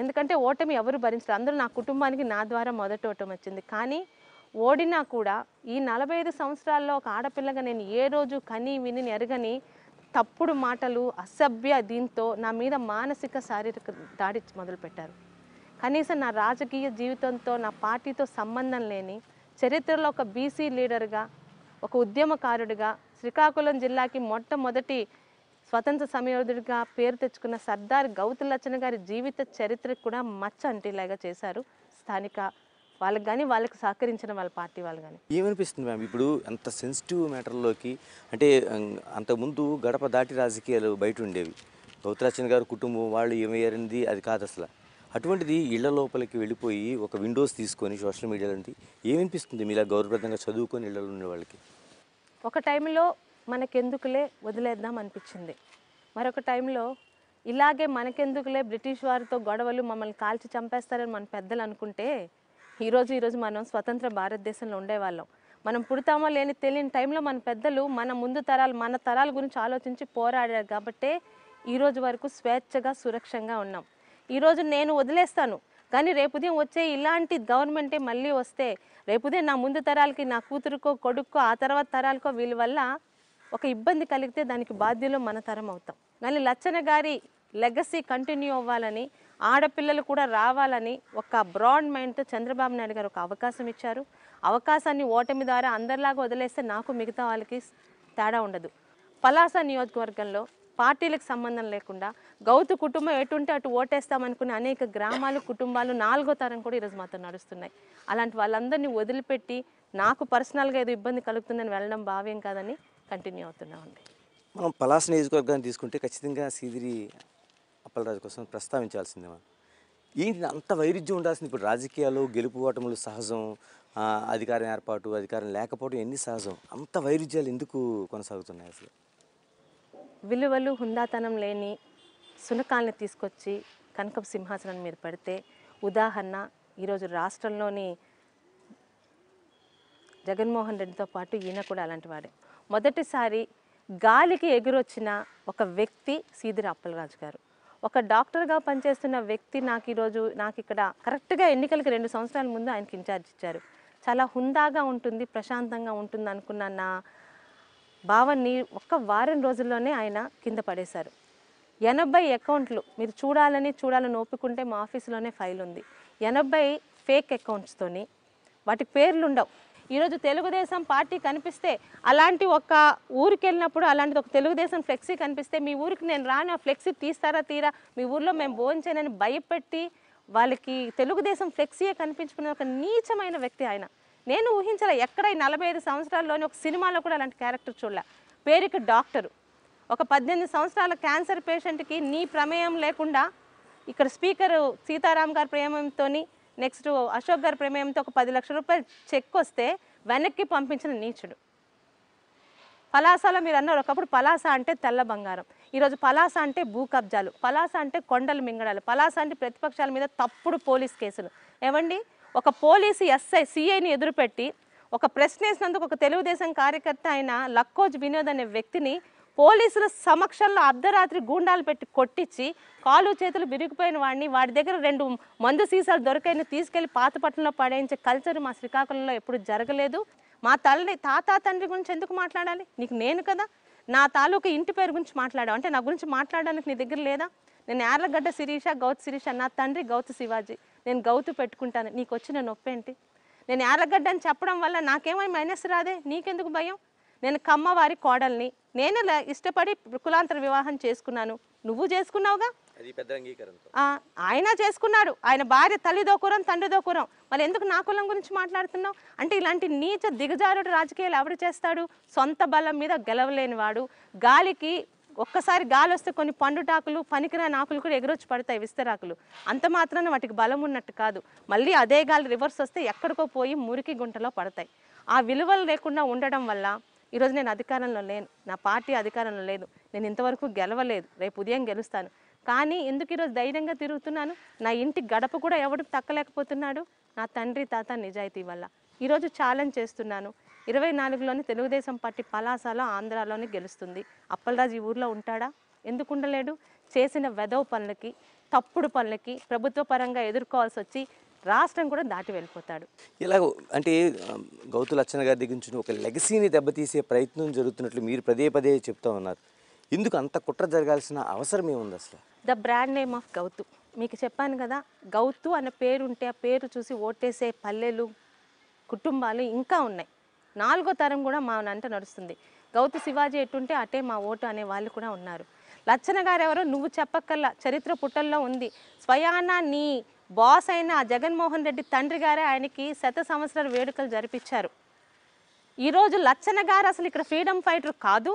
Speaker 1: ఎందుకంటే ఓటమి ఎవరు భరించరు అందరూ నా కుటుంబానికి నా ద్వారా మొదటి ఓటమి వచ్చింది కానీ ఓడినా కూడా ఈ నలభై ఐదు సంవత్సరాల్లో ఒక ఆడపిల్లగా నేను ఏ రోజు కని విని ఎరగని తప్పుడు మాటలు అసభ్య దీంతో నా మీద మానసిక శారీరక దాడి మొదలుపెట్టారు కనీసం నా రాజకీయ జీవితంతో నా పార్టీతో సంబంధం లేని చరిత్రలో ఒక బీసీ లీడర్గా ఒక ఉద్యమకారుడిగా శ్రీకాకుళం జిల్లాకి మొట్టమొదటి స్వతంత్ర సమయోధుడిగా పేరు తెచ్చుకున్న సర్దార్ గౌతులచ్చన గారి జీవిత చరిత్ర కూడా మచ్చ అంటిలాగా చేశారు స్థానిక వాళ్ళకి కానీ వాళ్ళకి సహకరించిన వాళ్ళ పార్టీ వాళ్ళు కానీ
Speaker 2: ఏమనిపిస్తుంది మ్యామ్ ఇప్పుడు అంత సెన్సిటివ్ మ్యాటర్లోకి అంటే అంతకుముందు గడప దాటి రాజకీయాలు బయట ఉండేవి గౌతరాచన్ గారు కుటుంబం వాళ్ళు ఏమయ్యారనేది అది కాదు అసలు అటువంటిది ఇళ్ల లోపలికి వెళ్ళిపోయి ఒక విండోస్ తీసుకొని సోషల్ మీడియా లాంటి ఏమనిపిస్తుంది ఇలా గౌరవప్రదంగా చదువుకొని ఇళ్లలో ఉండే వాళ్ళకి
Speaker 1: ఒక టైంలో మనకెందుకులే వదిలేద్దాం అనిపించింది మరొక టైంలో ఇలాగే మనకెందుకులే బ్రిటిష్ వారితో గొడవలు మమ్మల్ని కాల్చి చంపేస్తారని మన పెద్దలు అనుకుంటే ఈరోజు ఈరోజు మనం స్వతంత్ర భారతదేశంలో ఉండేవాళ్ళం మనం పుడతామో లేని తెలియని టైంలో మన పెద్దలు మన ముందు తరాలు మన తరాల గురించి ఆలోచించి పోరాడారు కాబట్టే ఈరోజు వరకు స్వేచ్ఛగా సురక్షంగా ఉన్నాం ఈరోజు నేను వదిలేస్తాను కానీ రేపు ఉదయం వచ్చే ఇలాంటి గవర్నమెంటే మళ్ళీ వస్తే రేపు ఉదయం నా ముందు తరాలకి నా కూతురుకో కొడుక్కో ఆ తర్వాత తరాలకో వీళ్ళ వల్ల ఒక ఇబ్బంది కలిగితే దానికి బాధ్యులు మన తరం అవుతాం కానీ లచ్చన గారి లెగసీ కంటిన్యూ అవ్వాలని ఆడపిల్లలు కూడా రావాలని ఒక బ్రాడ్ మైండ్తో చంద్రబాబు నాయుడు గారు ఒక అవకాశం ఇచ్చారు అవకాశాన్ని ఓటమి ద్వారా అందరిలాగా వదిలేస్తే నాకు మిగతా వాళ్ళకి తేడా ఉండదు పలాస నియోజకవర్గంలో పార్టీలకు సంబంధం లేకుండా గౌతు కుటుంబం ఎటుంటే అటు ఓటేస్తామనుకునే అనేక గ్రామాలు కుటుంబాలు నాలుగో తరం కూడా ఈరోజు మాతో నడుస్తున్నాయి అలాంటి వాళ్ళందరినీ వదిలిపెట్టి నాకు పర్సనల్గా ఏదో ఇబ్బంది కలుగుతుందని వెళ్ళడం భావ్యం కాదని కంటిన్యూ అవుతున్నామండి
Speaker 2: మనం పలాస నియోజకవర్గాన్ని తీసుకుంటే ఖచ్చితంగా సీదిరి అప్పలరాజు కోసం ప్రస్తావించాల్సింది మనం ఏంటి అంత వైరుధ్యం ఉండాల్సింది ఇప్పుడు రాజకీయాలు గెలుపు ఓటములు సహజం అధికారం ఏర్పాటు అధికారం లేకపోవడం ఎన్ని సహజం అంత వైరుధ్యాలు ఎందుకు కొనసాగుతున్నాయి అసలు
Speaker 1: విలువలు హుందాతనం లేని సునకాలను తీసుకొచ్చి కనకపు సింహాసనం మీద పెడితే ఉదాహరణ ఈరోజు రాష్ట్రంలోని జగన్మోహన్ రెడ్డితో పాటు ఈయన కూడా అలాంటి వాడే మొదటిసారి గాలికి ఎగురొచ్చిన ఒక వ్యక్తి సీదిరి అప్పలరాజు గారు ఒక డాక్టర్గా పనిచేస్తున్న వ్యక్తి నాకు ఈరోజు నాకు ఇక్కడ కరెక్ట్గా ఎన్నికలకి రెండు సంవత్సరాల ముందు ఆయనకి ఇన్ఛార్జ్ ఇచ్చారు చాలా హుందాగా ఉంటుంది ప్రశాంతంగా ఉంటుంది అనుకున్న నా భావాన్ని ఒక్క వారం రోజుల్లోనే ఆయన కింద పడేశారు ఎనభై అకౌంట్లు మీరు చూడాలని చూడాలని ఒప్పుకుంటే మా ఆఫీస్లోనే ఫైల్ ఉంది ఎనభై ఫేక్ అకౌంట్స్తోని వాటి పేర్లు ఉండవు ఈరోజు తెలుగుదేశం పార్టీ కనిపిస్తే అలాంటి ఒక ఊరికి వెళ్ళినప్పుడు అలాంటిది ఒక తెలుగుదేశం ఫ్లెక్సీ కనిపిస్తే మీ ఊరికి నేను రాను ఆ ఫ్లెక్సీ తీస్తారా తీరా మీ ఊర్లో మేము భోజనని భయపెట్టి వాళ్ళకి తెలుగుదేశం ఫ్లెక్సీయే కనిపించుకునే ఒక నీచమైన వ్యక్తి ఆయన నేను ఊహించలే ఎక్కడ ఈ నలభై ఐదు సంవత్సరాల్లోని ఒక సినిమాలో కూడా అలాంటి క్యారెక్టర్ చూడలే పేరుకి డాక్టరు ఒక పద్దెనిమిది సంవత్సరాల క్యాన్సర్ పేషెంట్కి నీ ప్రమేయం లేకుండా ఇక్కడ స్పీకరు సీతారాం గారి ప్రేమంతో నెక్స్ట్ అశోక్ గారి ప్రమేయంతో ఒక పది లక్షల రూపాయలు చెక్ వస్తే వెనక్కి పంపించిన నీచుడు పలాసలో మీరు అన్నారు ఒకప్పుడు పలాస అంటే తెల్ల బంగారం ఈరోజు పలాస అంటే భూ కబ్జాలు పలాస అంటే కొండలు మింగడాలు పలాస అంటే ప్రతిపక్షాల మీద తప్పుడు పోలీస్ కేసులు ఏమండి ఒక పోలీసు ఎస్ఐ సిఐని ఎదురుపెట్టి ఒక ప్రశ్న వేసినందుకు ఒక తెలుగుదేశం కార్యకర్త అయిన లక్కోజ్ వినోద్ అనే వ్యక్తిని పోలీసుల సమక్షంలో అర్ధరాత్రి గూండాలు పెట్టి కొట్టించి కాలు చేతులు విరిగిపోయిన వాడిని వాడి దగ్గర రెండు మందు సీసాలు దొరికైన తీసుకెళ్లి పాతపట్నంలో పడేయించే కల్చర్ మా శ్రీకాకుళంలో ఎప్పుడు జరగలేదు మా తల్లి తాత తండ్రి గురించి ఎందుకు మాట్లాడాలి నీకు నేను కదా నా తాలూకా ఇంటి పేరు గురించి మాట్లాడావు అంటే నా గురించి మాట్లాడడానికి నీ దగ్గర లేదా నేను యార్లగడ్డ శిరీష గౌత్ శిరీష నా తండ్రి గౌత్ శివాజీ నేను గౌతు పెట్టుకుంటాను నీకు వచ్చిన నొప్పేంటి నేను యార్లగడ్డ అని చెప్పడం వల్ల నాకేమో మైనస్ రాదే నీకెందుకు భయం నేను కమ్మవారి కోడల్ని నేను ఇష్టపడి కులాంతర వివాహం చేసుకున్నాను నువ్వు చేసుకున్నావుగా ఆయన చేసుకున్నాడు ఆయన భార్య తల్లిదో కూరం తండ్రిదో కూరం మరి ఎందుకు నా కులం గురించి మాట్లాడుతున్నావు అంటే ఇలాంటి నీచ దిగజారుడు రాజకీయాలు ఎవరు చేస్తాడు సొంత బలం మీద గెలవలేనివాడు గాలికి ఒక్కసారి గాలి వస్తే కొన్ని పండుటాకులు పనికిరాని ఆకులు కూడా ఎగరొచ్చి పడతాయి విస్తరాకులు అంత మాత్రాన వాటికి బలం ఉన్నట్టు కాదు మళ్ళీ అదే గాలి రివర్స్ వస్తే ఎక్కడికో పోయి మురికి గుంటలో పడతాయి ఆ విలువలు లేకుండా ఉండడం వల్ల ఈరోజు నేను అధికారంలో లేను నా పార్టీ అధికారంలో లేదు నేను ఇంతవరకు గెలవలేదు రేపు ఉదయం గెలుస్తాను కానీ ఎందుకు ఈరోజు ధైర్యంగా తిరుగుతున్నాను నా ఇంటి గడప కూడా ఎవడు తక్కలేకపోతున్నాడు నా తండ్రి తాత నిజాయితీ వల్ల ఈరోజు ఛాలెంజ్ చేస్తున్నాను ఇరవై నాలుగులోని తెలుగుదేశం పార్టీ పలాసలో ఆంధ్రాలోని గెలుస్తుంది అప్పలరాజు ఈ ఊర్లో ఉంటాడా ఎందుకు ఉండలేడు చేసిన వెదవ పనులకి తప్పుడు పనులకి ప్రభుత్వ పరంగా ఎదుర్కోవాల్సి వచ్చి రాష్ట్రం కూడా దాటి వెళ్ళిపోతాడు
Speaker 2: ఇలా అంటే గౌతు లచ్చన్న గారి దగ్గర నుంచి ఒక లెగసీని దెబ్బతీసే ప్రయత్నం జరుగుతున్నట్లు మీరు పదే పదే చెప్తా ఉన్నారు ఎందుకు అంత కుట్ర జరగాల్సిన అవసరం ఏముంది అసలు
Speaker 1: the brand name of Gouthu మీకు చెప్పాను కదా గౌతు అనే పేరు ఉంటే ఆ పేరు చూసి ఓటేసే పల్లెలు కుటుంబాలు ఇంకా ఉన్నాయి నాలుగో తరం కూడా మా నంట నడుస్తుంది గౌతు శివాజీ ఎటుంటే అటే మా ఓటు అనే వాళ్ళు కూడా ఉన్నారు లచ్చన గారు ఎవరో నువ్వు చెప్పక్కల్లా చరిత్ర పుటల్లో ఉంది స్వయాన నీ బాస్ అయిన జగన్మోహన్ రెడ్డి తండ్రి గారే ఆయనకి శత సంవత్సరాల వేడుకలు జరిపించారు ఈరోజు లచ్చన్న గారు అసలు ఇక్కడ ఫ్రీడమ్ ఫైటర్ కాదు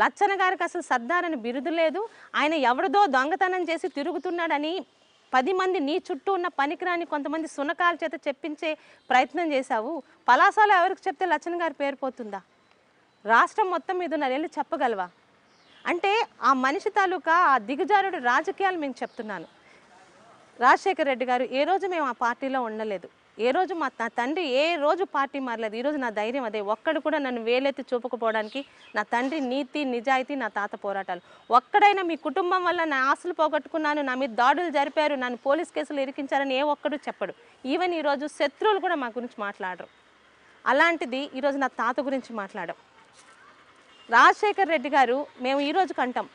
Speaker 1: లచ్చన్న గారికి అసలు సర్దార్ అని బిరుదు లేదు ఆయన ఎవడదో దొంగతనం చేసి తిరుగుతున్నాడని పది మంది నీ చుట్టూ ఉన్న పనికిరాని కొంతమంది సునకాల చేత చెప్పించే ప్రయత్నం చేశావు పలాసాలు ఎవరికి చెప్తే లచ్చన్ గారి పేరు పోతుందా రాష్ట్రం మొత్తం మీద నరేళ్ళు చెప్పగలవా అంటే ఆ మనిషి తాలూకా ఆ దిగజారుడు రాజకీయాలు మేము చెప్తున్నాను రాజశేఖర రెడ్డి గారు ఏ రోజు మేము ఆ పార్టీలో ఉండలేదు ఏ రోజు మా నా తండ్రి ఏ రోజు పార్టీ మారలేదు ఈరోజు నా ధైర్యం అదే ఒక్కడు కూడా నన్ను వేలెత్తి చూపకపోవడానికి నా తండ్రి నీతి నిజాయితీ నా తాత పోరాటాలు ఒక్కడైనా మీ కుటుంబం వల్ల నా ఆశలు పోగొట్టుకున్నాను నా మీద దాడులు జరిపారు నన్ను పోలీస్ కేసులు ఇరికించారని ఏ ఒక్కడు చెప్పడు ఈవెన్ ఈరోజు శత్రువులు కూడా మా గురించి మాట్లాడరు అలాంటిది ఈరోజు నా తాత గురించి మాట్లాడం రాజశేఖర్ రెడ్డి గారు మేము ఈరోజు కంటాం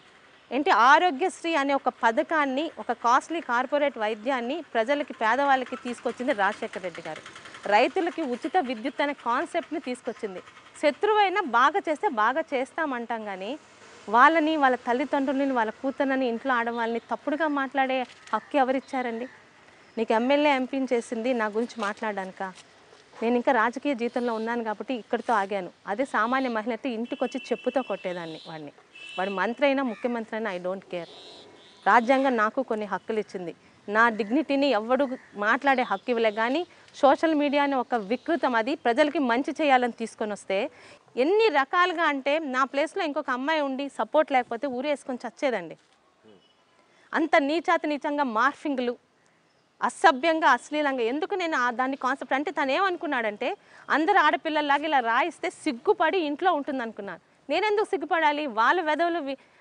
Speaker 1: ఏంటి ఆరోగ్యశ్రీ అనే ఒక పథకాన్ని ఒక కాస్ట్లీ కార్పొరేట్ వైద్యాన్ని ప్రజలకి పేదవాళ్ళకి తీసుకొచ్చింది రాజశేఖర రెడ్డి గారు రైతులకి ఉచిత విద్యుత్ అనే కాన్సెప్ట్ని తీసుకొచ్చింది శత్రువైన బాగా చేస్తే బాగా చేస్తామంటాం కానీ వాళ్ళని వాళ్ళ తల్లిదండ్రులని వాళ్ళ కూతుర్ని ఇంట్లో ఆడవాళ్ళని తప్పుడుగా మాట్లాడే హక్కు ఎవరిచ్చారండి నీకు ఎమ్మెల్యే ఎంపీని చేసింది నా గురించి మాట్లాడానుక నేను ఇంకా రాజకీయ జీవితంలో ఉన్నాను కాబట్టి ఇక్కడితో ఆగాను అదే సామాన్య మహిళతో ఇంటికి వచ్చి చెప్పుతో కొట్టేదాన్ని వాడిని వాడు మంత్రి అయినా ముఖ్యమంత్రి అయినా ఐ డోంట్ కేర్ రాజ్యాంగం నాకు కొన్ని హక్కులు ఇచ్చింది నా డిగ్నిటీని ఎవడు మాట్లాడే హక్కు ఇవ్వలే కానీ సోషల్ మీడియాని ఒక వికృతం అది ప్రజలకి మంచి చేయాలని తీసుకొని వస్తే ఎన్ని రకాలుగా అంటే నా ప్లేస్లో ఇంకొక అమ్మాయి ఉండి సపోర్ట్ లేకపోతే ఊరేసుకొని చచ్చేదండి అంత నీచాత నీచంగా మార్ఫింగ్లు అసభ్యంగా అశ్లీలంగా ఎందుకు నేను దాన్ని కాన్సెప్ట్ అంటే తను ఏమనుకున్నాడంటే అందరు ఆడపిల్లల్లాగా ఇలా రాయిస్తే సిగ్గుపడి ఇంట్లో ఉంటుంది అనుకున్నాను నేనెందుకు సిగ్గుపడాలి వాళ్ళ వెదవులు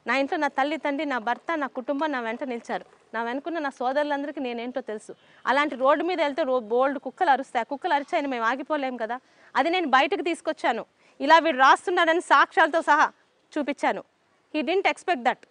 Speaker 1: నా ఇంట్లో నా తల్లి తండ్రి నా భర్త నా కుటుంబం నా వెంట నిలిచారు నా వెనుకున్న నా సోదరులందరికీ నేనేంటో తెలుసు అలాంటి రోడ్డు మీద వెళ్తే రో బోల్డ్ కుక్కలు అరుస్తాయి కుక్కలు అరిచాయని మేము ఆగిపోలేము కదా అది నేను బయటకు తీసుకొచ్చాను ఇలా వీడు రాస్తున్నాడని సాక్ష్యాలతో సహా చూపించాను హీ డింట్ ఎక్స్పెక్ట్ దట్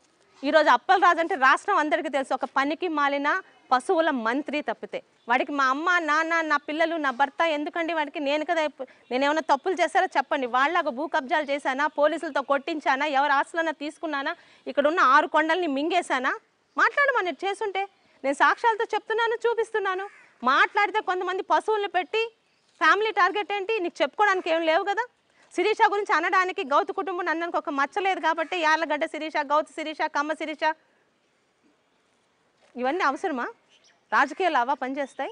Speaker 1: ఈరోజు అప్పలు రాజు అంటే రాష్ట్రం అందరికీ తెలుసు ఒక పనికి మాలిన పశువుల మంత్రి తప్పితే వాడికి మా అమ్మ నాన్న నా పిల్లలు నా భర్త ఎందుకండి వాడికి నేను కదా నేనేమైనా తప్పులు చేశారో చెప్పండి వాళ్ళకు భూ కబ్జాలు చేశానా పోలీసులతో కొట్టించానా ఎవరి ఆస్తులన్నా తీసుకున్నానా ఇక్కడ ఉన్న ఆరు కొండల్ని మింగేశానా మాట్లాడమని చేస్తుంటే నేను సాక్ష్యాలతో చెప్తున్నాను చూపిస్తున్నాను మాట్లాడితే కొంతమంది పశువులను పెట్టి ఫ్యామిలీ టార్గెట్ ఏంటి నీకు చెప్పుకోవడానికి ఏం లేవు కదా శిరీష గురించి అనడానికి గౌతు కుటుంబం అన్నానికి ఒక మచ్చలేదు కాబట్టి యార్లగడ్డ శిరీష గౌతు శిరీష కమ్మ శిరీష ఇవన్నీ అవసరమా రాజకీయ లావా పనిచేస్తాయి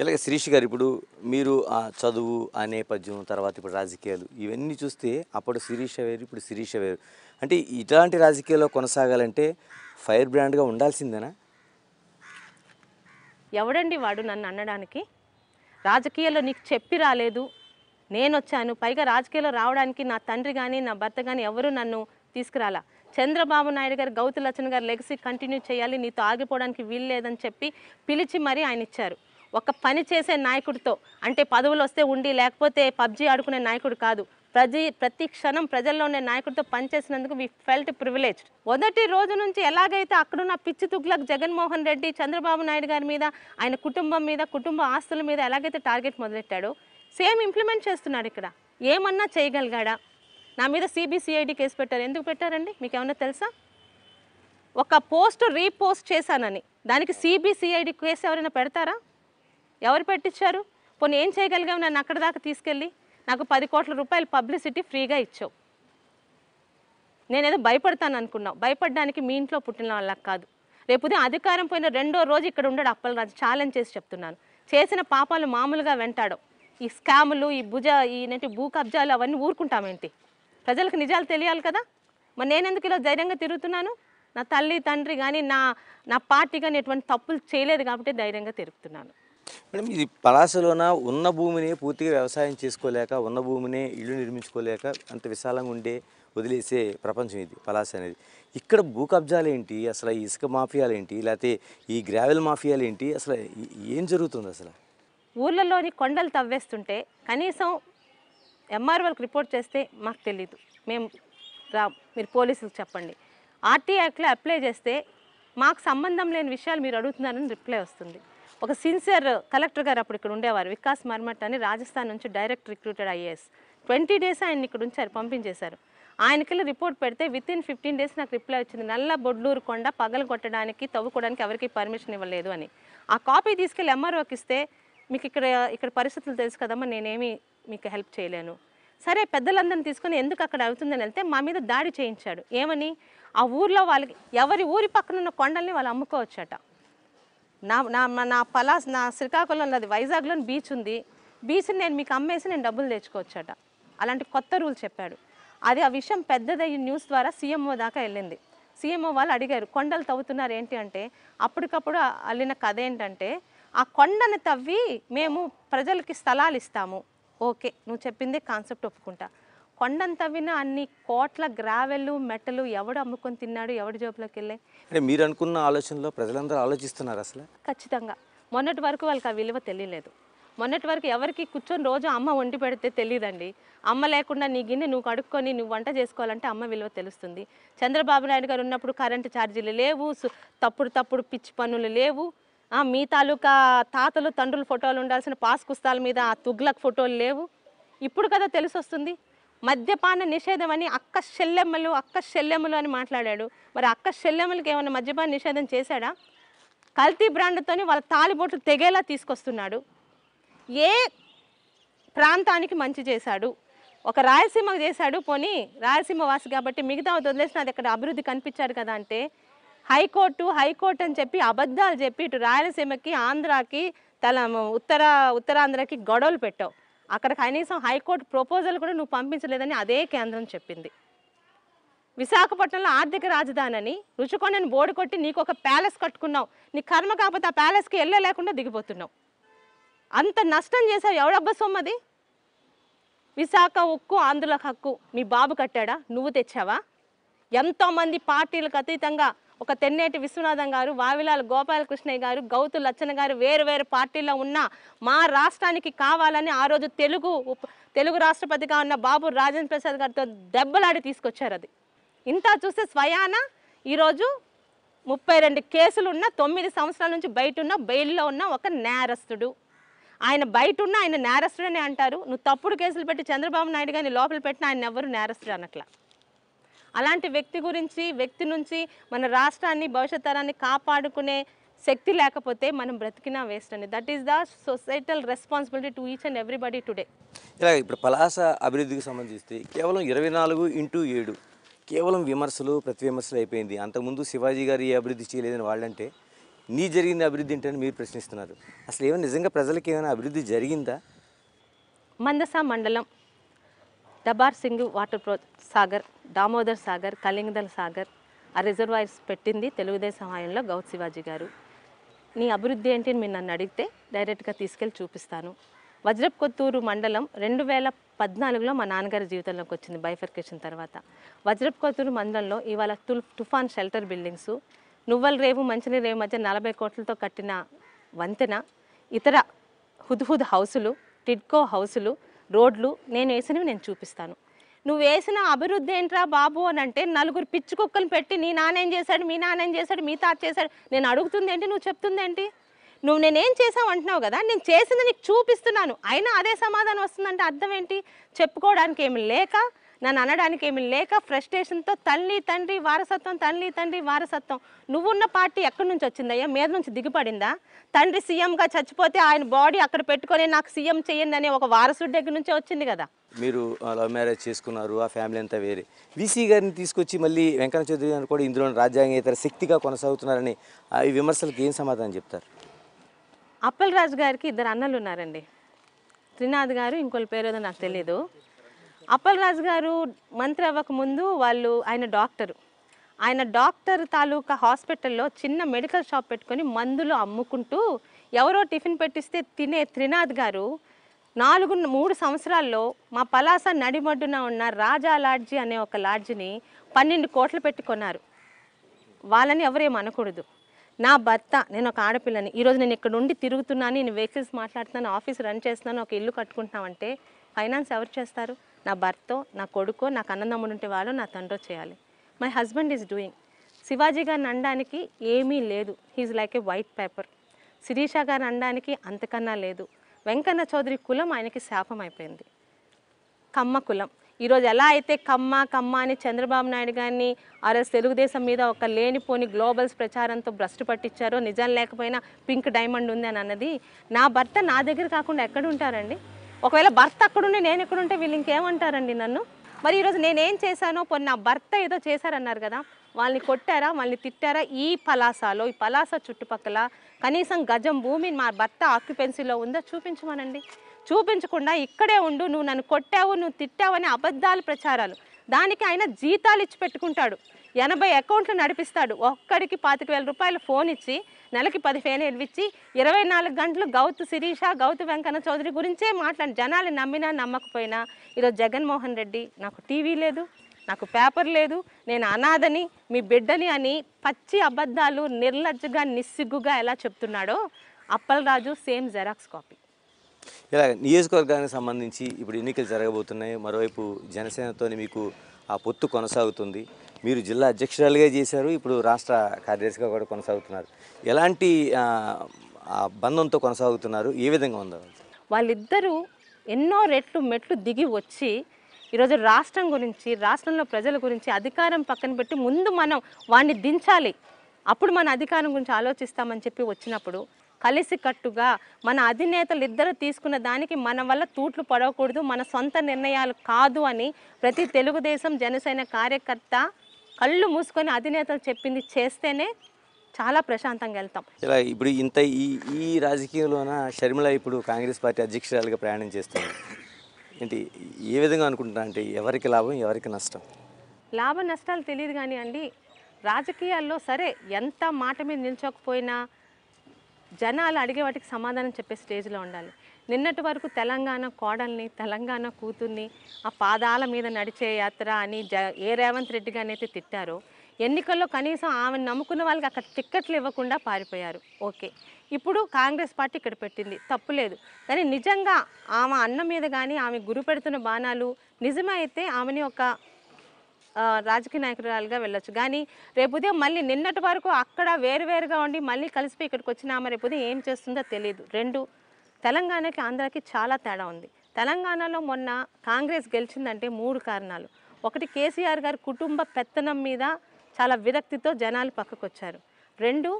Speaker 2: ఇలాగే శిరీష్ గారు ఇప్పుడు మీరు ఆ చదువు ఆ నేపథ్యం తర్వాత ఇప్పుడు రాజకీయాలు ఇవన్నీ చూస్తే అప్పుడు శిరీష వేరు ఇప్పుడు శిరీష వేరు అంటే ఇలాంటి రాజకీయాల్లో కొనసాగాలంటే ఫైర్ బ్రాండ్గా ఉండాల్సిందేనా
Speaker 1: ఎవడండి వాడు నన్ను అనడానికి రాజకీయాల్లో నీకు చెప్పి రాలేదు నేను వచ్చాను పైగా రాజకీయాల్లో రావడానికి నా తండ్రి కానీ నా భర్త కానీ ఎవరు నన్ను తీసుకురాలా చంద్రబాబు నాయుడు గారు గౌతు లచ్చన్ గారు లెగసీ కంటిన్యూ చేయాలి నీతో ఆగిపోవడానికి వీల్లేదని చెప్పి పిలిచి మరీ ఆయన ఇచ్చారు ఒక పని చేసే నాయకుడితో అంటే పదవులు వస్తే ఉండి లేకపోతే పబ్జి ఆడుకునే నాయకుడు కాదు ప్రతి ప్రతి క్షణం ప్రజల్లో ఉండే నాయకుడితో పనిచేసినందుకు వి ఫెల్ట్ ప్రివిలేజ్ మొదటి రోజు నుంచి ఎలాగైతే అక్కడున్న పిచ్చి తుగ్లకు జగన్మోహన్ రెడ్డి చంద్రబాబు నాయుడు గారి మీద ఆయన కుటుంబం మీద కుటుంబ ఆస్తుల మీద ఎలాగైతే టార్గెట్ మొదలెట్టాడో సేమ్ ఇంప్లిమెంట్ చేస్తున్నాడు ఇక్కడ ఏమన్నా చేయగలిగాడా నా మీద సిబిసిఐడి కేసు పెట్టారు ఎందుకు పెట్టారండి మీకు ఏమన్నా తెలుసా ఒక పోస్ట్ రీపోస్ట్ చేశానని దానికి సిబిసిఐడి కేసు ఎవరైనా పెడతారా ఎవరు పెట్టించారు పోనీ ఏం చేయగలిగావు నన్ను అక్కడ దాకా తీసుకెళ్ళి నాకు పది కోట్ల రూపాయలు పబ్లిసిటీ ఫ్రీగా ఇచ్చావు నేనేదో భయపడతాను అనుకున్నావు భయపడడానికి మీ ఇంట్లో పుట్టిన వాళ్ళకి కాదు రేపు ఉదయం అధికారం పోయిన రెండో రోజు ఇక్కడ ఉండడు అప్పలరాజు ఛాలెంజ్ చేసి చెప్తున్నాను చేసిన పాపాలు మామూలుగా వెంటాడు ఈ స్కాములు ఈ భుజ ఈ భూ కబ్జాలు అవన్నీ ఊరుకుంటామేంటి ప్రజలకు నిజాలు తెలియాలి కదా మరి నేనెందుకు ఇలా ధైర్యంగా తిరుగుతున్నాను నా తల్లి తండ్రి కానీ నా నా పార్టీ కానీ ఎటువంటి తప్పులు చేయలేదు కాబట్టి ధైర్యంగా తిరుగుతున్నాను
Speaker 2: మేడం ఇది పలాసలోన ఉన్న భూమిని పూర్తిగా వ్యవసాయం చేసుకోలేక ఉన్న భూమిని ఇల్లు నిర్మించుకోలేక అంత విశాలంగా ఉండే వదిలేసే ప్రపంచం ఇది పలాస అనేది ఇక్కడ భూ కబ్జాలు ఏంటి అసలు ఈ ఇసుక మాఫియాలు ఏంటి లేకపోతే ఈ గ్రావెల్ మాఫియాలు ఏంటి అసలు ఏం జరుగుతుంది అసలు
Speaker 1: ఊళ్ళలోని కొండలు తవ్వేస్తుంటే కనీసం ఎంఆర్ఓలకు రిపోర్ట్ చేస్తే మాకు తెలీదు మేము రా మీరు పోలీసులకు చెప్పండి ఆర్టీ యాక్ట్లో అప్లై చేస్తే మాకు సంబంధం లేని విషయాలు మీరు అడుగుతున్నారని రిప్లై వస్తుంది ఒక సిన్సియర్ కలెక్టర్ గారు అప్పుడు ఇక్కడ ఉండేవారు వికాస్ మర్మట్ అని రాజస్థాన్ నుంచి direct recruited IAS twenty days ఆయన ఇక్కడ ఉంచారు పంపించేశారు ఆయనకెళ్ళి రిపోర్ట్ పెడితే విత్ ఇన్ ఫిఫ్టీన్ డేస్ నాకు రిప్లై వచ్చింది నల్ల బొడ్లూరు కొండ పగలు కొట్టడానికి తవ్వుకోవడానికి ఎవరికి పర్మిషన్ ఇవ్వలేదు అని ఆ కాపీ తీసుకెళ్ళి ఎంఆర్ఓకి ఇస్తే మీకు ఇక్కడ ఇక్కడ పరిస్థితులు తెలుసు కదమ్మా నేనేమి మీకు హెల్ప్ చేయలేను సరే పెద్దలందరిని తీసుకొని ఎందుకు అక్కడ అవుతుందని వెళ్తే మా మీద దాడి చేయించాడు ఏమని ఆ ఊర్లో వాళ్ళకి ఎవరి ఊరి పక్కన ఉన్న కొండల్ని వాళ్ళు అమ్ముకోవచ్చట నా నా నా పలాస్ నా శ్రీకాకుళం ఉన్నది వైజాగ్లోని బీచ్ ఉంది బీచ్ని నేను మీకు అమ్మేసి నేను డబ్బులు తెచ్చుకోవచ్చట అలాంటి కొత్త రూల్ చెప్పాడు అది ఆ విషయం పెద్దదయ్యి న్యూస్ ద్వారా సీఎంఓ దాకా వెళ్ళింది సీఎంఓ వాళ్ళు అడిగారు కొండలు తవ్వుతున్నారు ఏంటి అంటే అప్పటికప్పుడు అల్లిన కథ ఏంటంటే ఆ కొండను తవ్వి మేము ప్రజలకి స్థలాలు ఇస్తాము ఓకే నువ్వు చెప్పిందే కాన్సెప్ట్ ఒప్పుకుంటా కొండంత విన అన్ని కోట్ల గ్రావెల్ మెట్టలు ఎవడు అమ్ముకొని తిన్నాడు ఎవడి జోబులోకి వెళ్ళే
Speaker 2: మీరు అనుకున్న ఆలోచనలో ప్రజలందరూ ఆలోచిస్తున్నారు అసలు
Speaker 1: ఖచ్చితంగా మొన్నటి వరకు వాళ్ళకి ఆ విలువ తెలియలేదు మొన్నటి వరకు ఎవరికి కూర్చొని రోజు అమ్మ వండి పెడితే తెలియదండి అమ్మ లేకుండా నీ గిన్నె నువ్వు కడుక్కొని నువ్వు వంట చేసుకోవాలంటే అమ్మ విలువ తెలుస్తుంది చంద్రబాబు నాయుడు గారు ఉన్నప్పుడు కరెంటు ఛార్జీలు లేవు తప్పుడు తప్పుడు పిచ్చి పనులు లేవు మీ తాలూకా తాతలు తండ్రుల ఫోటోలు ఉండాల్సిన పాస్ పుస్తకాల మీద ఆ తుగ్లక్ ఫోటోలు లేవు ఇప్పుడు కదా తెలిసి వస్తుంది మద్యపాన నిషేధం అని అక్క శల్యమ్మలు అక్క శల్యమ్మలు అని మాట్లాడాడు మరి అక్క శల్యమ్మలకి ఏమైనా మద్యపాన నిషేధం చేశాడా కల్తీ బ్రాండ్తోని వాళ్ళ తాలిబొట్లు తెగేలా తీసుకొస్తున్నాడు ఏ ప్రాంతానికి మంచి చేశాడు ఒక రాయలసీమకు చేశాడు పోనీ రాయలసీమ వాసి కాబట్టి మిగతా వదిలేసిన అది అక్కడ అభివృద్ధి కనిపించాడు కదా అంటే హైకోర్టు హైకోర్టు అని చెప్పి అబద్ధాలు చెప్పి ఇటు రాయలసీమకి ఆంధ్రాకి తల ఉత్తర ఉత్తరాంధ్రకి గొడవలు పెట్టావు అక్కడ కనీసం హైకోర్టు ప్రపోజల్ కూడా నువ్వు పంపించలేదని అదే కేంద్రం చెప్పింది విశాఖపట్నంలో ఆర్థిక రాజధానిని రుచుకొండని బోర్డు కొట్టి నీకు ఒక ప్యాలెస్ కట్టుకున్నావు నీ కర్మ కాకపోతే ఆ ప్యాలెస్కి వెళ్ళలేకుండా దిగిపోతున్నావు అంత నష్టం చేసావు ఎవడబ్బ సొమ్మది విశాఖ ఉక్కు ఆంధ్రుల హక్కు మీ బాబు కట్టాడా నువ్వు తెచ్చావా ఎంతోమంది పార్టీలకు అతీతంగా ఒక తెన్నేటి విశ్వనాథం గారు వావిలాల గోపాలకృష్ణయ్య గారు గౌతు లచ్చన్న గారు వేరు వేరు పార్టీల్లో ఉన్న మా రాష్ట్రానికి కావాలని ఆ రోజు తెలుగు తెలుగు రాష్ట్రపతిగా ఉన్న బాబు రాజేంద్ర ప్రసాద్ గారితో దెబ్బలాడి తీసుకొచ్చారు అది ఇంత చూస్తే స్వయాన ఈరోజు ముప్పై రెండు కేసులు ఉన్న తొమ్మిది సంవత్సరాల నుంచి బయట ఉన్న బెయిల్లో ఉన్న ఒక నేరస్తుడు ఆయన బయట ఉన్న ఆయన నేరస్తుడని అంటారు నువ్వు తప్పుడు కేసులు పెట్టి చంద్రబాబు నాయుడు గారిని లోపల పెట్టిన ఆయన ఎవరు నేరస్తుడు అనట్లా అలాంటి వ్యక్తి గురించి వ్యక్తి నుంచి మన రాష్ట్రాన్ని భవిష్యత్ తరాన్ని కాపాడుకునే శక్తి లేకపోతే మనం బ్రతికినా వేస్ట్ అండి that is the societal responsibility to each and everybody today
Speaker 2: ఇలా ఇప్పుడు పలాస అభివృద్ధికి సంబంధిస్తే కేవలం ఇరవై నాలుగు ఇంటూ ఏడు కేవలం విమర్శలు ప్రతి విమర్శలు అయిపోయింది అంతకుముందు శివాజీ గారు ఏ అభివృద్ధి చేయలేదని వాళ్ళంటే నీ జరిగిన అభివృద్ధి ఏంటని మీరు ప్రశ్నిస్తున్నారు అసలు ఏమైనా నిజంగా ప్రజలకి ఏమైనా అభివృద్ధి జరిగిందా
Speaker 1: మందసా మండలం డబార్ సింగ్ వాటర్ ప్రో సాగర్ దామోదర్ సాగర్ కలింగదల్ సాగర్ ఆ రిజర్వాయర్స్ పెట్టింది తెలుగుదేశం హాయంలో గౌత్ శివాజీ గారు నీ అభివృద్ధి ఏంటి మీరు నన్ను అడిగితే డైరెక్ట్గా తీసుకెళ్ళి చూపిస్తాను వజ్రప్ కొత్తూరు మండలం రెండు వేల పద్నాలుగులో మా నాన్నగారి జీవితంలోకి వచ్చింది బైఫర్కేషన్ తర్వాత కొత్తూరు మండలంలో ఇవాళ తుల్ తుఫాన్ షెల్టర్ బిల్డింగ్స్ నువ్వల రేవు మంచినీరు రేవు మధ్య నలభై కోట్లతో కట్టిన వంతెన ఇతర హుద్హుద్ హౌసులు టిడ్కో హౌసులు రోడ్లు నేను వేసినవి నేను చూపిస్తాను నువ్వు వేసిన అభివృద్ధి ఏంట్రా బాబు అని అంటే నలుగురు పిచ్చి కుక్కలు పెట్టి నీ నానేం చేశాడు మీ నానేం చేశాడు మీ తాత చేశాడు నేను అడుగుతుంది ఏంటి నువ్వు చెప్తుంది ఏంటి నువ్వు నేనేం చేసావు అంటున్నావు కదా నేను చేసింది నీకు చూపిస్తున్నాను అయినా అదే సమాధానం వస్తుందంటే అర్థం ఏంటి చెప్పుకోవడానికి ఏమి లేక నన్ను అనడానికి ఏమి లేక ఫ్రస్ట్రేషన్తో తల్లి తండ్రి వారసత్వం తల్లి తండ్రి వారసత్వం నువ్వున్న పార్టీ ఎక్కడి నుంచి వచ్చిందయ్యా మీద నుంచి దిగిపడిందా తండ్రి సీఎంగా చచ్చిపోతే ఆయన బాడీ అక్కడ పెట్టుకొని నాకు సీఎం చేయండి అనే ఒక వారసుడి దగ్గర నుంచి వచ్చింది కదా
Speaker 2: మీరు లవ్ మ్యారేజ్ చేసుకున్నారు ఆ ఫ్యామిలీ అంతా వేరే వీసీ గారిని తీసుకొచ్చి మళ్ళీ వెంకన్న చౌదరి గారు కూడా ఇందులో రాజ్యాంగేతర శక్తిగా కొనసాగుతున్నారని ఈ విమర్శలకు ఏం సమాధానం చెప్తారు
Speaker 1: అప్పల్ రాజు గారికి ఇద్దరు అన్నలు ఉన్నారండి త్రినాథ్ గారు ఇంకోళ్ళ పేరు ఏదో నాకు తెలియదు అప్పలరాజు గారు మంత్రి అవ్వక ముందు వాళ్ళు ఆయన డాక్టరు ఆయన డాక్టర్ తాలూకా హాస్పిటల్లో చిన్న మెడికల్ షాప్ పెట్టుకొని మందులు అమ్ముకుంటూ ఎవరో టిఫిన్ పెట్టిస్తే తినే త్రినాథ్ గారు నాలుగు మూడు సంవత్సరాల్లో మా పలాస నడిమడ్డున ఉన్న రాజా లాడ్జీ అనే ఒక లాడ్జిని పన్నెండు కోట్లు పెట్టుకున్నారు వాళ్ళని ఎవరేం అనకూడదు నా భర్త నేను ఒక ఆడపిల్లని ఈరోజు నేను ఇక్కడ ఉండి తిరుగుతున్నాను నేను వెహికల్స్ మాట్లాడుతున్నాను ఆఫీస్ రన్ చేస్తున్నాను ఒక ఇల్లు కట్టుకుంటున్నామంటే ఫైనాన్స్ ఎవరు చేస్తారు నా భర్త నా కొడుకో నాకు అన్నదమ్ముడు ఉంటే వాళ్ళు నా తండ్రో చేయాలి my husband is doing Shivaji గారిని అనడానికి ఏమీ లేదు హీఈ్ like a white paper Sirisha గారు అనడానికి అంతకన్నా లేదు వెంకన్న చౌదరి కులం ఆయనకి శాపం అయిపోయింది కమ్మ కులం ఈరోజు ఎలా అయితే కమ్మ కమ్మ అని చంద్రబాబు నాయుడు గారిని ఆర్ఎస్ తెలుగుదేశం మీద ఒక లేనిపోని గ్లోబల్స్ ప్రచారంతో భ్రష్టు పట్టించారో నిజం లేకపోయినా పింక్ డైమండ్ ఉంది అని అన్నది నా భర్త నా దగ్గర కాకుండా ఎక్కడ ఉంటారండి ఒకవేళ భర్త అక్కడుండి నేను ఎక్కడుంటే వీళ్ళు ఇంకేమంటారండి నన్ను మరి ఈరోజు నేనేం చేశానో పొన్న భర్త ఏదో చేశారన్నారు కదా వాళ్ళని కొట్టారా వాళ్ళని తిట్టారా ఈ పలాసాలో ఈ పలాస చుట్టుపక్కల కనీసం గజం భూమి మా భర్త ఆక్యుపెన్సీలో ఉందో చూపించమనండి చూపించకుండా ఇక్కడే ఉండు నువ్వు నన్ను కొట్టావు నువ్వు తిట్టావు అనే అబద్ధాలు ప్రచారాలు దానికి ఆయన జీతాలు ఇచ్చి పెట్టుకుంటాడు ఎనభై అకౌంట్లు నడిపిస్తాడు ఒక్కడికి పాతిక వేల రూపాయలు ఫోన్ ఇచ్చి నెలకి పది ఫేనేళ్ళు ఇరవై నాలుగు గంటలు గౌతు శిరీష గౌతు వెంకన్న చౌదరి గురించే మాట్లాడి జనాలు నమ్మినా నమ్మకపోయినా ఈరోజు జగన్మోహన్ రెడ్డి నాకు టీవీ లేదు నాకు పేపర్ లేదు నేను అనాథని మీ బిడ్డని అని పచ్చి అబద్ధాలు నిర్లజ్జగా నిస్సిగ్గుగా ఎలా చెప్తున్నాడో అప్పలరాజు సేమ్ జెరాక్స్ కాపీ
Speaker 2: ఇలా నియోజకవర్గానికి సంబంధించి ఇప్పుడు ఎన్నికలు జరగబోతున్నాయి మరోవైపు జనసేనతో మీకు ఆ పొత్తు కొనసాగుతుంది మీరు జిల్లా అధ్యక్షురాలుగా చేశారు ఇప్పుడు రాష్ట్ర కార్యదర్శిగా కూడా కొనసాగుతున్నారు ఎలాంటి బంధంతో కొనసాగుతున్నారు ఏ విధంగా ఉందో
Speaker 1: వాళ్ళిద్దరూ ఎన్నో రెట్లు మెట్లు దిగి వచ్చి ఈరోజు రాష్ట్రం గురించి రాష్ట్రంలో ప్రజల గురించి అధికారం పక్కన పెట్టి ముందు మనం వాడిని దించాలి అప్పుడు మన అధికారం గురించి ఆలోచిస్తామని చెప్పి వచ్చినప్పుడు కలిసికట్టుగా మన అధినేతలు ఇద్దరు తీసుకున్న దానికి మన వల్ల తూట్లు పడవకూడదు మన సొంత నిర్ణయాలు కాదు అని ప్రతి తెలుగుదేశం జనసేన కార్యకర్త కళ్ళు మూసుకొని అధినేతలు చెప్పింది చేస్తేనే చాలా ప్రశాంతంగా వెళ్తాం
Speaker 2: ఇలా ఇప్పుడు ఇంత ఈ ఈ రాజకీయంలోన షర్మిల ఇప్పుడు కాంగ్రెస్ పార్టీ అధ్యక్షురాలుగా ప్రయాణం చేస్తుంది ఏంటి ఏ విధంగా అనుకుంటున్నా అంటే ఎవరికి లాభం ఎవరికి నష్టం
Speaker 1: లాభ నష్టాలు తెలియదు కానీ అండి రాజకీయాల్లో సరే ఎంత మాట మీద నిల్చోకపోయినా జనాలు అడిగే వాటికి సమాధానం చెప్పే స్టేజ్లో ఉండాలి నిన్నటి వరకు తెలంగాణ కోడల్ని తెలంగాణ కూతుర్ని ఆ పాదాల మీద నడిచే యాత్ర అని జ ఏ రేవంత్ రెడ్డి గారిని అయితే తిట్టారో ఎన్నికల్లో కనీసం ఆమెను నమ్ముకున్న వాళ్ళకి అక్కడ టిక్కెట్లు ఇవ్వకుండా పారిపోయారు ఓకే ఇప్పుడు కాంగ్రెస్ పార్టీ ఇక్కడ పెట్టింది తప్పులేదు కానీ నిజంగా ఆమె అన్న మీద కానీ ఆమె గురు పెడుతున్న బాణాలు నిజమైతే ఆమెని ఒక రాజకీయ నాయకురాలుగా వెళ్ళొచ్చు కానీ రేపు ఉదయం మళ్ళీ నిన్నటి వరకు అక్కడ వేరువేరుగా ఉండి మళ్ళీ కలిసిపోయి ఇక్కడికి వచ్చిన ఆమె రేపు ఉదయం ఏం చేస్తుందో తెలియదు రెండు తెలంగాణకి ఆంధ్రాకి చాలా తేడా ఉంది తెలంగాణలో మొన్న కాంగ్రెస్ గెలిచిందంటే మూడు కారణాలు ఒకటి కేసీఆర్ గారి కుటుంబ పెత్తనం మీద చాలా విరక్తితో జనాలు పక్కకు వచ్చారు రెండు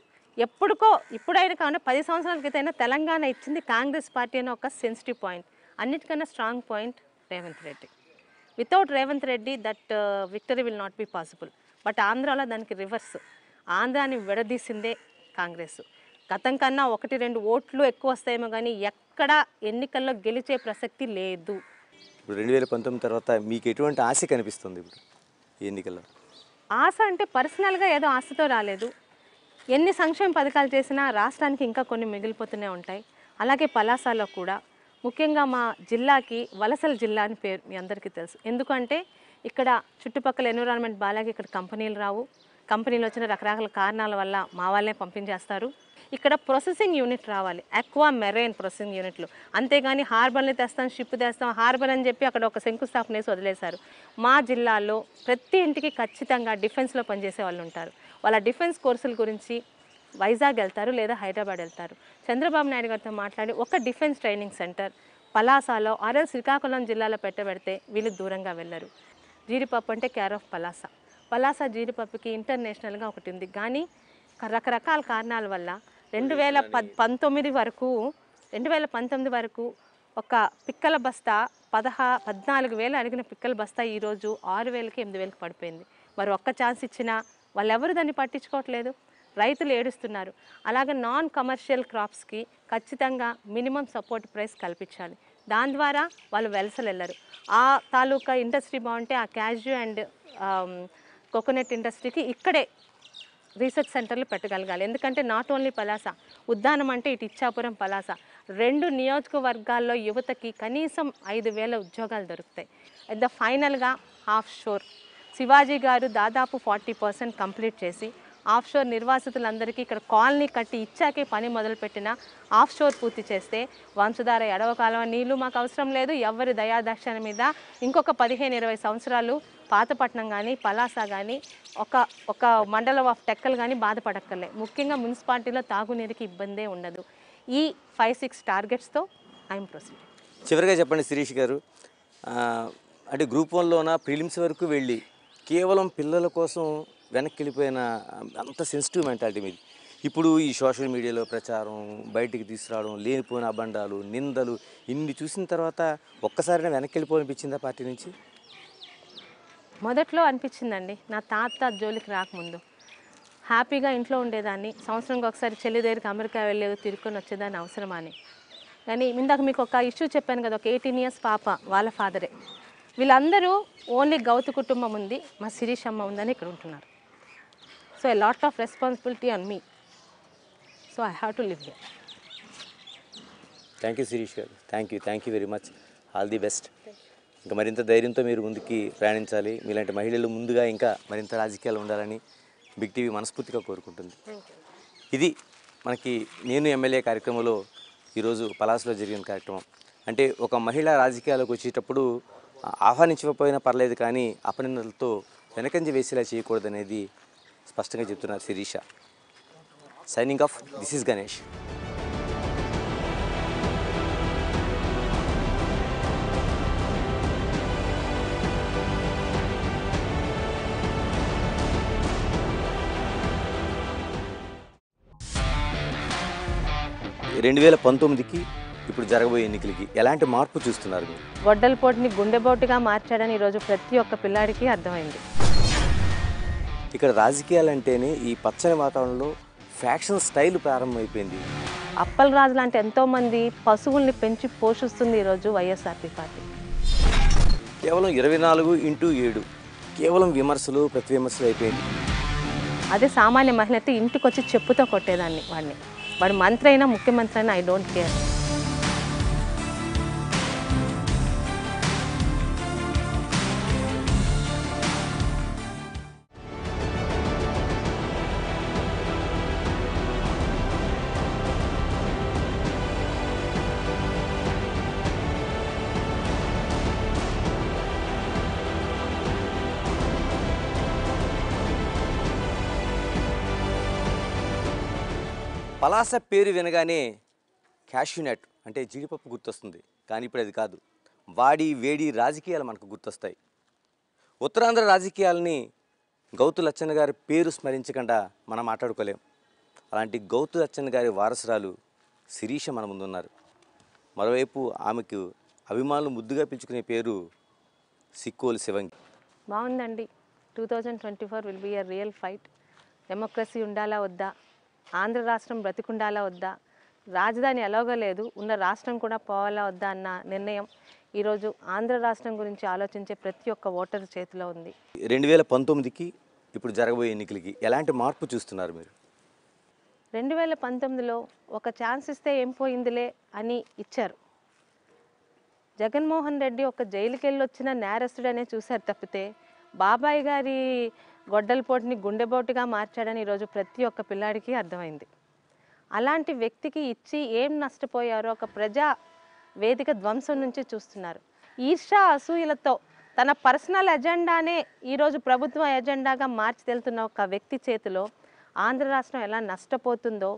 Speaker 1: ఎప్పుడుకో ఇప్పుడైనా కావున పది సంవత్సరాల క్రితైనా తెలంగాణ ఇచ్చింది కాంగ్రెస్ పార్టీ అనే ఒక సెన్సిటివ్ పాయింట్ అన్నిటికన్నా strong point Revanth Reddy without Revanth Reddy that victory will not be possible but ఆంధ్రాలో దానికి రివర్స్ ఆంధ్రాని విడదీసిందే కాంగ్రెస్ గతం కన్నా ఒకటి రెండు ఓట్లు ఎక్కువ వస్తాయేమో కానీ ఎక్కడ ఎన్నికల్లో గెలిచే ప్రసక్తి లేదు
Speaker 2: ఇప్పుడు రెండు వేల పంతొమ్మిది తర్వాత మీకు ఎటువంటి ఆశ కనిపిస్తుంది ఇప్పుడు ఎన్నికల్లో
Speaker 1: ఆశ అంటే పర్సనల్గా ఏదో ఆశతో రాలేదు ఎన్ని సంక్షేమ పథకాలు చేసినా రాష్ట్రానికి ఇంకా కొన్ని మిగిలిపోతూనే ఉంటాయి అలాగే పలాసాలో కూడా ముఖ్యంగా మా జిల్లాకి వలసల జిల్లా అని పేరు మీ అందరికీ తెలుసు ఎందుకంటే ఇక్కడ చుట్టుపక్కల ఎన్విరాన్మెంట్ బాలాగే ఇక్కడ కంపెనీలు రావు కంపెనీలు వచ్చిన రకరకాల కారణాల వల్ల మా వాళ్ళే పంపించేస్తారు ఇక్కడ ప్రొసెసింగ్ యూనిట్ రావాలి అక్వా మెరైన్ ప్రొసెసింగ్ యూనిట్లు అంతేగాని హార్బర్ని తెస్తాం షిప్ తెస్తాం హార్బర్ అని చెప్పి అక్కడ ఒక శంకుస్థాపన వేసి వదిలేశారు మా జిల్లాలో ప్రతి ఇంటికి ఖచ్చితంగా డిఫెన్స్లో పనిచేసే వాళ్ళు ఉంటారు వాళ్ళ డిఫెన్స్ కోర్సుల గురించి వైజాగ్ వెళ్తారు లేదా హైదరాబాద్ వెళ్తారు చంద్రబాబు నాయుడు గారితో మాట్లాడి ఒక డిఫెన్స్ ట్రైనింగ్ సెంటర్ పలాసాలో ఆర్ఎల్ శ్రీకాకుళం జిల్లాలో పెట్టబెడితే వీళ్ళు దూరంగా వెళ్ళరు జీడిపప్పు అంటే కేర్ ఆఫ్ పలాస పలాస జీడిపప్పుకి ఇంటర్నేషనల్గా ఒకటి ఉంది కానీ రకరకాల కారణాల వల్ల రెండు వేల పంతొమ్మిది వరకు రెండు వేల పంతొమ్మిది వరకు ఒక పిక్కల బస్తా పదహా పద్నాలుగు వేలు అడిగిన పిక్కల బస్తా ఈరోజు ఆరు వేలకి ఎనిమిది వేలకు పడిపోయింది వారు ఒక్క ఛాన్స్ ఇచ్చినా వాళ్ళెవరు దాన్ని పట్టించుకోవట్లేదు రైతులు ఏడుస్తున్నారు అలాగే నాన్ కమర్షియల్ క్రాప్స్కి ఖచ్చితంగా మినిమం సపోర్ట్ ప్రైస్ కల్పించాలి దాని ద్వారా వాళ్ళు వెలసలెళ్ళరు ఆ తాలూకా ఇండస్ట్రీ బాగుంటే ఆ క్యాజు అండ్ కోకోనట్ ఇండస్ట్రీకి ఇక్కడే రీసెర్చ్ సెంటర్లు పెట్టగలగాలి ఎందుకంటే నాట్ ఓన్లీ పలాస ఉద్దానం అంటే ఇటు ఇచ్చాపురం పలాస రెండు నియోజకవర్గాల్లో యువతకి కనీసం ఐదు వేల ఉద్యోగాలు దొరుకుతాయి ద ఫైనల్గా ఆఫ్ షోర్ శివాజీ గారు దాదాపు ఫార్టీ పర్సెంట్ కంప్లీట్ చేసి ఆఫ్ షోర్ నిర్వాసితులందరికీ ఇక్కడ కాలనీ కట్టి ఇచ్చాకే పని మొదలుపెట్టిన ఆఫ్ షోర్ పూర్తి చేస్తే వంశధార ఎడవ కాలం నీళ్లు మాకు అవసరం లేదు ఎవరి దయాదక్షణ మీద ఇంకొక పదిహేను ఇరవై సంవత్సరాలు పాతపట్నం కానీ పలాస కానీ ఒక ఒక మండలం ఆఫ్ టెక్కలు కానీ బాధపడక్కర్లే ముఖ్యంగా మున్సిపాలిటీలో తాగునీరుకి ఇబ్బందే ఉండదు ఈ ఫైవ్ సిక్స్ టార్గెట్స్తో ఐఎమ్ ప్రొసీడ్
Speaker 2: చివరిగా చెప్పండి శిరీష్ గారు అంటే గ్రూప్ వన్లోన ప్రిలిమ్స్ వరకు వెళ్ళి కేవలం పిల్లల కోసం వెనక్కి వెళ్ళిపోయిన అంత సెన్సిటివ్ మెంటాలిటీ మీది ఇప్పుడు ఈ సోషల్ మీడియాలో ప్రచారం బయటికి తీసుకురావడం లేనిపోయిన అబండాలు నిందలు ఇన్ని చూసిన తర్వాత ఒక్కసారి వెనక్కి వెళ్ళిపోయినిపించిందా పార్టీ నుంచి
Speaker 1: మొదట్లో అనిపించిందండి నా తాత జోలికి రాకముందు హ్యాపీగా ఇంట్లో ఉండేదాన్ని సంవత్సరంకి ఒకసారి చెల్లి దగ్గరికి అమెరికా వెళ్ళేది తిరుక్కొని వచ్చేదాన్ని అవసరమా అని కానీ ఇందాక మీకు ఒక ఇష్యూ చెప్పాను కదా ఒక ఎయిటీన్ ఇయర్స్ పాప వాళ్ళ ఫాదరే వీళ్ళందరూ ఓన్లీ గౌతు కుటుంబం ఉంది మా శిరీష్ అమ్మ ఉందని ఇక్కడ ఉంటున్నారు so I lot of responsibility on me so I have to live here
Speaker 2: thank you Sirish గారు thank you thank you very much all the best ఇంకా మరింత ధైర్యంతో మీరు ముందుకి ప్రయాణించాలి మీలాంటి మహిళలు ముందుగా ఇంకా మరింత రాజకీయాలు ఉండాలని బిగ్ టీవీ మనస్ఫూర్తిగా కోరుకుంటుంది ఇది మనకి నేను ఎమ్మెల్యే కార్యక్రమంలో ఈరోజు పలాసులో జరిగిన కార్యక్రమం అంటే ఒక మహిళ రాజకీయాలకు వచ్చేటప్పుడు ఆహ్వానించకపోయినా పర్లేదు కానీ అపనిందలతో వెనకంజ వేసేలా చేయకూడదనేది స్పష్టంగా చెప్తున్నారు Sirisha signing off this is Ganesh రెండు వేల పంతొమ్మిదికి ఇప్పుడు జరగబోయే ఎన్నికలకి ఎలాంటి మార్పు చూస్తున్నారు మీరు
Speaker 1: గొడ్డలపోటుని గుండెబోటుగా మార్చాడని ఈరోజు ప్రతి ఒక్క పిల్లాడికి అర్థమైంది
Speaker 2: ఇక్కడ రాజకీయాలు అంటేనే ఈ పచ్చని వాతావరణంలో ఫ్యాక్షన్ స్టైల్ ప్రారంభమైపోయింది
Speaker 1: అప్పల రాజు లాంటి ఎంతోమంది పశువుల్ని పెంచి పోషిస్తుంది ఈరోజు వైఎస్ఆర్పి పార్టీ
Speaker 2: కేవలం ఇరవై నాలుగు ఇంటూ ఏడు కేవలం విమర్శలు ప్రతి విమర్శలు అయిపోయింది
Speaker 1: అదే సామాన్య మహిళ ఇంటికొచ్చి ఇంటికి వచ్చి చెప్పుతో కొట్టేదాన్ని వాడిని వాడు మంత్రి అయినా ముఖ్యమంత్రి అయినా ఐ డోంట్ కేర్
Speaker 2: పలాస పేరు వినగానే క్యాష్యూనట్ అంటే జీడిపప్పు గుర్తొస్తుంది కానీ ఇప్పుడు అది కాదు వాడి వేడి రాజకీయాలు మనకు గుర్తొస్తాయి ఉత్తరాంధ్ర రాజకీయాలని గౌతు లచ్చన్న గారి పేరు స్మరించకుండా మనం మాట్లాడుకోలేం అలాంటి గౌతు లచ్చన్న గారి వారసురాలు శిరీష మన ముందున్నారు మరోవైపు ఆమెకు అభిమానులు ముద్దుగా పిలుచుకునే పేరు సిక్కోలు శివంగి
Speaker 1: బాగుందండి two thousand twenty four will be a real fight democracy ఉండాలా వద్దా ఆంధ్ర రాష్ట్రం బ్రతికుండాలా వద్దా రాజధాని ఎలాగలేదు ఉన్న రాష్ట్రం కూడా పోవాలా వద్దా అన్న నిర్ణయం ఈరోజు ఆంధ్ర రాష్ట్రం గురించి ఆలోచించే ప్రతి ఒక్క ఓటర్ చేతిలో ఉంది
Speaker 2: రెండు వేల పంతొమ్మిదికి ఇప్పుడు జరగబోయే ఎన్నికలకి ఎలాంటి మార్పు చూస్తున్నారు మీరు
Speaker 1: రెండు వేల పంతొమ్మిదిలో ఒక ఛాన్స్ ఇస్తే ఏం పోయిందిలే అని ఇచ్చారు జగన్మోహన్ రెడ్డి ఒక జైలుకెళ్ళి వచ్చిన నేరస్తుడనే చూశారు తప్పితే బాబాయ్ గారి గొడ్డలపోటుని గుండెబోటుగా మార్చాడని ఈరోజు ప్రతి ఒక్క పిల్లాడికి అర్థమైంది అలాంటి వ్యక్తికి ఇచ్చి ఏం నష్టపోయారో ఒక ప్రజా వేదిక ధ్వంసం నుంచి చూస్తున్నారు ఈర్షా అసూయలతో తన పర్సనల్ ఎజెండానే ఈరోజు ప్రభుత్వ ఎజెండాగా మార్చి తెలుతున్న ఒక వ్యక్తి చేతిలో ఆంధ్ర రాష్ట్రం ఎలా నష్టపోతుందో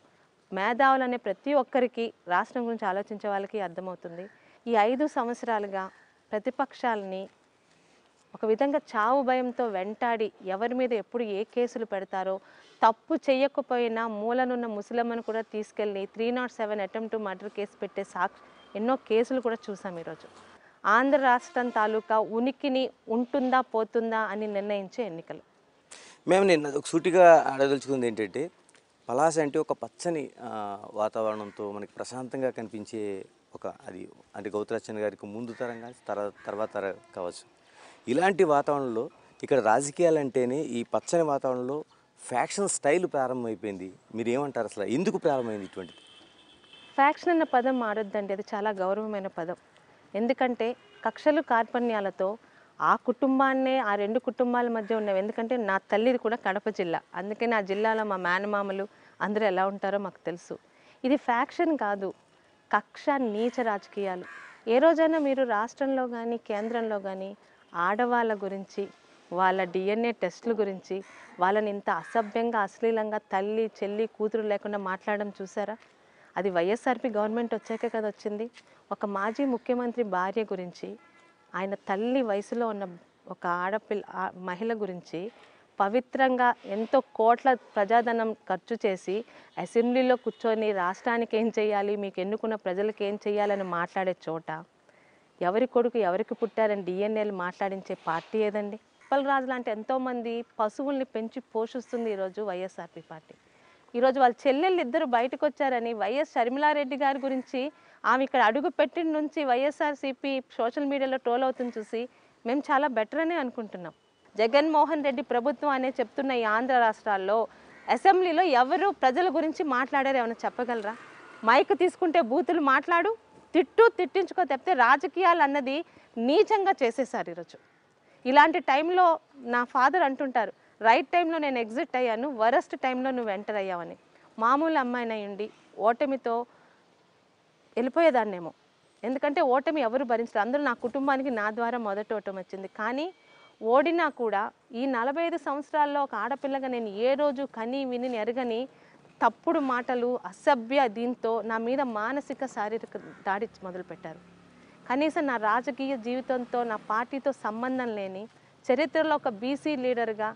Speaker 1: మేధావులనే ప్రతి ఒక్కరికి రాష్ట్రం గురించి ఆలోచించే వాళ్ళకి అర్థమవుతుంది ఈ ఐదు సంవత్సరాలుగా ప్రతిపక్షాలని ఒక విధంగా చావు భయంతో వెంటాడి ఎవరి మీద ఎప్పుడు ఏ కేసులు పెడతారో తప్పు చేయకపోయినా మూలనున్న ముసలమ్మను కూడా తీసుకెళ్ళి three not seven attempt murder case పెట్టే సాక్షి ఎన్నో కేసులు కూడా చూసాం ఈరోజు ఆంధ్ర రాష్ట్రం తాలూకా ఉనికిని ఉంటుందా పోతుందా అని నిర్ణయించే ఎన్నికలు
Speaker 2: మేము నిన్న ఒక సూటిగా ఆడదలుచుకుంది ఏంటంటే పలాస అంటే ఒక పచ్చని వాతావరణంతో మనకి ప్రశాంతంగా కనిపించే ఒక అది అంటే గౌతరచన గారికి ముందు తరం కానీ తర్వాత తర్వాత కావచ్చు ఇలాంటి వాతావరణంలో ఇక్కడ రాజకీయాలు అంటేనే ఈ పచ్చని వాతావరణంలో ఫ్యాక్షన్ స్టైల్ ప్రారంభమైపోయింది మీరు ఏమంటారు అసలు ఎందుకు ప్రారంభమైంది ఇటువంటిది
Speaker 1: ఫ్యాక్షన్ అన్న పదం మారొద్దండి అది చాలా గౌరవమైన పదం ఎందుకంటే కక్షలు కార్పణ్యాలతో ఆ కుటుంబాన్నే ఆ రెండు కుటుంబాల మధ్య ఉన్నవి ఎందుకంటే నా తల్లిది కూడా కడప జిల్లా అందుకే నా జిల్లాలో మా మేనమామలు అందరూ ఎలా ఉంటారో మాకు తెలుసు ఇది ఫ్యాక్షన్ కాదు కక్ష నీచ రాజకీయాలు ఏ రోజైనా మీరు రాష్ట్రంలో కానీ కేంద్రంలో కానీ ఆడవాళ్ళ గురించి వాళ్ళ డిఎన్ఏ టెస్టుల గురించి వాళ్ళని ఇంత అసభ్యంగా అశ్లీలంగా తల్లి చెల్లి కూతురు లేకుండా మాట్లాడడం చూసారా అది వైఎస్ఆర్పి గవర్నమెంట్ వచ్చాక కదా వచ్చింది ఒక మాజీ ముఖ్యమంత్రి భార్య గురించి ఆయన తల్లి వయసులో ఉన్న ఒక ఆడపిల్ల మహిళ గురించి పవిత్రంగా ఎంతో కోట్ల ప్రజాధనం ఖర్చు చేసి అసెంబ్లీలో కూర్చొని రాష్ట్రానికి ఏం చేయాలి మీకు ఎన్నుకున్న ప్రజలకు ఏం చేయాలని మాట్లాడే చోట ఎవరి కొడుకు ఎవరికి పుట్టారని డిఎన్ఏలు మాట్లాడించే పార్టీ ఏదండి రాజు లాంటి ఎంతోమంది పశువుల్ని పెంచి పోషిస్తుంది ఈరోజు వైఎస్ఆర్పి పార్టీ ఈరోజు వాళ్ళ చెల్లెళ్ళు ఇద్దరు బయటకు వచ్చారని వైఎస్ షర్మిలారెడ్డి గారి గురించి ఆమె ఇక్కడ అడుగు పెట్టిన నుంచి వైఎస్ఆర్సీపీ సోషల్ మీడియాలో ట్రోల్ అవుతుంది చూసి మేము చాలా బెటర్ అనే అనుకుంటున్నాం జగన్మోహన్ రెడ్డి ప్రభుత్వం అనే చెప్తున్న ఈ ఆంధ్ర రాష్ట్రాల్లో అసెంబ్లీలో ఎవరు ప్రజల గురించి మాట్లాడారు ఏమైనా చెప్పగలరా మైక్ తీసుకుంటే బూతులు మాట్లాడు తిట్టు తిట్టించుకో తప్పితే రాజకీయాలు అన్నది నీచంగా చేసేసారు ఈరోజు ఇలాంటి టైంలో నా ఫాదర్ అంటుంటారు రైట్ టైంలో నేను ఎగ్జిట్ అయ్యాను వరస్ట్ టైంలో నువ్వు ఎంటర్ అయ్యావని మామూలు ఉండి ఓటమితో వెళ్ళిపోయేదాన్నేమో ఎందుకంటే ఓటమి ఎవరు భరించారు అందరూ నా కుటుంబానికి నా ద్వారా మొదటి ఓటమి వచ్చింది కానీ ఓడినా కూడా ఈ నలభై ఐదు సంవత్సరాల్లో ఒక ఆడపిల్లగా నేను ఏ రోజు కని విని ఎరగని తప్పుడు మాటలు అసభ్య దీంతో నా మీద మానసిక శారీరక దాడి మొదలుపెట్టారు కనీసం నా రాజకీయ జీవితంతో నా పార్టీతో సంబంధం లేని చరిత్రలో ఒక బీసీ లీడర్గా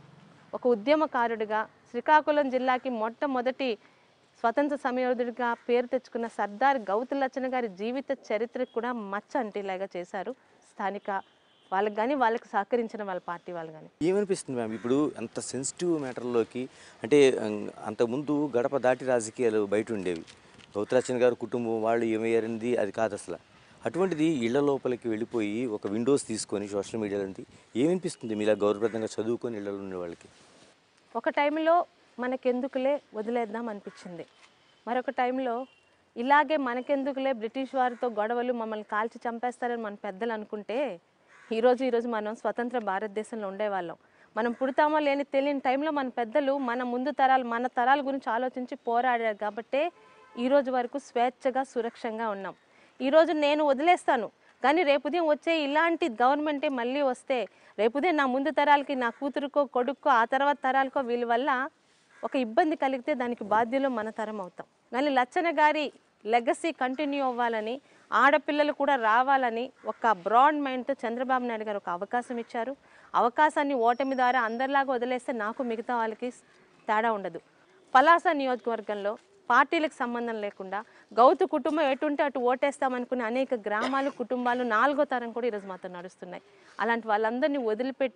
Speaker 1: ఒక ఉద్యమకారుడిగా శ్రీకాకుళం జిల్లాకి మొట్టమొదటి స్వతంత్ర సమయోధుడిగా పేరు తెచ్చుకున్న సర్దార్ గౌతులచ్చన గారి జీవిత చరిత్ర కూడా మచ్చ అంటిలాగా చేశారు స్థానిక వాళ్ళకి కానీ వాళ్ళకి సహకరించిన వాళ్ళ పార్టీ వాళ్ళు కానీ
Speaker 2: ఏమనిపిస్తుంది మ్యామ్ ఇప్పుడు అంత సెన్సిటివ్ మ్యాటర్లోకి అంటే అంతకుముందు గడప దాటి రాజకీయాలు బయట ఉండేవి గౌతరాచన్ గారు కుటుంబం వాళ్ళు ఏమయ్యారనేది అది కాదు అసలు అటువంటిది ఇళ్ల లోపలికి వెళ్ళిపోయి ఒక విండోస్ తీసుకొని సోషల్ మీడియాలో ఏమనిపిస్తుంది మీరు గౌరవప్రదంగా చదువుకొని ఇళ్లలో ఉండే వాళ్ళకి
Speaker 1: ఒక టైంలో మనకెందుకులే వదిలేద్దాం అనిపించింది మరొక టైంలో ఇలాగే మనకెందుకులే బ్రిటిష్ వారితో గొడవలు మమ్మల్ని కాల్చి చంపేస్తారని మన పెద్దలు అనుకుంటే ఈరోజు ఈరోజు మనం స్వతంత్ర భారతదేశంలో ఉండేవాళ్ళం మనం పుడతామో లేని తెలియని టైంలో మన పెద్దలు మన ముందు తరాలు మన తరాల గురించి ఆలోచించి పోరాడారు కాబట్టే ఈరోజు వరకు స్వేచ్ఛగా సురక్షంగా ఉన్నాం ఈరోజు నేను వదిలేస్తాను కానీ రేపు ఉదయం వచ్చే ఇలాంటి గవర్నమెంటే మళ్ళీ వస్తే రేపు ఉదయం నా ముందు తరాలకి నా కూతురుకో కొడుక్కో ఆ తర్వాత తరాలకో వీళ్ళ వల్ల ఒక ఇబ్బంది కలిగితే దానికి బాధ్యులు మన తరం అవుతాం కానీ లచ్చన గారి లెగసీ కంటిన్యూ అవ్వాలని ఆడపిల్లలు కూడా రావాలని ఒక బ్రాడ్ మైండ్తో చంద్రబాబు నాయుడు గారు ఒక అవకాశం ఇచ్చారు అవకాశాన్ని ఓటమి ద్వారా అందరిలాగా వదిలేస్తే నాకు మిగతా వాళ్ళకి తేడా ఉండదు పలాస నియోజకవర్గంలో పార్టీలకు సంబంధం లేకుండా గౌతు కుటుంబం ఎటుంటే అటు ఓటేస్తామనుకునే అనేక గ్రామాలు కుటుంబాలు నాలుగో తరం కూడా ఈరోజు మాతో నడుస్తున్నాయి అలాంటి వాళ్ళందరినీ వదిలిపెట్టి